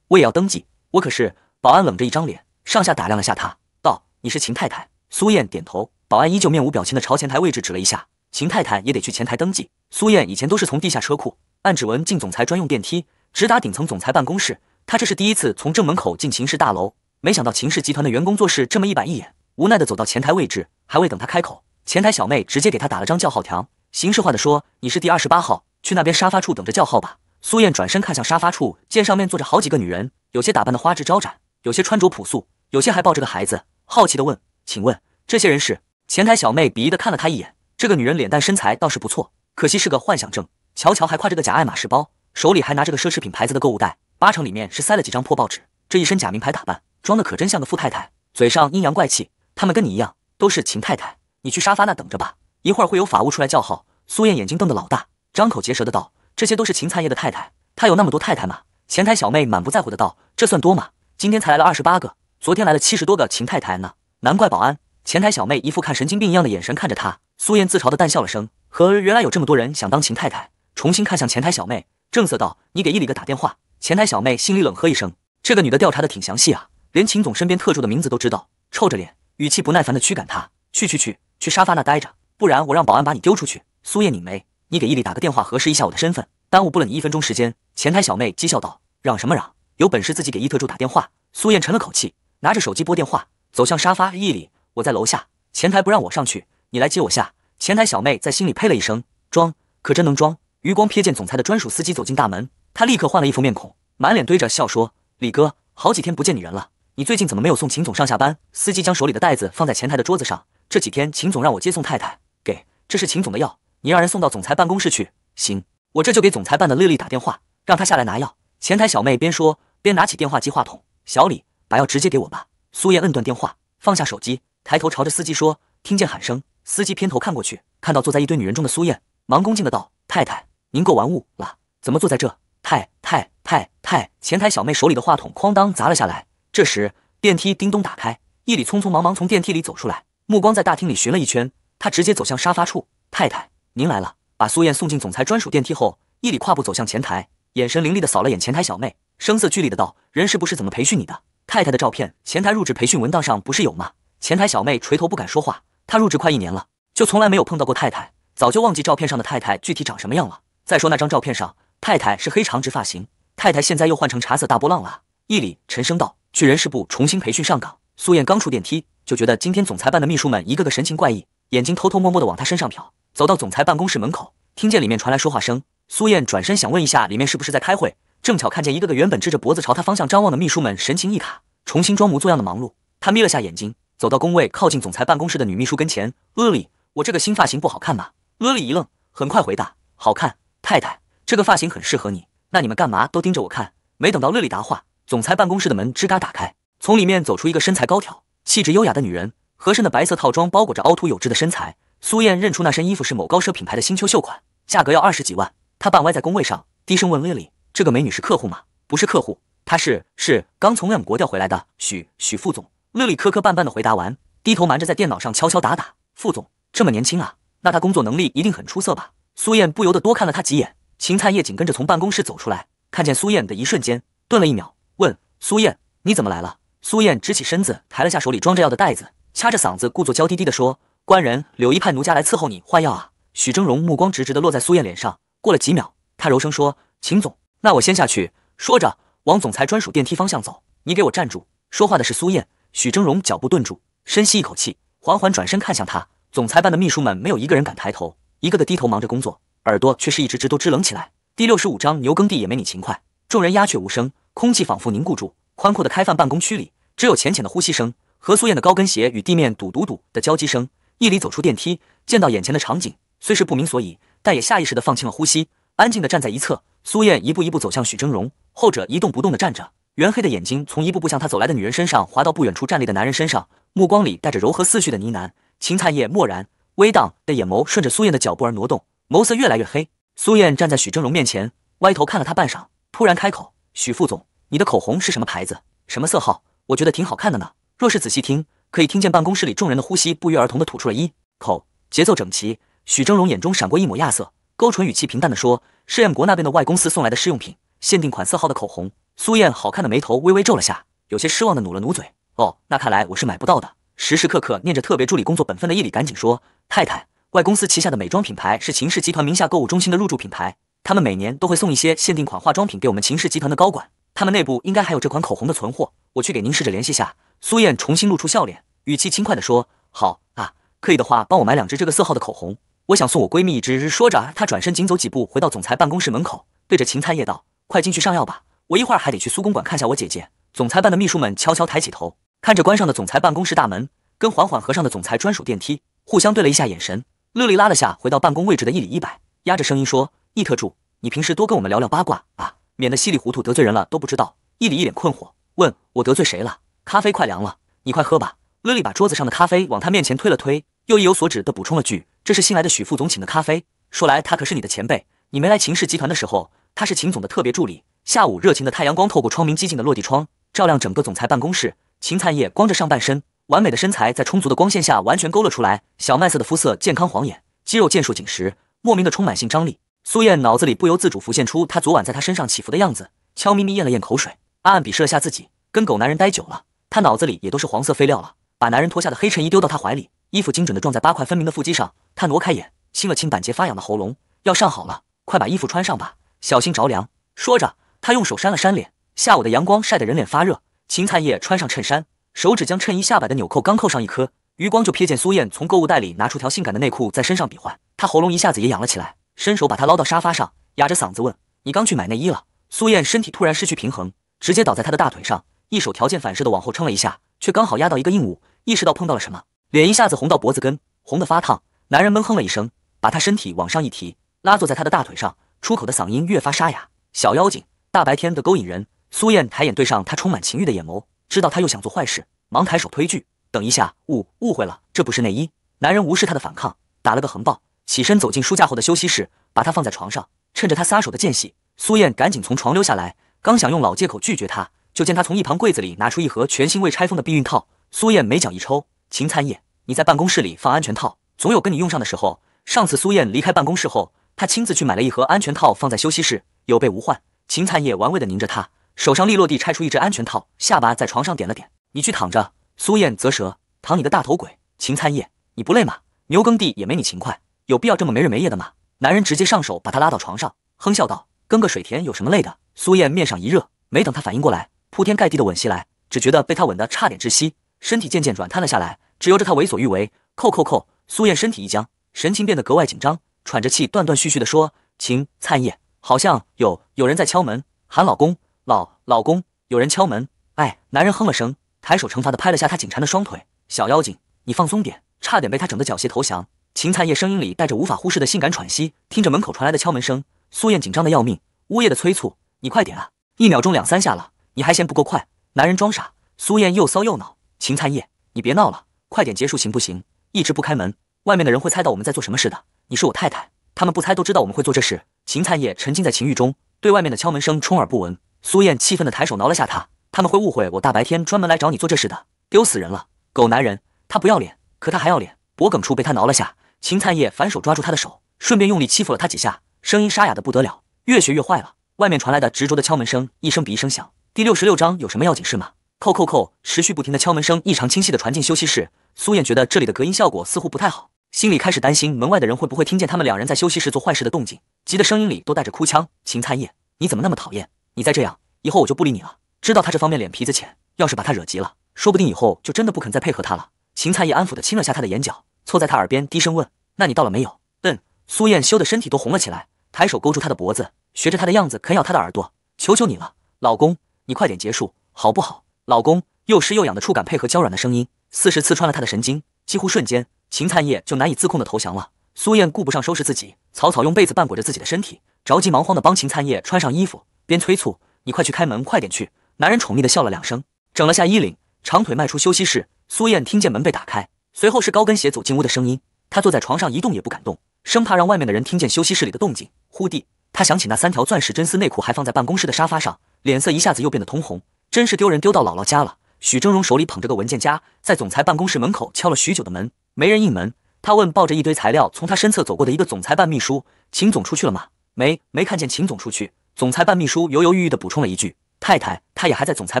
我也要登记。我可是保安，冷着一张脸，上下打量了下他，道：“你是秦太太？”苏燕点头。保安依旧面无表情的朝前台位置指了一下。秦太太也得去前台登记。苏燕以前都是从地下车库按指纹进总裁专用电梯，直达顶层总裁办公室。她这是第一次从正门口进秦氏大楼，没想到秦氏集团的员工做事这么一板一眼。无奈的走到前台位置，还未等她开口，前台小妹直接给她打了张叫号条，形式化的说：“你是第二十八号，去那边沙发处等着叫号吧。”苏燕转身看向沙发处，见上面坐着好几个女人，有些打扮的花枝招展，有些穿着朴素，有些还抱着个孩子。好奇的问：“请问这些人是？”前台小妹鄙夷的看了她一眼。这个女人脸蛋身材倒是不错，可惜是个幻想症。乔乔还挎着个假爱马仕包，手里还拿着个奢侈品牌子的购物袋，八成里面是塞了几张破报纸。这一身假名牌打扮，装的可真像个富太太。嘴上阴阳怪气：“他们跟你一样，都是秦太太。你去沙发那等着吧，一会儿会有法务出来叫号。”苏燕眼睛瞪得老大，张口结舌的道。这些都是秦灿叶的太太，他有那么多太太吗？前台小妹满不在乎的道：“这算多吗？今天才来了二十八个，昨天来了七十多个秦太太呢，难怪保安。”前台小妹一副看神经病一样的眼神看着他，苏燕自嘲的淡笑了声：“和原来有这么多人想当秦太太。”重新看向前台小妹，正色道：“你给一里哥打电话。”前台小妹心里冷喝一声：“这个女的调查的挺详细啊，连秦总身边特助的名字都知道。”臭着脸，语气不耐烦的驱赶她：“去去去，去沙发那待着，不然我让保安把你丢出去。”苏燕拧眉。你给伊力打个电话核实一下我的身份，耽误不了你一分钟时间。前台小妹讥笑道：“嚷什么嚷？有本事自己给伊特助打电话。”苏燕沉了口气，拿着手机拨电话，走向沙发。伊力，我在楼下，前台不让我上去，你来接我下。前台小妹在心里呸了一声，装可真能装。余光瞥见总裁的专属司机走进大门，他立刻换了一副面孔，满脸堆着笑说：“李哥，好几天不见你人了，你最近怎么没有送秦总上下班？”司机将手里的袋子放在前台的桌子上，这几天秦总让我接送太太，给这是秦总的药。你让人送到总裁办公室去。行，我这就给总裁办的丽丽打电话，让她下来拿药。前台小妹边说边拿起电话机话筒：“小李，把药直接给我吧。”苏燕摁断电话，放下手机，抬头朝着司机说：“听见喊声。”司机偏头看过去，看到坐在一堆女人中的苏燕，忙恭敬的道：“太太，您够玩物了，怎么坐在这？”太太太太。前台小妹手里的话筒哐当砸了下来。这时电梯叮咚打开，夜里匆匆忙忙从电梯里走出来，目光在大厅里寻了一圈，他直接走向沙发处：“太太。”您来了，把苏燕送进总裁专属电梯后，伊里跨步走向前台，眼神凌厉的扫了眼前台小妹，声色俱厉的道：“人事部是怎么培训你的？太太的照片，前台入职培训文档上不是有吗？”前台小妹垂头不敢说话，她入职快一年了，就从来没有碰到过太太，早就忘记照片上的太太具体长什么样了。再说那张照片上太太是黑长直发型，太太现在又换成茶色大波浪了。”伊里沉声道：“去人事部重新培训上岗。”苏燕刚出电梯，就觉得今天总裁办的秘书们一个个神情怪异，眼睛偷偷摸摸的往她身上瞟。走到总裁办公室门口，听见里面传来说话声，苏燕转身想问一下里面是不是在开会，正巧看见一个个原本支着脖子朝她方向张望的秘书们神情一卡，重新装模作样的忙碌。她眯了下眼睛，走到工位靠近总裁办公室的女秘书跟前。阿丽，我这个新发型不好看吗？阿丽一愣，很快回答：好看，太太，这个发型很适合你。那你们干嘛都盯着我看？没等到乐丽答话，总裁办公室的门吱嘎打开，从里面走出一个身材高挑、气质优雅的女人，合身的白色套装包裹着凹凸有致的身材。苏燕认出那身衣服是某高奢品牌的新秋秀款，价格要二十几万。她半歪在工位上，低声问 Lily：“ 这个美女是客户吗？”“不是客户，她是是刚从 M 国调回来的许许副总。”丽丽磕磕绊绊的回答完，低头瞒着在电脑上敲敲打打。“副总这么年轻啊，那他工作能力一定很出色吧？”苏燕不由得多看了他几眼。秦灿叶紧跟着从办公室走出来，看见苏燕的一瞬间，顿了一秒，问：“苏燕，你怎么来了？”苏燕直起身子，抬了下手里装着药的袋子，掐着嗓子，故作娇滴滴地说。官人，柳一派奴家来伺候你换药啊！许峥嵘目光直直地落在苏燕脸上，过了几秒，他柔声说：“秦总，那我先下去。”说着往总裁专属电梯方向走。你给我站住！说话的是苏燕。许峥嵘脚步顿住，深吸一口气，缓缓转身看向他。总裁办的秘书们没有一个人敢抬头，一个个低头忙着工作，耳朵却是一直直都支棱起来。第六十五章牛耕地也没你勤快。众人鸦雀无声，空气仿佛凝固住。宽阔的开放办公区里，只有浅浅的呼吸声和苏燕的高跟鞋与地面笃笃笃的交击声。夜里走出电梯，见到眼前的场景，虽是不明所以，但也下意识的放轻了呼吸，安静的站在一侧。苏燕一步一步走向许峥嵘，后者一动不动的站着，圆黑的眼睛从一步步向他走来的女人身上滑到不远处站立的男人身上，目光里带着柔和思绪的呢喃。秦灿烨漠然微荡的眼眸顺着苏燕的脚步而挪动，眸色越来越黑。苏燕站在许峥嵘面前，歪头看了他半晌，突然开口：“许副总，你的口红是什么牌子？什么色号？我觉得挺好看的呢。若是仔细听。”可以听见办公室里众人的呼吸，不约而同的吐出了一口，节奏整齐。许峥嵘眼中闪过一抹亚色，勾唇，语气平淡的说：“是 M 国那边的外公司送来的试用品，限定款色号的口红。”苏燕好看的眉头微微皱了下，有些失望的努了努嘴：“哦，那看来我是买不到的。”时时刻刻念着特别助理工作本分的毅里赶紧说：“太太，外公司旗下的美妆品牌是秦氏集团名下购物中心的入驻品牌，他们每年都会送一些限定款化妆品给我们秦氏集团的高管，他们内部应该还有这款口红的存货，我去给您试着联系下。”苏燕重新露出笑脸，语气轻快地说：“好啊，可以的话，帮我买两支这个色号的口红，我想送我闺蜜一支。”说着，她转身紧走几步，回到总裁办公室门口，对着秦灿叶道：“快进去上药吧，我一会儿还得去苏公馆看下我姐姐。”总裁办的秘书们悄悄抬起头，看着关上的总裁办公室大门，跟缓缓合上的总裁专属电梯，互相对了一下眼神。乐丽拉了下回到办公位置的一里一百，压着声音说：“易特助，你平时多跟我们聊聊八卦啊，免得稀里糊涂得罪人了都不知道。”易里一脸困惑，问我得罪谁了。咖啡快凉了，你快喝吧。阿丽把桌子上的咖啡往他面前推了推，又意有所指地补充了句：“这是新来的许副总请的咖啡。说来他可是你的前辈，你没来秦氏集团的时候，他是秦总的特别助理。”下午，热情的太阳光透过窗明几净的落地窗，照亮整个总裁办公室。秦灿业光着上半身，完美的身材在充足的光线下完全勾勒出来，小麦色的肤色健康晃眼，肌肉健硕紧实，莫名的充满性张力。苏燕脑子里不由自主浮现出他昨晚在他身上起伏的样子，悄咪咪咽了咽口水，暗暗鄙视了下自己，跟狗男人待久了。他脑子里也都是黄色废料了，把男人脱下的黑衬衣丢到他怀里，衣服精准地撞在八块分明的腹肌上。他挪开眼，清了清板结发痒的喉咙，要上好了，快把衣服穿上吧，小心着凉。说着，他用手扇了扇脸，下午的阳光晒得人脸发热。秦灿烨穿上衬衫，手指将衬衣下摆的纽扣刚扣上一颗，余光就瞥见苏燕从购物袋里拿出条性感的内裤在身上比划。他喉咙一下子也痒了起来，伸手把他捞到沙发上，哑着嗓子问：“你刚去买内衣了？”苏燕身体突然失去平衡，直接倒在他的大腿上。一手条件反射地往后撑了一下，却刚好压到一个硬物，意识到碰到了什么，脸一下子红到脖子根，红得发烫。男人闷哼了一声，把他身体往上一提，拉坐在他的大腿上，出口的嗓音越发沙哑。小妖精，大白天的勾引人！苏燕抬眼对上他充满情欲的眼眸，知道他又想做坏事，忙抬手推拒：“等一下，误误会了，这不是内衣。”男人无视她的反抗，打了个横抱，起身走进书架后的休息室，把她放在床上。趁着他撒手的间隙，苏燕赶紧从床溜下来，刚想用老借口拒绝他。就见他从一旁柜子里拿出一盒全新未拆封的避孕套，苏燕眉角一抽。秦灿业，你在办公室里放安全套，总有跟你用上的时候。上次苏燕离开办公室后，他亲自去买了一盒安全套放在休息室，有备无患。秦灿业玩味地凝着她，手上利落地拆出一只安全套，下巴在床上点了点：“你去躺着。”苏燕啧舌：“躺你个大头鬼！”秦灿业：“你不累吗？牛耕地也没你勤快，有必要这么没日没夜的吗？”男人直接上手把她拉到床上，哼笑道：“耕个水田有什么累的？”苏燕面上一热，没等他反应过来。铺天盖地的吻袭来，只觉得被他吻得差点窒息，身体渐渐软瘫了下来，只由着他为所欲为。扣扣扣！苏燕身体一僵，神情变得格外紧张，喘着气断断续续地说：“秦灿叶，好像有有人在敲门，喊老公，老老公，有人敲门。”哎，男人哼了声，抬手惩罚地拍了下他紧缠的双腿：“小妖精，你放松点。”差点被他整得缴械投降。秦灿叶声音里带着无法忽视的性感喘息，听着门口传来的敲门声，苏燕紧张的要命，呜咽的催促：“你快点啊！一秒钟两三下了。”你还嫌不够快？男人装傻，苏燕又骚又恼。秦灿叶，你别闹了，快点结束行不行？一直不开门，外面的人会猜到我们在做什么事的。你是我太太，他们不猜都知道我们会做这事。秦灿叶沉浸在情欲中，对外面的敲门声充耳不闻。苏燕气愤的抬手挠了下他，他们会误会我大白天专门来找你做这事的，丢死人了，狗男人，他不要脸，可他还要脸。脖梗处被他挠了下，秦灿叶反手抓住他的手，顺便用力欺负了他几下，声音沙哑的不得了，越学越坏了。外面传来的执着的敲门声，一声比一声响。第六十六章有什么要紧事吗？扣扣扣！持续不停的敲门声异常清晰的传进休息室，苏燕觉得这里的隔音效果似乎不太好，心里开始担心门外的人会不会听见他们两人在休息室做坏事的动静，急得声音里都带着哭腔。秦灿叶，你怎么那么讨厌？你再这样，以后我就不理你了。知道他这方面脸皮子浅，要是把他惹急了，说不定以后就真的不肯再配合他了。秦灿叶安抚的亲了下他的眼角，凑在他耳边低声问：“那你到了没有？”嗯。苏燕羞得身体都红了起来，抬手勾住他的脖子，学着他的样子啃咬他的耳朵，求求你了，老公。你快点结束好不好，老公？又湿又痒的触感配合娇软的声音，似是刺穿了他的神经，几乎瞬间，秦灿叶就难以自控的投降了。苏燕顾不上收拾自己，草草用被子半裹着自己的身体，着急忙慌的帮秦灿叶穿上衣服，边催促：“你快去开门，快点去！”男人宠溺的笑了两声，整了下衣领，长腿迈出休息室。苏燕听见门被打开，随后是高跟鞋走进屋的声音。她坐在床上一动也不敢动，生怕让外面的人听见休息室里的动静。忽地，她想起那三条钻石真丝内裤还放在办公室的沙发上。脸色一下子又变得通红，真是丢人，丢到姥姥家了。许峥嵘手里捧着个文件夹，在总裁办公室门口敲了许久的门，没人应门。他问抱着一堆材料从他身侧走过的一个总裁办秘书：“秦总出去了吗？”“没，没看见秦总出去。”总裁办秘书犹犹豫豫的补充了一句：“太太，他也还在总裁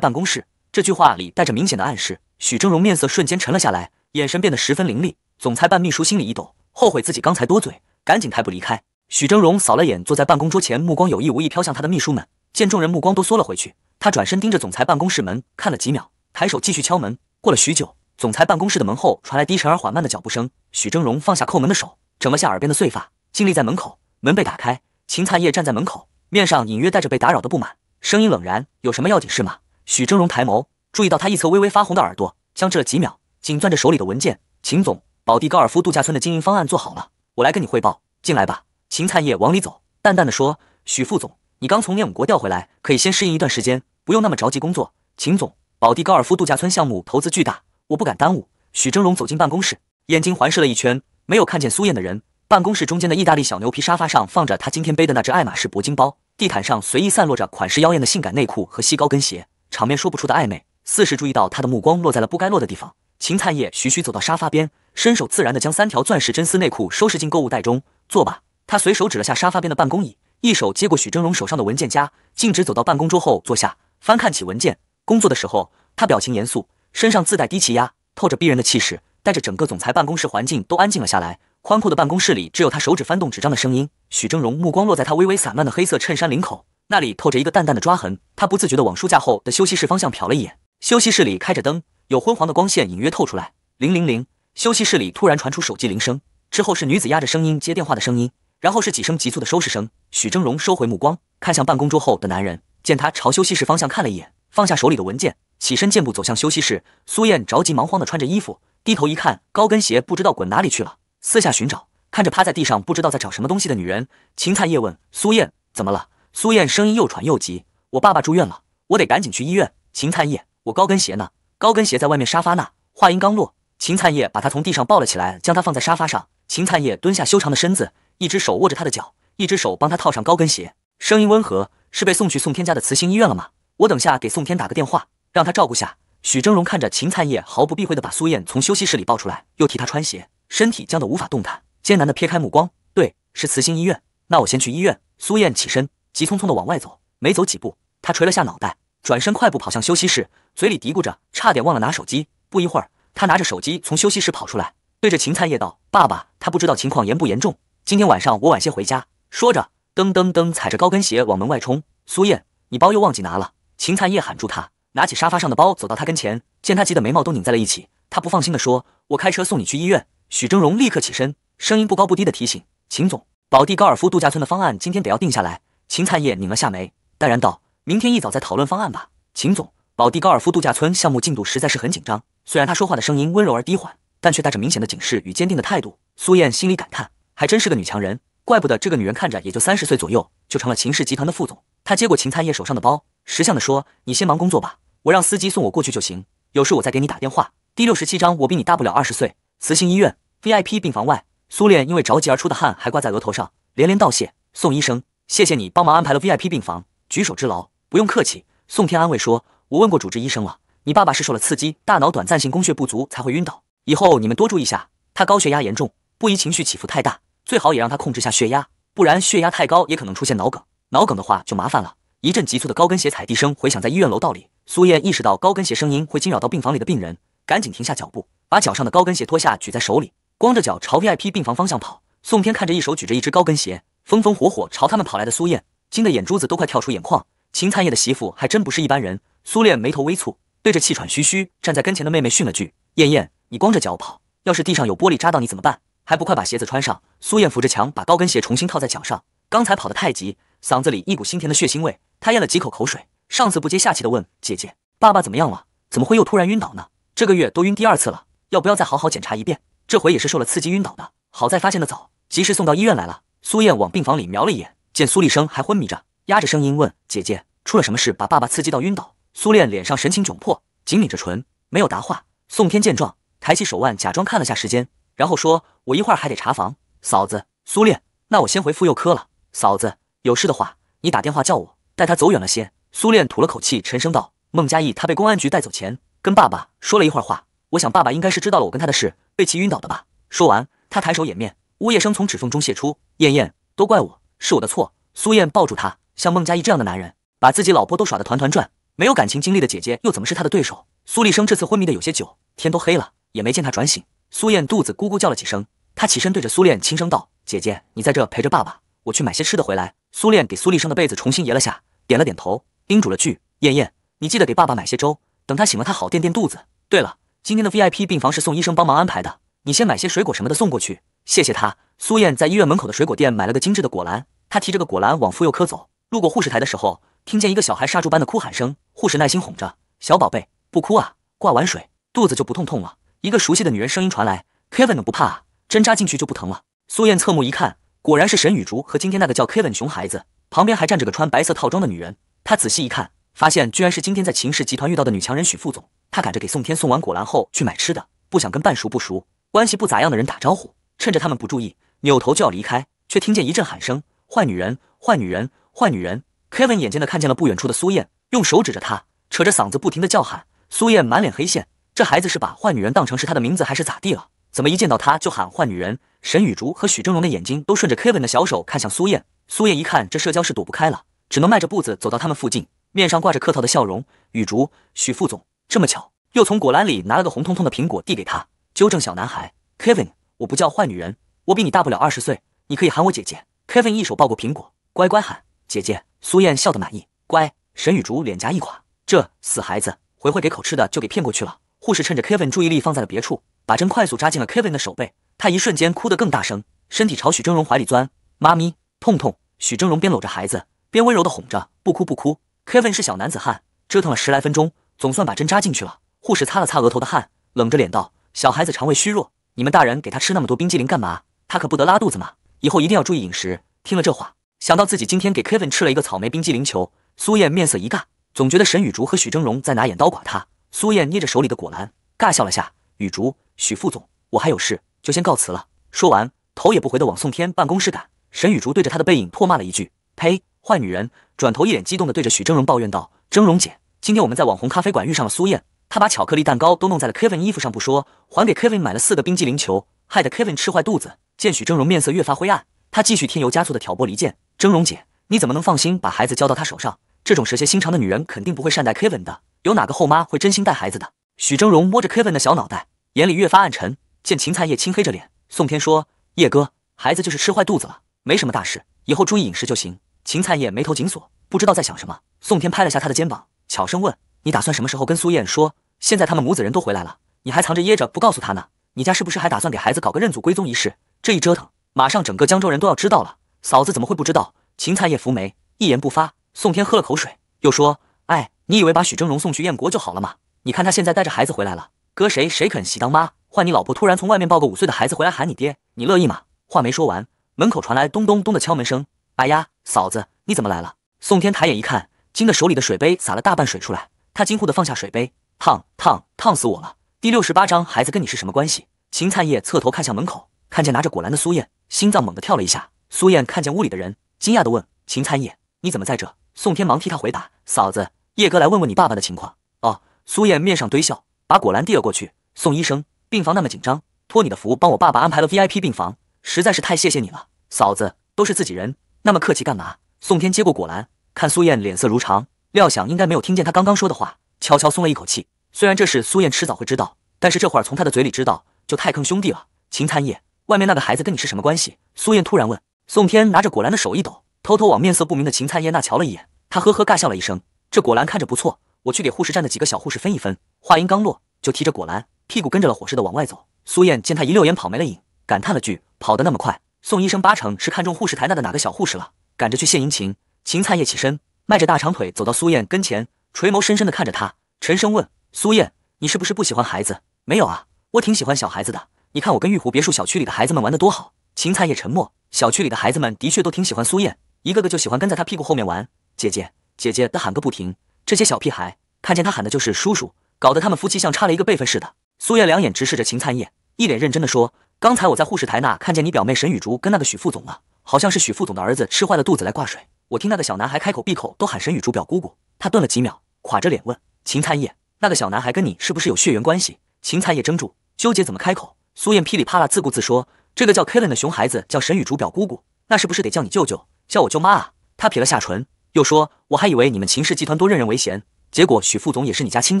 办公室。”这句话里带着明显的暗示。许峥嵘面色瞬间沉了下来，眼神变得十分凌厉。总裁办秘书心里一抖，后悔自己刚才多嘴，赶紧抬步离开。许峥嵘扫了眼坐在办公桌前，目光有意无意飘向他的秘书们。见众人目光都缩了回去，他转身盯着总裁办公室门看了几秒，抬手继续敲门。过了许久，总裁办公室的门后传来低沉而缓慢的脚步声。许峥嵘放下叩门的手，整了下耳边的碎发，静立在门口。门被打开，秦灿叶站在门口，面上隐约带着被打扰的不满，声音冷然：“有什么要紧事吗？”许峥嵘抬眸，注意到他一侧微微发红的耳朵，僵滞了几秒，紧攥着手里的文件。秦总，宝地高尔夫度假村的经营方案做好了，我来跟你汇报。进来吧。秦灿叶往里走，淡淡的说：“许副总。”你刚从念武国调回来，可以先适应一段时间，不用那么着急工作。秦总，宝地高尔夫度假村项目投资巨大，我不敢耽误。许峥嵘走进办公室，眼睛环视了一圈，没有看见苏燕的人。办公室中间的意大利小牛皮沙发上放着他今天背的那只爱马仕铂金包，地毯上随意散落着款式妖艳的性感内裤和细高跟鞋，场面说不出的暧昧。四是注意到他的目光落在了不该落的地方，秦灿叶徐徐走到沙发边，伸手自然地将三条钻石真丝内裤收拾进购物袋中。坐吧，他随手指了下沙发边的办公椅。一手接过许峥嵘手上的文件夹，径直走到办公桌后坐下，翻看起文件。工作的时候，他表情严肃，身上自带低气压，透着逼人的气势，带着整个总裁办公室环境都安静了下来。宽阔的办公室里，只有他手指翻动纸张的声音。许峥嵘目光落在他微微散乱的黑色衬衫领口，那里透着一个淡淡的抓痕。他不自觉地往书架后的休息室方向瞟了一眼。休息室里开着灯，有昏黄的光线隐约透出来。零零零，休息室里突然传出手机铃声，之后是女子压着声音接电话的声音。然后是几声急促的收拾声。许峥嵘收回目光，看向办公桌后的男人，见他朝休息室方向看了一眼，放下手里的文件，起身健步走向休息室。苏燕着急忙慌地穿着衣服，低头一看，高跟鞋不知道滚哪里去了，四下寻找，看着趴在地上不知道在找什么东西的女人，秦灿叶问苏燕：“怎么了？”苏燕声音又喘又急：“我爸爸住院了，我得赶紧去医院。”秦灿叶：“我高跟鞋呢？”高跟鞋在外面沙发那。话音刚落，秦灿叶把她从地上抱了起来，将她放在沙发上。秦灿叶蹲下修长的身子。一只手握着他的脚，一只手帮他套上高跟鞋，声音温和：“是被送去宋天家的慈心医院了吗？我等下给宋天打个电话，让他照顾下。”许峥嵘看着秦灿叶毫不避讳地把苏燕从休息室里抱出来，又替她穿鞋，身体僵得无法动弹，艰难地撇开目光：“对，是慈心医院。那我先去医院。”苏燕起身，急匆匆地往外走，没走几步，她垂了下脑袋，转身快步跑向休息室，嘴里嘀咕着，差点忘了拿手机。不一会儿，她拿着手机从休息室跑出来，对着秦灿叶道：“爸爸，他不知道情况严不严重。”今天晚上我晚些回家。说着，噔噔噔，踩着高跟鞋往门外冲。苏燕，你包又忘记拿了。秦灿烨喊住他，拿起沙发上的包，走到他跟前，见他急得眉毛都拧在了一起，他不放心地说：“我开车送你去医院。”许峥嵘立刻起身，声音不高不低的提醒：“秦总，宝地高尔夫度假村的方案今天得要定下来。”秦灿烨拧了下眉，淡然道：“明天一早再讨论方案吧。”秦总，宝地高尔夫度假村项目进度实在是很紧张。虽然他说话的声音温柔而低缓，但却带着明显的警示与坚定的态度。苏燕心里感叹。还真是个女强人，怪不得这个女人看着也就三十岁左右，就成了秦氏集团的副总。她接过秦灿叶手上的包，识相的说：“你先忙工作吧，我让司机送我过去就行。有事我再给你打电话。”第六十七章，我比你大不了二十岁。慈心医院 VIP 病房外，苏恋因为着急而出的汗还挂在额头上，连连道谢：“宋医生，谢谢你帮忙安排了 VIP 病房，举手之劳，不用客气。”宋天安慰说：“我问过主治医生了，你爸爸是受了刺激，大脑短暂性供血不足才会晕倒。以后你们多注意下，他高血压严重，不宜情绪起伏太大。”最好也让他控制下血压，不然血压太高也可能出现脑梗。脑梗的话就麻烦了。一阵急促的高跟鞋踩地声回响在医院楼道里，苏燕意识到高跟鞋声音会惊扰到病房里的病人，赶紧停下脚步，把脚上的高跟鞋脱下举在手里，光着脚朝 VIP 病房方向跑。宋天看着一手举着一只高跟鞋，风风火火朝他们跑来的苏燕，惊得眼珠子都快跳出眼眶。秦灿业的媳妇还真不是一般人。苏燕眉头微蹙，对着气喘吁吁站在跟前的妹妹训了句：“燕燕，你光着脚跑，要是地上有玻璃扎到你怎么办？”还不快把鞋子穿上！苏燕扶着墙，把高跟鞋重新套在脚上。刚才跑得太急，嗓子里一股腥甜的血腥味，她咽了几口口水。上次不接下气地问姐姐：“爸爸怎么样了？怎么会又突然晕倒呢？这个月都晕第二次了，要不要再好好检查一遍？这回也是受了刺激晕倒的，好在发现得早，及时送到医院来了。”苏燕往病房里瞄了一眼，见苏立生还昏迷着，压着声音问姐姐：“出了什么事，把爸爸刺激到晕倒？”苏恋脸上神情窘迫，紧抿着唇，没有答话。宋天见状，抬起手腕，假装看了下时间。然后说：“我一会儿还得查房，嫂子苏烈，那我先回妇幼科了。嫂子有事的话，你打电话叫我。”带他走远了些。苏烈吐了口气，沉声道：“孟佳义，他被公安局带走前，跟爸爸说了一会儿话。我想爸爸应该是知道了我跟他的事，被气晕倒的吧。”说完，他抬手掩面，呜咽声从指缝中泄出。“燕燕，都怪我，是我的错。”苏燕抱住他，像孟佳义这样的男人，把自己老婆都耍得团团转，没有感情经历的姐姐又怎么是他的对手？苏立生这次昏迷的有些久，天都黑了，也没见他转醒。苏燕肚子咕咕叫了几声，她起身对着苏炼轻声道：“姐姐，你在这陪着爸爸，我去买些吃的回来。”苏炼给苏立生的被子重新掖了下，点了点头，叮嘱了句：“燕燕，你记得给爸爸买些粥，等他醒了他好垫垫肚子。对了，今天的 VIP 病房是宋医生帮忙安排的，你先买些水果什么的送过去，谢谢他。”苏燕在医院门口的水果店买了个精致的果篮，她提着个果篮往妇幼科走，路过护士台的时候，听见一个小孩杀猪般的哭喊声，护士耐心哄着：“小宝贝，不哭啊，挂完水肚子就不痛痛了。”一个熟悉的女人声音传来：“Kevin 的不怕啊，针扎进去就不疼了。”苏燕侧目一看，果然是沈雨竹和今天那个叫 Kevin 的熊孩子，旁边还站着个穿白色套装的女人。她仔细一看，发现居然是今天在秦氏集团遇到的女强人许副总。她赶着给宋天送完果篮后去买吃的，不想跟半熟不熟、关系不咋样的人打招呼，趁着他们不注意，扭头就要离开，却听见一阵喊声：“坏女人，坏女人，坏女人！”Kevin 眼尖的看见了不远处的苏燕，用手指着她，扯着嗓子不停的叫喊。苏燕满脸黑线。这孩子是把坏女人当成是他的名字还是咋地了？怎么一见到他就喊坏女人？沈雨竹和许峥嵘的眼睛都顺着 Kevin 的小手看向苏燕。苏燕一看这社交是躲不开了，只能迈着步子走到他们附近，面上挂着客套的笑容。雨竹，许副总，这么巧，又从果篮里拿了个红彤彤的苹果递给他，纠正小男孩 Kevin：“ 我不叫坏女人，我比你大不了二十岁，你可以喊我姐姐。” Kevin 一手抱过苹果，乖乖喊姐姐。苏燕笑得满意，乖。沈雨竹脸颊一垮，这死孩子回回给口吃的就给骗过去了。护士趁着 Kevin 注意力放在了别处，把针快速扎进了 Kevin 的手背。他一瞬间哭得更大声，身体朝许峥嵘怀里钻。妈咪，痛痛！许峥嵘边搂着孩子，边温柔地哄着：“不哭不哭。”Kevin 是小男子汉，折腾了十来分钟，总算把针扎进去了。护士擦了擦额头的汗，冷着脸道：“小孩子肠胃虚弱，你们大人给他吃那么多冰激凌干嘛？他可不得拉肚子嘛！以后一定要注意饮食。”听了这话，想到自己今天给 Kevin 吃了一个草莓冰激凌球，苏燕面色一尬，总觉得沈雨竹和许峥嵘在拿眼刀剐她。苏燕捏着手里的果篮，尬笑了下。雨竹，许副总，我还有事，就先告辞了。说完，头也不回的往宋天办公室赶。沈雨竹对着他的背影唾骂了一句：“呸，坏女人！”转头一脸激动的对着许峥嵘抱怨道：“峥嵘姐，今天我们在网红咖啡馆遇上了苏燕，她把巧克力蛋糕都弄在了 Kevin 衣服上不说，还给 Kevin 买了四个冰激凌球，害得 Kevin 吃坏肚子。”见许峥嵘面色越发灰暗，他继续添油加醋的挑拨离间：“峥嵘姐，你怎么能放心把孩子交到她手上？这种蛇蝎心肠的女人肯定不会善待 Kevin 的。”有哪个后妈会真心带孩子的？许峥嵘摸着 Kevin 的小脑袋，眼里越发暗沉。见秦灿叶青黑着脸，宋天说：“叶哥，孩子就是吃坏肚子了，没什么大事，以后注意饮食就行。”秦灿叶眉头紧锁，不知道在想什么。宋天拍了下他的肩膀，悄声问：“你打算什么时候跟苏燕说？现在他们母子人都回来了，你还藏着掖着不告诉他呢？你家是不是还打算给孩子搞个认祖归宗仪式？这一折腾，马上整个江州人都要知道了。嫂子怎么会不知道？”秦灿叶扶眉，一言不发。宋天喝了口水，又说：“哎。”你以为把许峥嵘送去燕国就好了吗？你看他现在带着孩子回来了，搁谁谁肯喜当妈？换你老婆突然从外面抱个五岁的孩子回来喊你爹，你乐意吗？话没说完，门口传来咚咚咚的敲门声。哎呀，嫂子你怎么来了？宋天抬眼一看，惊得手里的水杯洒了大半水出来。他惊呼的放下水杯，烫烫烫死我了。第六十八章，孩子跟你是什么关系？秦灿叶侧头看向门口，看见拿着果篮的苏燕，心脏猛地跳了一下。苏燕看见屋里的人，惊讶地问：“秦灿叶，你怎么在这？”宋天忙替他回答：“嫂子。”叶哥来问问你爸爸的情况哦。苏燕面上堆笑，把果篮递了过去。宋医生，病房那么紧张，托你的福帮我爸爸安排了 VIP 病房，实在是太谢谢你了。嫂子，都是自己人，那么客气干嘛？宋天接过果篮，看苏燕脸色如常，料想应该没有听见他刚刚说的话，悄悄松了一口气。虽然这事苏燕迟早会知道，但是这会儿从他的嘴里知道就太坑兄弟了。秦灿叶，外面那个孩子跟你是什么关系？苏燕突然问。宋天拿着果篮的手一抖，偷偷往面色不明的秦灿叶那瞧了一眼，他呵呵尬笑了一声。这果篮看着不错，我去给护士站的几个小护士分一分。话音刚落，就提着果篮，屁股跟着了火似的往外走。苏燕见他一溜烟跑没了影，感叹了句：“跑得那么快，宋医生八成是看中护士台那的哪个小护士了，赶着去献殷勤。”秦灿叶起身，迈着大长腿走到苏燕跟前，垂眸深深的看着她，沉声问：“苏燕，你是不是不喜欢孩子？没有啊，我挺喜欢小孩子的。你看我跟玉湖别墅小区里的孩子们玩得多好。”秦灿叶沉默，小区里的孩子们的确都挺喜欢苏燕，一个个就喜欢跟在她屁股后面玩。姐姐。姐姐的喊个不停，这些小屁孩看见他喊的就是叔叔，搞得他们夫妻像差了一个辈分似的。苏叶两眼直视着秦灿叶，一脸认真的说：“刚才我在护士台那看见你表妹沈雨竹跟那个许副总了，好像是许副总的儿子吃坏了肚子来挂水。我听那个小男孩开口闭口都喊沈雨竹表姑姑。”他顿了几秒，垮着脸问秦灿叶，那个小男孩跟你是不是有血缘关系？”秦灿叶怔住，纠结怎么开口。苏燕噼里啪啦自顾自说：“这个叫 Kellen 的熊孩子叫沈雨竹表姑姑，那是不是得叫你舅舅，叫我舅妈啊？”他撇了下唇。又说，我还以为你们秦氏集团多任人唯贤，结果许副总也是你家亲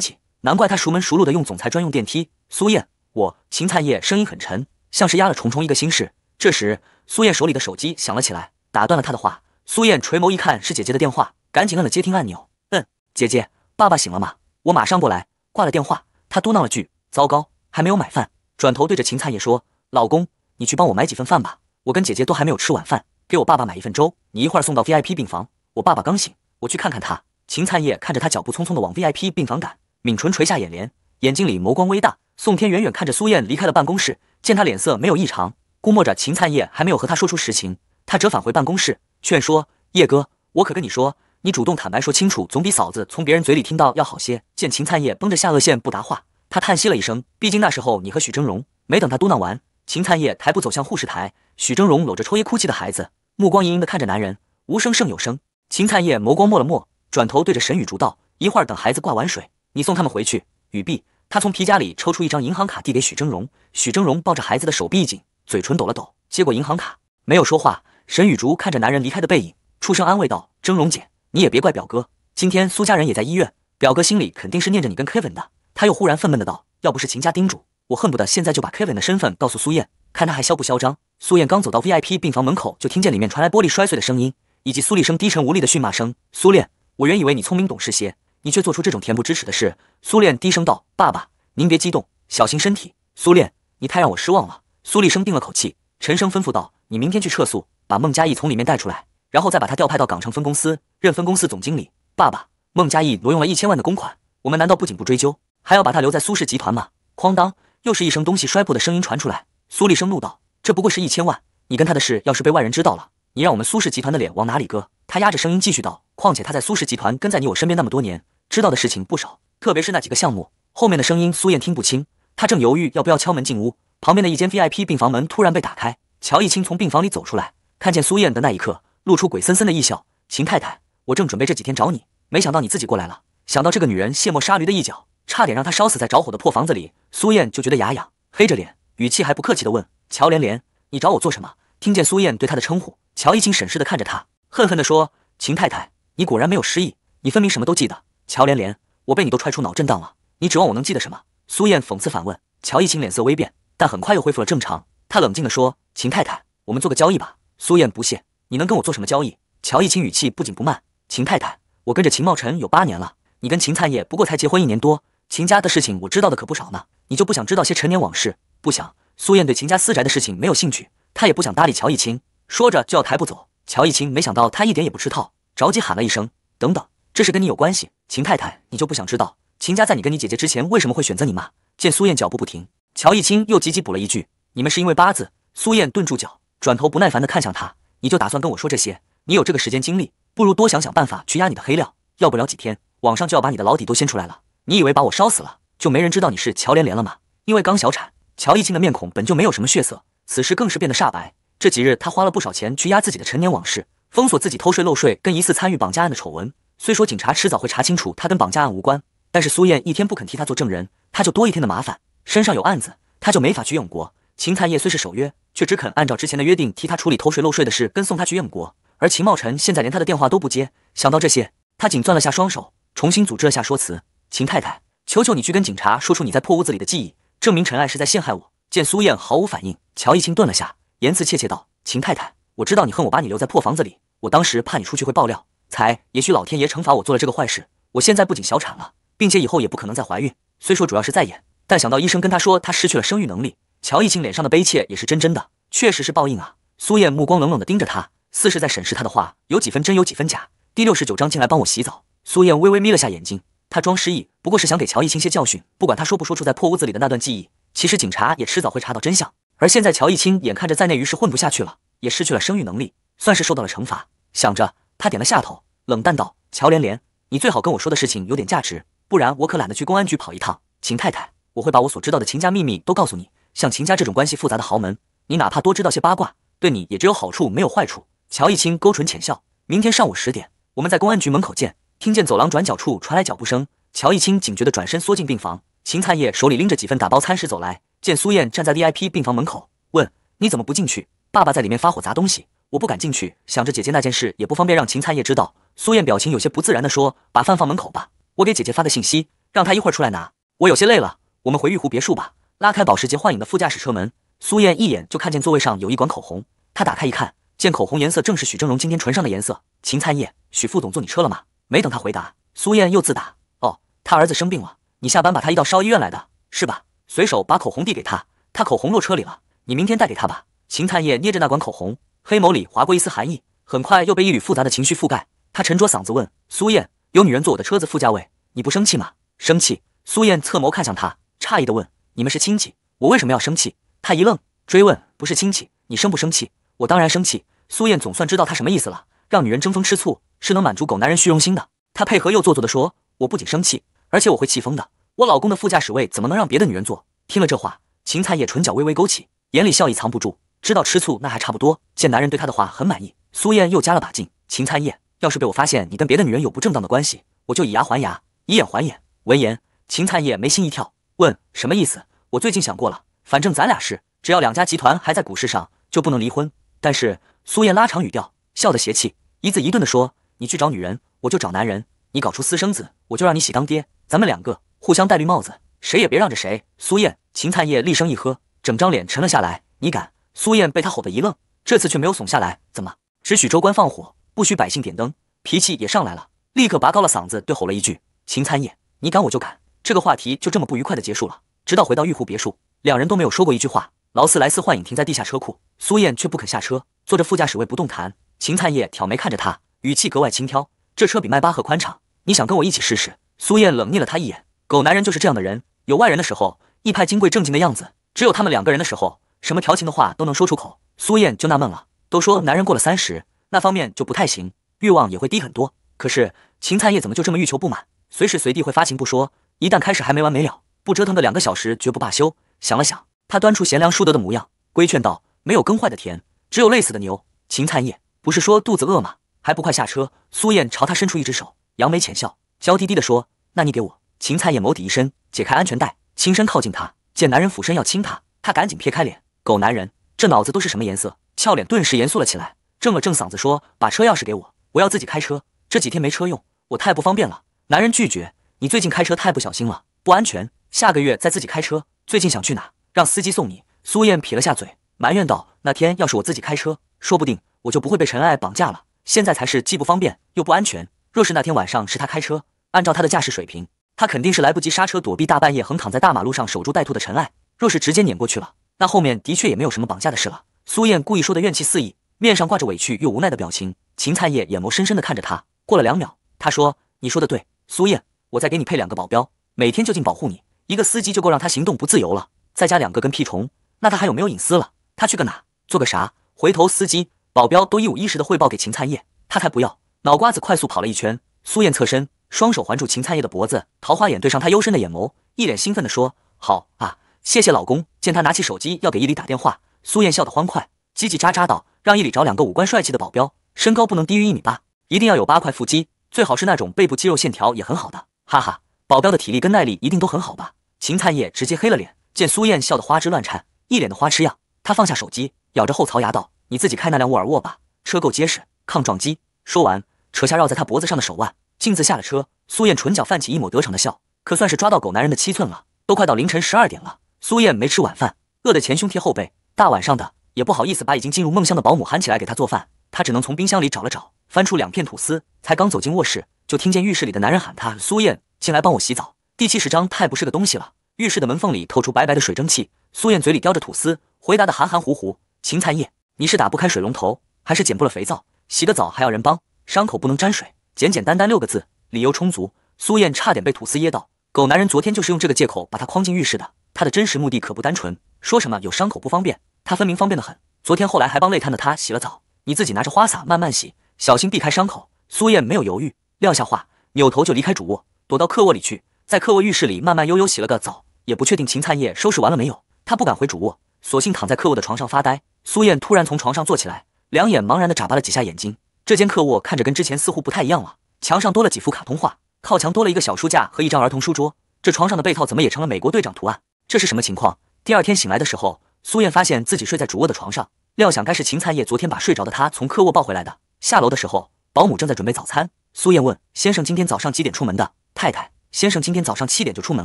戚，难怪他熟门熟路的用总裁专用电梯。苏燕，我秦灿烨声音很沉，像是压了重重一个心事。这时，苏燕手里的手机响了起来，打断了他的话。苏燕垂眸一看，是姐姐的电话，赶紧摁了接听按钮。嗯，姐姐，爸爸醒了吗？我马上过来。挂了电话，她嘟囔了句：“糟糕，还没有买饭。”转头对着秦灿烨说：“老公，你去帮我买几份饭吧，我跟姐姐都还没有吃晚饭，给我爸爸买一份粥，你一会儿送到 VIP 病房。”我爸爸刚醒，我去看看他。秦灿叶看着他脚步匆匆地往 VIP 病房赶，抿唇垂下眼帘，眼睛里眸光微大。宋天远远看着苏燕离开了办公室，见他脸色没有异常，估摸着秦灿叶还没有和他说出实情，他折返回办公室，劝说叶哥：“我可跟你说，你主动坦白说清楚，总比嫂子从别人嘴里听到要好些。”见秦灿叶绷着下颚线不答话，他叹息了一声。毕竟那时候你和许峥嵘……没等他嘟囔完，秦灿叶抬步走向护士台，许峥嵘搂着抽噎哭泣的孩子，目光盈盈地看着男人，无声胜有声。秦灿叶眸光默了默，转头对着沈雨竹道：“一会儿等孩子挂完水，你送他们回去。”雨碧，他从皮夹里抽出一张银行卡，递给许峥嵘。许峥嵘抱着孩子的手臂一紧，嘴唇抖了抖，接过银行卡，没有说话。沈雨竹看着男人离开的背影，出声安慰道：“峥嵘姐，你也别怪表哥。今天苏家人也在医院，表哥心里肯定是念着你跟 Kevin 的。”他又忽然愤懑的道：“要不是秦家叮嘱我，恨不得现在就把 Kevin 的身份告诉苏燕，看他还嚣不嚣张。”苏燕刚走到 VIP 病房门口，就听见里面传来玻璃摔碎的声音。以及苏厉生低沉无力的训骂声：“苏恋，我原以为你聪明懂事些，你却做出这种恬不知耻的事。”苏恋低声道：“爸爸，您别激动，小心身体。”苏恋，你太让我失望了。”苏厉生定了口气，沉声吩咐道：“你明天去撤诉，把孟嘉义从里面带出来，然后再把他调派到港城分公司任分公司总经理。”“爸爸，孟嘉义挪用了一千万的公款，我们难道不仅不追究，还要把他留在苏氏集团吗？”哐当，又是一声东西摔破的声音传出来。苏厉生怒道：“这不过是一千万，你跟他的事要是被外人知道了。”你让我们苏氏集团的脸往哪里搁？他压着声音继续道。况且他在苏氏集团跟在你我身边那么多年，知道的事情不少，特别是那几个项目。后面的声音苏燕听不清，她正犹豫要不要敲门进屋，旁边的一间 VIP 病房门突然被打开，乔一清从病房里走出来，看见苏燕的那一刻，露出鬼森森的一笑。秦太太，我正准备这几天找你，没想到你自己过来了。想到这个女人卸磨杀驴的一脚，差点让她烧死在着火的破房子里，苏燕就觉得牙痒，黑着脸，语气还不客气的问：乔连连，你找我做什么？听见苏燕对她的称呼。乔一清审视地看着他，恨恨地说：“秦太太，你果然没有失忆，你分明什么都记得。乔莲莲，我被你都踹出脑震荡了，你指望我能记得什么？”苏燕讽刺反问。乔一清脸色微变，但很快又恢复了正常。他冷静地说：“秦太太，我们做个交易吧。”苏燕不屑：“你能跟我做什么交易？”乔一清语气不紧不慢：“秦太太，我跟着秦茂辰有八年了，你跟秦灿业不过才结婚一年多，秦家的事情我知道的可不少呢。你就不想知道些陈年往事？”不想。苏燕对秦家私宅的事情没有兴趣，她也不想搭理乔一清。说着就要抬步走，乔一清没想到他一点也不吃套，着急喊了一声：“等等，这事跟你有关系，秦太太，你就不想知道，秦家在你跟你姐姐之前为什么会选择你吗？”见苏燕脚步不停，乔一清又急急补了一句：“你们是因为八字。”苏燕顿住脚，转头不耐烦地看向他：“你就打算跟我说这些？你有这个时间精力，不如多想想办法去压你的黑料，要不了几天，网上就要把你的老底都掀出来了。你以为把我烧死了，就没人知道你是乔莲莲了吗？”因为刚小产，乔一清的面孔本就没有什么血色，此时更是变得煞白。这几日，他花了不少钱去压自己的陈年往事，封锁自己偷税漏税跟疑似参与绑架案的丑闻。虽说警察迟早会查清楚他跟绑架案无关，但是苏燕一天不肯替他做证人，他就多一天的麻烦。身上有案子，他就没法去永国。秦灿业虽是守约，却只肯按照之前的约定替他处理偷税漏税的事，跟送他去永国。而秦茂臣现在连他的电话都不接。想到这些，他紧攥了下双手，重新组织了下说辞：“秦太太，求求你去跟警察说出你在破屋子里的记忆，证明陈艾是在陷害我。”见苏燕毫无反应，乔一清顿了下。言辞怯怯道：“秦太太，我知道你恨我把你留在破房子里。我当时怕你出去会爆料，才……也许老天爷惩罚我做了这个坏事。我现在不仅小产了，并且以后也不可能再怀孕。虽说主要是在演，但想到医生跟他说他失去了生育能力，乔一清脸上的悲切也是真真的，确实是报应啊。”苏燕目光冷冷地盯着他，似是在审视他的话，有几分真，有几分假。第六十九章，进来帮我洗澡。苏燕微微眯了下眼睛，她装失忆，不过是想给乔一清些教训。不管他说不说，出在破屋子里的那段记忆，其实警察也迟早会查到真相。而现在，乔一清眼看着在内娱是混不下去了，也失去了生育能力，算是受到了惩罚。想着，他点了下头，冷淡道：“乔连连，你最好跟我说的事情有点价值，不然我可懒得去公安局跑一趟。秦太太，我会把我所知道的秦家秘密都告诉你。像秦家这种关系复杂的豪门，你哪怕多知道些八卦，对你也只有好处，没有坏处。”乔一清勾唇浅笑，明天上午十点，我们在公安局门口见。听见走廊转角处传来脚步声，乔一清警觉地转身缩进病房。秦灿烨手里拎着几份打包餐食走来。见苏燕站在 VIP 病房门口，问：“你怎么不进去？爸爸在里面发火砸东西，我不敢进去。想着姐姐那件事也不方便让秦灿叶知道。”苏燕表情有些不自然地说：“把饭放门口吧，我给姐姐发个信息，让她一会儿出来拿。我有些累了，我们回玉湖别墅吧。”拉开保时捷幻影的副驾驶车门，苏燕一眼就看见座位上有一管口红，她打开一看，见口红颜色正是许正荣今天唇上的颜色。秦灿叶，许副总坐你车了吗？没等他回答，苏燕又自打：“哦，他儿子生病了，你下班把他移到烧医院来的，是吧？”随手把口红递给他，他口红落车里了，你明天带给他吧。秦灿烨捏着那管口红，黑眸里划过一丝寒意，很快又被一缕复杂的情绪覆盖。他沉着嗓子问苏燕：“有女人坐我的车子副驾位，你不生气吗？”“生气。”苏燕侧眸看向他，诧异的问：“你们是亲戚，我为什么要生气？”他一愣，追问：“不是亲戚，你生不生气？”“我当然生气。”苏燕总算知道他什么意思了，让女人争风吃醋是能满足狗男人虚荣心的。他配合又做作的说：“我不仅生气，而且我会气疯的。”我老公的副驾驶位怎么能让别的女人坐？听了这话，秦灿业唇角微微勾起，眼里笑意藏不住，知道吃醋那还差不多。见男人对她的话很满意，苏燕又加了把劲：“秦灿业，要是被我发现你跟别的女人有不正当的关系，我就以牙还牙，以眼还眼。”闻言，秦灿业眉心一跳，问：“什么意思？”我最近想过了，反正咱俩是只要两家集团还在股市上，就不能离婚。但是苏燕拉长语调，笑得邪气，一字一顿地说：“你去找女人，我就找男人；你搞出私生子，我就让你喜当爹。咱们两个。”互相戴绿帽子，谁也别让着谁。苏燕、秦灿叶厉声一喝，整张脸沉了下来。你敢！苏燕被他吼得一愣，这次却没有怂下来。怎么？只许州官放火，不许百姓点灯。脾气也上来了，立刻拔高了嗓子，对吼了一句：“秦灿叶，你敢我就敢！”这个话题就这么不愉快的结束了。直到回到玉湖别墅，两人都没有说过一句话。劳斯莱斯幻影停在地下车库，苏燕却不肯下车，坐着副驾驶位不动弹。秦灿叶挑眉看着他，语气格外轻佻：“这车比迈巴赫宽敞，你想跟我一起试试？”苏燕冷睨了他一眼。狗男人就是这样的人，有外人的时候一派金贵正经的样子，只有他们两个人的时候，什么调情的话都能说出口。苏燕就纳闷了，都说男人过了三十，那方面就不太行，欲望也会低很多。可是秦灿叶怎么就这么欲求不满，随时随地会发情不说，一旦开始还没完没了，不折腾个两个小时绝不罢休。想了想，他端出贤良淑德的模样，规劝道：“没有耕坏的田，只有累死的牛。”秦灿叶不是说肚子饿吗？还不快下车？苏燕朝他伸出一只手，扬眉浅笑，娇滴滴地说：“那你给我。”秦灿也眸底一深，解开安全带，轻身靠近他。见男人俯身要亲他，他赶紧撇开脸。狗男人，这脑子都是什么颜色？俏脸顿时严肃了起来，正了正嗓子说：“把车钥匙给我，我要自己开车。这几天没车用，我太不方便了。”男人拒绝：“你最近开车太不小心了，不安全。下个月再自己开车。最近想去哪，让司机送你。”苏燕撇了下嘴，埋怨道：“那天要是我自己开车，说不定我就不会被陈艾绑架了。现在才是既不方便又不安全。若是那天晚上是他开车，按照他的驾驶水平……”他肯定是来不及刹车躲避，大半夜横躺在大马路上守株待兔的陈爱。若是直接碾过去了，那后面的确也没有什么绑架的事了。苏燕故意说的怨气四溢，面上挂着委屈又无奈的表情。秦灿叶眼眸深深地看着他，过了两秒，他说：“你说的对，苏燕，我再给你配两个保镖，每天就近保护你。一个司机就够让他行动不自由了，再加两个跟屁虫，那他还有没有隐私了？他去个哪，做个啥，回头司机、保镖都一五一十的汇报给秦灿叶，他才不要。脑瓜子快速跑了一圈，苏燕侧身。”双手环住秦灿叶的脖子，桃花眼对上他幽深的眼眸，一脸兴奋地说：“好啊，谢谢老公。”见他拿起手机要给伊里打电话，苏燕笑得欢快，叽叽喳喳道：“让伊里找两个五官帅气的保镖，身高不能低于一米八，一定要有八块腹肌，最好是那种背部肌肉线条也很好的。哈哈，保镖的体力跟耐力一定都很好吧？”秦灿叶直接黑了脸，见苏燕笑得花枝乱颤，一脸的花痴样，他放下手机，咬着后槽牙道：“你自己开那辆沃尔沃吧，车够结实，抗撞击。”说完，扯下绕在他脖子上的手腕。镜子下了车，苏燕唇角泛起一抹得逞的笑，可算是抓到狗男人的七寸了。都快到凌晨十二点了，苏燕没吃晚饭，饿得前胸贴后背。大晚上的，也不好意思把已经进入梦乡的保姆喊起来给她做饭，她只能从冰箱里找了找，翻出两片吐司。才刚走进卧室，就听见浴室里的男人喊她：“苏燕，进来帮我洗澡。”第七十章太不是个东西了。浴室的门缝里透出白白的水蒸气，苏燕嘴里叼着吐司，回答的含含糊糊：“秦灿叶，你是打不开水龙头，还是剪不了肥皂？洗个澡还要人帮，伤口不能沾水。”简简单单六个字，理由充足。苏燕差点被吐司噎到。狗男人昨天就是用这个借口把她框进浴室的，他的真实目的可不单纯。说什么有伤口不方便，他分明方便的很。昨天后来还帮累瘫的他洗了澡，你自己拿着花洒慢慢洗，小心避开伤口。苏燕没有犹豫，撂下话，扭头就离开主卧，躲到客卧里去，在客卧浴室里慢慢悠悠洗了个澡，也不确定秦灿叶收拾完了没有，他不敢回主卧，索性躺在客卧的床上发呆。苏燕突然从床上坐起来，两眼茫然地眨巴了几下眼睛。这间客卧看着跟之前似乎不太一样了，墙上多了几幅卡通画，靠墙多了一个小书架和一张儿童书桌。这床上的被套怎么也成了美国队长图案？这是什么情况？第二天醒来的时候，苏燕发现自己睡在主卧的床上，料想该是秦灿叶昨天把睡着的她从客卧抱回来的。下楼的时候，保姆正在准备早餐。苏燕问：“先生今天早上几点出门的？”太太：“先生今天早上七点就出门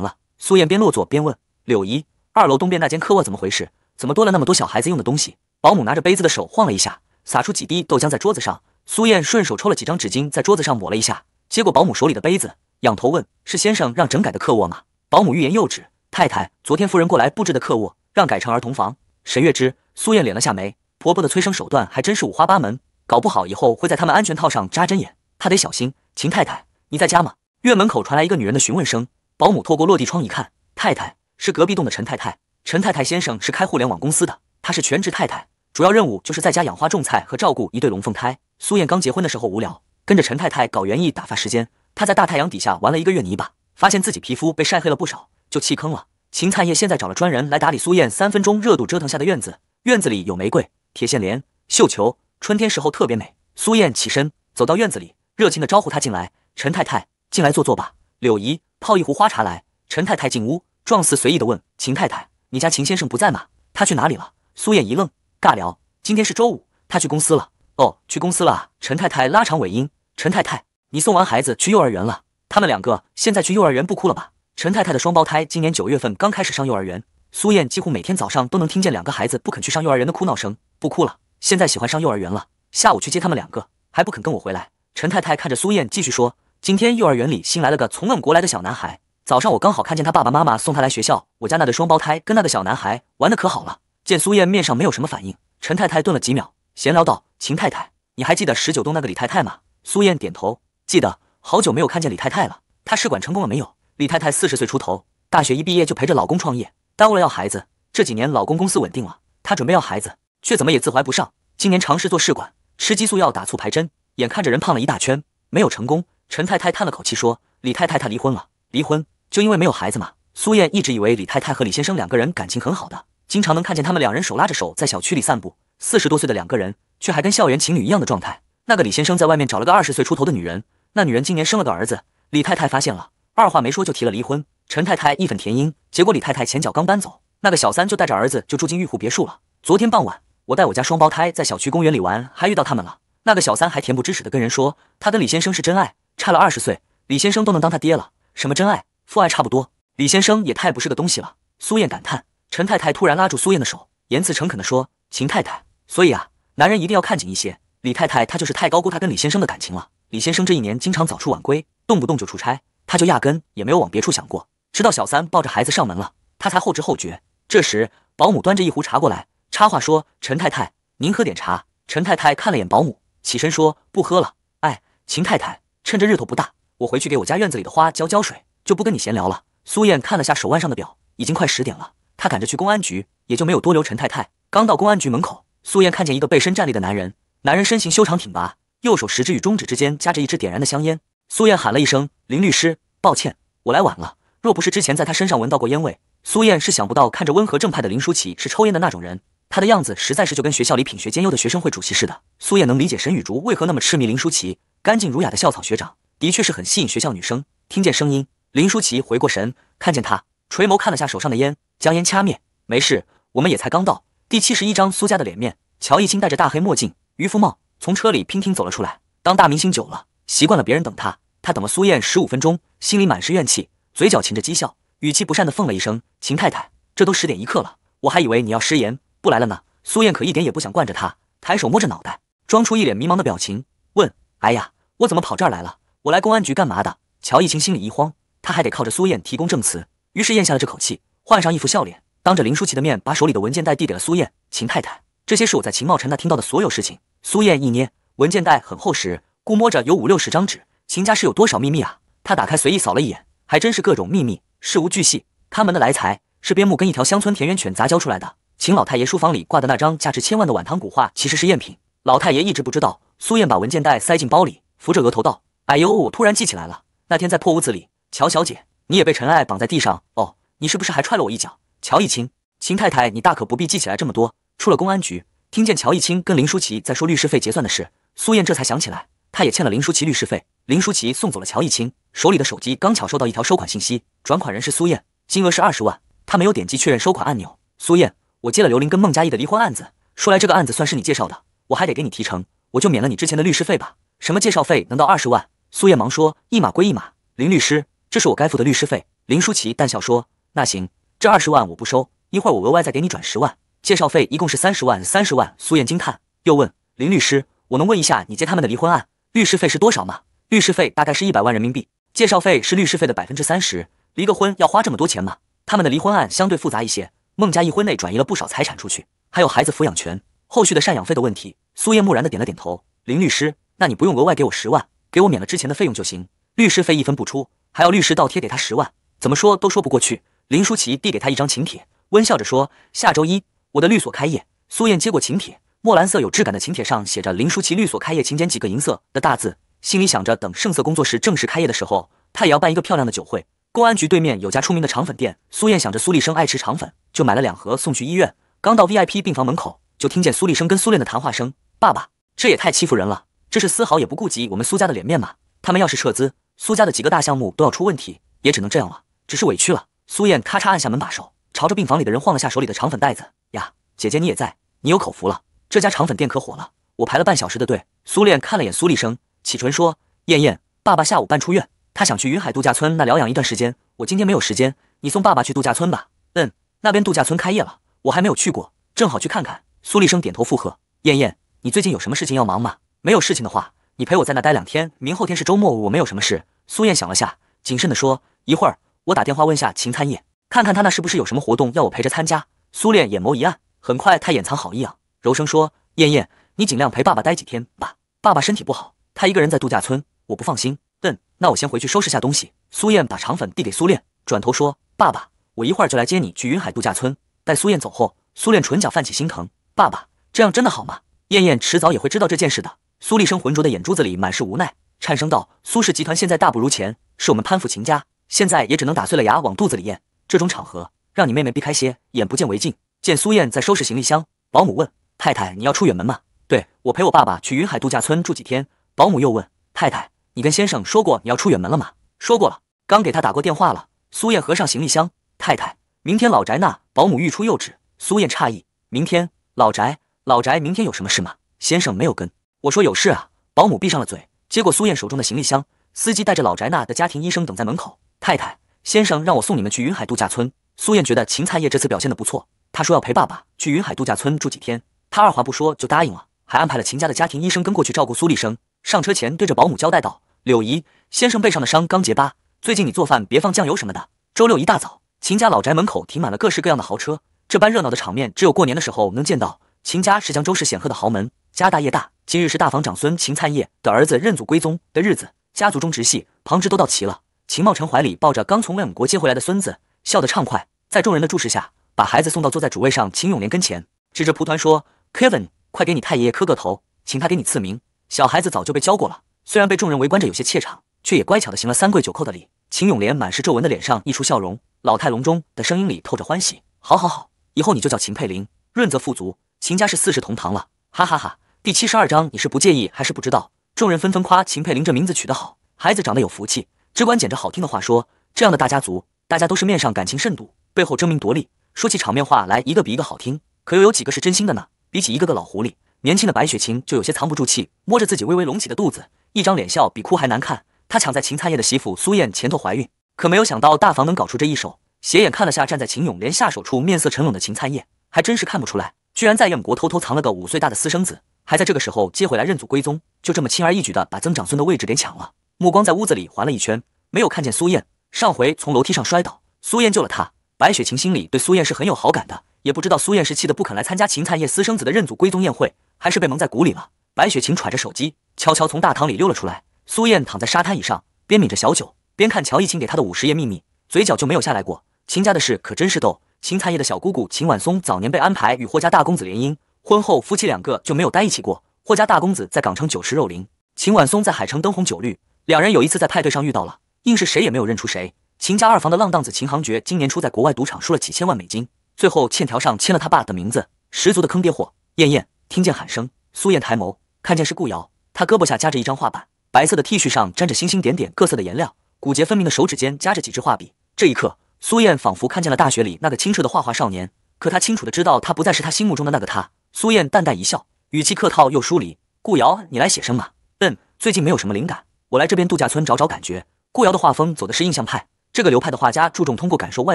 了。”苏燕边落座边问：“柳姨，二楼东边那间客卧怎么回事？怎么多了那么多小孩子用的东西？”保姆拿着杯子的手晃了一下，洒出几滴豆浆在桌子上。苏燕顺手抽了几张纸巾，在桌子上抹了一下，接过保姆手里的杯子，仰头问：“是先生让整改的客卧吗？”保姆欲言又止。太太，昨天夫人过来布置的客卧，让改成儿童房。沈月枝，苏燕敛了下眉，婆婆的催生手段还真是五花八门，搞不好以后会在他们安全套上扎针眼，她得小心。秦太太，你在家吗？院门口传来一个女人的询问声。保姆透过落地窗一看，太太是隔壁栋的陈太太。陈太太先生是开互联网公司的，她是全职太太，主要任务就是在家养花种菜和照顾一对龙凤胎。苏燕刚结婚的时候无聊，跟着陈太太搞园艺打发时间。她在大太阳底下玩了一个月泥巴，发现自己皮肤被晒黑了不少，就弃坑了。秦灿叶现在找了专人来打理苏燕三分钟热度折腾下的院子，院子里有玫瑰、铁线莲、绣球，春天时候特别美。苏燕起身走到院子里，热情的招呼他进来：“陈太太，进来坐坐吧。”柳姨泡一壶花茶来。陈太太进屋，状似随意的问：“秦太太，你家秦先生不在吗？他去哪里了？”苏燕一愣，尬聊：“今天是周五，他去公司了。”哦，去公司了。陈太太拉长尾音。陈太太，你送完孩子去幼儿园了？他们两个现在去幼儿园不哭了吧？陈太太的双胞胎今年九月份刚开始上幼儿园，苏燕几乎每天早上都能听见两个孩子不肯去上幼儿园的哭闹声。不哭了，现在喜欢上幼儿园了。下午去接他们两个，还不肯跟我回来。陈太太看着苏燕，继续说：今天幼儿园里新来了个从外国来的小男孩，早上我刚好看见他爸爸妈妈送他来学校。我家那对双胞胎跟那个小男孩玩得可好了。见苏燕面上没有什么反应，陈太太顿了几秒，闲聊道。秦太太，你还记得十九栋那个李太太吗？苏燕点头，记得，好久没有看见李太太了。她试管成功了没有？李太太四十岁出头，大学一毕业就陪着老公创业，耽误了要孩子。这几年老公公司稳定了，她准备要孩子，却怎么也自怀不上。今年尝试做试管，吃激素药，打促排针，眼看着人胖了一大圈，没有成功。陈太太叹了口气说：“李太太她离婚了，离婚就因为没有孩子嘛。”苏燕一直以为李太太和李先生两个人感情很好的，经常能看见他们两人手拉着手在小区里散步。四十多岁的两个人。却还跟校园情侣一样的状态。那个李先生在外面找了个二十岁出头的女人，那女人今年生了个儿子，李太太发现了，二话没说就提了离婚。陈太太义愤填膺，结果李太太前脚刚搬走，那个小三就带着儿子就住进玉湖别墅了。昨天傍晚，我带我家双胞胎在小区公园里玩，还遇到他们了。那个小三还恬不知耻的跟人说，他跟李先生是真爱，差了二十岁，李先生都能当他爹了。什么真爱，父爱差不多。李先生也太不是个东西了。苏燕感叹。陈太太突然拉住苏燕的手，言辞诚恳的说：“秦太太，所以啊。”男人一定要看紧一些。李太太她就是太高估她跟李先生的感情了。李先生这一年经常早出晚归，动不动就出差，他就压根也没有往别处想过。直到小三抱着孩子上门了，他才后知后觉。这时，保姆端着一壶茶过来，插话说：“陈太太，您喝点茶。”陈太太看了眼保姆，起身说：“不喝了。”哎，秦太太，趁着日头不大，我回去给我家院子里的花浇浇水，就不跟你闲聊了。苏燕看了下手腕上的表，已经快十点了，她赶着去公安局，也就没有多留陈太太。刚到公安局门口。苏燕看见一个背身站立的男人，男人身形修长挺拔，右手食指与中指之间夹着一支点燃的香烟。苏燕喊了一声：“林律师，抱歉，我来晚了。若不是之前在他身上闻到过烟味，苏燕是想不到看着温和正派的林舒淇是抽烟的那种人。他的样子实在是就跟学校里品学兼优的学生会主席似的。”苏燕能理解沈雨竹为何那么痴迷林舒淇，干净儒雅的校草学长的确是很吸引学校女生。听见声音，林舒淇回过神，看见他，垂眸看了下手上的烟，将烟掐灭。没事，我们也才刚到。第七十一章苏家的脸面。乔一清戴着大黑墨镜、渔夫帽，从车里娉婷走了出来。当大明星久了，习惯了别人等他，他等了苏燕十五分钟，心里满是怨气，嘴角噙着讥笑，语气不善的奉了一声：“秦太太，这都十点一刻了，我还以为你要失言不来了呢。”苏燕可一点也不想惯着他，抬手摸着脑袋，装出一脸迷茫的表情，问：“哎呀，我怎么跑这儿来了？我来公安局干嘛的？”乔一清心里一慌，他还得靠着苏燕提供证词，于是咽下了这口气，换上一副笑脸。当着林舒淇的面，把手里的文件袋递给了苏燕。秦太太，这些是我在秦茂臣那听到的所有事情。苏燕一捏文件袋，很厚实，估摸着有五六十张纸。秦家是有多少秘密啊？她打开，随意扫了一眼，还真是各种秘密，事无巨细。看门的来财是边牧跟一条乡村田园犬杂交出来的。秦老太爷书房里挂的那张价值千万的晚唐古画其实是赝品，老太爷一直不知道。苏燕把文件袋塞进包里，扶着额头道：“哎呦，我突然记起来了，那天在破屋子里，乔小姐，你也被陈艾绑在地上哦，你是不是还踹了我一脚？”乔一清，秦太太，你大可不必记起来这么多。出了公安局，听见乔一清跟林舒淇在说律师费结算的事，苏燕这才想起来，她也欠了林舒淇律师费。林舒淇送走了乔一清，手里的手机刚巧收到一条收款信息，转款人是苏燕，金额是二十万。她没有点击确认收款按钮。苏燕，我接了刘玲跟孟佳义的离婚案子，说来这个案子算是你介绍的，我还得给你提成，我就免了你之前的律师费吧。什么介绍费能到二十万？苏燕忙说一码归一码，林律师，这是我该付的律师费。林舒淇淡笑说那行。这二十万我不收，一会儿我额外再给你转十万，介绍费一共是三十万。三十万，苏燕惊叹，又问林律师：“我能问一下，你接他们的离婚案，律师费是多少吗？”律师费大概是一百万人民币，介绍费是律师费的百分之三十。离个婚要花这么多钱吗？他们的离婚案相对复杂一些，孟家一婚内转移了不少财产出去，还有孩子抚养权、后续的赡养费的问题。苏燕木然的点了点头。林律师，那你不用额外给我十万，给我免了之前的费用就行，律师费一分不出，还要律师倒贴给他十万，怎么说都说不过去。林舒淇递给他一张请帖，温笑着说：“下周一我的律所开业。”苏燕接过请帖，墨蓝色有质感的请帖上写着“林舒淇律所开业请柬”几个银色的大字，心里想着，等盛色工作室正式开业的时候，她也要办一个漂亮的酒会。公安局对面有家出名的肠粉店，苏燕想着苏立生爱吃肠粉，就买了两盒送去医院。刚到 VIP 病房门口，就听见苏立生跟苏恋的谈话声：“爸爸，这也太欺负人了，这是丝毫也不顾及我们苏家的脸面吗？他们要是撤资，苏家的几个大项目都要出问题，也只能这样了，只是委屈了。”苏燕咔嚓按下门把手，朝着病房里的人晃了下手里的肠粉袋子：“呀，姐姐你也在，你有口福了。这家肠粉店可火了，我排了半小时的队。”苏恋看了眼苏厉生，启唇说：“燕燕，爸爸下午办出院，他想去云海度假村那疗养一段时间。我今天没有时间，你送爸爸去度假村吧。”“嗯，那边度假村开业了，我还没有去过，正好去看看。”苏厉生点头附和：“燕燕，你最近有什么事情要忙吗？没有事情的话，你陪我在那待两天。明后天是周末，我没有什么事？”苏燕想了下，谨慎地说：“一会儿。”我打电话问下秦参叶，看看他那是不是有什么活动要我陪着参加。苏恋眼眸一暗，很快他掩藏好意啊，柔声说：“燕燕，你尽量陪爸爸待几天吧，爸爸身体不好，他一个人在度假村，我不放心。”“嗯，那我先回去收拾下东西。”苏燕把肠粉递给苏恋，转头说：“爸爸，我一会儿就来接你去云海度假村。”待苏燕走后，苏恋唇角泛起心疼：“爸爸，这样真的好吗？燕燕迟早也会知道这件事的。”苏厉生浑浊的眼珠子里满是无奈，颤声道：“苏氏集团现在大不如前，是我们攀附秦家。”现在也只能打碎了牙往肚子里咽。这种场合，让你妹妹避开些，眼不见为净。见苏燕在收拾行李箱，保姆问：“太太，你要出远门吗？”“对，我陪我爸爸去云海度假村住几天。”保姆又问：“太太，你跟先生说过你要出远门了吗？”“说过了，刚给他打过电话了。”苏燕合上行李箱。“太太，明天老宅那……”保姆欲出又止。苏燕诧异：“明天老宅？老宅明天有什么事吗？”“先生没有跟我说有事啊。”保姆闭上了嘴，接过苏燕手中的行李箱。司机带着老宅那的家庭医生等在门口。太太，先生让我送你们去云海度假村。苏燕觉得秦灿叶这次表现的不错，他说要陪爸爸去云海度假村住几天，他二话不说就答应了，还安排了秦家的家庭医生跟过去照顾苏立生。上车前，对着保姆交代道：“柳姨，先生背上的伤刚结疤，最近你做饭别放酱油什么的。”周六一大早，秦家老宅门口停满了各式各样的豪车，这般热闹的场面只有过年的时候能见到。秦家是江州市显赫的豪门，家大业大，今日是大房长孙秦灿叶的儿子认祖归宗的日子，家族中直系旁支都到齐了。秦茂成怀里抱着刚从外母国接回来的孙子，笑得畅快，在众人的注视下，把孩子送到坐在主位上秦永莲跟前，指着蒲团说：“Kevin，快给你太爷爷磕个头，请他给你赐名。”小孩子早就被教过了，虽然被众人围观着有些怯场，却也乖巧的行了三跪九叩的礼。秦永莲满是皱纹的脸上溢出笑容，老态龙钟的声音里透着欢喜：“好好好，以后你就叫秦佩林，润泽富足，秦家是四世同堂了。”哈哈哈。第七十二章，你是不介意还是不知道？众人纷纷夸秦佩林这名字取得好，孩子长得有福气。只管捡着好听的话说，这样的大家族，大家都是面上感情甚笃，背后争名夺利。说起场面话来，一个比一个好听，可又有几个是真心的呢？比起一个个老狐狸，年轻的白雪清就有些藏不住气，摸着自己微微隆起的肚子，一张脸笑比哭还难看。她抢在秦灿叶的媳妇苏燕前头怀孕，可没有想到大房能搞出这一手。斜眼看了下站在秦勇连下手处，面色沉冷的秦灿叶，还真是看不出来，居然在燕国偷偷藏了个五岁大的私生子，还在这个时候接回来认祖归宗，就这么轻而易举的把曾长孙的位置给抢了。目光在屋子里环了一圈，没有看见苏燕。上回从楼梯上摔倒，苏燕救了他。白雪晴心里对苏燕是很有好感的，也不知道苏燕是气得不肯来参加秦灿叶私生子的认祖归宗宴会，还是被蒙在鼓里了。白雪晴揣着手机，悄悄从大堂里溜了出来。苏燕躺在沙滩椅上，边抿着小酒，边看乔一晴给她的五十页秘密，嘴角就没有下来过。秦家的事可真是逗。秦灿叶的小姑姑秦婉松早年被安排与霍家大公子联姻，婚后夫妻两个就没有待一起过。霍家大公子在港城酒池肉林，秦婉松在海城灯红酒绿。两人有一次在派对上遇到了，硬是谁也没有认出谁。秦家二房的浪荡子秦行爵今年初在国外赌场输了几千万美金，最后欠条上签了他爸的名字，十足的坑爹货。燕燕听见喊声，苏燕抬眸，看见是顾瑶，她胳膊下夹着一张画板，白色的 T 恤上沾着星星点点各色的颜料，骨节分明的手指间夹着几支画笔。这一刻，苏燕仿佛看见了大学里那个清澈的画画少年，可她清楚的知道，他不再是她心目中的那个他。苏燕淡淡一笑，语气客套又疏离：“顾瑶，你来写生吗？嗯，最近没有什么灵感。”我来这边度假村找找感觉。顾瑶的画风走的是印象派，这个流派的画家注重通过感受外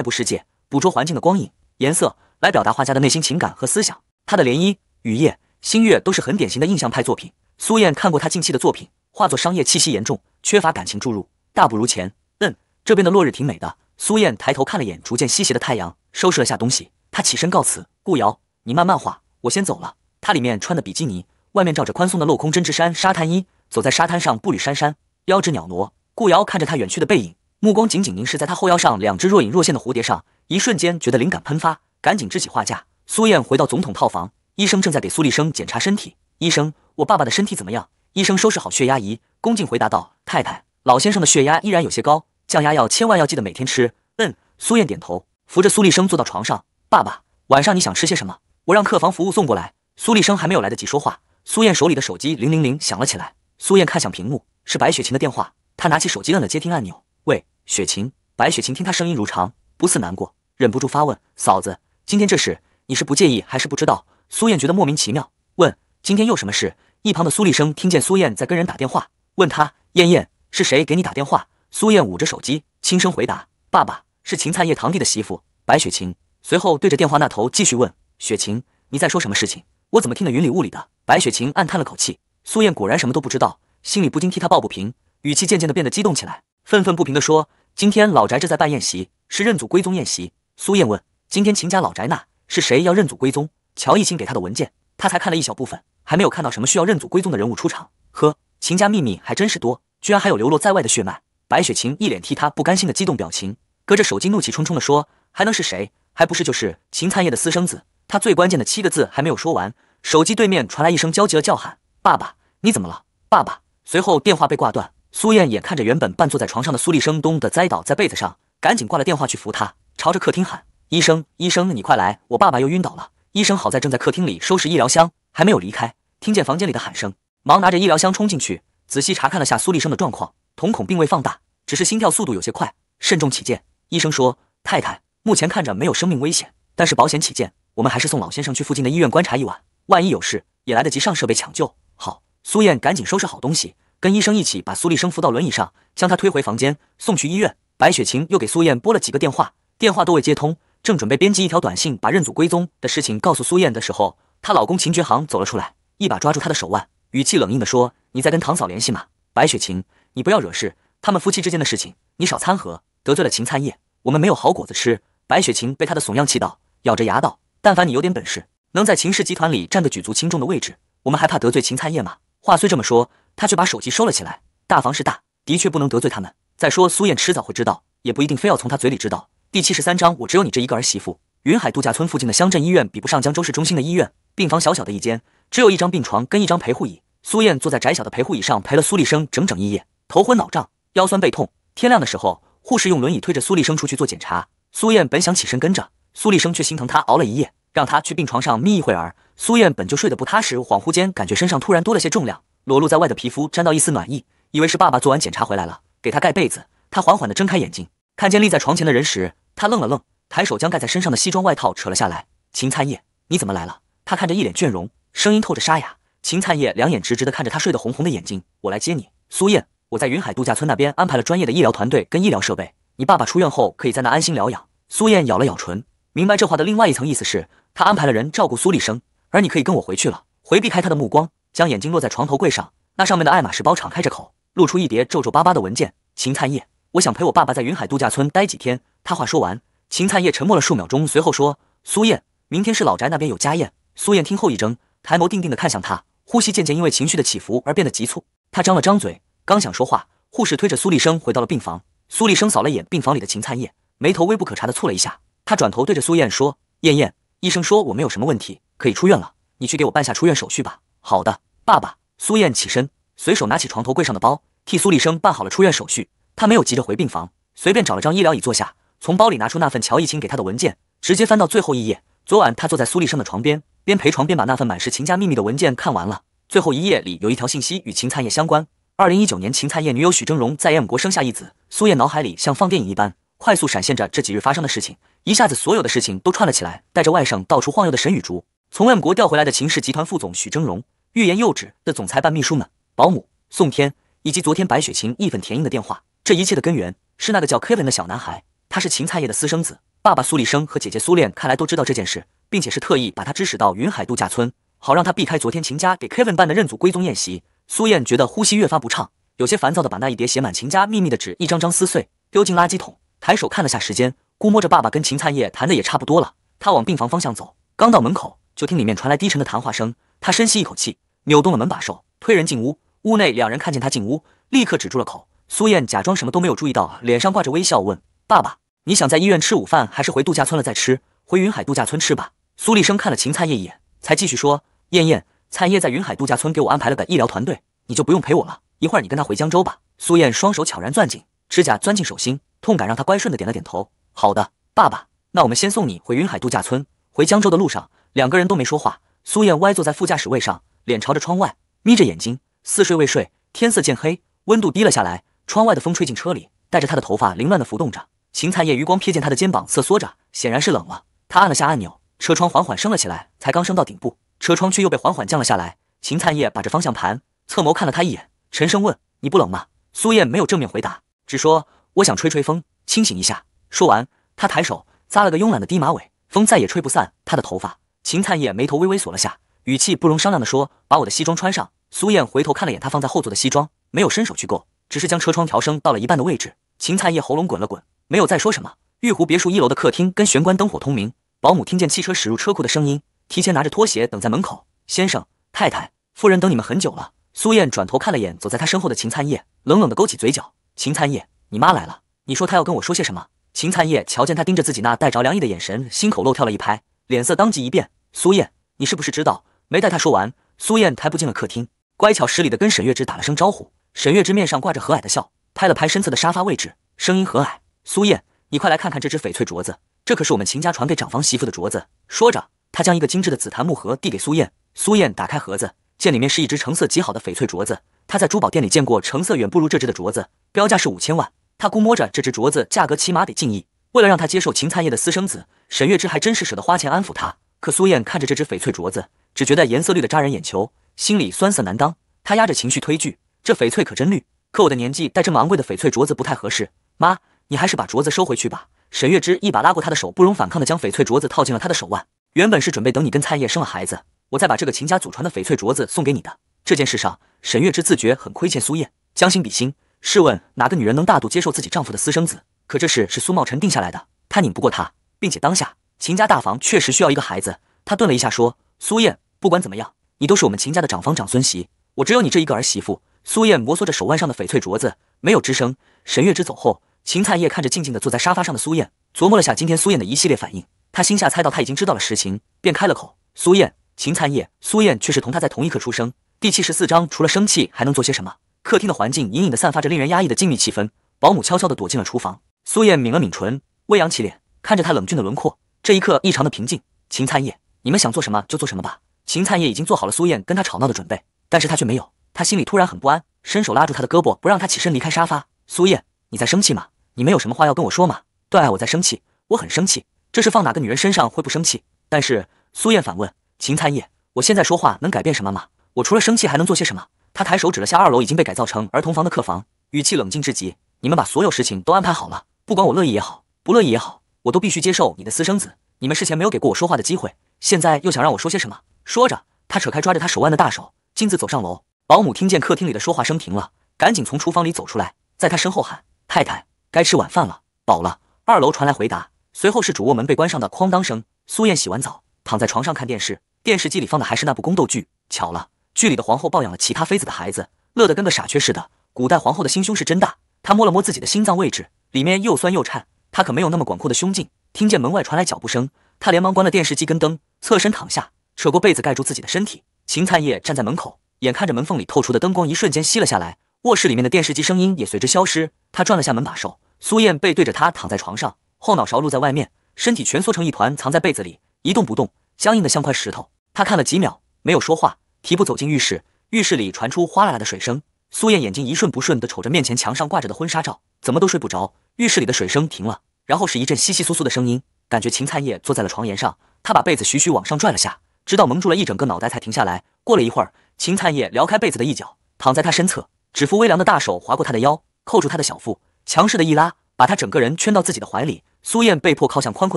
部世界，捕捉环境的光影、颜色，来表达画家的内心情感和思想。他的涟漪、雨夜、星月都是很典型的印象派作品。苏燕看过他近期的作品，画作商业气息严重，缺乏感情注入，大不如前。嗯，这边的落日挺美的。苏燕抬头看了眼逐渐西斜的太阳，收拾了下东西，她起身告辞。顾瑶，你慢慢画，我先走了。她里面穿的比基尼，外面罩着宽松的镂空针织衫、沙滩衣，走在沙滩上步履姗姗。腰肢袅挪。顾瑶看着他远去的背影，目光紧紧凝视在他后腰上两只若隐若现的蝴蝶上，一瞬间觉得灵感喷发，赶紧支起画架。苏燕回到总统套房，医生正在给苏立生检查身体。医生，我爸爸的身体怎么样？医生收拾好血压仪，恭敬回答道：“太太，老先生的血压依然有些高，降压药千万要记得每天吃。”嗯，苏燕点头，扶着苏立生坐到床上。爸爸，晚上你想吃些什么？我让客房服务送过来。苏立生还没有来得及说话，苏燕手里的手机铃铃铃响了起来。苏燕看向屏幕。是白雪晴的电话，他拿起手机摁了接听按钮。喂，雪晴。白雪晴听他声音如常，不似难过，忍不住发问：“嫂子，今天这事你是不介意还是不知道？”苏燕觉得莫名其妙，问：“今天又什么事？”一旁的苏立生听见苏燕在跟人打电话，问他：“燕燕是谁给你打电话？”苏燕捂着手机，轻声回答：“爸爸，是秦灿叶堂弟的媳妇白雪晴。”随后对着电话那头继续问：“雪晴，你在说什么事情？我怎么听得云里雾里的？”白雪晴暗叹了口气，苏燕果然什么都不知道。心里不禁替他抱不平，语气渐渐的变得激动起来，愤愤不平的说：“今天老宅这在办宴席，是认祖归宗宴席。”苏燕问：“今天秦家老宅那是谁要认祖归宗？”乔一清给他的文件，他才看了一小部分，还没有看到什么需要认祖归宗的人物出场。呵，秦家秘密还真是多，居然还有流落在外的血脉。白雪晴一脸替他不甘心的激动表情，隔着手机怒气冲冲的说：“还能是谁？还不是就是秦灿业的私生子？”他最关键的七个字还没有说完，手机对面传来一声焦急的叫喊：“爸爸，你怎么了？爸爸！”随后电话被挂断，苏燕眼看着原本半坐在床上的苏立生咚的栽倒在被子上，赶紧挂了电话去扶他，朝着客厅喊：“医生，医生，你快来，我爸爸又晕倒了！”医生好在正在客厅里收拾医疗箱，还没有离开，听见房间里的喊声，忙拿着医疗箱冲进去，仔细查看了下苏立生的状况，瞳孔并未放大，只是心跳速度有些快。慎重起见，医生说：“太太，目前看着没有生命危险，但是保险起见，我们还是送老先生去附近的医院观察一晚，万一有事也来得及上设备抢救。”好。苏燕赶紧收拾好东西，跟医生一起把苏立生扶到轮椅上，将他推回房间，送去医院。白雪晴又给苏燕拨了几个电话，电话都未接通。正准备编辑一条短信，把认祖归宗的事情告诉苏燕的时候，她老公秦觉行走了出来，一把抓住她的手腕，语气冷硬地说：“你在跟唐嫂联系吗？白雪晴，你不要惹事，他们夫妻之间的事情，你少掺和，得罪了秦灿叶，我们没有好果子吃。”白雪晴被他的怂样气到，咬着牙道：“但凡你有点本事，能在秦氏集团里占个举足轻重的位置，我们还怕得罪秦灿叶吗？”话虽这么说，他却把手机收了起来。大房是大，的确不能得罪他们。再说苏燕迟早会知道，也不一定非要从他嘴里知道。第七十三章，我只有你这一个儿媳妇。云海度假村附近的乡镇医院比不上江州市中心的医院，病房小小的一间，只有一张病床跟一张陪护椅。苏燕坐在窄小的陪护椅上，陪了苏立生整整一夜，头昏脑胀，腰酸背痛。天亮的时候，护士用轮椅推着苏立生出去做检查。苏燕本想起身跟着，苏立生却心疼她熬了一夜，让她去病床上眯一会儿。苏燕本就睡得不踏实，恍惚间感觉身上突然多了些重量，裸露在外的皮肤沾到一丝暖意，以为是爸爸做完检查回来了，给他盖被子。他缓缓地睁开眼睛，看见立在床前的人时，他愣了愣，抬手将盖在身上的西装外套扯了下来。秦灿叶，你怎么来了？他看着一脸倦容，声音透着沙哑。秦灿叶两眼直直地看着他睡得红红的眼睛。我来接你，苏燕。我在云海度假村那边安排了专业的医疗团队跟医疗设备，你爸爸出院后可以在那安心疗养。苏燕咬了咬唇，明白这话的另外一层意思是，他安排了人照顾苏立生。而你可以跟我回去了。回避开他的目光，将眼睛落在床头柜上，那上面的爱马仕包敞开着口，露出一叠皱皱巴巴的文件。秦灿叶，我想陪我爸爸在云海度假村待几天。他话说完，秦灿叶沉默了数秒钟，随后说：“苏燕，明天是老宅那边有家宴。”苏燕听后一怔，抬眸定定的看向他，呼吸渐渐因为情绪的起伏而变得急促。他张了张嘴，刚想说话，护士推着苏立生回到了病房。苏立生扫了眼病房里的秦灿叶，眉头微不可察的蹙了一下。他转头对着苏燕说：“燕燕，医生说我没有什么问题？”可以出院了，你去给我办下出院手续吧。好的，爸爸。苏燕起身，随手拿起床头柜上的包，替苏立生办好了出院手续。他没有急着回病房，随便找了张医疗椅坐下，从包里拿出那份乔一清给他的文件，直接翻到最后一页。昨晚他坐在苏立生的床边，边陪床边把那份满是秦家秘密的文件看完了。最后一页里有一条信息与秦灿业相关。二零一九年，秦灿业女友许峥嵘在燕国生下一子。苏燕脑海里像放电影一般，快速闪现着这几日发生的事情，一下子所有的事情都串了起来。带着外甥到处晃悠的沈雨竹。从外国调回来的秦氏集团副总许峥嵘，欲言又止的总裁办秘书们，保姆宋天，以及昨天白雪晴义愤填膺的电话，这一切的根源是那个叫 Kevin 的小男孩。他是秦灿烨的私生子，爸爸苏立生和姐姐苏恋看来都知道这件事，并且是特意把他指使到云海度假村，好让他避开昨天秦家给 Kevin 办的认祖归宗宴席。苏燕觉得呼吸越发不畅，有些烦躁地把那一叠写满秦家秘密的纸一张张撕碎，丢进垃圾桶。抬手看了下时间，估摸着爸爸跟秦灿烨谈的也差不多了，他往病房方向走，刚到门口。就听里面传来低沉的谈话声，他深吸一口气，扭动了门把手，推人进屋。屋内两人看见他进屋，立刻止住了口。苏燕假装什么都没有注意到，脸上挂着微笑，问：“爸爸，你想在医院吃午饭，还是回度假村了再吃？回云海度假村吃吧。”苏立生看了秦灿叶一眼，才继续说：“燕燕，灿叶在云海度假村给我安排了个医疗团队，你就不用陪我了。一会儿你跟他回江州吧。”苏燕双手悄然攥紧，指甲钻进手心，痛感让她乖顺的点了点头：“好的，爸爸，那我们先送你回云海度假村。回江州的路上。”两个人都没说话。苏燕歪坐在副驾驶位上，脸朝着窗外，眯着眼睛，似睡未睡。天色渐黑，温度低了下来，窗外的风吹进车里，带着她的头发凌乱的浮动着。秦灿叶余光瞥见她的肩膀瑟缩着，显然是冷了。他按了下按钮，车窗缓缓升了起来，才刚升到顶部，车窗却又被缓缓降了下来。秦灿叶把着方向盘，侧眸看了他一眼，沉声问：“你不冷吗？”苏燕没有正面回答，只说：“我想吹吹风，清醒一下。”说完，她抬手扎了个慵懒的低马尾，风再也吹不散她的头发。秦灿叶眉头微微锁了下，语气不容商量地说：“把我的西装穿上。”苏燕回头看了眼他放在后座的西装，没有伸手去够，只是将车窗调升到了一半的位置。秦灿叶喉咙滚了滚，没有再说什么。玉湖别墅一楼的客厅跟玄关灯火通明，保姆听见汽车驶入车库的声音，提前拿着拖鞋等在门口。先生、太太、夫人等你们很久了。苏燕转头看了眼走在他身后的秦灿叶，冷冷的勾起嘴角。秦灿叶，你妈来了，你说她要跟我说些什么？秦灿叶瞧见他盯着自己那带着凉意的眼神，心口漏跳了一拍，脸色当即一变。苏燕，你是不是知道？没待他说完，苏燕抬步进了客厅，乖巧失礼的跟沈月枝打了声招呼。沈月枝面上挂着和蔼的笑，拍了拍身侧的沙发位置，声音和蔼：“苏燕，你快来看看这只翡翠镯子，这可是我们秦家传给长房媳妇的镯子。”说着，他将一个精致的紫檀木盒递给苏燕。苏燕打开盒子，见里面是一只成色极好的翡翠镯子。他在珠宝店里见过成色远不如这只的镯子，标价是五千万。他估摸着这只镯子价格起码得近亿。为了让他接受秦灿业的私生子，沈月枝还真是舍得花钱安抚他。可苏燕看着这只翡翠镯子，只觉得颜色绿的扎人眼球，心里酸涩难当。她压着情绪推拒：“这翡翠可真绿，可我的年纪戴这么昂贵的翡翠镯子不太合适。”妈，你还是把镯子收回去吧。沈月枝一把拉过她的手，不容反抗的将翡翠镯子套进了她的手腕。原本是准备等你跟灿叶生了孩子，我再把这个秦家祖传的翡翠镯子送给你的。这件事上，沈月枝自觉很亏欠苏燕。将心比心，试问哪个女人能大度接受自己丈夫的私生子？可这事是苏茂辰定下来的，她拧不过他，并且当下。秦家大房确实需要一个孩子。他顿了一下，说：“苏燕，不管怎么样，你都是我们秦家的长房长孙媳，我只有你这一个儿媳妇。”苏燕摩挲着手腕上的翡翠镯子，没有吱声。沈月枝走后，秦灿叶看着静静的坐在沙发上的苏燕，琢磨了下今天苏燕的一系列反应，他心下猜到他已经知道了实情，便开了口：“苏燕，秦灿叶。”苏燕却是同他在同一刻出生。第七十四章，除了生气还能做些什么？客厅的环境隐隐的散发着令人压抑的静谧气氛。保姆悄悄的躲进了厨房。苏燕抿了抿唇，微扬起脸，看着他冷峻的轮廓。这一刻异常的平静。秦灿叶，你们想做什么就做什么吧。秦灿叶已经做好了苏燕跟他吵闹的准备，但是他却没有。他心里突然很不安，伸手拉住他的胳膊，不让他起身离开沙发。苏燕，你在生气吗？你们有什么话要跟我说吗？段爱，我在生气，我很生气。这是放哪个女人身上会不生气？但是苏燕反问秦灿叶，我现在说话能改变什么吗？我除了生气还能做些什么？”他抬手指了下二楼已经被改造成儿童房的客房，语气冷静至极：“你们把所有事情都安排好了，不管我乐意也好，不乐意也好。”我都必须接受你的私生子。你们事前没有给过我说话的机会，现在又想让我说些什么？说着，他扯开抓着他手腕的大手，径自走上楼。保姆听见客厅里的说话声停了，赶紧从厨房里走出来，在他身后喊：“太太，该吃晚饭了，饱了。”二楼传来回答，随后是主卧门被关上的哐当声。苏燕洗完澡，躺在床上看电视，电视机里放的还是那部宫斗剧。巧了，剧里的皇后抱养了其他妃子的孩子，乐得跟个傻缺似的。古代皇后的心胸是真大。她摸了摸自己的心脏位置，里面又酸又颤。他可没有那么广阔的胸襟。听见门外传来脚步声，他连忙关了电视机跟灯，侧身躺下，扯过被子盖住自己的身体。秦灿叶站在门口，眼看着门缝里透出的灯光一瞬间熄了下来，卧室里面的电视机声音也随之消失。他转了下门把手，苏燕背对着他躺在床上，后脑勺露在外面，身体蜷缩成一团，藏在被子里一动不动，僵硬的像块石头。他看了几秒，没有说话，提步走进浴室。浴室里传出哗啦啦的水声，苏燕眼睛一瞬不瞬地瞅着面前墙上挂着的婚纱照，怎么都睡不着。浴室里的水声停了。然后是一阵窸窸窣窣的声音，感觉秦灿叶坐在了床沿上，他把被子徐徐往上拽了下，直到蒙住了一整个脑袋才停下来。过了一会儿，秦灿叶撩开被子的一角，躺在他身侧，指腹微凉的大手划过他的腰，扣住他的小腹，强势的一拉，把他整个人圈到自己的怀里。苏燕被迫靠向宽阔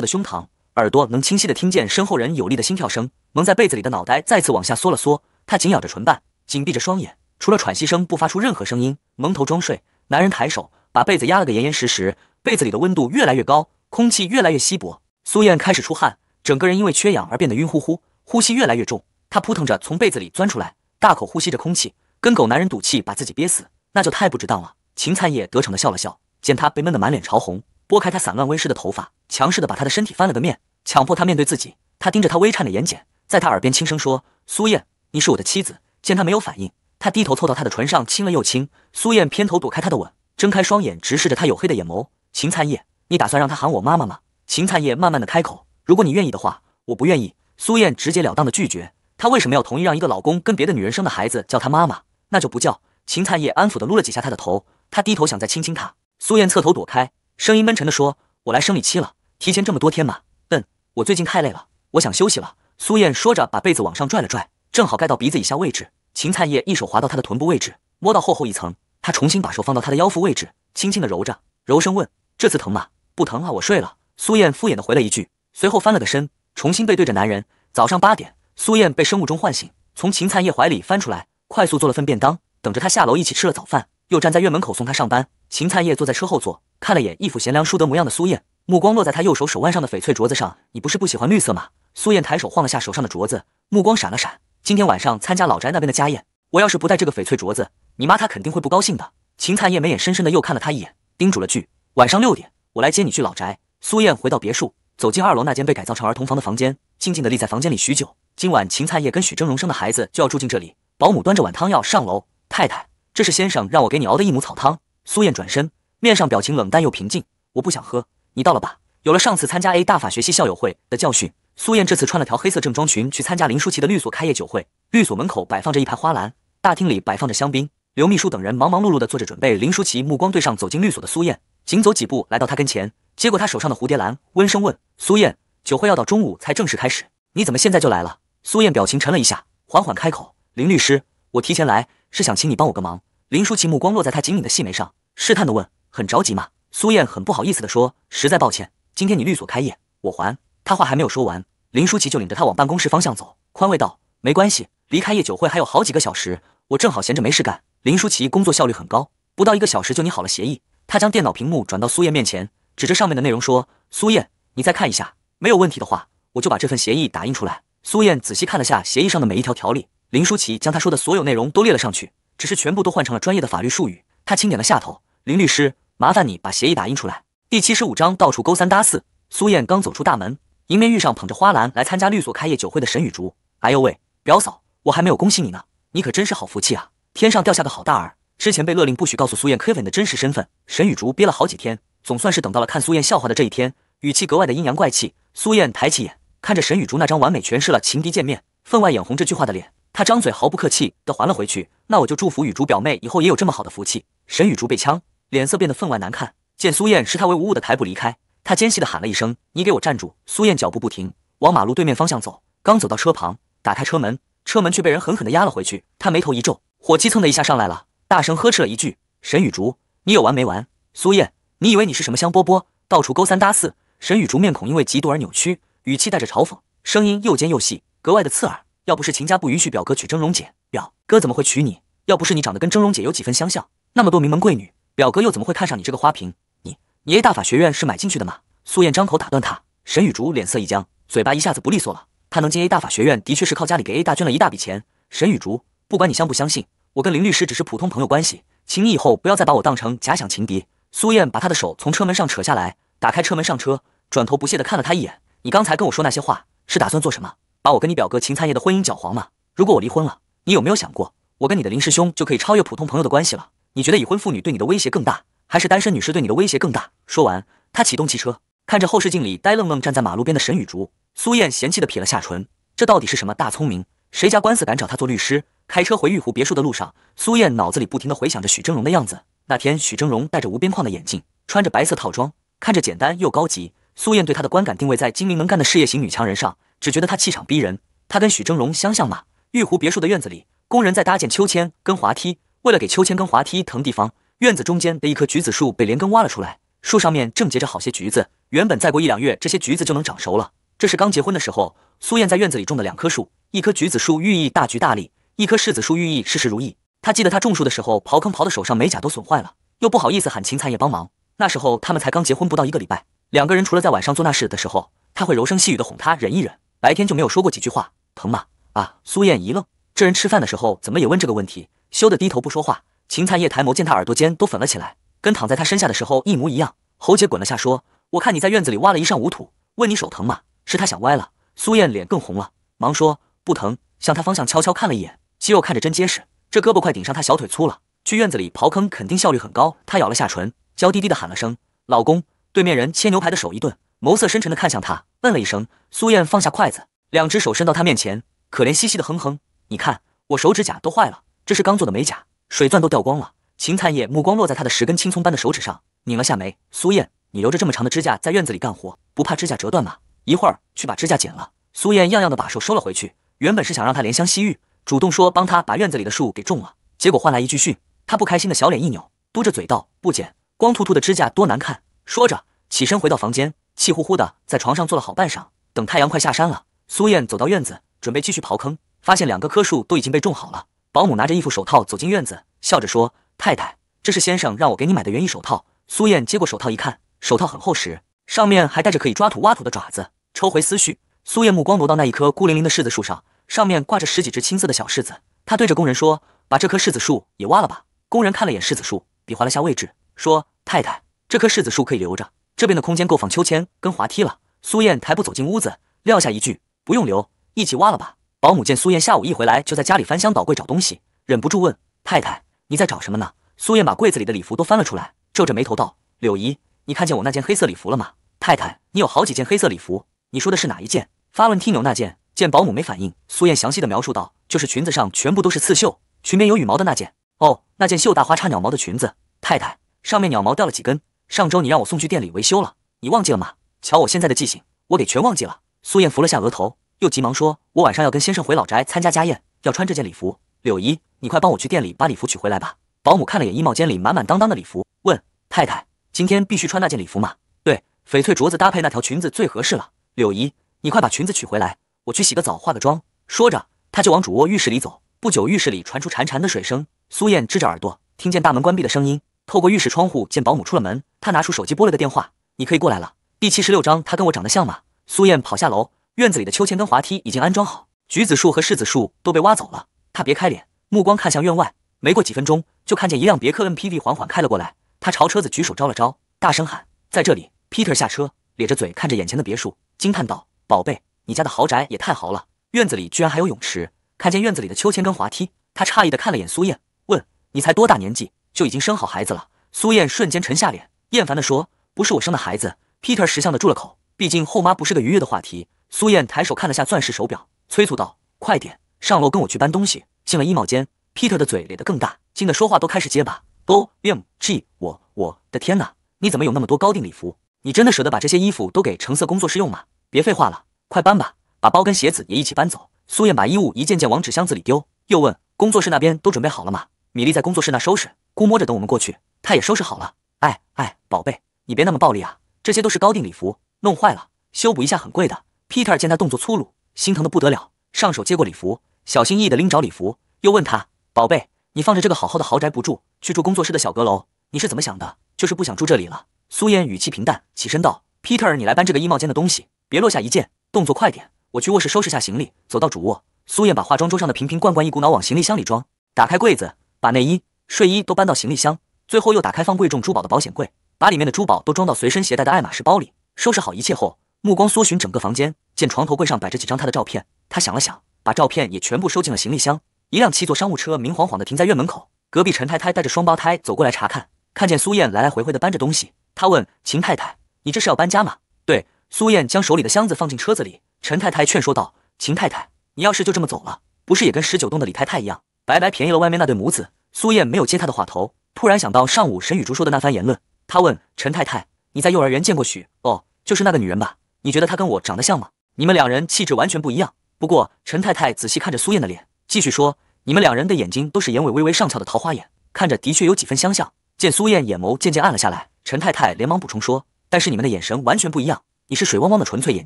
的胸膛，耳朵能清晰的听见身后人有力的心跳声。蒙在被子里的脑袋再次往下缩了缩，他紧咬着唇瓣，紧闭着双眼，除了喘息声不发出任何声音，蒙头装睡。男人抬手把被子压了个严严实实。被子里的温度越来越高，空气越来越稀薄，苏燕开始出汗，整个人因为缺氧而变得晕乎乎，呼吸越来越重。她扑腾着从被子里钻出来，大口呼吸着空气，跟狗男人赌气把自己憋死，那就太不值当了。秦灿叶得逞的笑了笑，见她被闷得满脸潮红，拨开她散乱微湿的头发，强势的把她的身体翻了个面，强迫她面对自己。他盯着她微颤的眼睑，在她耳边轻声说：“苏燕，你是我的妻子。”见她没有反应，他低头凑到她的唇上亲了又亲。苏燕偏头躲开他的吻，睁开双眼直视着他黝黑的眼眸。秦灿叶，你打算让他喊我妈妈吗？秦灿叶慢慢的开口：“如果你愿意的话，我不愿意。”苏燕直截了当的拒绝：“她为什么要同意让一个老公跟别的女人生的孩子叫她妈妈？那就不叫。”秦灿叶安抚的撸了几下她的头，她低头想再亲亲他，苏燕侧头躲开，声音闷沉的说：“我来生理期了，提前这么多天嘛。”“嗯，我最近太累了，我想休息了。”苏燕说着把被子往上拽了拽，正好盖到鼻子以下位置。秦灿叶一手滑到她的臀部位置，摸到厚厚一层，她重新把手放到她的腰腹位置，轻轻的揉着，柔声问。这次疼吗？不疼啊，我睡了。苏燕敷衍的回了一句，随后翻了个身，重新背对着男人。早上八点，苏燕被生物钟唤醒，从秦灿叶怀里翻出来，快速做了份便当，等着他下楼一起吃了早饭，又站在院门口送他上班。秦灿叶坐在车后座，看了眼一副贤良淑德模样的苏燕，目光落在他右手手腕上的翡翠镯子上。你不是不喜欢绿色吗？苏燕抬手晃了下手上的镯子，目光闪了闪。今天晚上参加老宅那边的家宴，我要是不戴这个翡翠镯子，你妈她肯定会不高兴的。秦灿叶眉眼深深的又看了他一眼，叮嘱了句。晚上六点，我来接你去老宅。苏燕回到别墅，走进二楼那间被改造成儿童房的房间，静静地立在房间里许久。今晚秦灿叶跟许峥嵘生的孩子就要住进这里。保姆端着碗汤药上楼，太太，这是先生让我给你熬的益母草汤。苏燕转身，面上表情冷淡又平静，我不想喝。你倒了吧？有了上次参加 A 大法学系校友会的教训，苏燕这次穿了条黑色正装裙去参加林舒淇的律所开业酒会。律所门口摆放着一排花篮，大厅里摆放着香槟。刘秘书等人忙忙碌碌地做着准备。林舒淇目光对上走进律所的苏燕，紧走几步来到她跟前，接过她手上的蝴蝶兰，温声问：“苏燕，酒会要到中午才正式开始，你怎么现在就来了？”苏燕表情沉了一下，缓缓开口：“林律师，我提前来是想请你帮我个忙。”林舒淇目光落在她紧抿的细眉上，试探地问：“很着急吗？”苏燕很不好意思地说：“实在抱歉，今天你律所开业，我还……”她话还没有说完，林舒淇就领着她往办公室方向走，宽慰道：“没关系，离开业酒会还有好几个小时，我正好闲着没事干。”林舒淇工作效率很高，不到一个小时就拟好了协议。他将电脑屏幕转到苏燕面前，指着上面的内容说：“苏燕，你再看一下，没有问题的话，我就把这份协议打印出来。”苏燕仔细看了下协议上的每一条条例，林舒淇将他说的所有内容都列了上去，只是全部都换成了专业的法律术语。他轻点了下头：“林律师，麻烦你把协议打印出来。”第七十五章到处勾三搭四。苏燕刚走出大门，迎面遇上捧着花篮来参加律所开业酒会的沈雨竹。哎呦喂，表嫂，我还没有恭喜你呢，你可真是好福气啊！天上掉下个好大儿，之前被勒令不许告诉苏燕 K 粉的真实身份。沈雨竹憋了好几天，总算是等到了看苏燕笑话的这一天，语气格外的阴阳怪气。苏燕抬起眼，看着沈雨竹那张完美诠释了情敌见面，分外眼红这句话的脸，她张嘴毫不客气的还了回去：“那我就祝福雨竹表妹以后也有这么好的福气。”沈雨竹被呛，脸色变得分外难看，见苏燕视她为无物的抬步离开，她尖细的喊了一声：“你给我站住！”苏燕脚步不停，往马路对面方向走，刚走到车旁，打开车门，车门却被人狠狠的压了回去，她眉头一皱。火气蹭的一下上来了，大声呵斥了一句：“沈雨竹，你有完没完？”苏燕，你以为你是什么香饽饽，到处勾三搭四？沈雨竹面孔因为嫉妒而扭曲，语气带着嘲讽，声音又尖又细，格外的刺耳。要不是秦家不允许表哥娶峥嵘姐，表哥怎么会娶你？要不是你长得跟峥嵘姐有几分相像，那么多名门贵女，表哥又怎么会看上你这个花瓶？你 A 大法学院是买进去的吗？苏燕张口打断他。沈雨竹脸色一僵，嘴巴一下子不利索了。他能进 A 大法学院，的确是靠家里给 A 大捐了一大笔钱。沈雨竹。不管你相不相信，我跟林律师只是普通朋友关系，请你以后不要再把我当成假想情敌。苏燕把他的手从车门上扯下来，打开车门上车，转头不屑地看了他一眼。你刚才跟我说那些话，是打算做什么？把我跟你表哥秦灿业的婚姻搅黄吗？如果我离婚了，你有没有想过，我跟你的林师兄就可以超越普通朋友的关系了？你觉得已婚妇女对你的威胁更大，还是单身女士对你的威胁更大？说完，她启动汽车，看着后视镜里呆愣愣站在马路边的沈雨竹，苏燕嫌弃地撇了下唇，这到底是什么大聪明？谁家官司敢找他做律师？开车回玉湖别墅的路上，苏燕脑子里不停地回想着许峥嵘的样子。那天，许峥嵘戴着无边框的眼镜，穿着白色套装，看着简单又高级。苏燕对他的观感定位在精明能干的事业型女强人上，只觉得他气场逼人。他跟许峥嵘相像吗？玉湖别墅的院子里，工人在搭建秋千跟滑梯。为了给秋千跟滑梯腾地方，院子中间的一棵橘子树被连根挖了出来。树上面正结着好些橘子，原本再过一两月，这些橘子就能长熟了。这是刚结婚的时候，苏燕在院子里种的两棵树，一棵橘子树寓意大橘大利。一棵柿子树寓意事事如意。他记得他种树的时候刨坑刨的手上美甲都损坏了，又不好意思喊秦灿叶帮忙。那时候他们才刚结婚不到一个礼拜，两个人除了在晚上做那事的时候，他会柔声细语的哄她忍一忍，白天就没有说过几句话。疼吗？啊？苏燕一愣，这人吃饭的时候怎么也问这个问题？羞得低头不说话。秦灿叶抬眸见他耳朵尖都粉了起来，跟躺在他身下的时候一模一样。侯姐滚了下，说：“我看你在院子里挖了一上午土，问你手疼吗？”是他想歪了。苏燕脸更红了，忙说不疼，向他方向悄悄看了一眼。肌肉看着真结实，这胳膊快顶上他小腿粗了。去院子里刨坑肯定效率很高。他咬了下唇，娇滴滴的喊了声“老公”。对面人切牛排的手一顿，眸色深沉的看向他，嗯了一声。苏燕放下筷子，两只手伸到他面前，可怜兮兮的哼哼：“你看我手指甲都坏了，这是刚做的美甲，水钻都掉光了。”秦灿叶目光落在他的十根青葱般的手指上，拧了下眉：“苏燕，你留着这么长的指甲在院子里干活，不怕指甲折断吗？一会儿去把指甲剪了。”苏燕样样的把手收了回去，原本是想让他怜香惜玉。主动说帮他把院子里的树给种了，结果换来一句训。他不开心的小脸一扭，嘟着嘴道：“不剪，光秃秃的指甲多难看。”说着起身回到房间，气呼呼的在床上坐了好半晌。等太阳快下山了，苏燕走到院子，准备继续刨坑，发现两个棵树都已经被种好了。保姆拿着一副手套走进院子，笑着说：“太太，这是先生让我给你买的园艺手套。”苏燕接过手套一看，手套很厚实，上面还带着可以抓土挖土的爪子。抽回思绪，苏燕目光挪到那一棵孤零零的柿子树上。上面挂着十几只青色的小柿子，他对着工人说：“把这棵柿子树也挖了吧。”工人看了眼柿子树，比划了下位置，说：“太太，这棵柿子树可以留着，这边的空间够放秋千跟滑梯了。”苏燕抬步走进屋子，撂下一句：“不用留，一起挖了吧。”保姆见苏燕下午一回来就在家里翻箱倒柜找东西，忍不住问：“太太，你在找什么呢？”苏燕把柜子里的礼服都翻了出来，皱着眉头道：“柳姨，你看见我那件黑色礼服了吗？”“太太，你有好几件黑色礼服，你说的是哪一件？发问听牛那件。”见保姆没反应，苏燕详细的描述道：“就是裙子上全部都是刺绣，裙边有羽毛的那件。哦，那件绣大花插鸟毛的裙子。太太，上面鸟毛掉了几根，上周你让我送去店里维修了，你忘记了吗？瞧我现在的记性，我给全忘记了。”苏燕扶了下额头，又急忙说：“我晚上要跟先生回老宅参加家宴，要穿这件礼服。柳姨，你快帮我去店里把礼服取回来吧。”保姆看了眼衣帽间里满满当当的礼服，问：“太太，今天必须穿那件礼服吗？”“对，翡翠镯子搭配那条裙子最合适了。柳姨，你快把裙子取回来。”我去洗个澡，化个妆。说着，他就往主卧浴室里走。不久，浴室里传出潺潺的水声。苏燕支着耳朵，听见大门关闭的声音，透过浴室窗户见保姆出了门。他拿出手机拨了个电话：“你可以过来了。”第七十六章，他跟我长得像吗？苏燕跑下楼，院子里的秋千跟滑梯已经安装好，橘子树和柿子树都被挖走了。他别开脸，目光看向院外。没过几分钟，就看见一辆别克 m P V 缓缓开了过来。他朝车子举手招了招，大声喊：“在这里！”Peter 下车，咧着嘴看着眼前的别墅，惊叹道：“宝贝。”你家的豪宅也太豪了，院子里居然还有泳池。看见院子里的秋千跟滑梯，他诧异的看了眼苏燕，问：“你才多大年纪就已经生好孩子了？”苏燕瞬间沉下脸，厌烦的说：“不是我生的孩子。”Peter 识相的住了口，毕竟后妈不是个愉悦的话题。苏燕抬手看了下钻石手表，催促道：“快点上楼跟我去搬东西。”进了衣帽间，Peter 的嘴咧得更大，惊得说话都开始结巴。O M G！我我的天哪，你怎么有那么多高定礼服？你真的舍得把这些衣服都给橙色工作室用吗？别废话了。快搬吧，把包跟鞋子也一起搬走。苏燕把衣物一件件往纸箱子里丢，又问：“工作室那边都准备好了吗？”米粒在工作室那收拾，估摸着等我们过去，她也收拾好了。哎哎，宝贝，你别那么暴力啊！这些都是高定礼服，弄坏了修补一下很贵的。Peter 见他动作粗鲁，心疼的不得了，上手接过礼服，小心翼翼的拎着礼服，又问他：“宝贝，你放着这个好好的豪宅不住，去住工作室的小阁楼，你是怎么想的？就是不想住这里了？”苏燕语气平淡，起身道：“Peter，你来搬这个衣帽间的东西，别落下一件。”动作快点，我去卧室收拾下行李。走到主卧，苏燕把化妆桌上的瓶瓶罐罐一股脑往行李箱里装，打开柜子，把内衣、睡衣都搬到行李箱，最后又打开放贵重珠宝的保险柜，把里面的珠宝都装到随身携带的爱马仕包里。收拾好一切后，目光搜寻整个房间，见床头柜上摆着几张她的照片，她想了想，把照片也全部收进了行李箱。一辆七座商务车明晃晃地停在院门口，隔壁陈太太带着双胞胎走过来查看，看见苏燕来来回回地搬着东西，她问秦太太：“你这是要搬家吗？”对。苏燕将手里的箱子放进车子里，陈太太劝说道：“秦太太，你要是就这么走了，不是也跟十九栋的李太太一样，白白便宜了外面那对母子？”苏燕没有接她的话头，突然想到上午沈雨竹说的那番言论，她问陈太太：“你在幼儿园见过许……哦，就是那个女人吧？你觉得她跟我长得像吗？你们两人气质完全不一样。”不过陈太太仔细看着苏燕的脸，继续说：“你们两人的眼睛都是眼尾微微上翘的桃花眼，看着的确有几分相像。”见苏燕眼眸渐渐暗了下来，陈太太连忙补充说：“但是你们的眼神完全不一样。”你是水汪汪的纯粹眼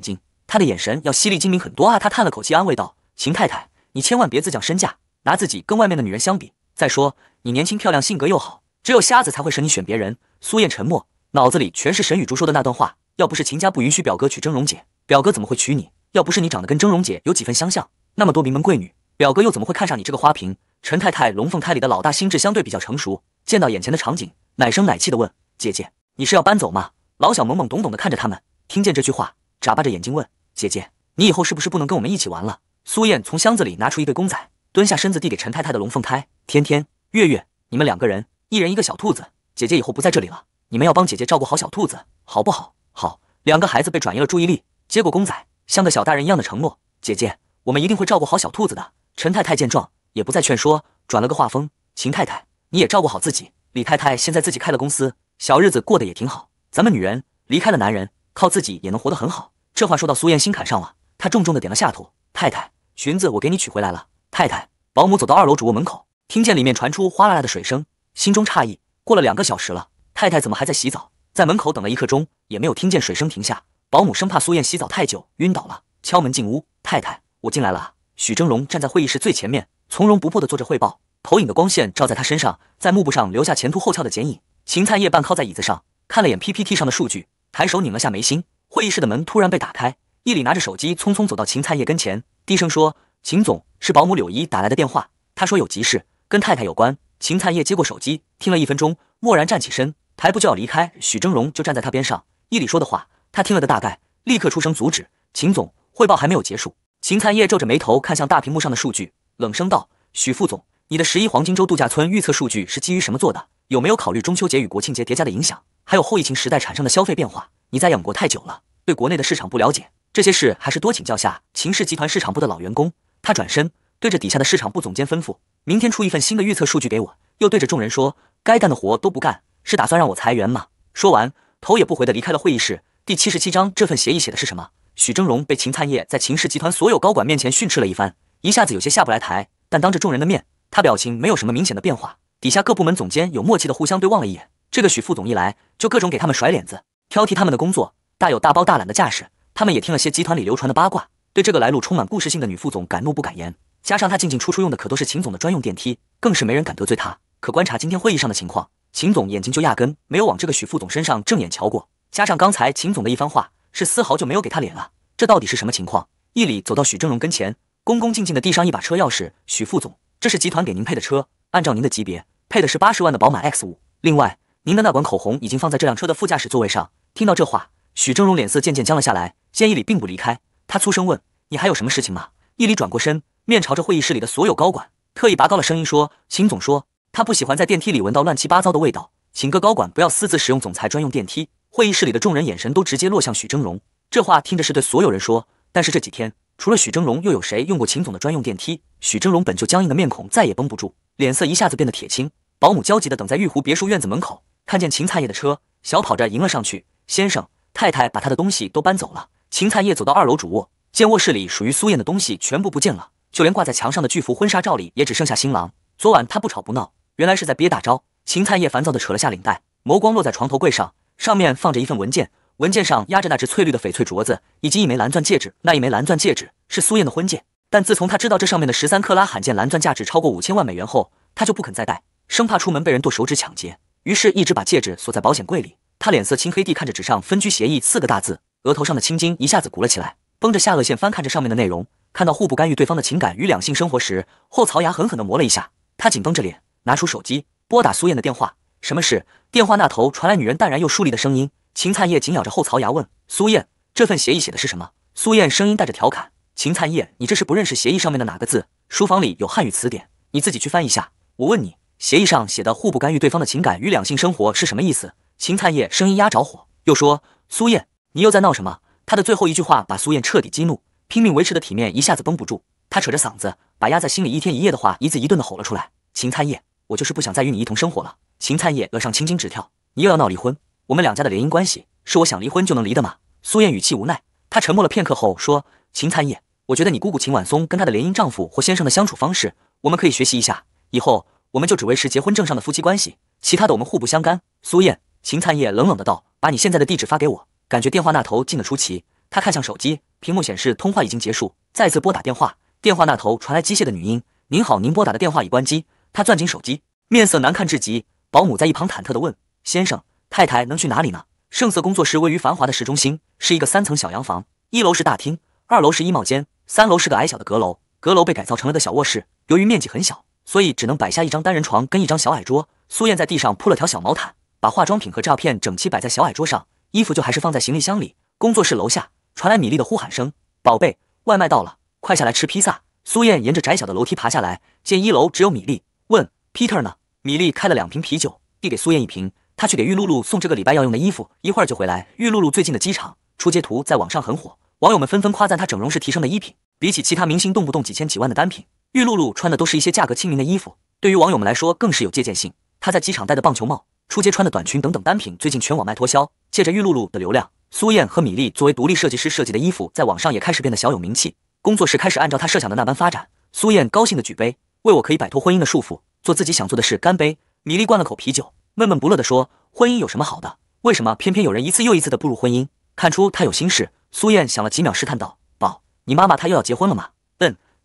睛，他的眼神要犀利精明很多啊。他叹了口气，安慰道：“秦太太，你千万别自降身价，拿自己跟外面的女人相比。再说你年轻漂亮，性格又好，只有瞎子才会审你选别人。”苏燕沉默，脑子里全是沈雨竹说的那段话。要不是秦家不允许表哥娶峥嵘姐，表哥怎么会娶你？要不是你长得跟峥嵘姐有几分相像，那么多名门贵女，表哥又怎么会看上你这个花瓶？陈太太，龙凤胎里的老大心智相对比较成熟，见到眼前的场景，奶声奶气的问：“姐姐，你是要搬走吗？”老小懵懵懂懂的看着他们。听见这句话，眨巴着眼睛问姐姐：“你以后是不是不能跟我们一起玩了？”苏燕从箱子里拿出一对公仔，蹲下身子递给陈太太的龙凤胎天天、月月：“你们两个人，一人一个小兔子。姐姐以后不在这里了，你们要帮姐姐照顾好小兔子，好不好？”“好。”两个孩子被转移了注意力，接过公仔，像个小大人一样的承诺：“姐姐，我们一定会照顾好小兔子的。”陈太太见状，也不再劝说，转了个画风：“秦太太，你也照顾好自己。李太太现在自己开了公司，小日子过得也挺好。咱们女人离开了男人。”靠自己也能活得很好，这话说到苏燕心坎上了。她重重的点了下头。太太，裙子我给你取回来了。太太，保姆走到二楼主卧门口，听见里面传出哗啦啦的水声，心中诧异。过了两个小时了，太太怎么还在洗澡？在门口等了一刻钟，也没有听见水声停下。保姆生怕苏燕洗澡太久晕倒了，敲门进屋。太太，我进来了。许峥嵘站在会议室最前面，从容不迫的做着汇报。投影的光线照在他身上，在幕布上留下前凸后翘的剪影。秦灿叶半靠在椅子上，看了眼 PPT 上的数据。抬手拧了下眉心，会议室的门突然被打开，易里拿着手机匆匆走到秦灿叶跟前，低声说：“秦总，是保姆柳依打来的电话，她说有急事，跟太太有关。”秦灿叶接过手机，听了一分钟，蓦然站起身，抬步就要离开。许峥嵘就站在他边上，易里说的话，他听了的大概，立刻出声阻止：“秦总，汇报还没有结束。”秦灿叶皱着眉头看向大屏幕上的数据，冷声道：“许副总，你的十一黄金周度假村预测数据是基于什么做的？有没有考虑中秋节与国庆节叠加的影响？”还有后疫情时代产生的消费变化，你在养国太久了，对国内的市场不了解，这些事还是多请教下秦氏集团市场部的老员工。他转身对着底下的市场部总监吩咐：“明天出一份新的预测数据给我。”又对着众人说：“该干的活都不干，是打算让我裁员吗？”说完，头也不回的离开了会议室。第七十七章，这份协议写的是什么？许峥嵘被秦灿业在秦氏集团所有高管面前训斥了一番，一下子有些下不来台。但当着众人的面，他表情没有什么明显的变化。底下各部门总监有默契的互相对望了一眼。这个许副总一来就各种给他们甩脸子，挑剔他们的工作，大有大包大揽的架势。他们也听了些集团里流传的八卦，对这个来路充满故事性的女副总敢怒不敢言。加上她进进出出用的可都是秦总的专用电梯，更是没人敢得罪她。可观察今天会议上的情况，秦总眼睛就压根没有往这个许副总身上正眼瞧过。加上刚才秦总的一番话，是丝毫就没有给他脸了。这到底是什么情况？义礼走到许正荣跟前，恭恭敬敬的递上一把车钥匙：“许副总，这是集团给您配的车，按照您的级别配的是八十万的宝马 X 五，另外。”您的那管口红已经放在这辆车的副驾驶座位上。听到这话，许峥嵘脸色渐渐僵了下来。见议里并不离开，他粗声问：“你还有什么事情吗？”里转过身，面朝着会议室里的所有高管，特意拔高了声音说：“秦总说他不喜欢在电梯里闻到乱七八糟的味道，请各高管不要私自使用总裁专用电梯。”会议室里的众人眼神都直接落向许峥嵘。这话听着是对所有人说，但是这几天除了许峥嵘，又有谁用过秦总的专用电梯？许峥嵘本就僵硬的面孔再也绷不住，脸色一下子变得铁青。保姆焦急地等在玉湖别墅院子门口。看见秦灿叶的车，小跑着迎了上去。先生、太太把他的东西都搬走了。秦灿叶走到二楼主卧，见卧室里属于苏燕的东西全部不见了，就连挂在墙上的巨幅婚纱照里也只剩下新郎。昨晚他不吵不闹，原来是在憋大招。秦灿叶烦躁地扯了下领带，眸光落在床头柜上，上面放着一份文件，文件上压着那只翠绿的翡翠镯子以及一枚蓝钻戒指。那一枚蓝钻戒指是苏燕的婚戒，但自从他知道这上面的十三克拉罕见蓝钻价值超过五千万美元后，他就不肯再戴，生怕出门被人剁手指抢劫。于是，一直把戒指锁在保险柜里。他脸色青黑地看着纸上“分居协议”四个大字，额头上的青筋一下子鼓了起来，绷着下颚线翻看着上面的内容。看到“互不干预对方的情感与两性生活”时，后槽牙狠狠地磨了一下。他紧绷着脸，拿出手机拨打苏燕的电话：“什么事？”电话那头传来女人淡然又疏离的声音。秦灿叶紧咬着后槽牙问：“苏燕，这份协议写的是什么？”苏燕声音带着调侃：“秦灿叶，你这是不认识协议上面的哪个字？书房里有汉语词典，你自己去翻一下。我问你。”协议上写的“互不干预对方的情感与两性生活”是什么意思？秦灿叶声音压着火，又说：“苏燕，你又在闹什么？”他的最后一句话把苏燕彻底激怒，拼命维持的体面一下子绷不住，他扯着嗓子把压在心里一天一夜的话一字一顿的吼了出来：“秦灿叶，我就是不想再与你一同生活了。”秦灿叶额上青筋直跳：“你又要闹离婚？我们两家的联姻关系是我想离婚就能离的吗？”苏燕语气无奈，他沉默了片刻后说：“秦灿叶，我觉得你姑姑秦婉松跟她的联姻丈夫或先生的相处方式，我们可以学习一下，以后。”我们就只为是结婚证上的夫妻关系，其他的我们互不相干。苏燕，秦灿烨冷冷的道：“把你现在的地址发给我。”感觉电话那头静得出奇。他看向手机屏幕，显示通话已经结束。再次拨打电话，电话那头传来机械的女音：“您好，您拨打的电话已关机。”他攥紧手机，面色难看至极。保姆在一旁忐忑的问：“先生、太太能去哪里呢？”圣色工作室位于繁华的市中心，是一个三层小洋房。一楼是大厅，二楼是衣帽间，三楼是个矮小的阁楼。阁楼被改造成了的小卧室，由于面积很小。所以只能摆下一张单人床跟一张小矮桌。苏燕在地上铺了条小毛毯，把化妆品和照片整齐摆在小矮桌上，衣服就还是放在行李箱里。工作室楼下传来米粒的呼喊声：“宝贝，外卖到了，快下来吃披萨。”苏燕沿着窄小的楼梯爬下来，见一楼只有米粒，问：“Peter 呢？”米粒开了两瓶啤酒，递给苏燕一瓶，他去给玉露露送这个礼拜要用的衣服，一会儿就回来。玉露露最近的机场出街图在网上很火，网友们纷纷夸赞她整容时提升的衣品，比起其他明星动不动几千几万的单品。玉露露穿的都是一些价格亲民的衣服，对于网友们来说更是有借鉴性。她在机场戴的棒球帽、出街穿的短裙等等单品，最近全网卖脱销。借着玉露露的流量，苏燕和米粒作为独立设计师设计的衣服，在网上也开始变得小有名气。工作室开始按照她设想的那般发展。苏燕高兴的举杯，为我可以摆脱婚姻的束缚，做自己想做的事干杯。米粒灌了口啤酒，闷闷不乐地说：“婚姻有什么好的？为什么偏偏有人一次又一次的步入婚姻？”看出她有心事，苏燕想了几秒，试探道：“宝，你妈妈她又要结婚了吗？”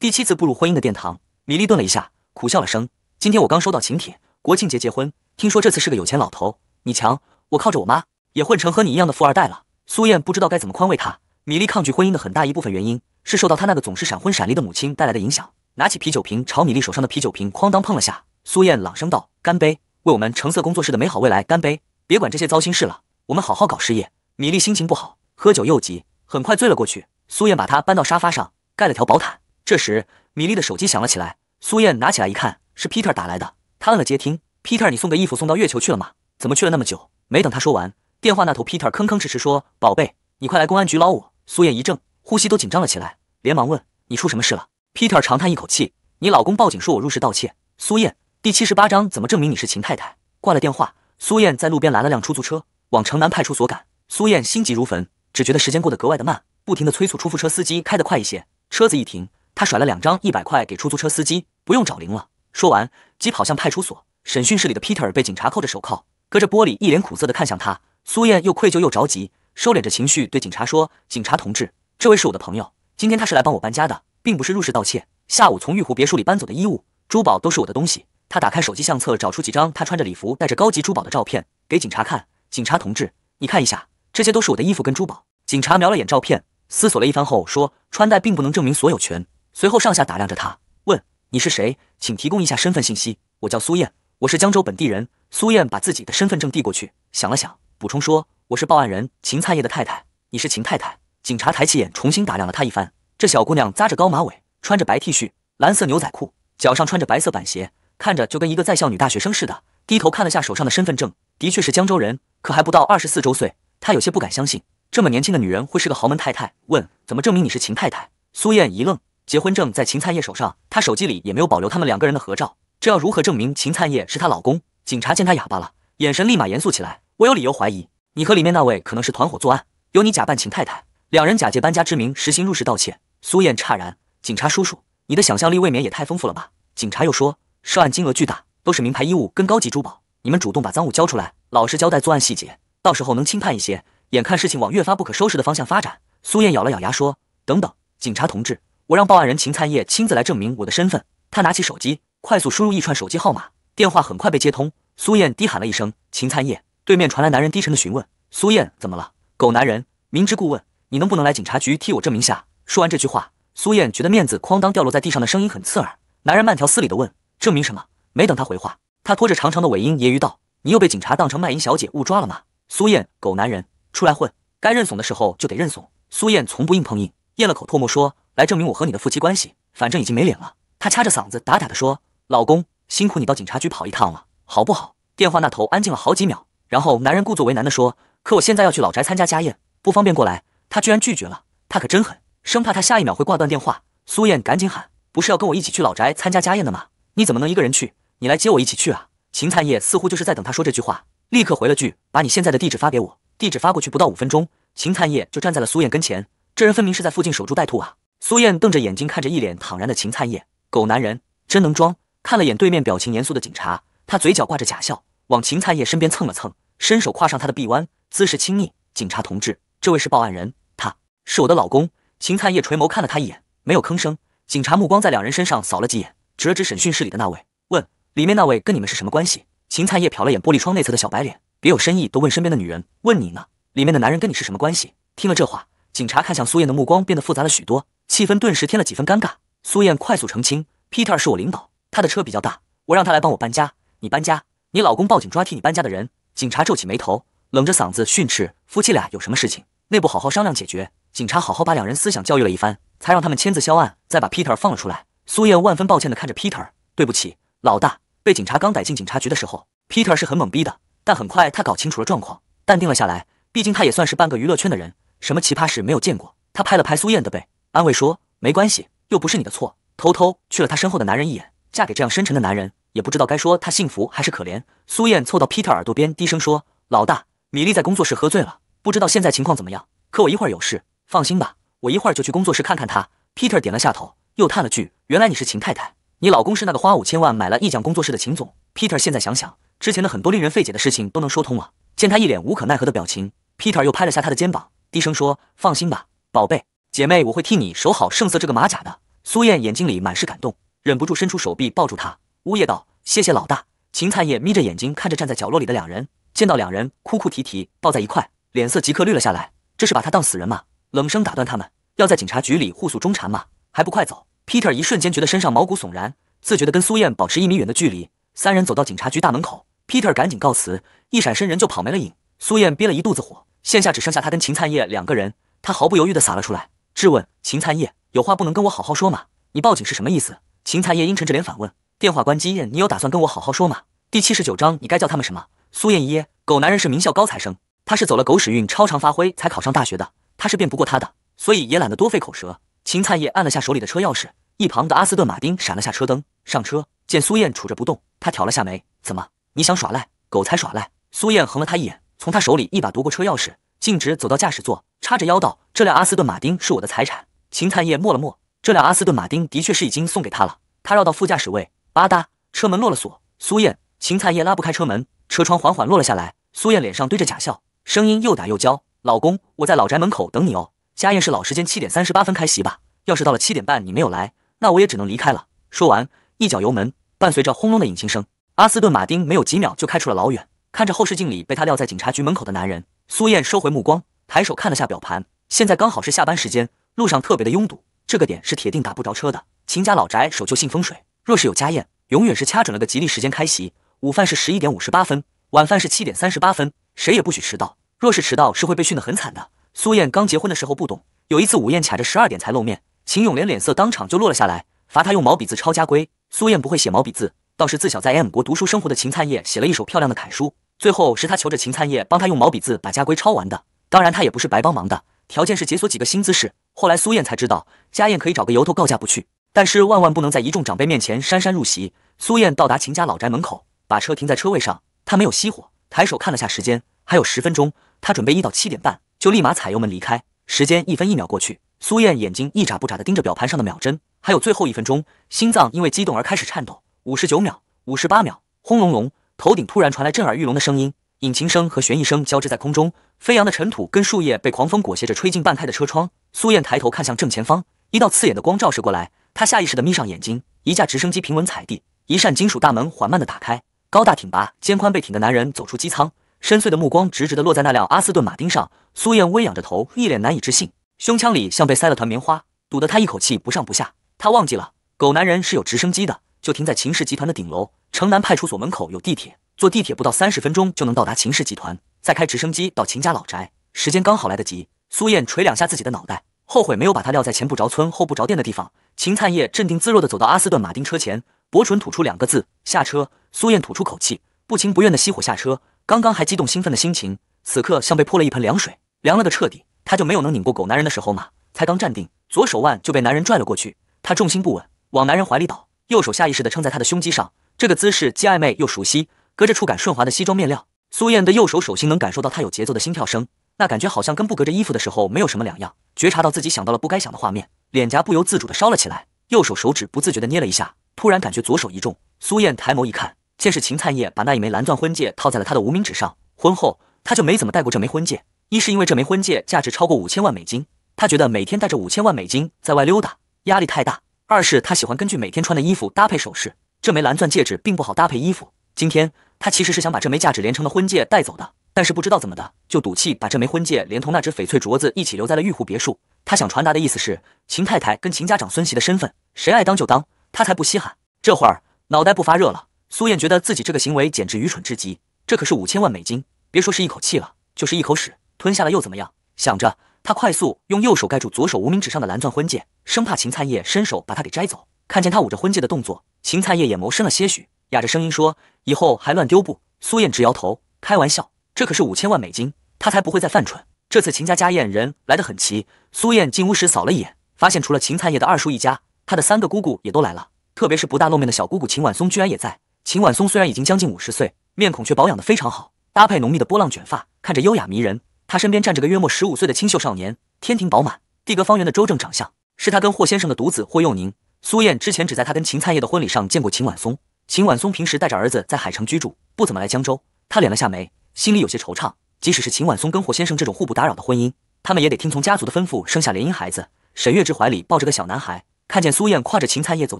第七次步入婚姻的殿堂，米莉顿了一下，苦笑了声。今天我刚收到请帖，国庆节结婚。听说这次是个有钱老头。你强，我靠着我妈也混成和你一样的富二代了。苏燕不知道该怎么宽慰他。米莉抗拒婚姻的很大一部分原因是受到她那个总是闪婚闪离的母亲带来的影响。拿起啤酒瓶朝米莉手上的啤酒瓶哐当碰了下。苏燕朗声道：干杯，为我们橙色工作室的美好未来干杯！别管这些糟心事了，我们好好搞事业。米莉心情不好，喝酒又急，很快醉了过去。苏燕把她搬到沙发上，盖了条薄毯。这时，米莉的手机响了起来。苏燕拿起来一看，是 Peter 打来的。她摁了接听。Peter，你送的衣服送到月球去了吗？怎么去了那么久？没等她说完，电话那头 Peter 吭吭哧哧说：“宝贝，你快来公安局捞我。”苏燕一怔，呼吸都紧张了起来，连忙问：“你出什么事了？”Peter 长叹一口气：“你老公报警说我入室盗窃。”苏燕第七十八章怎么证明你是秦太太？挂了电话，苏燕在路边拦了辆出租车，往城南派出所赶。苏燕心急如焚，只觉得时间过得格外的慢，不停的催促出租车司机开得快一些。车子一停。他甩了两张一百块给出租车司机，不用找零了。说完，即跑向派出所审讯室里的 Peter 被警察扣着手铐，隔着玻璃一脸苦涩地看向他。苏燕又愧疚又着急，收敛着情绪对警察说：“警察同志，这位是我的朋友，今天他是来帮我搬家的，并不是入室盗窃。下午从玉湖别墅里搬走的衣物、珠宝都是我的东西。”他打开手机相册，找出几张他穿着礼服、带着高级珠宝的照片给警察看。警察同志，你看一下，这些都是我的衣服跟珠宝。警察瞄了眼照片，思索了一番后说：“穿戴并不能证明所有权。”随后上下打量着她，问：“你是谁？请提供一下身份信息。”我叫苏燕，我是江州本地人。苏燕把自己的身份证递过去，想了想，补充说：“我是报案人秦灿业的太太。你是秦太太？”警察抬起眼，重新打量了她一番。这小姑娘扎着高马尾，穿着白 T 恤、蓝色牛仔裤，脚上穿着白色板鞋，看着就跟一个在校女大学生似的。低头看了下手上的身份证，的确是江州人，可还不到二十四周岁。他有些不敢相信，这么年轻的女人会是个豪门太太。问：“怎么证明你是秦太太？”苏燕一愣。结婚证在秦灿叶手上，他手机里也没有保留他们两个人的合照，这要如何证明秦灿叶是她老公？警察见他哑巴了，眼神立马严肃起来。我有理由怀疑你和里面那位可能是团伙作案，由你假扮秦太太，两人假借搬家之名实行入室盗窃。苏燕诧然，警察叔叔，你的想象力未免也太丰富了吧？警察又说，涉案金额巨大，都是名牌衣物跟高级珠宝，你们主动把赃物交出来，老实交代作案细节，到时候能轻判一些。眼看事情往越发不可收拾的方向发展，苏燕咬了咬牙说：“等等，警察同志。”我让报案人秦灿业亲自来证明我的身份。他拿起手机，快速输入一串手机号码，电话很快被接通。苏燕低喊了一声：“秦灿业。”对面传来男人低沉的询问：“苏燕，怎么了？”狗男人明知故问：“你能不能来警察局替我证明下？”说完这句话，苏燕觉得面子哐当掉落在地上的声音很刺耳。男人慢条斯理地问：“证明什么？”没等他回话，他拖着长长的尾音揶揄道：“你又被警察当成卖淫小姐误抓了吗？”苏燕，狗男人，出来混，该认怂的时候就得认怂。苏燕从不硬碰硬，咽了口唾沫说。来证明我和你的夫妻关系，反正已经没脸了。她掐着嗓子打打的说：“老公，辛苦你到警察局跑一趟了，好不好？”电话那头安静了好几秒，然后男人故作为难的说：“可我现在要去老宅参加家宴，不方便过来。”他居然拒绝了，他可真狠，生怕他下一秒会挂断电话。苏燕赶紧喊：“不是要跟我一起去老宅参加家宴的吗？你怎么能一个人去？你来接我一起去啊！”秦灿叶似乎就是在等他说这句话，立刻回了句：“把你现在的地址发给我。”地址发过去不到五分钟，秦灿叶就站在了苏燕跟前，这人分明是在附近守株待兔啊！苏燕瞪着眼睛看着一脸坦然的秦灿叶，狗男人真能装。看了眼对面表情严肃的警察，她嘴角挂着假笑，往秦灿叶身边蹭了蹭，伸手跨上他的臂弯，姿势亲昵。警察同志，这位是报案人，他是我的老公。秦灿叶垂眸看了他一眼，没有吭声。警察目光在两人身上扫了几眼，指了指审讯室里的那位，问：“里面那位跟你们是什么关系？”秦灿叶瞟了眼玻璃窗内侧的小白脸，别有深意，都问身边的女人：“问你呢？里面的男人跟你是什么关系？”听了这话。警察看向苏燕的目光变得复杂了许多，气氛顿时添了几分尴尬。苏燕快速澄清：“Peter 是我领导，他的车比较大，我让他来帮我搬家。你搬家，你老公报警抓替你搬家的人。”警察皱起眉头，冷着嗓子训斥：“夫妻俩有什么事情，内部好好商量解决。”警察好好把两人思想教育了一番，才让他们签字销案，再把 Peter 放了出来。苏燕万分抱歉的看着 Peter：“ 对不起，老大。”被警察刚逮进警察局的时候，Peter 是很懵逼的，但很快他搞清楚了状况，淡定了下来。毕竟他也算是半个娱乐圈的人。什么奇葩事没有见过？他拍了拍苏燕的背，安慰说：“没关系，又不是你的错。”偷偷去了他身后的男人一眼，嫁给这样深沉的男人，也不知道该说他幸福还是可怜。苏燕凑到 Peter 耳朵边低声说：“老大，米莉在工作室喝醉了，不知道现在情况怎么样。可我一会儿有事，放心吧，我一会儿就去工作室看看她。”Peter 点了下头，又叹了句：“原来你是秦太太，你老公是那个花五千万买了一匠工作室的秦总。”Peter 现在想想之前的很多令人费解的事情都能说通了。见他一脸无可奈何的表情，Peter 又拍了下他的肩膀。低声说：“放心吧，宝贝姐妹，我会替你守好圣色这个马甲的。”苏燕眼睛里满是感动，忍不住伸出手臂抱住他，呜咽道：“谢谢老大。”秦灿叶眯着眼睛看着站在角落里的两人，见到两人哭哭啼啼抱在一块，脸色即刻绿了下来。这是把他当死人吗？冷声打断他们：“要在警察局里互诉衷肠吗？还不快走！”Peter 一瞬间觉得身上毛骨悚然，自觉的跟苏燕保持一米远的距离。三人走到警察局大门口，Peter 赶紧告辞，一闪身人就跑没了影。苏燕憋了一肚子火。现下只剩下他跟秦灿叶两个人，他毫不犹豫的撒了出来，质问秦灿叶：“有话不能跟我好好说吗？你报警是什么意思？”秦灿叶阴沉着脸反问：“电话关机，你有打算跟我好好说吗？”第七十九章，你该叫他们什么？苏燕一，狗男人是名校高材生，他是走了狗屎运超常发挥才考上大学的，他是辩不过他的，所以也懒得多费口舌。秦灿叶按了下手里的车钥匙，一旁的阿斯顿马丁闪了下车灯，上车见苏燕杵着不动，他挑了下眉：“怎么？你想耍赖？狗才耍赖。”苏燕横了他一眼。从他手里一把夺过车钥匙，径直走到驾驶座，叉着腰道：“这辆阿斯顿马丁是我的财产。”秦灿叶默了默，这辆阿斯顿马丁的确是已经送给他了。他绕到副驾驶位，吧嗒，车门落了锁。苏燕，秦灿叶拉不开车门，车窗缓缓落了下来。苏燕脸上堆着假笑，声音又嗲又娇：“老公，我在老宅门口等你哦。家宴是老时间，七点三十八分开席吧。要是到了七点半你没有来，那我也只能离开了。”说完，一脚油门，伴随着轰隆的引擎声，阿斯顿马丁没有几秒就开出了老远。看着后视镜里被他撂在警察局门口的男人，苏燕收回目光，抬手看了下表盘，现在刚好是下班时间，路上特别的拥堵，这个点是铁定打不着车的。秦家老宅守旧信风水，若是有家宴，永远是掐准了个吉利时间开席。午饭是十一点五十八分，晚饭是七点三十八分，谁也不许迟到，若是迟到是会被训得很惨的。苏燕刚结婚的时候不懂，有一次午宴卡着十二点才露面，秦永莲脸色当场就落了下来，罚她用毛笔字抄家规。苏燕不会写毛笔字。倒是自小在 M 国读书生活的秦灿叶写了一手漂亮的楷书，最后是他求着秦灿叶帮他用毛笔字把家规抄完的。当然，他也不是白帮忙的，条件是解锁几个新姿势。后来苏燕才知道，家宴可以找个由头告假不去，但是万万不能在一众长辈面前姗姗入席。苏燕到达秦家老宅门口，把车停在车位上，他没有熄火，抬手看了下时间，还有十分钟，他准备一到七点半就立马踩油门离开。时间一分一秒过去，苏燕眼睛一眨不眨的盯着表盘上的秒针，还有最后一分钟，心脏因为激动而开始颤抖。五十九秒，五十八秒，轰隆隆，头顶突然传来震耳欲聋的声音，引擎声和旋翼声交织在空中，飞扬的尘土跟树叶被狂风裹挟着吹进半开的车窗。苏燕抬头看向正前方，一道刺眼的光照射过来，她下意识的眯上眼睛。一架直升机平稳踩地，一扇金属大门缓慢的打开，高大挺拔，肩宽背挺的男人走出机舱，深邃的目光直直的落在那辆阿斯顿马丁上。苏燕微仰着头，一脸难以置信，胸腔里像被塞了团棉花，堵得她一口气不上不下。她忘记了，狗男人是有直升机的。就停在秦氏集团的顶楼，城南派出所门口有地铁，坐地铁不到三十分钟就能到达秦氏集团，再开直升机到秦家老宅，时间刚好来得及。苏燕捶两下自己的脑袋，后悔没有把他撂在前不着村后不着店的地方。秦灿叶镇定自若地走到阿斯顿马丁车前，薄唇吐出两个字：“下车。”苏燕吐出口气，不情不愿地熄火下车。刚刚还激动兴奋的心情，此刻像被泼了一盆凉水，凉了个彻底。他就没有能拧过狗男人的时候吗？才刚站定，左手腕就被男人拽了过去，他重心不稳，往男人怀里倒。右手下意识地撑在他的胸肌上，这个姿势既暧昧又熟悉。隔着触感顺滑的西装面料，苏燕的右手手心能感受到他有节奏的心跳声，那感觉好像跟不隔着衣服的时候没有什么两样。觉察到自己想到了不该想的画面，脸颊不由自主地烧了起来。右手手指不自觉地捏了一下，突然感觉左手一重。苏燕抬眸一看，见是秦灿叶把那一枚蓝钻婚戒套在了他的无名指上。婚后他就没怎么戴过这枚婚戒，一是因为这枚婚戒价值超过五千万美金，他觉得每天带着五千万美金在外溜达压力太大。二是他喜欢根据每天穿的衣服搭配首饰，这枚蓝钻戒指并不好搭配衣服。今天他其实是想把这枚价值连城的婚戒带走的，但是不知道怎么的，就赌气把这枚婚戒连同那只翡翠镯子一起留在了玉湖别墅。他想传达的意思是，秦太太跟秦家长孙媳的身份，谁爱当就当，他才不稀罕。这会儿脑袋不发热了，苏燕觉得自己这个行为简直愚蠢至极。这可是五千万美金，别说是一口气了，就是一口屎吞下了又怎么样？想着。他快速用右手盖住左手无名指上的蓝钻婚戒，生怕秦灿叶伸手把他给摘走。看见他捂着婚戒的动作，秦灿叶眼眸深了些许，哑着声音说：“以后还乱丢不？”苏燕直摇头，开玩笑，这可是五千万美金，她才不会再犯蠢。这次秦家家宴人来的很齐，苏燕进屋时扫了一眼，发现除了秦灿叶的二叔一家，他的三个姑姑也都来了，特别是不大露面的小姑姑秦婉松居然也在。秦婉松虽然已经将近五十岁，面孔却保养的非常好，搭配浓密的波浪卷发，看着优雅迷人。他身边站着个约莫十五岁的清秀少年，天庭饱满，地阁方圆的周正长相，是他跟霍先生的独子霍幼宁。苏燕之前只在他跟秦灿叶的婚礼上见过秦婉松。秦婉松平时带着儿子在海城居住，不怎么来江州。他敛了下眉，心里有些惆怅。即使是秦婉松跟霍先生这种互不打扰的婚姻，他们也得听从家族的吩咐生下联姻孩子。沈月之怀里抱着个小男孩，看见苏燕挎着秦灿叶走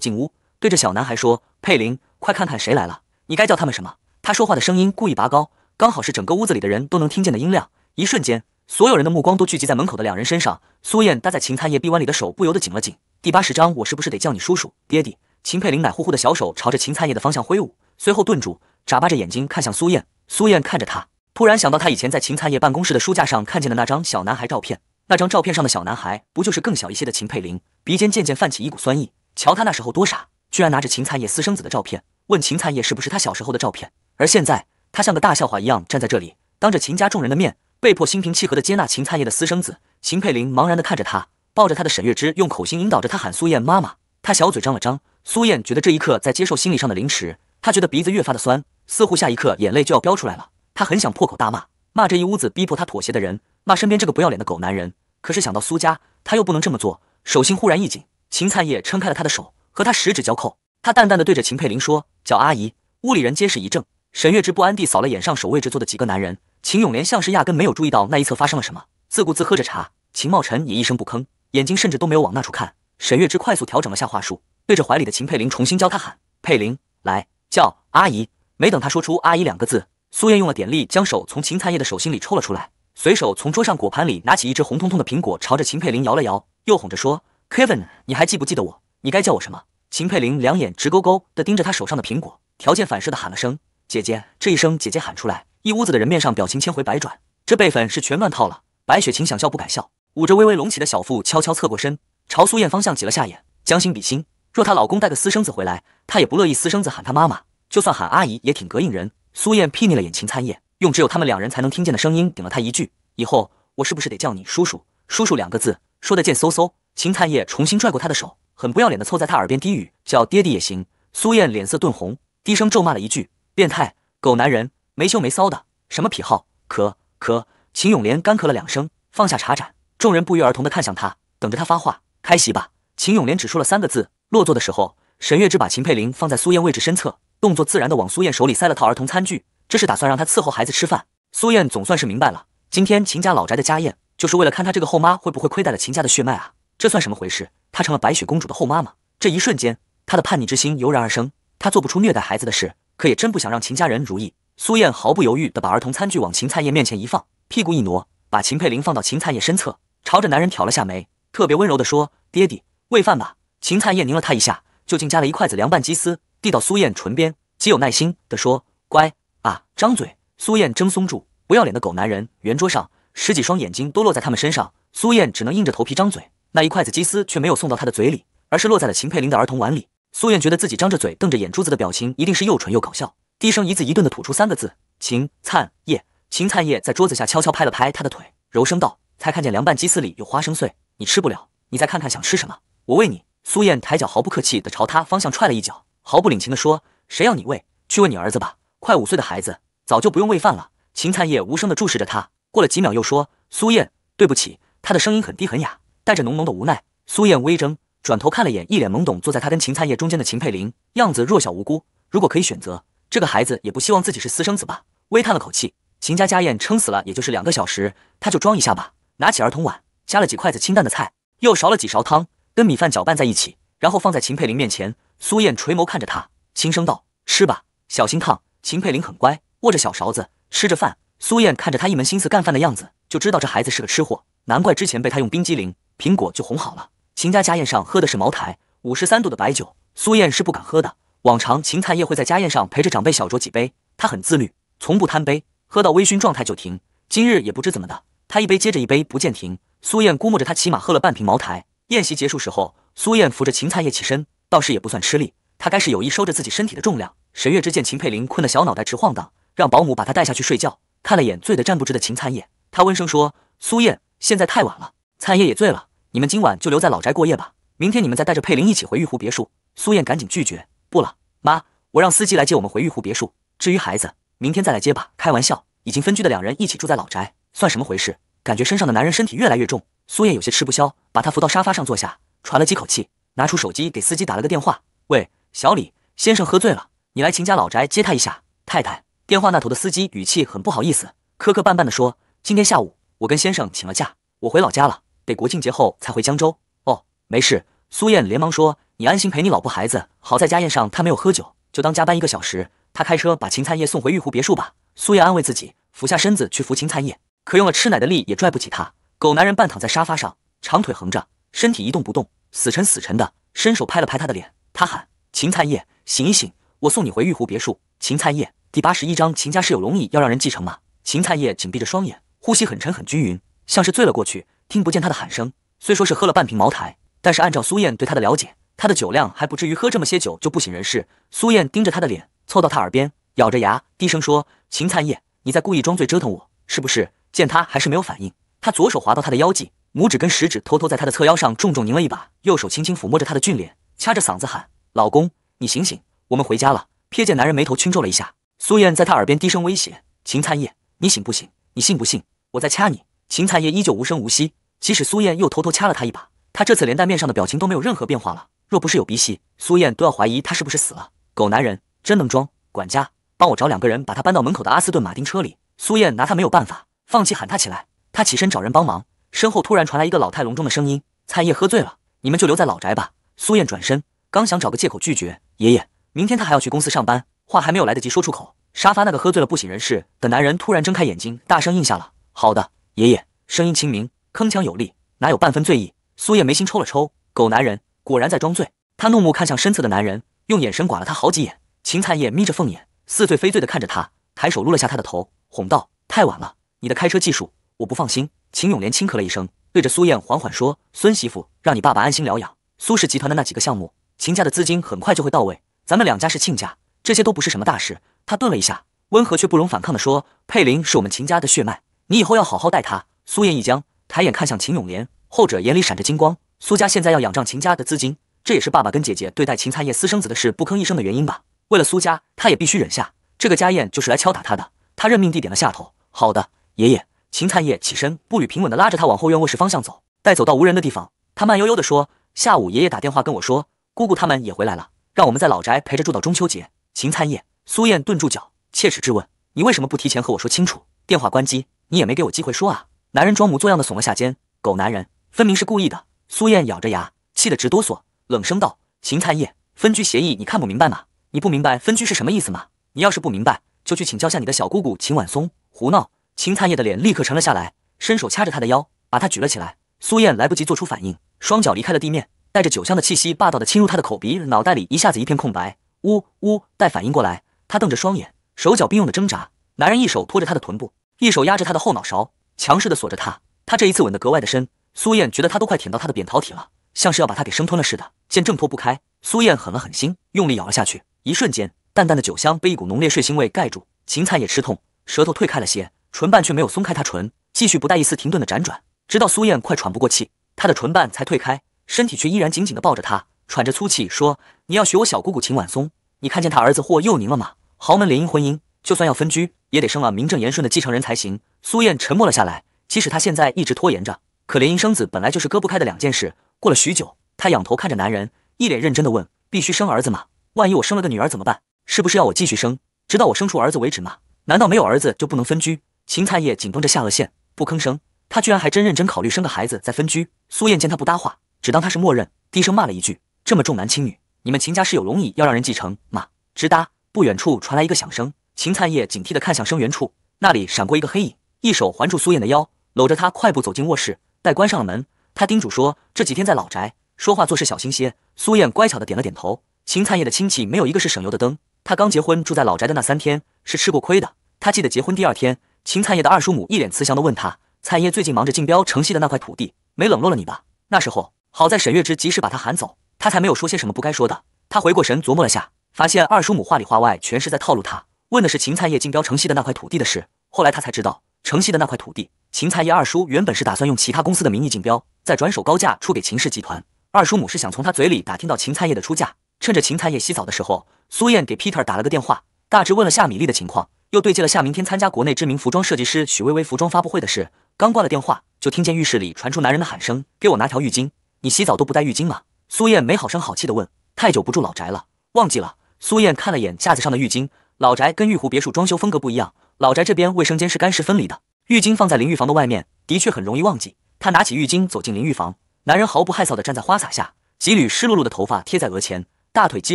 进屋，对着小男孩说：“佩林，快看看谁来了，你该叫他们什么？”他说话的声音故意拔高，刚好是整个屋子里的人都能听见的音量。一瞬间，所有人的目光都聚集在门口的两人身上。苏燕搭在秦灿叶臂弯里的手不由得紧了紧。第八十章，我是不是得叫你叔叔、爹地？秦佩玲奶乎乎的小手朝着秦灿叶的方向挥舞，随后顿住，眨巴着眼睛看向苏燕。苏燕看着他，突然想到他以前在秦灿叶办公室的书架上看见的那张小男孩照片，那张照片上的小男孩不就是更小一些的秦佩玲？鼻尖渐渐泛起一股酸意，瞧他那时候多傻，居然拿着秦灿叶私生子的照片问秦灿叶是不是他小时候的照片。而现在，他像个大笑话一样站在这里，当着秦家众人的面。被迫心平气和地接纳秦灿叶的私生子秦佩林茫然地看着他抱着他的沈月枝，用口型引导着他喊苏燕妈妈。他小嘴张了张，苏燕觉得这一刻在接受心理上的凌迟，她觉得鼻子越发的酸，似乎下一刻眼泪就要飙出来了。她很想破口大骂，骂这一屋子逼迫她妥协的人，骂身边这个不要脸的狗男人。可是想到苏家，她又不能这么做。手心忽然一紧，秦灿叶撑开了他的手，和他十指交扣。他淡淡地对着秦佩林说：“叫阿姨。”屋里人皆是一怔。沈月枝不安地扫了眼上守位置坐的几个男人。秦永莲像是压根没有注意到那一侧发生了什么，自顾自喝着茶。秦茂辰也一声不吭，眼睛甚至都没有往那处看。沈月枝快速调整了下话术，对着怀里的秦佩玲重新教她喊：“佩玲，来叫阿姨。”没等她说出“阿姨”两个字，苏燕用了点力将手从秦灿叶的手心里抽了出来，随手从桌上果盘里拿起一只红彤彤的苹果，朝着秦佩玲摇了摇，又哄着说：“Kevin，你还记不记得我？你该叫我什么？”秦佩玲两眼直勾勾地盯着她手上的苹果，条件反射地喊了声：“姐姐。”这一声“姐姐”喊出来。一屋子的人面上表情千回百转，这辈分是全乱套了。白雪晴想笑不敢笑，捂着微微隆起的小腹，悄悄侧过身，朝苏燕方向挤了下眼。将心比心，若她老公带个私生子回来，她也不乐意。私生子喊她妈妈，就算喊阿姨也挺膈应人。苏燕睥睨了眼秦灿叶，用只有他们两人才能听见的声音顶了他一句：“以后我是不是得叫你叔叔？”“叔叔”两个字说的贱嗖嗖。秦灿叶重新拽过她的手，很不要脸的凑在她耳边低语：“叫爹地也行。”苏燕脸色顿红，低声咒骂了一句：“变态狗男人。”没羞没臊的，什么癖好？咳咳，秦永莲干咳了两声，放下茶盏，众人不约而同的看向他，等着他发话。开席吧。秦永莲只说了三个字。落座的时候，沈月枝把秦佩玲放在苏燕位置身侧，动作自然的往苏燕手里塞了套儿童餐具，这是打算让她伺候孩子吃饭。苏燕总算是明白了，今天秦家老宅的家宴，就是为了看她这个后妈会不会亏待了秦家的血脉啊！这算什么回事？她成了白雪公主的后妈吗？这一瞬间，她的叛逆之心油然而生。她做不出虐待孩子的事，可也真不想让秦家人如意。苏燕毫不犹豫地把儿童餐具往秦菜叶面前一放，屁股一挪，把秦佩玲放到秦菜叶身侧，朝着男人挑了下眉，特别温柔地说：“爹地，喂饭吧。”秦菜叶拧了他一下，就竟夹了一筷子凉拌鸡丝，递到苏燕唇边，极有耐心地说：“乖啊，张嘴。”苏燕争松住，不要脸的狗男人。圆桌上十几双眼睛都落在他们身上，苏燕只能硬着头皮张嘴，那一筷子鸡丝却没有送到他的嘴里，而是落在了秦佩玲的儿童碗里。苏燕觉得自己张着嘴瞪着眼珠子的表情，一定是又蠢又搞笑。低声一字一顿地吐出三个字：“秦灿叶。”秦灿叶在桌子下悄悄拍了拍他的腿，柔声道：“才看见凉拌鸡丝里有花生碎，你吃不了，你再看看想吃什么，我喂你。”苏燕抬脚毫不客气地朝他方向踹了一脚，毫不领情地说：“谁要你喂？去喂你儿子吧，快五岁的孩子早就不用喂饭了。”秦灿叶无声地注视着他，过了几秒又说：“苏燕，对不起。”他的声音很低很哑，带着浓浓的无奈。苏燕微怔，转头看了眼一脸懵懂坐在他跟秦灿叶中间的秦佩林，样子弱小无辜。如果可以选择。这个孩子也不希望自己是私生子吧？微叹了口气，秦家家宴撑死了也就是两个小时，他就装一下吧。拿起儿童碗，夹了几筷子清淡的菜，又勺了几勺汤，跟米饭搅拌在一起，然后放在秦佩林面前。苏燕垂眸看着他，轻声道：“吃吧，小心烫。”秦佩林很乖，握着小勺子吃着饭。苏燕看着他一门心思干饭的样子，就知道这孩子是个吃货，难怪之前被他用冰激凌、苹果就哄好了。秦家家宴上喝的是茅台，五十三度的白酒，苏燕是不敢喝的。往常，秦灿业会在家宴上陪着长辈小酌几杯，他很自律，从不贪杯，喝到微醺状态就停。今日也不知怎么的，他一杯接着一杯，不见停。苏燕估摸着他起码喝了半瓶茅台。宴席结束时候，苏燕扶着秦灿业起身，倒是也不算吃力，他该是有意收着自己身体的重量。沈月之见秦佩玲困得小脑袋直晃荡，让保姆把她带下去睡觉。看了眼醉得站不直的秦灿业，他温声说：“苏燕，现在太晚了，灿业也醉了，你们今晚就留在老宅过夜吧，明天你们再带着佩玲一起回玉湖别墅。”苏燕赶紧拒绝。不了，妈，我让司机来接我们回玉湖别墅。至于孩子，明天再来接吧。开玩笑，已经分居的两人一起住在老宅，算什么回事？感觉身上的男人身体越来越重，苏叶有些吃不消，把他扶到沙发上坐下，喘了几口气，拿出手机给司机打了个电话。喂，小李先生喝醉了，你来秦家老宅接他一下。太太，电话那头的司机语气很不好意思，磕磕绊绊地说，今天下午我跟先生请了假，我回老家了，得国庆节后才回江州。哦，没事。苏燕连忙说。你安心陪你老婆孩子。好在家宴上他没有喝酒，就当加班一个小时。他开车把秦灿叶送回玉湖别墅吧。苏燕安慰自己，俯下身子去扶秦灿叶，可用了吃奶的力也拽不起他。狗男人半躺在沙发上，长腿横着，身体一动不动，死沉死沉的。伸手拍了拍他的脸，他喊：“秦灿叶，醒一醒，我送你回玉湖别墅。”秦灿叶第八十一章：秦家是有龙椅要让人继承吗？秦灿叶紧闭着双眼，呼吸很沉很均匀，像是醉了过去，听不见他的喊声。虽说是喝了半瓶茅台，但是按照苏燕对他的了解。他的酒量还不至于喝这么些酒就不省人事。苏燕盯着他的脸，凑到他耳边，咬着牙低声说：“秦灿叶，你在故意装醉折腾我，是不是？”见他还是没有反应，他左手滑到他的腰际，拇指跟食指偷偷在他的侧腰上重重拧了一把，右手轻轻抚摸着他的俊脸，掐着嗓子喊：“老公，你醒醒，我们回家了。”瞥见男人眉头轻皱了一下，苏燕在他耳边低声威胁：“秦灿叶，你醒不醒？你信不信？我在掐你。”秦灿叶依旧无声无息，即使苏燕又偷偷掐了他一把，他这次连带面上的表情都没有任何变化了。若不是有鼻息，苏燕都要怀疑他是不是死了。狗男人真能装！管家，帮我找两个人，把他搬到门口的阿斯顿马丁车里。苏燕拿他没有办法，放弃喊他起来。他起身找人帮忙，身后突然传来一个老态龙钟的声音：“菜叶喝醉了，你们就留在老宅吧。”苏燕转身，刚想找个借口拒绝爷爷，明天他还要去公司上班。话还没有来得及说出口，沙发那个喝醉了不省人事的男人突然睁开眼睛，大声应下了：“好的，爷爷。”声音清明，铿锵有力，哪有半分醉意？苏燕眉心抽了抽，狗男人。果然在装醉，他怒目看向身侧的男人，用眼神剐了他好几眼。秦灿叶眯着凤眼，似醉非醉的看着他，抬手撸了下他的头，哄道：“太晚了，你的开车技术我不放心。”秦永莲轻咳了一声，对着苏燕缓缓说：“孙媳妇，让你爸爸安心疗养。苏氏集团的那几个项目，秦家的资金很快就会到位。咱们两家是亲家，这些都不是什么大事。”他顿了一下，温和却不容反抗的说：“佩林是我们秦家的血脉，你以后要好好待他。”苏燕一僵，抬眼看向秦永莲，后者眼里闪着金光。苏家现在要仰仗秦家的资金，这也是爸爸跟姐姐对待秦灿业私生子的事不吭一声的原因吧？为了苏家，他也必须忍下。这个家宴就是来敲打他的。他认命地点了下头。好的，爷爷。秦灿业起身，步履平稳地拉着他往后院卧室方向走。带走到无人的地方，他慢悠悠地说：“下午爷爷打电话跟我说，姑姑他们也回来了，让我们在老宅陪着住到中秋节。”秦灿业，苏燕顿住脚，切齿质问：“你为什么不提前和我说清楚？电话关机，你也没给我机会说啊！”男人装模作样地耸了下肩：“狗男人，分明是故意的。”苏燕咬着牙，气得直哆嗦，冷声道：“秦灿业，分居协议你看不明白吗？你不明白分居是什么意思吗？你要是不明白，就去请教下你的小姑姑秦婉松。”胡闹！秦灿业的脸立刻沉了下来，伸手掐着她的腰，把她举了起来。苏燕来不及做出反应，双脚离开了地面，带着酒香的气息霸道的侵入她的口鼻，脑袋里一下子一片空白。呜呜！待反应过来，她瞪着双眼，手脚并用的挣扎。男人一手托着她的臀部，一手压着她的后脑勺，强势的锁着她。他这一次吻得格外的深。苏燕觉得他都快舔到她的扁桃体了，像是要把她给生吞了似的。见挣脱不开，苏燕狠了狠心，用力咬了下去。一瞬间，淡淡的酒香被一股浓烈血腥味盖住。秦灿也吃痛，舌头退开了些，唇瓣却没有松开。他唇继续不带一丝停顿的辗转，直到苏燕快喘不过气，他的唇瓣才退开，身体却依然紧紧地抱着他，喘着粗气说：“你要学我小姑姑秦婉松，你看见他儿子霍幼宁了吗？豪门联姻婚姻，就算要分居，也得生了名正言顺的继承人才行。”苏燕沉默了下来，即使她现在一直拖延着。可联姻生子本来就是割不开的两件事。过了许久，他仰头看着男人，一脸认真的问：“必须生儿子吗？万一我生了个女儿怎么办？是不是要我继续生，直到我生出儿子为止吗？难道没有儿子就不能分居？”秦灿叶紧绷着下颚线，不吭声。他居然还真认真考虑生个孩子再分居。苏燕见他不搭话，只当他是默认，低声骂了一句：“这么重男轻女，你们秦家是有龙椅要让人继承吗？”直搭。不远处传来一个响声，秦灿叶警惕的看向声源处，那里闪过一个黑影，一手环住苏燕的腰，搂着她快步走进卧室。待关上了门，他叮嘱说：“这几天在老宅说话做事小心些。”苏燕乖巧的点了点头。秦灿叶的亲戚没有一个是省油的灯，他刚结婚住在老宅的那三天是吃过亏的。他记得结婚第二天，秦灿叶的二叔母一脸慈祥的问他：“灿叶最近忙着竞标城西的那块土地，没冷落了你吧？”那时候好在沈月枝及时把他喊走，他才没有说些什么不该说的。他回过神，琢磨了下，发现二叔母话里话外全是在套路他，问的是秦灿叶竞标城西的那块土地的事。后来他才知道，城西的那块土地。秦菜叶二叔原本是打算用其他公司的名义竞标，再转手高价出给秦氏集团。二叔母是想从他嘴里打听到秦菜叶的出价。趁着秦菜叶洗澡的时候，苏燕给 Peter 打了个电话，大致问了下米粒的情况，又对接了下明天参加国内知名服装设计师许薇薇服装发布会的事。刚挂了电话，就听见浴室里传出男人的喊声：“给我拿条浴巾，你洗澡都不带浴巾吗？”苏燕没好声好气地问：“太久不住老宅了，忘记了。”苏燕看了眼架子上的浴巾，老宅跟玉湖别墅装修风格不一样，老宅这边卫生间是干湿分离的。浴巾放在淋浴房的外面，的确很容易忘记。他拿起浴巾走进淋浴房，男人毫不害臊地站在花洒下，几缕湿漉漉的头发贴在额前，大腿肌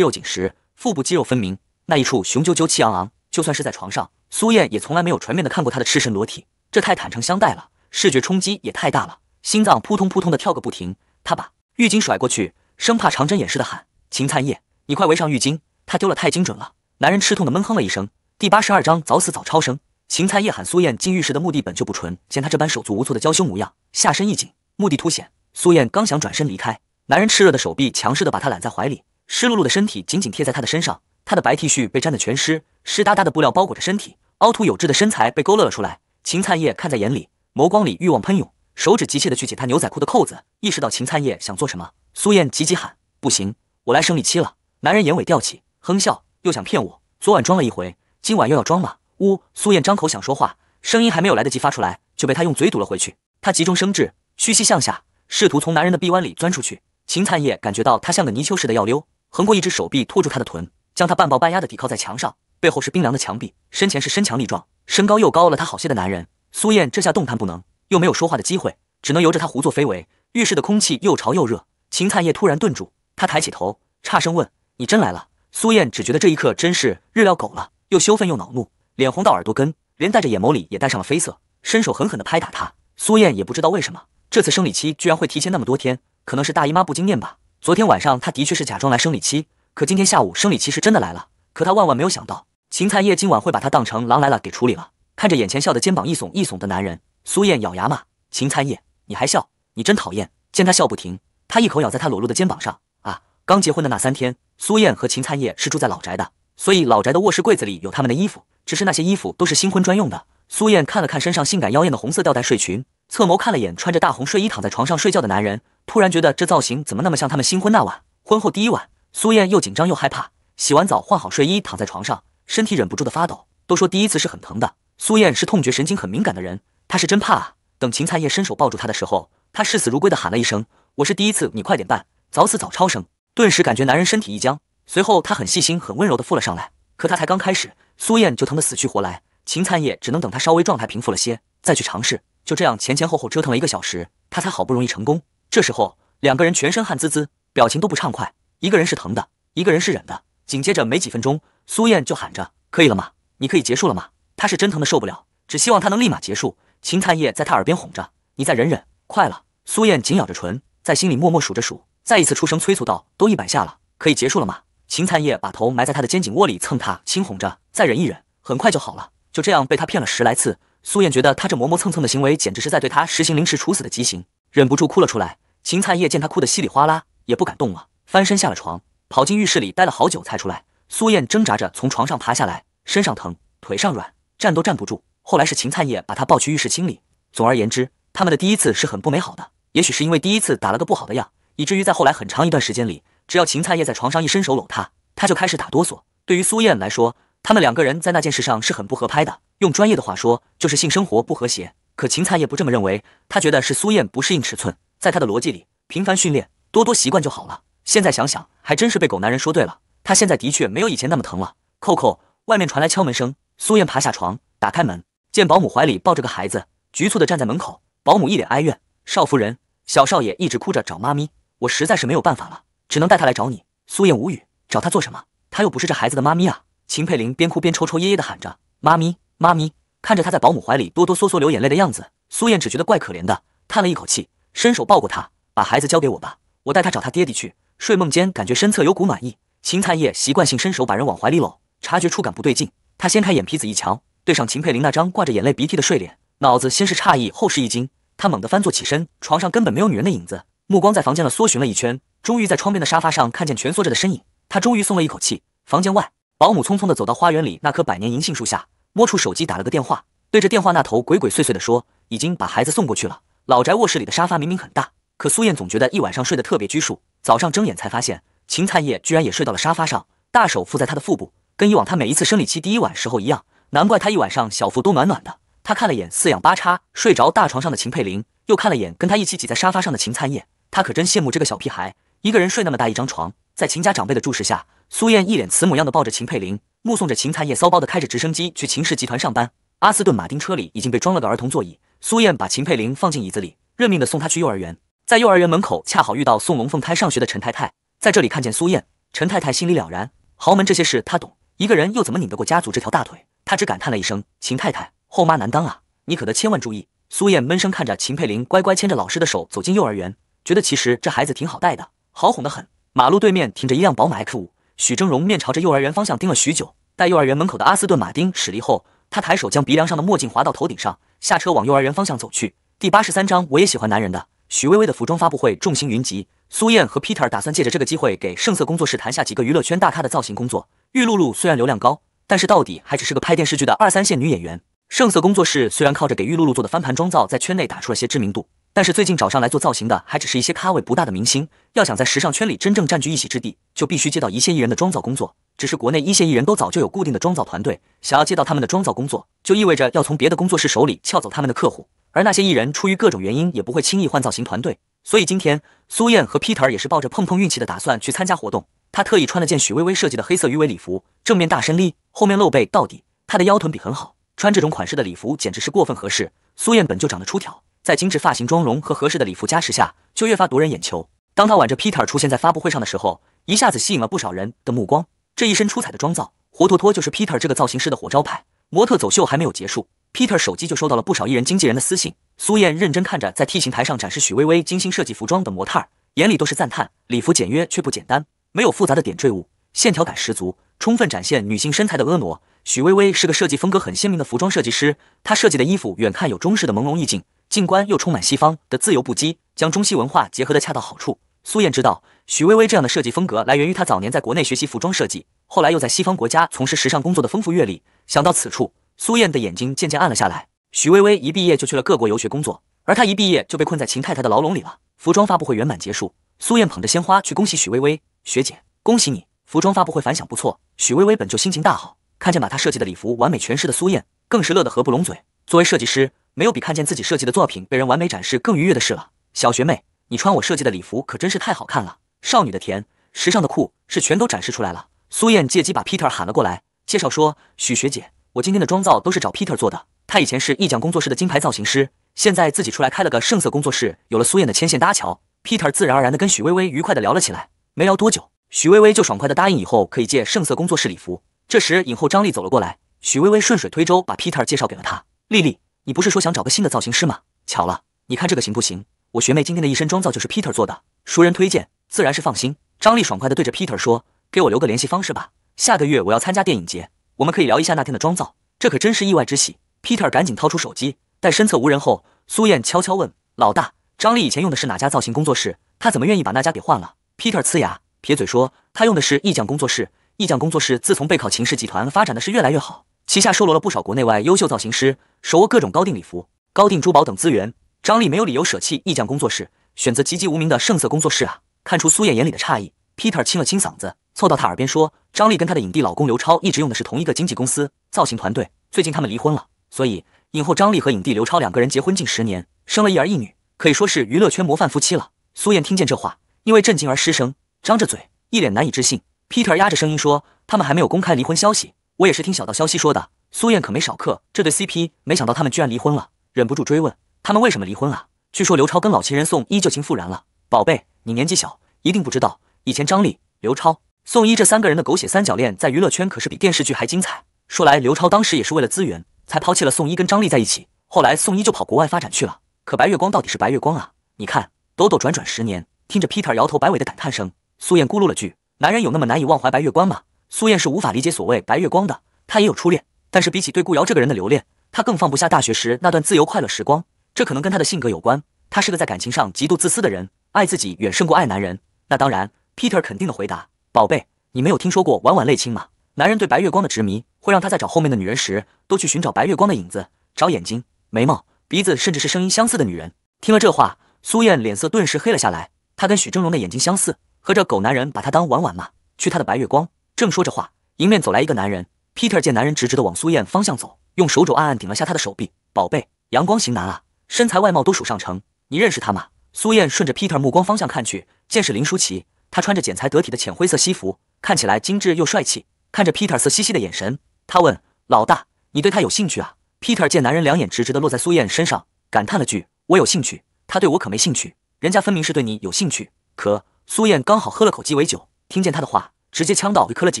肉紧实，腹部肌肉分明，那一处雄赳赳、气昂昂。就算是在床上，苏燕也从来没有全面的看过他的赤身裸体，这太坦诚相待了，视觉冲击也太大了，心脏扑通扑通的跳个不停。他把浴巾甩过去，生怕长针掩饰的喊：“秦灿叶，你快围上浴巾！”他丢了太精准了。男人吃痛的闷哼了一声。第八十二章：早死早超生。秦灿叶喊苏燕进浴室的目的本就不纯，见她这般手足无措的娇羞模样，下身一紧，目的凸显。苏燕刚想转身离开，男人炽热的手臂强势的把她揽在怀里，湿漉漉的身体紧紧贴在她的身上，她的白 T 恤被沾得全湿，湿哒哒的布料包裹着身体，凹凸有致的身材被勾勒了出来。秦灿叶看在眼里，眸光里欲望喷涌，手指急切的去解他牛仔裤的扣子。意识到秦灿叶想做什么，苏燕急急喊：“不行，我来生理期了。”男人眼尾吊起，哼笑，又想骗我？昨晚装了一回，今晚又要装了？”呜！苏燕张口想说话，声音还没有来得及发出来，就被他用嘴堵了回去。他急中生智，屈膝向下，试图从男人的臂弯里钻出去。秦灿叶感觉到他像个泥鳅似的要溜，横过一只手臂托住他的臀，将他半抱半压的抵靠在墙上，背后是冰凉的墙壁，身前是身强力壮、身高又高了他好些的男人。苏燕这下动弹不能，又没有说话的机会，只能由着他胡作非为。浴室的空气又潮又热，秦灿叶突然顿住，他抬起头，差声问：“你真来了？”苏燕只觉得这一刻真是日料狗了，又羞愤又恼怒。脸红到耳朵根，连带着眼眸里也带上了绯色，伸手狠狠地拍打他。苏燕也不知道为什么，这次生理期居然会提前那么多天，可能是大姨妈不经验吧。昨天晚上她的确是假装来生理期，可今天下午生理期是真的来了。可她万万没有想到，秦灿叶今晚会把她当成狼来了给处理了。看着眼前笑得肩膀一耸一耸的男人，苏燕咬牙骂：“秦灿叶，你还笑，你真讨厌！”见他笑不停，他一口咬在他裸露的肩膀上。啊，刚结婚的那三天，苏燕和秦灿叶是住在老宅的。所以老宅的卧室柜子里有他们的衣服，只是那些衣服都是新婚专用的。苏燕看了看身上性感妖艳的红色吊带睡裙，侧眸看了眼穿着大红睡衣躺在床上睡觉的男人，突然觉得这造型怎么那么像他们新婚那晚？婚后第一晚，苏燕又紧张又害怕，洗完澡换好睡衣躺在床上，身体忍不住的发抖。都说第一次是很疼的，苏燕是痛觉神经很敏感的人，她是真怕啊。等秦灿烨伸手抱住她的时候，她视死如归的喊了一声：“我是第一次，你快点办，早死早超生。”顿时感觉男人身体一僵。随后，他很细心、很温柔地附了上来。可他才刚开始，苏燕就疼得死去活来。秦灿烨只能等他稍微状态平复了些，再去尝试。就这样前前后后折腾了一个小时，他才好不容易成功。这时候，两个人全身汗滋滋，表情都不畅快。一个人是疼的，一个人是忍的。紧接着没几分钟，苏燕就喊着：“可以了吗？你可以结束了吗？”他是真疼的受不了，只希望他能立马结束。秦灿烨在他耳边哄着：“你再忍忍，快了。”苏燕紧咬着唇，在心里默默数着数，再一次出声催促道：“都一百下了，可以结束了吗？”秦灿叶把头埋在他的肩颈窝里蹭他，轻哄着：“再忍一忍，很快就好了。”就这样被他骗了十来次。苏燕觉得他这磨磨蹭蹭的行为，简直是在对他实行临时处死的极刑，忍不住哭了出来。秦灿叶见他哭得稀里哗啦，也不敢动了，翻身下了床，跑进浴室里待了好久才出来。苏燕挣扎着从床上爬下来，身上疼，腿上软，站都站不住。后来是秦灿叶把他抱去浴室清理。总而言之，他们的第一次是很不美好的。也许是因为第一次打了个不好的样，以至于在后来很长一段时间里。只要秦菜叶在床上一伸手搂他，他就开始打哆嗦。对于苏燕来说，他们两个人在那件事上是很不合拍的，用专业的话说就是性生活不和谐。可秦菜叶不这么认为，他觉得是苏燕不适应尺寸。在他的逻辑里，频繁训练，多多习惯就好了。现在想想，还真是被狗男人说对了。他现在的确没有以前那么疼了。扣扣，外面传来敲门声。苏燕爬下床，打开门，见保姆怀里抱着个孩子，局促的站在门口。保姆一脸哀怨：“少夫人，小少爷一直哭着找妈咪，我实在是没有办法了。”只能带他来找你，苏燕无语，找他做什么？他又不是这孩子的妈咪啊！秦佩玲边哭边抽抽噎噎的喊着妈咪妈咪，看着她在保姆怀里哆哆嗦嗦流眼泪的样子，苏燕只觉得怪可怜的，叹了一口气，伸手抱过她，把孩子交给我吧，我带他找他爹地去。睡梦间感觉身侧有股暖意，秦灿烨习惯性伸手把人往怀里搂，察觉触感不对劲，他掀开眼皮子一瞧，对上秦佩玲那张挂着眼泪鼻涕的睡脸，脑子先是诧异，后是一惊，他猛地翻坐起身，床上根本没有女人的影子。目光在房间了搜寻了一圈，终于在窗边的沙发上看见蜷缩着的身影，他终于松了一口气。房间外，保姆匆匆的走到花园里那棵百年银杏树下，摸出手机打了个电话，对着电话那头鬼鬼祟祟的说：“已经把孩子送过去了。”老宅卧室里的沙发明明很大，可苏燕总觉得一晚上睡得特别拘束。早上睁眼才发现，秦灿叶居然也睡到了沙发上，大手覆在她的腹部，跟以往她每一次生理期第一晚时候一样，难怪她一晚上小腹都暖暖的。她看了眼四仰八叉睡着大床上的秦佩玲，又看了眼跟她一起挤在沙发上的秦灿叶。他可真羡慕这个小屁孩，一个人睡那么大一张床，在秦家长辈的注视下，苏燕一脸慈母样的抱着秦佩玲，目送着秦灿叶骚包的开着直升机去秦氏集团上班。阿斯顿马丁车里已经被装了个儿童座椅，苏燕把秦佩玲放进椅子里，认命的送她去幼儿园。在幼儿园门口，恰好遇到送龙凤胎上学的陈太太，在这里看见苏燕，陈太太心里了然，豪门这些事她懂，一个人又怎么拧得过家族这条大腿？她只感叹了一声：“秦太太，后妈难当啊，你可得千万注意。”苏燕闷声看着秦佩玲乖乖牵着老师的手走进幼儿园。觉得其实这孩子挺好带的，好哄的很。马路对面停着一辆宝马 X5，许峥嵘面朝着幼儿园方向盯了许久。待幼儿园门口的阿斯顿马丁驶离后，他抬手将鼻梁上的墨镜滑到头顶上，下车往幼儿园方向走去。第八十三章，我也喜欢男人的。许巍巍的服装发布会，众星云集。苏燕和 Peter 打算借着这个机会给盛色工作室谈下几个娱乐圈大咖的造型工作。玉露露虽然流量高，但是到底还只是个拍电视剧的二三线女演员。盛色工作室虽然靠着给玉露露做的翻盘妆造在圈内打出了些知名度。但是最近找上来做造型的还只是一些咖位不大的明星，要想在时尚圈里真正占据一席之地，就必须接到一线艺人的妆造工作。只是国内一线艺人都早就有固定的妆造团队，想要接到他们的妆造工作，就意味着要从别的工作室手里撬走他们的客户。而那些艺人出于各种原因，也不会轻易换造型团队。所以今天苏燕和 Peter 也是抱着碰碰运气的打算去参加活动。她特意穿了件许薇薇设计的黑色鱼尾礼服，正面大身 V，后面露背到底。她的腰臀比很好，穿这种款式的礼服简直是过分合适。苏燕本就长得出挑。在精致发型、妆容和合适的礼服加持下，就越发夺人眼球。当他挽着 Peter 出现在发布会上的时候，一下子吸引了不少人的目光。这一身出彩的妆造，活脱脱就是 Peter 这个造型师的火招牌。模特走秀还没有结束，Peter 手机就收到了不少艺人经纪人的私信。苏燕认真看着在 T 形台上展示许薇薇精心设计服装的模特，眼里都是赞叹。礼服简约却不简单，没有复杂的点缀物，线条感十足，充分展现女性身材的婀娜。许薇薇是个设计风格很鲜明的服装设计师，她设计的衣服远看有中式的朦胧意境。静观又充满西方的自由不羁，将中西文化结合的恰到好处。苏燕知道，许薇薇这样的设计风格来源于她早年在国内学习服装设计，后来又在西方国家从事时尚工作的丰富阅历。想到此处，苏燕的眼睛渐渐暗了下来。许薇薇一毕业就去了各国游学工作，而她一毕业就被困在秦太太的牢笼里了。服装发布会圆满结束，苏燕捧着鲜花去恭喜许薇薇，学姐，恭喜你！服装发布会反响不错。许薇薇本就心情大好，看见把她设计的礼服完美诠释的苏燕，更是乐得合不拢嘴。作为设计师。没有比看见自己设计的作品被人完美展示更愉悦的事了。小学妹，你穿我设计的礼服可真是太好看了，少女的甜，时尚的酷是全都展示出来了。苏燕借机把 Peter 喊了过来，介绍说：许学姐，我今天的妆造都是找 Peter 做的，他以前是艺匠工作室的金牌造型师，现在自己出来开了个盛色工作室。有了苏燕的牵线搭桥，Peter 自然而然的跟许薇薇愉快的聊了起来。没聊多久，许薇薇就爽快的答应以后可以借盛色工作室礼服。这时，影后张丽走了过来，许薇薇顺水推舟把 Peter 介绍给了她，丽丽。你不是说想找个新的造型师吗？巧了，你看这个行不行？我学妹今天的一身妆造就是 Peter 做的，熟人推荐自然是放心。张丽爽快的对着 Peter 说：“给我留个联系方式吧，下个月我要参加电影节，我们可以聊一下那天的妆造。”这可真是意外之喜。Peter 赶紧掏出手机，待身侧无人后，苏燕悄悄问：“老大，张丽以前用的是哪家造型工作室？她怎么愿意把那家给换了？”Peter 呲牙撇嘴说：“她用的是意匠工作室，意匠工作室自从备考秦氏集团，发展的是越来越好。”旗下收罗了不少国内外优秀造型师，手握各种高定礼服、高定珠宝等资源。张丽没有理由舍弃艺匠工作室，选择籍籍无名的圣色工作室啊！看出苏燕眼里的诧异，Peter 清了清嗓子，凑到她耳边说：“张丽跟她的影帝老公刘超一直用的是同一个经纪公司、造型团队。最近他们离婚了，所以影后张丽和影帝刘超两个人结婚近十年，生了一儿一女，可以说是娱乐圈模范夫妻了。”苏燕听见这话，因为震惊而失声，张着嘴，一脸难以置信。Peter 压着声音说：“他们还没有公开离婚消息。”我也是听小道消息说的，苏燕可没少嗑这对 CP，没想到他们居然离婚了，忍不住追问他们为什么离婚了。据说刘超跟老情人宋一旧情复燃了。宝贝，你年纪小，一定不知道，以前张丽、刘超、宋一这三个人的狗血三角恋在娱乐圈可是比电视剧还精彩。说来，刘超当时也是为了资源才抛弃了宋一跟张丽在一起，后来宋一就跑国外发展去了。可白月光到底是白月光啊！你看，兜兜转转十年，听着 Peter 摇头摆尾的感叹声，苏燕咕噜了句：“男人有那么难以忘怀白月光吗？”苏燕是无法理解所谓白月光的，她也有初恋，但是比起对顾瑶这个人的留恋，她更放不下大学时那段自由快乐时光。这可能跟她的性格有关，她是个在感情上极度自私的人，爱自己远胜过爱男人。那当然，Peter 肯定的回答：“宝贝，你没有听说过晚晚泪青吗？男人对白月光的执迷，会让他在找后面的女人时，都去寻找白月光的影子，找眼睛、眉毛、鼻子，甚至是声音相似的女人。”听了这话，苏燕脸色顿时黑了下来。她跟许峥嵘的眼睛相似，和这狗男人把她当晚晚吗？去他的白月光！正说着话，迎面走来一个男人。Peter 见男人直直的往苏燕方向走，用手肘暗暗顶了下他的手臂：“宝贝，阳光型男啊，身材外貌都属上乘，你认识他吗？”苏燕顺着 Peter 目光方向看去，见是林舒淇。他穿着剪裁得体的浅灰色西服，看起来精致又帅气。看着 Peter 色兮兮的眼神，他问：“老大，你对他有兴趣啊？”Peter 见男人两眼直直的落在苏燕身上，感叹了句：“我有兴趣，他对我可没兴趣，人家分明是对你有兴趣。”可苏燕刚好喝了口鸡尾酒，听见他的话。直接呛到，咳了几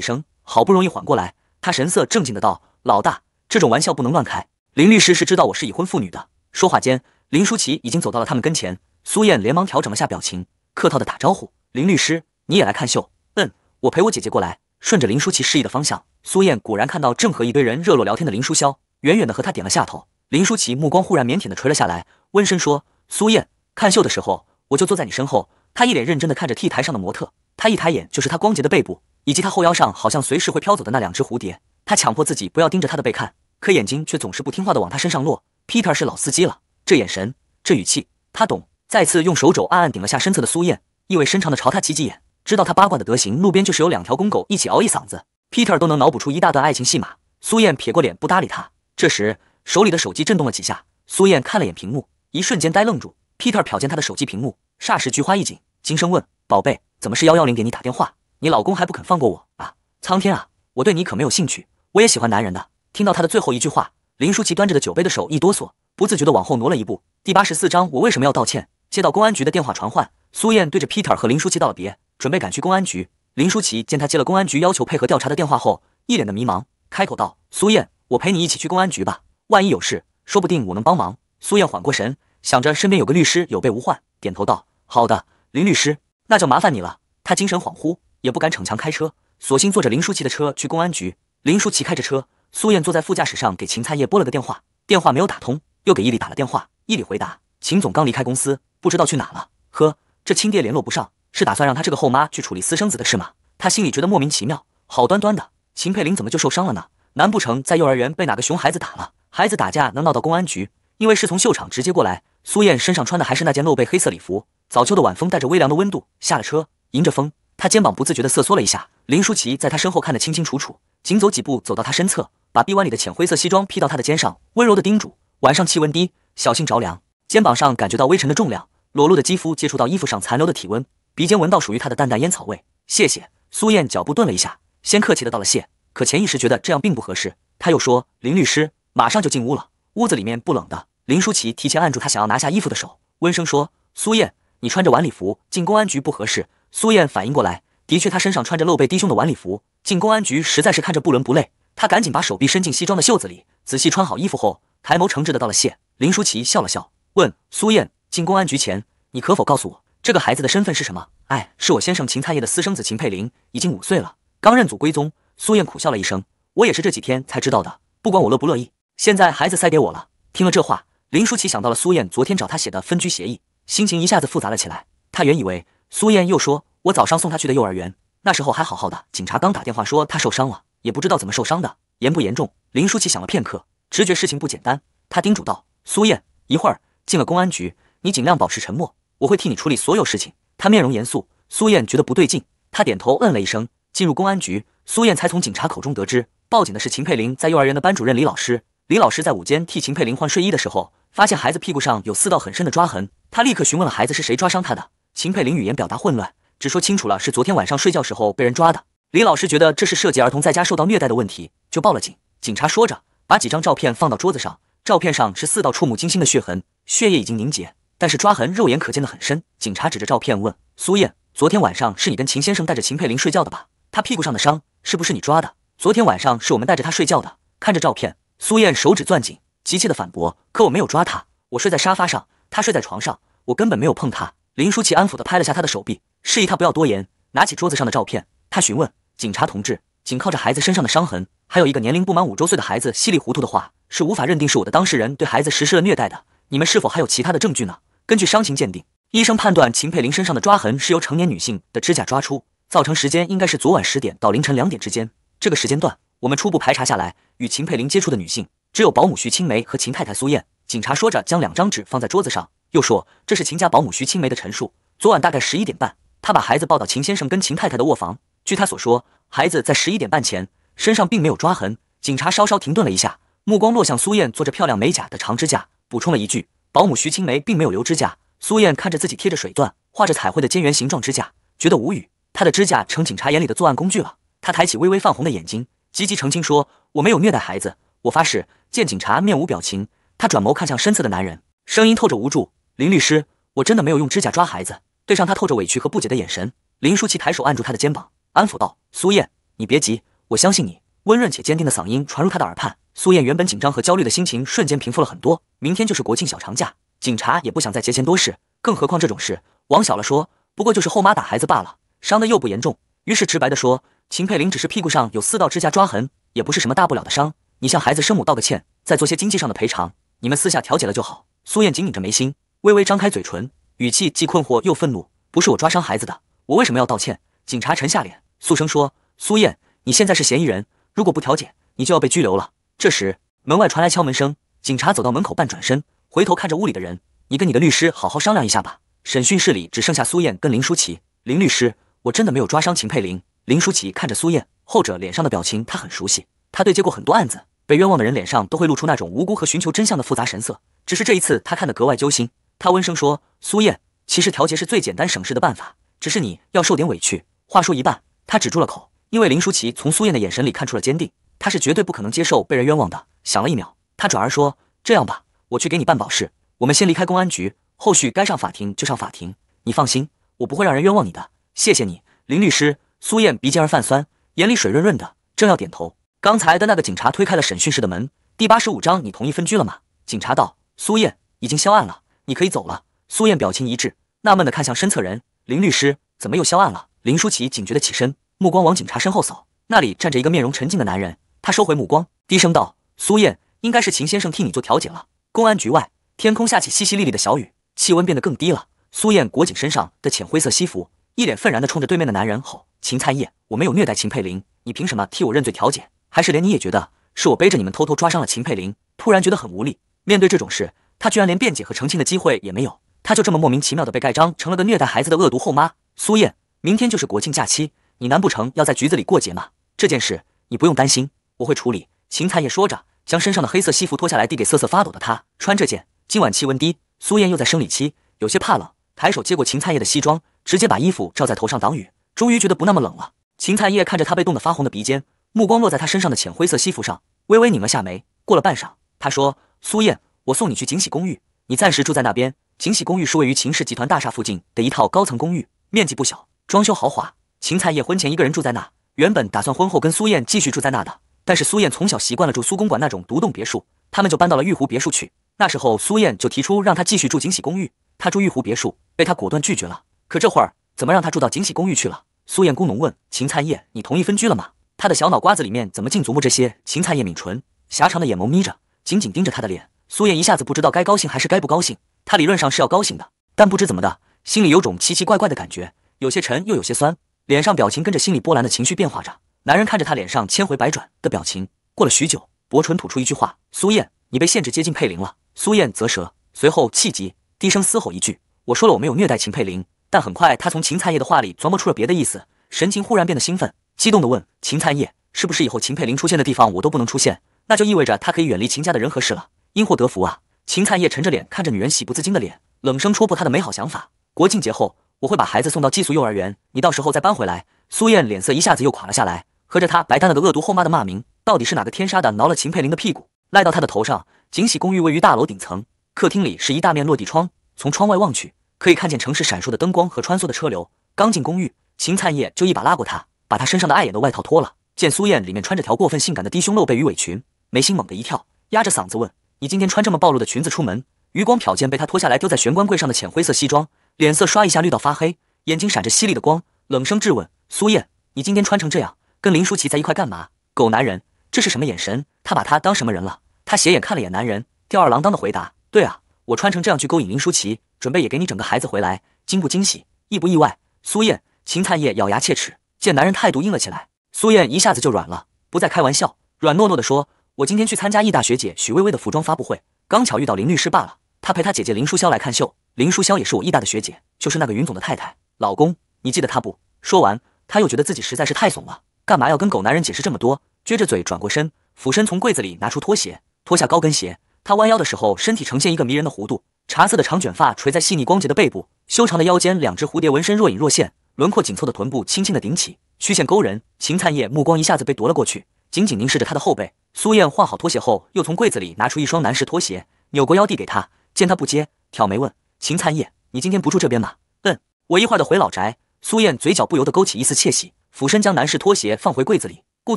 声，好不容易缓过来，他神色正经的道：“老大，这种玩笑不能乱开。”林律师是知道我是已婚妇女的。说话间，林舒淇已经走到了他们跟前，苏燕连忙调整了下表情，客套的打招呼：“林律师，你也来看秀？”“嗯，我陪我姐姐过来。”顺着林舒淇示意的方向，苏燕果然看到正和一堆人热络聊天的林书潇，远远的和他点了下头。林舒淇目光忽然腼腆的垂了下来，温声说：“苏燕，看秀的时候，我就坐在你身后。”他一脸认真地看着 T 台上的模特，他一抬眼就是他光洁的背部，以及他后腰上好像随时会飘走的那两只蝴蝶。他强迫自己不要盯着他的背看，可眼睛却总是不听话的往他身上落。Peter 是老司机了，这眼神，这语气，他懂。再次用手肘暗暗顶了下身侧的苏燕，意味深长的朝他挤挤眼。知道他八卦的德行，路边就是有两条公狗一起嗷一嗓子，Peter 都能脑补出一大段爱情戏码。苏燕撇过脸不搭理他。这时手里的手机震动了几下，苏燕看了眼屏幕，一瞬间呆愣住。Peter 瞟见他的手机屏幕，霎时菊花一紧。轻声问：“宝贝，怎么是幺幺零给你打电话？你老公还不肯放过我啊？苍天啊！我对你可没有兴趣，我也喜欢男人的。”听到他的最后一句话，林舒淇端着的酒杯的手一哆嗦，不自觉的往后挪了一步。第八十四章，我为什么要道歉？接到公安局的电话传唤，苏燕对着 Peter 和林舒淇道了别，准备赶去公安局。林舒淇见她接了公安局要求配合调查的电话后，一脸的迷茫，开口道：“苏燕，我陪你一起去公安局吧，万一有事，说不定我能帮忙。”苏燕缓过神，想着身边有个律师，有备无患，点头道：“好的。”林律师，那就麻烦你了。他精神恍惚，也不敢逞强开车，索性坐着林舒淇的车去公安局。林舒淇开着车，苏燕坐在副驾驶上给秦灿业拨了个电话，电话没有打通，又给伊礼打了电话，伊礼回答：秦总刚离开公司，不知道去哪了。呵，这亲爹联络不上，是打算让他这个后妈去处理私生子的事吗？他心里觉得莫名其妙。好端端的秦佩玲怎么就受伤了呢？难不成在幼儿园被哪个熊孩子打了？孩子打架能闹到公安局？因为是从秀场直接过来。苏燕身上穿的还是那件露背黑色礼服。早秋的晚风带着微凉的温度，下了车，迎着风，她肩膀不自觉的瑟缩了一下。林舒淇在她身后看得清清楚楚，紧走几步走到她身侧，把臂弯里的浅灰色西装披到她的肩上，温柔的叮嘱：“晚上气温低，小心着凉。”肩膀上感觉到微沉的重量，裸露的肌肤接触到衣服上残留的体温，鼻尖闻到属于她的淡淡烟草味。谢谢。苏燕脚步顿了一下，先客气的道了谢，可潜意识觉得这样并不合适，她又说：“林律师马上就进屋了，屋子里面不冷的。”林舒淇提前按住他想要拿下衣服的手，温声说：“苏燕，你穿着晚礼服进公安局不合适。”苏燕反应过来，的确，她身上穿着露背低胸的晚礼服，进公安局实在是看着不伦不类。她赶紧把手臂伸进西装的袖子里，仔细穿好衣服后，抬眸诚挚的道了谢。林舒淇笑了笑，问：“苏燕，进公安局前，你可否告诉我这个孩子的身份是什么？”“哎，是我先生秦灿业的私生子秦佩林，已经五岁了，刚认祖归宗。”苏燕苦笑了一声：“我也是这几天才知道的，不管我乐不乐意，现在孩子塞给我了。”听了这话。林舒淇想到了苏燕昨天找她写的分居协议，心情一下子复杂了起来。她原以为苏燕又说：“我早上送她去的幼儿园，那时候还好好的。”警察刚打电话说她受伤了，也不知道怎么受伤的，严不严重？林舒淇想了片刻，直觉事情不简单。她叮嘱道：“苏燕，一会儿进了公安局，你尽量保持沉默，我会替你处理所有事情。”她面容严肃。苏燕觉得不对劲，她点头嗯了一声，进入公安局。苏燕才从警察口中得知，报警的是秦佩林在幼儿园的班主任李老师。李老师在午间替秦佩林换睡衣的时候。发现孩子屁股上有四道很深的抓痕，他立刻询问了孩子是谁抓伤他的。秦佩林语言表达混乱，只说清楚了是昨天晚上睡觉时候被人抓的。李老师觉得这是涉及儿童在家受到虐待的问题，就报了警。警察说着，把几张照片放到桌子上，照片上是四道触目惊心的血痕，血液已经凝结，但是抓痕肉眼可见的很深。警察指着照片问苏燕：“昨天晚上是你跟秦先生带着秦佩林睡觉的吧？他屁股上的伤是不是你抓的？”“昨天晚上是我们带着他睡觉的。”看着照片，苏燕手指攥紧。急切地反驳，可我没有抓他，我睡在沙发上，他睡在床上，我根本没有碰他。林舒淇安抚地拍了下他的手臂，示意他不要多言，拿起桌子上的照片，他询问警察同志：“仅靠着孩子身上的伤痕，还有一个年龄不满五周岁的孩子稀里糊涂的话，是无法认定是我的当事人对孩子实施了虐待的。你们是否还有其他的证据呢？”根据伤情鉴定，医生判断秦佩玲身上的抓痕是由成年女性的指甲抓出，造成时间应该是昨晚十点到凌晨两点之间。这个时间段，我们初步排查下来，与秦佩玲接触的女性。只有保姆徐青梅和秦太太苏燕。警察说着，将两张纸放在桌子上，又说：“这是秦家保姆徐青梅的陈述。昨晚大概十一点半，她把孩子抱到秦先生跟秦太太的卧房。据她所说，孩子在十一点半前身上并没有抓痕。”警察稍稍停顿了一下，目光落向苏燕，做着漂亮美甲的长指甲，补充了一句：“保姆徐青梅并没有留指甲。”苏燕看着自己贴着水钻、画着彩绘的尖圆形状指甲，觉得无语。她的指甲成警察眼里的作案工具了。她抬起微微泛红的眼睛，积极澄清说：“我没有虐待孩子。”我发誓，见警察面无表情，他转眸看向身侧的男人，声音透着无助。林律师，我真的没有用指甲抓孩子。对上他透着委屈和不解的眼神，林舒淇抬手按住他的肩膀，安抚道：“苏燕，你别急，我相信你。”温润且坚定的嗓音传入他的耳畔。苏燕原本紧张和焦虑的心情瞬间平复了很多。明天就是国庆小长假，警察也不想再节前多事，更何况这种事，往小了说，不过就是后妈打孩子罢了，伤的又不严重。于是直白的说，秦佩玲只是屁股上有四道指甲抓痕，也不是什么大不了的伤。你向孩子生母道个歉，再做些经济上的赔偿，你们私下调解了就好。苏燕紧拧着眉心，微微张开嘴唇，语气既困惑又愤怒：“不是我抓伤孩子的，我为什么要道歉？”警察沉下脸，肃声说：“苏燕，你现在是嫌疑人，如果不调解，你就要被拘留了。”这时，门外传来敲门声。警察走到门口，半转身回头看着屋里的人：“你跟你的律师好好商量一下吧。”审讯室里只剩下苏燕跟林舒淇。林律师，我真的没有抓伤秦佩玲。林舒淇看着苏燕，后者脸上的表情她很熟悉。他对接过很多案子，被冤枉的人脸上都会露出那种无辜和寻求真相的复杂神色。只是这一次，他看得格外揪心。他温声说：“苏燕，其实调解是最简单省事的办法，只是你要受点委屈。”话说一半，他止住了口，因为林淑琪从苏燕的眼神里看出了坚定，她是绝对不可能接受被人冤枉的。想了一秒，他转而说：“这样吧，我去给你办保释，我们先离开公安局，后续该上法庭就上法庭。你放心，我不会让人冤枉你的。”谢谢你，林律师。苏燕鼻尖儿泛酸，眼里水润润的，正要点头。刚才的那个警察推开了审讯室的门。第八十五章，你同意分居了吗？警察道。苏燕已经销案了，你可以走了。苏燕表情一滞，纳闷地看向身侧人林律师，怎么又销案了？林淑琪警觉地起身，目光往警察身后扫，那里站着一个面容沉静的男人。他收回目光，低声道：“苏燕，应该是秦先生替你做调解了。”公安局外，天空下起淅淅沥沥的小雨，气温变得更低了。苏燕裹紧身上的浅灰色西服，一脸愤然地冲着对面的男人吼：“秦灿业，我没有虐待秦佩玲，你凭什么替我认罪调解？”还是连你也觉得是我背着你们偷偷抓伤了秦佩林？突然觉得很无力。面对这种事，他居然连辩解和澄清的机会也没有，他就这么莫名其妙的被盖章成了个虐待孩子的恶毒后妈。苏燕，明天就是国庆假期，你难不成要在局子里过节吗？这件事你不用担心，我会处理。秦菜叶说着，将身上的黑色西服脱下来递给瑟瑟发抖的他，穿这件今晚气温低，苏燕又在生理期，有些怕冷，抬手接过秦菜叶的西装，直接把衣服罩在头上挡雨，终于觉得不那么冷了。秦菜叶看着他被冻得发红的鼻尖。目光落在他身上的浅灰色西服上，微微拧了下眉。过了半晌，他说：“苏燕，我送你去锦禧公寓，你暂时住在那边。锦禧公寓是位于秦氏集团大厦附近的一套高层公寓，面积不小，装修豪华。秦灿叶婚前一个人住在那，原本打算婚后跟苏燕继续住在那的，但是苏燕从小习惯了住苏公馆那种独栋别墅，他们就搬到了玉湖别墅去。那时候苏燕就提出让他继续住锦禧公寓，他住玉湖别墅，被他果断拒绝了。可这会儿怎么让他住到锦禧公寓去了？”苏燕工农问秦灿叶，你同意分居了吗？”他的小脑瓜子里面怎么进琢磨这些？秦灿叶抿唇，狭长的眼眸眯着，紧紧盯着他的脸。苏燕一下子不知道该高兴还是该不高兴。她理论上是要高兴的，但不知怎么的，心里有种奇奇怪怪的感觉，有些沉又有些酸，脸上表情跟着心里波澜的情绪变化着。男人看着他脸上千回百转的表情，过了许久，薄唇吐出一句话：“苏燕，你被限制接近佩玲了。”苏燕啧舌，随后气急，低声嘶吼一句：“我说了我没有虐待秦佩玲。”但很快，他从秦灿叶的话里琢磨出了别的意思，神情忽然变得兴奋。激动地问：“秦灿叶，是不是以后秦佩林出现的地方我都不能出现？那就意味着他可以远离秦家的人和事了。因祸得福啊！”秦灿叶沉着脸看着女人喜不自禁的脸，冷声戳破她的美好想法：“国庆节后，我会把孩子送到寄宿幼儿园，你到时候再搬回来。”苏燕脸色一下子又垮了下来，合着她白担了个恶毒后妈的骂名，到底是哪个天杀的挠了秦佩林的屁股，赖到她的头上？锦喜公寓位于大楼顶层，客厅里是一大面落地窗，从窗外望去，可以看见城市闪烁的灯光和穿梭的车流。刚进公寓，秦灿叶就一把拉过她。把他身上的碍眼的外套脱了，见苏燕里面穿着条过分性感的低胸露背鱼尾裙，眉心猛地一跳，压着嗓子问：“你今天穿这么暴露的裙子出门？”余光瞟见被他脱下来丢在玄关柜上的浅灰色西装，脸色刷一下绿到发黑，眼睛闪着犀利的光，冷声质问：“苏燕，你今天穿成这样，跟林舒淇在一块干嘛？狗男人，这是什么眼神？他把他当什么人了？”他斜眼看了眼男人，吊儿郎当的回答：“对啊，我穿成这样去勾引林舒淇，准备也给你整个孩子回来，惊不惊喜，意不意外？”苏燕，秦灿烨咬牙切齿。见男人态度硬了起来，苏燕一下子就软了，不再开玩笑，软糯糯的说：“我今天去参加易大学姐许薇薇的服装发布会，刚巧遇到林律师罢了。他陪他姐姐林淑潇来看秀，林淑潇也是我易大的学姐，就是那个云总的太太老公，你记得她不？”说完，她又觉得自己实在是太怂了，干嘛要跟狗男人解释这么多？撅着嘴转过身，俯身从柜子里拿出拖鞋，脱下高跟鞋。她弯腰的时候，身体呈现一个迷人的弧度，茶色的长卷发垂在细腻光洁的背部，修长的腰间两只蝴蝶纹身若隐若现。轮廓紧凑的臀部轻轻的顶起，曲线勾人。秦灿叶目光一下子被夺了过去，紧紧凝视着他的后背。苏燕换好拖鞋后，又从柜子里拿出一双男士拖鞋，扭过腰递给他。见他不接，挑眉问：“秦灿叶，你今天不住这边吗？”“嗯，我一会儿的回老宅。”苏燕嘴角不由得勾起一丝窃喜，俯身将男士拖鞋放回柜子里，故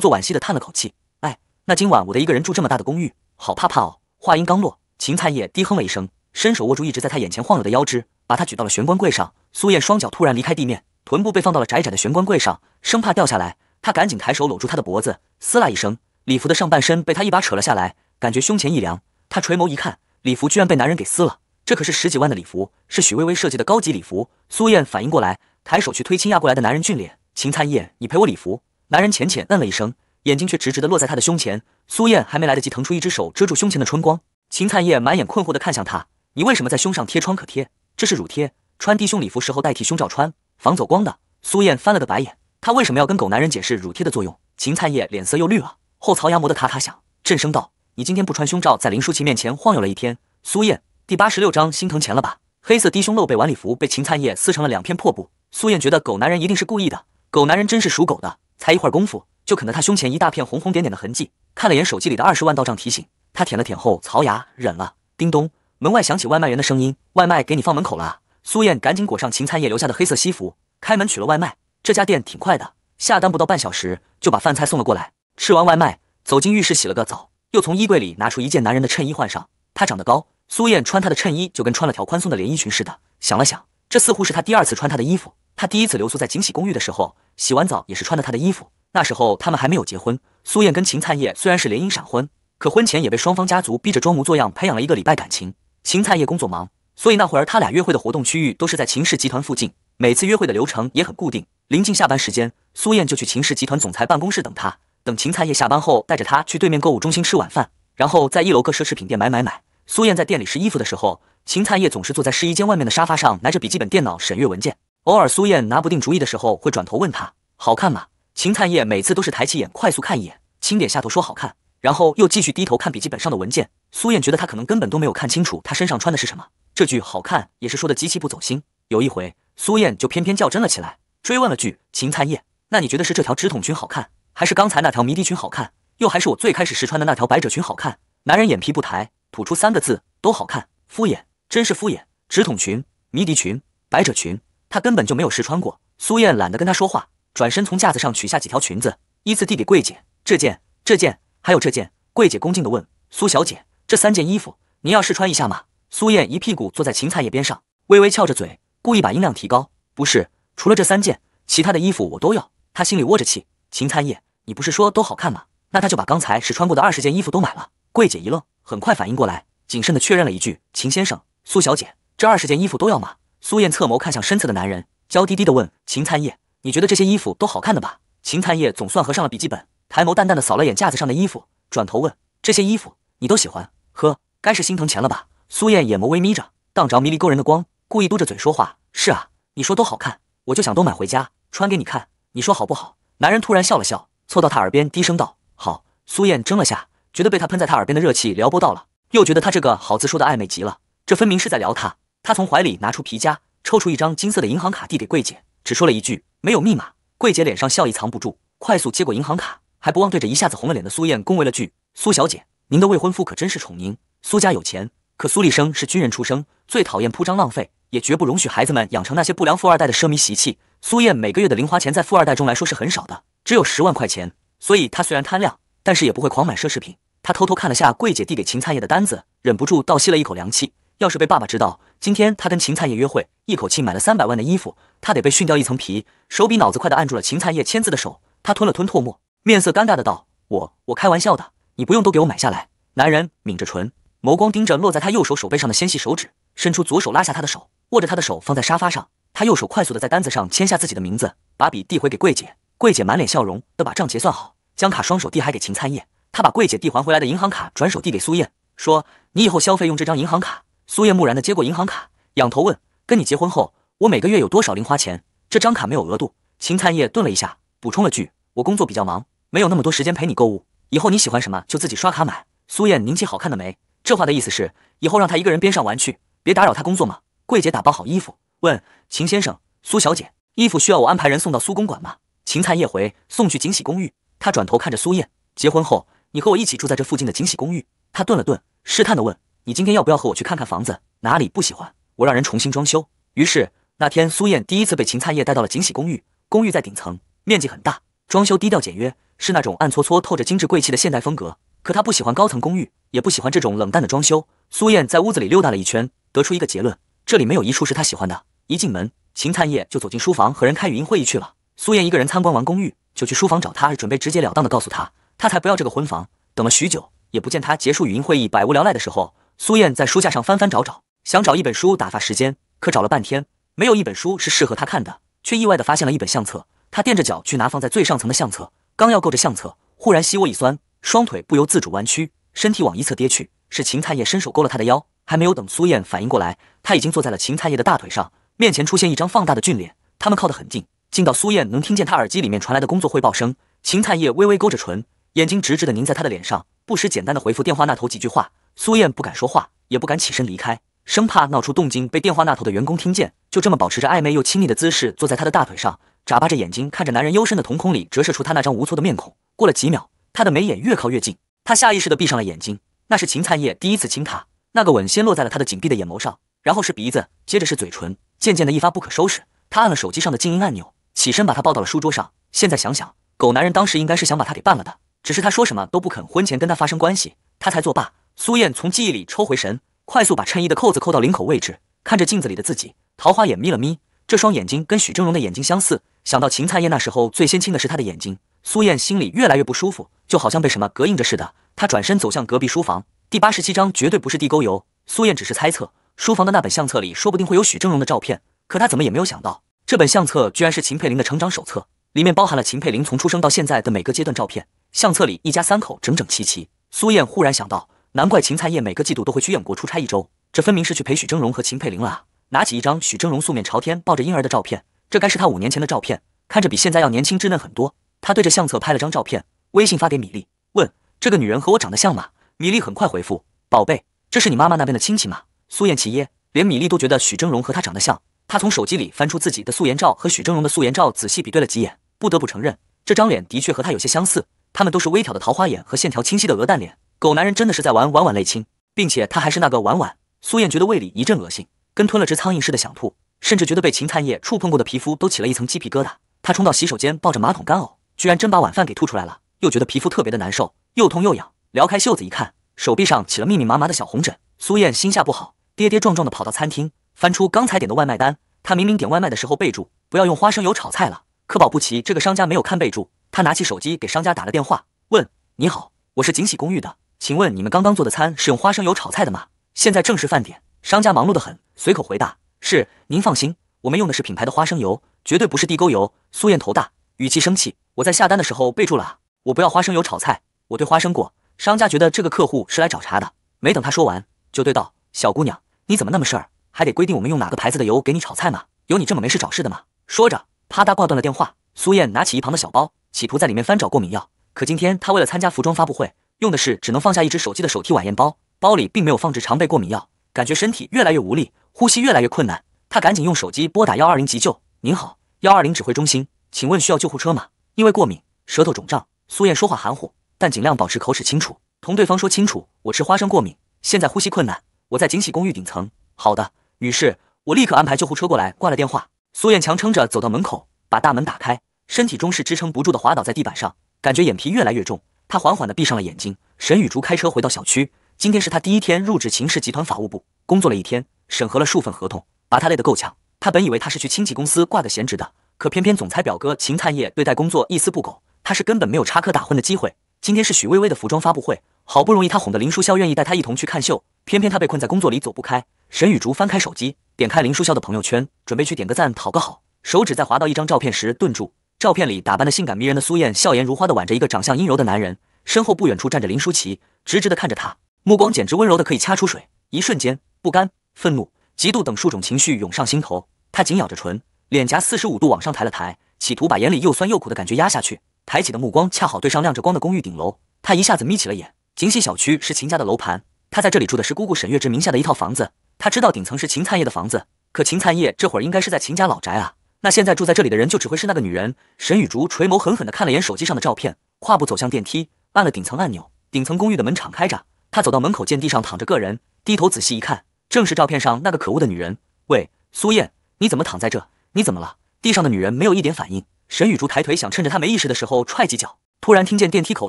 作惋惜的叹了口气：“哎，那今晚我的一个人住这么大的公寓，好怕怕哦。”话音刚落，秦灿叶低哼了一声，伸手握住一直在他眼前晃悠的腰肢，把他举到了玄关柜上。苏燕双脚突然离开地面。臀部被放到了窄窄的玄关柜上，生怕掉下来，他赶紧抬手搂住她的脖子，撕拉一声，礼服的上半身被他一把扯了下来，感觉胸前一凉，他垂眸一看，礼服居然被男人给撕了，这可是十几万的礼服，是许薇薇设计的高级礼服。苏燕反应过来，抬手去推亲压过来的男人俊脸，秦灿叶，你赔我礼服。男人浅浅嗯了一声，眼睛却直直的落在她的胸前。苏燕还没来得及腾出一只手遮住胸前的春光，秦灿叶满眼困惑的看向他，你为什么在胸上贴创可贴？这是乳贴，穿低胸礼服时候代替胸罩穿。防走光的，苏燕翻了个白眼，她为什么要跟狗男人解释乳贴的作用？秦灿叶脸色又绿了，后槽牙磨得咔咔响，震声道：“你今天不穿胸罩，在林舒淇面前晃悠了一天，苏燕，第八十六章心疼钱了吧？”黑色低胸露背晚礼服被秦灿叶撕成了两片破布，苏燕觉得狗男人一定是故意的，狗男人真是属狗的，才一会儿功夫就啃了他胸前一大片红红点点的痕迹。看了眼手机里的二十万到账提醒，她舔了舔后槽牙，忍了。叮咚，门外响起外卖员的声音，外卖给你放门口了。苏燕赶紧裹上秦灿叶留下的黑色西服，开门取了外卖。这家店挺快的，下单不到半小时就把饭菜送了过来。吃完外卖，走进浴室洗了个澡，又从衣柜里拿出一件男人的衬衣换上。他长得高，苏燕穿他的衬衣就跟穿了条宽松的连衣裙似的。想了想，这似乎是她第二次穿他的衣服。她第一次留宿在锦喜公寓的时候，洗完澡也是穿的他的衣服。那时候他们还没有结婚。苏燕跟秦灿叶虽然是联姻闪婚，可婚前也被双方家族逼着装模作样培养了一个礼拜感情。秦灿叶工作忙。所以那会儿他俩约会的活动区域都是在秦氏集团附近，每次约会的流程也很固定。临近下班时间，苏燕就去秦氏集团总裁办公室等他，等秦灿烨下班后带着他去对面购物中心吃晚饭，然后在一楼各奢侈品店买买买。苏燕在店里试衣服的时候，秦灿烨总是坐在试衣间外面的沙发上，拿着笔记本电脑审阅文件。偶尔苏燕拿不定主意的时候，会转头问他好看吗？秦灿烨每次都是抬起眼快速看一眼，轻点下头说好看，然后又继续低头看笔记本上的文件。苏燕觉得他可能根本都没有看清楚他身上穿的是什么。这句好看也是说的极其不走心。有一回，苏燕就偏偏较真了起来，追问了句：“秦灿叶，那你觉得是这条直筒裙好看，还是刚才那条迷笛裙好看，又还是我最开始试穿的那条百褶裙好看？”男人眼皮不抬，吐出三个字：“都好看。”敷衍，真是敷衍！直筒裙、迷笛裙、百褶裙，他根本就没有试穿过。苏燕懒得跟他说话，转身从架子上取下几条裙子，依次递给柜姐：“这件，这件，还有这件。”柜姐恭敬的问：“苏小姐，这三件衣服您要试穿一下吗？”苏燕一屁股坐在秦灿叶边上，微微翘着嘴，故意把音量提高。不是，除了这三件，其他的衣服我都要。她心里窝着气。秦灿叶，你不是说都好看吗？那他就把刚才是穿过的二十件衣服都买了。柜姐一愣，很快反应过来，谨慎的确认了一句：“秦先生，苏小姐，这二十件衣服都要吗？”苏燕侧眸看向身侧的男人，娇滴滴的问：“秦灿叶，你觉得这些衣服都好看的吧？”秦灿叶总算合上了笔记本，抬眸淡淡的扫了眼架子上的衣服，转头问：“这些衣服你都喜欢？呵，该是心疼钱了吧？”苏燕眼眸微眯着，荡着迷离勾人的光，故意嘟着嘴说话：“是啊，你说多好看，我就想都买回家穿给你看，你说好不好？”男人突然笑了笑，凑到他耳边低声道：“好。”苏燕怔了下，觉得被他喷在她耳边的热气撩拨到了，又觉得他这个“好”字说的暧昧极了，这分明是在撩她。他从怀里拿出皮夹，抽出一张金色的银行卡递给柜姐，只说了一句：“没有密码。”柜姐脸上笑意藏不住，快速接过银行卡，还不忘对着一下子红了脸的苏燕恭维了句：“苏小姐，您的未婚夫可真是宠您。苏家有钱。”可苏立生是军人出生，最讨厌铺张浪费，也绝不容许孩子们养成那些不良富二代的奢靡习气。苏燕每个月的零花钱在富二代中来说是很少的，只有十万块钱，所以她虽然贪量，但是也不会狂买奢侈品。她偷偷看了下柜姐递给秦灿叶的单子，忍不住倒吸了一口凉气。要是被爸爸知道今天她跟秦灿叶约会，一口气买了三百万的衣服，她得被训掉一层皮。手比脑子快的按住了秦灿叶签字的手，她吞了吞唾沫，面色尴尬的道：“我我开玩笑的，你不用都给我买下来。”男人抿着唇。眸光盯着落在他右手手背上的纤细手指，伸出左手拉下他的手，握着他的手放在沙发上。他右手快速的在单子上签下自己的名字，把笔递回给柜姐。柜姐满脸笑容的把账结算好，将卡双手递还给秦灿叶。他把柜姐递还回来的银行卡转手递给苏燕，说：“你以后消费用这张银行卡。”苏燕木然的接过银行卡，仰头问：“跟你结婚后，我每个月有多少零花钱？这张卡没有额度。”秦灿叶顿了一下，补充了句：“我工作比较忙，没有那么多时间陪你购物。以后你喜欢什么就自己刷卡买。”苏燕拧起好看的眉，这话的意思是，以后让他一个人边上玩去，别打扰他工作嘛。柜姐打包好衣服，问秦先生、苏小姐：“衣服需要我安排人送到苏公馆吗？”秦灿叶回：“送去锦禧公寓。”他转头看着苏燕：“结婚后，你和我一起住在这附近的锦禧公寓。”他顿了顿，试探的问：“你今天要不要和我去看看房子？哪里不喜欢，我让人重新装修。”于是那天，苏燕第一次被秦灿叶带到了锦禧公寓。公寓在顶层，面积很大，装修低调简约，是那种暗搓搓透着精致贵气的现代风格。可他不喜欢高层公寓，也不喜欢这种冷淡的装修。苏燕在屋子里溜达了一圈，得出一个结论：这里没有一处是他喜欢的。一进门，秦灿烨就走进书房和人开语音会议去了。苏燕一个人参观完公寓，就去书房找他，准备直截了当的告诉他，他才不要这个婚房。等了许久，也不见他结束语音会议，百无聊赖的时候，苏燕在书架上翻翻找找，想找一本书打发时间，可找了半天，没有一本书是适合他看的，却意外地发现了一本相册。他垫着脚去拿放在最上层的相册，刚要够着相册，忽然膝窝一酸。双腿不由自主弯曲，身体往一侧跌去。是秦灿叶伸手勾了他的腰，还没有等苏燕反应过来，他已经坐在了秦灿叶的大腿上，面前出现一张放大的俊脸。他们靠得很近，近到苏燕能听见他耳机里面传来的工作汇报声。秦灿叶微微勾着唇，眼睛直直的凝在他的脸上，不时简单的回复电话那头几句话。苏燕不敢说话，也不敢起身离开，生怕闹出动静被电话那头的员工听见。就这么保持着暧昧又亲密的姿势坐在他的大腿上，眨巴着眼睛看着男人幽深的瞳孔里折射出他那张无措的面孔。过了几秒。他的眉眼越靠越近，他下意识地闭上了眼睛。那是秦灿烨第一次亲他，那个吻先落在了他的紧闭的眼眸上，然后是鼻子，接着是嘴唇，渐渐的一发不可收拾。他按了手机上的静音按钮，起身把他抱到了书桌上。现在想想，狗男人当时应该是想把他给办了的，只是他说什么都不肯婚前跟他发生关系，他才作罢。苏燕从记忆里抽回神，快速把衬衣的扣子扣到领口位置，看着镜子里的自己，桃花眼眯了眯，这双眼睛跟许峥嵘的眼睛相似。想到秦灿烨那时候最先亲的是他的眼睛。苏燕心里越来越不舒服，就好像被什么隔应着似的。她转身走向隔壁书房。第八十七章绝对不是地沟油。苏燕只是猜测，书房的那本相册里说不定会有许峥嵘的照片。可她怎么也没有想到，这本相册居然是秦佩林的成长手册，里面包含了秦佩林从出生到现在的每个阶段照片。相册里一家三口整整齐齐。苏燕忽然想到，难怪秦灿业每个季度都会去燕国出差一周，这分明是去陪许峥嵘和秦佩林了啊！拿起一张许峥嵘素面朝天抱着婴儿的照片，这该是他五年前的照片，看着比现在要年轻稚嫩很多。他对着相册拍了张照片，微信发给米粒，问这个女人和我长得像吗？米粒很快回复：宝贝，这是你妈妈那边的亲戚吗？苏燕起噎，连米粒都觉得许峥嵘和她长得像。她从手机里翻出自己的素颜照和许峥嵘的素颜照，仔细比对了几眼，不得不承认，这张脸的确和她有些相似。他们都是微挑的桃花眼和线条清晰的鹅蛋脸。狗男人真的是在玩玩玩泪亲，并且他还是那个婉婉。苏燕觉得胃里一阵恶心，跟吞了只苍蝇似的想吐，甚至觉得被秦灿叶触碰过的皮肤都起了一层鸡皮疙瘩。她冲到洗手间，抱着马桶干呕。居然真把晚饭给吐出来了，又觉得皮肤特别的难受，又痛又痒。撩开袖子一看，手臂上起了密密麻麻的小红疹。苏燕心下不好，跌跌撞撞的跑到餐厅，翻出刚才点的外卖单。她明明点外卖的时候备注不要用花生油炒菜了，可保不齐这个商家没有看备注。她拿起手机给商家打了电话，问：“你好，我是锦喜公寓的，请问你们刚刚做的餐是用花生油炒菜的吗？现在正是饭点，商家忙碌的很，随口回答：是。您放心，我们用的是品牌的花生油，绝对不是地沟油。”苏燕头大，语气生气。我在下单的时候备注了，我不要花生油炒菜，我对花生过商家觉得这个客户是来找茬的，没等他说完，就对道：“小姑娘，你怎么那么事儿？还得规定我们用哪个牌子的油给你炒菜吗？有你这么没事找事的吗？”说着，啪嗒挂断了电话。苏燕拿起一旁的小包，企图在里面翻找过敏药。可今天她为了参加服装发布会，用的是只能放下一只手机的手提晚宴包，包里并没有放置常备过敏药。感觉身体越来越无力，呼吸越来越困难，她赶紧用手机拨打幺二零急救。您好，幺二零指挥中心，请问需要救护车吗？因为过敏，舌头肿胀，苏燕说话含糊，但尽量保持口齿清楚，同对方说清楚：我吃花生过敏，现在呼吸困难，我在锦喜公寓顶层。好的，于是我立刻安排救护车过来。挂了电话，苏燕强撑着走到门口，把大门打开，身体终是支撑不住的滑倒在地板上，感觉眼皮越来越重，她缓缓的闭上了眼睛。沈雨竹开车回到小区，今天是她第一天入职秦氏集团法务部，工作了一天，审核了数份合同，把她累得够呛。她本以为她是去亲戚公司挂个闲职的。可偏偏总裁表哥秦灿业对待工作一丝不苟，他是根本没有插科打诨的机会。今天是许薇薇的服装发布会，好不容易他哄得林书潇愿意带他一同去看秀，偏偏他被困在工作里走不开。沈雨竹翻开手机，点开林书潇的朋友圈，准备去点个赞讨个好。手指在滑到一张照片时顿住，照片里打扮的性感迷人的苏燕，笑颜如花的挽着一个长相阴柔的男人，身后不远处站着林舒淇，直直的看着他，目光简直温柔的可以掐出水。一瞬间，不甘、愤怒、嫉妒等数种情绪涌上心头，他紧咬着唇。脸颊四十五度往上抬了抬，企图把眼里又酸又苦的感觉压下去。抬起的目光恰好对上亮着光的公寓顶楼，他一下子眯起了眼。锦喜小区是秦家的楼盘，他在这里住的是姑姑沈月枝名下的一套房子。他知道顶层是秦灿叶的房子，可秦灿叶这会儿应该是在秦家老宅啊。那现在住在这里的人就只会是那个女人。沈雨竹垂眸狠狠地看了眼手机上的照片，跨步走向电梯，按了顶层按钮。顶层公寓的门敞开着，他走到门口，见地上躺着个人，低头仔细一看，正是照片上那个可恶的女人。喂，苏燕，你怎么躺在这？你怎么了？地上的女人没有一点反应。沈雨竹抬腿想趁着他没意识的时候踹几脚，突然听见电梯口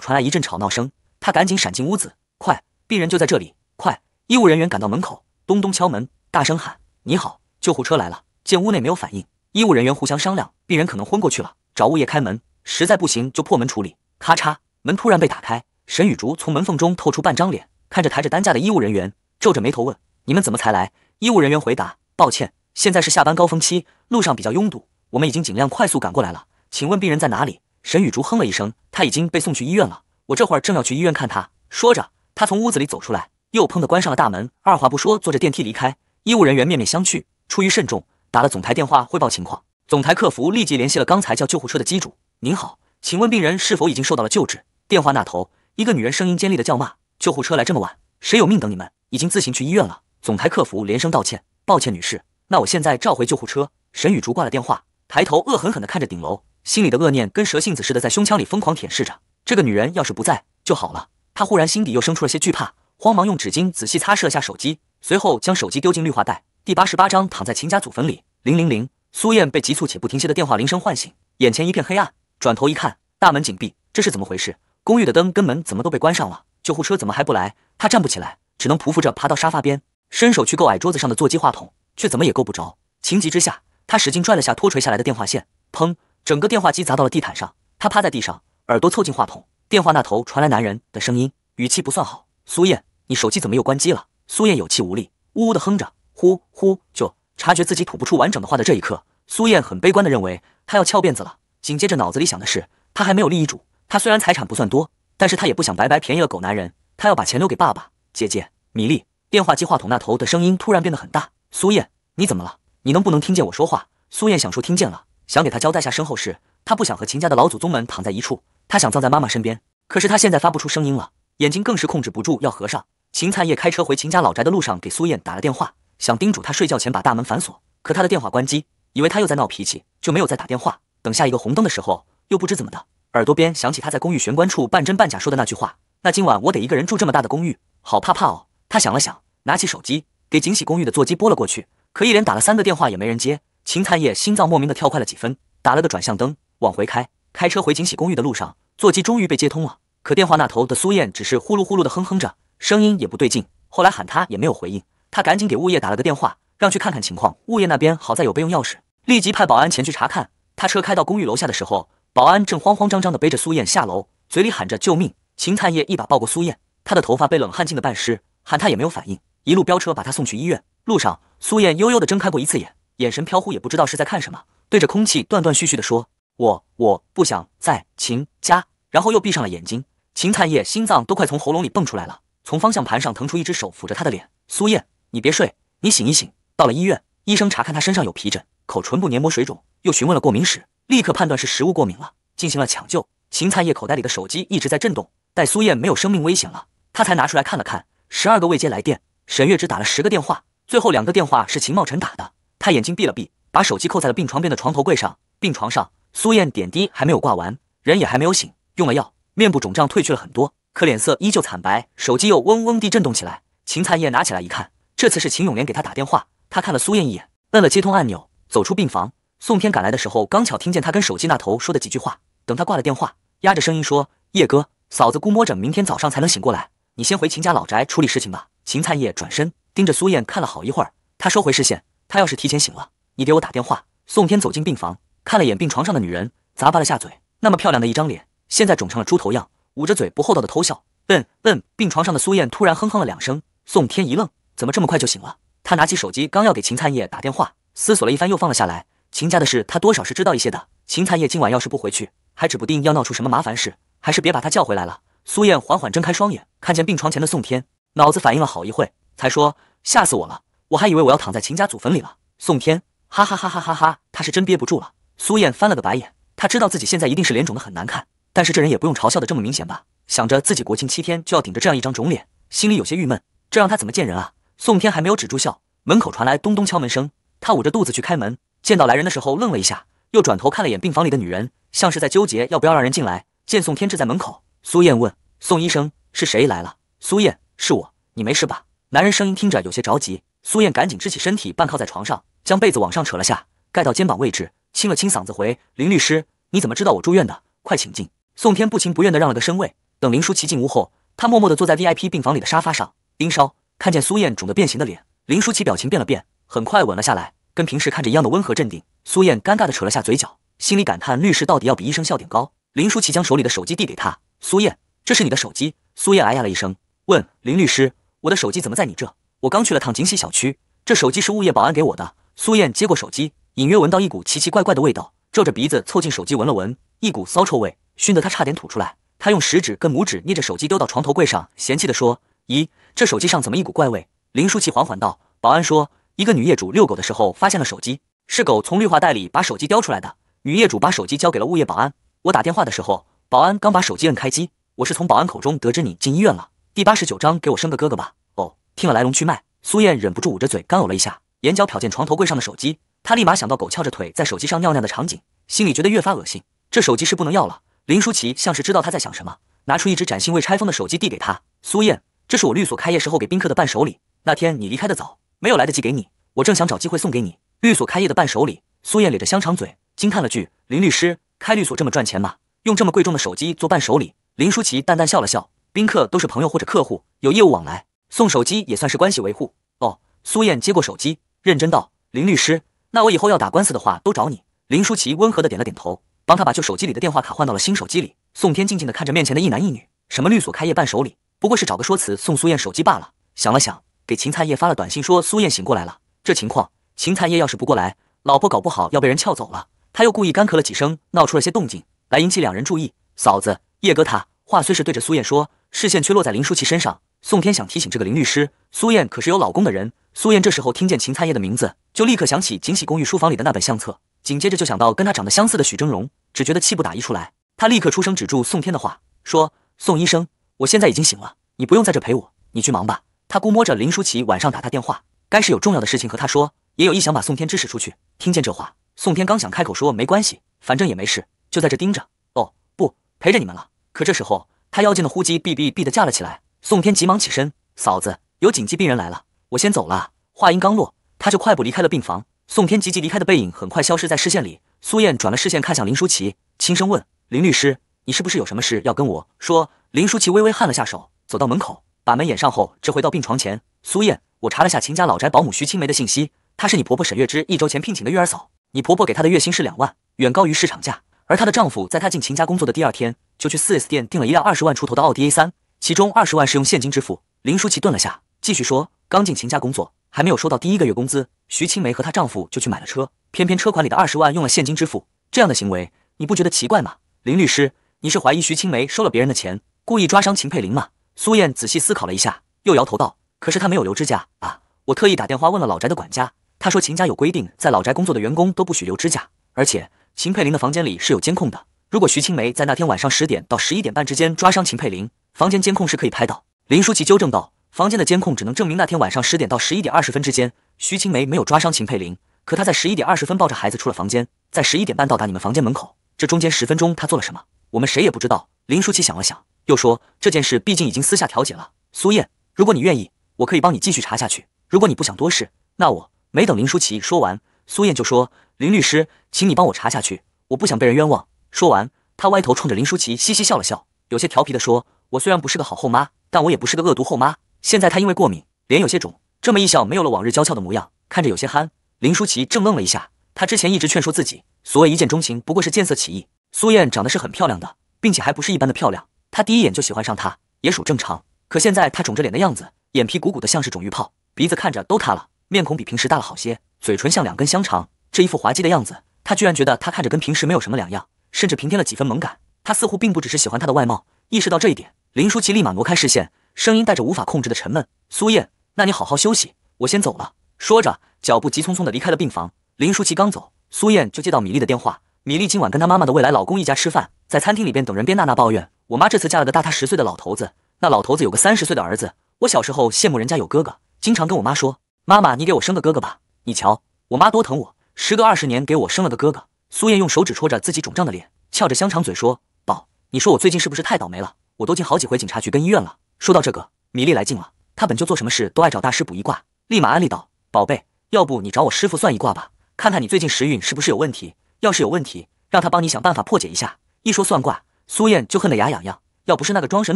传来一阵吵闹声，她赶紧闪进屋子。快，病人就在这里！快，医务人员赶到门口，咚咚敲门，大声喊：“你好，救护车来了！”见屋内没有反应，医务人员互相商量，病人可能昏过去了，找物业开门，实在不行就破门处理。咔嚓，门突然被打开，沈雨竹从门缝中透出半张脸，看着抬着担架的医务人员，皱着眉头问：“你们怎么才来？”医务人员回答：“抱歉。”现在是下班高峰期，路上比较拥堵，我们已经尽量快速赶过来了。请问病人在哪里？沈雨竹哼了一声，他已经被送去医院了，我这会儿正要去医院看他。说着，他从屋子里走出来，又砰地关上了大门，二话不说，坐着电梯离开。医务人员面面相觑，出于慎重，打了总台电话汇报情况。总台客服立即联系了刚才叫救护车的机主。您好，请问病人是否已经受到了救治？电话那头，一个女人声音尖利的叫骂：“救护车来这么晚，谁有命等你们？已经自行去医院了。”总台客服连声道歉：“抱歉，女士。”那我现在召回救护车。沈雨竹挂了电话，抬头恶狠狠地看着顶楼，心里的恶念跟蛇性子似的在胸腔里疯狂舔舐着。这个女人要是不在就好了。她忽然心底又生出了些惧怕，慌忙用纸巾仔细擦拭了下手机，随后将手机丢进绿化带。第八十八章，躺在秦家祖坟里。零零零，苏燕被急促且不停歇的电话铃声唤醒，眼前一片黑暗，转头一看，大门紧闭，这是怎么回事？公寓的灯跟门怎么都被关上了？救护车怎么还不来？她站不起来，只能匍匐着爬到沙发边，伸手去够矮桌子上的座机话筒。却怎么也够不着，情急之下，他使劲拽了下拖垂下来的电话线，砰！整个电话机砸到了地毯上。他趴在地上，耳朵凑近话筒，电话那头传来男人的声音，语气不算好：“苏燕，你手机怎么又关机了？”苏燕有气无力，呜呜的哼着，呼呼就察觉自己吐不出完整的话的这一刻，苏燕很悲观的认为她要翘辫子了。紧接着脑子里想的是，她还没有立遗嘱，她虽然财产不算多，但是她也不想白白便宜了狗男人，她要把钱留给爸爸、姐姐、米粒。电话机话筒那头的声音突然变得很大。苏燕，你怎么了？你能不能听见我说话？苏燕想说听见了，想给他交代下身后事。他不想和秦家的老祖宗们躺在一处，他想葬在妈妈身边。可是他现在发不出声音了，眼睛更是控制不住要合上。秦灿业开车回秦家老宅的路上，给苏燕打了电话，想叮嘱他睡觉前把大门反锁。可他的电话关机，以为他又在闹脾气，就没有再打电话。等下一个红灯的时候，又不知怎么的，耳朵边响起他在公寓玄关处半真半假说的那句话：“那今晚我得一个人住这么大的公寓，好怕怕哦。”他想了想，拿起手机。给锦禧公寓的座机拨了过去，可一连打了三个电话也没人接。秦灿业心脏莫名的跳快了几分，打了个转向灯往回开。开车回锦禧公寓的路上，座机终于被接通了，可电话那头的苏燕只是呼噜呼噜的哼哼着，声音也不对劲。后来喊她也没有回应，他赶紧给物业打了个电话，让去看看情况。物业那边好在有备用钥匙，立即派保安前去查看。他车开到公寓楼下的时候，保安正慌慌张张的背着苏燕下楼，嘴里喊着救命。秦灿业一把抱过苏燕，她的头发被冷汗浸得半湿，喊他也没有反应。一路飙车把他送去医院。路上，苏燕悠悠的睁开过一次眼，眼神飘忽，也不知道是在看什么，对着空气断断续续的说：“我我不想在秦家。”然后又闭上了眼睛。秦灿叶心脏都快从喉咙里蹦出来了，从方向盘上腾出一只手抚着他的脸：“苏燕，你别睡，你醒一醒。”到了医院，医生查看他身上有皮疹、口唇部黏膜水肿，又询问了过敏史，立刻判断是食物过敏了，进行了抢救。秦灿叶口袋里的手机一直在震动，待苏燕没有生命危险了，他才拿出来看了看，十二个未接来电。沈月只打了十个电话，最后两个电话是秦茂辰打的。他眼睛闭了闭，把手机扣在了病床边的床头柜上。病床上，苏燕点滴还没有挂完，人也还没有醒。用了药，面部肿胀褪去了很多，可脸色依旧惨白。手机又嗡嗡地震动起来。秦灿叶拿起来一看，这次是秦永莲给他打电话。他看了苏燕一眼，摁了接通按钮，走出病房。宋天赶来的时候，刚巧听见他跟手机那头说的几句话。等他挂了电话，压着声音说：“叶哥，嫂子估摸着明天早上才能醒过来，你先回秦家老宅处理事情吧。”秦灿叶转身盯着苏燕看了好一会儿，他收回视线。他要是提前醒了，你给我打电话。宋天走进病房，看了眼病床上的女人，咂巴了下嘴。那么漂亮的一张脸，现在肿成了猪头样，捂着嘴不厚道的偷笑。笨笨！病床上的苏燕突然哼哼了两声。宋天一愣，怎么这么快就醒了？他拿起手机，刚要给秦灿叶打电话，思索了一番又放了下来。秦家的事他多少是知道一些的。秦灿叶今晚要是不回去，还指不定要闹出什么麻烦事，还是别把他叫回来了。苏燕缓缓睁开双眼，看见病床前的宋天。脑子反应了好一会，才说：“吓死我了！我还以为我要躺在秦家祖坟里了。”宋天，哈哈哈哈哈哈！他是真憋不住了。苏燕翻了个白眼，她知道自己现在一定是脸肿的很难看，但是这人也不用嘲笑的这么明显吧？想着自己国庆七天就要顶着这样一张肿脸，心里有些郁闷，这让他怎么见人啊？宋天还没有止住笑，门口传来咚咚敲门声，他捂着肚子去开门，见到来人的时候愣了一下，又转头看了眼病房里的女人，像是在纠结要不要让人进来。见宋天站在门口，苏燕问：“宋医生是谁来了？”苏燕。是我，你没事吧？男人声音听着有些着急。苏燕赶紧支起身体，半靠在床上，将被子往上扯了下，盖到肩膀位置，清了清嗓子，回：“林律师，你怎么知道我住院的？快请进。”宋天不情不愿的让了个身位。等林舒淇进屋后，他默默的坐在 VIP 病房里的沙发上。丁烧看见苏燕肿得变形的脸，林舒淇表情变了变，很快稳了下来，跟平时看着一样的温和镇定。苏燕尴尬的扯了下嘴角，心里感叹：律师到底要比医生笑点高。林舒淇将手里的手机递给他，苏燕，这是你的手机。”苏燕哎呀了一声。问林律师，我的手机怎么在你这？我刚去了趟锦禧小区，这手机是物业保安给我的。苏燕接过手机，隐约闻到一股奇奇怪怪的味道，皱着鼻子凑近手机闻了闻，一股骚臭味，熏得她差点吐出来。她用食指跟拇指捏着手机丢到床头柜上，嫌弃地说：“咦，这手机上怎么一股怪味？”林舒淇缓缓道：“保安说，一个女业主遛狗的时候发现了手机，是狗从绿化带里把手机叼出来的。女业主把手机交给了物业保安。我打电话的时候，保安刚把手机摁开机。我是从保安口中得知你进医院了。”第八十九章，给我生个哥哥吧。哦，听了来龙去脉，苏燕忍不住捂着嘴干呕了一下，眼角瞟见床头柜上的手机，她立马想到狗翘着腿在手机上尿尿的场景，心里觉得越发恶心。这手机是不能要了。林舒淇像是知道她在想什么，拿出一只崭新未拆封的手机递给她。苏燕，这是我律所开业时候给宾客的伴手礼，那天你离开的早，没有来得及给你，我正想找机会送给你。律所开业的伴手礼。苏燕咧着香肠嘴，惊叹了句：“林律师，开律所这么赚钱吗？用这么贵重的手机做伴手礼？”林舒淇淡淡笑了笑。宾客都是朋友或者客户，有业务往来，送手机也算是关系维护哦。苏燕接过手机，认真道：“林律师，那我以后要打官司的话，都找你。”林舒淇温和的点了点头，帮他把旧手机里的电话卡换到了新手机里。宋天静静的看着面前的一男一女，什么律所开业办手礼，不过是找个说辞送苏燕手机罢了。想了想，给秦灿叶发了短信说：“苏燕醒过来了，这情况，秦灿叶要是不过来，老婆搞不好要被人撬走了。”他又故意干咳了几声，闹出了些动静来引起两人注意。嫂子，叶哥，他话虽是对着苏燕说。视线却落在林舒淇身上。宋天想提醒这个林律师，苏燕可是有老公的人。苏燕这时候听见秦灿烨的名字，就立刻想起锦禧公寓书房里的那本相册，紧接着就想到跟他长得相似的许峥嵘，只觉得气不打一处来。他立刻出声止住宋天的话，说：“宋医生，我现在已经醒了，你不用在这陪我，你去忙吧。”他估摸着林舒淇晚上打他电话，该是有重要的事情和他说，也有意想把宋天支使出去。听见这话，宋天刚想开口说没关系，反正也没事，就在这盯着。哦，不，陪着你们了。可这时候。他妖精的呼机“哔哔哔”的架了起来，宋天急忙起身：“嫂子，有紧急病人来了，我先走了。”话音刚落，他就快步离开了病房。宋天急急离开的背影很快消失在视线里。苏燕转了视线看向林舒淇，轻声问：“林律师，你是不是有什么事要跟我说？”林舒淇微微颔了下手，走到门口，把门掩上后，直回到病床前。苏燕，我查了下秦家老宅保姆徐青梅的信息，她是你婆婆沈月枝一周前聘请的月嫂，你婆婆给她的月薪是两万，远高于市场价，而她的丈夫在她进秦家工作的第二天。就去 4S 店订了一辆二十万出头的奥迪 A3，其中二十万是用现金支付。林淑琪顿了下，继续说：“刚进秦家工作，还没有收到第一个月工资，徐青梅和她丈夫就去买了车，偏偏车款里的二十万用了现金支付，这样的行为你不觉得奇怪吗？”林律师，你是怀疑徐青梅收了别人的钱，故意抓伤秦佩林吗？苏燕仔细思考了一下，又摇头道：“可是她没有留指甲啊，我特意打电话问了老宅的管家，他说秦家有规定，在老宅工作的员工都不许留指甲，而且秦佩林的房间里是有监控的。”如果徐青梅在那天晚上十点到十一点半之间抓伤秦佩玲，房间监控是可以拍到。林舒淇纠正道：“房间的监控只能证明那天晚上十点到十一点二十分之间，徐青梅没有抓伤秦佩玲。可她在十一点二十分抱着孩子出了房间，在十一点半到达你们房间门口，这中间十分钟她做了什么？我们谁也不知道。”林舒淇想了想，又说：“这件事毕竟已经私下调解了。苏燕，如果你愿意，我可以帮你继续查下去。如果你不想多事，那我……”没等林舒淇说完，苏燕就说：“林律师，请你帮我查下去，我不想被人冤枉。”说完，他歪头冲着林舒淇嘻嘻笑了笑，有些调皮的说：“我虽然不是个好后妈，但我也不是个恶毒后妈。”现在她因为过敏，脸有些肿，这么一笑，没有了往日娇俏的模样，看着有些憨。林舒淇正愣了一下，她之前一直劝说自己，所谓一见钟情，不过是见色起意。苏燕长得是很漂亮的，并且还不是一般的漂亮，她第一眼就喜欢上她，也属正常。可现在她肿着脸的样子，眼皮鼓鼓的像是肿玉泡，鼻子看着都塌了，面孔比平时大了好些，嘴唇像两根香肠，这一副滑稽的样子，她居然觉得她看着跟平时没有什么两样。甚至平添了几分萌感，他似乎并不只是喜欢她的外貌。意识到这一点，林舒淇立马挪开视线，声音带着无法控制的沉闷：“苏燕，那你好好休息，我先走了。”说着，脚步急匆匆的离开了病房。林舒淇刚走，苏燕就接到米粒的电话。米粒今晚跟她妈妈的未来老公一家吃饭，在餐厅里边等人边娜娜抱怨：“我妈这次嫁了个大她十岁的老头子，那老头子有个三十岁的儿子。我小时候羡慕人家有哥哥，经常跟我妈说：‘妈妈，你给我生个哥哥吧！’你瞧，我妈多疼我，时隔二十年给我生了个哥哥。”苏燕用手指戳着自己肿胀的脸，翘着香肠嘴说：“宝，你说我最近是不是太倒霉了？我都进好几回警察局跟医院了。”说到这个，米莉来劲了。她本就做什么事都爱找大师卜一卦，立马安利道：“宝贝，要不你找我师傅算一卦吧，看看你最近时运是不是有问题？要是有问题，让他帮你想办法破解一下。”一说算卦，苏燕就恨得牙痒痒。要不是那个装神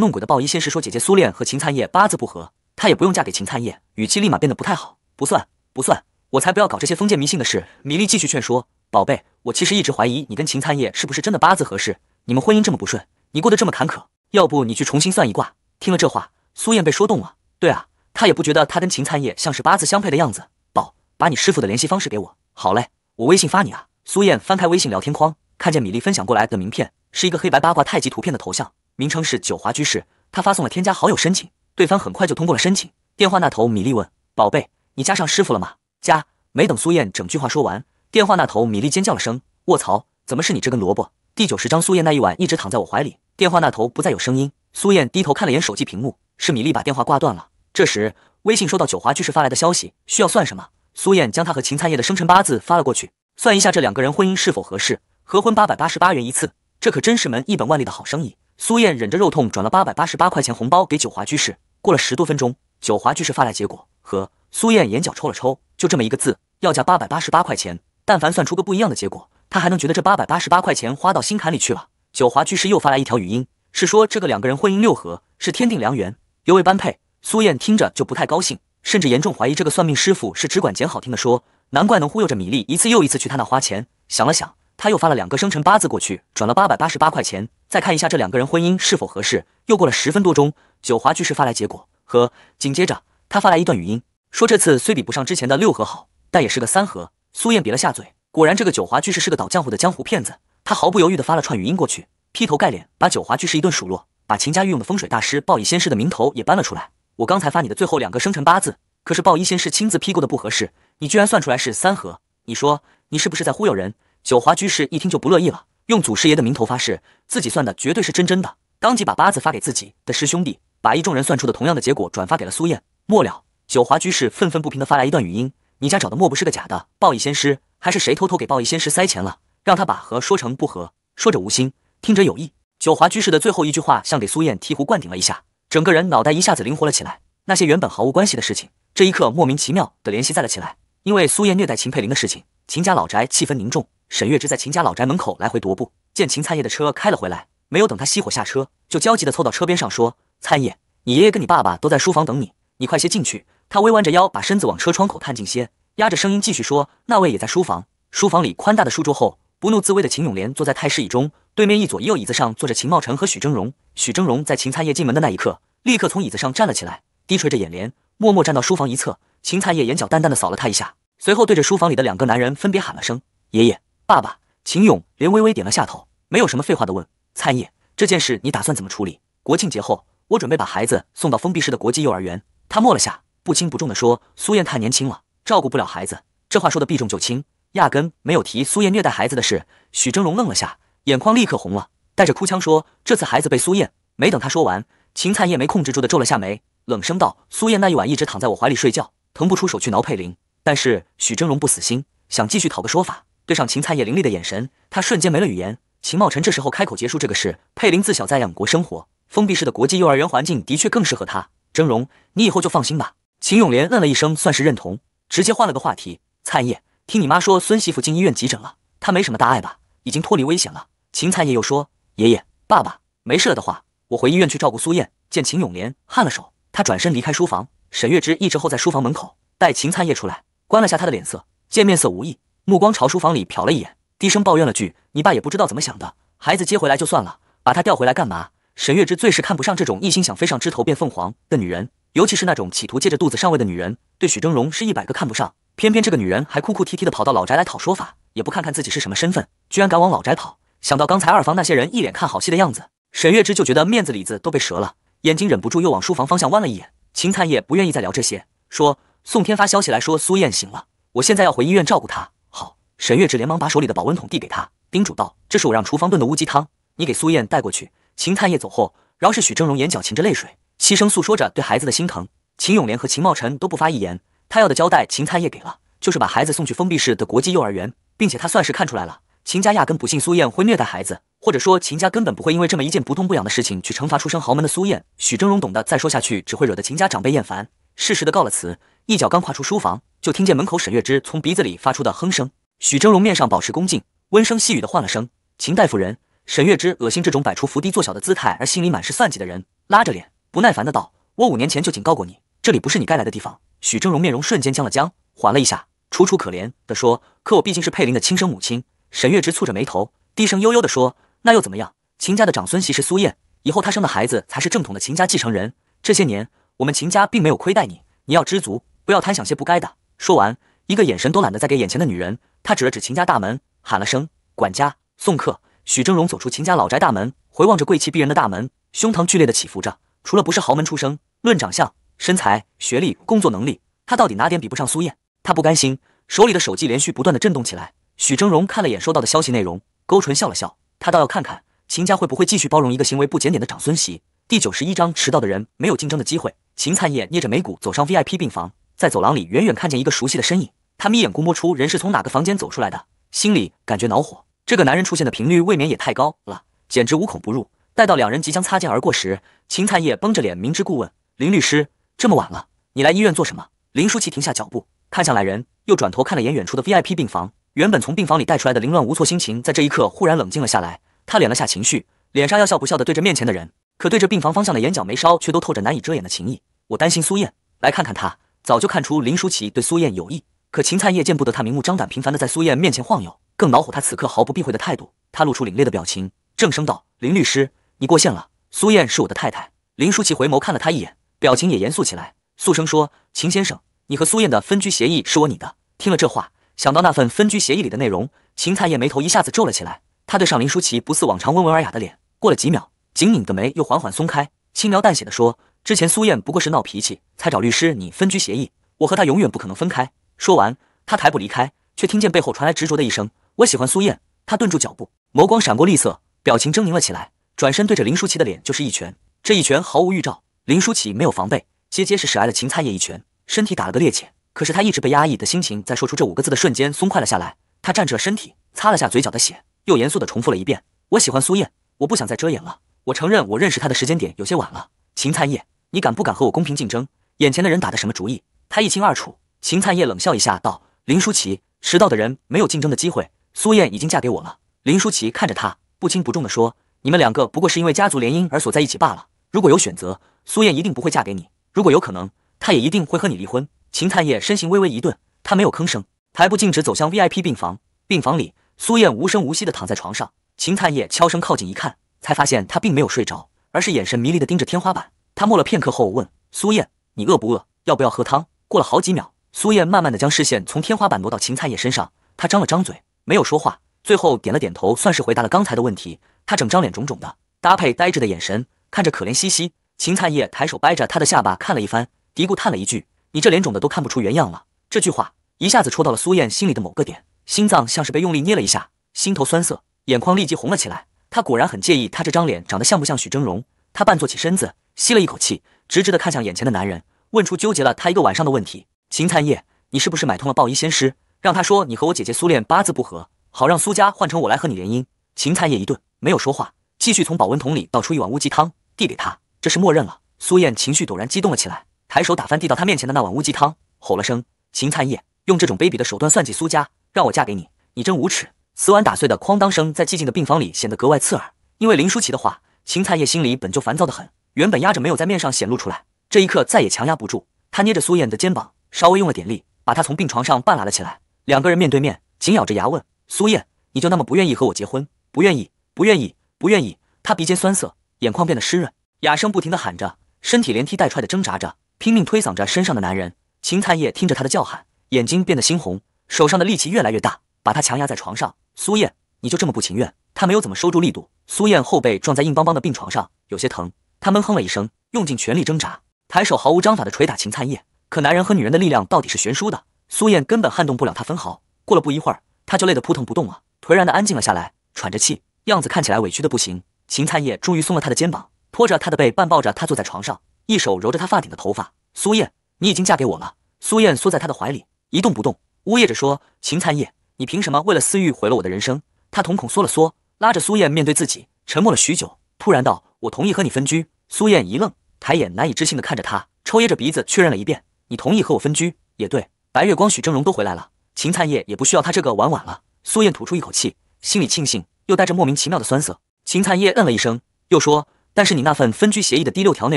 弄鬼的鲍衣仙师说姐姐苏恋和秦灿叶八字不合，她也不用嫁给秦灿叶。语气立马变得不太好：“不算，不算，我才不要搞这些封建迷信的事。”米莉继续劝说。宝贝，我其实一直怀疑你跟秦灿叶是不是真的八字合适。你们婚姻这么不顺，你过得这么坎坷，要不你去重新算一卦？听了这话，苏燕被说动了。对啊，她也不觉得她跟秦灿叶像是八字相配的样子。宝，把你师傅的联系方式给我。好嘞，我微信发你啊。苏燕翻开微信聊天框，看见米粒分享过来的名片，是一个黑白八卦太极图片的头像，名称是九华居士。他发送了添加好友申请，对方很快就通过了申请。电话那头，米粒问：“宝贝，你加上师傅了吗？”加。没等苏燕整句话说完。电话那头，米莉尖叫了声：“卧槽，怎么是你这根萝卜？”第九十章，苏燕那一晚一直躺在我怀里。电话那头不再有声音。苏燕低头看了眼手机屏幕，是米莉把电话挂断了。这时，微信收到九华居士发来的消息：“需要算什么？”苏燕将他和秦灿叶的生辰八字发了过去，算一下这两个人婚姻是否合适。合婚八百八十八元一次，这可真是门一本万利的好生意。苏燕忍着肉痛，转了八百八十八块钱红包给九华居士。过了十多分钟，九华居士发来结果，和苏燕眼角抽了抽，就这么一个字，要价八百八十八块钱。但凡算出个不一样的结果，他还能觉得这八百八十八块钱花到心坎里去了。九华居士又发来一条语音，是说这个两个人婚姻六合是天定良缘，尤为般配。苏燕听着就不太高兴，甚至严重怀疑这个算命师傅是只管捡好听的说，难怪能忽悠着米粒一次又一次去他那花钱。想了想，他又发了两个生辰八字过去，转了八百八十八块钱，再看一下这两个人婚姻是否合适。又过了十分多钟，九华居士发来结果，和紧接着他发来一段语音，说这次虽比不上之前的六合好，但也是个三合。苏燕瘪了下嘴，果然这个九华居士是个倒浆糊的江湖骗子。他毫不犹豫地发了串语音过去，劈头盖脸把九华居士一顿数落，把秦家御用的风水大师鲍义仙师的名头也搬了出来。我刚才发你的最后两个生辰八字，可是鲍一仙师亲自批过的不合适，你居然算出来是三合，你说你是不是在忽悠人？九华居士一听就不乐意了，用祖师爷的名头发誓，自己算的绝对是真真的，当即把八字发给自己的师兄弟，把一众人算出的同样的结果转发给了苏燕。末了，九华居士愤愤不平地发来一段语音。你家找的莫不是个假的报义仙师？还是谁偷偷给报义仙师塞钱了，让他把和说成不和？说者无心，听者有意。九华居士的最后一句话，像给苏燕醍醐灌顶了一下，整个人脑袋一下子灵活了起来。那些原本毫无关系的事情，这一刻莫名其妙的联系在了起来。因为苏燕虐待秦佩林的事情，秦家老宅气氛凝重。沈月之在秦家老宅门口来回踱步，见秦灿叶的车开了回来，没有等他熄火下车，就焦急的凑到车边上说：“灿叶，你爷爷跟你爸爸都在书房等你，你快些进去。”他微弯着腰，把身子往车窗口探近些，压着声音继续说：“那位也在书房。书房里宽大的书桌后，不怒自威的秦永莲坐在太师椅中，对面一左一右椅子上坐着秦茂成和许峥嵘。许峥嵘在秦灿叶进门的那一刻，立刻从椅子上站了起来，低垂着眼帘，默默站到书房一侧。秦灿叶眼角淡淡的扫了他一下，随后对着书房里的两个男人分别喊了声：‘爷爷，爸爸。’秦勇连微微点了下头，没有什么废话的问：‘灿叶，这件事你打算怎么处理？国庆节后，我准备把孩子送到封闭式的国际幼儿园。’他默了下。”不轻不重的说，苏燕太年轻了，照顾不了孩子。这话说的避重就轻，压根没有提苏燕虐待孩子的事。许峥嵘愣了下，眼眶立刻红了，带着哭腔说：“这次孩子被苏燕……”没等他说完，秦灿叶没控制住的皱了下眉，冷声道：“苏燕那一晚一直躺在我怀里睡觉，腾不出手去挠佩玲。”但是许峥嵘不死心，想继续讨个说法，对上秦灿叶凌厉的眼神，他瞬间没了语言。秦茂辰这时候开口结束这个事：“佩玲自小在养国生活，封闭式的国际幼儿园环境的确更适合她。峥嵘，你以后就放心吧。”秦永莲嗯了一声，算是认同，直接换了个话题。灿叶，听你妈说孙媳妇进医院急诊了，她没什么大碍吧？已经脱离危险了。秦灿叶又说：“爷爷，爸爸没事了的话，我回医院去照顾苏燕。”见秦永莲颔了手，他转身离开书房。沈月枝一直候在书房门口，待秦灿叶出来，关了下他的脸色，见面色无异，目光朝书房里瞟了一眼，低声抱怨了句：“你爸也不知道怎么想的，孩子接回来就算了，把他调回来干嘛？”沈月枝最是看不上这种一心想飞上枝头变凤凰的女人。尤其是那种企图借着肚子上位的女人，对许峥嵘是一百个看不上。偏偏这个女人还哭哭啼啼的跑到老宅来讨说法，也不看看自己是什么身份，居然敢往老宅跑。想到刚才二房那些人一脸看好戏的样子，沈月枝就觉得面子里子都被折了，眼睛忍不住又往书房方向弯了一眼。秦灿烨不愿意再聊这些，说：“宋天发消息来说苏燕醒了，我现在要回医院照顾她。”好，沈月枝连忙把手里的保温桶递给他，叮嘱道：“这是我让厨房炖的乌鸡汤，你给苏燕带过去。”秦灿烨走后，饶是许峥嵘眼角噙着泪水。牺声诉说着对孩子的心疼，秦永莲和秦茂辰都不发一言。他要的交代，秦灿也给了，就是把孩子送去封闭式的国际幼儿园，并且他算是看出来了，秦家压根不信苏燕会虐待孩子，或者说秦家根本不会因为这么一件不痛不痒的事情去惩罚出生豪门的苏燕。许峥嵘懂得，再说下去只会惹得秦家长辈厌烦，适时的告了辞。一脚刚跨出书房，就听见门口沈月枝从鼻子里发出的哼声。许峥嵘面上保持恭敬，温声细语的唤了声“秦大夫人”。沈月枝恶心这种摆出伏低做小的姿态而心里满是算计的人，拉着脸。不耐烦的道：“我五年前就警告过你，这里不是你该来的地方。”许峥嵘面容瞬间僵了僵，缓了一下，楚楚可怜的说：“可我毕竟是佩林的亲生母亲。”沈月枝蹙着眉头，低声悠悠的说：“那又怎么样？秦家的长孙媳是苏燕，以后她生的孩子才是正统的秦家继承人。这些年我们秦家并没有亏待你，你要知足，不要贪想些不该的。”说完，一个眼神都懒得再给眼前的女人，他指了指秦家大门，喊了声：“管家，送客。”许峥嵘走出秦家老宅大门，回望着贵气逼人的大门，胸膛剧烈的起伏着。除了不是豪门出生，论长相、身材、学历、工作能力，他到底哪点比不上苏燕？他不甘心，手里的手机连续不断的震动起来。许峥嵘看了眼收到的消息内容，勾唇笑了笑，他倒要看看秦家会不会继续包容一个行为不检点的长孙媳。第九十一章，迟到的人没有竞争的机会。秦灿叶捏着眉骨走上 VIP 病房，在走廊里远远看见一个熟悉的身影，他眯眼估摸出人是从哪个房间走出来的，心里感觉恼火，这个男人出现的频率未免也太高了，简直无孔不入。待到两人即将擦肩而过时，秦灿叶绷着脸，明知故问：“林律师，这么晚了，你来医院做什么？”林舒淇停下脚步，看向来人，又转头看了眼远处的 VIP 病房。原本从病房里带出来的凌乱无措心情，在这一刻忽然冷静了下来。他敛了下情绪，脸上要笑不笑的对着面前的人，可对着病房方向的眼角眉梢却都透着难以遮掩的情意。我担心苏燕，来看看她。早就看出林舒淇对苏燕有意，可秦灿叶见不得她明目张胆、频繁的在苏燕面前晃悠，更恼火她此刻毫不避讳的态度。他露出凛冽的表情，正声道：“林律师。”你过线了，苏燕是我的太太。林舒琪回眸看了他一眼，表情也严肃起来。素声说：“秦先生，你和苏燕的分居协议是我拟的。”听了这话，想到那份分居协议里的内容，秦灿叶眉头一下子皱了起来。他对上林舒琪不似往常温文尔雅的脸，过了几秒，紧拧的眉又缓缓松开，轻描淡写的说：“之前苏燕不过是闹脾气才找律师，拟分居协议，我和她永远不可能分开。”说完，他抬步离开，却听见背后传来执着的一声：“我喜欢苏燕。”他顿住脚步，眸光闪过厉色，表情狰狞了起来。转身对着林舒淇的脸就是一拳，这一拳毫无预兆，林舒淇没有防备，结结实实挨了秦灿叶一拳，身体打了个趔趄。可是他一直被压抑的心情，在说出这五个字的瞬间松快了下来。他站直了身体，擦了下嘴角的血，又严肃地重复了一遍：“我喜欢苏燕，我不想再遮掩了。我承认我认识他的时间点有些晚了。”秦灿叶，你敢不敢和我公平竞争？眼前的人打的什么主意？他一清二楚。秦灿叶冷笑一下，道：“林舒淇，迟到的人没有竞争的机会。苏燕已经嫁给我了。”林舒淇看着他，不轻不重地说。你们两个不过是因为家族联姻而锁在一起罢了。如果有选择，苏燕一定不会嫁给你；如果有可能，她也一定会和你离婚。秦灿烨身形微微一顿，他没有吭声，抬步径直走向 VIP 病房。病房里，苏燕无声无息地躺在床上。秦灿烨悄声靠近一看，才发现她并没有睡着，而是眼神迷离地盯着天花板。他默了片刻后问苏燕：“你饿不饿？要不要喝汤？”过了好几秒，苏燕慢慢地将视线从天花板挪到秦灿烨身上，她张了张嘴，没有说话，最后点了点头，算是回答了刚才的问题。他整张脸肿肿的，搭配呆滞的眼神，看着可怜兮兮。秦灿叶抬手掰着他的下巴看了一番，嘀咕叹了一句：“你这脸肿的都看不出原样了。”这句话一下子戳到了苏燕心里的某个点，心脏像是被用力捏了一下，心头酸涩，眼眶立即红了起来。他果然很介意他这张脸长得像不像许峥嵘。他半坐起身子，吸了一口气，直直的看向眼前的男人，问出纠结了他一个晚上的问题：“秦灿叶，你是不是买通了暴衣仙师，让他说你和我姐姐苏恋八字不合，好让苏家换成我来和你联姻？”秦灿叶一顿。没有说话，继续从保温桶里倒出一碗乌鸡汤，递给他。这是默认了。苏燕情绪陡然激动了起来，抬手打翻递到他面前的那碗乌鸡汤，吼了声：“秦灿叶，用这种卑鄙的手段算计苏家，让我嫁给你，你真无耻！”瓷碗打碎的哐当声在寂静的病房里显得格外刺耳。因为林舒淇的话，秦灿叶心里本就烦躁的很，原本压着没有在面上显露出来，这一刻再也强压不住。他捏着苏燕的肩膀，稍微用了点力，把她从病床上半拉了起来。两个人面对面，紧咬着牙问：“苏燕，你就那么不愿意和我结婚？不愿意？”不愿意，不愿意！他鼻尖酸涩，眼眶变得湿润，哑声不停地喊着，身体连踢带踹地挣扎着，拼命推搡着身上的男人。秦灿叶听着他的叫喊，眼睛变得猩红，手上的力气越来越大，把他强压在床上。苏燕，你就这么不情愿？他没有怎么收住力度。苏燕后背撞在硬邦邦的病床上，有些疼，她闷哼了一声，用尽全力挣扎，抬手毫无章法地捶打秦灿叶。可男人和女人的力量到底是悬殊的，苏燕根本撼动不了他分毫。过了不一会儿，他就累得扑腾不动了，颓然地安静了下来，喘着气。样子看起来委屈的不行，秦灿叶终于松了他的肩膀，拖着他的背，半抱着他坐在床上，一手揉着他发顶的头发。苏燕，你已经嫁给我了。苏燕缩在他的怀里，一动不动，呜咽着说：“秦灿叶，你凭什么为了私欲毁了我的人生？”他瞳孔缩了缩，拉着苏燕面对自己，沉默了许久，突然道：“我同意和你分居。”苏燕一愣，抬眼难以置信地看着他，抽噎着鼻子确认了一遍：“你同意和我分居？”也对，白月光许峥嵘都回来了，秦灿叶也不需要他这个晚晚了。苏燕吐出一口气，心里庆幸。又带着莫名其妙的酸涩，秦灿叶嗯了一声，又说：“但是你那份分居协议的第六条内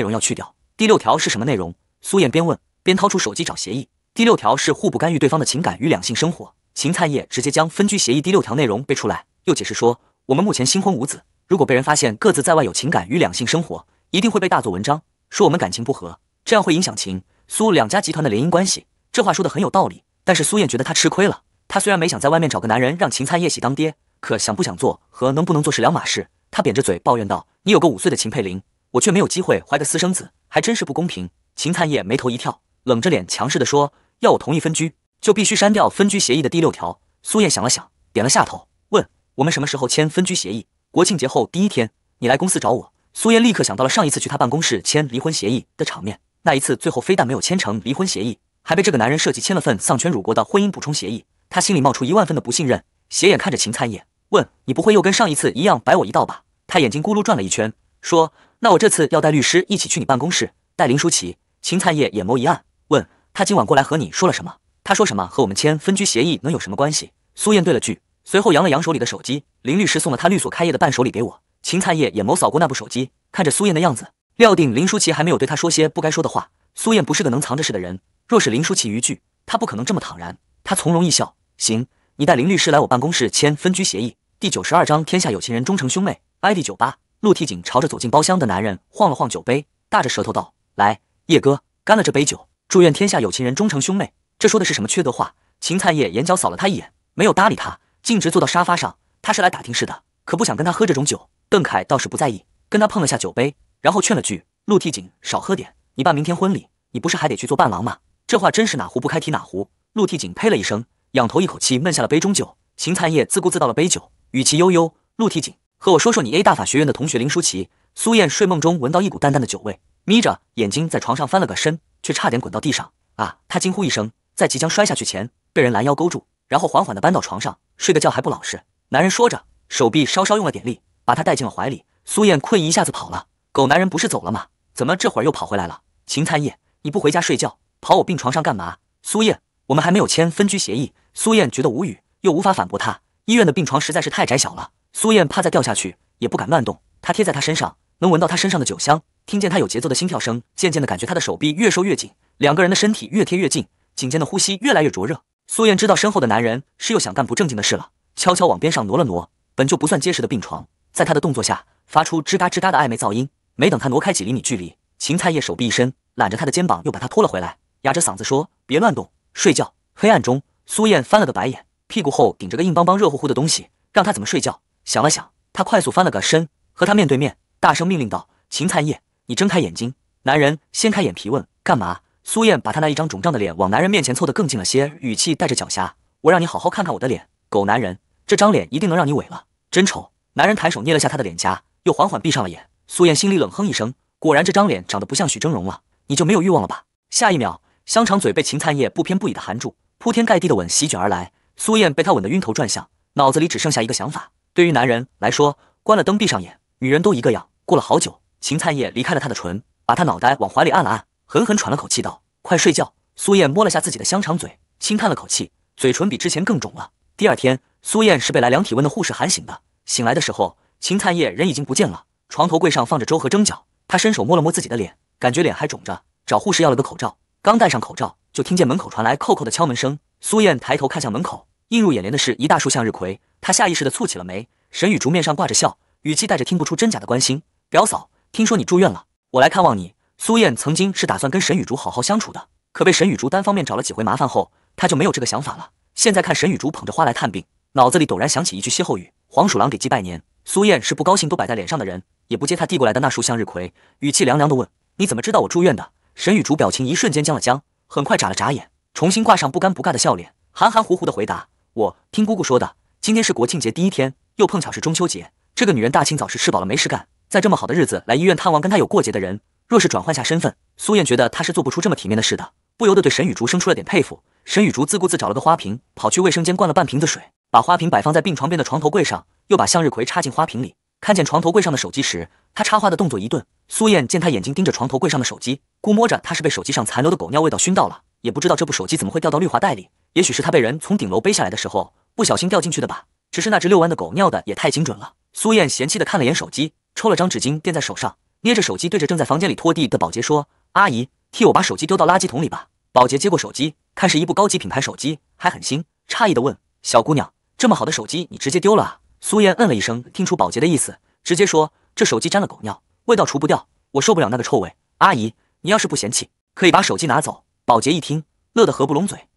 容要去掉。”第六条是什么内容？苏燕边问边掏出手机找协议。第六条是互不干预对方的情感与两性生活。秦灿叶直接将分居协议第六条内容背出来，又解释说：“我们目前新婚无子，如果被人发现各自在外有情感与两性生活，一定会被大做文章，说我们感情不和，这样会影响秦苏两家集团的联姻关系。”这话说的很有道理，但是苏燕觉得她吃亏了。她虽然没想在外面找个男人让秦灿叶喜当爹。可想不想做和能不能做是两码事。他扁着嘴抱怨道：“你有个五岁的秦佩玲，我却没有机会怀个私生子，还真是不公平。”秦灿业眉头一跳，冷着脸强势地说：“要我同意分居，就必须删掉分居协议的第六条。”苏燕想了想，点了下头，问：“我们什么时候签分居协议？”国庆节后第一天，你来公司找我。苏燕立刻想到了上一次去他办公室签离婚协议的场面，那一次最后非但没有签成离婚协议，还被这个男人设计签了份丧权辱国的婚姻补充协议。他心里冒出一万分的不信任，斜眼看着秦灿业。问你不会又跟上一次一样摆我一道吧？他眼睛咕噜转了一圈，说：“那我这次要带律师一起去你办公室，带林舒淇。”秦灿业眼眸一暗，问：“他今晚过来和你说了什么？”他说什么和我们签分居协议能有什么关系？苏燕对了句，随后扬了扬手里的手机。林律师送了他律所开业的伴手礼给我。秦灿业眼眸扫过那部手机，看着苏燕的样子，料定林舒淇还没有对他说些不该说的话。苏燕不是个能藏着事的人，若是林舒淇逾句，他不可能这么坦然。他从容一笑：“行，你带林律师来我办公室签分居协议。”第九十二章天下有情人终成兄妹。I D 酒吧，陆替景朝着走进包厢的男人晃了晃酒杯，大着舌头道：“来，叶哥，干了这杯酒，祝愿天下有情人终成兄妹。”这说的是什么缺德话？秦灿叶眼角扫了他一眼，没有搭理他，径直坐到沙发上。他是来打听事的，可不想跟他喝这种酒。邓凯倒是不在意，跟他碰了下酒杯，然后劝了句：“陆替景少喝点，你爸明天婚礼，你不是还得去做伴郎吗？”这话真是哪壶不开提哪壶。陆替景呸了一声，仰头一口气闷下了杯中酒。秦灿叶自顾自倒了杯酒。语气悠悠，陆提景和我说说你 A 大法学院的同学林舒淇。苏燕睡梦中闻到一股淡淡的酒味，眯着眼睛在床上翻了个身，却差点滚到地上。啊！她惊呼一声，在即将摔下去前被人拦腰勾住，然后缓缓地搬到床上睡个觉还不老实。男人说着，手臂稍稍用了点力，把她带进了怀里。苏燕困，意一下子跑了。狗男人不是走了吗？怎么这会儿又跑回来了？秦灿烨，你不回家睡觉，跑我病床上干嘛？苏燕，我们还没有签分居协议。苏燕觉得无语，又无法反驳他。医院的病床实在是太窄小了，苏燕怕再掉下去，也不敢乱动。她贴在他身上，能闻到他身上的酒香，听见他有节奏的心跳声。渐渐地，感觉他的手臂越收越紧，两个人的身体越贴越近，颈间的呼吸越来越灼热。苏燕知道身后的男人是又想干不正经的事了，悄悄往边上挪了挪。本就不算结实的病床，在他的动作下发出吱嘎吱嘎的暧昧噪音。没等他挪开几厘米距离，芹菜叶手臂一伸，揽着他的肩膀又把他拖了回来，哑着嗓子说：“别乱动，睡觉。”黑暗中，苏燕翻了个白眼。屁股后顶着个硬邦邦、热乎乎的东西，让他怎么睡觉？想了想，他快速翻了个身，和他面对面，大声命令道：“秦灿叶，你睁开眼睛！”男人掀开眼皮问：“干嘛？”苏燕把他那一张肿胀的脸往男人面前凑得更近了些，语气带着狡黠：“我让你好好看看我的脸，狗男人，这张脸一定能让你萎了，真丑！”男人抬手捏了下他的脸颊，又缓缓闭上了眼。苏燕心里冷哼一声，果然这张脸长得不像许峥嵘了，你就没有欲望了吧？下一秒，香肠嘴被秦灿叶不偏不倚的含住，铺天盖地的吻席卷而来。苏燕被他吻得晕头转向，脑子里只剩下一个想法：对于男人来说，关了灯，闭上眼，女人都一个样。过了好久，秦灿叶离开了他的唇，把他脑袋往怀里按了按，狠狠喘了口气，道：“快睡觉。”苏燕摸了下自己的香肠嘴，轻叹了口气，嘴唇比之前更肿了。第二天，苏燕是被来量体温的护士喊醒的。醒来的时候，秦灿叶人已经不见了，床头柜上放着粥和蒸饺。她伸手摸了摸自己的脸，感觉脸还肿着，找护士要了个口罩。刚戴上口罩，就听见门口传来叩叩的敲门声。苏燕抬头看向门口。映入眼帘的是一大束向日葵，他下意识地蹙起了眉。沈雨竹面上挂着笑，语气带着听不出真假的关心：“表嫂，听说你住院了，我来看望你。”苏燕曾经是打算跟沈雨竹好好相处的，可被沈雨竹单方面找了几回麻烦后，她就没有这个想法了。现在看沈雨竹捧着花来探病，脑子里陡然想起一句歇后语：“黄鼠狼给鸡拜年。”苏燕是不高兴都摆在脸上的人，也不接他递过来的那束向日葵，语气凉凉的问：“你怎么知道我住院的？”沈雨竹表情一瞬间僵了僵，很快眨了眨眼，重新挂上不尴不尬的笑脸，含含糊糊的回答。我听姑姑说的，今天是国庆节第一天，又碰巧是中秋节。这个女人大清早是吃饱了没事干，在这么好的日子来医院探望跟她有过节的人。若是转换下身份，苏燕觉得她是做不出这么体面的事的，不由得对沈雨竹生出了点佩服。沈雨竹自顾自找了个花瓶，跑去卫生间灌了半瓶子水，把花瓶摆放在病床边的床头柜上，又把向日葵插进花瓶里。看见床头柜上的手机时，他插花的动作一顿。苏燕见他眼睛盯着床头柜上的手机，估摸着他是被手机上残留的狗尿味道熏到了，也不知道这部手机怎么会掉到绿化带里。也许是他被人从顶楼背下来的时候不小心掉进去的吧。只是那只遛弯的狗尿的也太精准了。苏燕嫌弃的看了眼手机，抽了张纸巾垫在手上，捏着手机对着正在房间里拖地的保洁说：“阿姨，替我把手机丢到垃圾桶里吧。”保洁接过手机，看是一部高级品牌手机，还很新，诧异的问：“小姑娘，这么好的手机你直接丢了啊？”苏燕嗯了一声，听出保洁的意思，直接说：“这手机沾了狗尿，味道除不掉，我受不了那个臭味。阿姨，你要是不嫌弃，可以把手机拿走。”保洁一听，乐得合不拢嘴。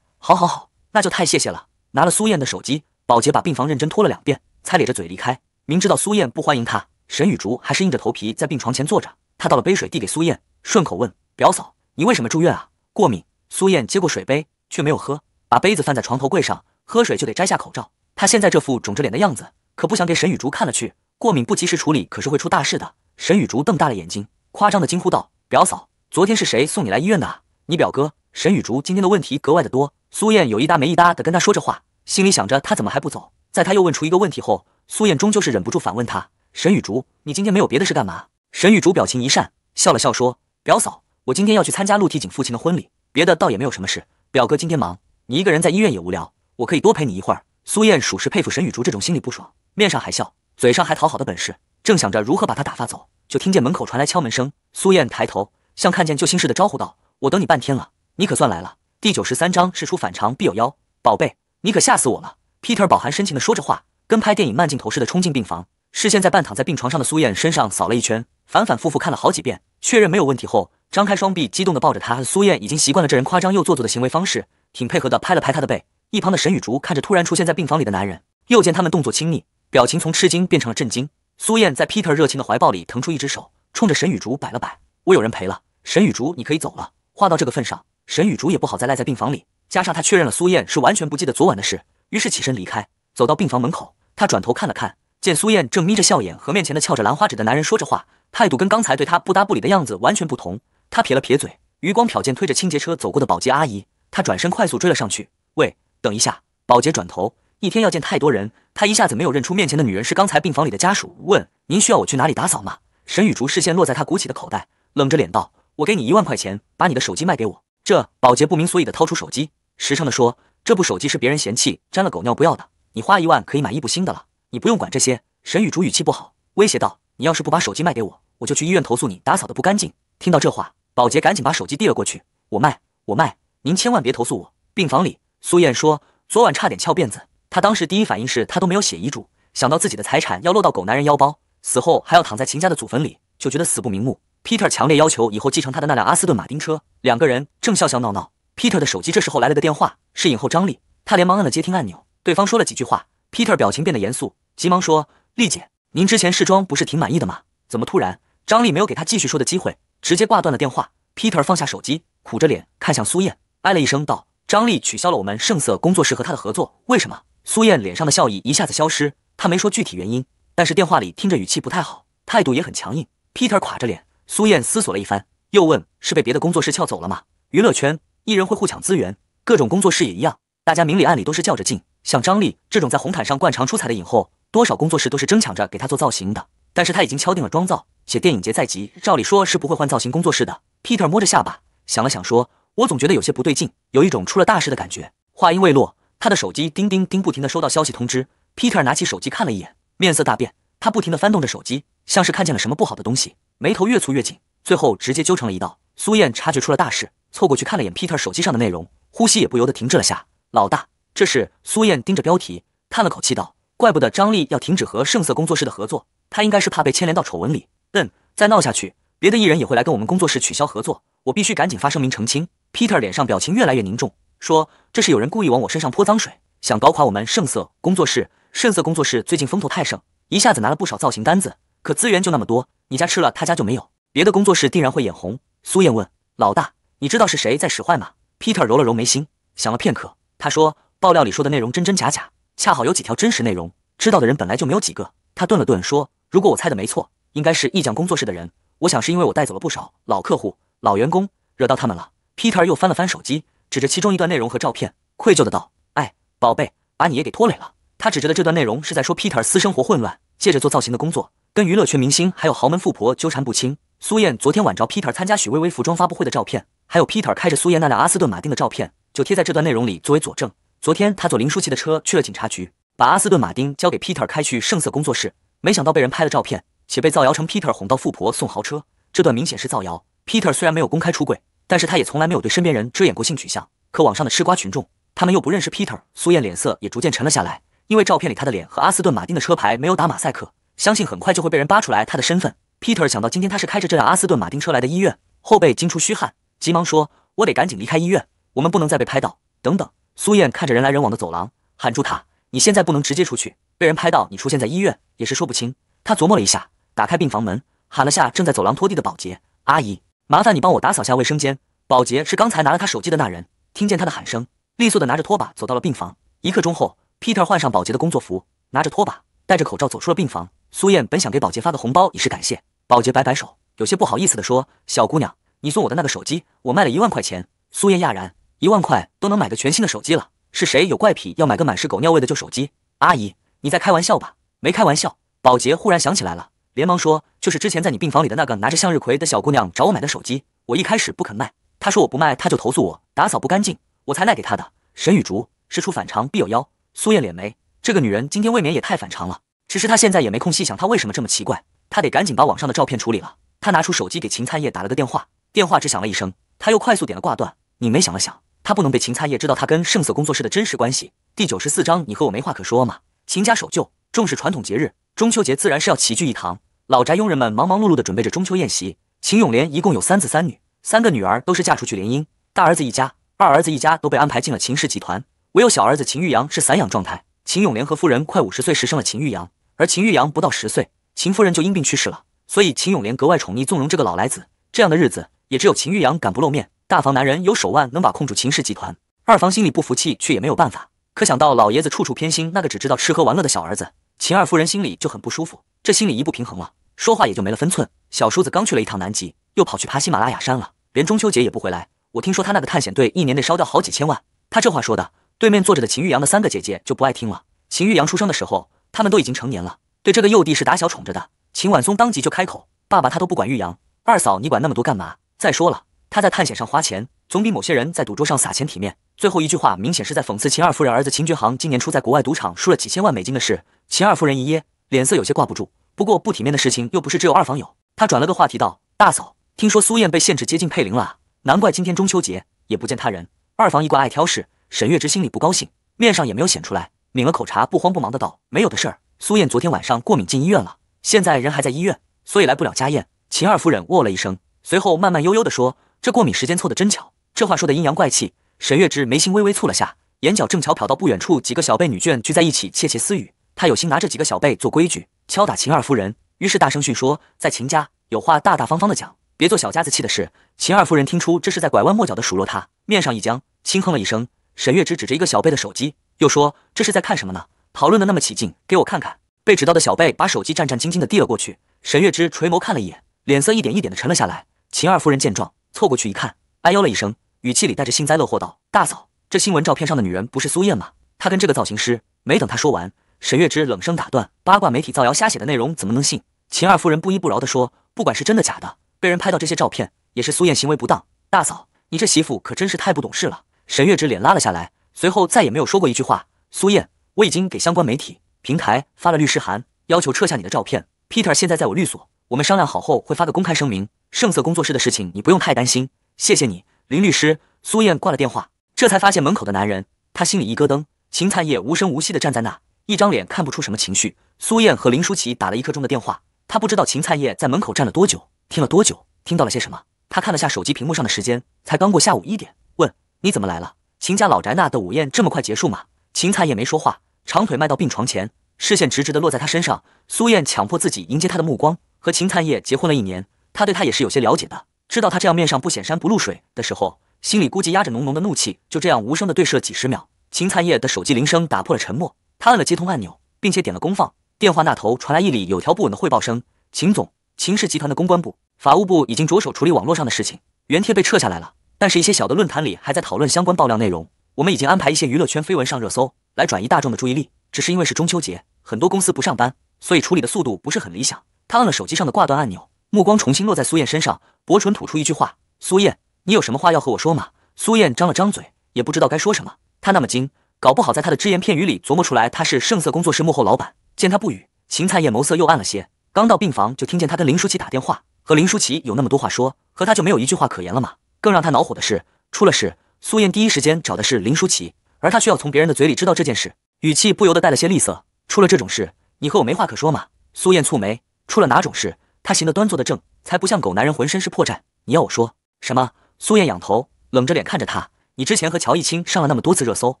好，好，好，那就太谢谢了。拿了苏燕的手机，保洁把病房认真拖了两遍，才咧着嘴离开。明知道苏燕不欢迎他，沈雨竹还是硬着头皮在病床前坐着。他倒了杯水递给苏燕，顺口问：“表嫂，你为什么住院啊？过敏。”苏燕接过水杯，却没有喝，把杯子放在床头柜上。喝水就得摘下口罩，她现在这副肿着脸的样子，可不想给沈雨竹看了去。过敏不及时处理，可是会出大事的。沈雨竹瞪大了眼睛，夸张的惊呼道：“表嫂，昨天是谁送你来医院的？你表哥？”沈雨竹今天的问题格外的多。苏燕有一搭没一搭的跟他说着话，心里想着他怎么还不走。在他又问出一个问题后，苏燕终究是忍不住反问他：“沈雨竹，你今天没有别的事干嘛？”沈雨竹表情一善，笑了笑说：“表嫂，我今天要去参加陆提景父亲的婚礼，别的倒也没有什么事。表哥今天忙，你一个人在医院也无聊，我可以多陪你一会儿。”苏燕属实佩服沈雨竹这种心里不爽面上还笑嘴上还讨好的本事，正想着如何把他打发走，就听见门口传来敲门声。苏燕抬头，像看见救星似的招呼道：“我等你半天了，你可算来了。”第九十三章，事出反常必有妖。宝贝，你可吓死我了！Peter 饱含深情地说着话，跟拍电影慢镜头似的冲进病房，视线在半躺在病床上的苏燕身上扫了一圈，反反复复看了好几遍，确认没有问题后，张开双臂，激动地抱着她。苏燕已经习惯了这人夸张又做作的行为方式，挺配合地拍了拍他的背。一旁的沈雨竹看着突然出现在病房里的男人，又见他们动作亲密，表情从吃惊变成了震惊。苏燕在 Peter 热情的怀抱里腾出一只手，冲着沈雨竹摆了摆：“我有人陪了，沈雨竹，你可以走了。”话到这个份上。沈雨竹也不好再赖在病房里，加上她确认了苏燕是完全不记得昨晚的事，于是起身离开，走到病房门口，她转头看了看，见苏燕正眯着笑眼和面前的翘着兰花指的男人说着话，态度跟刚才对她不搭不理的样子完全不同。她撇了撇嘴，余光瞟见推着清洁车走过的保洁阿姨，她转身快速追了上去。喂，等一下！保洁转头，一天要见太多人，她一下子没有认出面前的女人是刚才病房里的家属，问：“您需要我去哪里打扫吗？”沈雨竹视线落在她鼓起的口袋，冷着脸道：“我给你一万块钱，把你的手机卖给我。”这保洁不明所以的掏出手机，实诚的说：“这部手机是别人嫌弃沾了狗尿不要的，你花一万可以买一部新的了。你不用管这些。”沈雨竹语气不好，威胁道：“你要是不把手机卖给我，我就去医院投诉你打扫的不干净。”听到这话，保洁赶紧把手机递了过去：“我卖，我卖，您千万别投诉我。”病房里，苏燕说：“昨晚差点翘辫子。她当时第一反应是她都没有写遗嘱，想到自己的财产要落到狗男人腰包，死后还要躺在秦家的祖坟里，就觉得死不瞑目。” Peter 强烈要求以后继承他的那辆阿斯顿马丁车。两个人正笑笑闹闹，Peter 的手机这时候来了个电话，是影后张丽。他连忙按了接听按钮，对方说了几句话。Peter 表情变得严肃，急忙说：“丽姐，您之前试妆不是挺满意的吗？怎么突然？”张丽没有给他继续说的机会，直接挂断了电话。Peter 放下手机，苦着脸看向苏燕，唉了一声道：“张丽取消了我们圣色工作室和他的合作，为什么？”苏燕脸上的笑意一下子消失，她没说具体原因，但是电话里听着语气不太好，态度也很强硬。Peter 垮着脸。苏燕思索了一番，又问：“是被别的工作室撬走了吗？娱乐圈艺人会互抢资源，各种工作室也一样，大家明里暗里都是较着劲。像张丽这种在红毯上惯常出彩的影后，多少工作室都是争抢着给她做造型的。但是她已经敲定了妆造，且电影节在即，照理说是不会换造型工作室的。” Peter 摸着下巴，想了想说：“我总觉得有些不对劲，有一种出了大事的感觉。”话音未落，他的手机叮叮叮不停地收到消息通知。Peter 拿起手机看了一眼，面色大变，他不停地翻动着手机，像是看见了什么不好的东西。眉头越蹙越紧，最后直接揪成了一道。苏燕察觉出了大事，凑过去看了眼 Peter 手机上的内容，呼吸也不由得停滞了下。老大，这是苏燕盯着标题，叹了口气道：“怪不得张力要停止和盛色工作室的合作，他应该是怕被牵连到丑闻里。”嗯，再闹下去，别的艺人也会来跟我们工作室取消合作。我必须赶紧发声明澄清。Peter 脸上表情越来越凝重，说：“这是有人故意往我身上泼脏水，想搞垮我们盛色工作室。盛色工作室最近风头太盛，一下子拿了不少造型单子。”可资源就那么多，你家吃了，他家就没有。别的工作室定然会眼红。苏燕问：“老大，你知道是谁在使坏吗？” Peter 揉了揉眉心，想了片刻，他说：“爆料里说的内容真真假假，恰好有几条真实内容，知道的人本来就没有几个。”他顿了顿，说：“如果我猜的没错，应该是意匠工作室的人。我想是因为我带走了不少老客户、老员工，惹到他们了。” Peter 又翻了翻手机，指着其中一段内容和照片，愧疚的道：“哎，宝贝，把你也给拖累了。”他指着的这段内容是在说 Peter 私生活混乱，借着做造型的工作。跟娱乐圈明星还有豪门富婆纠缠不清。苏燕昨天晚找 Peter 参加许巍巍服装发布会的照片，还有 Peter 开着苏燕那辆阿斯顿马丁的照片，就贴在这段内容里作为佐证。昨天他坐林舒淇的车去了警察局，把阿斯顿马丁交给 Peter 开去圣色工作室，没想到被人拍了照片，且被造谣成 Peter 哄到富婆送豪车。这段明显是造谣。Peter 虽然没有公开出柜，但是他也从来没有对身边人遮掩过性取向。可网上的吃瓜群众，他们又不认识 Peter，苏燕脸色也逐渐沉了下来，因为照片里她的脸和阿斯顿马丁的车牌没有打马赛克。相信很快就会被人扒出来他的身份。Peter 想到今天他是开着这辆阿斯顿马丁车来的医院，后背惊出虚汗，急忙说：“我得赶紧离开医院，我们不能再被拍到。”等等，苏燕看着人来人往的走廊，喊住他：“你现在不能直接出去，被人拍到你出现在医院也是说不清。”他琢磨了一下，打开病房门，喊了下正在走廊拖地的保洁阿姨：“麻烦你帮我打扫下卫生间。”保洁是刚才拿了他手机的那人，听见他的喊声，利索的拿着拖把走到了病房。一刻钟后，Peter 换上保洁的工作服，拿着拖把，戴着口罩走出了病房。苏燕本想给保洁发个红包以示感谢，保洁摆摆手，有些不好意思的说：“小姑娘，你送我的那个手机，我卖了一万块钱。”苏燕讶然，一万块都能买个全新的手机了，是谁有怪癖要买个满是狗尿味的旧手机？阿姨，你在开玩笑吧？没开玩笑。保洁忽然想起来了，连忙说：“就是之前在你病房里的那个拿着向日葵的小姑娘找我买的手机，我一开始不肯卖，她说我不卖，她就投诉我打扫不干净，我才卖给她的。”沈雨竹，事出反常必有妖。苏燕敛眉，这个女人今天未免也太反常了。只是他现在也没空细想，他为什么这么奇怪。他得赶紧把网上的照片处理了。他拿出手机给秦灿业打了个电话，电话只响了一声，他又快速点了挂断。你没想了想，他不能被秦灿业知道他跟圣色工作室的真实关系。第九十四章，你和我没话可说嘛？秦家守旧，重视传统节日，中秋节自然是要齐聚一堂。老宅佣人们忙忙碌碌地准备着中秋宴席。秦永莲一共有三子三女，三个女儿都是嫁出去联姻，大儿子一家、二儿子一家都被安排进了秦氏集团，唯有小儿子秦玉阳是散养状态。秦永莲和夫人快五十岁时生了秦玉阳。而秦玉阳不到十岁，秦夫人就因病去世了，所以秦永莲格外宠溺纵容这个老来子。这样的日子，也只有秦玉阳敢不露面。大房男人有手腕，能把控住秦氏集团。二房心里不服气，却也没有办法。可想到老爷子处处偏心那个只知道吃喝玩乐的小儿子，秦二夫人心里就很不舒服。这心里一不平衡了，说话也就没了分寸。小叔子刚去了一趟南极，又跑去爬喜马拉雅山了，连中秋节也不回来。我听说他那个探险队一年内烧掉好几千万。他这话说的，对面坐着的秦玉阳的三个姐姐就不爱听了。秦玉阳出生的时候。他们都已经成年了，对这个幼弟是打小宠着的。秦婉松当即就开口：“爸爸他都不管玉阳，二嫂你管那么多干嘛？再说了，他在探险上花钱，总比某些人在赌桌上撒钱体面。”最后一句话明显是在讽刺秦二夫人儿子秦觉航今年初在国外赌场输了几千万美金的事。秦二夫人一噎，脸色有些挂不住。不过不体面的事情又不是只有二房有。他转了个话题道：“大嫂，听说苏燕被限制接近佩玲了，难怪今天中秋节也不见他人。”二房一贯爱挑事，沈月之心里不高兴，面上也没有显出来。抿了口茶，不慌不忙的道：“没有的事儿，苏燕昨天晚上过敏进医院了，现在人还在医院，所以来不了家宴。”秦二夫人哦了一声，随后慢慢悠悠的说：“这过敏时间凑得真巧。”这话说的阴阳怪气。沈月枝眉心微微蹙了下，眼角正巧瞟到不远处几个小辈女眷聚在一起窃窃私语。他有心拿这几个小辈做规矩，敲打秦二夫人，于是大声训说：“在秦家有话大大方方的讲，别做小家子气的事。”秦二夫人听出这是在拐弯抹角的数落她，面上一僵，轻哼了一声。沈月枝指着一个小辈的手机。又说这是在看什么呢？讨论的那么起劲，给我看看。被指到的小贝把手机战战兢兢的递了过去。沈月枝垂眸看了一眼，脸色一点一点的沉了下来。秦二夫人见状，凑过去一看，哎呦了一声，语气里带着幸灾乐祸道：“大嫂，这新闻照片上的女人不是苏燕吗？她跟这个造型师……”没等她说完，沈月枝冷声打断：“八卦媒体造谣瞎写的内容怎么能信？”秦二夫人不依不饶地说：“不管是真的假的，被人拍到这些照片，也是苏燕行为不当。大嫂，你这媳妇可真是太不懂事了。”沈月枝脸拉了下来。随后再也没有说过一句话。苏燕，我已经给相关媒体平台发了律师函，要求撤下你的照片。Peter 现在在我律所，我们商量好后会发个公开声明。盛色工作室的事情你不用太担心。谢谢你，林律师。苏燕挂了电话，这才发现门口的男人，他心里一咯噔。秦灿烨无声无息地站在那，一张脸看不出什么情绪。苏燕和林舒淇打了一刻钟的电话，她不知道秦灿烨在门口站了多久，听了多久，听到了些什么。她看了下手机屏幕上的时间，才刚过下午一点，问你怎么来了。秦家老宅那的午宴这么快结束吗？秦灿叶没说话，长腿迈到病床前，视线直直的落在他身上。苏燕强迫自己迎接他的目光。和秦灿叶结婚了一年，他对他也是有些了解的，知道他这样面上不显山不露水的时候，心里估计压着浓浓的怒气。就这样无声的对视了几十秒。秦灿叶的手机铃声打破了沉默，他按了接通按钮，并且点了公放。电话那头传来一里有条不紊的汇报声：“秦总，秦氏集团的公关部、法务部已经着手处理网络上的事情，原帖被撤下来了。”但是，一些小的论坛里还在讨论相关爆料内容。我们已经安排一些娱乐圈绯闻上热搜，来转移大众的注意力。只是因为是中秋节，很多公司不上班，所以处理的速度不是很理想。他按了手机上的挂断按钮，目光重新落在苏燕身上，薄唇吐出一句话：“苏燕，你有什么话要和我说吗？”苏燕张了张嘴，也不知道该说什么。他那么精，搞不好在他的只言片语里琢磨出来他是盛色工作室幕后老板。见他不语，秦灿烨眸色又暗了些。刚到病房，就听见他跟林舒淇打电话，和林舒淇有那么多话说，和他就没有一句话可言了吗？更让他恼火的是，出了事，苏燕第一时间找的是林舒淇，而他却要从别人的嘴里知道这件事，语气不由得带了些厉色。出了这种事，你和我没话可说吗？苏燕蹙眉，出了哪种事？他行得端，坐得正，才不像狗男人浑身是破绽。你要我说什么？苏燕仰头，冷着脸看着他。你之前和乔一清上了那么多次热搜，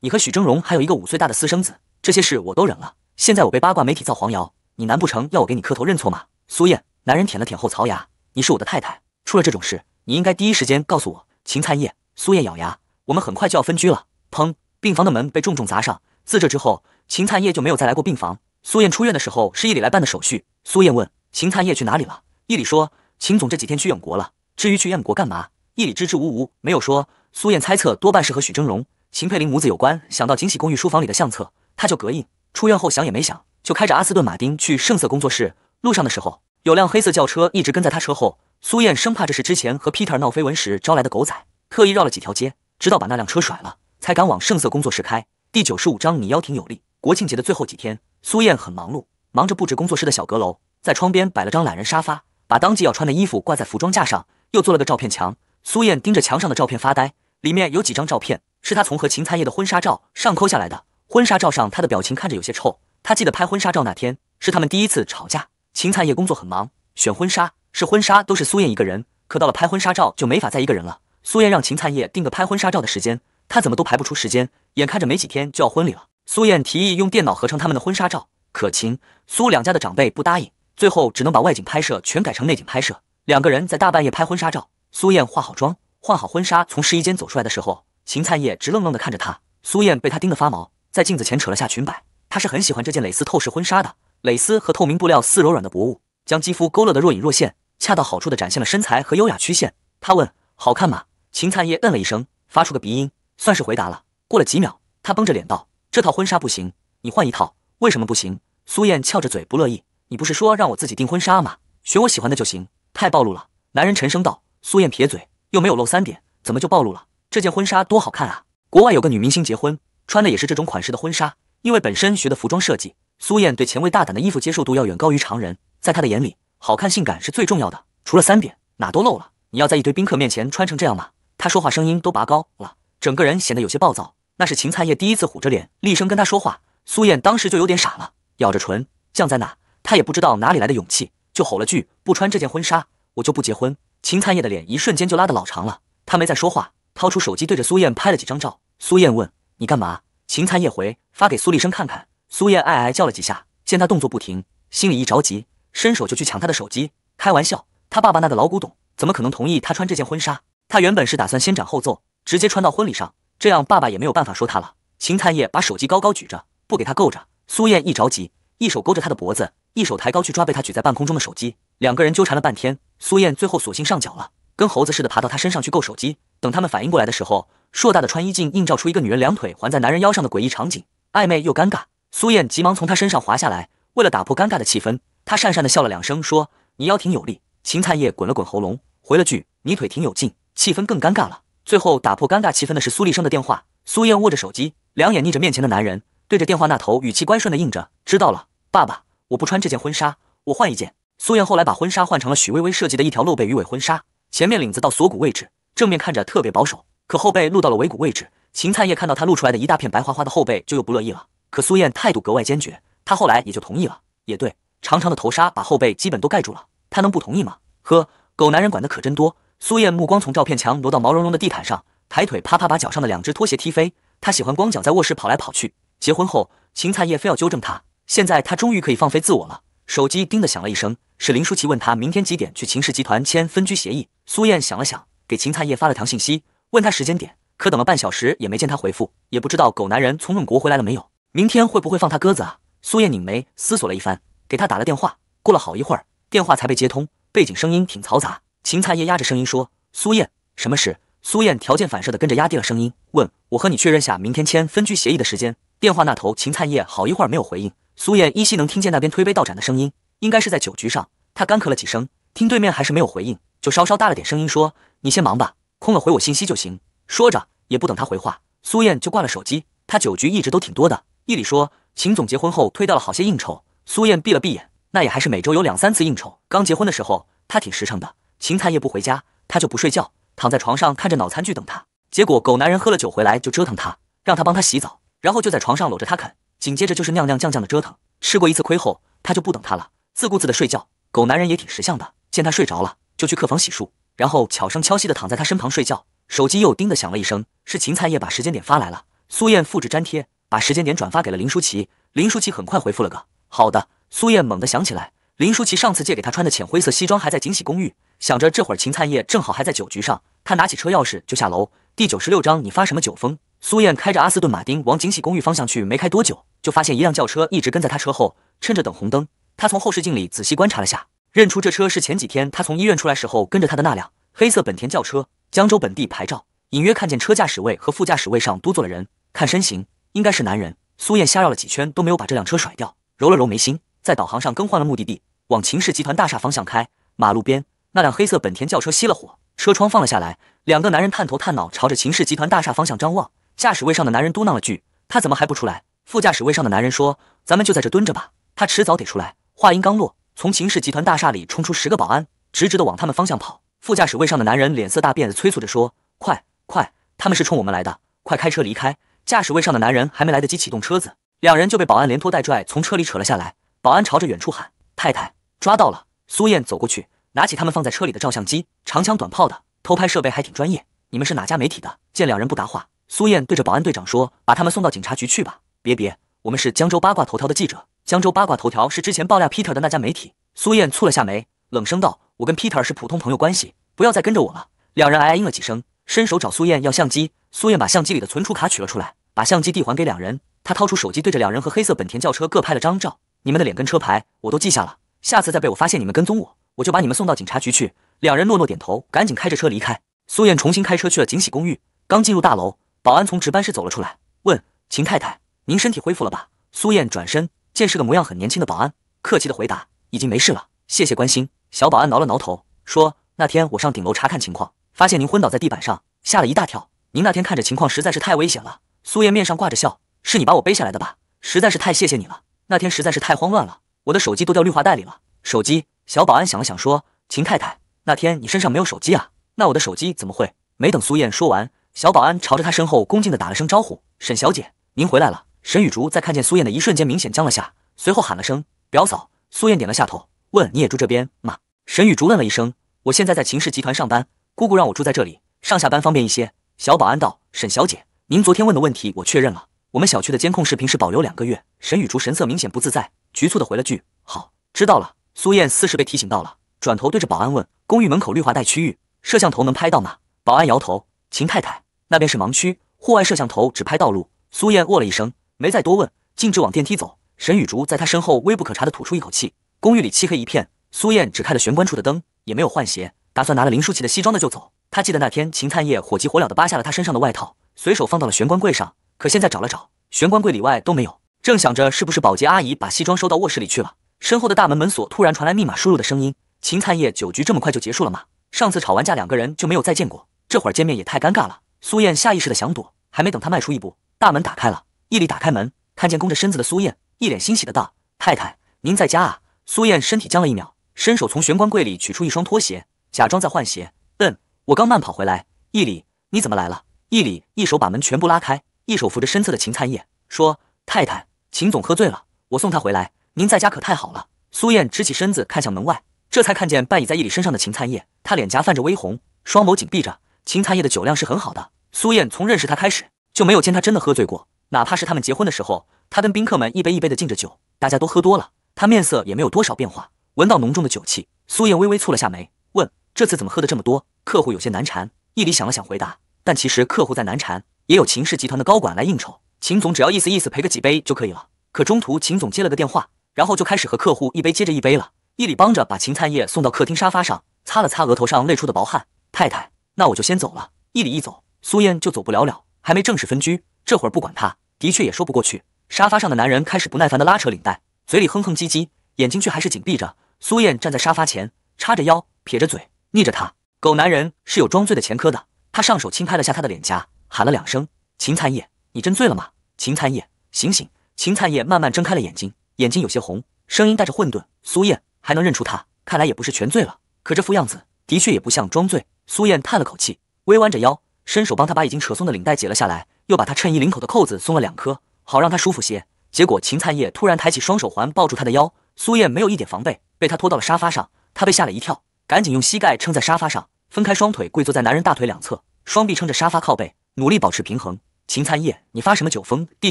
你和许峥嵘还有一个五岁大的私生子，这些事我都忍了。现在我被八卦媒体造黄谣，你难不成要我给你磕头认错吗？苏燕，男人舔了舔后槽牙，你是我的太太，出了这种事。你应该第一时间告诉我，秦灿叶，苏叶咬牙，我们很快就要分居了。砰！病房的门被重重砸上。自这之后，秦灿叶就没有再来过病房。苏燕出院的时候是义里来办的手续。苏燕问秦灿叶去哪里了，义里说秦总这几天去燕国了。至于去燕国干嘛，义里支支吾吾没有说。苏燕猜测多半是和许峥嵘、秦佩玲母子有关。想到锦禧公寓书房里的相册，她就膈应。出院后想也没想，就开着阿斯顿马丁去盛色工作室。路上的时候，有辆黑色轿车一直跟在他车后。苏燕生怕这是之前和 Peter 闹绯闻时招来的狗仔，特意绕了几条街，直到把那辆车甩了，才敢往盛色工作室开。第九十五章，你腰挺有力。国庆节的最后几天，苏燕很忙碌，忙着布置工作室的小阁楼，在窗边摆了张懒人沙发，把当即要穿的衣服挂在服装架上，又做了个照片墙。苏燕盯着墙上的照片发呆，里面有几张照片是她从和秦灿叶的婚纱照上抠下来的。婚纱照上她的表情看着有些臭。她记得拍婚纱照那天是他们第一次吵架，秦灿叶工作很忙。选婚纱是婚纱都是苏燕一个人，可到了拍婚纱照就没法再一个人了。苏燕让秦灿叶定个拍婚纱照的时间，她怎么都排不出时间。眼看着没几天就要婚礼了，苏燕提议用电脑合成他们的婚纱照，可秦苏两家的长辈不答应，最后只能把外景拍摄全改成内景拍摄。两个人在大半夜拍婚纱照，苏燕化好妆，换好婚纱从试衣间走出来的时候，秦灿叶直愣愣地看着她。苏燕被他盯得发毛，在镜子前扯了下裙摆。她是很喜欢这件蕾丝透视婚纱的，蕾丝和透明布料似柔软的薄雾。将肌肤勾勒的若隐若现，恰到好处地展现了身材和优雅曲线。他问：“好看吗？”秦灿叶嗯了一声，发出个鼻音，算是回答了。过了几秒，他绷着脸道：“这套婚纱不行，你换一套。”为什么不行？苏燕翘着嘴不乐意：“你不是说让我自己订婚纱吗？选我喜欢的就行。”太暴露了。男人沉声道。苏燕撇嘴：“又没有露三点，怎么就暴露了？这件婚纱多好看啊！国外有个女明星结婚穿的也是这种款式的婚纱，因为本身学的服装设计，苏燕对前卫大胆的衣服接受度要远高于常人。”在他的眼里，好看性感是最重要的。除了三点，哪都漏了。你要在一堆宾客面前穿成这样吗？他说话声音都拔高了，整个人显得有些暴躁。那是秦灿烨第一次虎着脸厉声跟他说话。苏燕当时就有点傻了，咬着唇，犟在那。她也不知道哪里来的勇气，就吼了句：“不穿这件婚纱，我就不结婚。”秦灿烨的脸一瞬间就拉得老长了。他没再说话，掏出手机对着苏燕拍了几张照。苏燕问：“你干嘛？”秦灿烨回：“发给苏立生看看。”苏燕哎哎叫了几下，见他动作不停，心里一着急。伸手就去抢他的手机，开玩笑，他爸爸那个老古董怎么可能同意他穿这件婚纱？他原本是打算先斩后奏，直接穿到婚礼上，这样爸爸也没有办法说他了。秦灿叶把手机高高举着，不给他够着。苏燕一着急，一手勾着他的脖子，一手抬高去抓被他举在半空中的手机。两个人纠缠了半天，苏燕最后索性上脚了，跟猴子似的爬到他身上去够手机。等他们反应过来的时候，硕大的穿衣镜映照出一个女人两腿环在男人腰上的诡异场景，暧昧又尴尬。苏燕急忙从他身上滑下来，为了打破尴尬的气氛。他讪讪地笑了两声，说：“你腰挺有力。”秦灿叶滚了滚喉咙，回了句：“你腿挺有劲。”气氛更尴尬了。最后打破尴尬气氛的是苏立生的电话。苏燕握着手机，两眼睨着面前的男人，对着电话那头语气乖顺地应着：“知道了，爸爸，我不穿这件婚纱，我换一件。”苏燕后来把婚纱换成了许巍巍设计的一条露背鱼尾婚纱，前面领子到锁骨位置，正面看着特别保守，可后背露到了尾骨位置。秦灿叶看到她露出来的一大片白花花的后背，就又不乐意了。可苏燕态度格外坚决，她后来也就同意了。也对。长长的头纱把后背基本都盖住了，他能不同意吗？呵，狗男人管的可真多。苏燕目光从照片墙挪到毛茸茸的地毯上，抬腿啪啪把脚上的两只拖鞋踢飞。她喜欢光脚在卧室跑来跑去。结婚后，秦灿烨非要纠正她，现在她终于可以放飞自我了。手机叮的响了一声，是林舒淇问他明天几点去秦氏集团签分居协议。苏燕想了想，给秦灿烨发了条信息，问他时间点。可等了半小时也没见他回复，也不知道狗男人从孟国回来了没有，明天会不会放他鸽子啊？苏燕拧眉思索了一番。给他打了电话，过了好一会儿，电话才被接通，背景声音挺嘈杂。秦灿业压着声音说：“苏燕，什么事？”苏燕条件反射的跟着压低了声音问：“我和你确认下，明天签分居协议的时间。”电话那头，秦灿叶好一会儿没有回应。苏燕依稀能听见那边推杯倒盏的声音，应该是在酒局上。他干咳了几声，听对面还是没有回应，就稍稍大了点声音说：“你先忙吧，空了回我信息就行。”说着，也不等他回话，苏燕就挂了手机。他酒局一直都挺多的，一理说秦总结婚后推掉了好些应酬。苏燕闭了闭眼，那也还是每周有两三次应酬。刚结婚的时候，他挺实诚的，秦灿叶不回家，他就不睡觉，躺在床上看着脑残剧等他。结果狗男人喝了酒回来就折腾他，让他帮他洗澡，然后就在床上搂着他啃。紧接着就是酿酿酱酱的折腾。吃过一次亏后，他就不等他了，自顾自的睡觉。狗男人也挺识相的，见他睡着了，就去客房洗漱，然后悄声悄息的躺在他身旁睡觉。手机又叮的响了一声，是秦灿叶把时间点发来了。苏燕复制粘贴，把时间点转发给了林舒淇，林舒淇很快回复了个。好的，苏燕猛地想起来，林舒淇上次借给她穿的浅灰色西装还在锦禧公寓。想着这会儿秦灿叶正好还在酒局上，她拿起车钥匙就下楼。第九十六章，你发什么酒疯？苏燕开着阿斯顿马丁往锦禧公寓方向去，没开多久就发现一辆轿车一直跟在她车后。趁着等红灯，她从后视镜里仔细观察了下，认出这车是前几天她从医院出来时候跟着她的那辆黑色本田轿车，江州本地牌照。隐约看见车驾驶位和副驾驶位上都坐了人，看身形应该是男人。苏燕瞎绕了几圈都没有把这辆车甩掉。揉了揉眉心，在导航上更换了目的地，往秦氏集团大厦方向开。马路边那辆黑色本田轿车熄了火，车窗放了下来，两个男人探头探脑，朝着秦氏集团大厦方向张望。驾驶位上的男人嘟囔了句：“他怎么还不出来？”副驾驶位上的男人说：“咱们就在这蹲着吧，他迟早得出来。”话音刚落，从秦氏集团大厦里冲出十个保安，直直的往他们方向跑。副驾驶位上的男人脸色大变，催促着说：“快快，他们是冲我们来的，快开车离开！”驾驶位上的男人还没来得及启动车子。两人就被保安连拖带拽从车里扯了下来。保安朝着远处喊：“太太，抓到了！”苏燕走过去，拿起他们放在车里的照相机，长枪短炮的偷拍设备还挺专业。你们是哪家媒体的？见两人不答话，苏燕对着保安队长说：“把他们送到警察局去吧。”“别别，我们是江州八卦头条的记者。”“江州八卦头条是之前爆料 Peter 的那家媒体。”苏燕蹙了下眉，冷声道：“我跟 Peter 是普通朋友关系，不要再跟着我了。”两人哎哎应了几声，伸手找苏燕要相机。苏燕把相机里的存储卡取了出来，把相机递还给两人。他掏出手机，对着两人和黑色本田轿车各拍了张照。你们的脸跟车牌我都记下了。下次再被我发现你们跟踪我，我就把你们送到警察局去。两人诺诺点头，赶紧开着车离开。苏燕重新开车去了锦喜公寓。刚进入大楼，保安从值班室走了出来，问：“秦太太，您身体恢复了吧？”苏燕转身见是个模样很年轻的保安，客气的回答：“已经没事了，谢谢关心。”小保安挠了挠头，说：“那天我上顶楼查看情况，发现您昏倒在地板上，吓了一大跳。您那天看着情况实在是太危险了。”苏燕面上挂着笑。是你把我背下来的吧？实在是太谢谢你了。那天实在是太慌乱了，我的手机都掉绿化带里了。手机。小保安想了想说：“秦太太，那天你身上没有手机啊？那我的手机怎么会？”没等苏燕说完，小保安朝着她身后恭敬的打了声招呼：“沈小姐，您回来了。”沈雨竹在看见苏燕的一瞬间明显僵了下，随后喊了声“表嫂”。苏燕点了下头，问：“你也住这边吗？”沈雨竹问了一声：“我现在在秦氏集团上班，姑姑让我住在这里，上下班方便一些。”小保安道：“沈小姐，您昨天问的问题我确认了。”我们小区的监控视频是保留两个月。沈雨竹神色明显不自在，局促的回了句：“好，知道了。”苏燕似是被提醒到了，转头对着保安问：“公寓门口绿化带区域，摄像头能拍到吗？”保安摇头。秦太太，那边是盲区，户外摄像头只拍道路。苏燕哦了一声，没再多问，径直往电梯走。沈雨竹在她身后微不可察的吐出一口气。公寓里漆黑一片，苏燕只开了玄关处的灯，也没有换鞋，打算拿了林舒淇的西装的就走。她记得那天秦灿叶火急火燎的扒下了他身上的外套，随手放到了玄关柜上。可现在找了找，玄关柜里外都没有。正想着是不是保洁阿姨把西装收到卧室里去了，身后的大门门锁突然传来密码输入的声音。秦灿业酒局这么快就结束了吗？上次吵完架两个人就没有再见过，这会儿见面也太尴尬了。苏燕下意识的想躲，还没等她迈出一步，大门打开了。易里打开门，看见弓着身子的苏燕，一脸欣喜的道：“太太，您在家啊？”苏燕身体僵了一秒，伸手从玄关柜里取出一双拖鞋，假装在换鞋。嗯，我刚慢跑回来。易里，你怎么来了？易里一手把门全部拉开。一手扶着身侧的秦灿叶，说：“太太，秦总喝醉了，我送他回来。您在家可太好了。”苏燕直起身子，看向门外，这才看见半倚在易里身上的秦灿叶，他脸颊泛着微红，双眸紧闭着。秦灿叶的酒量是很好的，苏燕从认识他开始就没有见他真的喝醉过，哪怕是他们结婚的时候，他跟宾客们一杯一杯的敬着酒，大家都喝多了，他面色也没有多少变化。闻到浓重的酒气，苏燕微微蹙了下眉，问：“这次怎么喝的这么多？客户有些难缠。”易里想了想，回答：“但其实客户在难缠。”也有秦氏集团的高管来应酬，秦总只要意思意思赔个几杯就可以了。可中途秦总接了个电话，然后就开始和客户一杯接着一杯了。一里帮着把秦灿叶送到客厅沙发上，擦了擦额头上累出的薄汗。太太，那我就先走了。一里一走，苏燕就走不了了。还没正式分居，这会儿不管他，的确也说不过去。沙发上的男人开始不耐烦地拉扯领带，嘴里哼哼唧唧，眼睛却还是紧闭着。苏燕站在沙发前，叉着腰，撇着嘴，逆着他。狗男人是有装醉的前科的。他上手轻拍了下他的脸颊。喊了两声“秦灿叶，你真醉了吗？”秦灿叶，醒醒！秦灿叶慢慢睁开了眼睛，眼睛有些红，声音带着混沌。苏燕，还能认出他，看来也不是全醉了。可这副样子，的确也不像装醉。苏燕叹了口气，微弯着腰，伸手帮他把已经扯松的领带解了下来，又把他衬衣领口的扣子松了两颗，好让他舒服些。结果秦灿叶突然抬起双手环抱住他的腰，苏燕没有一点防备，被他拖到了沙发上。他被吓了一跳，赶紧用膝盖撑在沙发上，分开双腿跪坐在男人大腿两侧，双臂撑着沙发靠背。努力保持平衡。秦灿叶，你发什么酒疯？第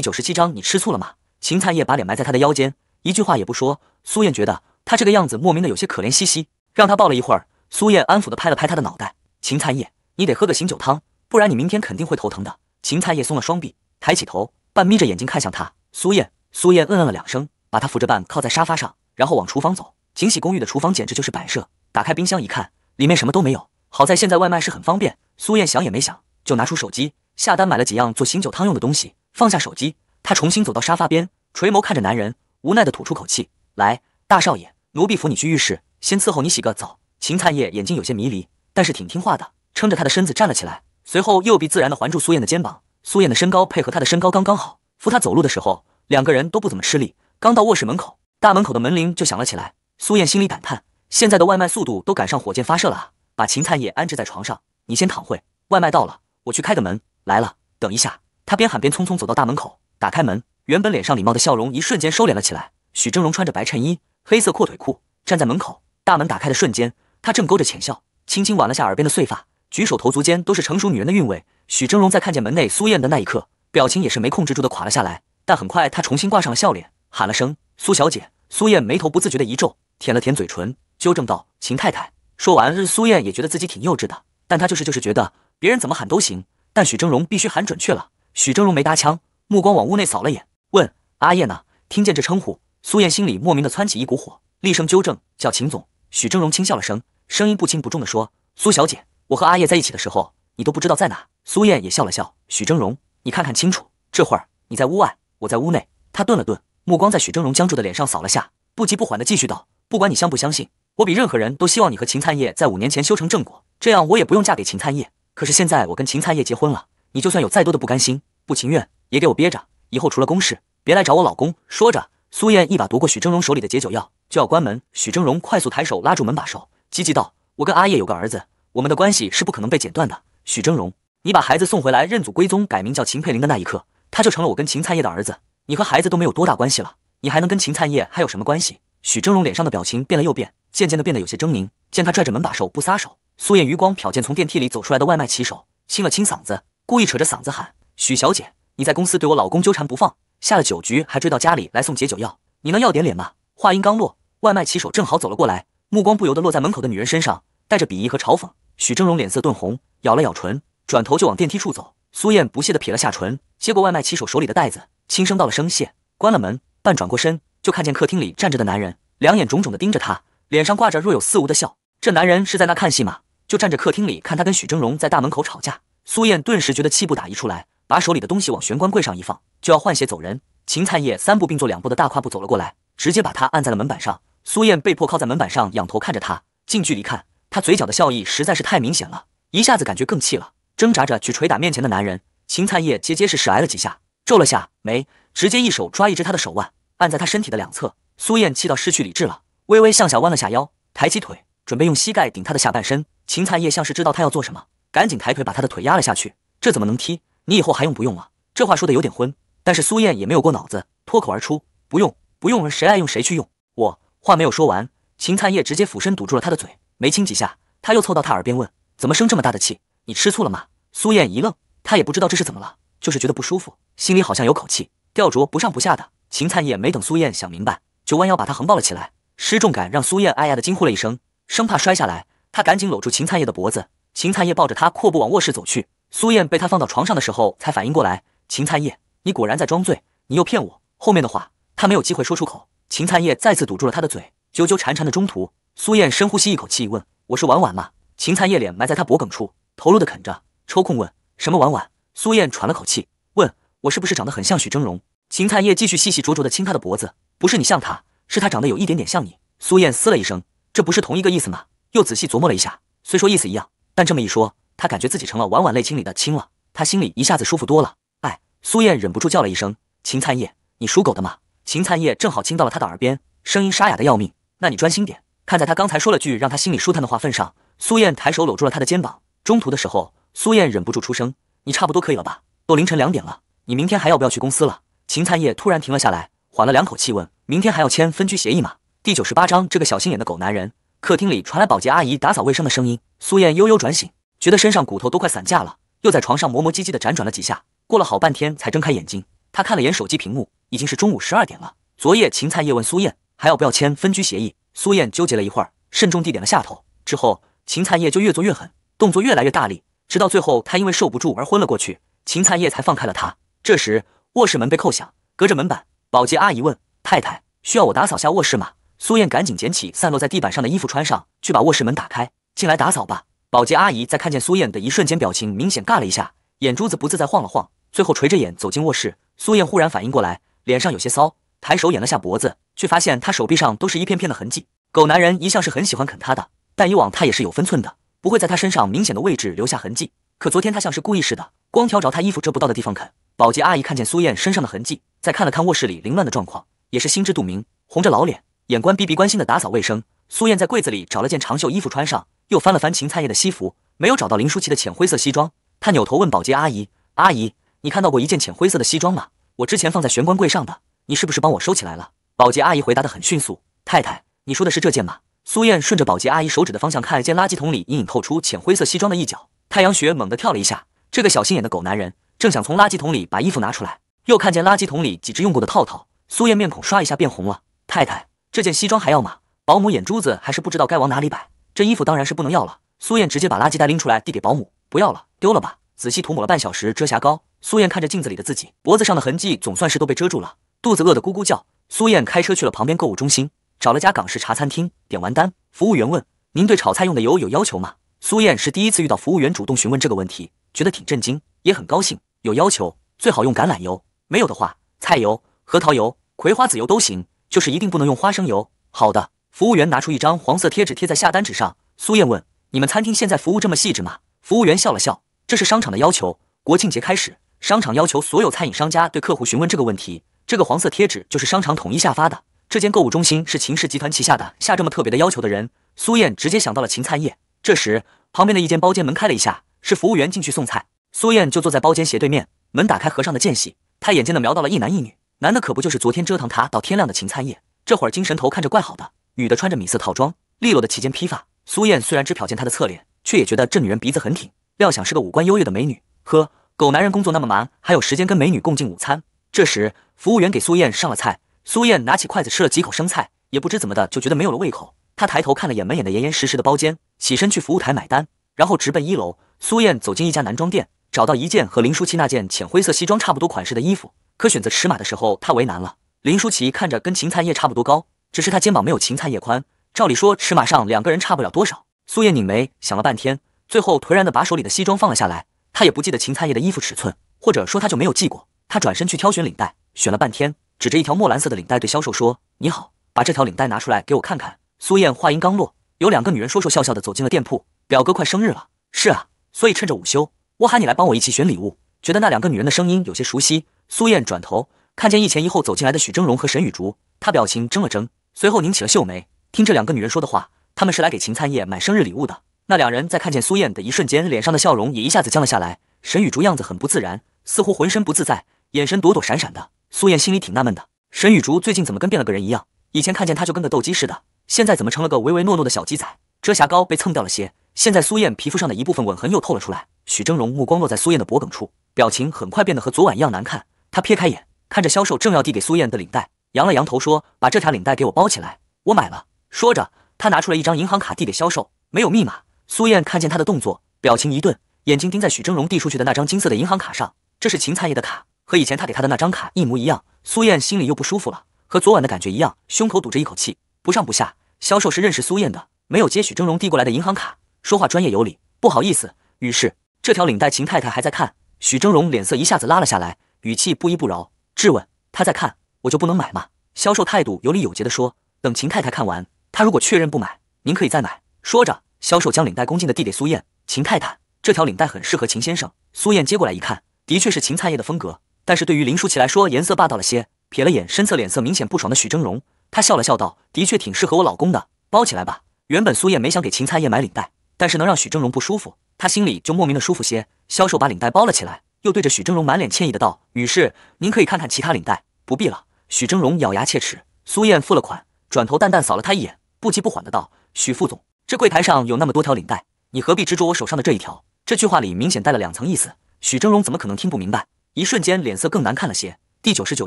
九十七章，你吃醋了吗？秦灿叶把脸埋在他的腰间，一句话也不说。苏燕觉得他这个样子莫名的有些可怜兮兮，让他抱了一会儿。苏燕安抚的拍了拍他的脑袋。秦灿叶，你得喝个醒酒汤，不然你明天肯定会头疼的。秦灿叶松了双臂，抬起头，半眯着眼睛看向他。苏燕，苏燕嗯嗯了两声，把他扶着半靠在沙发上，然后往厨房走。锦喜公寓的厨房简直就是摆设。打开冰箱一看，里面什么都没有。好在现在外卖是很方便。苏燕想也没想。就拿出手机下单买了几样做醒酒汤用的东西，放下手机，他重新走到沙发边，垂眸看着男人，无奈的吐出口气来。大少爷，奴婢扶你去浴室，先伺候你洗个澡。秦灿叶眼睛有些迷离，但是挺听话的，撑着他的身子站了起来，随后右臂自然的环住苏燕的肩膀。苏燕的身高配合他的身高刚刚好，扶他走路的时候，两个人都不怎么吃力。刚到卧室门口，大门口的门铃就响了起来。苏燕心里感叹，现在的外卖速度都赶上火箭发射了啊！把秦灿叶安置在床上，你先躺会，外卖到了。我去开个门，来了，等一下。他边喊边匆匆走到大门口，打开门。原本脸上礼貌的笑容一瞬间收敛了起来。许峥嵘穿着白衬衣、黑色阔腿裤，站在门口。大门打开的瞬间，他正勾着浅笑，轻轻挽了下耳边的碎发，举手投足间都是成熟女人的韵味。许峥嵘在看见门内苏燕的那一刻，表情也是没控制住的垮了下来。但很快，他重新挂上了笑脸，喊了声“苏小姐”。苏燕眉头不自觉的一皱，舔了舔嘴唇，纠正道：“秦太太。”说完，苏燕也觉得自己挺幼稚的，但她就是就是觉得。别人怎么喊都行，但许峥嵘必须喊准确了。许峥嵘没搭腔，目光往屋内扫了眼，问：“阿叶呢？”听见这称呼，苏燕心里莫名的窜起一股火，厉声纠正：“叫秦总。”许峥嵘轻笑了声，声音不轻不重的说：“苏小姐，我和阿叶在一起的时候，你都不知道在哪。”苏燕也笑了笑：“许峥嵘，你看看清楚，这会儿你在屋外，我在屋内。”他顿了顿，目光在许峥嵘僵住的脸上扫了下，不急不缓的继续道：“不管你相不相信，我比任何人都希望你和秦灿叶在五年前修成正果，这样我也不用嫁给秦灿叶。”可是现在我跟秦灿业结婚了，你就算有再多的不甘心、不情愿，也给我憋着。以后除了公事，别来找我老公。说着，苏燕一把夺过许峥嵘手里的解酒药，就要关门。许峥嵘快速抬手拉住门把手，急急道：“我跟阿叶有个儿子，我们的关系是不可能被剪断的。许峥嵘，你把孩子送回来认祖归宗，改名叫秦佩林的那一刻，他就成了我跟秦灿业的儿子。你和孩子都没有多大关系了，你还能跟秦灿业还有什么关系？”许峥嵘脸上的表情变了又变，渐渐的变得有些狰狞。见他拽着门把手不撒手。苏燕余光瞟见从电梯里走出来的外卖骑手，清了清嗓子，故意扯着嗓子喊：“许小姐，你在公司对我老公纠缠不放，下了酒局还追到家里来送解酒药，你能要点脸吗？”话音刚落，外卖骑手正好走了过来，目光不由得落在门口的女人身上，带着鄙夷和嘲讽。许峥嵘脸色顿红，咬了咬唇，转头就往电梯处走。苏燕不屑地撇了下唇，接过外卖骑手手里的袋子，轻声道了声谢，关了门，半转过身，就看见客厅里站着的男人，两眼炯炯地盯着她，脸上挂着若有似无的笑。这男人是在那看戏吗？就站着客厅里看他跟许峥嵘在大门口吵架，苏燕顿时觉得气不打一处来，把手里的东西往玄关柜上一放，就要换鞋走人。秦灿叶三步并作两步的大跨步走了过来，直接把他按在了门板上。苏燕被迫靠在门板上，仰头看着他，近距离看，他嘴角的笑意实在是太明显了，一下子感觉更气了，挣扎着去捶打面前的男人。秦灿叶结结实实挨了几下，皱了下眉，直接一手抓一只他的手腕，按在他身体的两侧。苏燕气到失去理智了，微微向下弯了下腰，抬起腿，准备用膝盖顶他的下半身。秦灿叶像是知道他要做什么，赶紧抬腿把他的腿压了下去。这怎么能踢？你以后还用不用了？这话说的有点昏，但是苏燕也没有过脑子，脱口而出：“不用，不用了，谁爱用谁去用。”我话没有说完，秦灿叶直接俯身堵住了他的嘴，没亲几下，他又凑到他耳边问：“怎么生这么大的气？你吃醋了吗？”苏燕一愣，她也不知道这是怎么了，就是觉得不舒服，心里好像有口气，吊着不上不下的。秦灿叶没等苏燕想明白，就弯腰把她横抱了起来，失重感让苏燕哎呀的惊呼了一声，生怕摔下来。他赶紧搂住秦灿叶的脖子，秦灿叶抱着他阔步往卧室走去。苏燕被他放到床上的时候才反应过来，秦灿叶，你果然在装醉，你又骗我。后面的话他没有机会说出口。秦灿叶再次堵住了他的嘴，纠纠缠缠的中途，苏燕深呼吸一口气，问：“我是婉婉吗？”秦灿叶脸埋在他脖梗处，投入的啃着，抽空问：“什么婉婉？”苏燕喘了口气，问：“我是不是长得很像许峥嵘？”秦灿叶继续细细灼灼的亲他的脖子，不是你像他，是他长得有一点点像你。苏燕嘶了一声，这不是同一个意思吗？又仔细琢磨了一下，虽说意思一样，但这么一说，他感觉自己成了婉婉泪清里的清了，他心里一下子舒服多了。哎，苏燕忍不住叫了一声：“秦灿叶，你属狗的吗？”秦灿叶正好亲到了他的耳边，声音沙哑的要命。那你专心点，看在他刚才说了句让他心里舒坦的话份上，苏燕抬手搂住了他的肩膀。中途的时候，苏燕忍不住出声：“你差不多可以了吧？都凌晨两点了，你明天还要不要去公司了？”秦灿叶突然停了下来，缓了两口气问：“明天还要签分居协议吗？”第九十八章，这个小心眼的狗男人。客厅里传来保洁阿姨打扫卫生的声音，苏燕悠悠转醒，觉得身上骨头都快散架了，又在床上磨磨唧唧地辗转了几下，过了好半天才睁开眼睛。她看了眼手机屏幕，已经是中午十二点了。昨夜秦灿叶问苏燕还要不要签分居协议，苏燕纠结了一会儿，慎重地点了下头。之后秦灿叶就越做越狠，动作越来越大力，直到最后他因为受不住而昏了过去，秦灿叶才放开了他。这时卧室门被扣响，隔着门板，保洁阿姨问：“太太需要我打扫下卧室吗？”苏燕赶紧捡起散落在地板上的衣服，穿上去把卧室门打开，进来打扫吧。保洁阿姨在看见苏燕的一瞬间，表情明显尬了一下，眼珠子不自在晃了晃，最后垂着眼走进卧室。苏燕忽然反应过来，脸上有些骚，抬手掩了下脖子，却发现她手臂上都是一片片的痕迹。狗男人一向是很喜欢啃她的，但以往他也是有分寸的，不会在她身上明显的位置留下痕迹。可昨天他像是故意似的，光挑着他衣服遮不到的地方啃。保洁阿姨看见苏燕身上的痕迹，再看了看卧室里凌乱的状况，也是心知肚明，红着老脸。眼观鼻鼻关心的打扫卫生，苏燕在柜子里找了件长袖衣服穿上，又翻了翻秦菜叶的西服，没有找到林舒淇的浅灰色西装。她扭头问保洁阿姨：“阿姨，你看到过一件浅灰色的西装吗？我之前放在玄关柜上的，你是不是帮我收起来了？”保洁阿姨回答的很迅速：“太太，你说的是这件吗？”苏燕顺着保洁阿姨手指的方向看，见垃圾桶里隐隐透出浅灰色西装的一角，太阳穴猛地跳了一下。这个小心眼的狗男人，正想从垃圾桶里把衣服拿出来，又看见垃圾桶里几只用过的套套，苏燕面孔刷一下变红了：“太太。”这件西装还要吗？保姆眼珠子还是不知道该往哪里摆。这衣服当然是不能要了。苏燕直接把垃圾袋拎出来递给保姆，不要了，丢了吧。仔细涂抹了半小时遮瑕膏，苏燕看着镜子里的自己，脖子上的痕迹总算是都被遮住了。肚子饿得咕咕叫，苏燕开车去了旁边购物中心，找了家港式茶餐厅，点完单，服务员问：“您对炒菜用的油有要求吗？”苏燕是第一次遇到服务员主动询问这个问题，觉得挺震惊，也很高兴。有要求，最好用橄榄油，没有的话，菜油、核桃油、葵花籽油都行。就是一定不能用花生油。好的，服务员拿出一张黄色贴纸贴在下单纸上。苏燕问：“你们餐厅现在服务这么细致吗？”服务员笑了笑：“这是商场的要求。国庆节开始，商场要求所有餐饮商家对客户询问这个问题。这个黄色贴纸就是商场统一下发的。这间购物中心是秦氏集团旗下的，下这么特别的要求的人，苏燕直接想到了秦灿业。”这时，旁边的一间包间门开了一下，是服务员进去送菜。苏燕就坐在包间斜对面，门打开合上的间隙，她眼尖的瞄到了一男一女。男的可不就是昨天折腾他到天亮的秦灿叶？这会儿精神头看着怪好的。女的穿着米色套装，利落的齐肩披发。苏燕虽然只瞟见他的侧脸，却也觉得这女人鼻子很挺，料想是个五官优越的美女。呵，狗男人工作那么忙，还有时间跟美女共进午餐？这时，服务员给苏燕上了菜，苏燕拿起筷子吃了几口生菜，也不知怎么的就觉得没有了胃口。她抬头看了眼门掩得严严实实的包间，起身去服务台买单，然后直奔一楼。苏燕走进一家男装店。找到一件和林舒淇那件浅灰色西装差不多款式的衣服，可选择尺码的时候，他为难了。林舒淇看着跟秦灿叶差不多高，只是她肩膀没有秦灿叶宽。照理说尺码上两个人差不了多少。苏叶拧眉想了半天，最后颓然的把手里的西装放了下来。他也不记得秦灿叶的衣服尺寸，或者说他就没有记过。他转身去挑选领带，选了半天，指着一条墨蓝色的领带对销售说：“你好，把这条领带拿出来给我看看。”苏燕话音刚落，有两个女人说说笑笑的走进了店铺。表哥快生日了，是啊，所以趁着午休。我喊你来帮我一起选礼物，觉得那两个女人的声音有些熟悉。苏燕转头看见一前一后走进来的许峥嵘和沈雨竹，她表情怔了怔，随后拧起了秀眉。听这两个女人说的话，他们是来给秦灿叶买生日礼物的。那两人在看见苏燕的一瞬间，脸上的笑容也一下子僵了下来。沈雨竹样子很不自然，似乎浑身不自在，眼神躲躲闪闪的。苏燕心里挺纳闷的，沈雨竹最近怎么跟变了个人一样？以前看见她就跟个斗鸡似的，现在怎么成了个唯唯诺诺的小鸡仔？遮瑕膏被蹭掉了些，现在苏燕皮肤上的一部分吻痕又透了出来。许峥嵘目光落在苏燕的脖颈处，表情很快变得和昨晚一样难看。他撇开眼，看着销售正要递给苏燕的领带，扬了扬头说：“把这条领带给我包起来，我买了。”说着，他拿出了一张银行卡递给销售，没有密码。苏燕看见他的动作，表情一顿，眼睛盯在许峥嵘递出去的那张金色的银行卡上。这是秦灿爷的卡，和以前他给他的那张卡一模一样。苏燕心里又不舒服了，和昨晚的感觉一样，胸口堵着一口气，不上不下。销售是认识苏燕的。没有接许峥嵘递过来的银行卡，说话专业有礼，不好意思。于是这条领带秦太太还在看，许峥嵘脸色一下子拉了下来，语气不依不饶，质问他在看我就不能买吗？销售态度有礼有节的说，等秦太太看完，他如果确认不买，您可以再买。说着，销售将领带恭敬的递给苏燕，秦太太这条领带很适合秦先生。苏燕接过来一看，的确是秦菜叶的风格，但是对于林舒淇来说，颜色霸道了些。瞥了眼身侧脸色明显不爽的许峥嵘，她笑了笑道，的确挺适合我老公的，包起来吧。原本苏燕没想给秦灿叶买领带，但是能让许峥嵘不舒服，他心里就莫名的舒服些。销售把领带包了起来，又对着许峥嵘满脸歉意的道：“女士，您可以看看其他领带，不必了。”许峥嵘咬牙切齿。苏燕付了款，转头淡淡扫了他一眼，不急不缓的道：“许副总，这柜台上有那么多条领带，你何必执着我手上的这一条？”这句话里明显带了两层意思，许峥嵘怎么可能听不明白？一瞬间脸色更难看了些。第九十九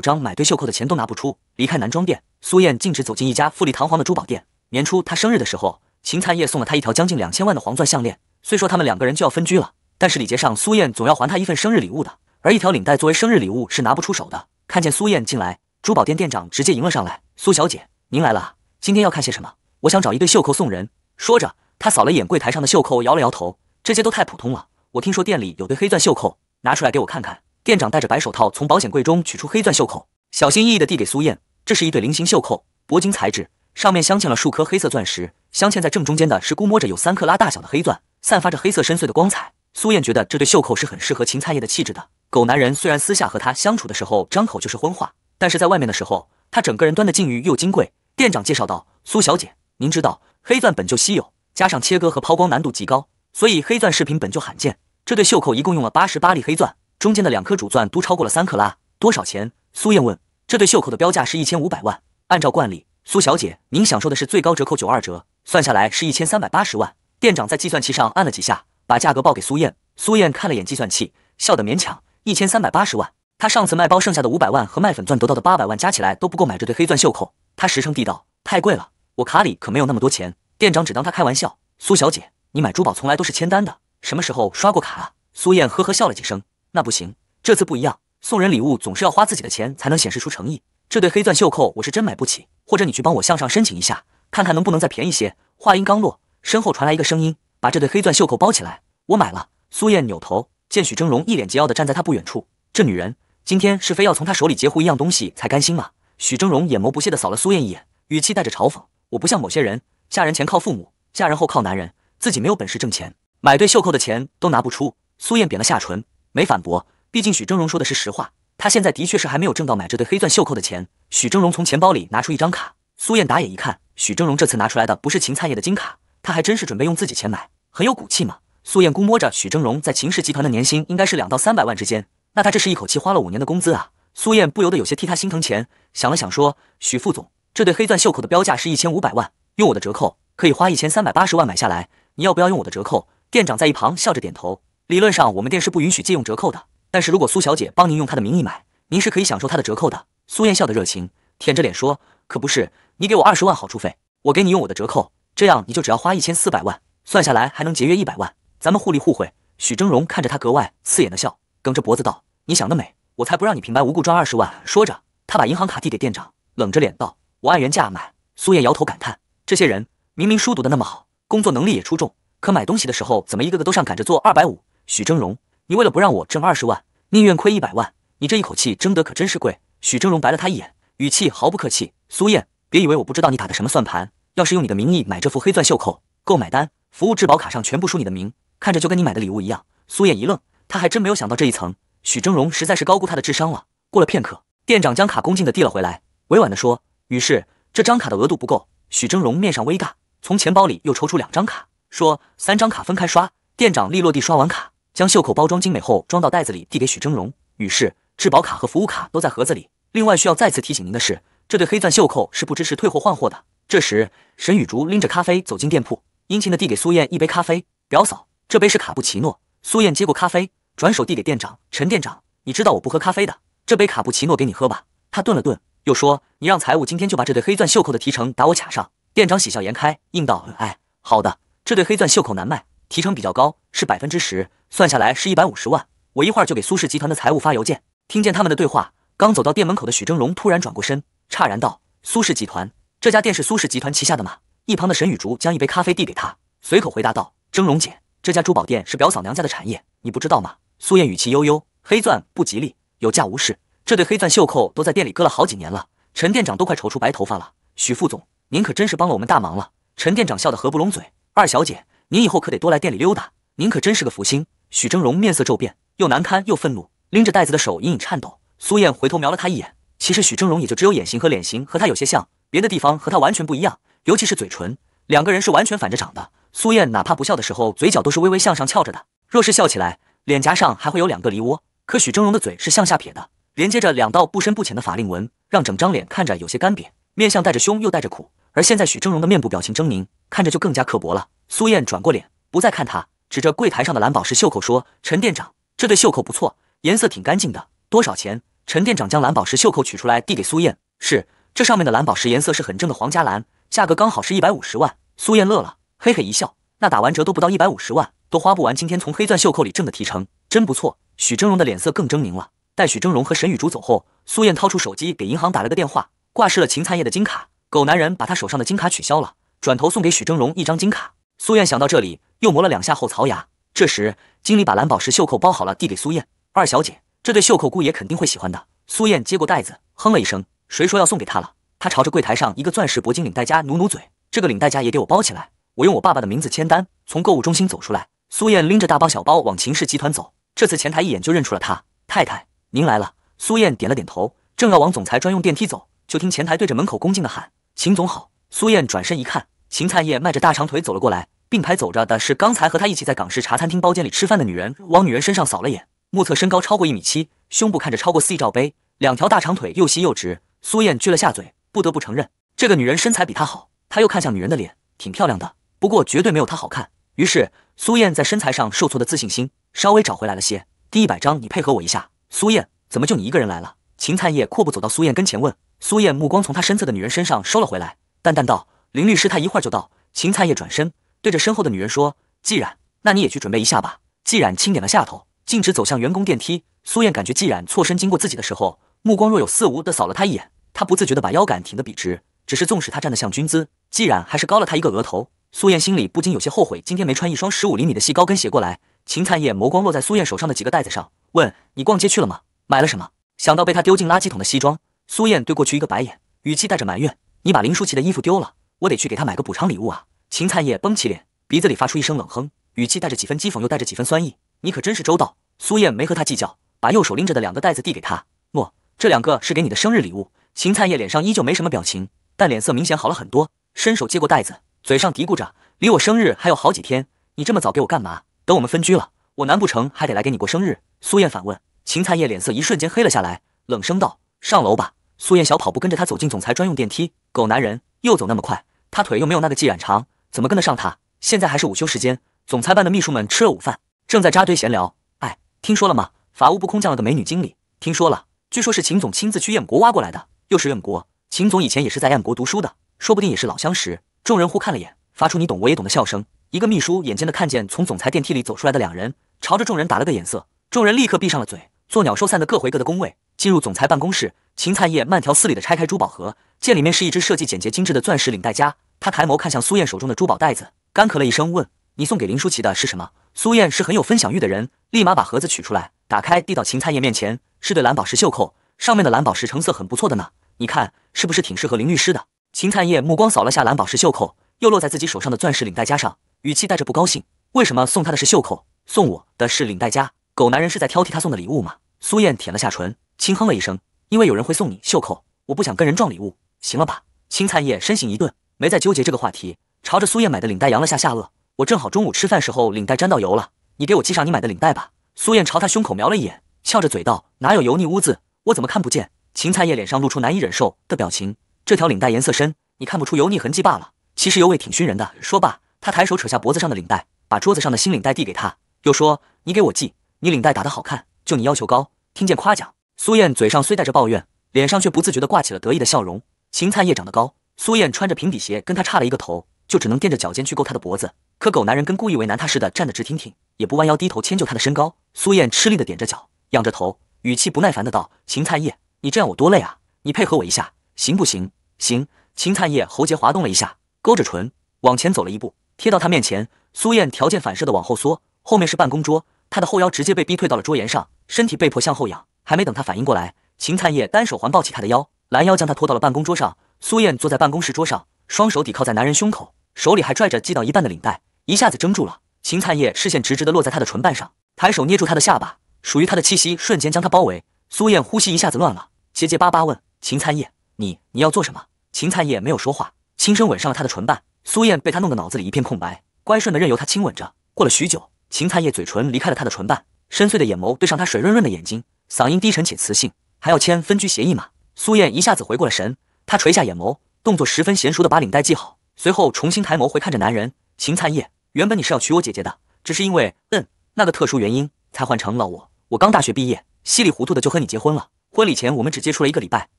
章买对袖扣的钱都拿不出。离开男装店，苏燕径直走进一家富丽堂皇的珠宝店。年初他生日的时候，秦灿烨送了他一条将近两千万的黄钻项链。虽说他们两个人就要分居了，但是礼节上苏燕总要还他一份生日礼物的。而一条领带作为生日礼物是拿不出手的。看见苏燕进来，珠宝店店长直接迎了上来：“苏小姐，您来了，今天要看些什么？我想找一对袖扣送人。”说着，他扫了眼柜台上的袖扣，摇了摇头：“这些都太普通了。我听说店里有对黑钻袖扣，拿出来给我看看。”店长戴着白手套从保险柜中取出黑钻袖扣，小心翼翼地递给苏燕：“这是一对菱形袖扣，铂金材质。”上面镶嵌了数颗黑色钻石，镶嵌在正中间的是估摸着有三克拉大小的黑钻，散发着黑色深邃的光彩。苏燕觉得这对袖扣是很适合秦菜叶的气质的。狗男人虽然私下和他相处的时候张口就是荤话，但是在外面的时候，他整个人端的禁欲又金贵。店长介绍道：“苏小姐，您知道黑钻本就稀有，加上切割和抛光难度极高，所以黑钻饰品本就罕见。这对袖扣一共用了八十八粒黑钻，中间的两颗主钻都超过了三克拉。多少钱？”苏燕问。这对袖扣的标价是一千五百万。按照惯例。苏小姐，您享受的是最高折扣九二折，算下来是一千三百八十万。店长在计算器上按了几下，把价格报给苏燕。苏燕看了眼计算器，笑得勉强。一千三百八十万，她上次卖包剩下的五百万和卖粉钻得到的八百万加起来都不够买这对黑钻袖扣。她实诚地道：“太贵了，我卡里可没有那么多钱。”店长只当他开玩笑。苏小姐，你买珠宝从来都是签单的，什么时候刷过卡啊？苏燕呵呵笑了几声：“那不行，这次不一样，送人礼物总是要花自己的钱才能显示出诚意。”这对黑钻袖扣我是真买不起，或者你去帮我向上申请一下，看看能不能再便宜些。话音刚落，身后传来一个声音：“把这对黑钻袖扣包起来，我买了。”苏燕扭头，见许峥嵘一脸桀骜的站在她不远处，这女人今天是非要从她手里截胡一样东西才甘心吗？许峥嵘眼眸不屑的扫了苏燕一眼，语气带着嘲讽：“我不像某些人，嫁人前靠父母，嫁人后靠男人，自己没有本事挣钱，买对袖扣的钱都拿不出。”苏燕扁了下唇，没反驳，毕竟许峥嵘说的是实话。他现在的确是还没有挣到买这对黑钻袖扣的钱。许峥嵘从钱包里拿出一张卡，苏燕打眼一看，许峥嵘这次拿出来的不是秦灿业的金卡，他还真是准备用自己钱买，很有骨气嘛。苏燕估摸着许峥嵘在秦氏集团的年薪应该是两到三百万之间，那他这是一口气花了五年的工资啊。苏燕不由得有些替他心疼钱，想了想说：“许副总，这对黑钻袖扣的标价是一千五百万，用我的折扣可以花一千三百八十万买下来，你要不要用我的折扣？”店长在一旁笑着点头。理论上，我们店是不允许借用折扣的。但是如果苏小姐帮您用她的名义买，您是可以享受她的折扣的。苏燕笑得热情，舔着脸说：“可不是，你给我二十万好处费，我给你用我的折扣，这样你就只要花一千四百万，算下来还能节约一百万。咱们互利互惠。”许峥嵘看着他格外刺眼的笑，梗着脖子道：“你想得美，我才不让你平白无故赚二十万。”说着，他把银行卡递给店长，冷着脸道：“我按原价买。”苏燕摇头感叹：“这些人明明书读得那么好，工作能力也出众，可买东西的时候怎么一个个都上赶着做二百五？”许峥嵘。你为了不让我挣二十万，宁愿亏一百万，你这一口气挣得可真是贵。许峥嵘白了他一眼，语气毫不客气。苏燕，别以为我不知道你打的什么算盘。要是用你的名义买这副黑钻袖扣，购买单、服务质保卡上全部输你的名，看着就跟你买的礼物一样。苏燕一愣，他还真没有想到这一层。许峥嵘实在是高估他的智商了。过了片刻，店长将卡恭敬地递了回来，委婉地说：“于是这张卡的额度不够。”许峥嵘面上微尬，从钱包里又抽出两张卡，说：“三张卡分开刷。”店长利落地刷完卡。将袖口包装精美后装到袋子里递给许峥嵘，于是质保卡和服务卡都在盒子里。另外需要再次提醒您的是，这对黑钻袖扣是不支持退货换货的。这时，沈雨竹拎着咖啡走进店铺，殷勤地递给苏燕一杯咖啡。表嫂，这杯是卡布奇诺。苏燕接过咖啡，转手递给店长陈店长：“你知道我不喝咖啡的，这杯卡布奇诺给你喝吧。”他顿了顿，又说：“你让财务今天就把这对黑钻袖扣的提成打我卡上。”店长喜笑颜开，应道：“哎，好的。这对黑钻袖扣难卖，提成比较高，是百分之十。”算下来是一百五十万，我一会儿就给苏氏集团的财务发邮件。听见他们的对话，刚走到店门口的许峥嵘突然转过身，诧然道：“苏氏集团这家店是苏氏集团旗下的吗？”一旁的沈雨竹将一杯咖啡递给他，随口回答道：“峥嵘姐，这家珠宝店是表嫂娘家的产业，你不知道吗？”苏燕语气悠悠：“黑钻不吉利，有价无市。这对黑钻袖扣都在店里搁了好几年了，陈店长都快愁出白头发了。许副总，您可真是帮了我们大忙了。”陈店长笑得合不拢嘴：“二小姐，您以后可得多来店里溜达，您可真是个福星。”许峥嵘面色骤变，又难堪又愤怒，拎着袋子的手隐隐颤抖。苏燕回头瞄了他一眼，其实许峥嵘也就只有眼型和脸型和他有些像，别的地方和他完全不一样，尤其是嘴唇，两个人是完全反着长的。苏燕哪怕不笑的时候，嘴角都是微微向上翘着的，若是笑起来，脸颊上还会有两个梨窝。可许峥嵘的嘴是向下撇的，连接着两道不深不浅的法令纹，让整张脸看着有些干瘪，面相带着凶又带着苦。而现在许峥嵘的面部表情狰狞，看着就更加刻薄了。苏燕转过脸，不再看他。指着柜台上的蓝宝石袖扣说：“陈店长，这对袖扣不错，颜色挺干净的，多少钱？”陈店长将蓝宝石袖扣取出来递给苏燕：“是，这上面的蓝宝石颜色是很正的皇家蓝，价格刚好是一百五十万。”苏燕乐了，嘿嘿一笑：“那打完折都不到一百五十万，都花不完。今天从黑钻袖扣里挣的提成真不错。”许峥嵘的脸色更狰狞了。待许峥嵘和沈雨竹走后，苏燕掏出手机给银行打了个电话，挂失了秦灿业的金卡。狗男人把他手上的金卡取消了，转头送给许峥嵘一张金卡。苏燕想到这里。又磨了两下后槽牙。这时，经理把蓝宝石袖扣包好了，递给苏燕二小姐：“这对袖扣姑爷肯定会喜欢的。”苏燕接过袋子，哼了一声：“谁说要送给他了？”他朝着柜台上一个钻石铂金领带夹努努嘴：“这个领带夹也给我包起来，我用我爸爸的名字签单。”从购物中心走出来，苏燕拎着大包小包往秦氏集团走。这次前台一眼就认出了他，太太，您来了。”苏燕点了点头，正要往总裁专用电梯走，就听前台对着门口恭敬的喊：“秦总好。”苏燕转身一看。秦灿叶迈着大长腿走了过来，并排走着的是刚才和他一起在港式茶餐厅包间里吃饭的女人。往女人身上扫了眼，目测身高超过一米七，胸部看着超过 C 罩杯，两条大长腿又细又直。苏燕撅了下嘴，不得不承认这个女人身材比她好。他又看向女人的脸，挺漂亮的，不过绝对没有她好看。于是苏燕在身材上受挫的自信心稍微找回来了些。第一百章，你配合我一下。苏燕，怎么就你一个人来了？秦灿叶阔步走到苏燕跟前问。苏燕目光从她身侧的女人身上收了回来，淡淡道。林律师，他一会儿就到。秦灿叶转身对着身后的女人说：“既然，那你也去准备一下吧。”既然轻点了下头，径直走向员工电梯。苏燕感觉既然错身经过自己的时候，目光若有似无的扫了她一眼，她不自觉的把腰杆挺得笔直，只是纵使她站得像军姿，既然还是高了她一个额头。苏燕心里不禁有些后悔，今天没穿一双十五厘米的细高跟鞋过来。秦灿叶眸光落在苏燕手上的几个袋子上，问：“你逛街去了吗？买了什么？”想到被他丢进垃圾桶的西装，苏燕对过去一个白眼，语气带着埋怨：“你把林舒淇的衣服丢了。”我得去给他买个补偿礼物啊！秦灿叶绷起脸，鼻子里发出一声冷哼，语气带着几分讥讽，又带着几分酸意：“你可真是周到。”苏燕没和他计较，把右手拎着的两个袋子递给他：“诺，这两个是给你的生日礼物。”秦灿叶脸上依旧没什么表情，但脸色明显好了很多，伸手接过袋子，嘴上嘀咕着：“离我生日还有好几天，你这么早给我干嘛？等我们分居了，我难不成还得来给你过生日？”苏燕反问，秦灿叶脸色一瞬间黑了下来，冷声道：“上楼吧。”苏燕小跑步跟着他走进总裁专用电梯。狗男人，又走那么快！他腿又没有那个季染长，怎么跟得上他？现在还是午休时间，总裁办的秘书们吃了午饭，正在扎堆闲聊。哎，听说了吗？法务部空降了个美女经理，听说了，据说是秦总亲自去燕国挖过来的。又是燕国，秦总以前也是在燕国读书的，说不定也是老相识。众人互看了眼，发出“你懂我也懂”的笑声。一个秘书眼尖的看见从总裁电梯里走出来的两人，朝着众人打了个眼色，众人立刻闭上了嘴，做鸟兽散的各回各的工位。进入总裁办公室，秦灿叶慢条斯理地拆开珠宝盒，见里面是一只设计简洁精致的钻石领带夹。他抬眸看向苏燕手中的珠宝袋子，干咳了一声，问：“你送给林舒淇的是什么？”苏燕是很有分享欲的人，立马把盒子取出来，打开递到秦灿叶面前，是对蓝宝石袖扣，上面的蓝宝石成色很不错的呢，你看是不是挺适合林律师的？秦灿叶目光扫了下蓝宝石袖扣，又落在自己手上的钻石领带夹上，语气带着不高兴：“为什么送他的是袖扣，送我的是领带夹？狗男人是在挑剔他送的礼物吗？”苏燕舔了下唇。轻哼了一声，因为有人会送你袖扣，我不想跟人撞礼物，行了吧？秦灿叶身形一顿，没再纠结这个话题，朝着苏艳买的领带扬了下下颚。我正好中午吃饭时候领带沾到油了，你给我系上你买的领带吧。苏燕朝他胸口瞄了一眼，翘着嘴道：“哪有油腻污渍？我怎么看不见？”秦灿叶脸上露出难以忍受的表情。这条领带颜色深，你看不出油腻痕迹罢了。其实油味挺熏人的。说罢，他抬手扯下脖子上的领带，把桌子上的新领带递给他，又说：“你给我系，你领带打得好看，就你要求高，听见夸奖。”苏燕嘴上虽带着抱怨，脸上却不自觉地挂起了得意的笑容。秦灿叶长得高，苏燕穿着平底鞋，跟他差了一个头，就只能垫着脚尖去够他的脖子。可狗男人跟故意为难他似的，站得直挺挺，也不弯腰低头迁就他的身高。苏燕吃力地踮着脚，仰着头，语气不耐烦地道：“秦灿叶，你这样我多累啊！你配合我一下，行不行？行。”秦灿叶喉结滑动了一下，勾着唇往前走了一步，贴到他面前。苏燕条件反射地往后缩，后面是办公桌，他的后腰直接被逼退到了桌沿上，身体被迫向后仰。还没等他反应过来，秦灿叶单手环抱起他的腰，拦腰将他拖到了办公桌上。苏燕坐在办公室桌上，双手抵靠在男人胸口，手里还拽着系到一半的领带，一下子怔住了。秦灿叶视线直直的落在他的唇瓣上，抬手捏住他的下巴，属于他的气息瞬间将他包围。苏燕呼吸一下子乱了，结结巴巴问：“秦灿叶，你你要做什么？”秦灿叶没有说话，轻声吻上了他的唇瓣。苏燕被他弄得脑子里一片空白，乖顺的任由他亲吻着。过了许久，秦灿叶嘴唇离开了他的唇瓣，深邃的眼眸对上他水润润的眼睛。嗓音低沉且磁性，还要签分居协议吗？苏燕一下子回过了神，她垂下眼眸，动作十分娴熟的把领带系好，随后重新抬眸回看着男人秦灿叶。原本你是要娶我姐姐的，只是因为嗯那个特殊原因才换成了我。我刚大学毕业，稀里糊涂的就和你结婚了。婚礼前我们只接触了一个礼拜，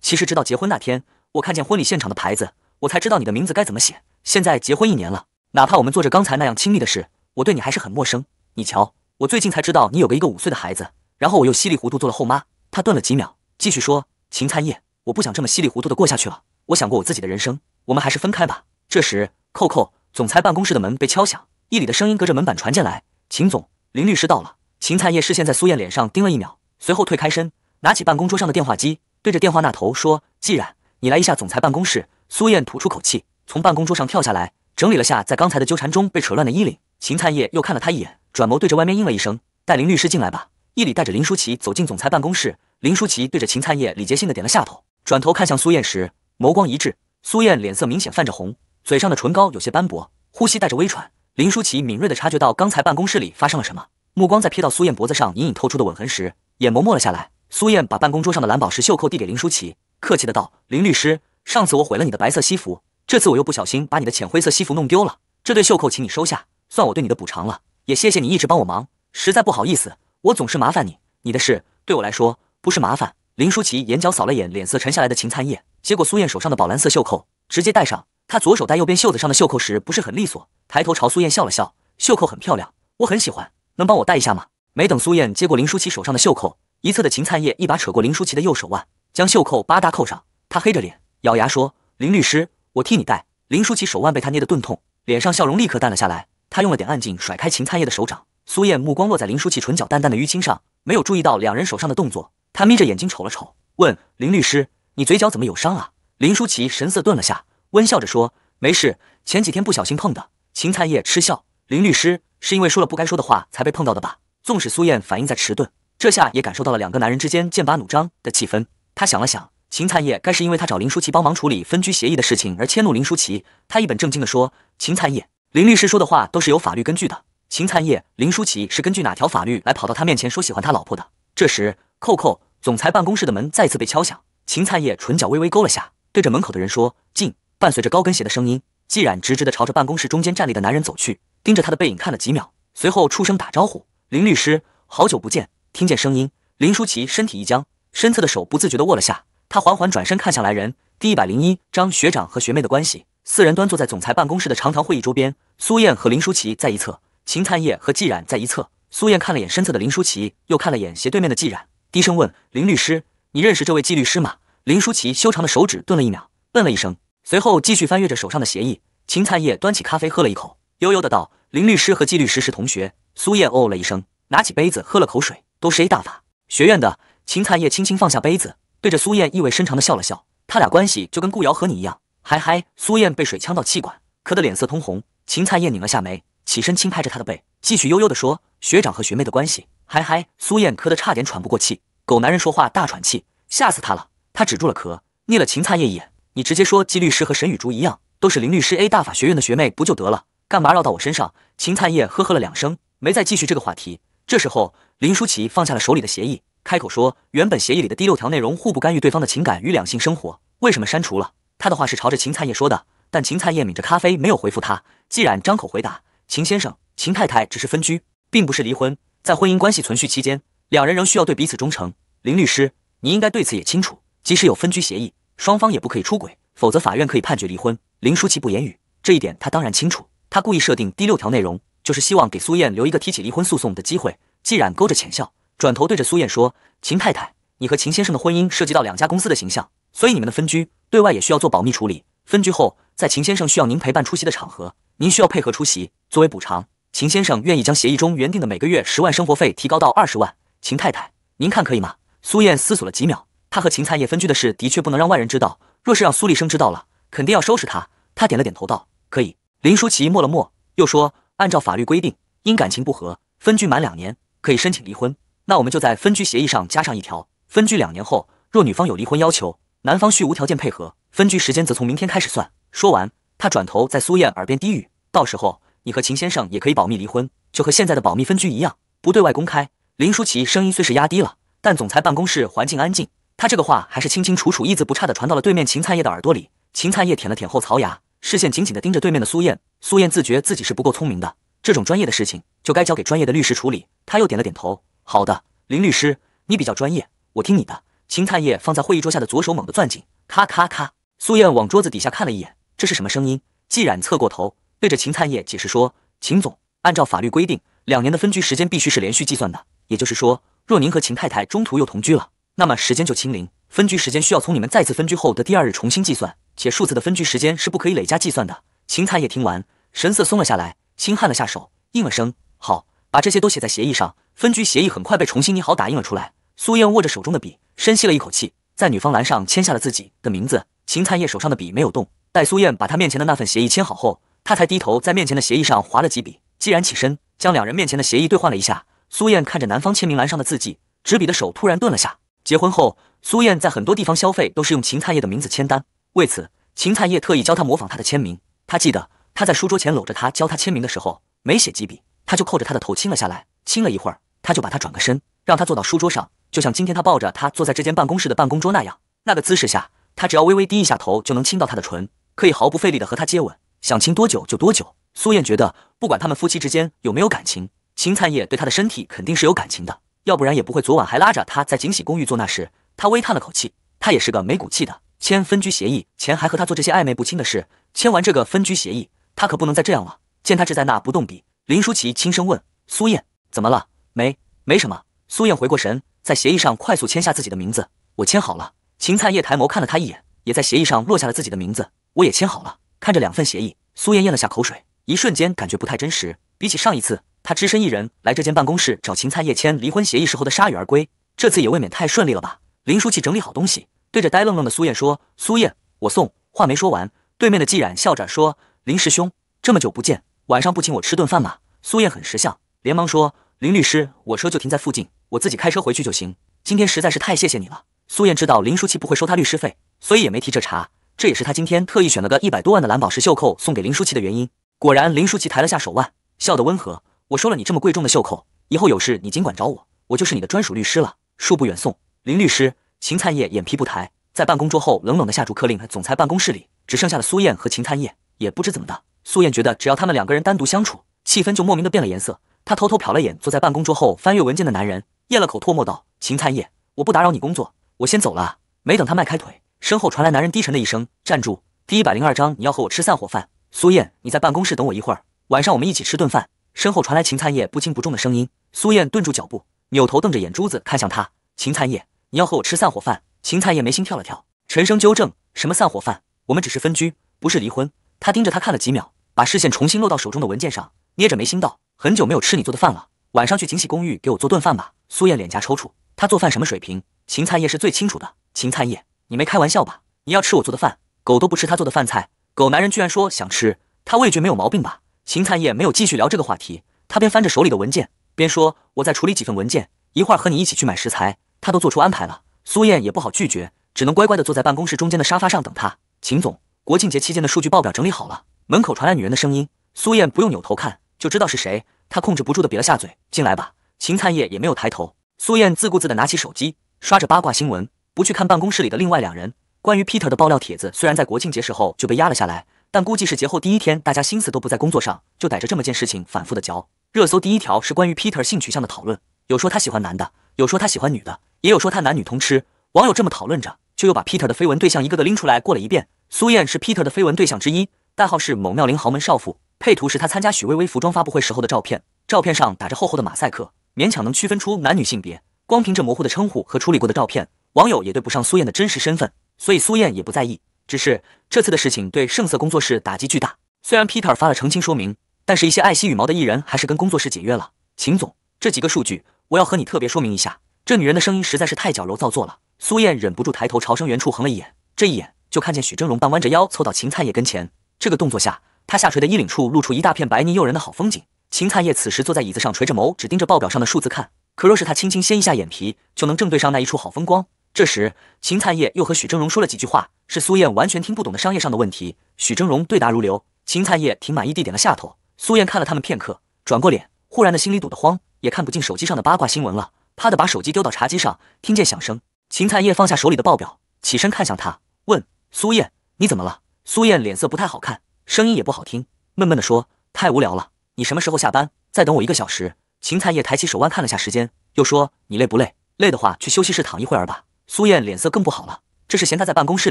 其实直到结婚那天，我看见婚礼现场的牌子，我才知道你的名字该怎么写。现在结婚一年了，哪怕我们做着刚才那样亲密的事，我对你还是很陌生。你瞧，我最近才知道你有个一个五岁的孩子。然后我又稀里糊涂做了后妈。他顿了几秒，继续说：“秦灿烨，我不想这么稀里糊涂的过下去了。我想过我自己的人生，我们还是分开吧。”这时，扣扣总裁办公室的门被敲响，一里的声音隔着门板传进来：“秦总，林律师到了。”秦灿烨视线在苏燕脸上盯了一秒，随后退开身，拿起办公桌上的电话机，对着电话那头说：“既然，你来一下总裁办公室。”苏燕吐出口气，从办公桌上跳下来，整理了下在刚才的纠缠中被扯乱的衣领。秦灿烨又看了他一眼，转眸对着外面应了一声：“带林律师进来吧。”一礼带着林舒淇走进总裁办公室，林舒淇对着秦灿叶礼节性的点了下头，转头看向苏燕时，眸光一滞。苏燕脸色明显泛着红，嘴上的唇膏有些斑驳，呼吸带着微喘。林舒淇敏锐的察觉到刚才办公室里发生了什么，目光在瞥到苏燕脖子上隐隐透出的吻痕时，眼眸默了下来。苏燕把办公桌上的蓝宝石袖扣递给林舒淇，客气的道：“林律师，上次我毁了你的白色西服，这次我又不小心把你的浅灰色西服弄丢了，这对袖扣请你收下，算我对你的补偿了。也谢谢你一直帮我忙，实在不好意思。”我总是麻烦你，你的事对我来说不是麻烦。林舒淇眼角扫了眼脸色沉下来的秦灿叶，接过苏燕手上的宝蓝色袖扣，直接戴上。她左手戴右边袖子上的袖扣时，不是很利索。抬头朝苏燕笑了笑，袖扣很漂亮，我很喜欢，能帮我戴一下吗？没等苏燕接过林舒淇手上的袖扣，一侧的秦灿叶一把扯过林舒淇的右手腕，将袖扣吧搭扣上。他黑着脸，咬牙说：“林律师，我替你戴。”林舒淇手腕被他捏得钝痛，脸上笑容立刻淡了下来。他用了点暗劲甩开秦灿叶的手掌。苏燕目光落在林舒淇唇角淡淡的淤青上，没有注意到两人手上的动作。她眯着眼睛瞅了瞅，问：“林律师，你嘴角怎么有伤啊？”林舒淇神色顿了下，温笑着说：“没事，前几天不小心碰的。”秦灿烨嗤笑：“林律师是因为说了不该说的话才被碰到的吧？”纵使苏燕反应在迟钝，这下也感受到了两个男人之间剑拔弩张的气氛。他想了想，秦灿烨该是因为他找林舒淇帮忙处理分居协议的事情而迁怒林舒淇。他一本正经地说：“秦灿烨，林律师说的话都是有法律根据的。”秦灿业、林舒淇是根据哪条法律来跑到他面前说喜欢他老婆的？这时，扣扣总裁办公室的门再次被敲响。秦灿业唇角微微勾了下，对着门口的人说：“进。”伴随着高跟鞋的声音，季然直直的朝着办公室中间站立的男人走去，盯着他的背影看了几秒，随后出声打招呼：“林律师，好久不见。”听见声音，林舒淇身体一僵，身侧的手不自觉的握了下。他缓缓转身看向来人。第一百零一章学长和学妹的关系。四人端坐在总裁办公室的长堂会议桌边，苏燕和林舒淇在一侧。秦灿烨和季冉在一侧，苏燕看了眼身侧的林舒淇，又看了眼斜对面的季冉，低声问：“林律师，你认识这位季律师吗？”林舒淇修长的手指顿了一秒，嗯了一声，随后继续翻阅着手上的协议。秦灿烨端起咖啡喝了一口，悠悠的道：“林律师和季律师是同学。”苏燕哦了一声，拿起杯子喝了口水。都是 A 大法学院的。秦灿烨轻轻放下杯子，对着苏燕意味深长的笑了笑。他俩关系就跟顾瑶和你一样。嗨嗨！苏燕被水呛到气管，咳得脸色通红。秦灿烨拧了下眉。起身轻拍着他的背，继续悠悠地说：“学长和学妹的关系。”嗨嗨，苏燕咳得差点喘不过气，狗男人说话大喘气，吓死他了。他止住了咳，睨了秦灿叶一眼：“你直接说，季律师和沈雨竹一样，都是林律师 A 大法学院的学妹，不就得了？干嘛绕到我身上？”秦灿叶呵呵了两声，没再继续这个话题。这时候，林淑琪放下了手里的协议，开口说：“原本协议里的第六条内容，互不干预对方的情感与两性生活，为什么删除了？”他的话是朝着秦灿叶说的，但秦灿叶抿着咖啡，没有回复他。既然张口回答。秦先生、秦太太只是分居，并不是离婚。在婚姻关系存续期间，两人仍需要对彼此忠诚。林律师，你应该对此也清楚。即使有分居协议，双方也不可以出轨，否则法院可以判决离婚。林舒淇不言语，这一点他当然清楚。他故意设定第六条内容，就是希望给苏燕留一个提起离婚诉讼的机会。既然勾着浅笑，转头对着苏燕说：“秦太太，你和秦先生的婚姻涉及到两家公司的形象，所以你们的分居对外也需要做保密处理。分居后，在秦先生需要您陪伴出席的场合。”您需要配合出席，作为补偿，秦先生愿意将协议中原定的每个月十万生活费提高到二十万。秦太太，您看可以吗？苏燕思索了几秒，她和秦灿业分居的事的确不能让外人知道，若是让苏立生知道了，肯定要收拾他。她点了点头，道：“可以。”林舒淇默了默，又说：“按照法律规定，因感情不和分居满两年，可以申请离婚。那我们就在分居协议上加上一条：分居两年后，若女方有离婚要求，男方需无条件配合。分居时间则从明天开始算。”说完。他转头在苏燕耳边低语：“到时候你和秦先生也可以保密离婚，就和现在的保密分居一样，不对外公开。”林舒淇声音虽是压低了，但总裁办公室环境安静，他这个话还是清清楚楚、一字不差的传到了对面秦灿叶的耳朵里。秦灿叶舔了舔后槽牙，视线紧紧的盯着对面的苏燕。苏燕自觉自己是不够聪明的，这种专业的事情就该交给专业的律师处理。他又点了点头：“好的，林律师，你比较专业，我听你的。”秦灿叶放在会议桌下的左手猛地攥紧，咔咔咔。苏燕往桌子底下看了一眼。这是什么声音？季冉侧过头，对着秦灿叶解释说：“秦总，按照法律规定，两年的分居时间必须是连续计算的。也就是说，若您和秦太太中途又同居了，那么时间就清零，分居时间需要从你们再次分居后的第二日重新计算，且数字的分居时间是不可以累加计算的。”秦灿叶听完，神色松了下来，轻颔了下手，应了声“好”，把这些都写在协议上。分居协议很快被重新拟好，打印了出来。苏燕握着手中的笔，深吸了一口气，在女方栏上签下了自己的名字。秦灿叶手上的笔没有动。在苏燕把他面前的那份协议签好后，他才低头在面前的协议上划了几笔，既然起身将两人面前的协议兑换了一下。苏燕看着男方签名栏上的字迹，执笔的手突然顿了下。结婚后，苏燕在很多地方消费都是用秦灿叶的名字签单，为此，秦灿叶特意教她模仿他的签名。他记得他在书桌前搂着她教她签名的时候，没写几笔，他就扣着她的头亲了下来，亲了一会儿，他就把她转个身，让她坐到书桌上，就像今天他抱着她坐在这间办公室的办公桌那样。那个姿势下，他只要微微低一下头，就能亲到她的唇。可以毫不费力的和他接吻，想亲多久就多久。苏燕觉得，不管他们夫妻之间有没有感情，秦灿烨对她的身体肯定是有感情的，要不然也不会昨晚还拉着她在锦禧公寓做那事。她微叹了口气，他也是个没骨气的，签分居协议前还和他做这些暧昧不清的事。签完这个分居协议，他可不能再这样了。见他站在那不动笔，林舒淇轻声问苏燕：“怎么了？没？没什么？”苏燕回过神，在协议上快速签下自己的名字。我签好了。秦灿烨抬眸看了他一眼，也在协议上落下了自己的名字。我也签好了，看着两份协议，苏燕咽了下口水，一瞬间感觉不太真实。比起上一次，她只身一人来这间办公室找秦菜叶签离婚协议时候的铩羽而归，这次也未免太顺利了吧？林书记整理好东西，对着呆愣愣的苏燕说：“苏燕，我送。”话没说完，对面的季冉笑着说：“林师兄，这么久不见，晚上不请我吃顿饭吗？”苏燕很识相，连忙说：“林律师，我车就停在附近，我自己开车回去就行。今天实在是太谢谢你了。”苏燕知道林书记不会收她律师费，所以也没提这茬。这也是他今天特意选了个一百多万的蓝宝石袖扣送给林舒淇的原因。果然，林舒淇抬了下手腕，笑得温和。我收了你这么贵重的袖扣，以后有事你尽管找我，我就是你的专属律师了，恕不远送。林律师，秦灿业眼皮不抬，在办公桌后冷冷地下逐客令。总裁办公室里只剩下了苏燕和秦灿业。也不知怎么的，苏燕觉得只要他们两个人单独相处，气氛就莫名的变了颜色。她偷偷瞟了眼坐在办公桌后翻阅文件的男人，咽了口唾沫道：“秦灿业，我不打扰你工作，我先走了。”没等他迈开腿。身后传来男人低沉的一声：“站住！”第一百零二章，你要和我吃散伙饭？苏燕，你在办公室等我一会儿，晚上我们一起吃顿饭。身后传来秦灿叶不轻不重的声音。苏燕顿住脚步，扭头瞪着眼珠子看向他。秦灿叶，你要和我吃散伙饭？秦灿叶眉心跳了跳，沉声纠正：“什么散伙饭？我们只是分居，不是离婚。”他盯着他看了几秒，把视线重新落到手中的文件上，捏着眉心道：“很久没有吃你做的饭了，晚上去锦喜公寓给我做顿饭吧。”苏燕脸颊抽搐，他做饭什么水平？秦灿叶是最清楚的。秦灿叶，你没开玩笑吧？你要吃我做的饭？狗都不吃他做的饭菜，狗男人居然说想吃？他味觉没有毛病吧？秦灿业没有继续聊这个话题，他边翻着手里的文件，边说：“我在处理几份文件，一会儿和你一起去买食材。”他都做出安排了，苏燕也不好拒绝，只能乖乖地坐在办公室中间的沙发上等他。秦总，国庆节期间的数据报表整理好了。门口传来女人的声音，苏燕不用扭头看就知道是谁，她控制不住的瘪了下嘴：“进来吧。”秦灿叶也没有抬头，苏燕自顾自地拿起手机刷着八卦新闻。不去看办公室里的另外两人。关于 Peter 的爆料帖子，虽然在国庆节时候就被压了下来，但估计是节后第一天，大家心思都不在工作上，就逮着这么件事情反复的嚼。热搜第一条是关于 Peter 性取向的讨论，有说他喜欢男的，有说他喜欢女的，也有说他男女通吃。网友这么讨论着，就又把 Peter 的绯闻对象一个个拎出来过了一遍。苏燕是 Peter 的绯闻对象之一，代号是某妙龄豪门少妇，配图是他参加许巍巍服装发布会时候的照片，照片上打着厚厚的马赛克，勉强能区分出男女性别。光凭这模糊的称呼和处理过的照片。网友也对不上苏燕的真实身份，所以苏燕也不在意。只是这次的事情对圣色工作室打击巨大。虽然 Peter 发了澄清说明，但是一些爱惜羽毛的艺人还是跟工作室解约了。秦总，这几个数据我要和你特别说明一下。这女人的声音实在是太矫揉造作了。苏燕忍不住抬头朝声源处横了一眼，这一眼就看见许峥嵘半弯着腰凑到秦灿叶跟前。这个动作下，他下垂的衣领处露出一大片白腻诱人的好风景。秦灿叶此时坐在椅子上垂着眸，只盯着报表上的数字看。可若是他轻轻掀一下眼皮，就能正对上那一处好风光。这时，秦灿叶又和许峥嵘说了几句话，是苏燕完全听不懂的商业上的问题。许峥嵘对答如流，秦灿叶挺满意地点了下头。苏燕看了他们片刻，转过脸，忽然的心里堵得慌，也看不进手机上的八卦新闻了。啪地把手机丢到茶几上，听见响声，秦灿叶放下手里的报表，起身看向他，问：“苏燕，你怎么了？”苏燕脸色不太好看，声音也不好听，闷闷地说：“太无聊了。你什么时候下班？再等我一个小时。”秦灿叶抬起手腕看了下时间，又说：“你累不累？累的话，去休息室躺一会儿吧。”苏燕脸色更不好了，这是嫌他在办公室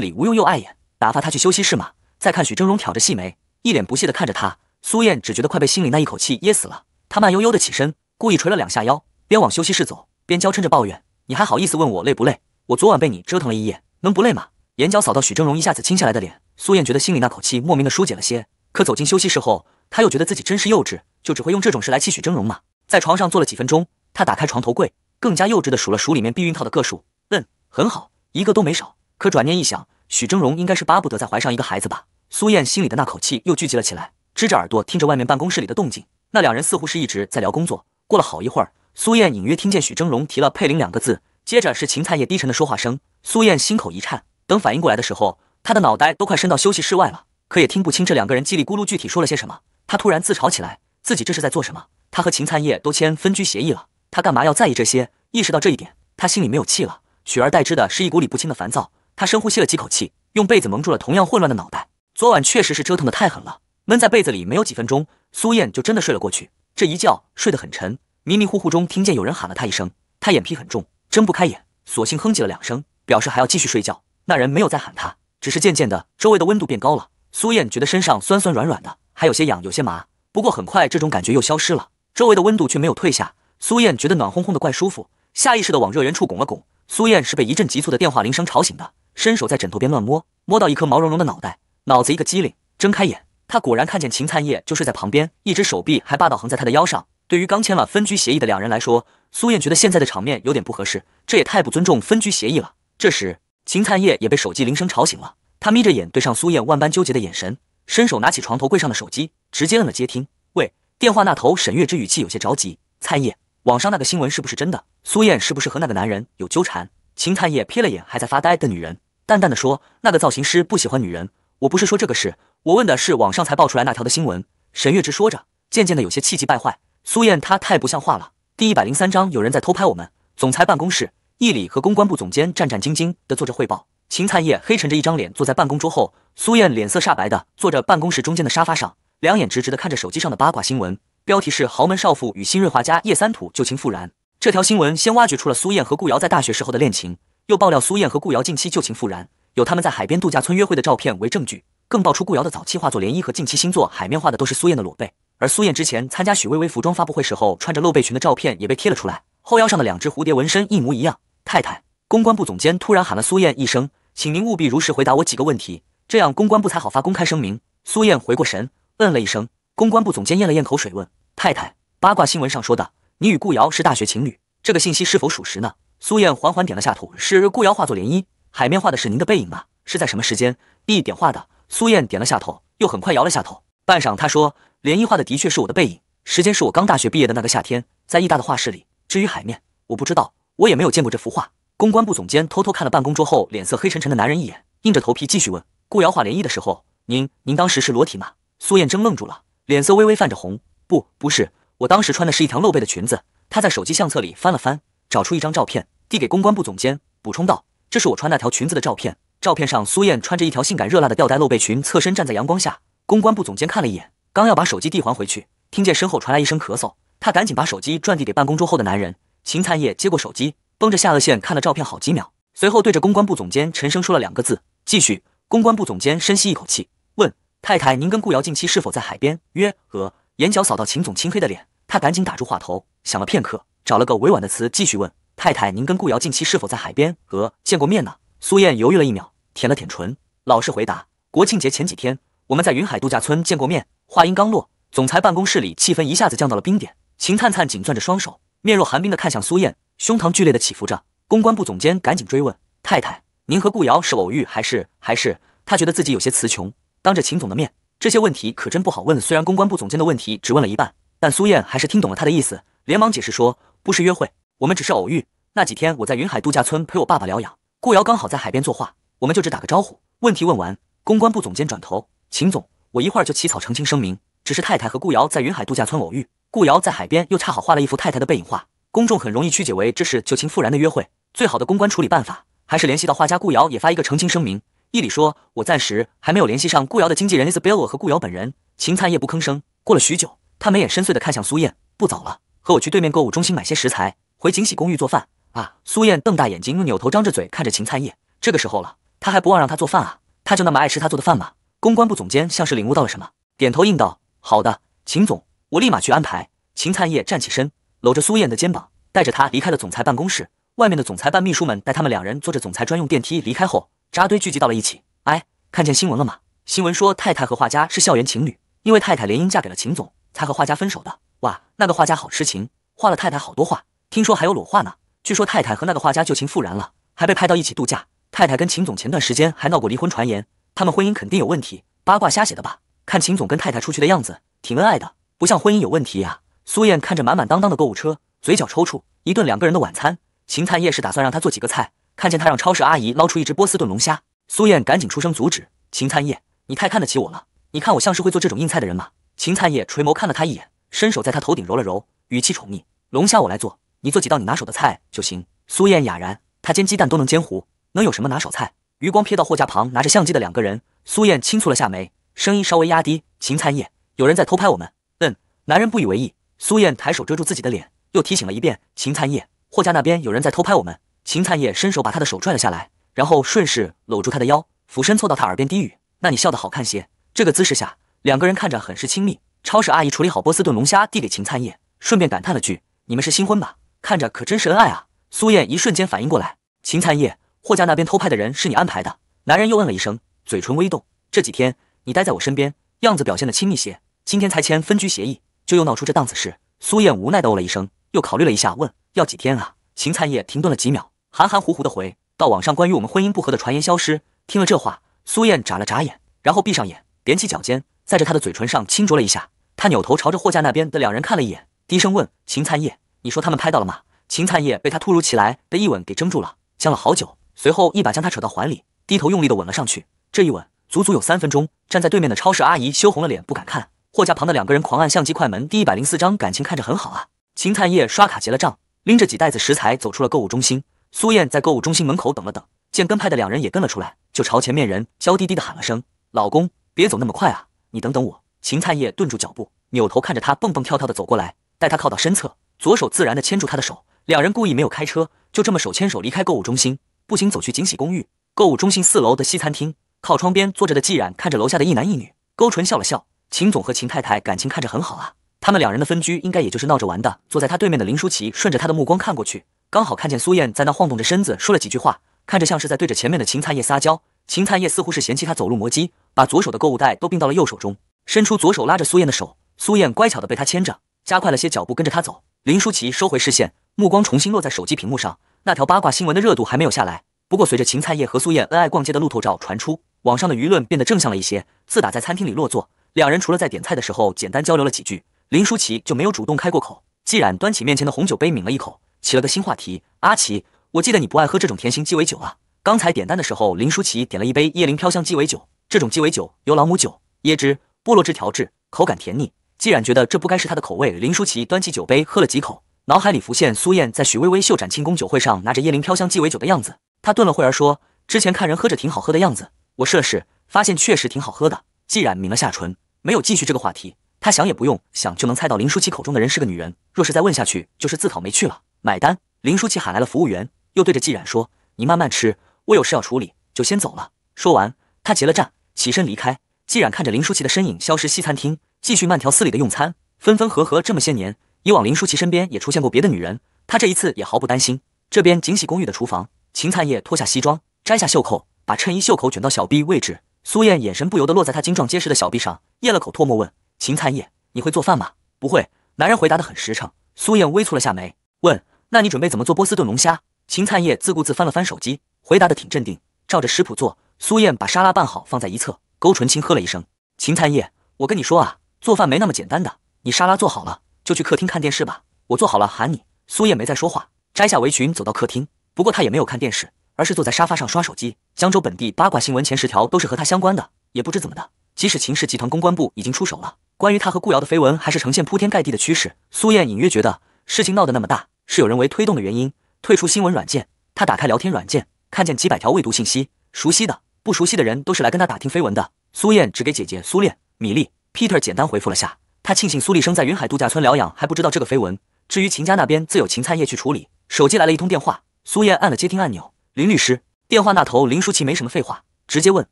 里无用又碍眼，打发他去休息室吗？再看许峥嵘挑着细眉，一脸不屑地看着他，苏燕只觉得快被心里那一口气噎死了。她慢悠悠的起身，故意捶了两下腰，边往休息室走，边娇嗔着抱怨：“你还好意思问我累不累？我昨晚被你折腾了一夜，能不累吗？”眼角扫到许峥嵘一下子亲下来的脸，苏燕觉得心里那口气莫名的疏解了些。可走进休息室后，她又觉得自己真是幼稚，就只会用这种事来气许峥嵘吗？在床上坐了几分钟，她打开床头柜，更加幼稚的数了数里面避孕套的个数。嗯。很好，一个都没少。可转念一想，许峥嵘应该是巴不得再怀上一个孩子吧。苏燕心里的那口气又聚集了起来，支着耳朵听着外面办公室里的动静。那两人似乎是一直在聊工作。过了好一会儿，苏燕隐约听见许峥嵘提了“佩玲”两个字，接着是秦灿叶低沉的说话声。苏燕心口一颤，等反应过来的时候，她的脑袋都快伸到休息室外了，可也听不清这两个人叽里咕噜具体说了些什么。她突然自嘲起来，自己这是在做什么？她和秦灿叶都签分居协议了，她干嘛要在意这些？意识到这一点，她心里没有气了。取而代之的是一股理不清的烦躁。他深呼吸了几口气，用被子蒙住了同样混乱的脑袋。昨晚确实是折腾的太狠了，闷在被子里没有几分钟，苏燕就真的睡了过去。这一觉睡得很沉，迷迷糊糊中听见有人喊了她一声。她眼皮很重，睁不开眼，索性哼唧了两声，表示还要继续睡觉。那人没有再喊她，只是渐渐的，周围的温度变高了。苏燕觉得身上酸酸软软的，还有些痒，有些麻。不过很快这种感觉又消失了，周围的温度却没有退下。苏燕觉得暖烘烘的，怪舒服，下意识的往热源处拱了拱。苏燕是被一阵急促的电话铃声吵醒的，伸手在枕头边乱摸，摸到一颗毛茸茸的脑袋，脑子一个机灵，睁开眼，她果然看见秦灿叶就睡在旁边，一只手臂还霸道横在他的腰上。对于刚签了分居协议的两人来说，苏燕觉得现在的场面有点不合适，这也太不尊重分居协议了。这时，秦灿叶也被手机铃声吵醒了，他眯着眼对上苏燕万般纠结的眼神，伸手拿起床头柜上的手机，直接摁了接听。喂，电话那头沈月之语气有些着急，灿叶。网上那个新闻是不是真的？苏燕是不是和那个男人有纠缠？秦灿烨瞥了眼还在发呆的女人，淡淡的说：“那个造型师不喜欢女人，我不是说这个事，我问的是网上才爆出来那条的新闻。”沈月之说着，渐渐的有些气急败坏。苏燕，她太不像话了。第一百零三章，有人在偷拍我们总裁办公室。易里和公关部总监战战兢兢的做着汇报。秦灿烨黑沉着一张脸坐在办公桌后，苏燕脸色煞白的坐着办公室中间的沙发上，两眼直直的看着手机上的八卦新闻。标题是豪门少妇与新锐画家叶三土旧情复燃。这条新闻先挖掘出了苏燕和顾瑶在大学时候的恋情，又爆料苏燕和顾瑶近期旧情复燃，有他们在海边度假村约会的照片为证据。更爆出顾瑶的早期画作连衣和近期新作，海面画的都是苏燕的裸背。而苏燕之前参加许巍巍服装发布会时候穿着露背裙的照片也被贴了出来，后腰上的两只蝴蝶纹身一模一样。太太，公关部总监突然喊了苏燕一声，请您务必如实回答我几个问题，这样公关部才好发公开声明。苏燕回过神，嗯了一声。公关部总监咽了咽口水问。太太，八卦新闻上说的你与顾瑶是大学情侣，这个信息是否属实呢？苏燕缓缓点了下头。是顾瑶画作涟漪，海面画的是您的背影吗？是在什么时间？一点画的？苏燕点了下头，又很快摇了下头。半晌，她说，涟漪画的的确是我的背影，时间是我刚大学毕业的那个夏天，在艺大的画室里。至于海面，我不知道，我也没有见过这幅画。公关部总监偷偷看了办公桌后脸色黑沉沉的男人一眼，硬着头皮继续问，顾瑶画涟漪的时候，您您当时是裸体吗？苏燕怔愣住了，脸色微微泛着红。不，不是，我当时穿的是一条露背的裙子。他在手机相册里翻了翻，找出一张照片，递给公关部总监，补充道：“这是我穿那条裙子的照片。照片上，苏燕穿着一条性感热辣的吊带露背裙，侧身站在阳光下。”公关部总监看了一眼，刚要把手机递还回去，听见身后传来一声咳嗽，他赶紧把手机转递给办公桌后的男人秦灿业。接过手机，绷着下颚线看了照片好几秒，随后对着公关部总监沉声说了两个字：“继续。”公关部总监深吸一口气，问：“太太，您跟顾瑶近期是否在海边约？”呃。”眼角扫到秦总青黑的脸，他赶紧打住话头，想了片刻，找了个委婉的词继续问：“太太，您跟顾瑶近期是否在海边和见过面呢？”苏燕犹豫了一秒，舔了舔唇，老实回答：“国庆节前几天，我们在云海度假村见过面。”话音刚落，总裁办公室里气氛一下子降到了冰点。秦灿灿紧攥着双手，面若寒冰的看向苏燕，胸膛剧烈的起伏着。公关部总监赶紧追问：“太太，您和顾瑶是偶遇，还是……还是？”他觉得自己有些词穷，当着秦总的面。这些问题可真不好问。虽然公关部总监的问题只问了一半，但苏燕还是听懂了他的意思，连忙解释说：“不是约会，我们只是偶遇。那几天我在云海度假村陪我爸爸疗养，顾瑶刚好在海边作画，我们就只打个招呼。”问题问完，公关部总监转头：“秦总，我一会儿就起草澄清声明。只是太太和顾瑶在云海度假村偶遇，顾瑶在海边又恰好画了一幅太太的背影画，公众很容易曲解为这是旧情复燃的约会。最好的公关处理办法，还是联系到画家顾瑶，也发一个澄清声明。”一里说：“我暂时还没有联系上顾瑶的经纪人 Isabella 和顾瑶本人。”秦灿叶不吭声。过了许久，他眉眼深邃地看向苏燕：“不早了，和我去对面购物中心买些食材，回锦禧公寓做饭啊。”苏燕瞪大眼睛，扭头张着嘴看着秦灿叶。这个时候了，他还不忘让他做饭啊？他就那么爱吃他做的饭吗？公关部总监像是领悟到了什么，点头应道：“好的，秦总，我立马去安排。”秦灿叶站起身，搂着苏燕的肩膀，带着她离开了总裁办公室。外面的总裁办秘书们带他们两人坐着总裁专用电梯离开后。扎堆聚集到了一起，哎，看见新闻了吗？新闻说太太和画家是校园情侣，因为太太联姻嫁给了秦总，才和画家分手的。哇，那个画家好痴情，画了太太好多画，听说还有裸画呢。据说太太和那个画家旧情复燃了，还被拍到一起度假。太太跟秦总前段时间还闹过离婚传言，他们婚姻肯定有问题。八卦瞎写的吧？看秦总跟太太出去的样子挺恩爱的，不像婚姻有问题呀。苏燕看着满满当当的购物车，嘴角抽搐。一顿两个人的晚餐，秦灿夜是打算让他做几个菜。看见他让超市阿姨捞出一只波斯顿龙虾，苏燕赶紧出声阻止。秦灿叶，你太看得起我了，你看我像是会做这种硬菜的人吗？秦灿叶垂眸看了他一眼，伸手在他头顶揉了揉，语气宠溺：“龙虾我来做，你做几道你拿手的菜就行。”苏燕哑然，他煎鸡蛋都能煎糊，能有什么拿手菜？余光瞥到货架旁拿着相机的两个人，苏燕轻蹙了下眉，声音稍微压低：“秦灿叶，有人在偷拍我们。”“嗯。”男人不以为意。苏燕抬手遮住自己的脸，又提醒了一遍：“秦灿叶，货架那边有人在偷拍我们。”秦灿叶伸手把他的手拽了下来，然后顺势搂住他的腰，俯身凑到他耳边低语：“那你笑得好看些。”这个姿势下，两个人看着很是亲密。超市阿姨处理好波斯顿龙虾，递给秦灿叶，顺便感叹了句：“你们是新婚吧？看着可真是恩爱啊。”苏燕一瞬间反应过来：“秦灿叶，货架那边偷拍的人是你安排的？”男人又嗯了一声，嘴唇微动：“这几天你待在我身边，样子表现的亲密些。今天才签分居协议，就又闹出这档子事。”苏燕无奈的哦了一声，又考虑了一下，问：“要几天啊？”秦灿叶停顿了几秒。含含糊糊的回到网上，关于我们婚姻不和的传言消失。听了这话，苏燕眨了眨眼，然后闭上眼，踮起脚尖，在着他的嘴唇上轻啄了一下。他扭头朝着货架那边的两人看了一眼，低声问秦灿叶：“你说他们拍到了吗？”秦灿叶被他突如其来的一吻给怔住了，僵了好久，随后一把将他扯到怀里，低头用力的吻了上去。这一吻足足有三分钟。站在对面的超市阿姨羞红了脸，不敢看。货架旁的两个人狂按相机快门。第一百零四章感情看着很好啊。秦灿叶刷卡结了账，拎着几袋子食材走出了购物中心。苏燕在购物中心门口等了等，见跟拍的两人也跟了出来，就朝前面人娇滴滴地喊了声：“老公，别走那么快啊，你等等我。”秦灿叶顿住脚步，扭头看着他蹦蹦跳跳地走过来，带他靠到身侧，左手自然地牵住他的手。两人故意没有开车，就这么手牵手离开购物中心，步行走去锦禧公寓购物中心四楼的西餐厅。靠窗边坐着的季冉看着楼下的一男一女，勾唇笑了笑。秦总和秦太太感情看着很好啊，他们两人的分居应该也就是闹着玩的。坐在他对面的林舒淇顺着他的目光看过去。刚好看见苏燕在那晃动着身子，说了几句话，看着像是在对着前面的秦灿叶撒娇。秦灿叶似乎是嫌弃他走路磨叽，把左手的购物袋都并到了右手中，伸出左手拉着苏燕的手。苏燕乖巧的被他牵着，加快了些脚步跟着他走。林舒淇收回视线，目光重新落在手机屏幕上，那条八卦新闻的热度还没有下来。不过随着秦灿叶和苏燕恩爱逛街的路透照传出，网上的舆论变得正向了一些。自打在餐厅里落座，两人除了在点菜的时候简单交流了几句，林舒淇就没有主动开过口。既然端起面前的红酒杯抿了一口。起了个新话题，阿奇，我记得你不爱喝这种甜型鸡尾酒啊。刚才点单的时候，林舒淇点了一杯椰林飘香鸡尾酒。这种鸡尾酒由朗姆酒、椰汁、菠萝汁调制，口感甜腻。既然觉得这不该是他的口味，林舒淇端起酒杯喝了几口，脑海里浮现苏燕在许巍巍秀展庆功酒会上拿着椰林飘香鸡尾酒的样子。他顿了会儿说：“之前看人喝着挺好喝的样子，我试了试，发现确实挺好喝的。”既然抿了下唇，没有继续这个话题。他想也不用想就能猜到林舒淇口中的人是个女人。若是再问下去，就是自讨没趣了。买单，林舒淇喊来了服务员，又对着季冉说：“你慢慢吃，我有事要处理，就先走了。”说完，他结了账，起身离开。季冉看着林舒淇的身影消失，西餐厅继续慢条斯理的用餐。分分合合这么些年，以往林舒淇身边也出现过别的女人，他这一次也毫不担心。这边锦禧公寓的厨房，秦灿叶脱下西装，摘下袖扣，把衬衣袖口卷到小臂位置。苏燕眼神不由得落在他精壮结实的小臂上，咽了口唾沫问：“秦灿叶，你会做饭吗？”“不会。”男人回答的很实诚。苏燕微蹙了下眉。问，那你准备怎么做波斯顿龙虾？秦灿叶自顾自翻了翻手机，回答的挺镇定，照着食谱做。苏燕把沙拉拌好，放在一侧，勾唇轻呵了一声。秦灿叶，我跟你说啊，做饭没那么简单的。你沙拉做好了，就去客厅看电视吧，我做好了喊你。苏燕没再说话，摘下围裙走到客厅。不过她也没有看电视，而是坐在沙发上刷手机。江州本地八卦新闻前十条都是和她相关的，也不知怎么的，即使秦氏集团公关部已经出手了，关于她和顾瑶的绯闻还是呈现铺天盖地的趋势。苏燕隐约觉得。事情闹得那么大，是有人为推动的原因。退出新闻软件，他打开聊天软件，看见几百条未读信息，熟悉的、不熟悉的人都是来跟他打听绯闻的。苏燕只给姐姐苏恋、米粒、Peter 简单回复了下。他庆幸苏丽生在云海度假村疗养，还不知道这个绯闻。至于秦家那边，自有秦灿业去处理。手机来了一通电话，苏燕按了接听按钮。林律师，电话那头林舒淇没什么废话，直接问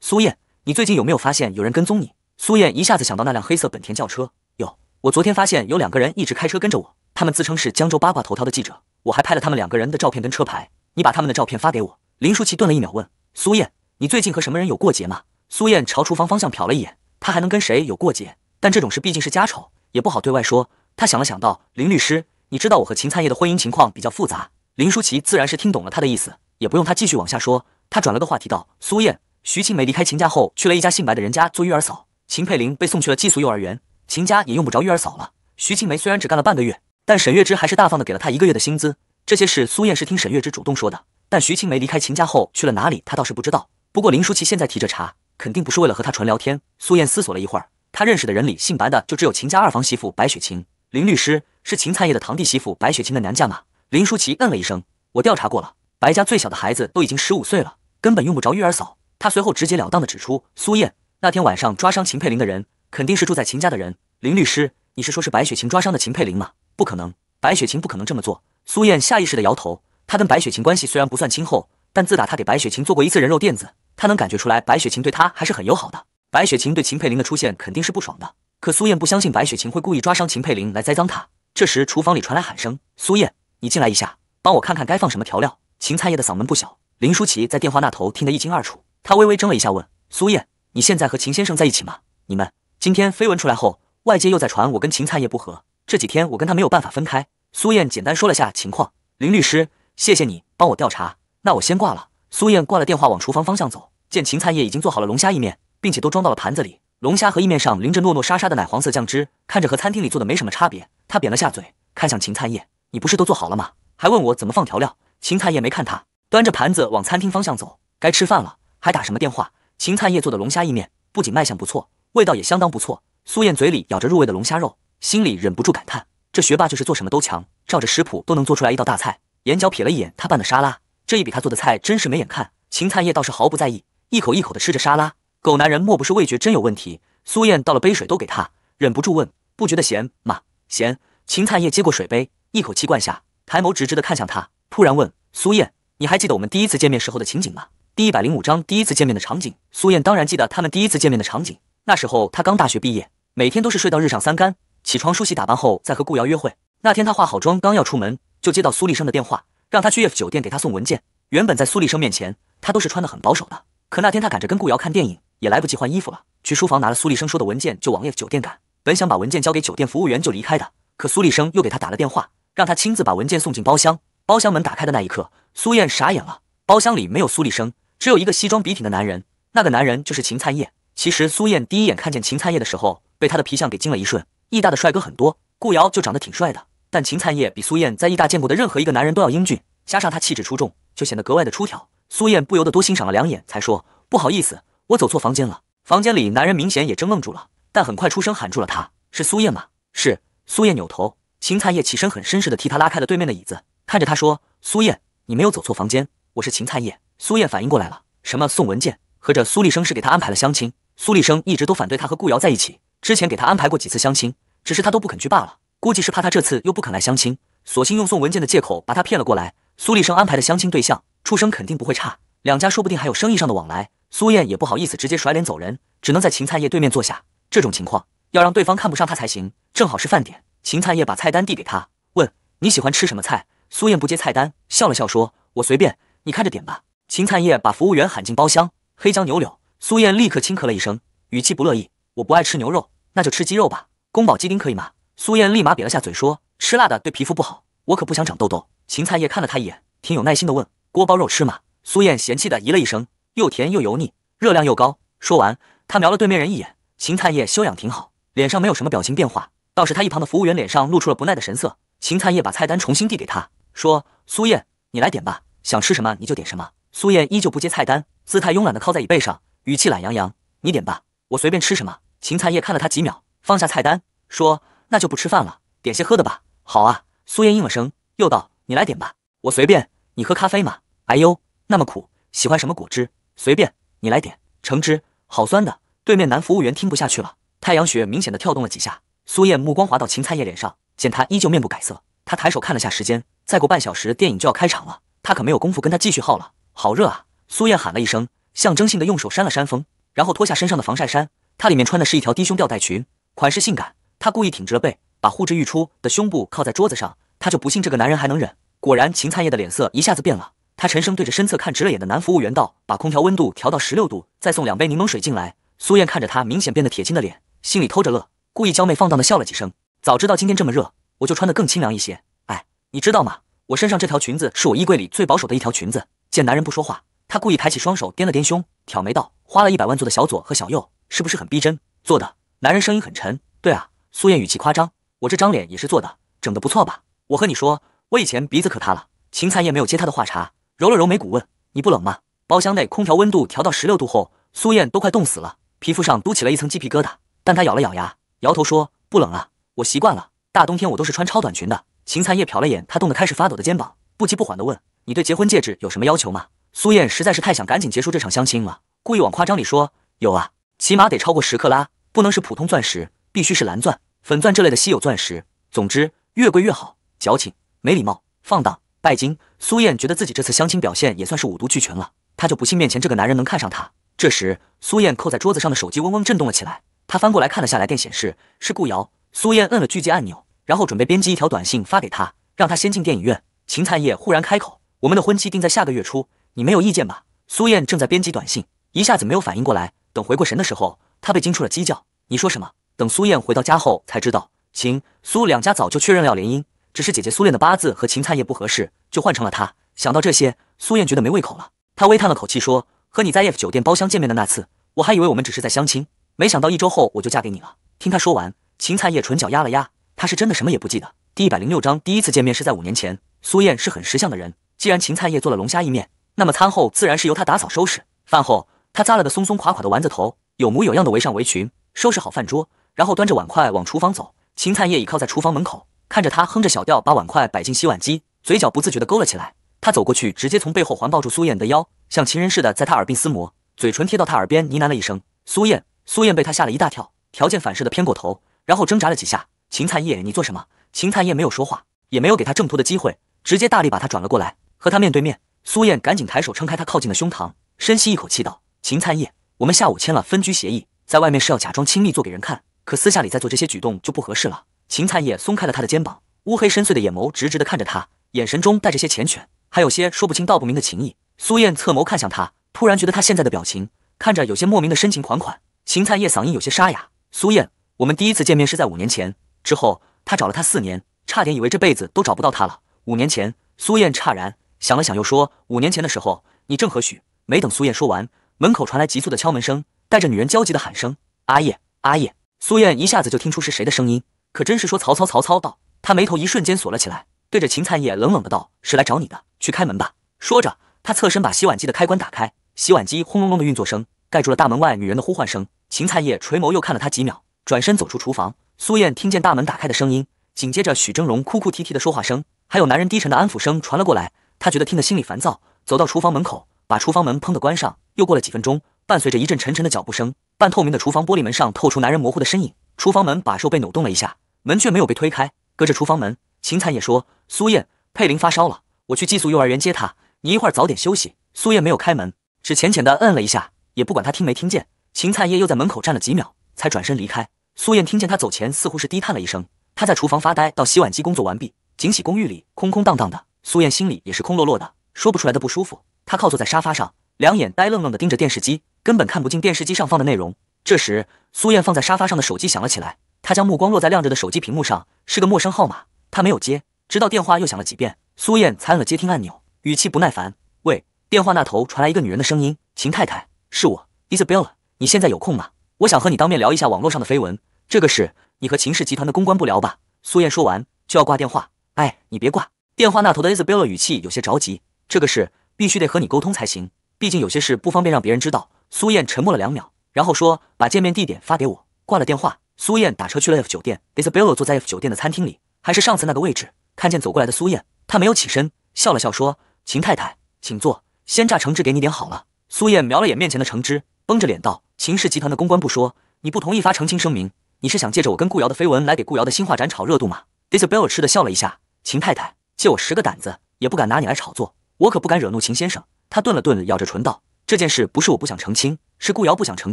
苏燕：“你最近有没有发现有人跟踪你？”苏燕一下子想到那辆黑色本田轿车，有，我昨天发现有两个人一直开车跟着我。他们自称是江州八卦头条的记者，我还拍了他们两个人的照片跟车牌。你把他们的照片发给我。林舒淇顿了一秒，问苏燕：“你最近和什么人有过节吗？”苏燕朝厨房方向瞟了一眼，她还能跟谁有过节？但这种事毕竟是家丑，也不好对外说。她想了想，道：“林律师，你知道我和秦灿叶的婚姻情况比较复杂。”林舒淇自然是听懂了他的意思，也不用他继续往下说。他转了个话题，道：“苏燕，徐青梅离开秦家后，去了一家姓白的人家做育儿嫂。秦佩玲被送去了寄宿幼儿园，秦家也用不着育儿嫂了。徐青梅虽然只干了半个月。”但沈月枝还是大方的给了他一个月的薪资。这些事苏燕是听沈月枝主动说的。但徐青梅离开秦家后去了哪里，他倒是不知道。不过林舒淇现在提着茶，肯定不是为了和他纯聊天。苏燕思索了一会儿，她认识的人里姓白的就只有秦家二房媳妇白雪晴。林律师是秦灿业的堂弟媳妇，白雪晴的娘家吗？林舒淇嗯了一声。我调查过了，白家最小的孩子都已经十五岁了，根本用不着育儿嫂。他随后直截了当的指出，苏燕那天晚上抓伤秦佩林的人，肯定是住在秦家的人。林律师，你是说是白雪晴抓伤的秦佩林吗？不可能，白雪晴不可能这么做。苏燕下意识地摇头。她跟白雪晴关系虽然不算亲厚，但自打她给白雪晴做过一次人肉垫子，她能感觉出来白雪晴对她还是很友好的。白雪晴对秦佩林的出现肯定是不爽的，可苏燕不相信白雪晴会故意抓伤秦佩林来栽赃她。这时，厨房里传来喊声：“苏燕，你进来一下，帮我看看该放什么调料。”秦灿叶的嗓门不小，林舒淇在电话那头听得一清二楚。她微微怔了一下，问：“苏燕，你现在和秦先生在一起吗？你们今天绯闻出来后，外界又在传我跟秦灿叶不和。”这几天我跟他没有办法分开。苏燕简单说了下情况，林律师，谢谢你帮我调查。那我先挂了。苏燕挂了电话，往厨房方向走，见秦灿叶已经做好了龙虾意面，并且都装到了盘子里，龙虾和意面上淋着糯糯沙沙的奶黄色酱汁，看着和餐厅里做的没什么差别。她扁了下嘴，看向秦灿叶：“你不是都做好了吗？还问我怎么放调料。”秦灿叶没看他，端着盘子往餐厅方向走。该吃饭了，还打什么电话？秦灿叶做的龙虾意面不仅卖相不错，味道也相当不错。苏燕嘴里咬着入味的龙虾肉。心里忍不住感叹，这学霸就是做什么都强，照着食谱都能做出来一道大菜。眼角瞥了一眼他拌的沙拉，这一比他做的菜真是没眼看。秦灿叶倒是毫不在意，一口一口的吃着沙拉。狗男人莫不是味觉真有问题？苏燕倒了杯水都给他，忍不住问：“不觉得咸吗？”咸。秦灿叶接过水杯，一口气灌下，抬眸直直的看向他，突然问：“苏燕，你还记得我们第一次见面时候的情景吗？”第一百零五章第一次见面的场景。苏燕当然记得他们第一次见面的场景。那时候她刚大学毕业，每天都是睡到日上三竿。起床梳洗打扮后再和顾瑶约会。那天他化好妆，刚要出门，就接到苏立生的电话，让他去叶府酒店给他送文件。原本在苏立生面前，他都是穿的很保守的。可那天他赶着跟顾瑶看电影，也来不及换衣服了，去书房拿了苏立生说的文件，就往叶府酒店赶。本想把文件交给酒店服务员就离开的，可苏立生又给他打了电话，让他亲自把文件送进包厢。包厢门打开的那一刻，苏燕傻眼了，包厢里没有苏立生，只有一个西装笔挺的男人。那个男人就是秦灿叶。其实苏燕第一眼看见秦灿叶的时候，被他的皮相给惊了一瞬。易大的帅哥很多，顾瑶就长得挺帅的。但秦灿叶比苏燕在艺大见过的任何一个男人都要英俊，加上他气质出众，就显得格外的出挑。苏燕不由得多欣赏了两眼，才说：“不好意思，我走错房间了。”房间里男人明显也怔愣住了，但很快出声喊住了她：“是苏燕吗？”“是。”苏燕扭头，秦灿叶起身很绅士地替她拉开了对面的椅子，看着她说：“苏燕，你没有走错房间，我是秦灿叶。”苏燕反应过来了，什么送文件，合着苏立生是给她安排了相亲。苏立生一直都反对她和顾瑶在一起。之前给他安排过几次相亲，只是他都不肯去罢了。估计是怕他这次又不肯来相亲，索性用送文件的借口把他骗了过来。苏立生安排的相亲对象，出生肯定不会差，两家说不定还有生意上的往来。苏燕也不好意思直接甩脸走人，只能在秦灿叶对面坐下。这种情况要让对方看不上他才行。正好是饭点，秦灿叶把菜单递给他，问你喜欢吃什么菜？苏燕不接菜单，笑了笑说：“我随便，你看着点吧。”秦灿叶把服务员喊进包厢，黑椒牛柳。苏燕立刻轻咳了一声，语气不乐意：“我不爱吃牛肉。”那就吃鸡肉吧，宫保鸡丁可以吗？苏燕立马瘪了下嘴，说：“吃辣的对皮肤不好，我可不想长痘痘。”芹菜叶看了他一眼，挺有耐心的问：“锅包肉吃吗？”苏燕嫌弃的咦了一声，又甜又油腻，热量又高。说完，他瞄了对面人一眼，芹菜叶修养挺好，脸上没有什么表情变化，倒是他一旁的服务员脸上露出了不耐的神色。芹菜叶把菜单重新递给他，说：“苏燕，你来点吧，想吃什么你就点什么。”苏燕依旧不接菜单，姿态慵懒的靠在椅背上，语气懒洋洋：“你点吧，我随便吃什么。”芹菜叶看了他几秒，放下菜单，说：“那就不吃饭了，点些喝的吧。”“好啊。”苏燕应了声，又道：“你来点吧，我随便。”“你喝咖啡吗？”“哎呦，那么苦。”“喜欢什么果汁？”“随便。”“你来点橙汁，好酸的。”对面男服务员听不下去了，太阳穴明显的跳动了几下。苏燕目光滑到芹菜叶脸上，见他依旧面不改色，他抬手看了下时间，再过半小时电影就要开场了，他可没有功夫跟他继续耗了。好热啊！苏燕喊了一声，象征性的用手扇了扇风，然后脱下身上的防晒衫。她里面穿的是一条低胸吊带裙，款式性感。她故意挺直了背，把呼之欲出的胸部靠在桌子上。她就不信这个男人还能忍。果然，秦灿叶的脸色一下子变了。他沉声对着身侧看直了眼的男服务员道：“把空调温度调到十六度，再送两杯柠檬水进来。”苏燕看着他明显变得铁青的脸，心里偷着乐，故意娇媚放荡的笑了几声。早知道今天这么热，我就穿得更清凉一些。哎，你知道吗？我身上这条裙子是我衣柜里最保守的一条裙子。见男人不说话，她故意抬起双手掂了掂胸，挑眉道：“花了一百万做的小左和小右。”是不是很逼真？做的男人声音很沉。对啊，苏燕语气夸张。我这张脸也是做的，整的不错吧？我和你说，我以前鼻子可塌了。秦灿叶没有接他的话茬，揉了揉眉骨问：“你不冷吗？”包厢内空调温度调到十六度后，苏燕都快冻死了，皮肤上嘟起了一层鸡皮疙瘩。但她咬了咬牙，摇头说：“不冷啊，我习惯了。大冬天我都是穿超短裙的。”秦灿叶瞟了眼她冻得开始发抖的肩膀，不急不缓地问：“你对结婚戒指有什么要求吗？”苏燕实在是太想赶紧结束这场相亲了，故意往夸张里说：“有啊。”起码得超过十克拉，不能是普通钻石，必须是蓝钻、粉钻这类的稀有钻石。总之，越贵越好。矫情、没礼貌、放荡、拜金。苏燕觉得自己这次相亲表现也算是五毒俱全了，她就不信面前这个男人能看上她。这时，苏燕扣在桌子上的手机嗡嗡震动了起来，她翻过来看了下来电显示，是顾瑶。苏燕摁了拒接按钮，然后准备编辑一条短信发给他，让他先进电影院。秦灿烨忽然开口：“我们的婚期定在下个月初，你没有意见吧？”苏燕正在编辑短信，一下子没有反应过来。等回过神的时候，他被惊出了鸡叫。你说什么？等苏燕回到家后才知道，秦苏两家早就确认了要联姻，只是姐姐苏恋的八字和秦灿叶不合适，就换成了他。想到这些，苏燕觉得没胃口了。她微叹了口气说：“和你在 F 酒店包厢见面的那次，我还以为我们只是在相亲，没想到一周后我就嫁给你了。”听她说完，秦灿叶唇角压了压，他是真的什么也不记得。第一百零六章第一次见面是在五年前。苏燕是很识相的人，既然秦灿叶做了龙虾意面，那么餐后自然是由他打扫收拾。饭后。他扎了个松松垮垮的丸子头，有模有样的围上围裙，收拾好饭桌，然后端着碗筷往厨房走。秦灿叶倚靠在厨房门口，看着他哼着小调，把碗筷摆进洗碗机，嘴角不自觉地勾了起来。他走过去，直接从背后环抱住苏燕的腰，像情人似的在她耳鬓厮磨，嘴唇贴到她耳边呢喃了一声：“苏燕。”苏燕被他吓了一大跳，条件反射地偏过头，然后挣扎了几下。秦灿叶，你做什么？秦灿叶没有说话，也没有给他挣脱的机会，直接大力把他转了过来，和他面对面。苏燕赶紧抬手撑开他靠近的胸膛，深吸一口气道。秦灿业，我们下午签了分居协议，在外面是要假装亲密做给人看，可私下里再做这些举动就不合适了。秦灿业松开了他的肩膀，乌黑深邃的眼眸直直的看着他，眼神中带着些缱绻，还有些说不清道不明的情意。苏燕侧眸看向他，突然觉得他现在的表情看着有些莫名的深情款款。秦灿叶嗓音有些沙哑，苏燕，我们第一次见面是在五年前，之后他找了他四年，差点以为这辈子都找不到他了。五年前，苏燕诧然，想了想又说，五年前的时候你正和许？没等苏燕说完。门口传来急促的敲门声，带着女人焦急的喊声：“阿叶，阿叶！”苏燕一下子就听出是谁的声音，可真是说曹操曹操到。他眉头一瞬间锁了起来，对着秦灿叶冷冷的道：“是来找你的，去开门吧。”说着，他侧身把洗碗机的开关打开，洗碗机轰隆隆的运作声盖住了大门外女人的呼唤声。秦灿叶垂眸又看了他几秒，转身走出厨房。苏燕听见大门打开的声音，紧接着许峥嵘哭哭啼啼的说话声，还有男人低沉的安抚声传了过来，她觉得听得心里烦躁，走到厨房门口。把厨房门砰地关上，又过了几分钟，伴随着一阵沉沉的脚步声，半透明的厨房玻璃门上透出男人模糊的身影。厨房门把手被扭动了一下，门却没有被推开。隔着厨房门，秦灿也说：“苏燕，佩林发烧了，我去寄宿幼儿园接他，你一会儿早点休息。”苏燕没有开门，只浅浅地摁了一下，也不管他听没听见。秦灿叶又在门口站了几秒，才转身离开。苏燕听见他走前似乎是低叹了一声。她在厨房发呆，到洗碗机工作完毕，锦喜公寓里空空荡荡的，苏燕心里也是空落落的，说不出来的不舒服。他靠坐在沙发上，两眼呆愣愣地盯着电视机，根本看不进电视机上放的内容。这时，苏燕放在沙发上的手机响了起来，她将目光落在亮着的手机屏幕上，是个陌生号码，她没有接。直到电话又响了几遍，苏燕才按了接听按钮，语气不耐烦：“喂。”电话那头传来一个女人的声音：“秦太太，是我，Isabella，你现在有空吗？我想和你当面聊一下网络上的绯闻。这个事，你和秦氏集团的公关部聊吧。”苏燕说完就要挂电话，“哎，你别挂。”电话那头的 Isabella 语气有些着急：“这个事。”必须得和你沟通才行，毕竟有些事不方便让别人知道。苏燕沉默了两秒，然后说：“把见面地点发给我。”挂了电话，苏燕打车去了 F 酒店。Isabel l a 坐在 F 酒店的餐厅里，还是上次那个位置。看见走过来的苏燕，她没有起身，笑了笑说：“秦太太，请坐，鲜榨橙汁给你点好了。”苏燕瞄了眼面前的橙汁，绷着脸道：“秦氏集团的公关不说，你不同意发澄清声明，你是想借着我跟顾瑶的绯闻来给顾瑶的新画展炒热度吗？”Isabel l a 吃的笑了一下：“秦太太，借我十个胆子也不敢拿你来炒作。”我可不敢惹怒秦先生。他顿了顿，咬着唇道：“这件事不是我不想澄清，是顾瑶不想澄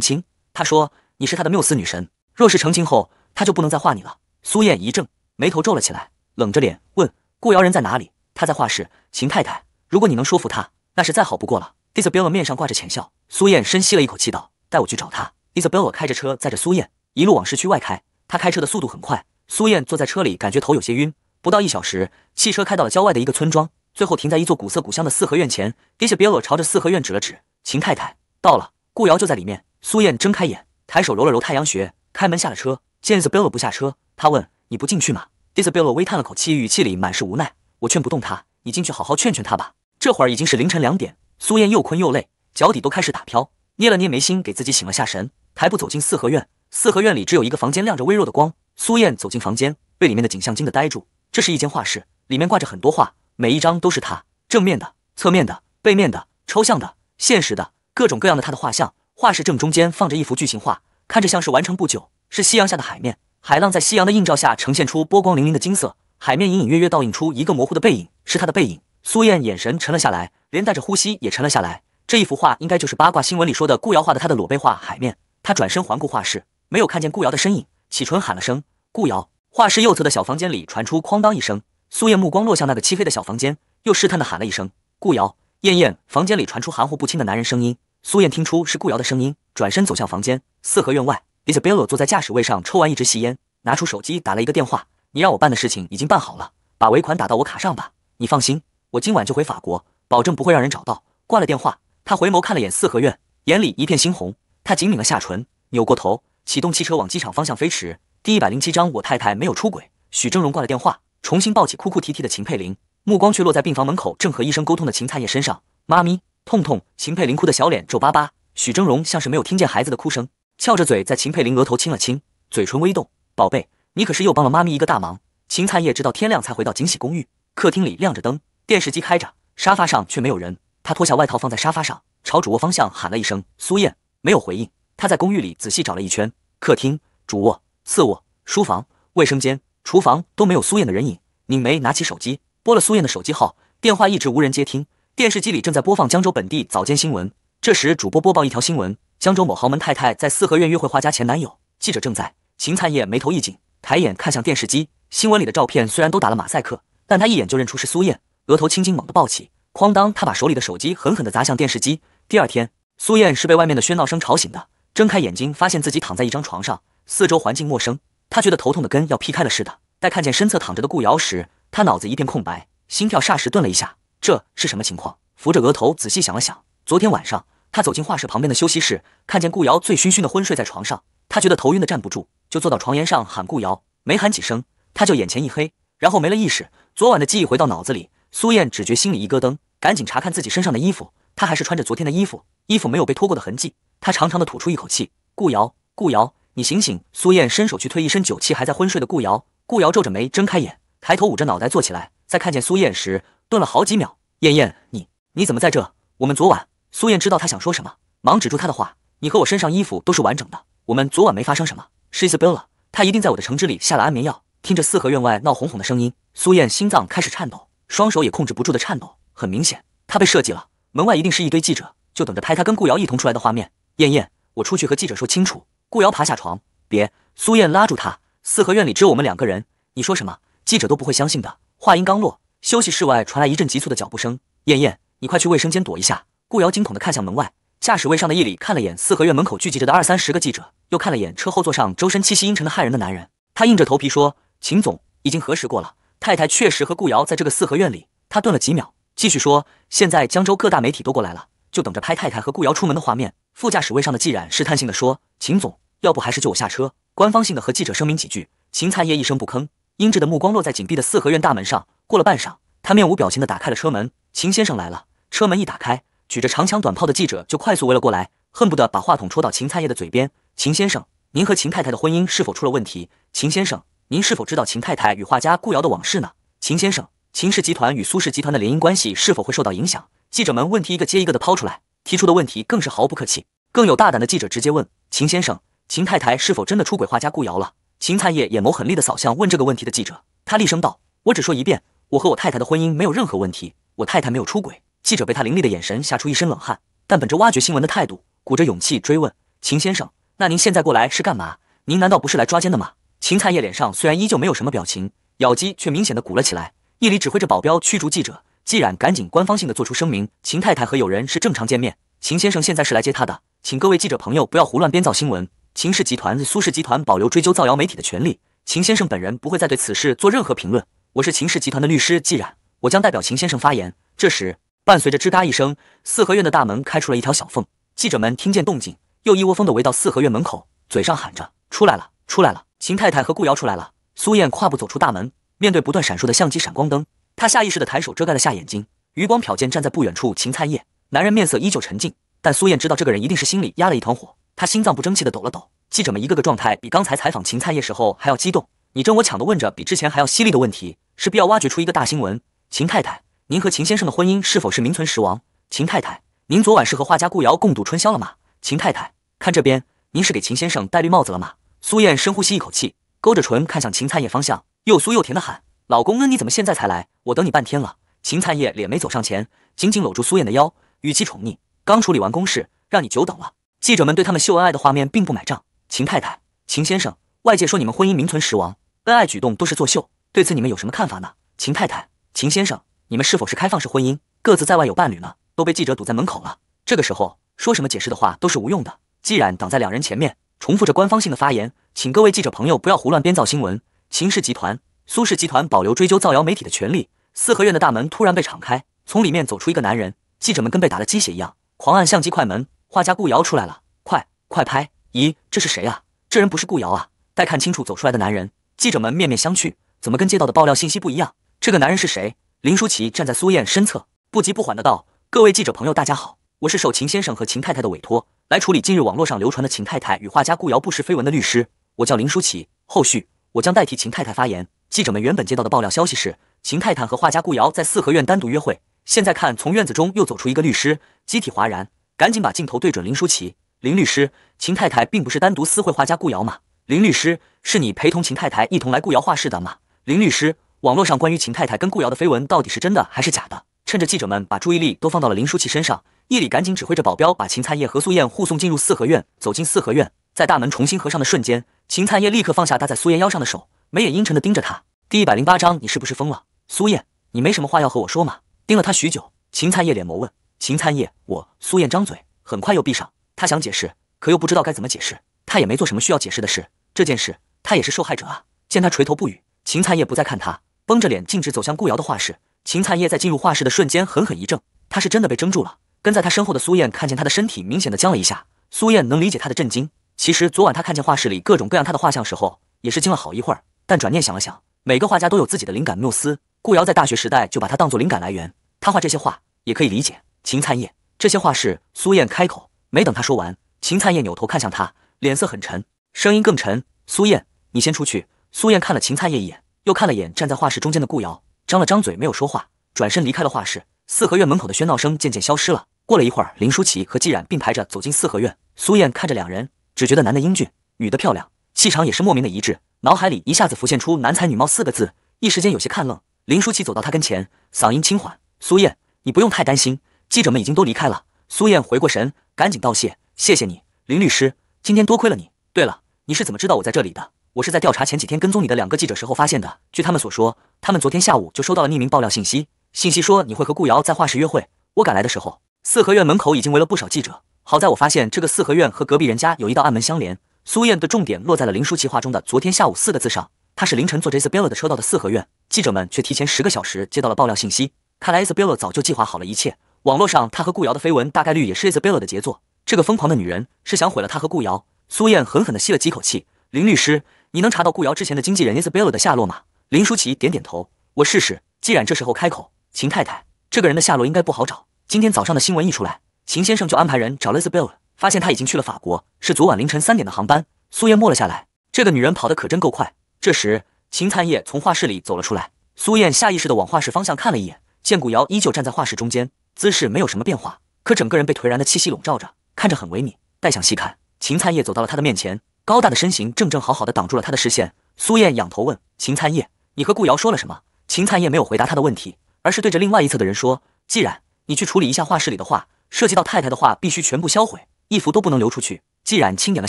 清。他说你是他的缪斯女神，若是澄清后，他就不能再画你了。”苏燕一怔，眉头皱了起来，冷着脸问：“顾瑶人在哪里？”“他在画室。”秦太太，“如果你能说服他，那是再好不过了。”Isabella 面上挂着浅笑。苏燕深吸了一口气，道：“带我去找他。”Isabella 开着车载着苏燕一路往市区外开。他开车的速度很快，苏燕坐在车里，感觉头有些晕。不到一小时，汽车开到了郊外的一个村庄。最后停在一座古色古香的四合院前 d i s a b l 朝着四合院指了指：“秦太太到了，顾瑶就在里面。”苏燕睁开眼，抬手揉了揉太阳穴，开门下了车。见 i s a b e l o 不下车，他问：“你不进去吗？”Disabelo 微叹了口气，语气里满是无奈：“我劝不动他，你进去好好劝劝他吧。”这会儿已经是凌晨两点，苏燕又困又累，脚底都开始打飘，捏了捏眉心，给自己醒了下神，抬步走进四合院。四合院里只有一个房间亮着微弱的光，苏燕走进房间，被里面的景象惊得呆住。这是一间画室，里面挂着很多画。每一张都是他，正面的、侧面的、背面的、抽象的、现实的，各种各样的他的画像。画室正中间放着一幅巨型画，看着像是完成不久。是夕阳下的海面，海浪在夕阳的映照下呈现出波光粼粼的金色，海面隐隐约约倒映出一个模糊的背影，是他的背影。苏燕眼神沉了下来，连带着呼吸也沉了下来。这一幅画应该就是八卦新闻里说的顾瑶画的他的裸背画。海面，他转身环顾画室，没有看见顾瑶的身影，启唇喊了声“顾瑶”。画室右侧的小房间里传出哐当一声。苏燕目光落向那个漆黑的小房间，又试探地喊了一声：“顾瑶，燕燕。”房间里传出含糊不清的男人声音。苏燕听出是顾瑶的声音，转身走向房间。四合院外，Isabella 坐在驾驶位上，抽完一支细烟，拿出手机打了一个电话：“你让我办的事情已经办好了，把尾款打到我卡上吧。你放心，我今晚就回法国，保证不会让人找到。”挂了电话，他回眸看了眼四合院，眼里一片猩红。他紧抿了下唇，扭过头，启动汽车往机场方向飞驰。第一百零七章，我太太没有出轨。许正荣挂了电话。重新抱起哭哭啼啼的秦佩林，目光却落在病房门口正和医生沟通的秦灿叶身上。妈咪，痛痛！秦佩林哭的小脸皱巴巴。许峥嵘像是没有听见孩子的哭声，翘着嘴在秦佩林额头亲了亲，嘴唇微动：“宝贝，你可是又帮了妈咪一个大忙。”秦灿叶直到天亮才回到锦禧公寓，客厅里亮着灯，电视机开着，沙发上却没有人。他脱下外套放在沙发上，朝主卧方向喊了一声：“苏燕。”没有回应。他在公寓里仔细找了一圈，客厅、主卧、次卧、书房、卫生间。厨房都没有苏燕的人影，拧眉拿起手机拨了苏燕的手机号，电话一直无人接听。电视机里正在播放江州本地早间新闻，这时主播播报一条新闻：江州某豪门太太在四合院约会画家前男友。记者正在秦灿叶眉头一紧，抬眼看向电视机，新闻里的照片虽然都打了马赛克，但他一眼就认出是苏燕，额头青筋猛地暴起，哐当，他把手里的手机狠狠地砸向电视机。第二天，苏燕是被外面的喧闹声吵醒的，睁开眼睛发现自己躺在一张床上，四周环境陌生。他觉得头痛的根要劈开了似的，待看见身侧躺着的顾瑶时，他脑子一片空白，心跳霎时顿了一下，这是什么情况？扶着额头仔细想了想，昨天晚上他走进画室旁边的休息室，看见顾瑶醉醺醺的昏睡在床上，他觉得头晕的站不住，就坐到床沿上喊顾瑶，没喊几声，他就眼前一黑，然后没了意识。昨晚的记忆回到脑子里，苏燕只觉心里一咯噔，赶紧查看自己身上的衣服，她还是穿着昨天的衣服，衣服没有被脱过的痕迹，她长长的吐出一口气，顾瑶，顾瑶。你醒醒！苏燕伸手去推一身酒气还在昏睡的顾瑶，顾瑶皱着眉睁开眼，抬头捂着脑袋坐起来。在看见苏燕时，顿了好几秒。燕燕，你你怎么在这？我们昨晚……苏燕知道他想说什么，忙止住他的话。你和我身上衣服都是完整的，我们昨晚没发生什么。She's 是 l l 了，他一定在我的橙汁里下了安眠药。听着四合院外闹哄哄的声音，苏燕心脏开始颤抖，双手也控制不住的颤抖。很明显，她被设计了。门外一定是一堆记者，就等着拍她跟顾瑶一同出来的画面。燕燕，我出去和记者说清楚。顾瑶爬下床，别！苏燕拉住她。四合院里只有我们两个人，你说什么记者都不会相信的。话音刚落，休息室外传来一阵急促的脚步声。燕燕，你快去卫生间躲一下。顾瑶惊恐的看向门外，驾驶位上的易里看了眼四合院门口聚集着的二三十个记者，又看了眼车后座上周身气息阴沉的骇人的男人，他硬着头皮说：“秦总已经核实过了，太太确实和顾瑶在这个四合院里。”他顿了几秒，继续说：“现在江州各大媒体都过来了，就等着拍太太和顾瑶出门的画面。”副驾驶位上的季冉试探性的说：“秦总。”要不还是就我下车，官方性的和记者声明几句。秦灿烨一声不吭，英智的目光落在紧闭的四合院大门上。过了半晌，他面无表情的打开了车门。秦先生来了。车门一打开，举着长枪短炮的记者就快速围了过来，恨不得把话筒戳到秦灿烨的嘴边。秦先生，您和秦太太的婚姻是否出了问题？秦先生，您是否知道秦太太与画家顾瑶的往事呢？秦先生，秦氏集团与苏氏集团的联姻关系是否会受到影响？记者们问题一个接一个的抛出来，提出的问题更是毫不客气，更有大胆的记者直接问秦先生。秦太太是否真的出轨画家顾瑶了？秦灿烨眼眸狠厉的扫向问这个问题的记者，他厉声道：“我只说一遍，我和我太太的婚姻没有任何问题，我太太没有出轨。”记者被他凌厉的眼神吓出一身冷汗，但本着挖掘新闻的态度，鼓着勇气追问：“秦先生，那您现在过来是干嘛？您难道不是来抓奸的吗？”秦灿烨脸上虽然依旧没有什么表情，咬肌却明显的鼓了起来，一里指挥着保镖驱逐记者。季然赶紧官方性的做出声明：“秦太太和友人是正常见面，秦先生现在是来接她的，请各位记者朋友不要胡乱编造新闻。”秦氏集团、苏氏集团保留追究造谣媒体的权利。秦先生本人不会再对此事做任何评论。我是秦氏集团的律师季然，我将代表秦先生发言。这时，伴随着吱嘎一声，四合院的大门开出了一条小缝。记者们听见动静，又一窝蜂的围到四合院门口，嘴上喊着：“出来了，出来了！”秦太太和顾瑶出来了。苏燕跨步走出大门，面对不断闪烁的相机闪光灯，她下意识的抬手遮盖了下眼睛，余光瞟见站在不远处秦灿业，男人面色依旧沉静，但苏燕知道，这个人一定是心里压了一团火。他心脏不争气的抖了抖，记者们一个个状态比刚才采访秦灿叶时候还要激动，你争我抢的问着，比之前还要犀利的问题，势必要挖掘出一个大新闻。秦太太，您和秦先生的婚姻是否是名存实亡？秦太太，您昨晚是和画家顾瑶共度春宵了吗？秦太太，看这边，您是给秦先生戴绿帽子了吗？苏燕深呼吸一口气，勾着唇看向秦灿叶方向，又酥又甜的喊：“老公，你怎么现在才来？我等你半天了。”秦灿叶脸没走上前，紧紧搂住苏燕的腰，语气宠溺：“刚处理完公事，让你久等了。”记者们对他们秀恩爱的画面并不买账。秦太太、秦先生，外界说你们婚姻名存实亡，恩爱举动都是作秀，对此你们有什么看法呢？秦太太、秦先生，你们是否是开放式婚姻，各自在外有伴侣呢？都被记者堵在门口了，这个时候说什么解释的话都是无用的。既然挡在两人前面，重复着官方性的发言，请各位记者朋友不要胡乱编造新闻。秦氏集团、苏氏集团保留追究造谣媒体的权利。四合院的大门突然被敞开，从里面走出一个男人，记者们跟被打了鸡血一样，狂按相机快门。画家顾瑶出来了，快快拍！咦，这是谁啊？这人不是顾瑶啊？待看清楚走出来的男人，记者们面面相觑，怎么跟接到的爆料信息不一样？这个男人是谁？林舒淇站在苏燕身侧，不急不缓的道：“各位记者朋友，大家好，我是受秦先生和秦太太的委托，来处理近日网络上流传的秦太太与画家顾瑶不实绯闻的律师，我叫林舒淇，后续我将代替秦太太发言。记者们原本接到的爆料消息是秦太太和画家顾瑶在四合院单独约会，现在看从院子中又走出一个律师，集体哗然。”赶紧把镜头对准林舒淇。林律师，秦太太并不是单独私会画家顾瑶吗？林律师，是你陪同秦太太一同来顾瑶画室的吗？林律师，网络上关于秦太太跟顾瑶的绯闻到底是真的还是假的？趁着记者们把注意力都放到了林舒淇身上，夜里赶紧指挥着保镖把秦灿叶和苏燕护送进入四合院。走进四合院，在大门重新合上的瞬间，秦灿叶立刻放下搭在苏燕腰上的手，眉眼阴沉的盯着他。第一百零八章，你是不是疯了？苏燕，你没什么话要和我说吗？盯了他许久，秦灿叶脸眸问。秦灿叶，我苏燕张嘴，很快又闭上。他想解释，可又不知道该怎么解释。他也没做什么需要解释的事。这件事，他也是受害者啊。见他垂头不语，秦灿叶不再看他，绷着脸径直走向顾瑶的画室。秦灿叶在进入画室的瞬间，狠狠一怔。他是真的被怔住了。跟在他身后的苏燕看见他的身体明显的僵了一下。苏燕能理解他的震惊。其实昨晚他看见画室里各种各样他的画像时候，也是惊了好一会儿。但转念想了想，每个画家都有自己的灵感缪斯。顾瑶在大学时代就把他当作灵感来源，他画这些画也可以理解。秦灿业，这些话是苏燕开口，没等他说完，秦灿业扭头看向他，脸色很沉，声音更沉。苏燕，你先出去。苏燕看了秦灿业一眼，又看了眼站在画室中间的顾瑶，张了张嘴没有说话，转身离开了画室。四合院门口的喧闹声渐渐消失了。过了一会儿，林舒淇和季冉并排着走进四合院。苏燕看着两人，只觉得男的英俊，女的漂亮，气场也是莫名的一致，脑海里一下子浮现出“男才女貌”四个字，一时间有些看愣。林舒淇走到他跟前，嗓音轻缓：“苏燕，你不用太担心。”记者们已经都离开了。苏燕回过神，赶紧道谢：“谢谢你，林律师，今天多亏了你。对了，你是怎么知道我在这里的？我是在调查前几天跟踪你的两个记者时候发现的。据他们所说，他们昨天下午就收到了匿名爆料信息，信息说你会和顾瑶在画室约会。我赶来的时候，四合院门口已经围了不少记者。好在我发现这个四合院和隔壁人家有一道暗门相连。苏燕的重点落在了林舒淇话中的昨天下午四个字上。他是凌晨坐 Isabella 的车到的四合院，记者们却提前十个小时接到了爆料信息。看来 Isabella 早就计划好了一切。”网络上他和顾瑶的绯闻，大概率也是 Isabel l a 的杰作。这个疯狂的女人是想毁了他和顾瑶。苏燕狠狠地吸了几口气。林律师，你能查到顾瑶之前的经纪人 Isabel l a 的下落吗？林舒淇点点头，我试试。既然这时候开口：“秦太太，这个人的下落应该不好找。今天早上的新闻一出来，秦先生就安排人找 Isabel，l a 发现他已经去了法国，是昨晚凌晨三点的航班。”苏燕默了下来，这个女人跑得可真够快。这时，秦灿烨从画室里走了出来，苏燕下意识地往画室方向看了一眼，见顾瑶依旧站在画室中间。姿势没有什么变化，可整个人被颓然的气息笼罩着，看着很萎靡。待想细看，秦灿叶走到了他的面前，高大的身形正正好好的挡住了他的视线。苏燕仰头问秦灿叶：“你和顾瑶说了什么？”秦灿叶没有回答他的问题，而是对着另外一侧的人说：“季然，你去处理一下画室里的画，涉及到太太的画必须全部销毁，一幅都不能流出去。”季然轻点了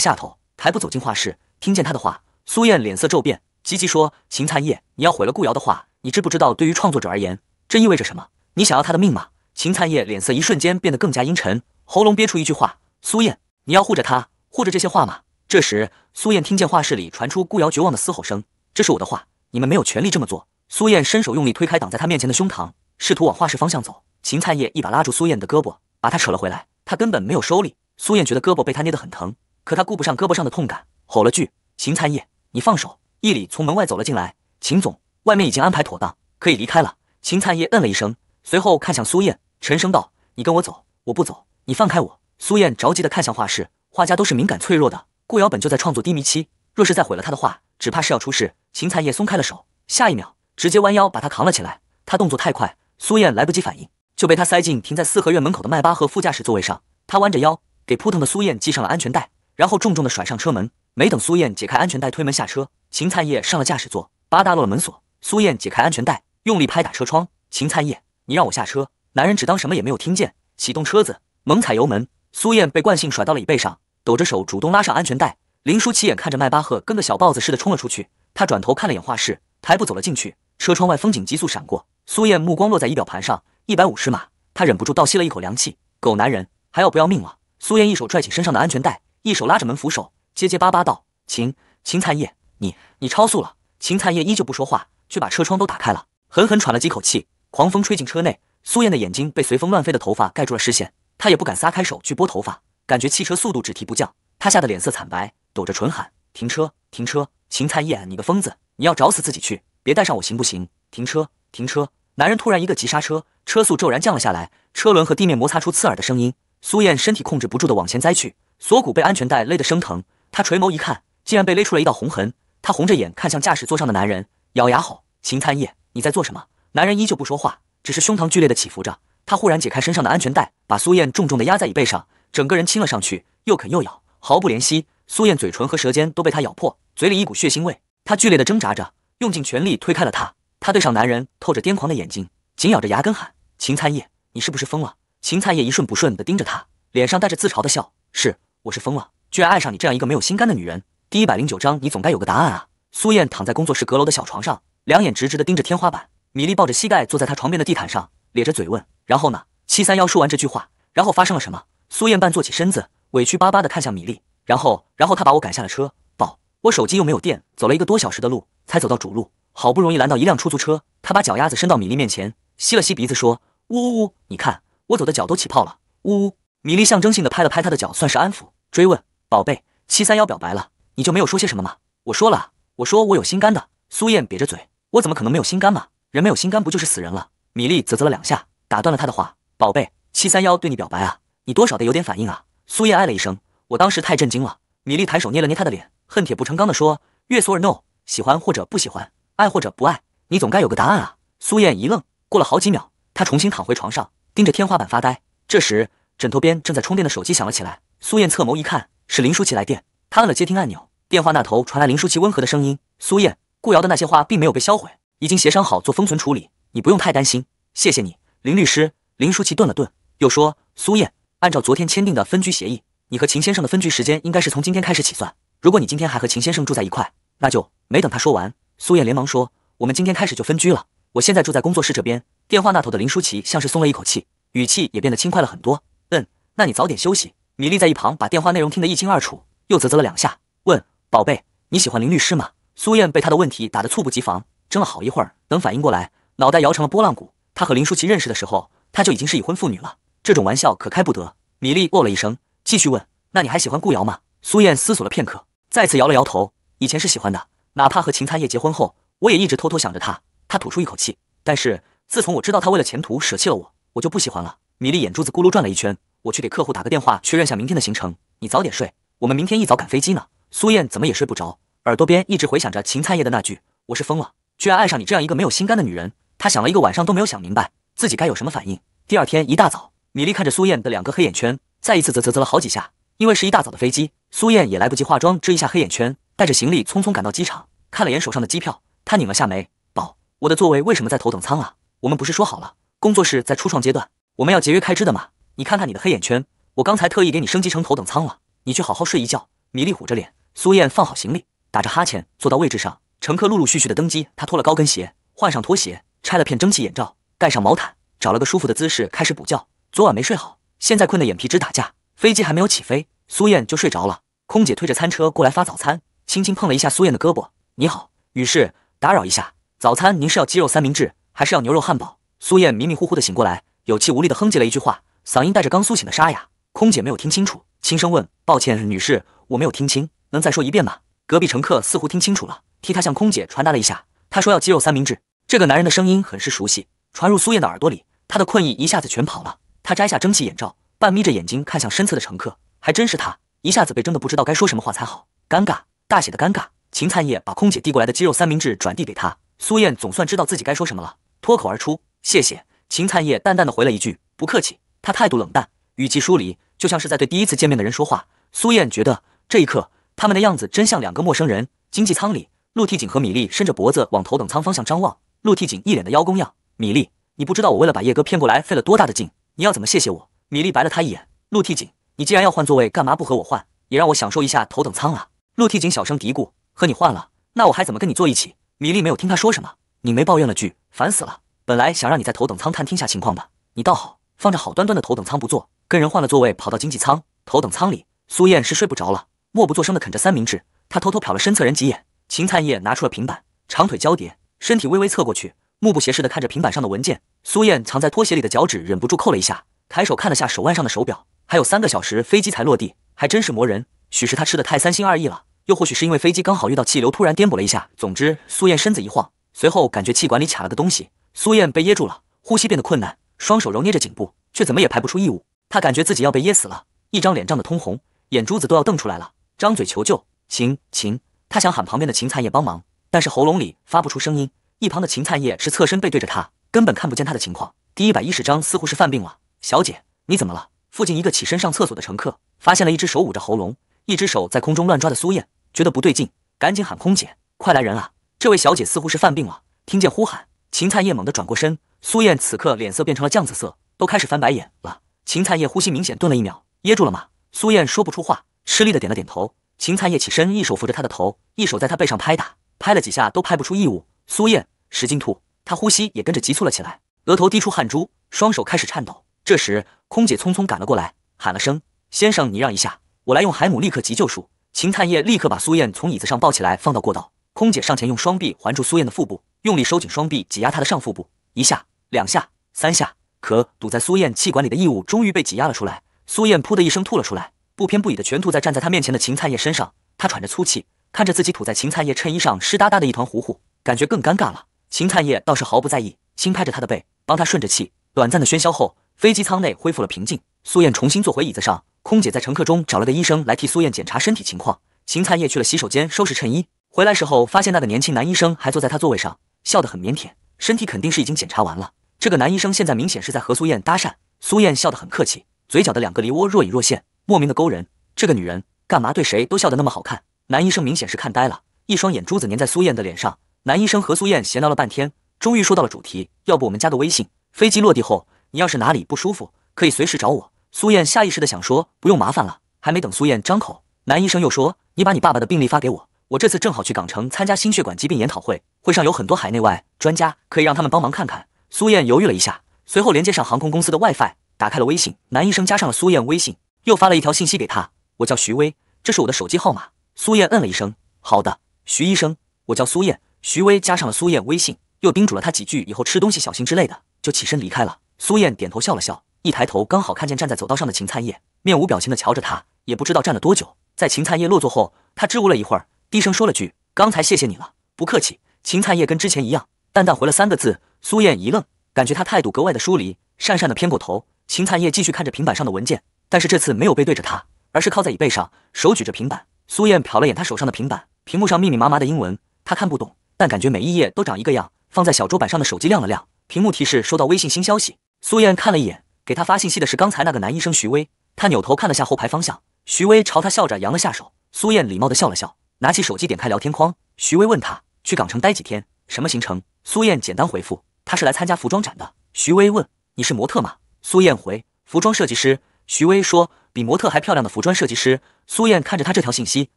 下头，抬步走进画室。听见他的话，苏燕脸色骤变，急急说：“秦灿叶，你要毁了顾瑶的画，你知不知道对于创作者而言这意味着什么？你想要他的命吗？”秦灿叶脸色一瞬间变得更加阴沉，喉咙憋出一句话：“苏燕，你要护着她，护着这些话吗？”这时，苏燕听见画室里传出顾瑶绝望的嘶吼声：“这是我的画，你们没有权利这么做！”苏燕伸手用力推开挡在她面前的胸膛，试图往画室方向走。秦灿叶一把拉住苏燕的胳膊，把她扯了回来。他根本没有收力，苏燕觉得胳膊被他捏得很疼，可他顾不上胳膊上的痛感，吼了句：“秦灿叶，你放手！”易里从门外走了进来：“秦总，外面已经安排妥当，可以离开了。”秦灿叶嗯了一声，随后看向苏燕。沉声道：“你跟我走，我不走，你放开我。”苏燕着急的看向画室，画家都是敏感脆弱的，顾瑶本就在创作低迷期，若是再毁了他的画，只怕是要出事。秦灿叶松开了手，下一秒直接弯腰把他扛了起来，他动作太快，苏燕来不及反应，就被他塞进停在四合院门口的迈巴赫副驾驶座位上。他弯着腰给扑腾的苏燕系上了安全带，然后重重的甩上车门。没等苏燕解开安全带推门下车，秦灿叶上了驾驶座，八大落了门锁。苏燕解开安全带，用力拍打车窗：“秦灿叶，你让我下车。”男人只当什么也没有听见，启动车子，猛踩油门。苏燕被惯性甩到了椅背上，抖着手主动拉上安全带。林舒琪眼看着迈巴赫跟个小豹子似的冲了出去，他转头看了眼画室，抬步走了进去。车窗外风景急速闪过，苏燕目光落在仪表盘上，一百五十码，她忍不住倒吸了一口凉气。狗男人还要不要命了？苏燕一手拽起身上的安全带，一手拉着门扶手，结结巴巴道：“秦秦灿叶，你你超速了。”秦灿叶依旧不说话，却把车窗都打开了，狠狠喘了几口气，狂风吹进车内。苏燕的眼睛被随风乱飞的头发盖住了视线，她也不敢撒开手去拨头发，感觉汽车速度只提不降，她吓得脸色惨白，抖着唇喊：“停车！停车！”秦灿业，你个疯子，你要找死自己去，别带上我行不行？停车！停车！男人突然一个急刹车，车速骤然降了下来，车轮和地面摩擦出刺耳的声音，苏燕身体控制不住的往前栽去，锁骨被安全带勒得生疼，她垂眸一看，竟然被勒出了一道红痕，她红着眼看向驾驶座上的男人，咬牙吼：“秦灿叶，你在做什么？”男人依旧不说话。只是胸膛剧烈的起伏着，他忽然解开身上的安全带，把苏燕重重的压在椅背上，整个人亲了上去，又啃又咬，毫不怜惜。苏燕嘴唇和舌尖都被他咬破，嘴里一股血腥味。他剧烈的挣扎着，用尽全力推开了他。他对上男人透着癫狂的眼睛，紧咬着牙根喊：“秦灿叶，你是不是疯了？”秦灿叶一瞬不瞬的盯着他，脸上带着自嘲的笑：“是，我是疯了，居然爱上你这样一个没有心肝的女人。”第一百零九章，你总该有个答案啊！苏燕躺在工作室阁楼的小床上，两眼直直的盯着天花板。米粒抱着膝盖坐在他床边的地毯上，咧着嘴问：“然后呢？”七三幺说完这句话，然后发生了什么？苏燕半坐起身子，委屈巴巴的看向米粒，然后，然后他把我赶下了车，宝，我手机又没有电，走了一个多小时的路才走到主路，好不容易拦到一辆出租车，他把脚丫子伸到米粒面前，吸了吸鼻子说：“呜呜呜，你看我走的脚都起泡了，呜呜。”米粒象征性的拍了拍他的脚，算是安抚，追问：“宝贝，七三幺表白了，你就没有说些什么吗？”我说了，我说我有心肝的。苏燕瘪着嘴：“我怎么可能没有心肝嘛？”人没有心肝，不就是死人了？米粒啧啧了两下，打断了他的话：“宝贝，七三幺对你表白啊，你多少得有点反应啊。”苏燕哎了一声：“我当时太震惊了。”米粒抬手捏了捏他的脸，恨铁不成钢的说月索尔 no，喜欢或者不喜欢，爱或者不爱，你总该有个答案啊。”苏燕一愣，过了好几秒，她重新躺回床上，盯着天花板发呆。这时，枕头边正在充电的手机响了起来。苏燕侧眸一看，是林舒淇来电，她按了接听按钮，电话那头传来林舒淇温和的声音：“苏燕，顾瑶的那些话并没有被销毁。”已经协商好做封存处理，你不用太担心。谢谢你，林律师。林淑琪顿了顿，又说：“苏燕，按照昨天签订的分居协议，你和秦先生的分居时间应该是从今天开始起算。如果你今天还和秦先生住在一块，那就……”没等他说完，苏燕连忙说：“我们今天开始就分居了。我现在住在工作室这边。”电话那头的林淑琪像是松了一口气，语气也变得轻快了很多。“嗯，那你早点休息。”米粒在一旁把电话内容听得一清二楚，又啧啧了两下，问：“宝贝，你喜欢林律师吗？”苏燕被他的问题打得猝不及防。争了好一会儿，等反应过来，脑袋摇成了拨浪鼓。他和林舒淇认识的时候，他就已经是已婚妇女了。这种玩笑可开不得。米粒哦了一声，继续问：“那你还喜欢顾瑶吗？”苏燕思索了片刻，再次摇了摇头。以前是喜欢的，哪怕和秦灿叶结婚后，我也一直偷偷想着他。他吐出一口气，但是自从我知道他为了前途舍弃了我，我就不喜欢了。米粒眼珠子咕噜转了一圈，我去给客户打个电话，确认下明天的行程。你早点睡，我们明天一早赶飞机呢。苏燕怎么也睡不着，耳朵边一直回想着秦灿叶的那句：“我是疯了。”居然爱上你这样一个没有心肝的女人，他想了一个晚上都没有想明白自己该有什么反应。第二天一大早，米莉看着苏燕的两个黑眼圈，再一次啧啧啧了好几下。因为是一大早的飞机，苏燕也来不及化妆遮一下黑眼圈，带着行李匆匆赶到机场。看了眼手上的机票，她拧了下眉：“宝，我的座位为什么在头等舱啊？我们不是说好了，工作室在初创阶段，我们要节约开支的吗？你看看你的黑眼圈，我刚才特意给你升级成头等舱了，你去好好睡一觉。”米莉虎着脸，苏燕放好行李，打着哈欠坐到位置上。乘客陆陆续续的登机，他脱了高跟鞋，换上拖鞋，拆了片蒸汽眼罩，盖上毛毯，找了个舒服的姿势开始补觉。昨晚没睡好，现在困得眼皮直打架。飞机还没有起飞，苏燕就睡着了。空姐推着餐车过来发早餐，轻轻碰了一下苏燕的胳膊：“你好，女士，打扰一下，早餐您是要鸡肉三明治，还是要牛肉汉堡？”苏燕迷迷糊糊的醒过来，有气无力的哼唧了一句话，嗓音带着刚苏醒的沙哑。空姐没有听清楚，轻声问：“抱歉，女士，我没有听清，能再说一遍吗？”隔壁乘客似乎听清楚了。替他向空姐传达了一下，他说要鸡肉三明治。这个男人的声音很是熟悉，传入苏燕的耳朵里，她的困意一下子全跑了。她摘下蒸汽眼罩，半眯着眼睛看向身侧的乘客，还真是他！一下子被蒸得不知道该说什么话才好，尴尬，大写的尴尬。秦灿叶把空姐递过来的鸡肉三明治转递给他，苏燕总算知道自己该说什么了，脱口而出：“谢谢。”秦灿叶淡淡的回了一句：“不客气。”他态度冷淡，语气疏离，就像是在对第一次见面的人说话。苏燕觉得这一刻，他们的样子真像两个陌生人。经济舱里。陆替景和米粒伸着脖子往头等舱方向张望。陆替景一脸的邀功样。米粒，你不知道我为了把叶哥骗过来，费了多大的劲。你要怎么谢谢我？米粒白了他一眼。陆替景，你既然要换座位，干嘛不和我换，也让我享受一下头等舱啊？陆替景小声嘀咕：“和你换了，那我还怎么跟你坐一起？”米粒没有听他说什么，拧眉抱怨了句：“烦死了！本来想让你在头等舱探听下情况的，你倒好，放着好端端的头等舱不坐，跟人换了座位，跑到经济舱。头等舱里，苏燕是睡不着了，默不作声地啃着三明治，她偷偷瞟了身侧人几眼。秦灿叶拿出了平板，长腿交叠，身体微微侧过去，目不斜视的看着平板上的文件。苏燕藏在拖鞋里的脚趾忍不住扣了一下，抬手看了下手腕上的手表，还有三个小时飞机才落地，还真是磨人。许是他吃的太三心二意了，又或许是因为飞机刚好遇到气流突然颠簸了一下。总之，苏燕身子一晃，随后感觉气管里卡了个东西，苏燕被噎住了，呼吸变得困难，双手揉捏着颈部，却怎么也排不出异物。她感觉自己要被噎死了，一张脸涨得通红，眼珠子都要瞪出来了，张嘴求救。秦秦。他想喊旁边的秦灿叶帮忙，但是喉咙里发不出声音。一旁的秦灿叶是侧身背对着他，根本看不见他的情况。第一百一十章，似乎是犯病了。小姐，你怎么了？附近一个起身上厕所的乘客发现了一只手捂着喉咙，一只手在空中乱抓的苏燕，觉得不对劲，赶紧喊空姐，快来人啊！这位小姐似乎是犯病了。听见呼喊，秦灿叶猛地转过身。苏燕此刻脸色变成了酱紫色，都开始翻白眼了。秦灿叶呼吸明显顿了一秒，噎住了吗？苏燕说不出话，吃力的点了点头。秦灿烨起身，一手扶着他的头，一手在他背上拍打，拍了几下都拍不出异物。苏燕，使劲吐，他呼吸也跟着急促了起来，额头滴出汗珠，双手开始颤抖。这时，空姐匆匆赶了过来，喊了声：“先生，你让一下，我来用海姆立克急救术。”秦灿烨立刻把苏燕从椅子上抱起来，放到过道。空姐上前用双臂环住苏燕的腹部，用力收紧双臂，挤压她的上腹部，一下，两下，三下，可堵在苏燕气管里的异物终于被挤压了出来。苏燕噗的一声吐了出来。不偏不倚的全吐在站在他面前的秦灿叶身上，他喘着粗气，看着自己吐在秦灿叶衬衣上湿哒哒的一团糊糊，感觉更尴尬了。秦灿叶倒是毫不在意，轻拍着他的背，帮他顺着气。短暂的喧嚣后，飞机舱内恢复了平静。苏燕重新坐回椅子上，空姐在乘客中找了个医生来替苏燕检查身体情况。秦灿叶去了洗手间收拾衬衣，回来时候发现那个年轻男医生还坐在他座位上，笑得很腼腆，身体肯定是已经检查完了。这个男医生现在明显是在和苏燕搭讪，苏燕笑得很客气。嘴角的两个梨窝若隐若现，莫名的勾人。这个女人干嘛对谁都笑得那么好看？男医生明显是看呆了，一双眼珠子粘在苏燕的脸上。男医生和苏燕闲聊了半天，终于说到了主题：“要不我们加个微信？飞机落地后，你要是哪里不舒服，可以随时找我。”苏燕下意识的想说：“不用麻烦了。”还没等苏燕张口，男医生又说：“你把你爸爸的病历发给我，我这次正好去港城参加心血管疾病研讨会，会上有很多海内外专家，可以让他们帮忙看看。”苏燕犹豫了一下，随后连接上航空公司的 WiFi。打开了微信，男医生加上了苏燕微信，又发了一条信息给他：“我叫徐威，这是我的手机号码。”苏燕嗯了一声：“好的，徐医生，我叫苏燕。”徐威加上了苏燕微信，又叮嘱了他几句：“以后吃东西小心之类的。”就起身离开了。苏燕点头笑了笑，一抬头刚好看见站在走道上的秦灿烨，面无表情的瞧着他，也不知道站了多久。在秦灿烨落座后，他支吾了一会儿，低声说了句：“刚才谢谢你了，不客气。”秦灿烨跟之前一样，淡淡回了三个字。苏燕一愣，感觉他态度格外的疏离，讪讪的偏过头。秦灿烨继续看着平板上的文件，但是这次没有背对着他，而是靠在椅背上，手举着平板。苏燕瞟了眼他手上的平板，屏幕上密密麻麻的英文，她看不懂，但感觉每一页都长一个样。放在小桌板上的手机亮了亮，屏幕提示收到微信新消息。苏燕看了一眼，给他发信息的是刚才那个男医生徐威。他扭头看了下后排方向，徐威朝他笑着扬了下手。苏燕礼貌地笑了笑，拿起手机点开聊天框。徐威问他去港城待几天，什么行程？苏燕简单回复他是来参加服装展的。徐威问你是模特吗？苏燕回，服装设计师徐威说：“比模特还漂亮的服装设计师。”苏燕看着他这条信息，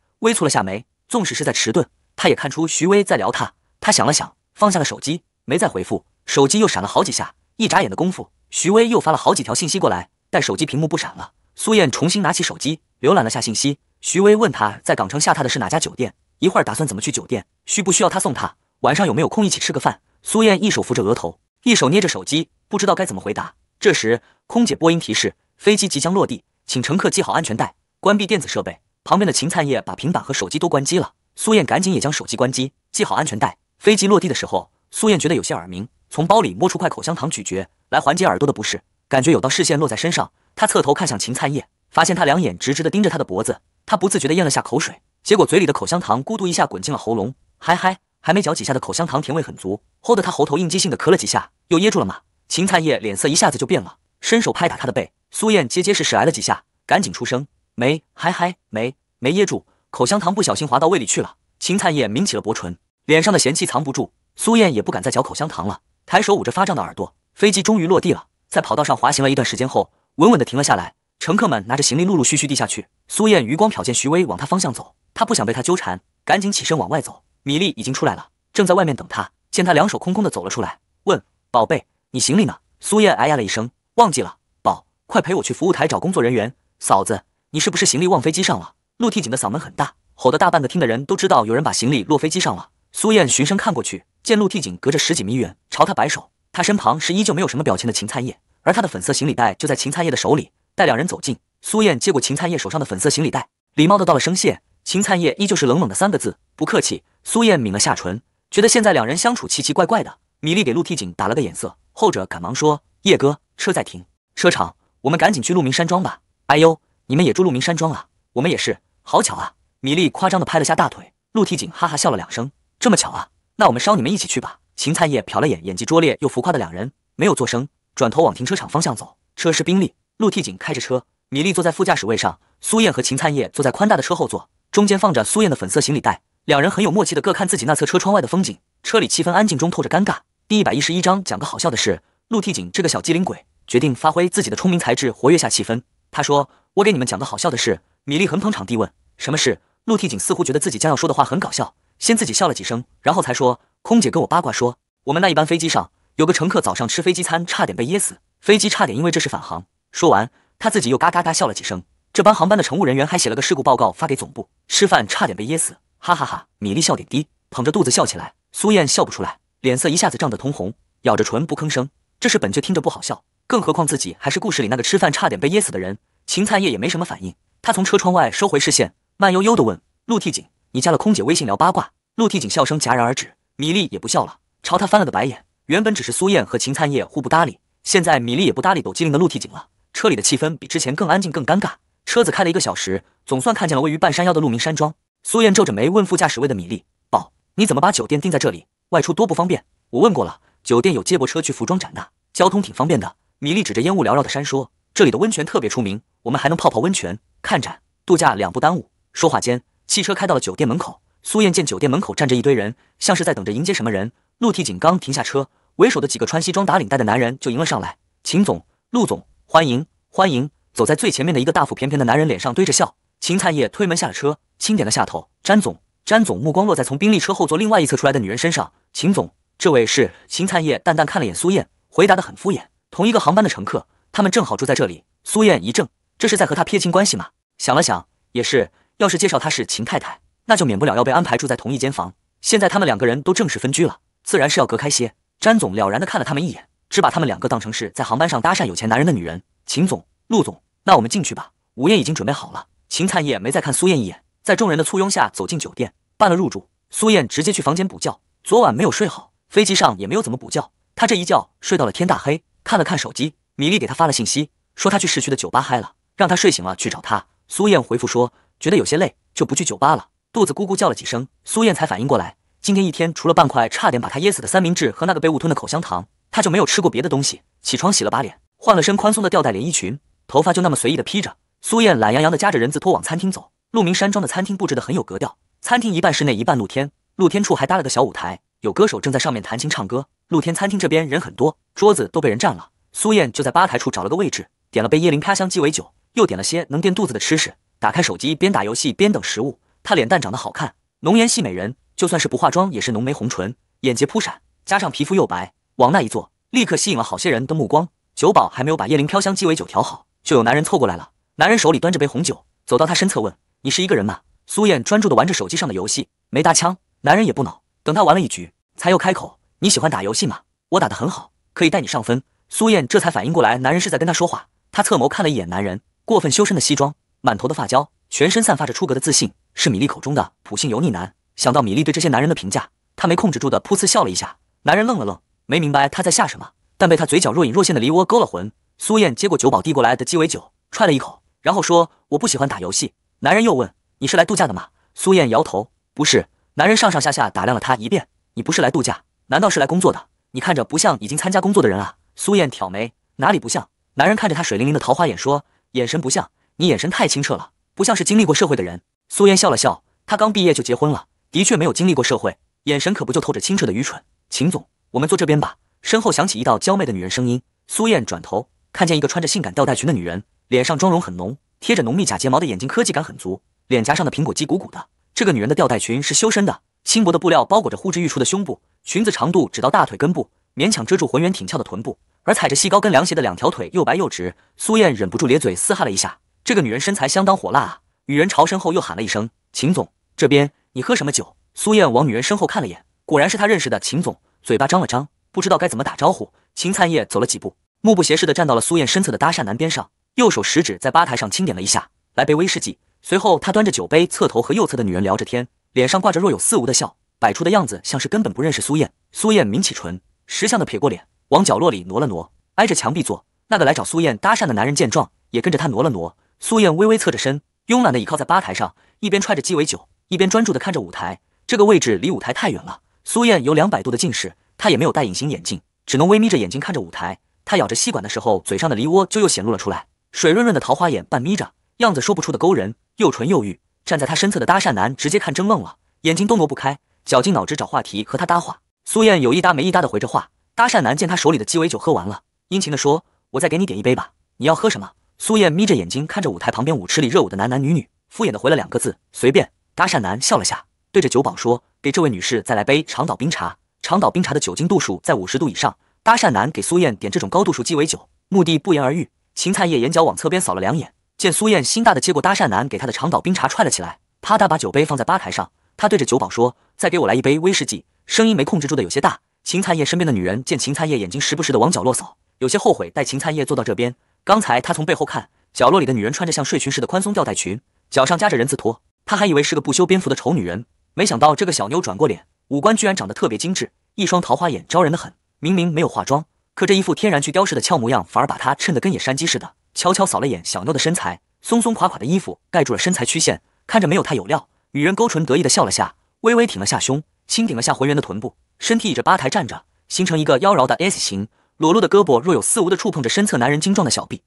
微蹙了下眉。纵使是在迟钝，他也看出徐威在聊他。他想了想，放下了手机，没再回复。手机又闪了好几下，一眨眼的功夫，徐威又发了好几条信息过来。但手机屏幕不闪了，苏燕重新拿起手机，浏览了下信息。徐威问他在港城下榻的是哪家酒店，一会儿打算怎么去酒店，需不需要他送他，晚上有没有空一起吃个饭。苏燕一手扶着额头，一手捏着手机，不知道该怎么回答。这时，空姐播音提示：“飞机即将落地，请乘客系好安全带，关闭电子设备。”旁边的秦灿叶把平板和手机都关机了。苏燕赶紧也将手机关机，系好安全带。飞机落地的时候，苏燕觉得有些耳鸣，从包里摸出块口香糖咀嚼来缓解耳朵的不适。感觉有道视线落在身上，她侧头看向秦灿叶，发现他两眼直直的盯着她的脖子。她不自觉地咽了下口水，结果嘴里的口香糖咕嘟一下滚进了喉咙。嗨嗨，还没嚼几下的口香糖甜味很足，齁得她喉头应激性的咳了几下，又噎住了嘛。秦灿叶脸色一下子就变了，伸手拍打他的背。苏燕结结实实挨了几下，赶紧出声：“没，嗨嗨，没，没噎住。口香糖不小心滑到胃里去了。”秦灿叶抿起了薄唇，脸上的嫌弃藏不住。苏燕也不敢再嚼口香糖了，抬手捂着发胀的耳朵。飞机终于落地了，在跑道上滑行了一段时间后，稳稳地停了下来。乘客们拿着行李陆陆续续地下去。苏燕余光瞟见徐威往他方向走，他不想被他纠缠，赶紧起身往外走。米粒已经出来了，正在外面等他。见他两手空空地走了出来，问：“宝贝。”你行李呢？苏燕哎呀了一声，忘记了，宝，快陪我去服务台找工作人员。嫂子，你是不是行李忘飞机上了？陆替景的嗓门很大，吼得大半个厅的人都知道有人把行李落飞机上了。苏燕循声看过去，见陆替景隔着十几米远朝他摆手，他身旁是依旧没有什么表情的秦灿叶，而他的粉色行李袋就在秦灿叶的手里。待两人走近，苏燕接过秦灿叶手上的粉色行李袋，礼貌的道了声谢。秦灿叶依旧是冷冷的三个字，不客气。苏燕抿了下唇，觉得现在两人相处奇奇怪怪的。米粒给陆替景打了个眼色。后者赶忙说：“叶哥，车在停车场，我们赶紧去鹿鸣山庄吧。”“哎呦，你们也住鹿鸣山庄啊？我们也是，好巧啊！”米粒夸张的拍了下大腿。陆替景哈哈笑了两声：“这么巧啊？那我们捎你们一起去吧。”秦灿叶瞟了眼演技拙劣又浮夸的两人，没有做声，转头往停车场方向走。车是宾利，陆替景开着车，米粒坐在副驾驶位上，苏燕和秦灿叶坐在宽大的车后座，中间放着苏燕的粉色行李袋，两人很有默契的各看自己那侧车窗外的风景，车里气氛安静中透着尴尬。第一百一十一章，讲个好笑的事。陆替景这个小机灵鬼决定发挥自己的聪明才智，活跃下气氛。他说：“我给你们讲个好笑的事。”米粒很捧场地问：“什么事？”陆替景似乎觉得自己将要说的话很搞笑，先自己笑了几声，然后才说：“空姐跟我八卦说，我们那一班飞机上有个乘客早上吃飞机餐差点被噎死，飞机差点因为这是返航。”说完，他自己又嘎嘎嘎笑了几声。这班航班的乘务人员还写了个事故报告发给总部。吃饭差点被噎死，哈哈哈！米粒笑点低，捧着肚子笑起来。苏燕笑不出来。脸色一下子涨得通红，咬着唇不吭声。这事本就听着不好笑，更何况自己还是故事里那个吃饭差点被噎死的人。秦灿叶也没什么反应，他从车窗外收回视线，慢悠悠地问陆替景：“你加了空姐微信聊八卦？”陆替景笑声戛然而止，米粒也不笑了，朝他翻了个白眼。原本只是苏燕和秦灿叶互不搭理，现在米粒也不搭理抖机灵的陆替景了。车里的气氛比之前更安静、更尴尬。车子开了一个小时，总算看见了位于半山腰的鹿鸣山庄。苏燕皱着眉问副驾驶位的米粒：“宝，你怎么把酒店定在这里？”外出多不方便，我问过了，酒店有接驳车去服装展的，交通挺方便的。米粒指着烟雾缭绕的山说：“这里的温泉特别出名，我们还能泡泡温泉，看展，度假两不耽误。”说话间，汽车开到了酒店门口。苏燕见酒店门口站着一堆人，像是在等着迎接什么人。陆替景刚停下车，为首的几个穿西装打领带的男人就迎了上来：“秦总，陆总，欢迎欢迎！”走在最前面的一个大腹便便的男人脸上堆着笑。秦灿业推门下了车，轻点了下头：“詹总。”詹总目光落在从宾利车后座另外一侧出来的女人身上。秦总，这位是秦灿叶。淡淡看了眼苏燕，回答的很敷衍。同一个航班的乘客，他们正好住在这里。苏燕一怔，这是在和他撇清关系吗？想了想，也是。要是介绍她是秦太太，那就免不了要被安排住在同一间房。现在他们两个人都正式分居了，自然是要隔开些。詹总了然的看了他们一眼，只把他们两个当成是在航班上搭讪有钱男人的女人。秦总、陆总，那我们进去吧。午宴已经准备好了。秦灿叶没再看苏燕一眼。在众人的簇拥下走进酒店，办了入住。苏燕直接去房间补觉，昨晚没有睡好，飞机上也没有怎么补觉，她这一觉睡到了天大黑。看了看手机，米粒给她发了信息，说她去市区的酒吧嗨了，让她睡醒了去找她。苏燕回复说觉得有些累，就不去酒吧了。肚子咕咕叫了几声，苏燕才反应过来，今天一天除了半块差点把她噎死的三明治和那个被误吞的口香糖，她就没有吃过别的东西。起床洗了把脸，换了身宽松的吊带连衣裙，头发就那么随意的披着。苏燕懒洋洋的夹着人字拖往餐厅走。鹿鸣山庄的餐厅布置的很有格调，餐厅一半室内一半露天，露天处还搭了个小舞台，有歌手正在上面弹琴唱歌。露天餐厅这边人很多，桌子都被人占了。苏燕就在吧台处找了个位置，点了杯椰林飘香鸡尾酒，又点了些能垫肚子的吃食。打开手机，边打游戏边等食物。她脸蛋长得好看，浓颜系美人，就算是不化妆也是浓眉红唇，眼睫扑闪，加上皮肤又白，往那一坐，立刻吸引了好些人的目光。酒保还没有把椰林飘香鸡尾酒调好，就有男人凑过来了。男人手里端着杯红酒，走到她身侧问。你是一个人吗？苏燕专注地玩着手机上的游戏，没搭腔。男人也不恼，等他玩了一局，才又开口：“你喜欢打游戏吗？我打得很好，可以带你上分。”苏燕这才反应过来，男人是在跟她说话。她侧眸看了一眼男人，过分修身的西装，满头的发胶，全身散发着出格的自信，是米粒口中的普信油腻男。想到米粒对这些男人的评价，她没控制住的噗呲笑了一下。男人愣了愣，没明白她在笑什么，但被他嘴角若隐若现的梨涡勾了魂。苏燕接过酒保递过来的鸡尾酒，踹了一口，然后说：“我不喜欢打游戏。”男人又问：“你是来度假的吗？”苏燕摇头：“不是。”男人上上下下打量了她一遍：“你不是来度假，难道是来工作的？你看着不像已经参加工作的人啊。”苏燕挑眉：“哪里不像？”男人看着她水灵灵的桃花眼，说：“眼神不像，你眼神太清澈了，不像是经历过社会的人。”苏燕笑了笑：“她刚毕业就结婚了，的确没有经历过社会，眼神可不就透着清澈的愚蠢。”秦总，我们坐这边吧。身后响起一道娇媚的女人声音。苏燕转头，看见一个穿着性感吊带裙的女人，脸上妆容很浓。贴着浓密假睫毛的眼睛，科技感很足。脸颊上的苹果肌鼓鼓的。这个女人的吊带裙是修身的，轻薄的布料包裹着呼之欲出的胸部，裙子长度只到大腿根部，勉强遮住浑圆挺翘的臀部。而踩着细高跟凉鞋的两条腿又白又直。苏燕忍不住咧嘴嘶哈了一下。这个女人身材相当火辣啊！女人朝身后又喊了一声：“秦总，这边你喝什么酒？”苏燕往女人身后看了眼，果然是她认识的秦总。嘴巴张了张，不知道该怎么打招呼。秦灿烨走了几步，目不斜视地站到了苏燕身侧的搭讪男边上。右手食指在吧台上轻点了一下，来杯威士忌。随后，他端着酒杯，侧头和右侧的女人聊着天，脸上挂着若有似无的笑，摆出的样子像是根本不认识苏燕。苏燕抿起唇，识相的撇过脸，往角落里挪了挪，挨着墙壁坐。那个来找苏燕搭讪的男人见状，也跟着他挪了挪。苏燕微微侧着身，慵懒的倚靠在吧台上，一边踹着鸡尾酒，一边专注的看着舞台。这个位置离舞台太远了，苏燕有两百度的近视，她也没有戴隐形眼镜，只能微眯着眼睛看着舞台。她咬着吸管的时候，嘴上的梨窝就又显露了出来。水润润的桃花眼半眯着，样子说不出的勾人，又纯又欲。站在他身侧的搭讪男直接看怔愣了，眼睛都挪不开，绞尽脑汁找话题和他搭话。苏燕有一搭没一搭的回着话。搭讪男见他手里的鸡尾酒喝完了，殷勤的说：“我再给你点一杯吧，你要喝什么？”苏燕眯着眼睛看着舞台旁边舞池里热舞的男男女女，敷衍的回了两个字：“随便。”搭讪男笑了下，对着酒保说：“给这位女士再来杯长岛冰茶。”长岛冰茶的酒精度数在五十度以上。搭讪男给苏燕点这种高度数鸡尾酒，目的不言而喻。秦灿叶眼角往侧边扫了两眼，见苏燕心大的接过搭讪男给她的长岛冰茶踹了起来，啪嗒把酒杯放在吧台上。他对着酒保说：“再给我来一杯威士忌。”声音没控制住的有些大。秦灿叶身边的女人见秦灿叶眼睛时不时的往角落扫，有些后悔带秦灿叶坐到这边。刚才她从背后看角落里的女人，穿着像睡裙似的宽松吊带裙，脚上夹着人字拖，她还以为是个不修边幅的丑女人，没想到这个小妞转过脸，五官居然长得特别精致，一双桃花眼招人的很，明明没有化妆。可这一副天然去雕饰的俏模样，反而把她衬得跟野山鸡似的。悄悄扫了眼小妞的身材，松松垮垮的衣服盖住了身材曲线，看着没有她有料。女人勾唇得意地笑了下，微微挺了下胸，轻顶了下浑圆的臀部，身体倚着吧台站着，形成一个妖娆的 S 型，裸露的胳膊若有似无地触碰着身侧男人精壮的小臂。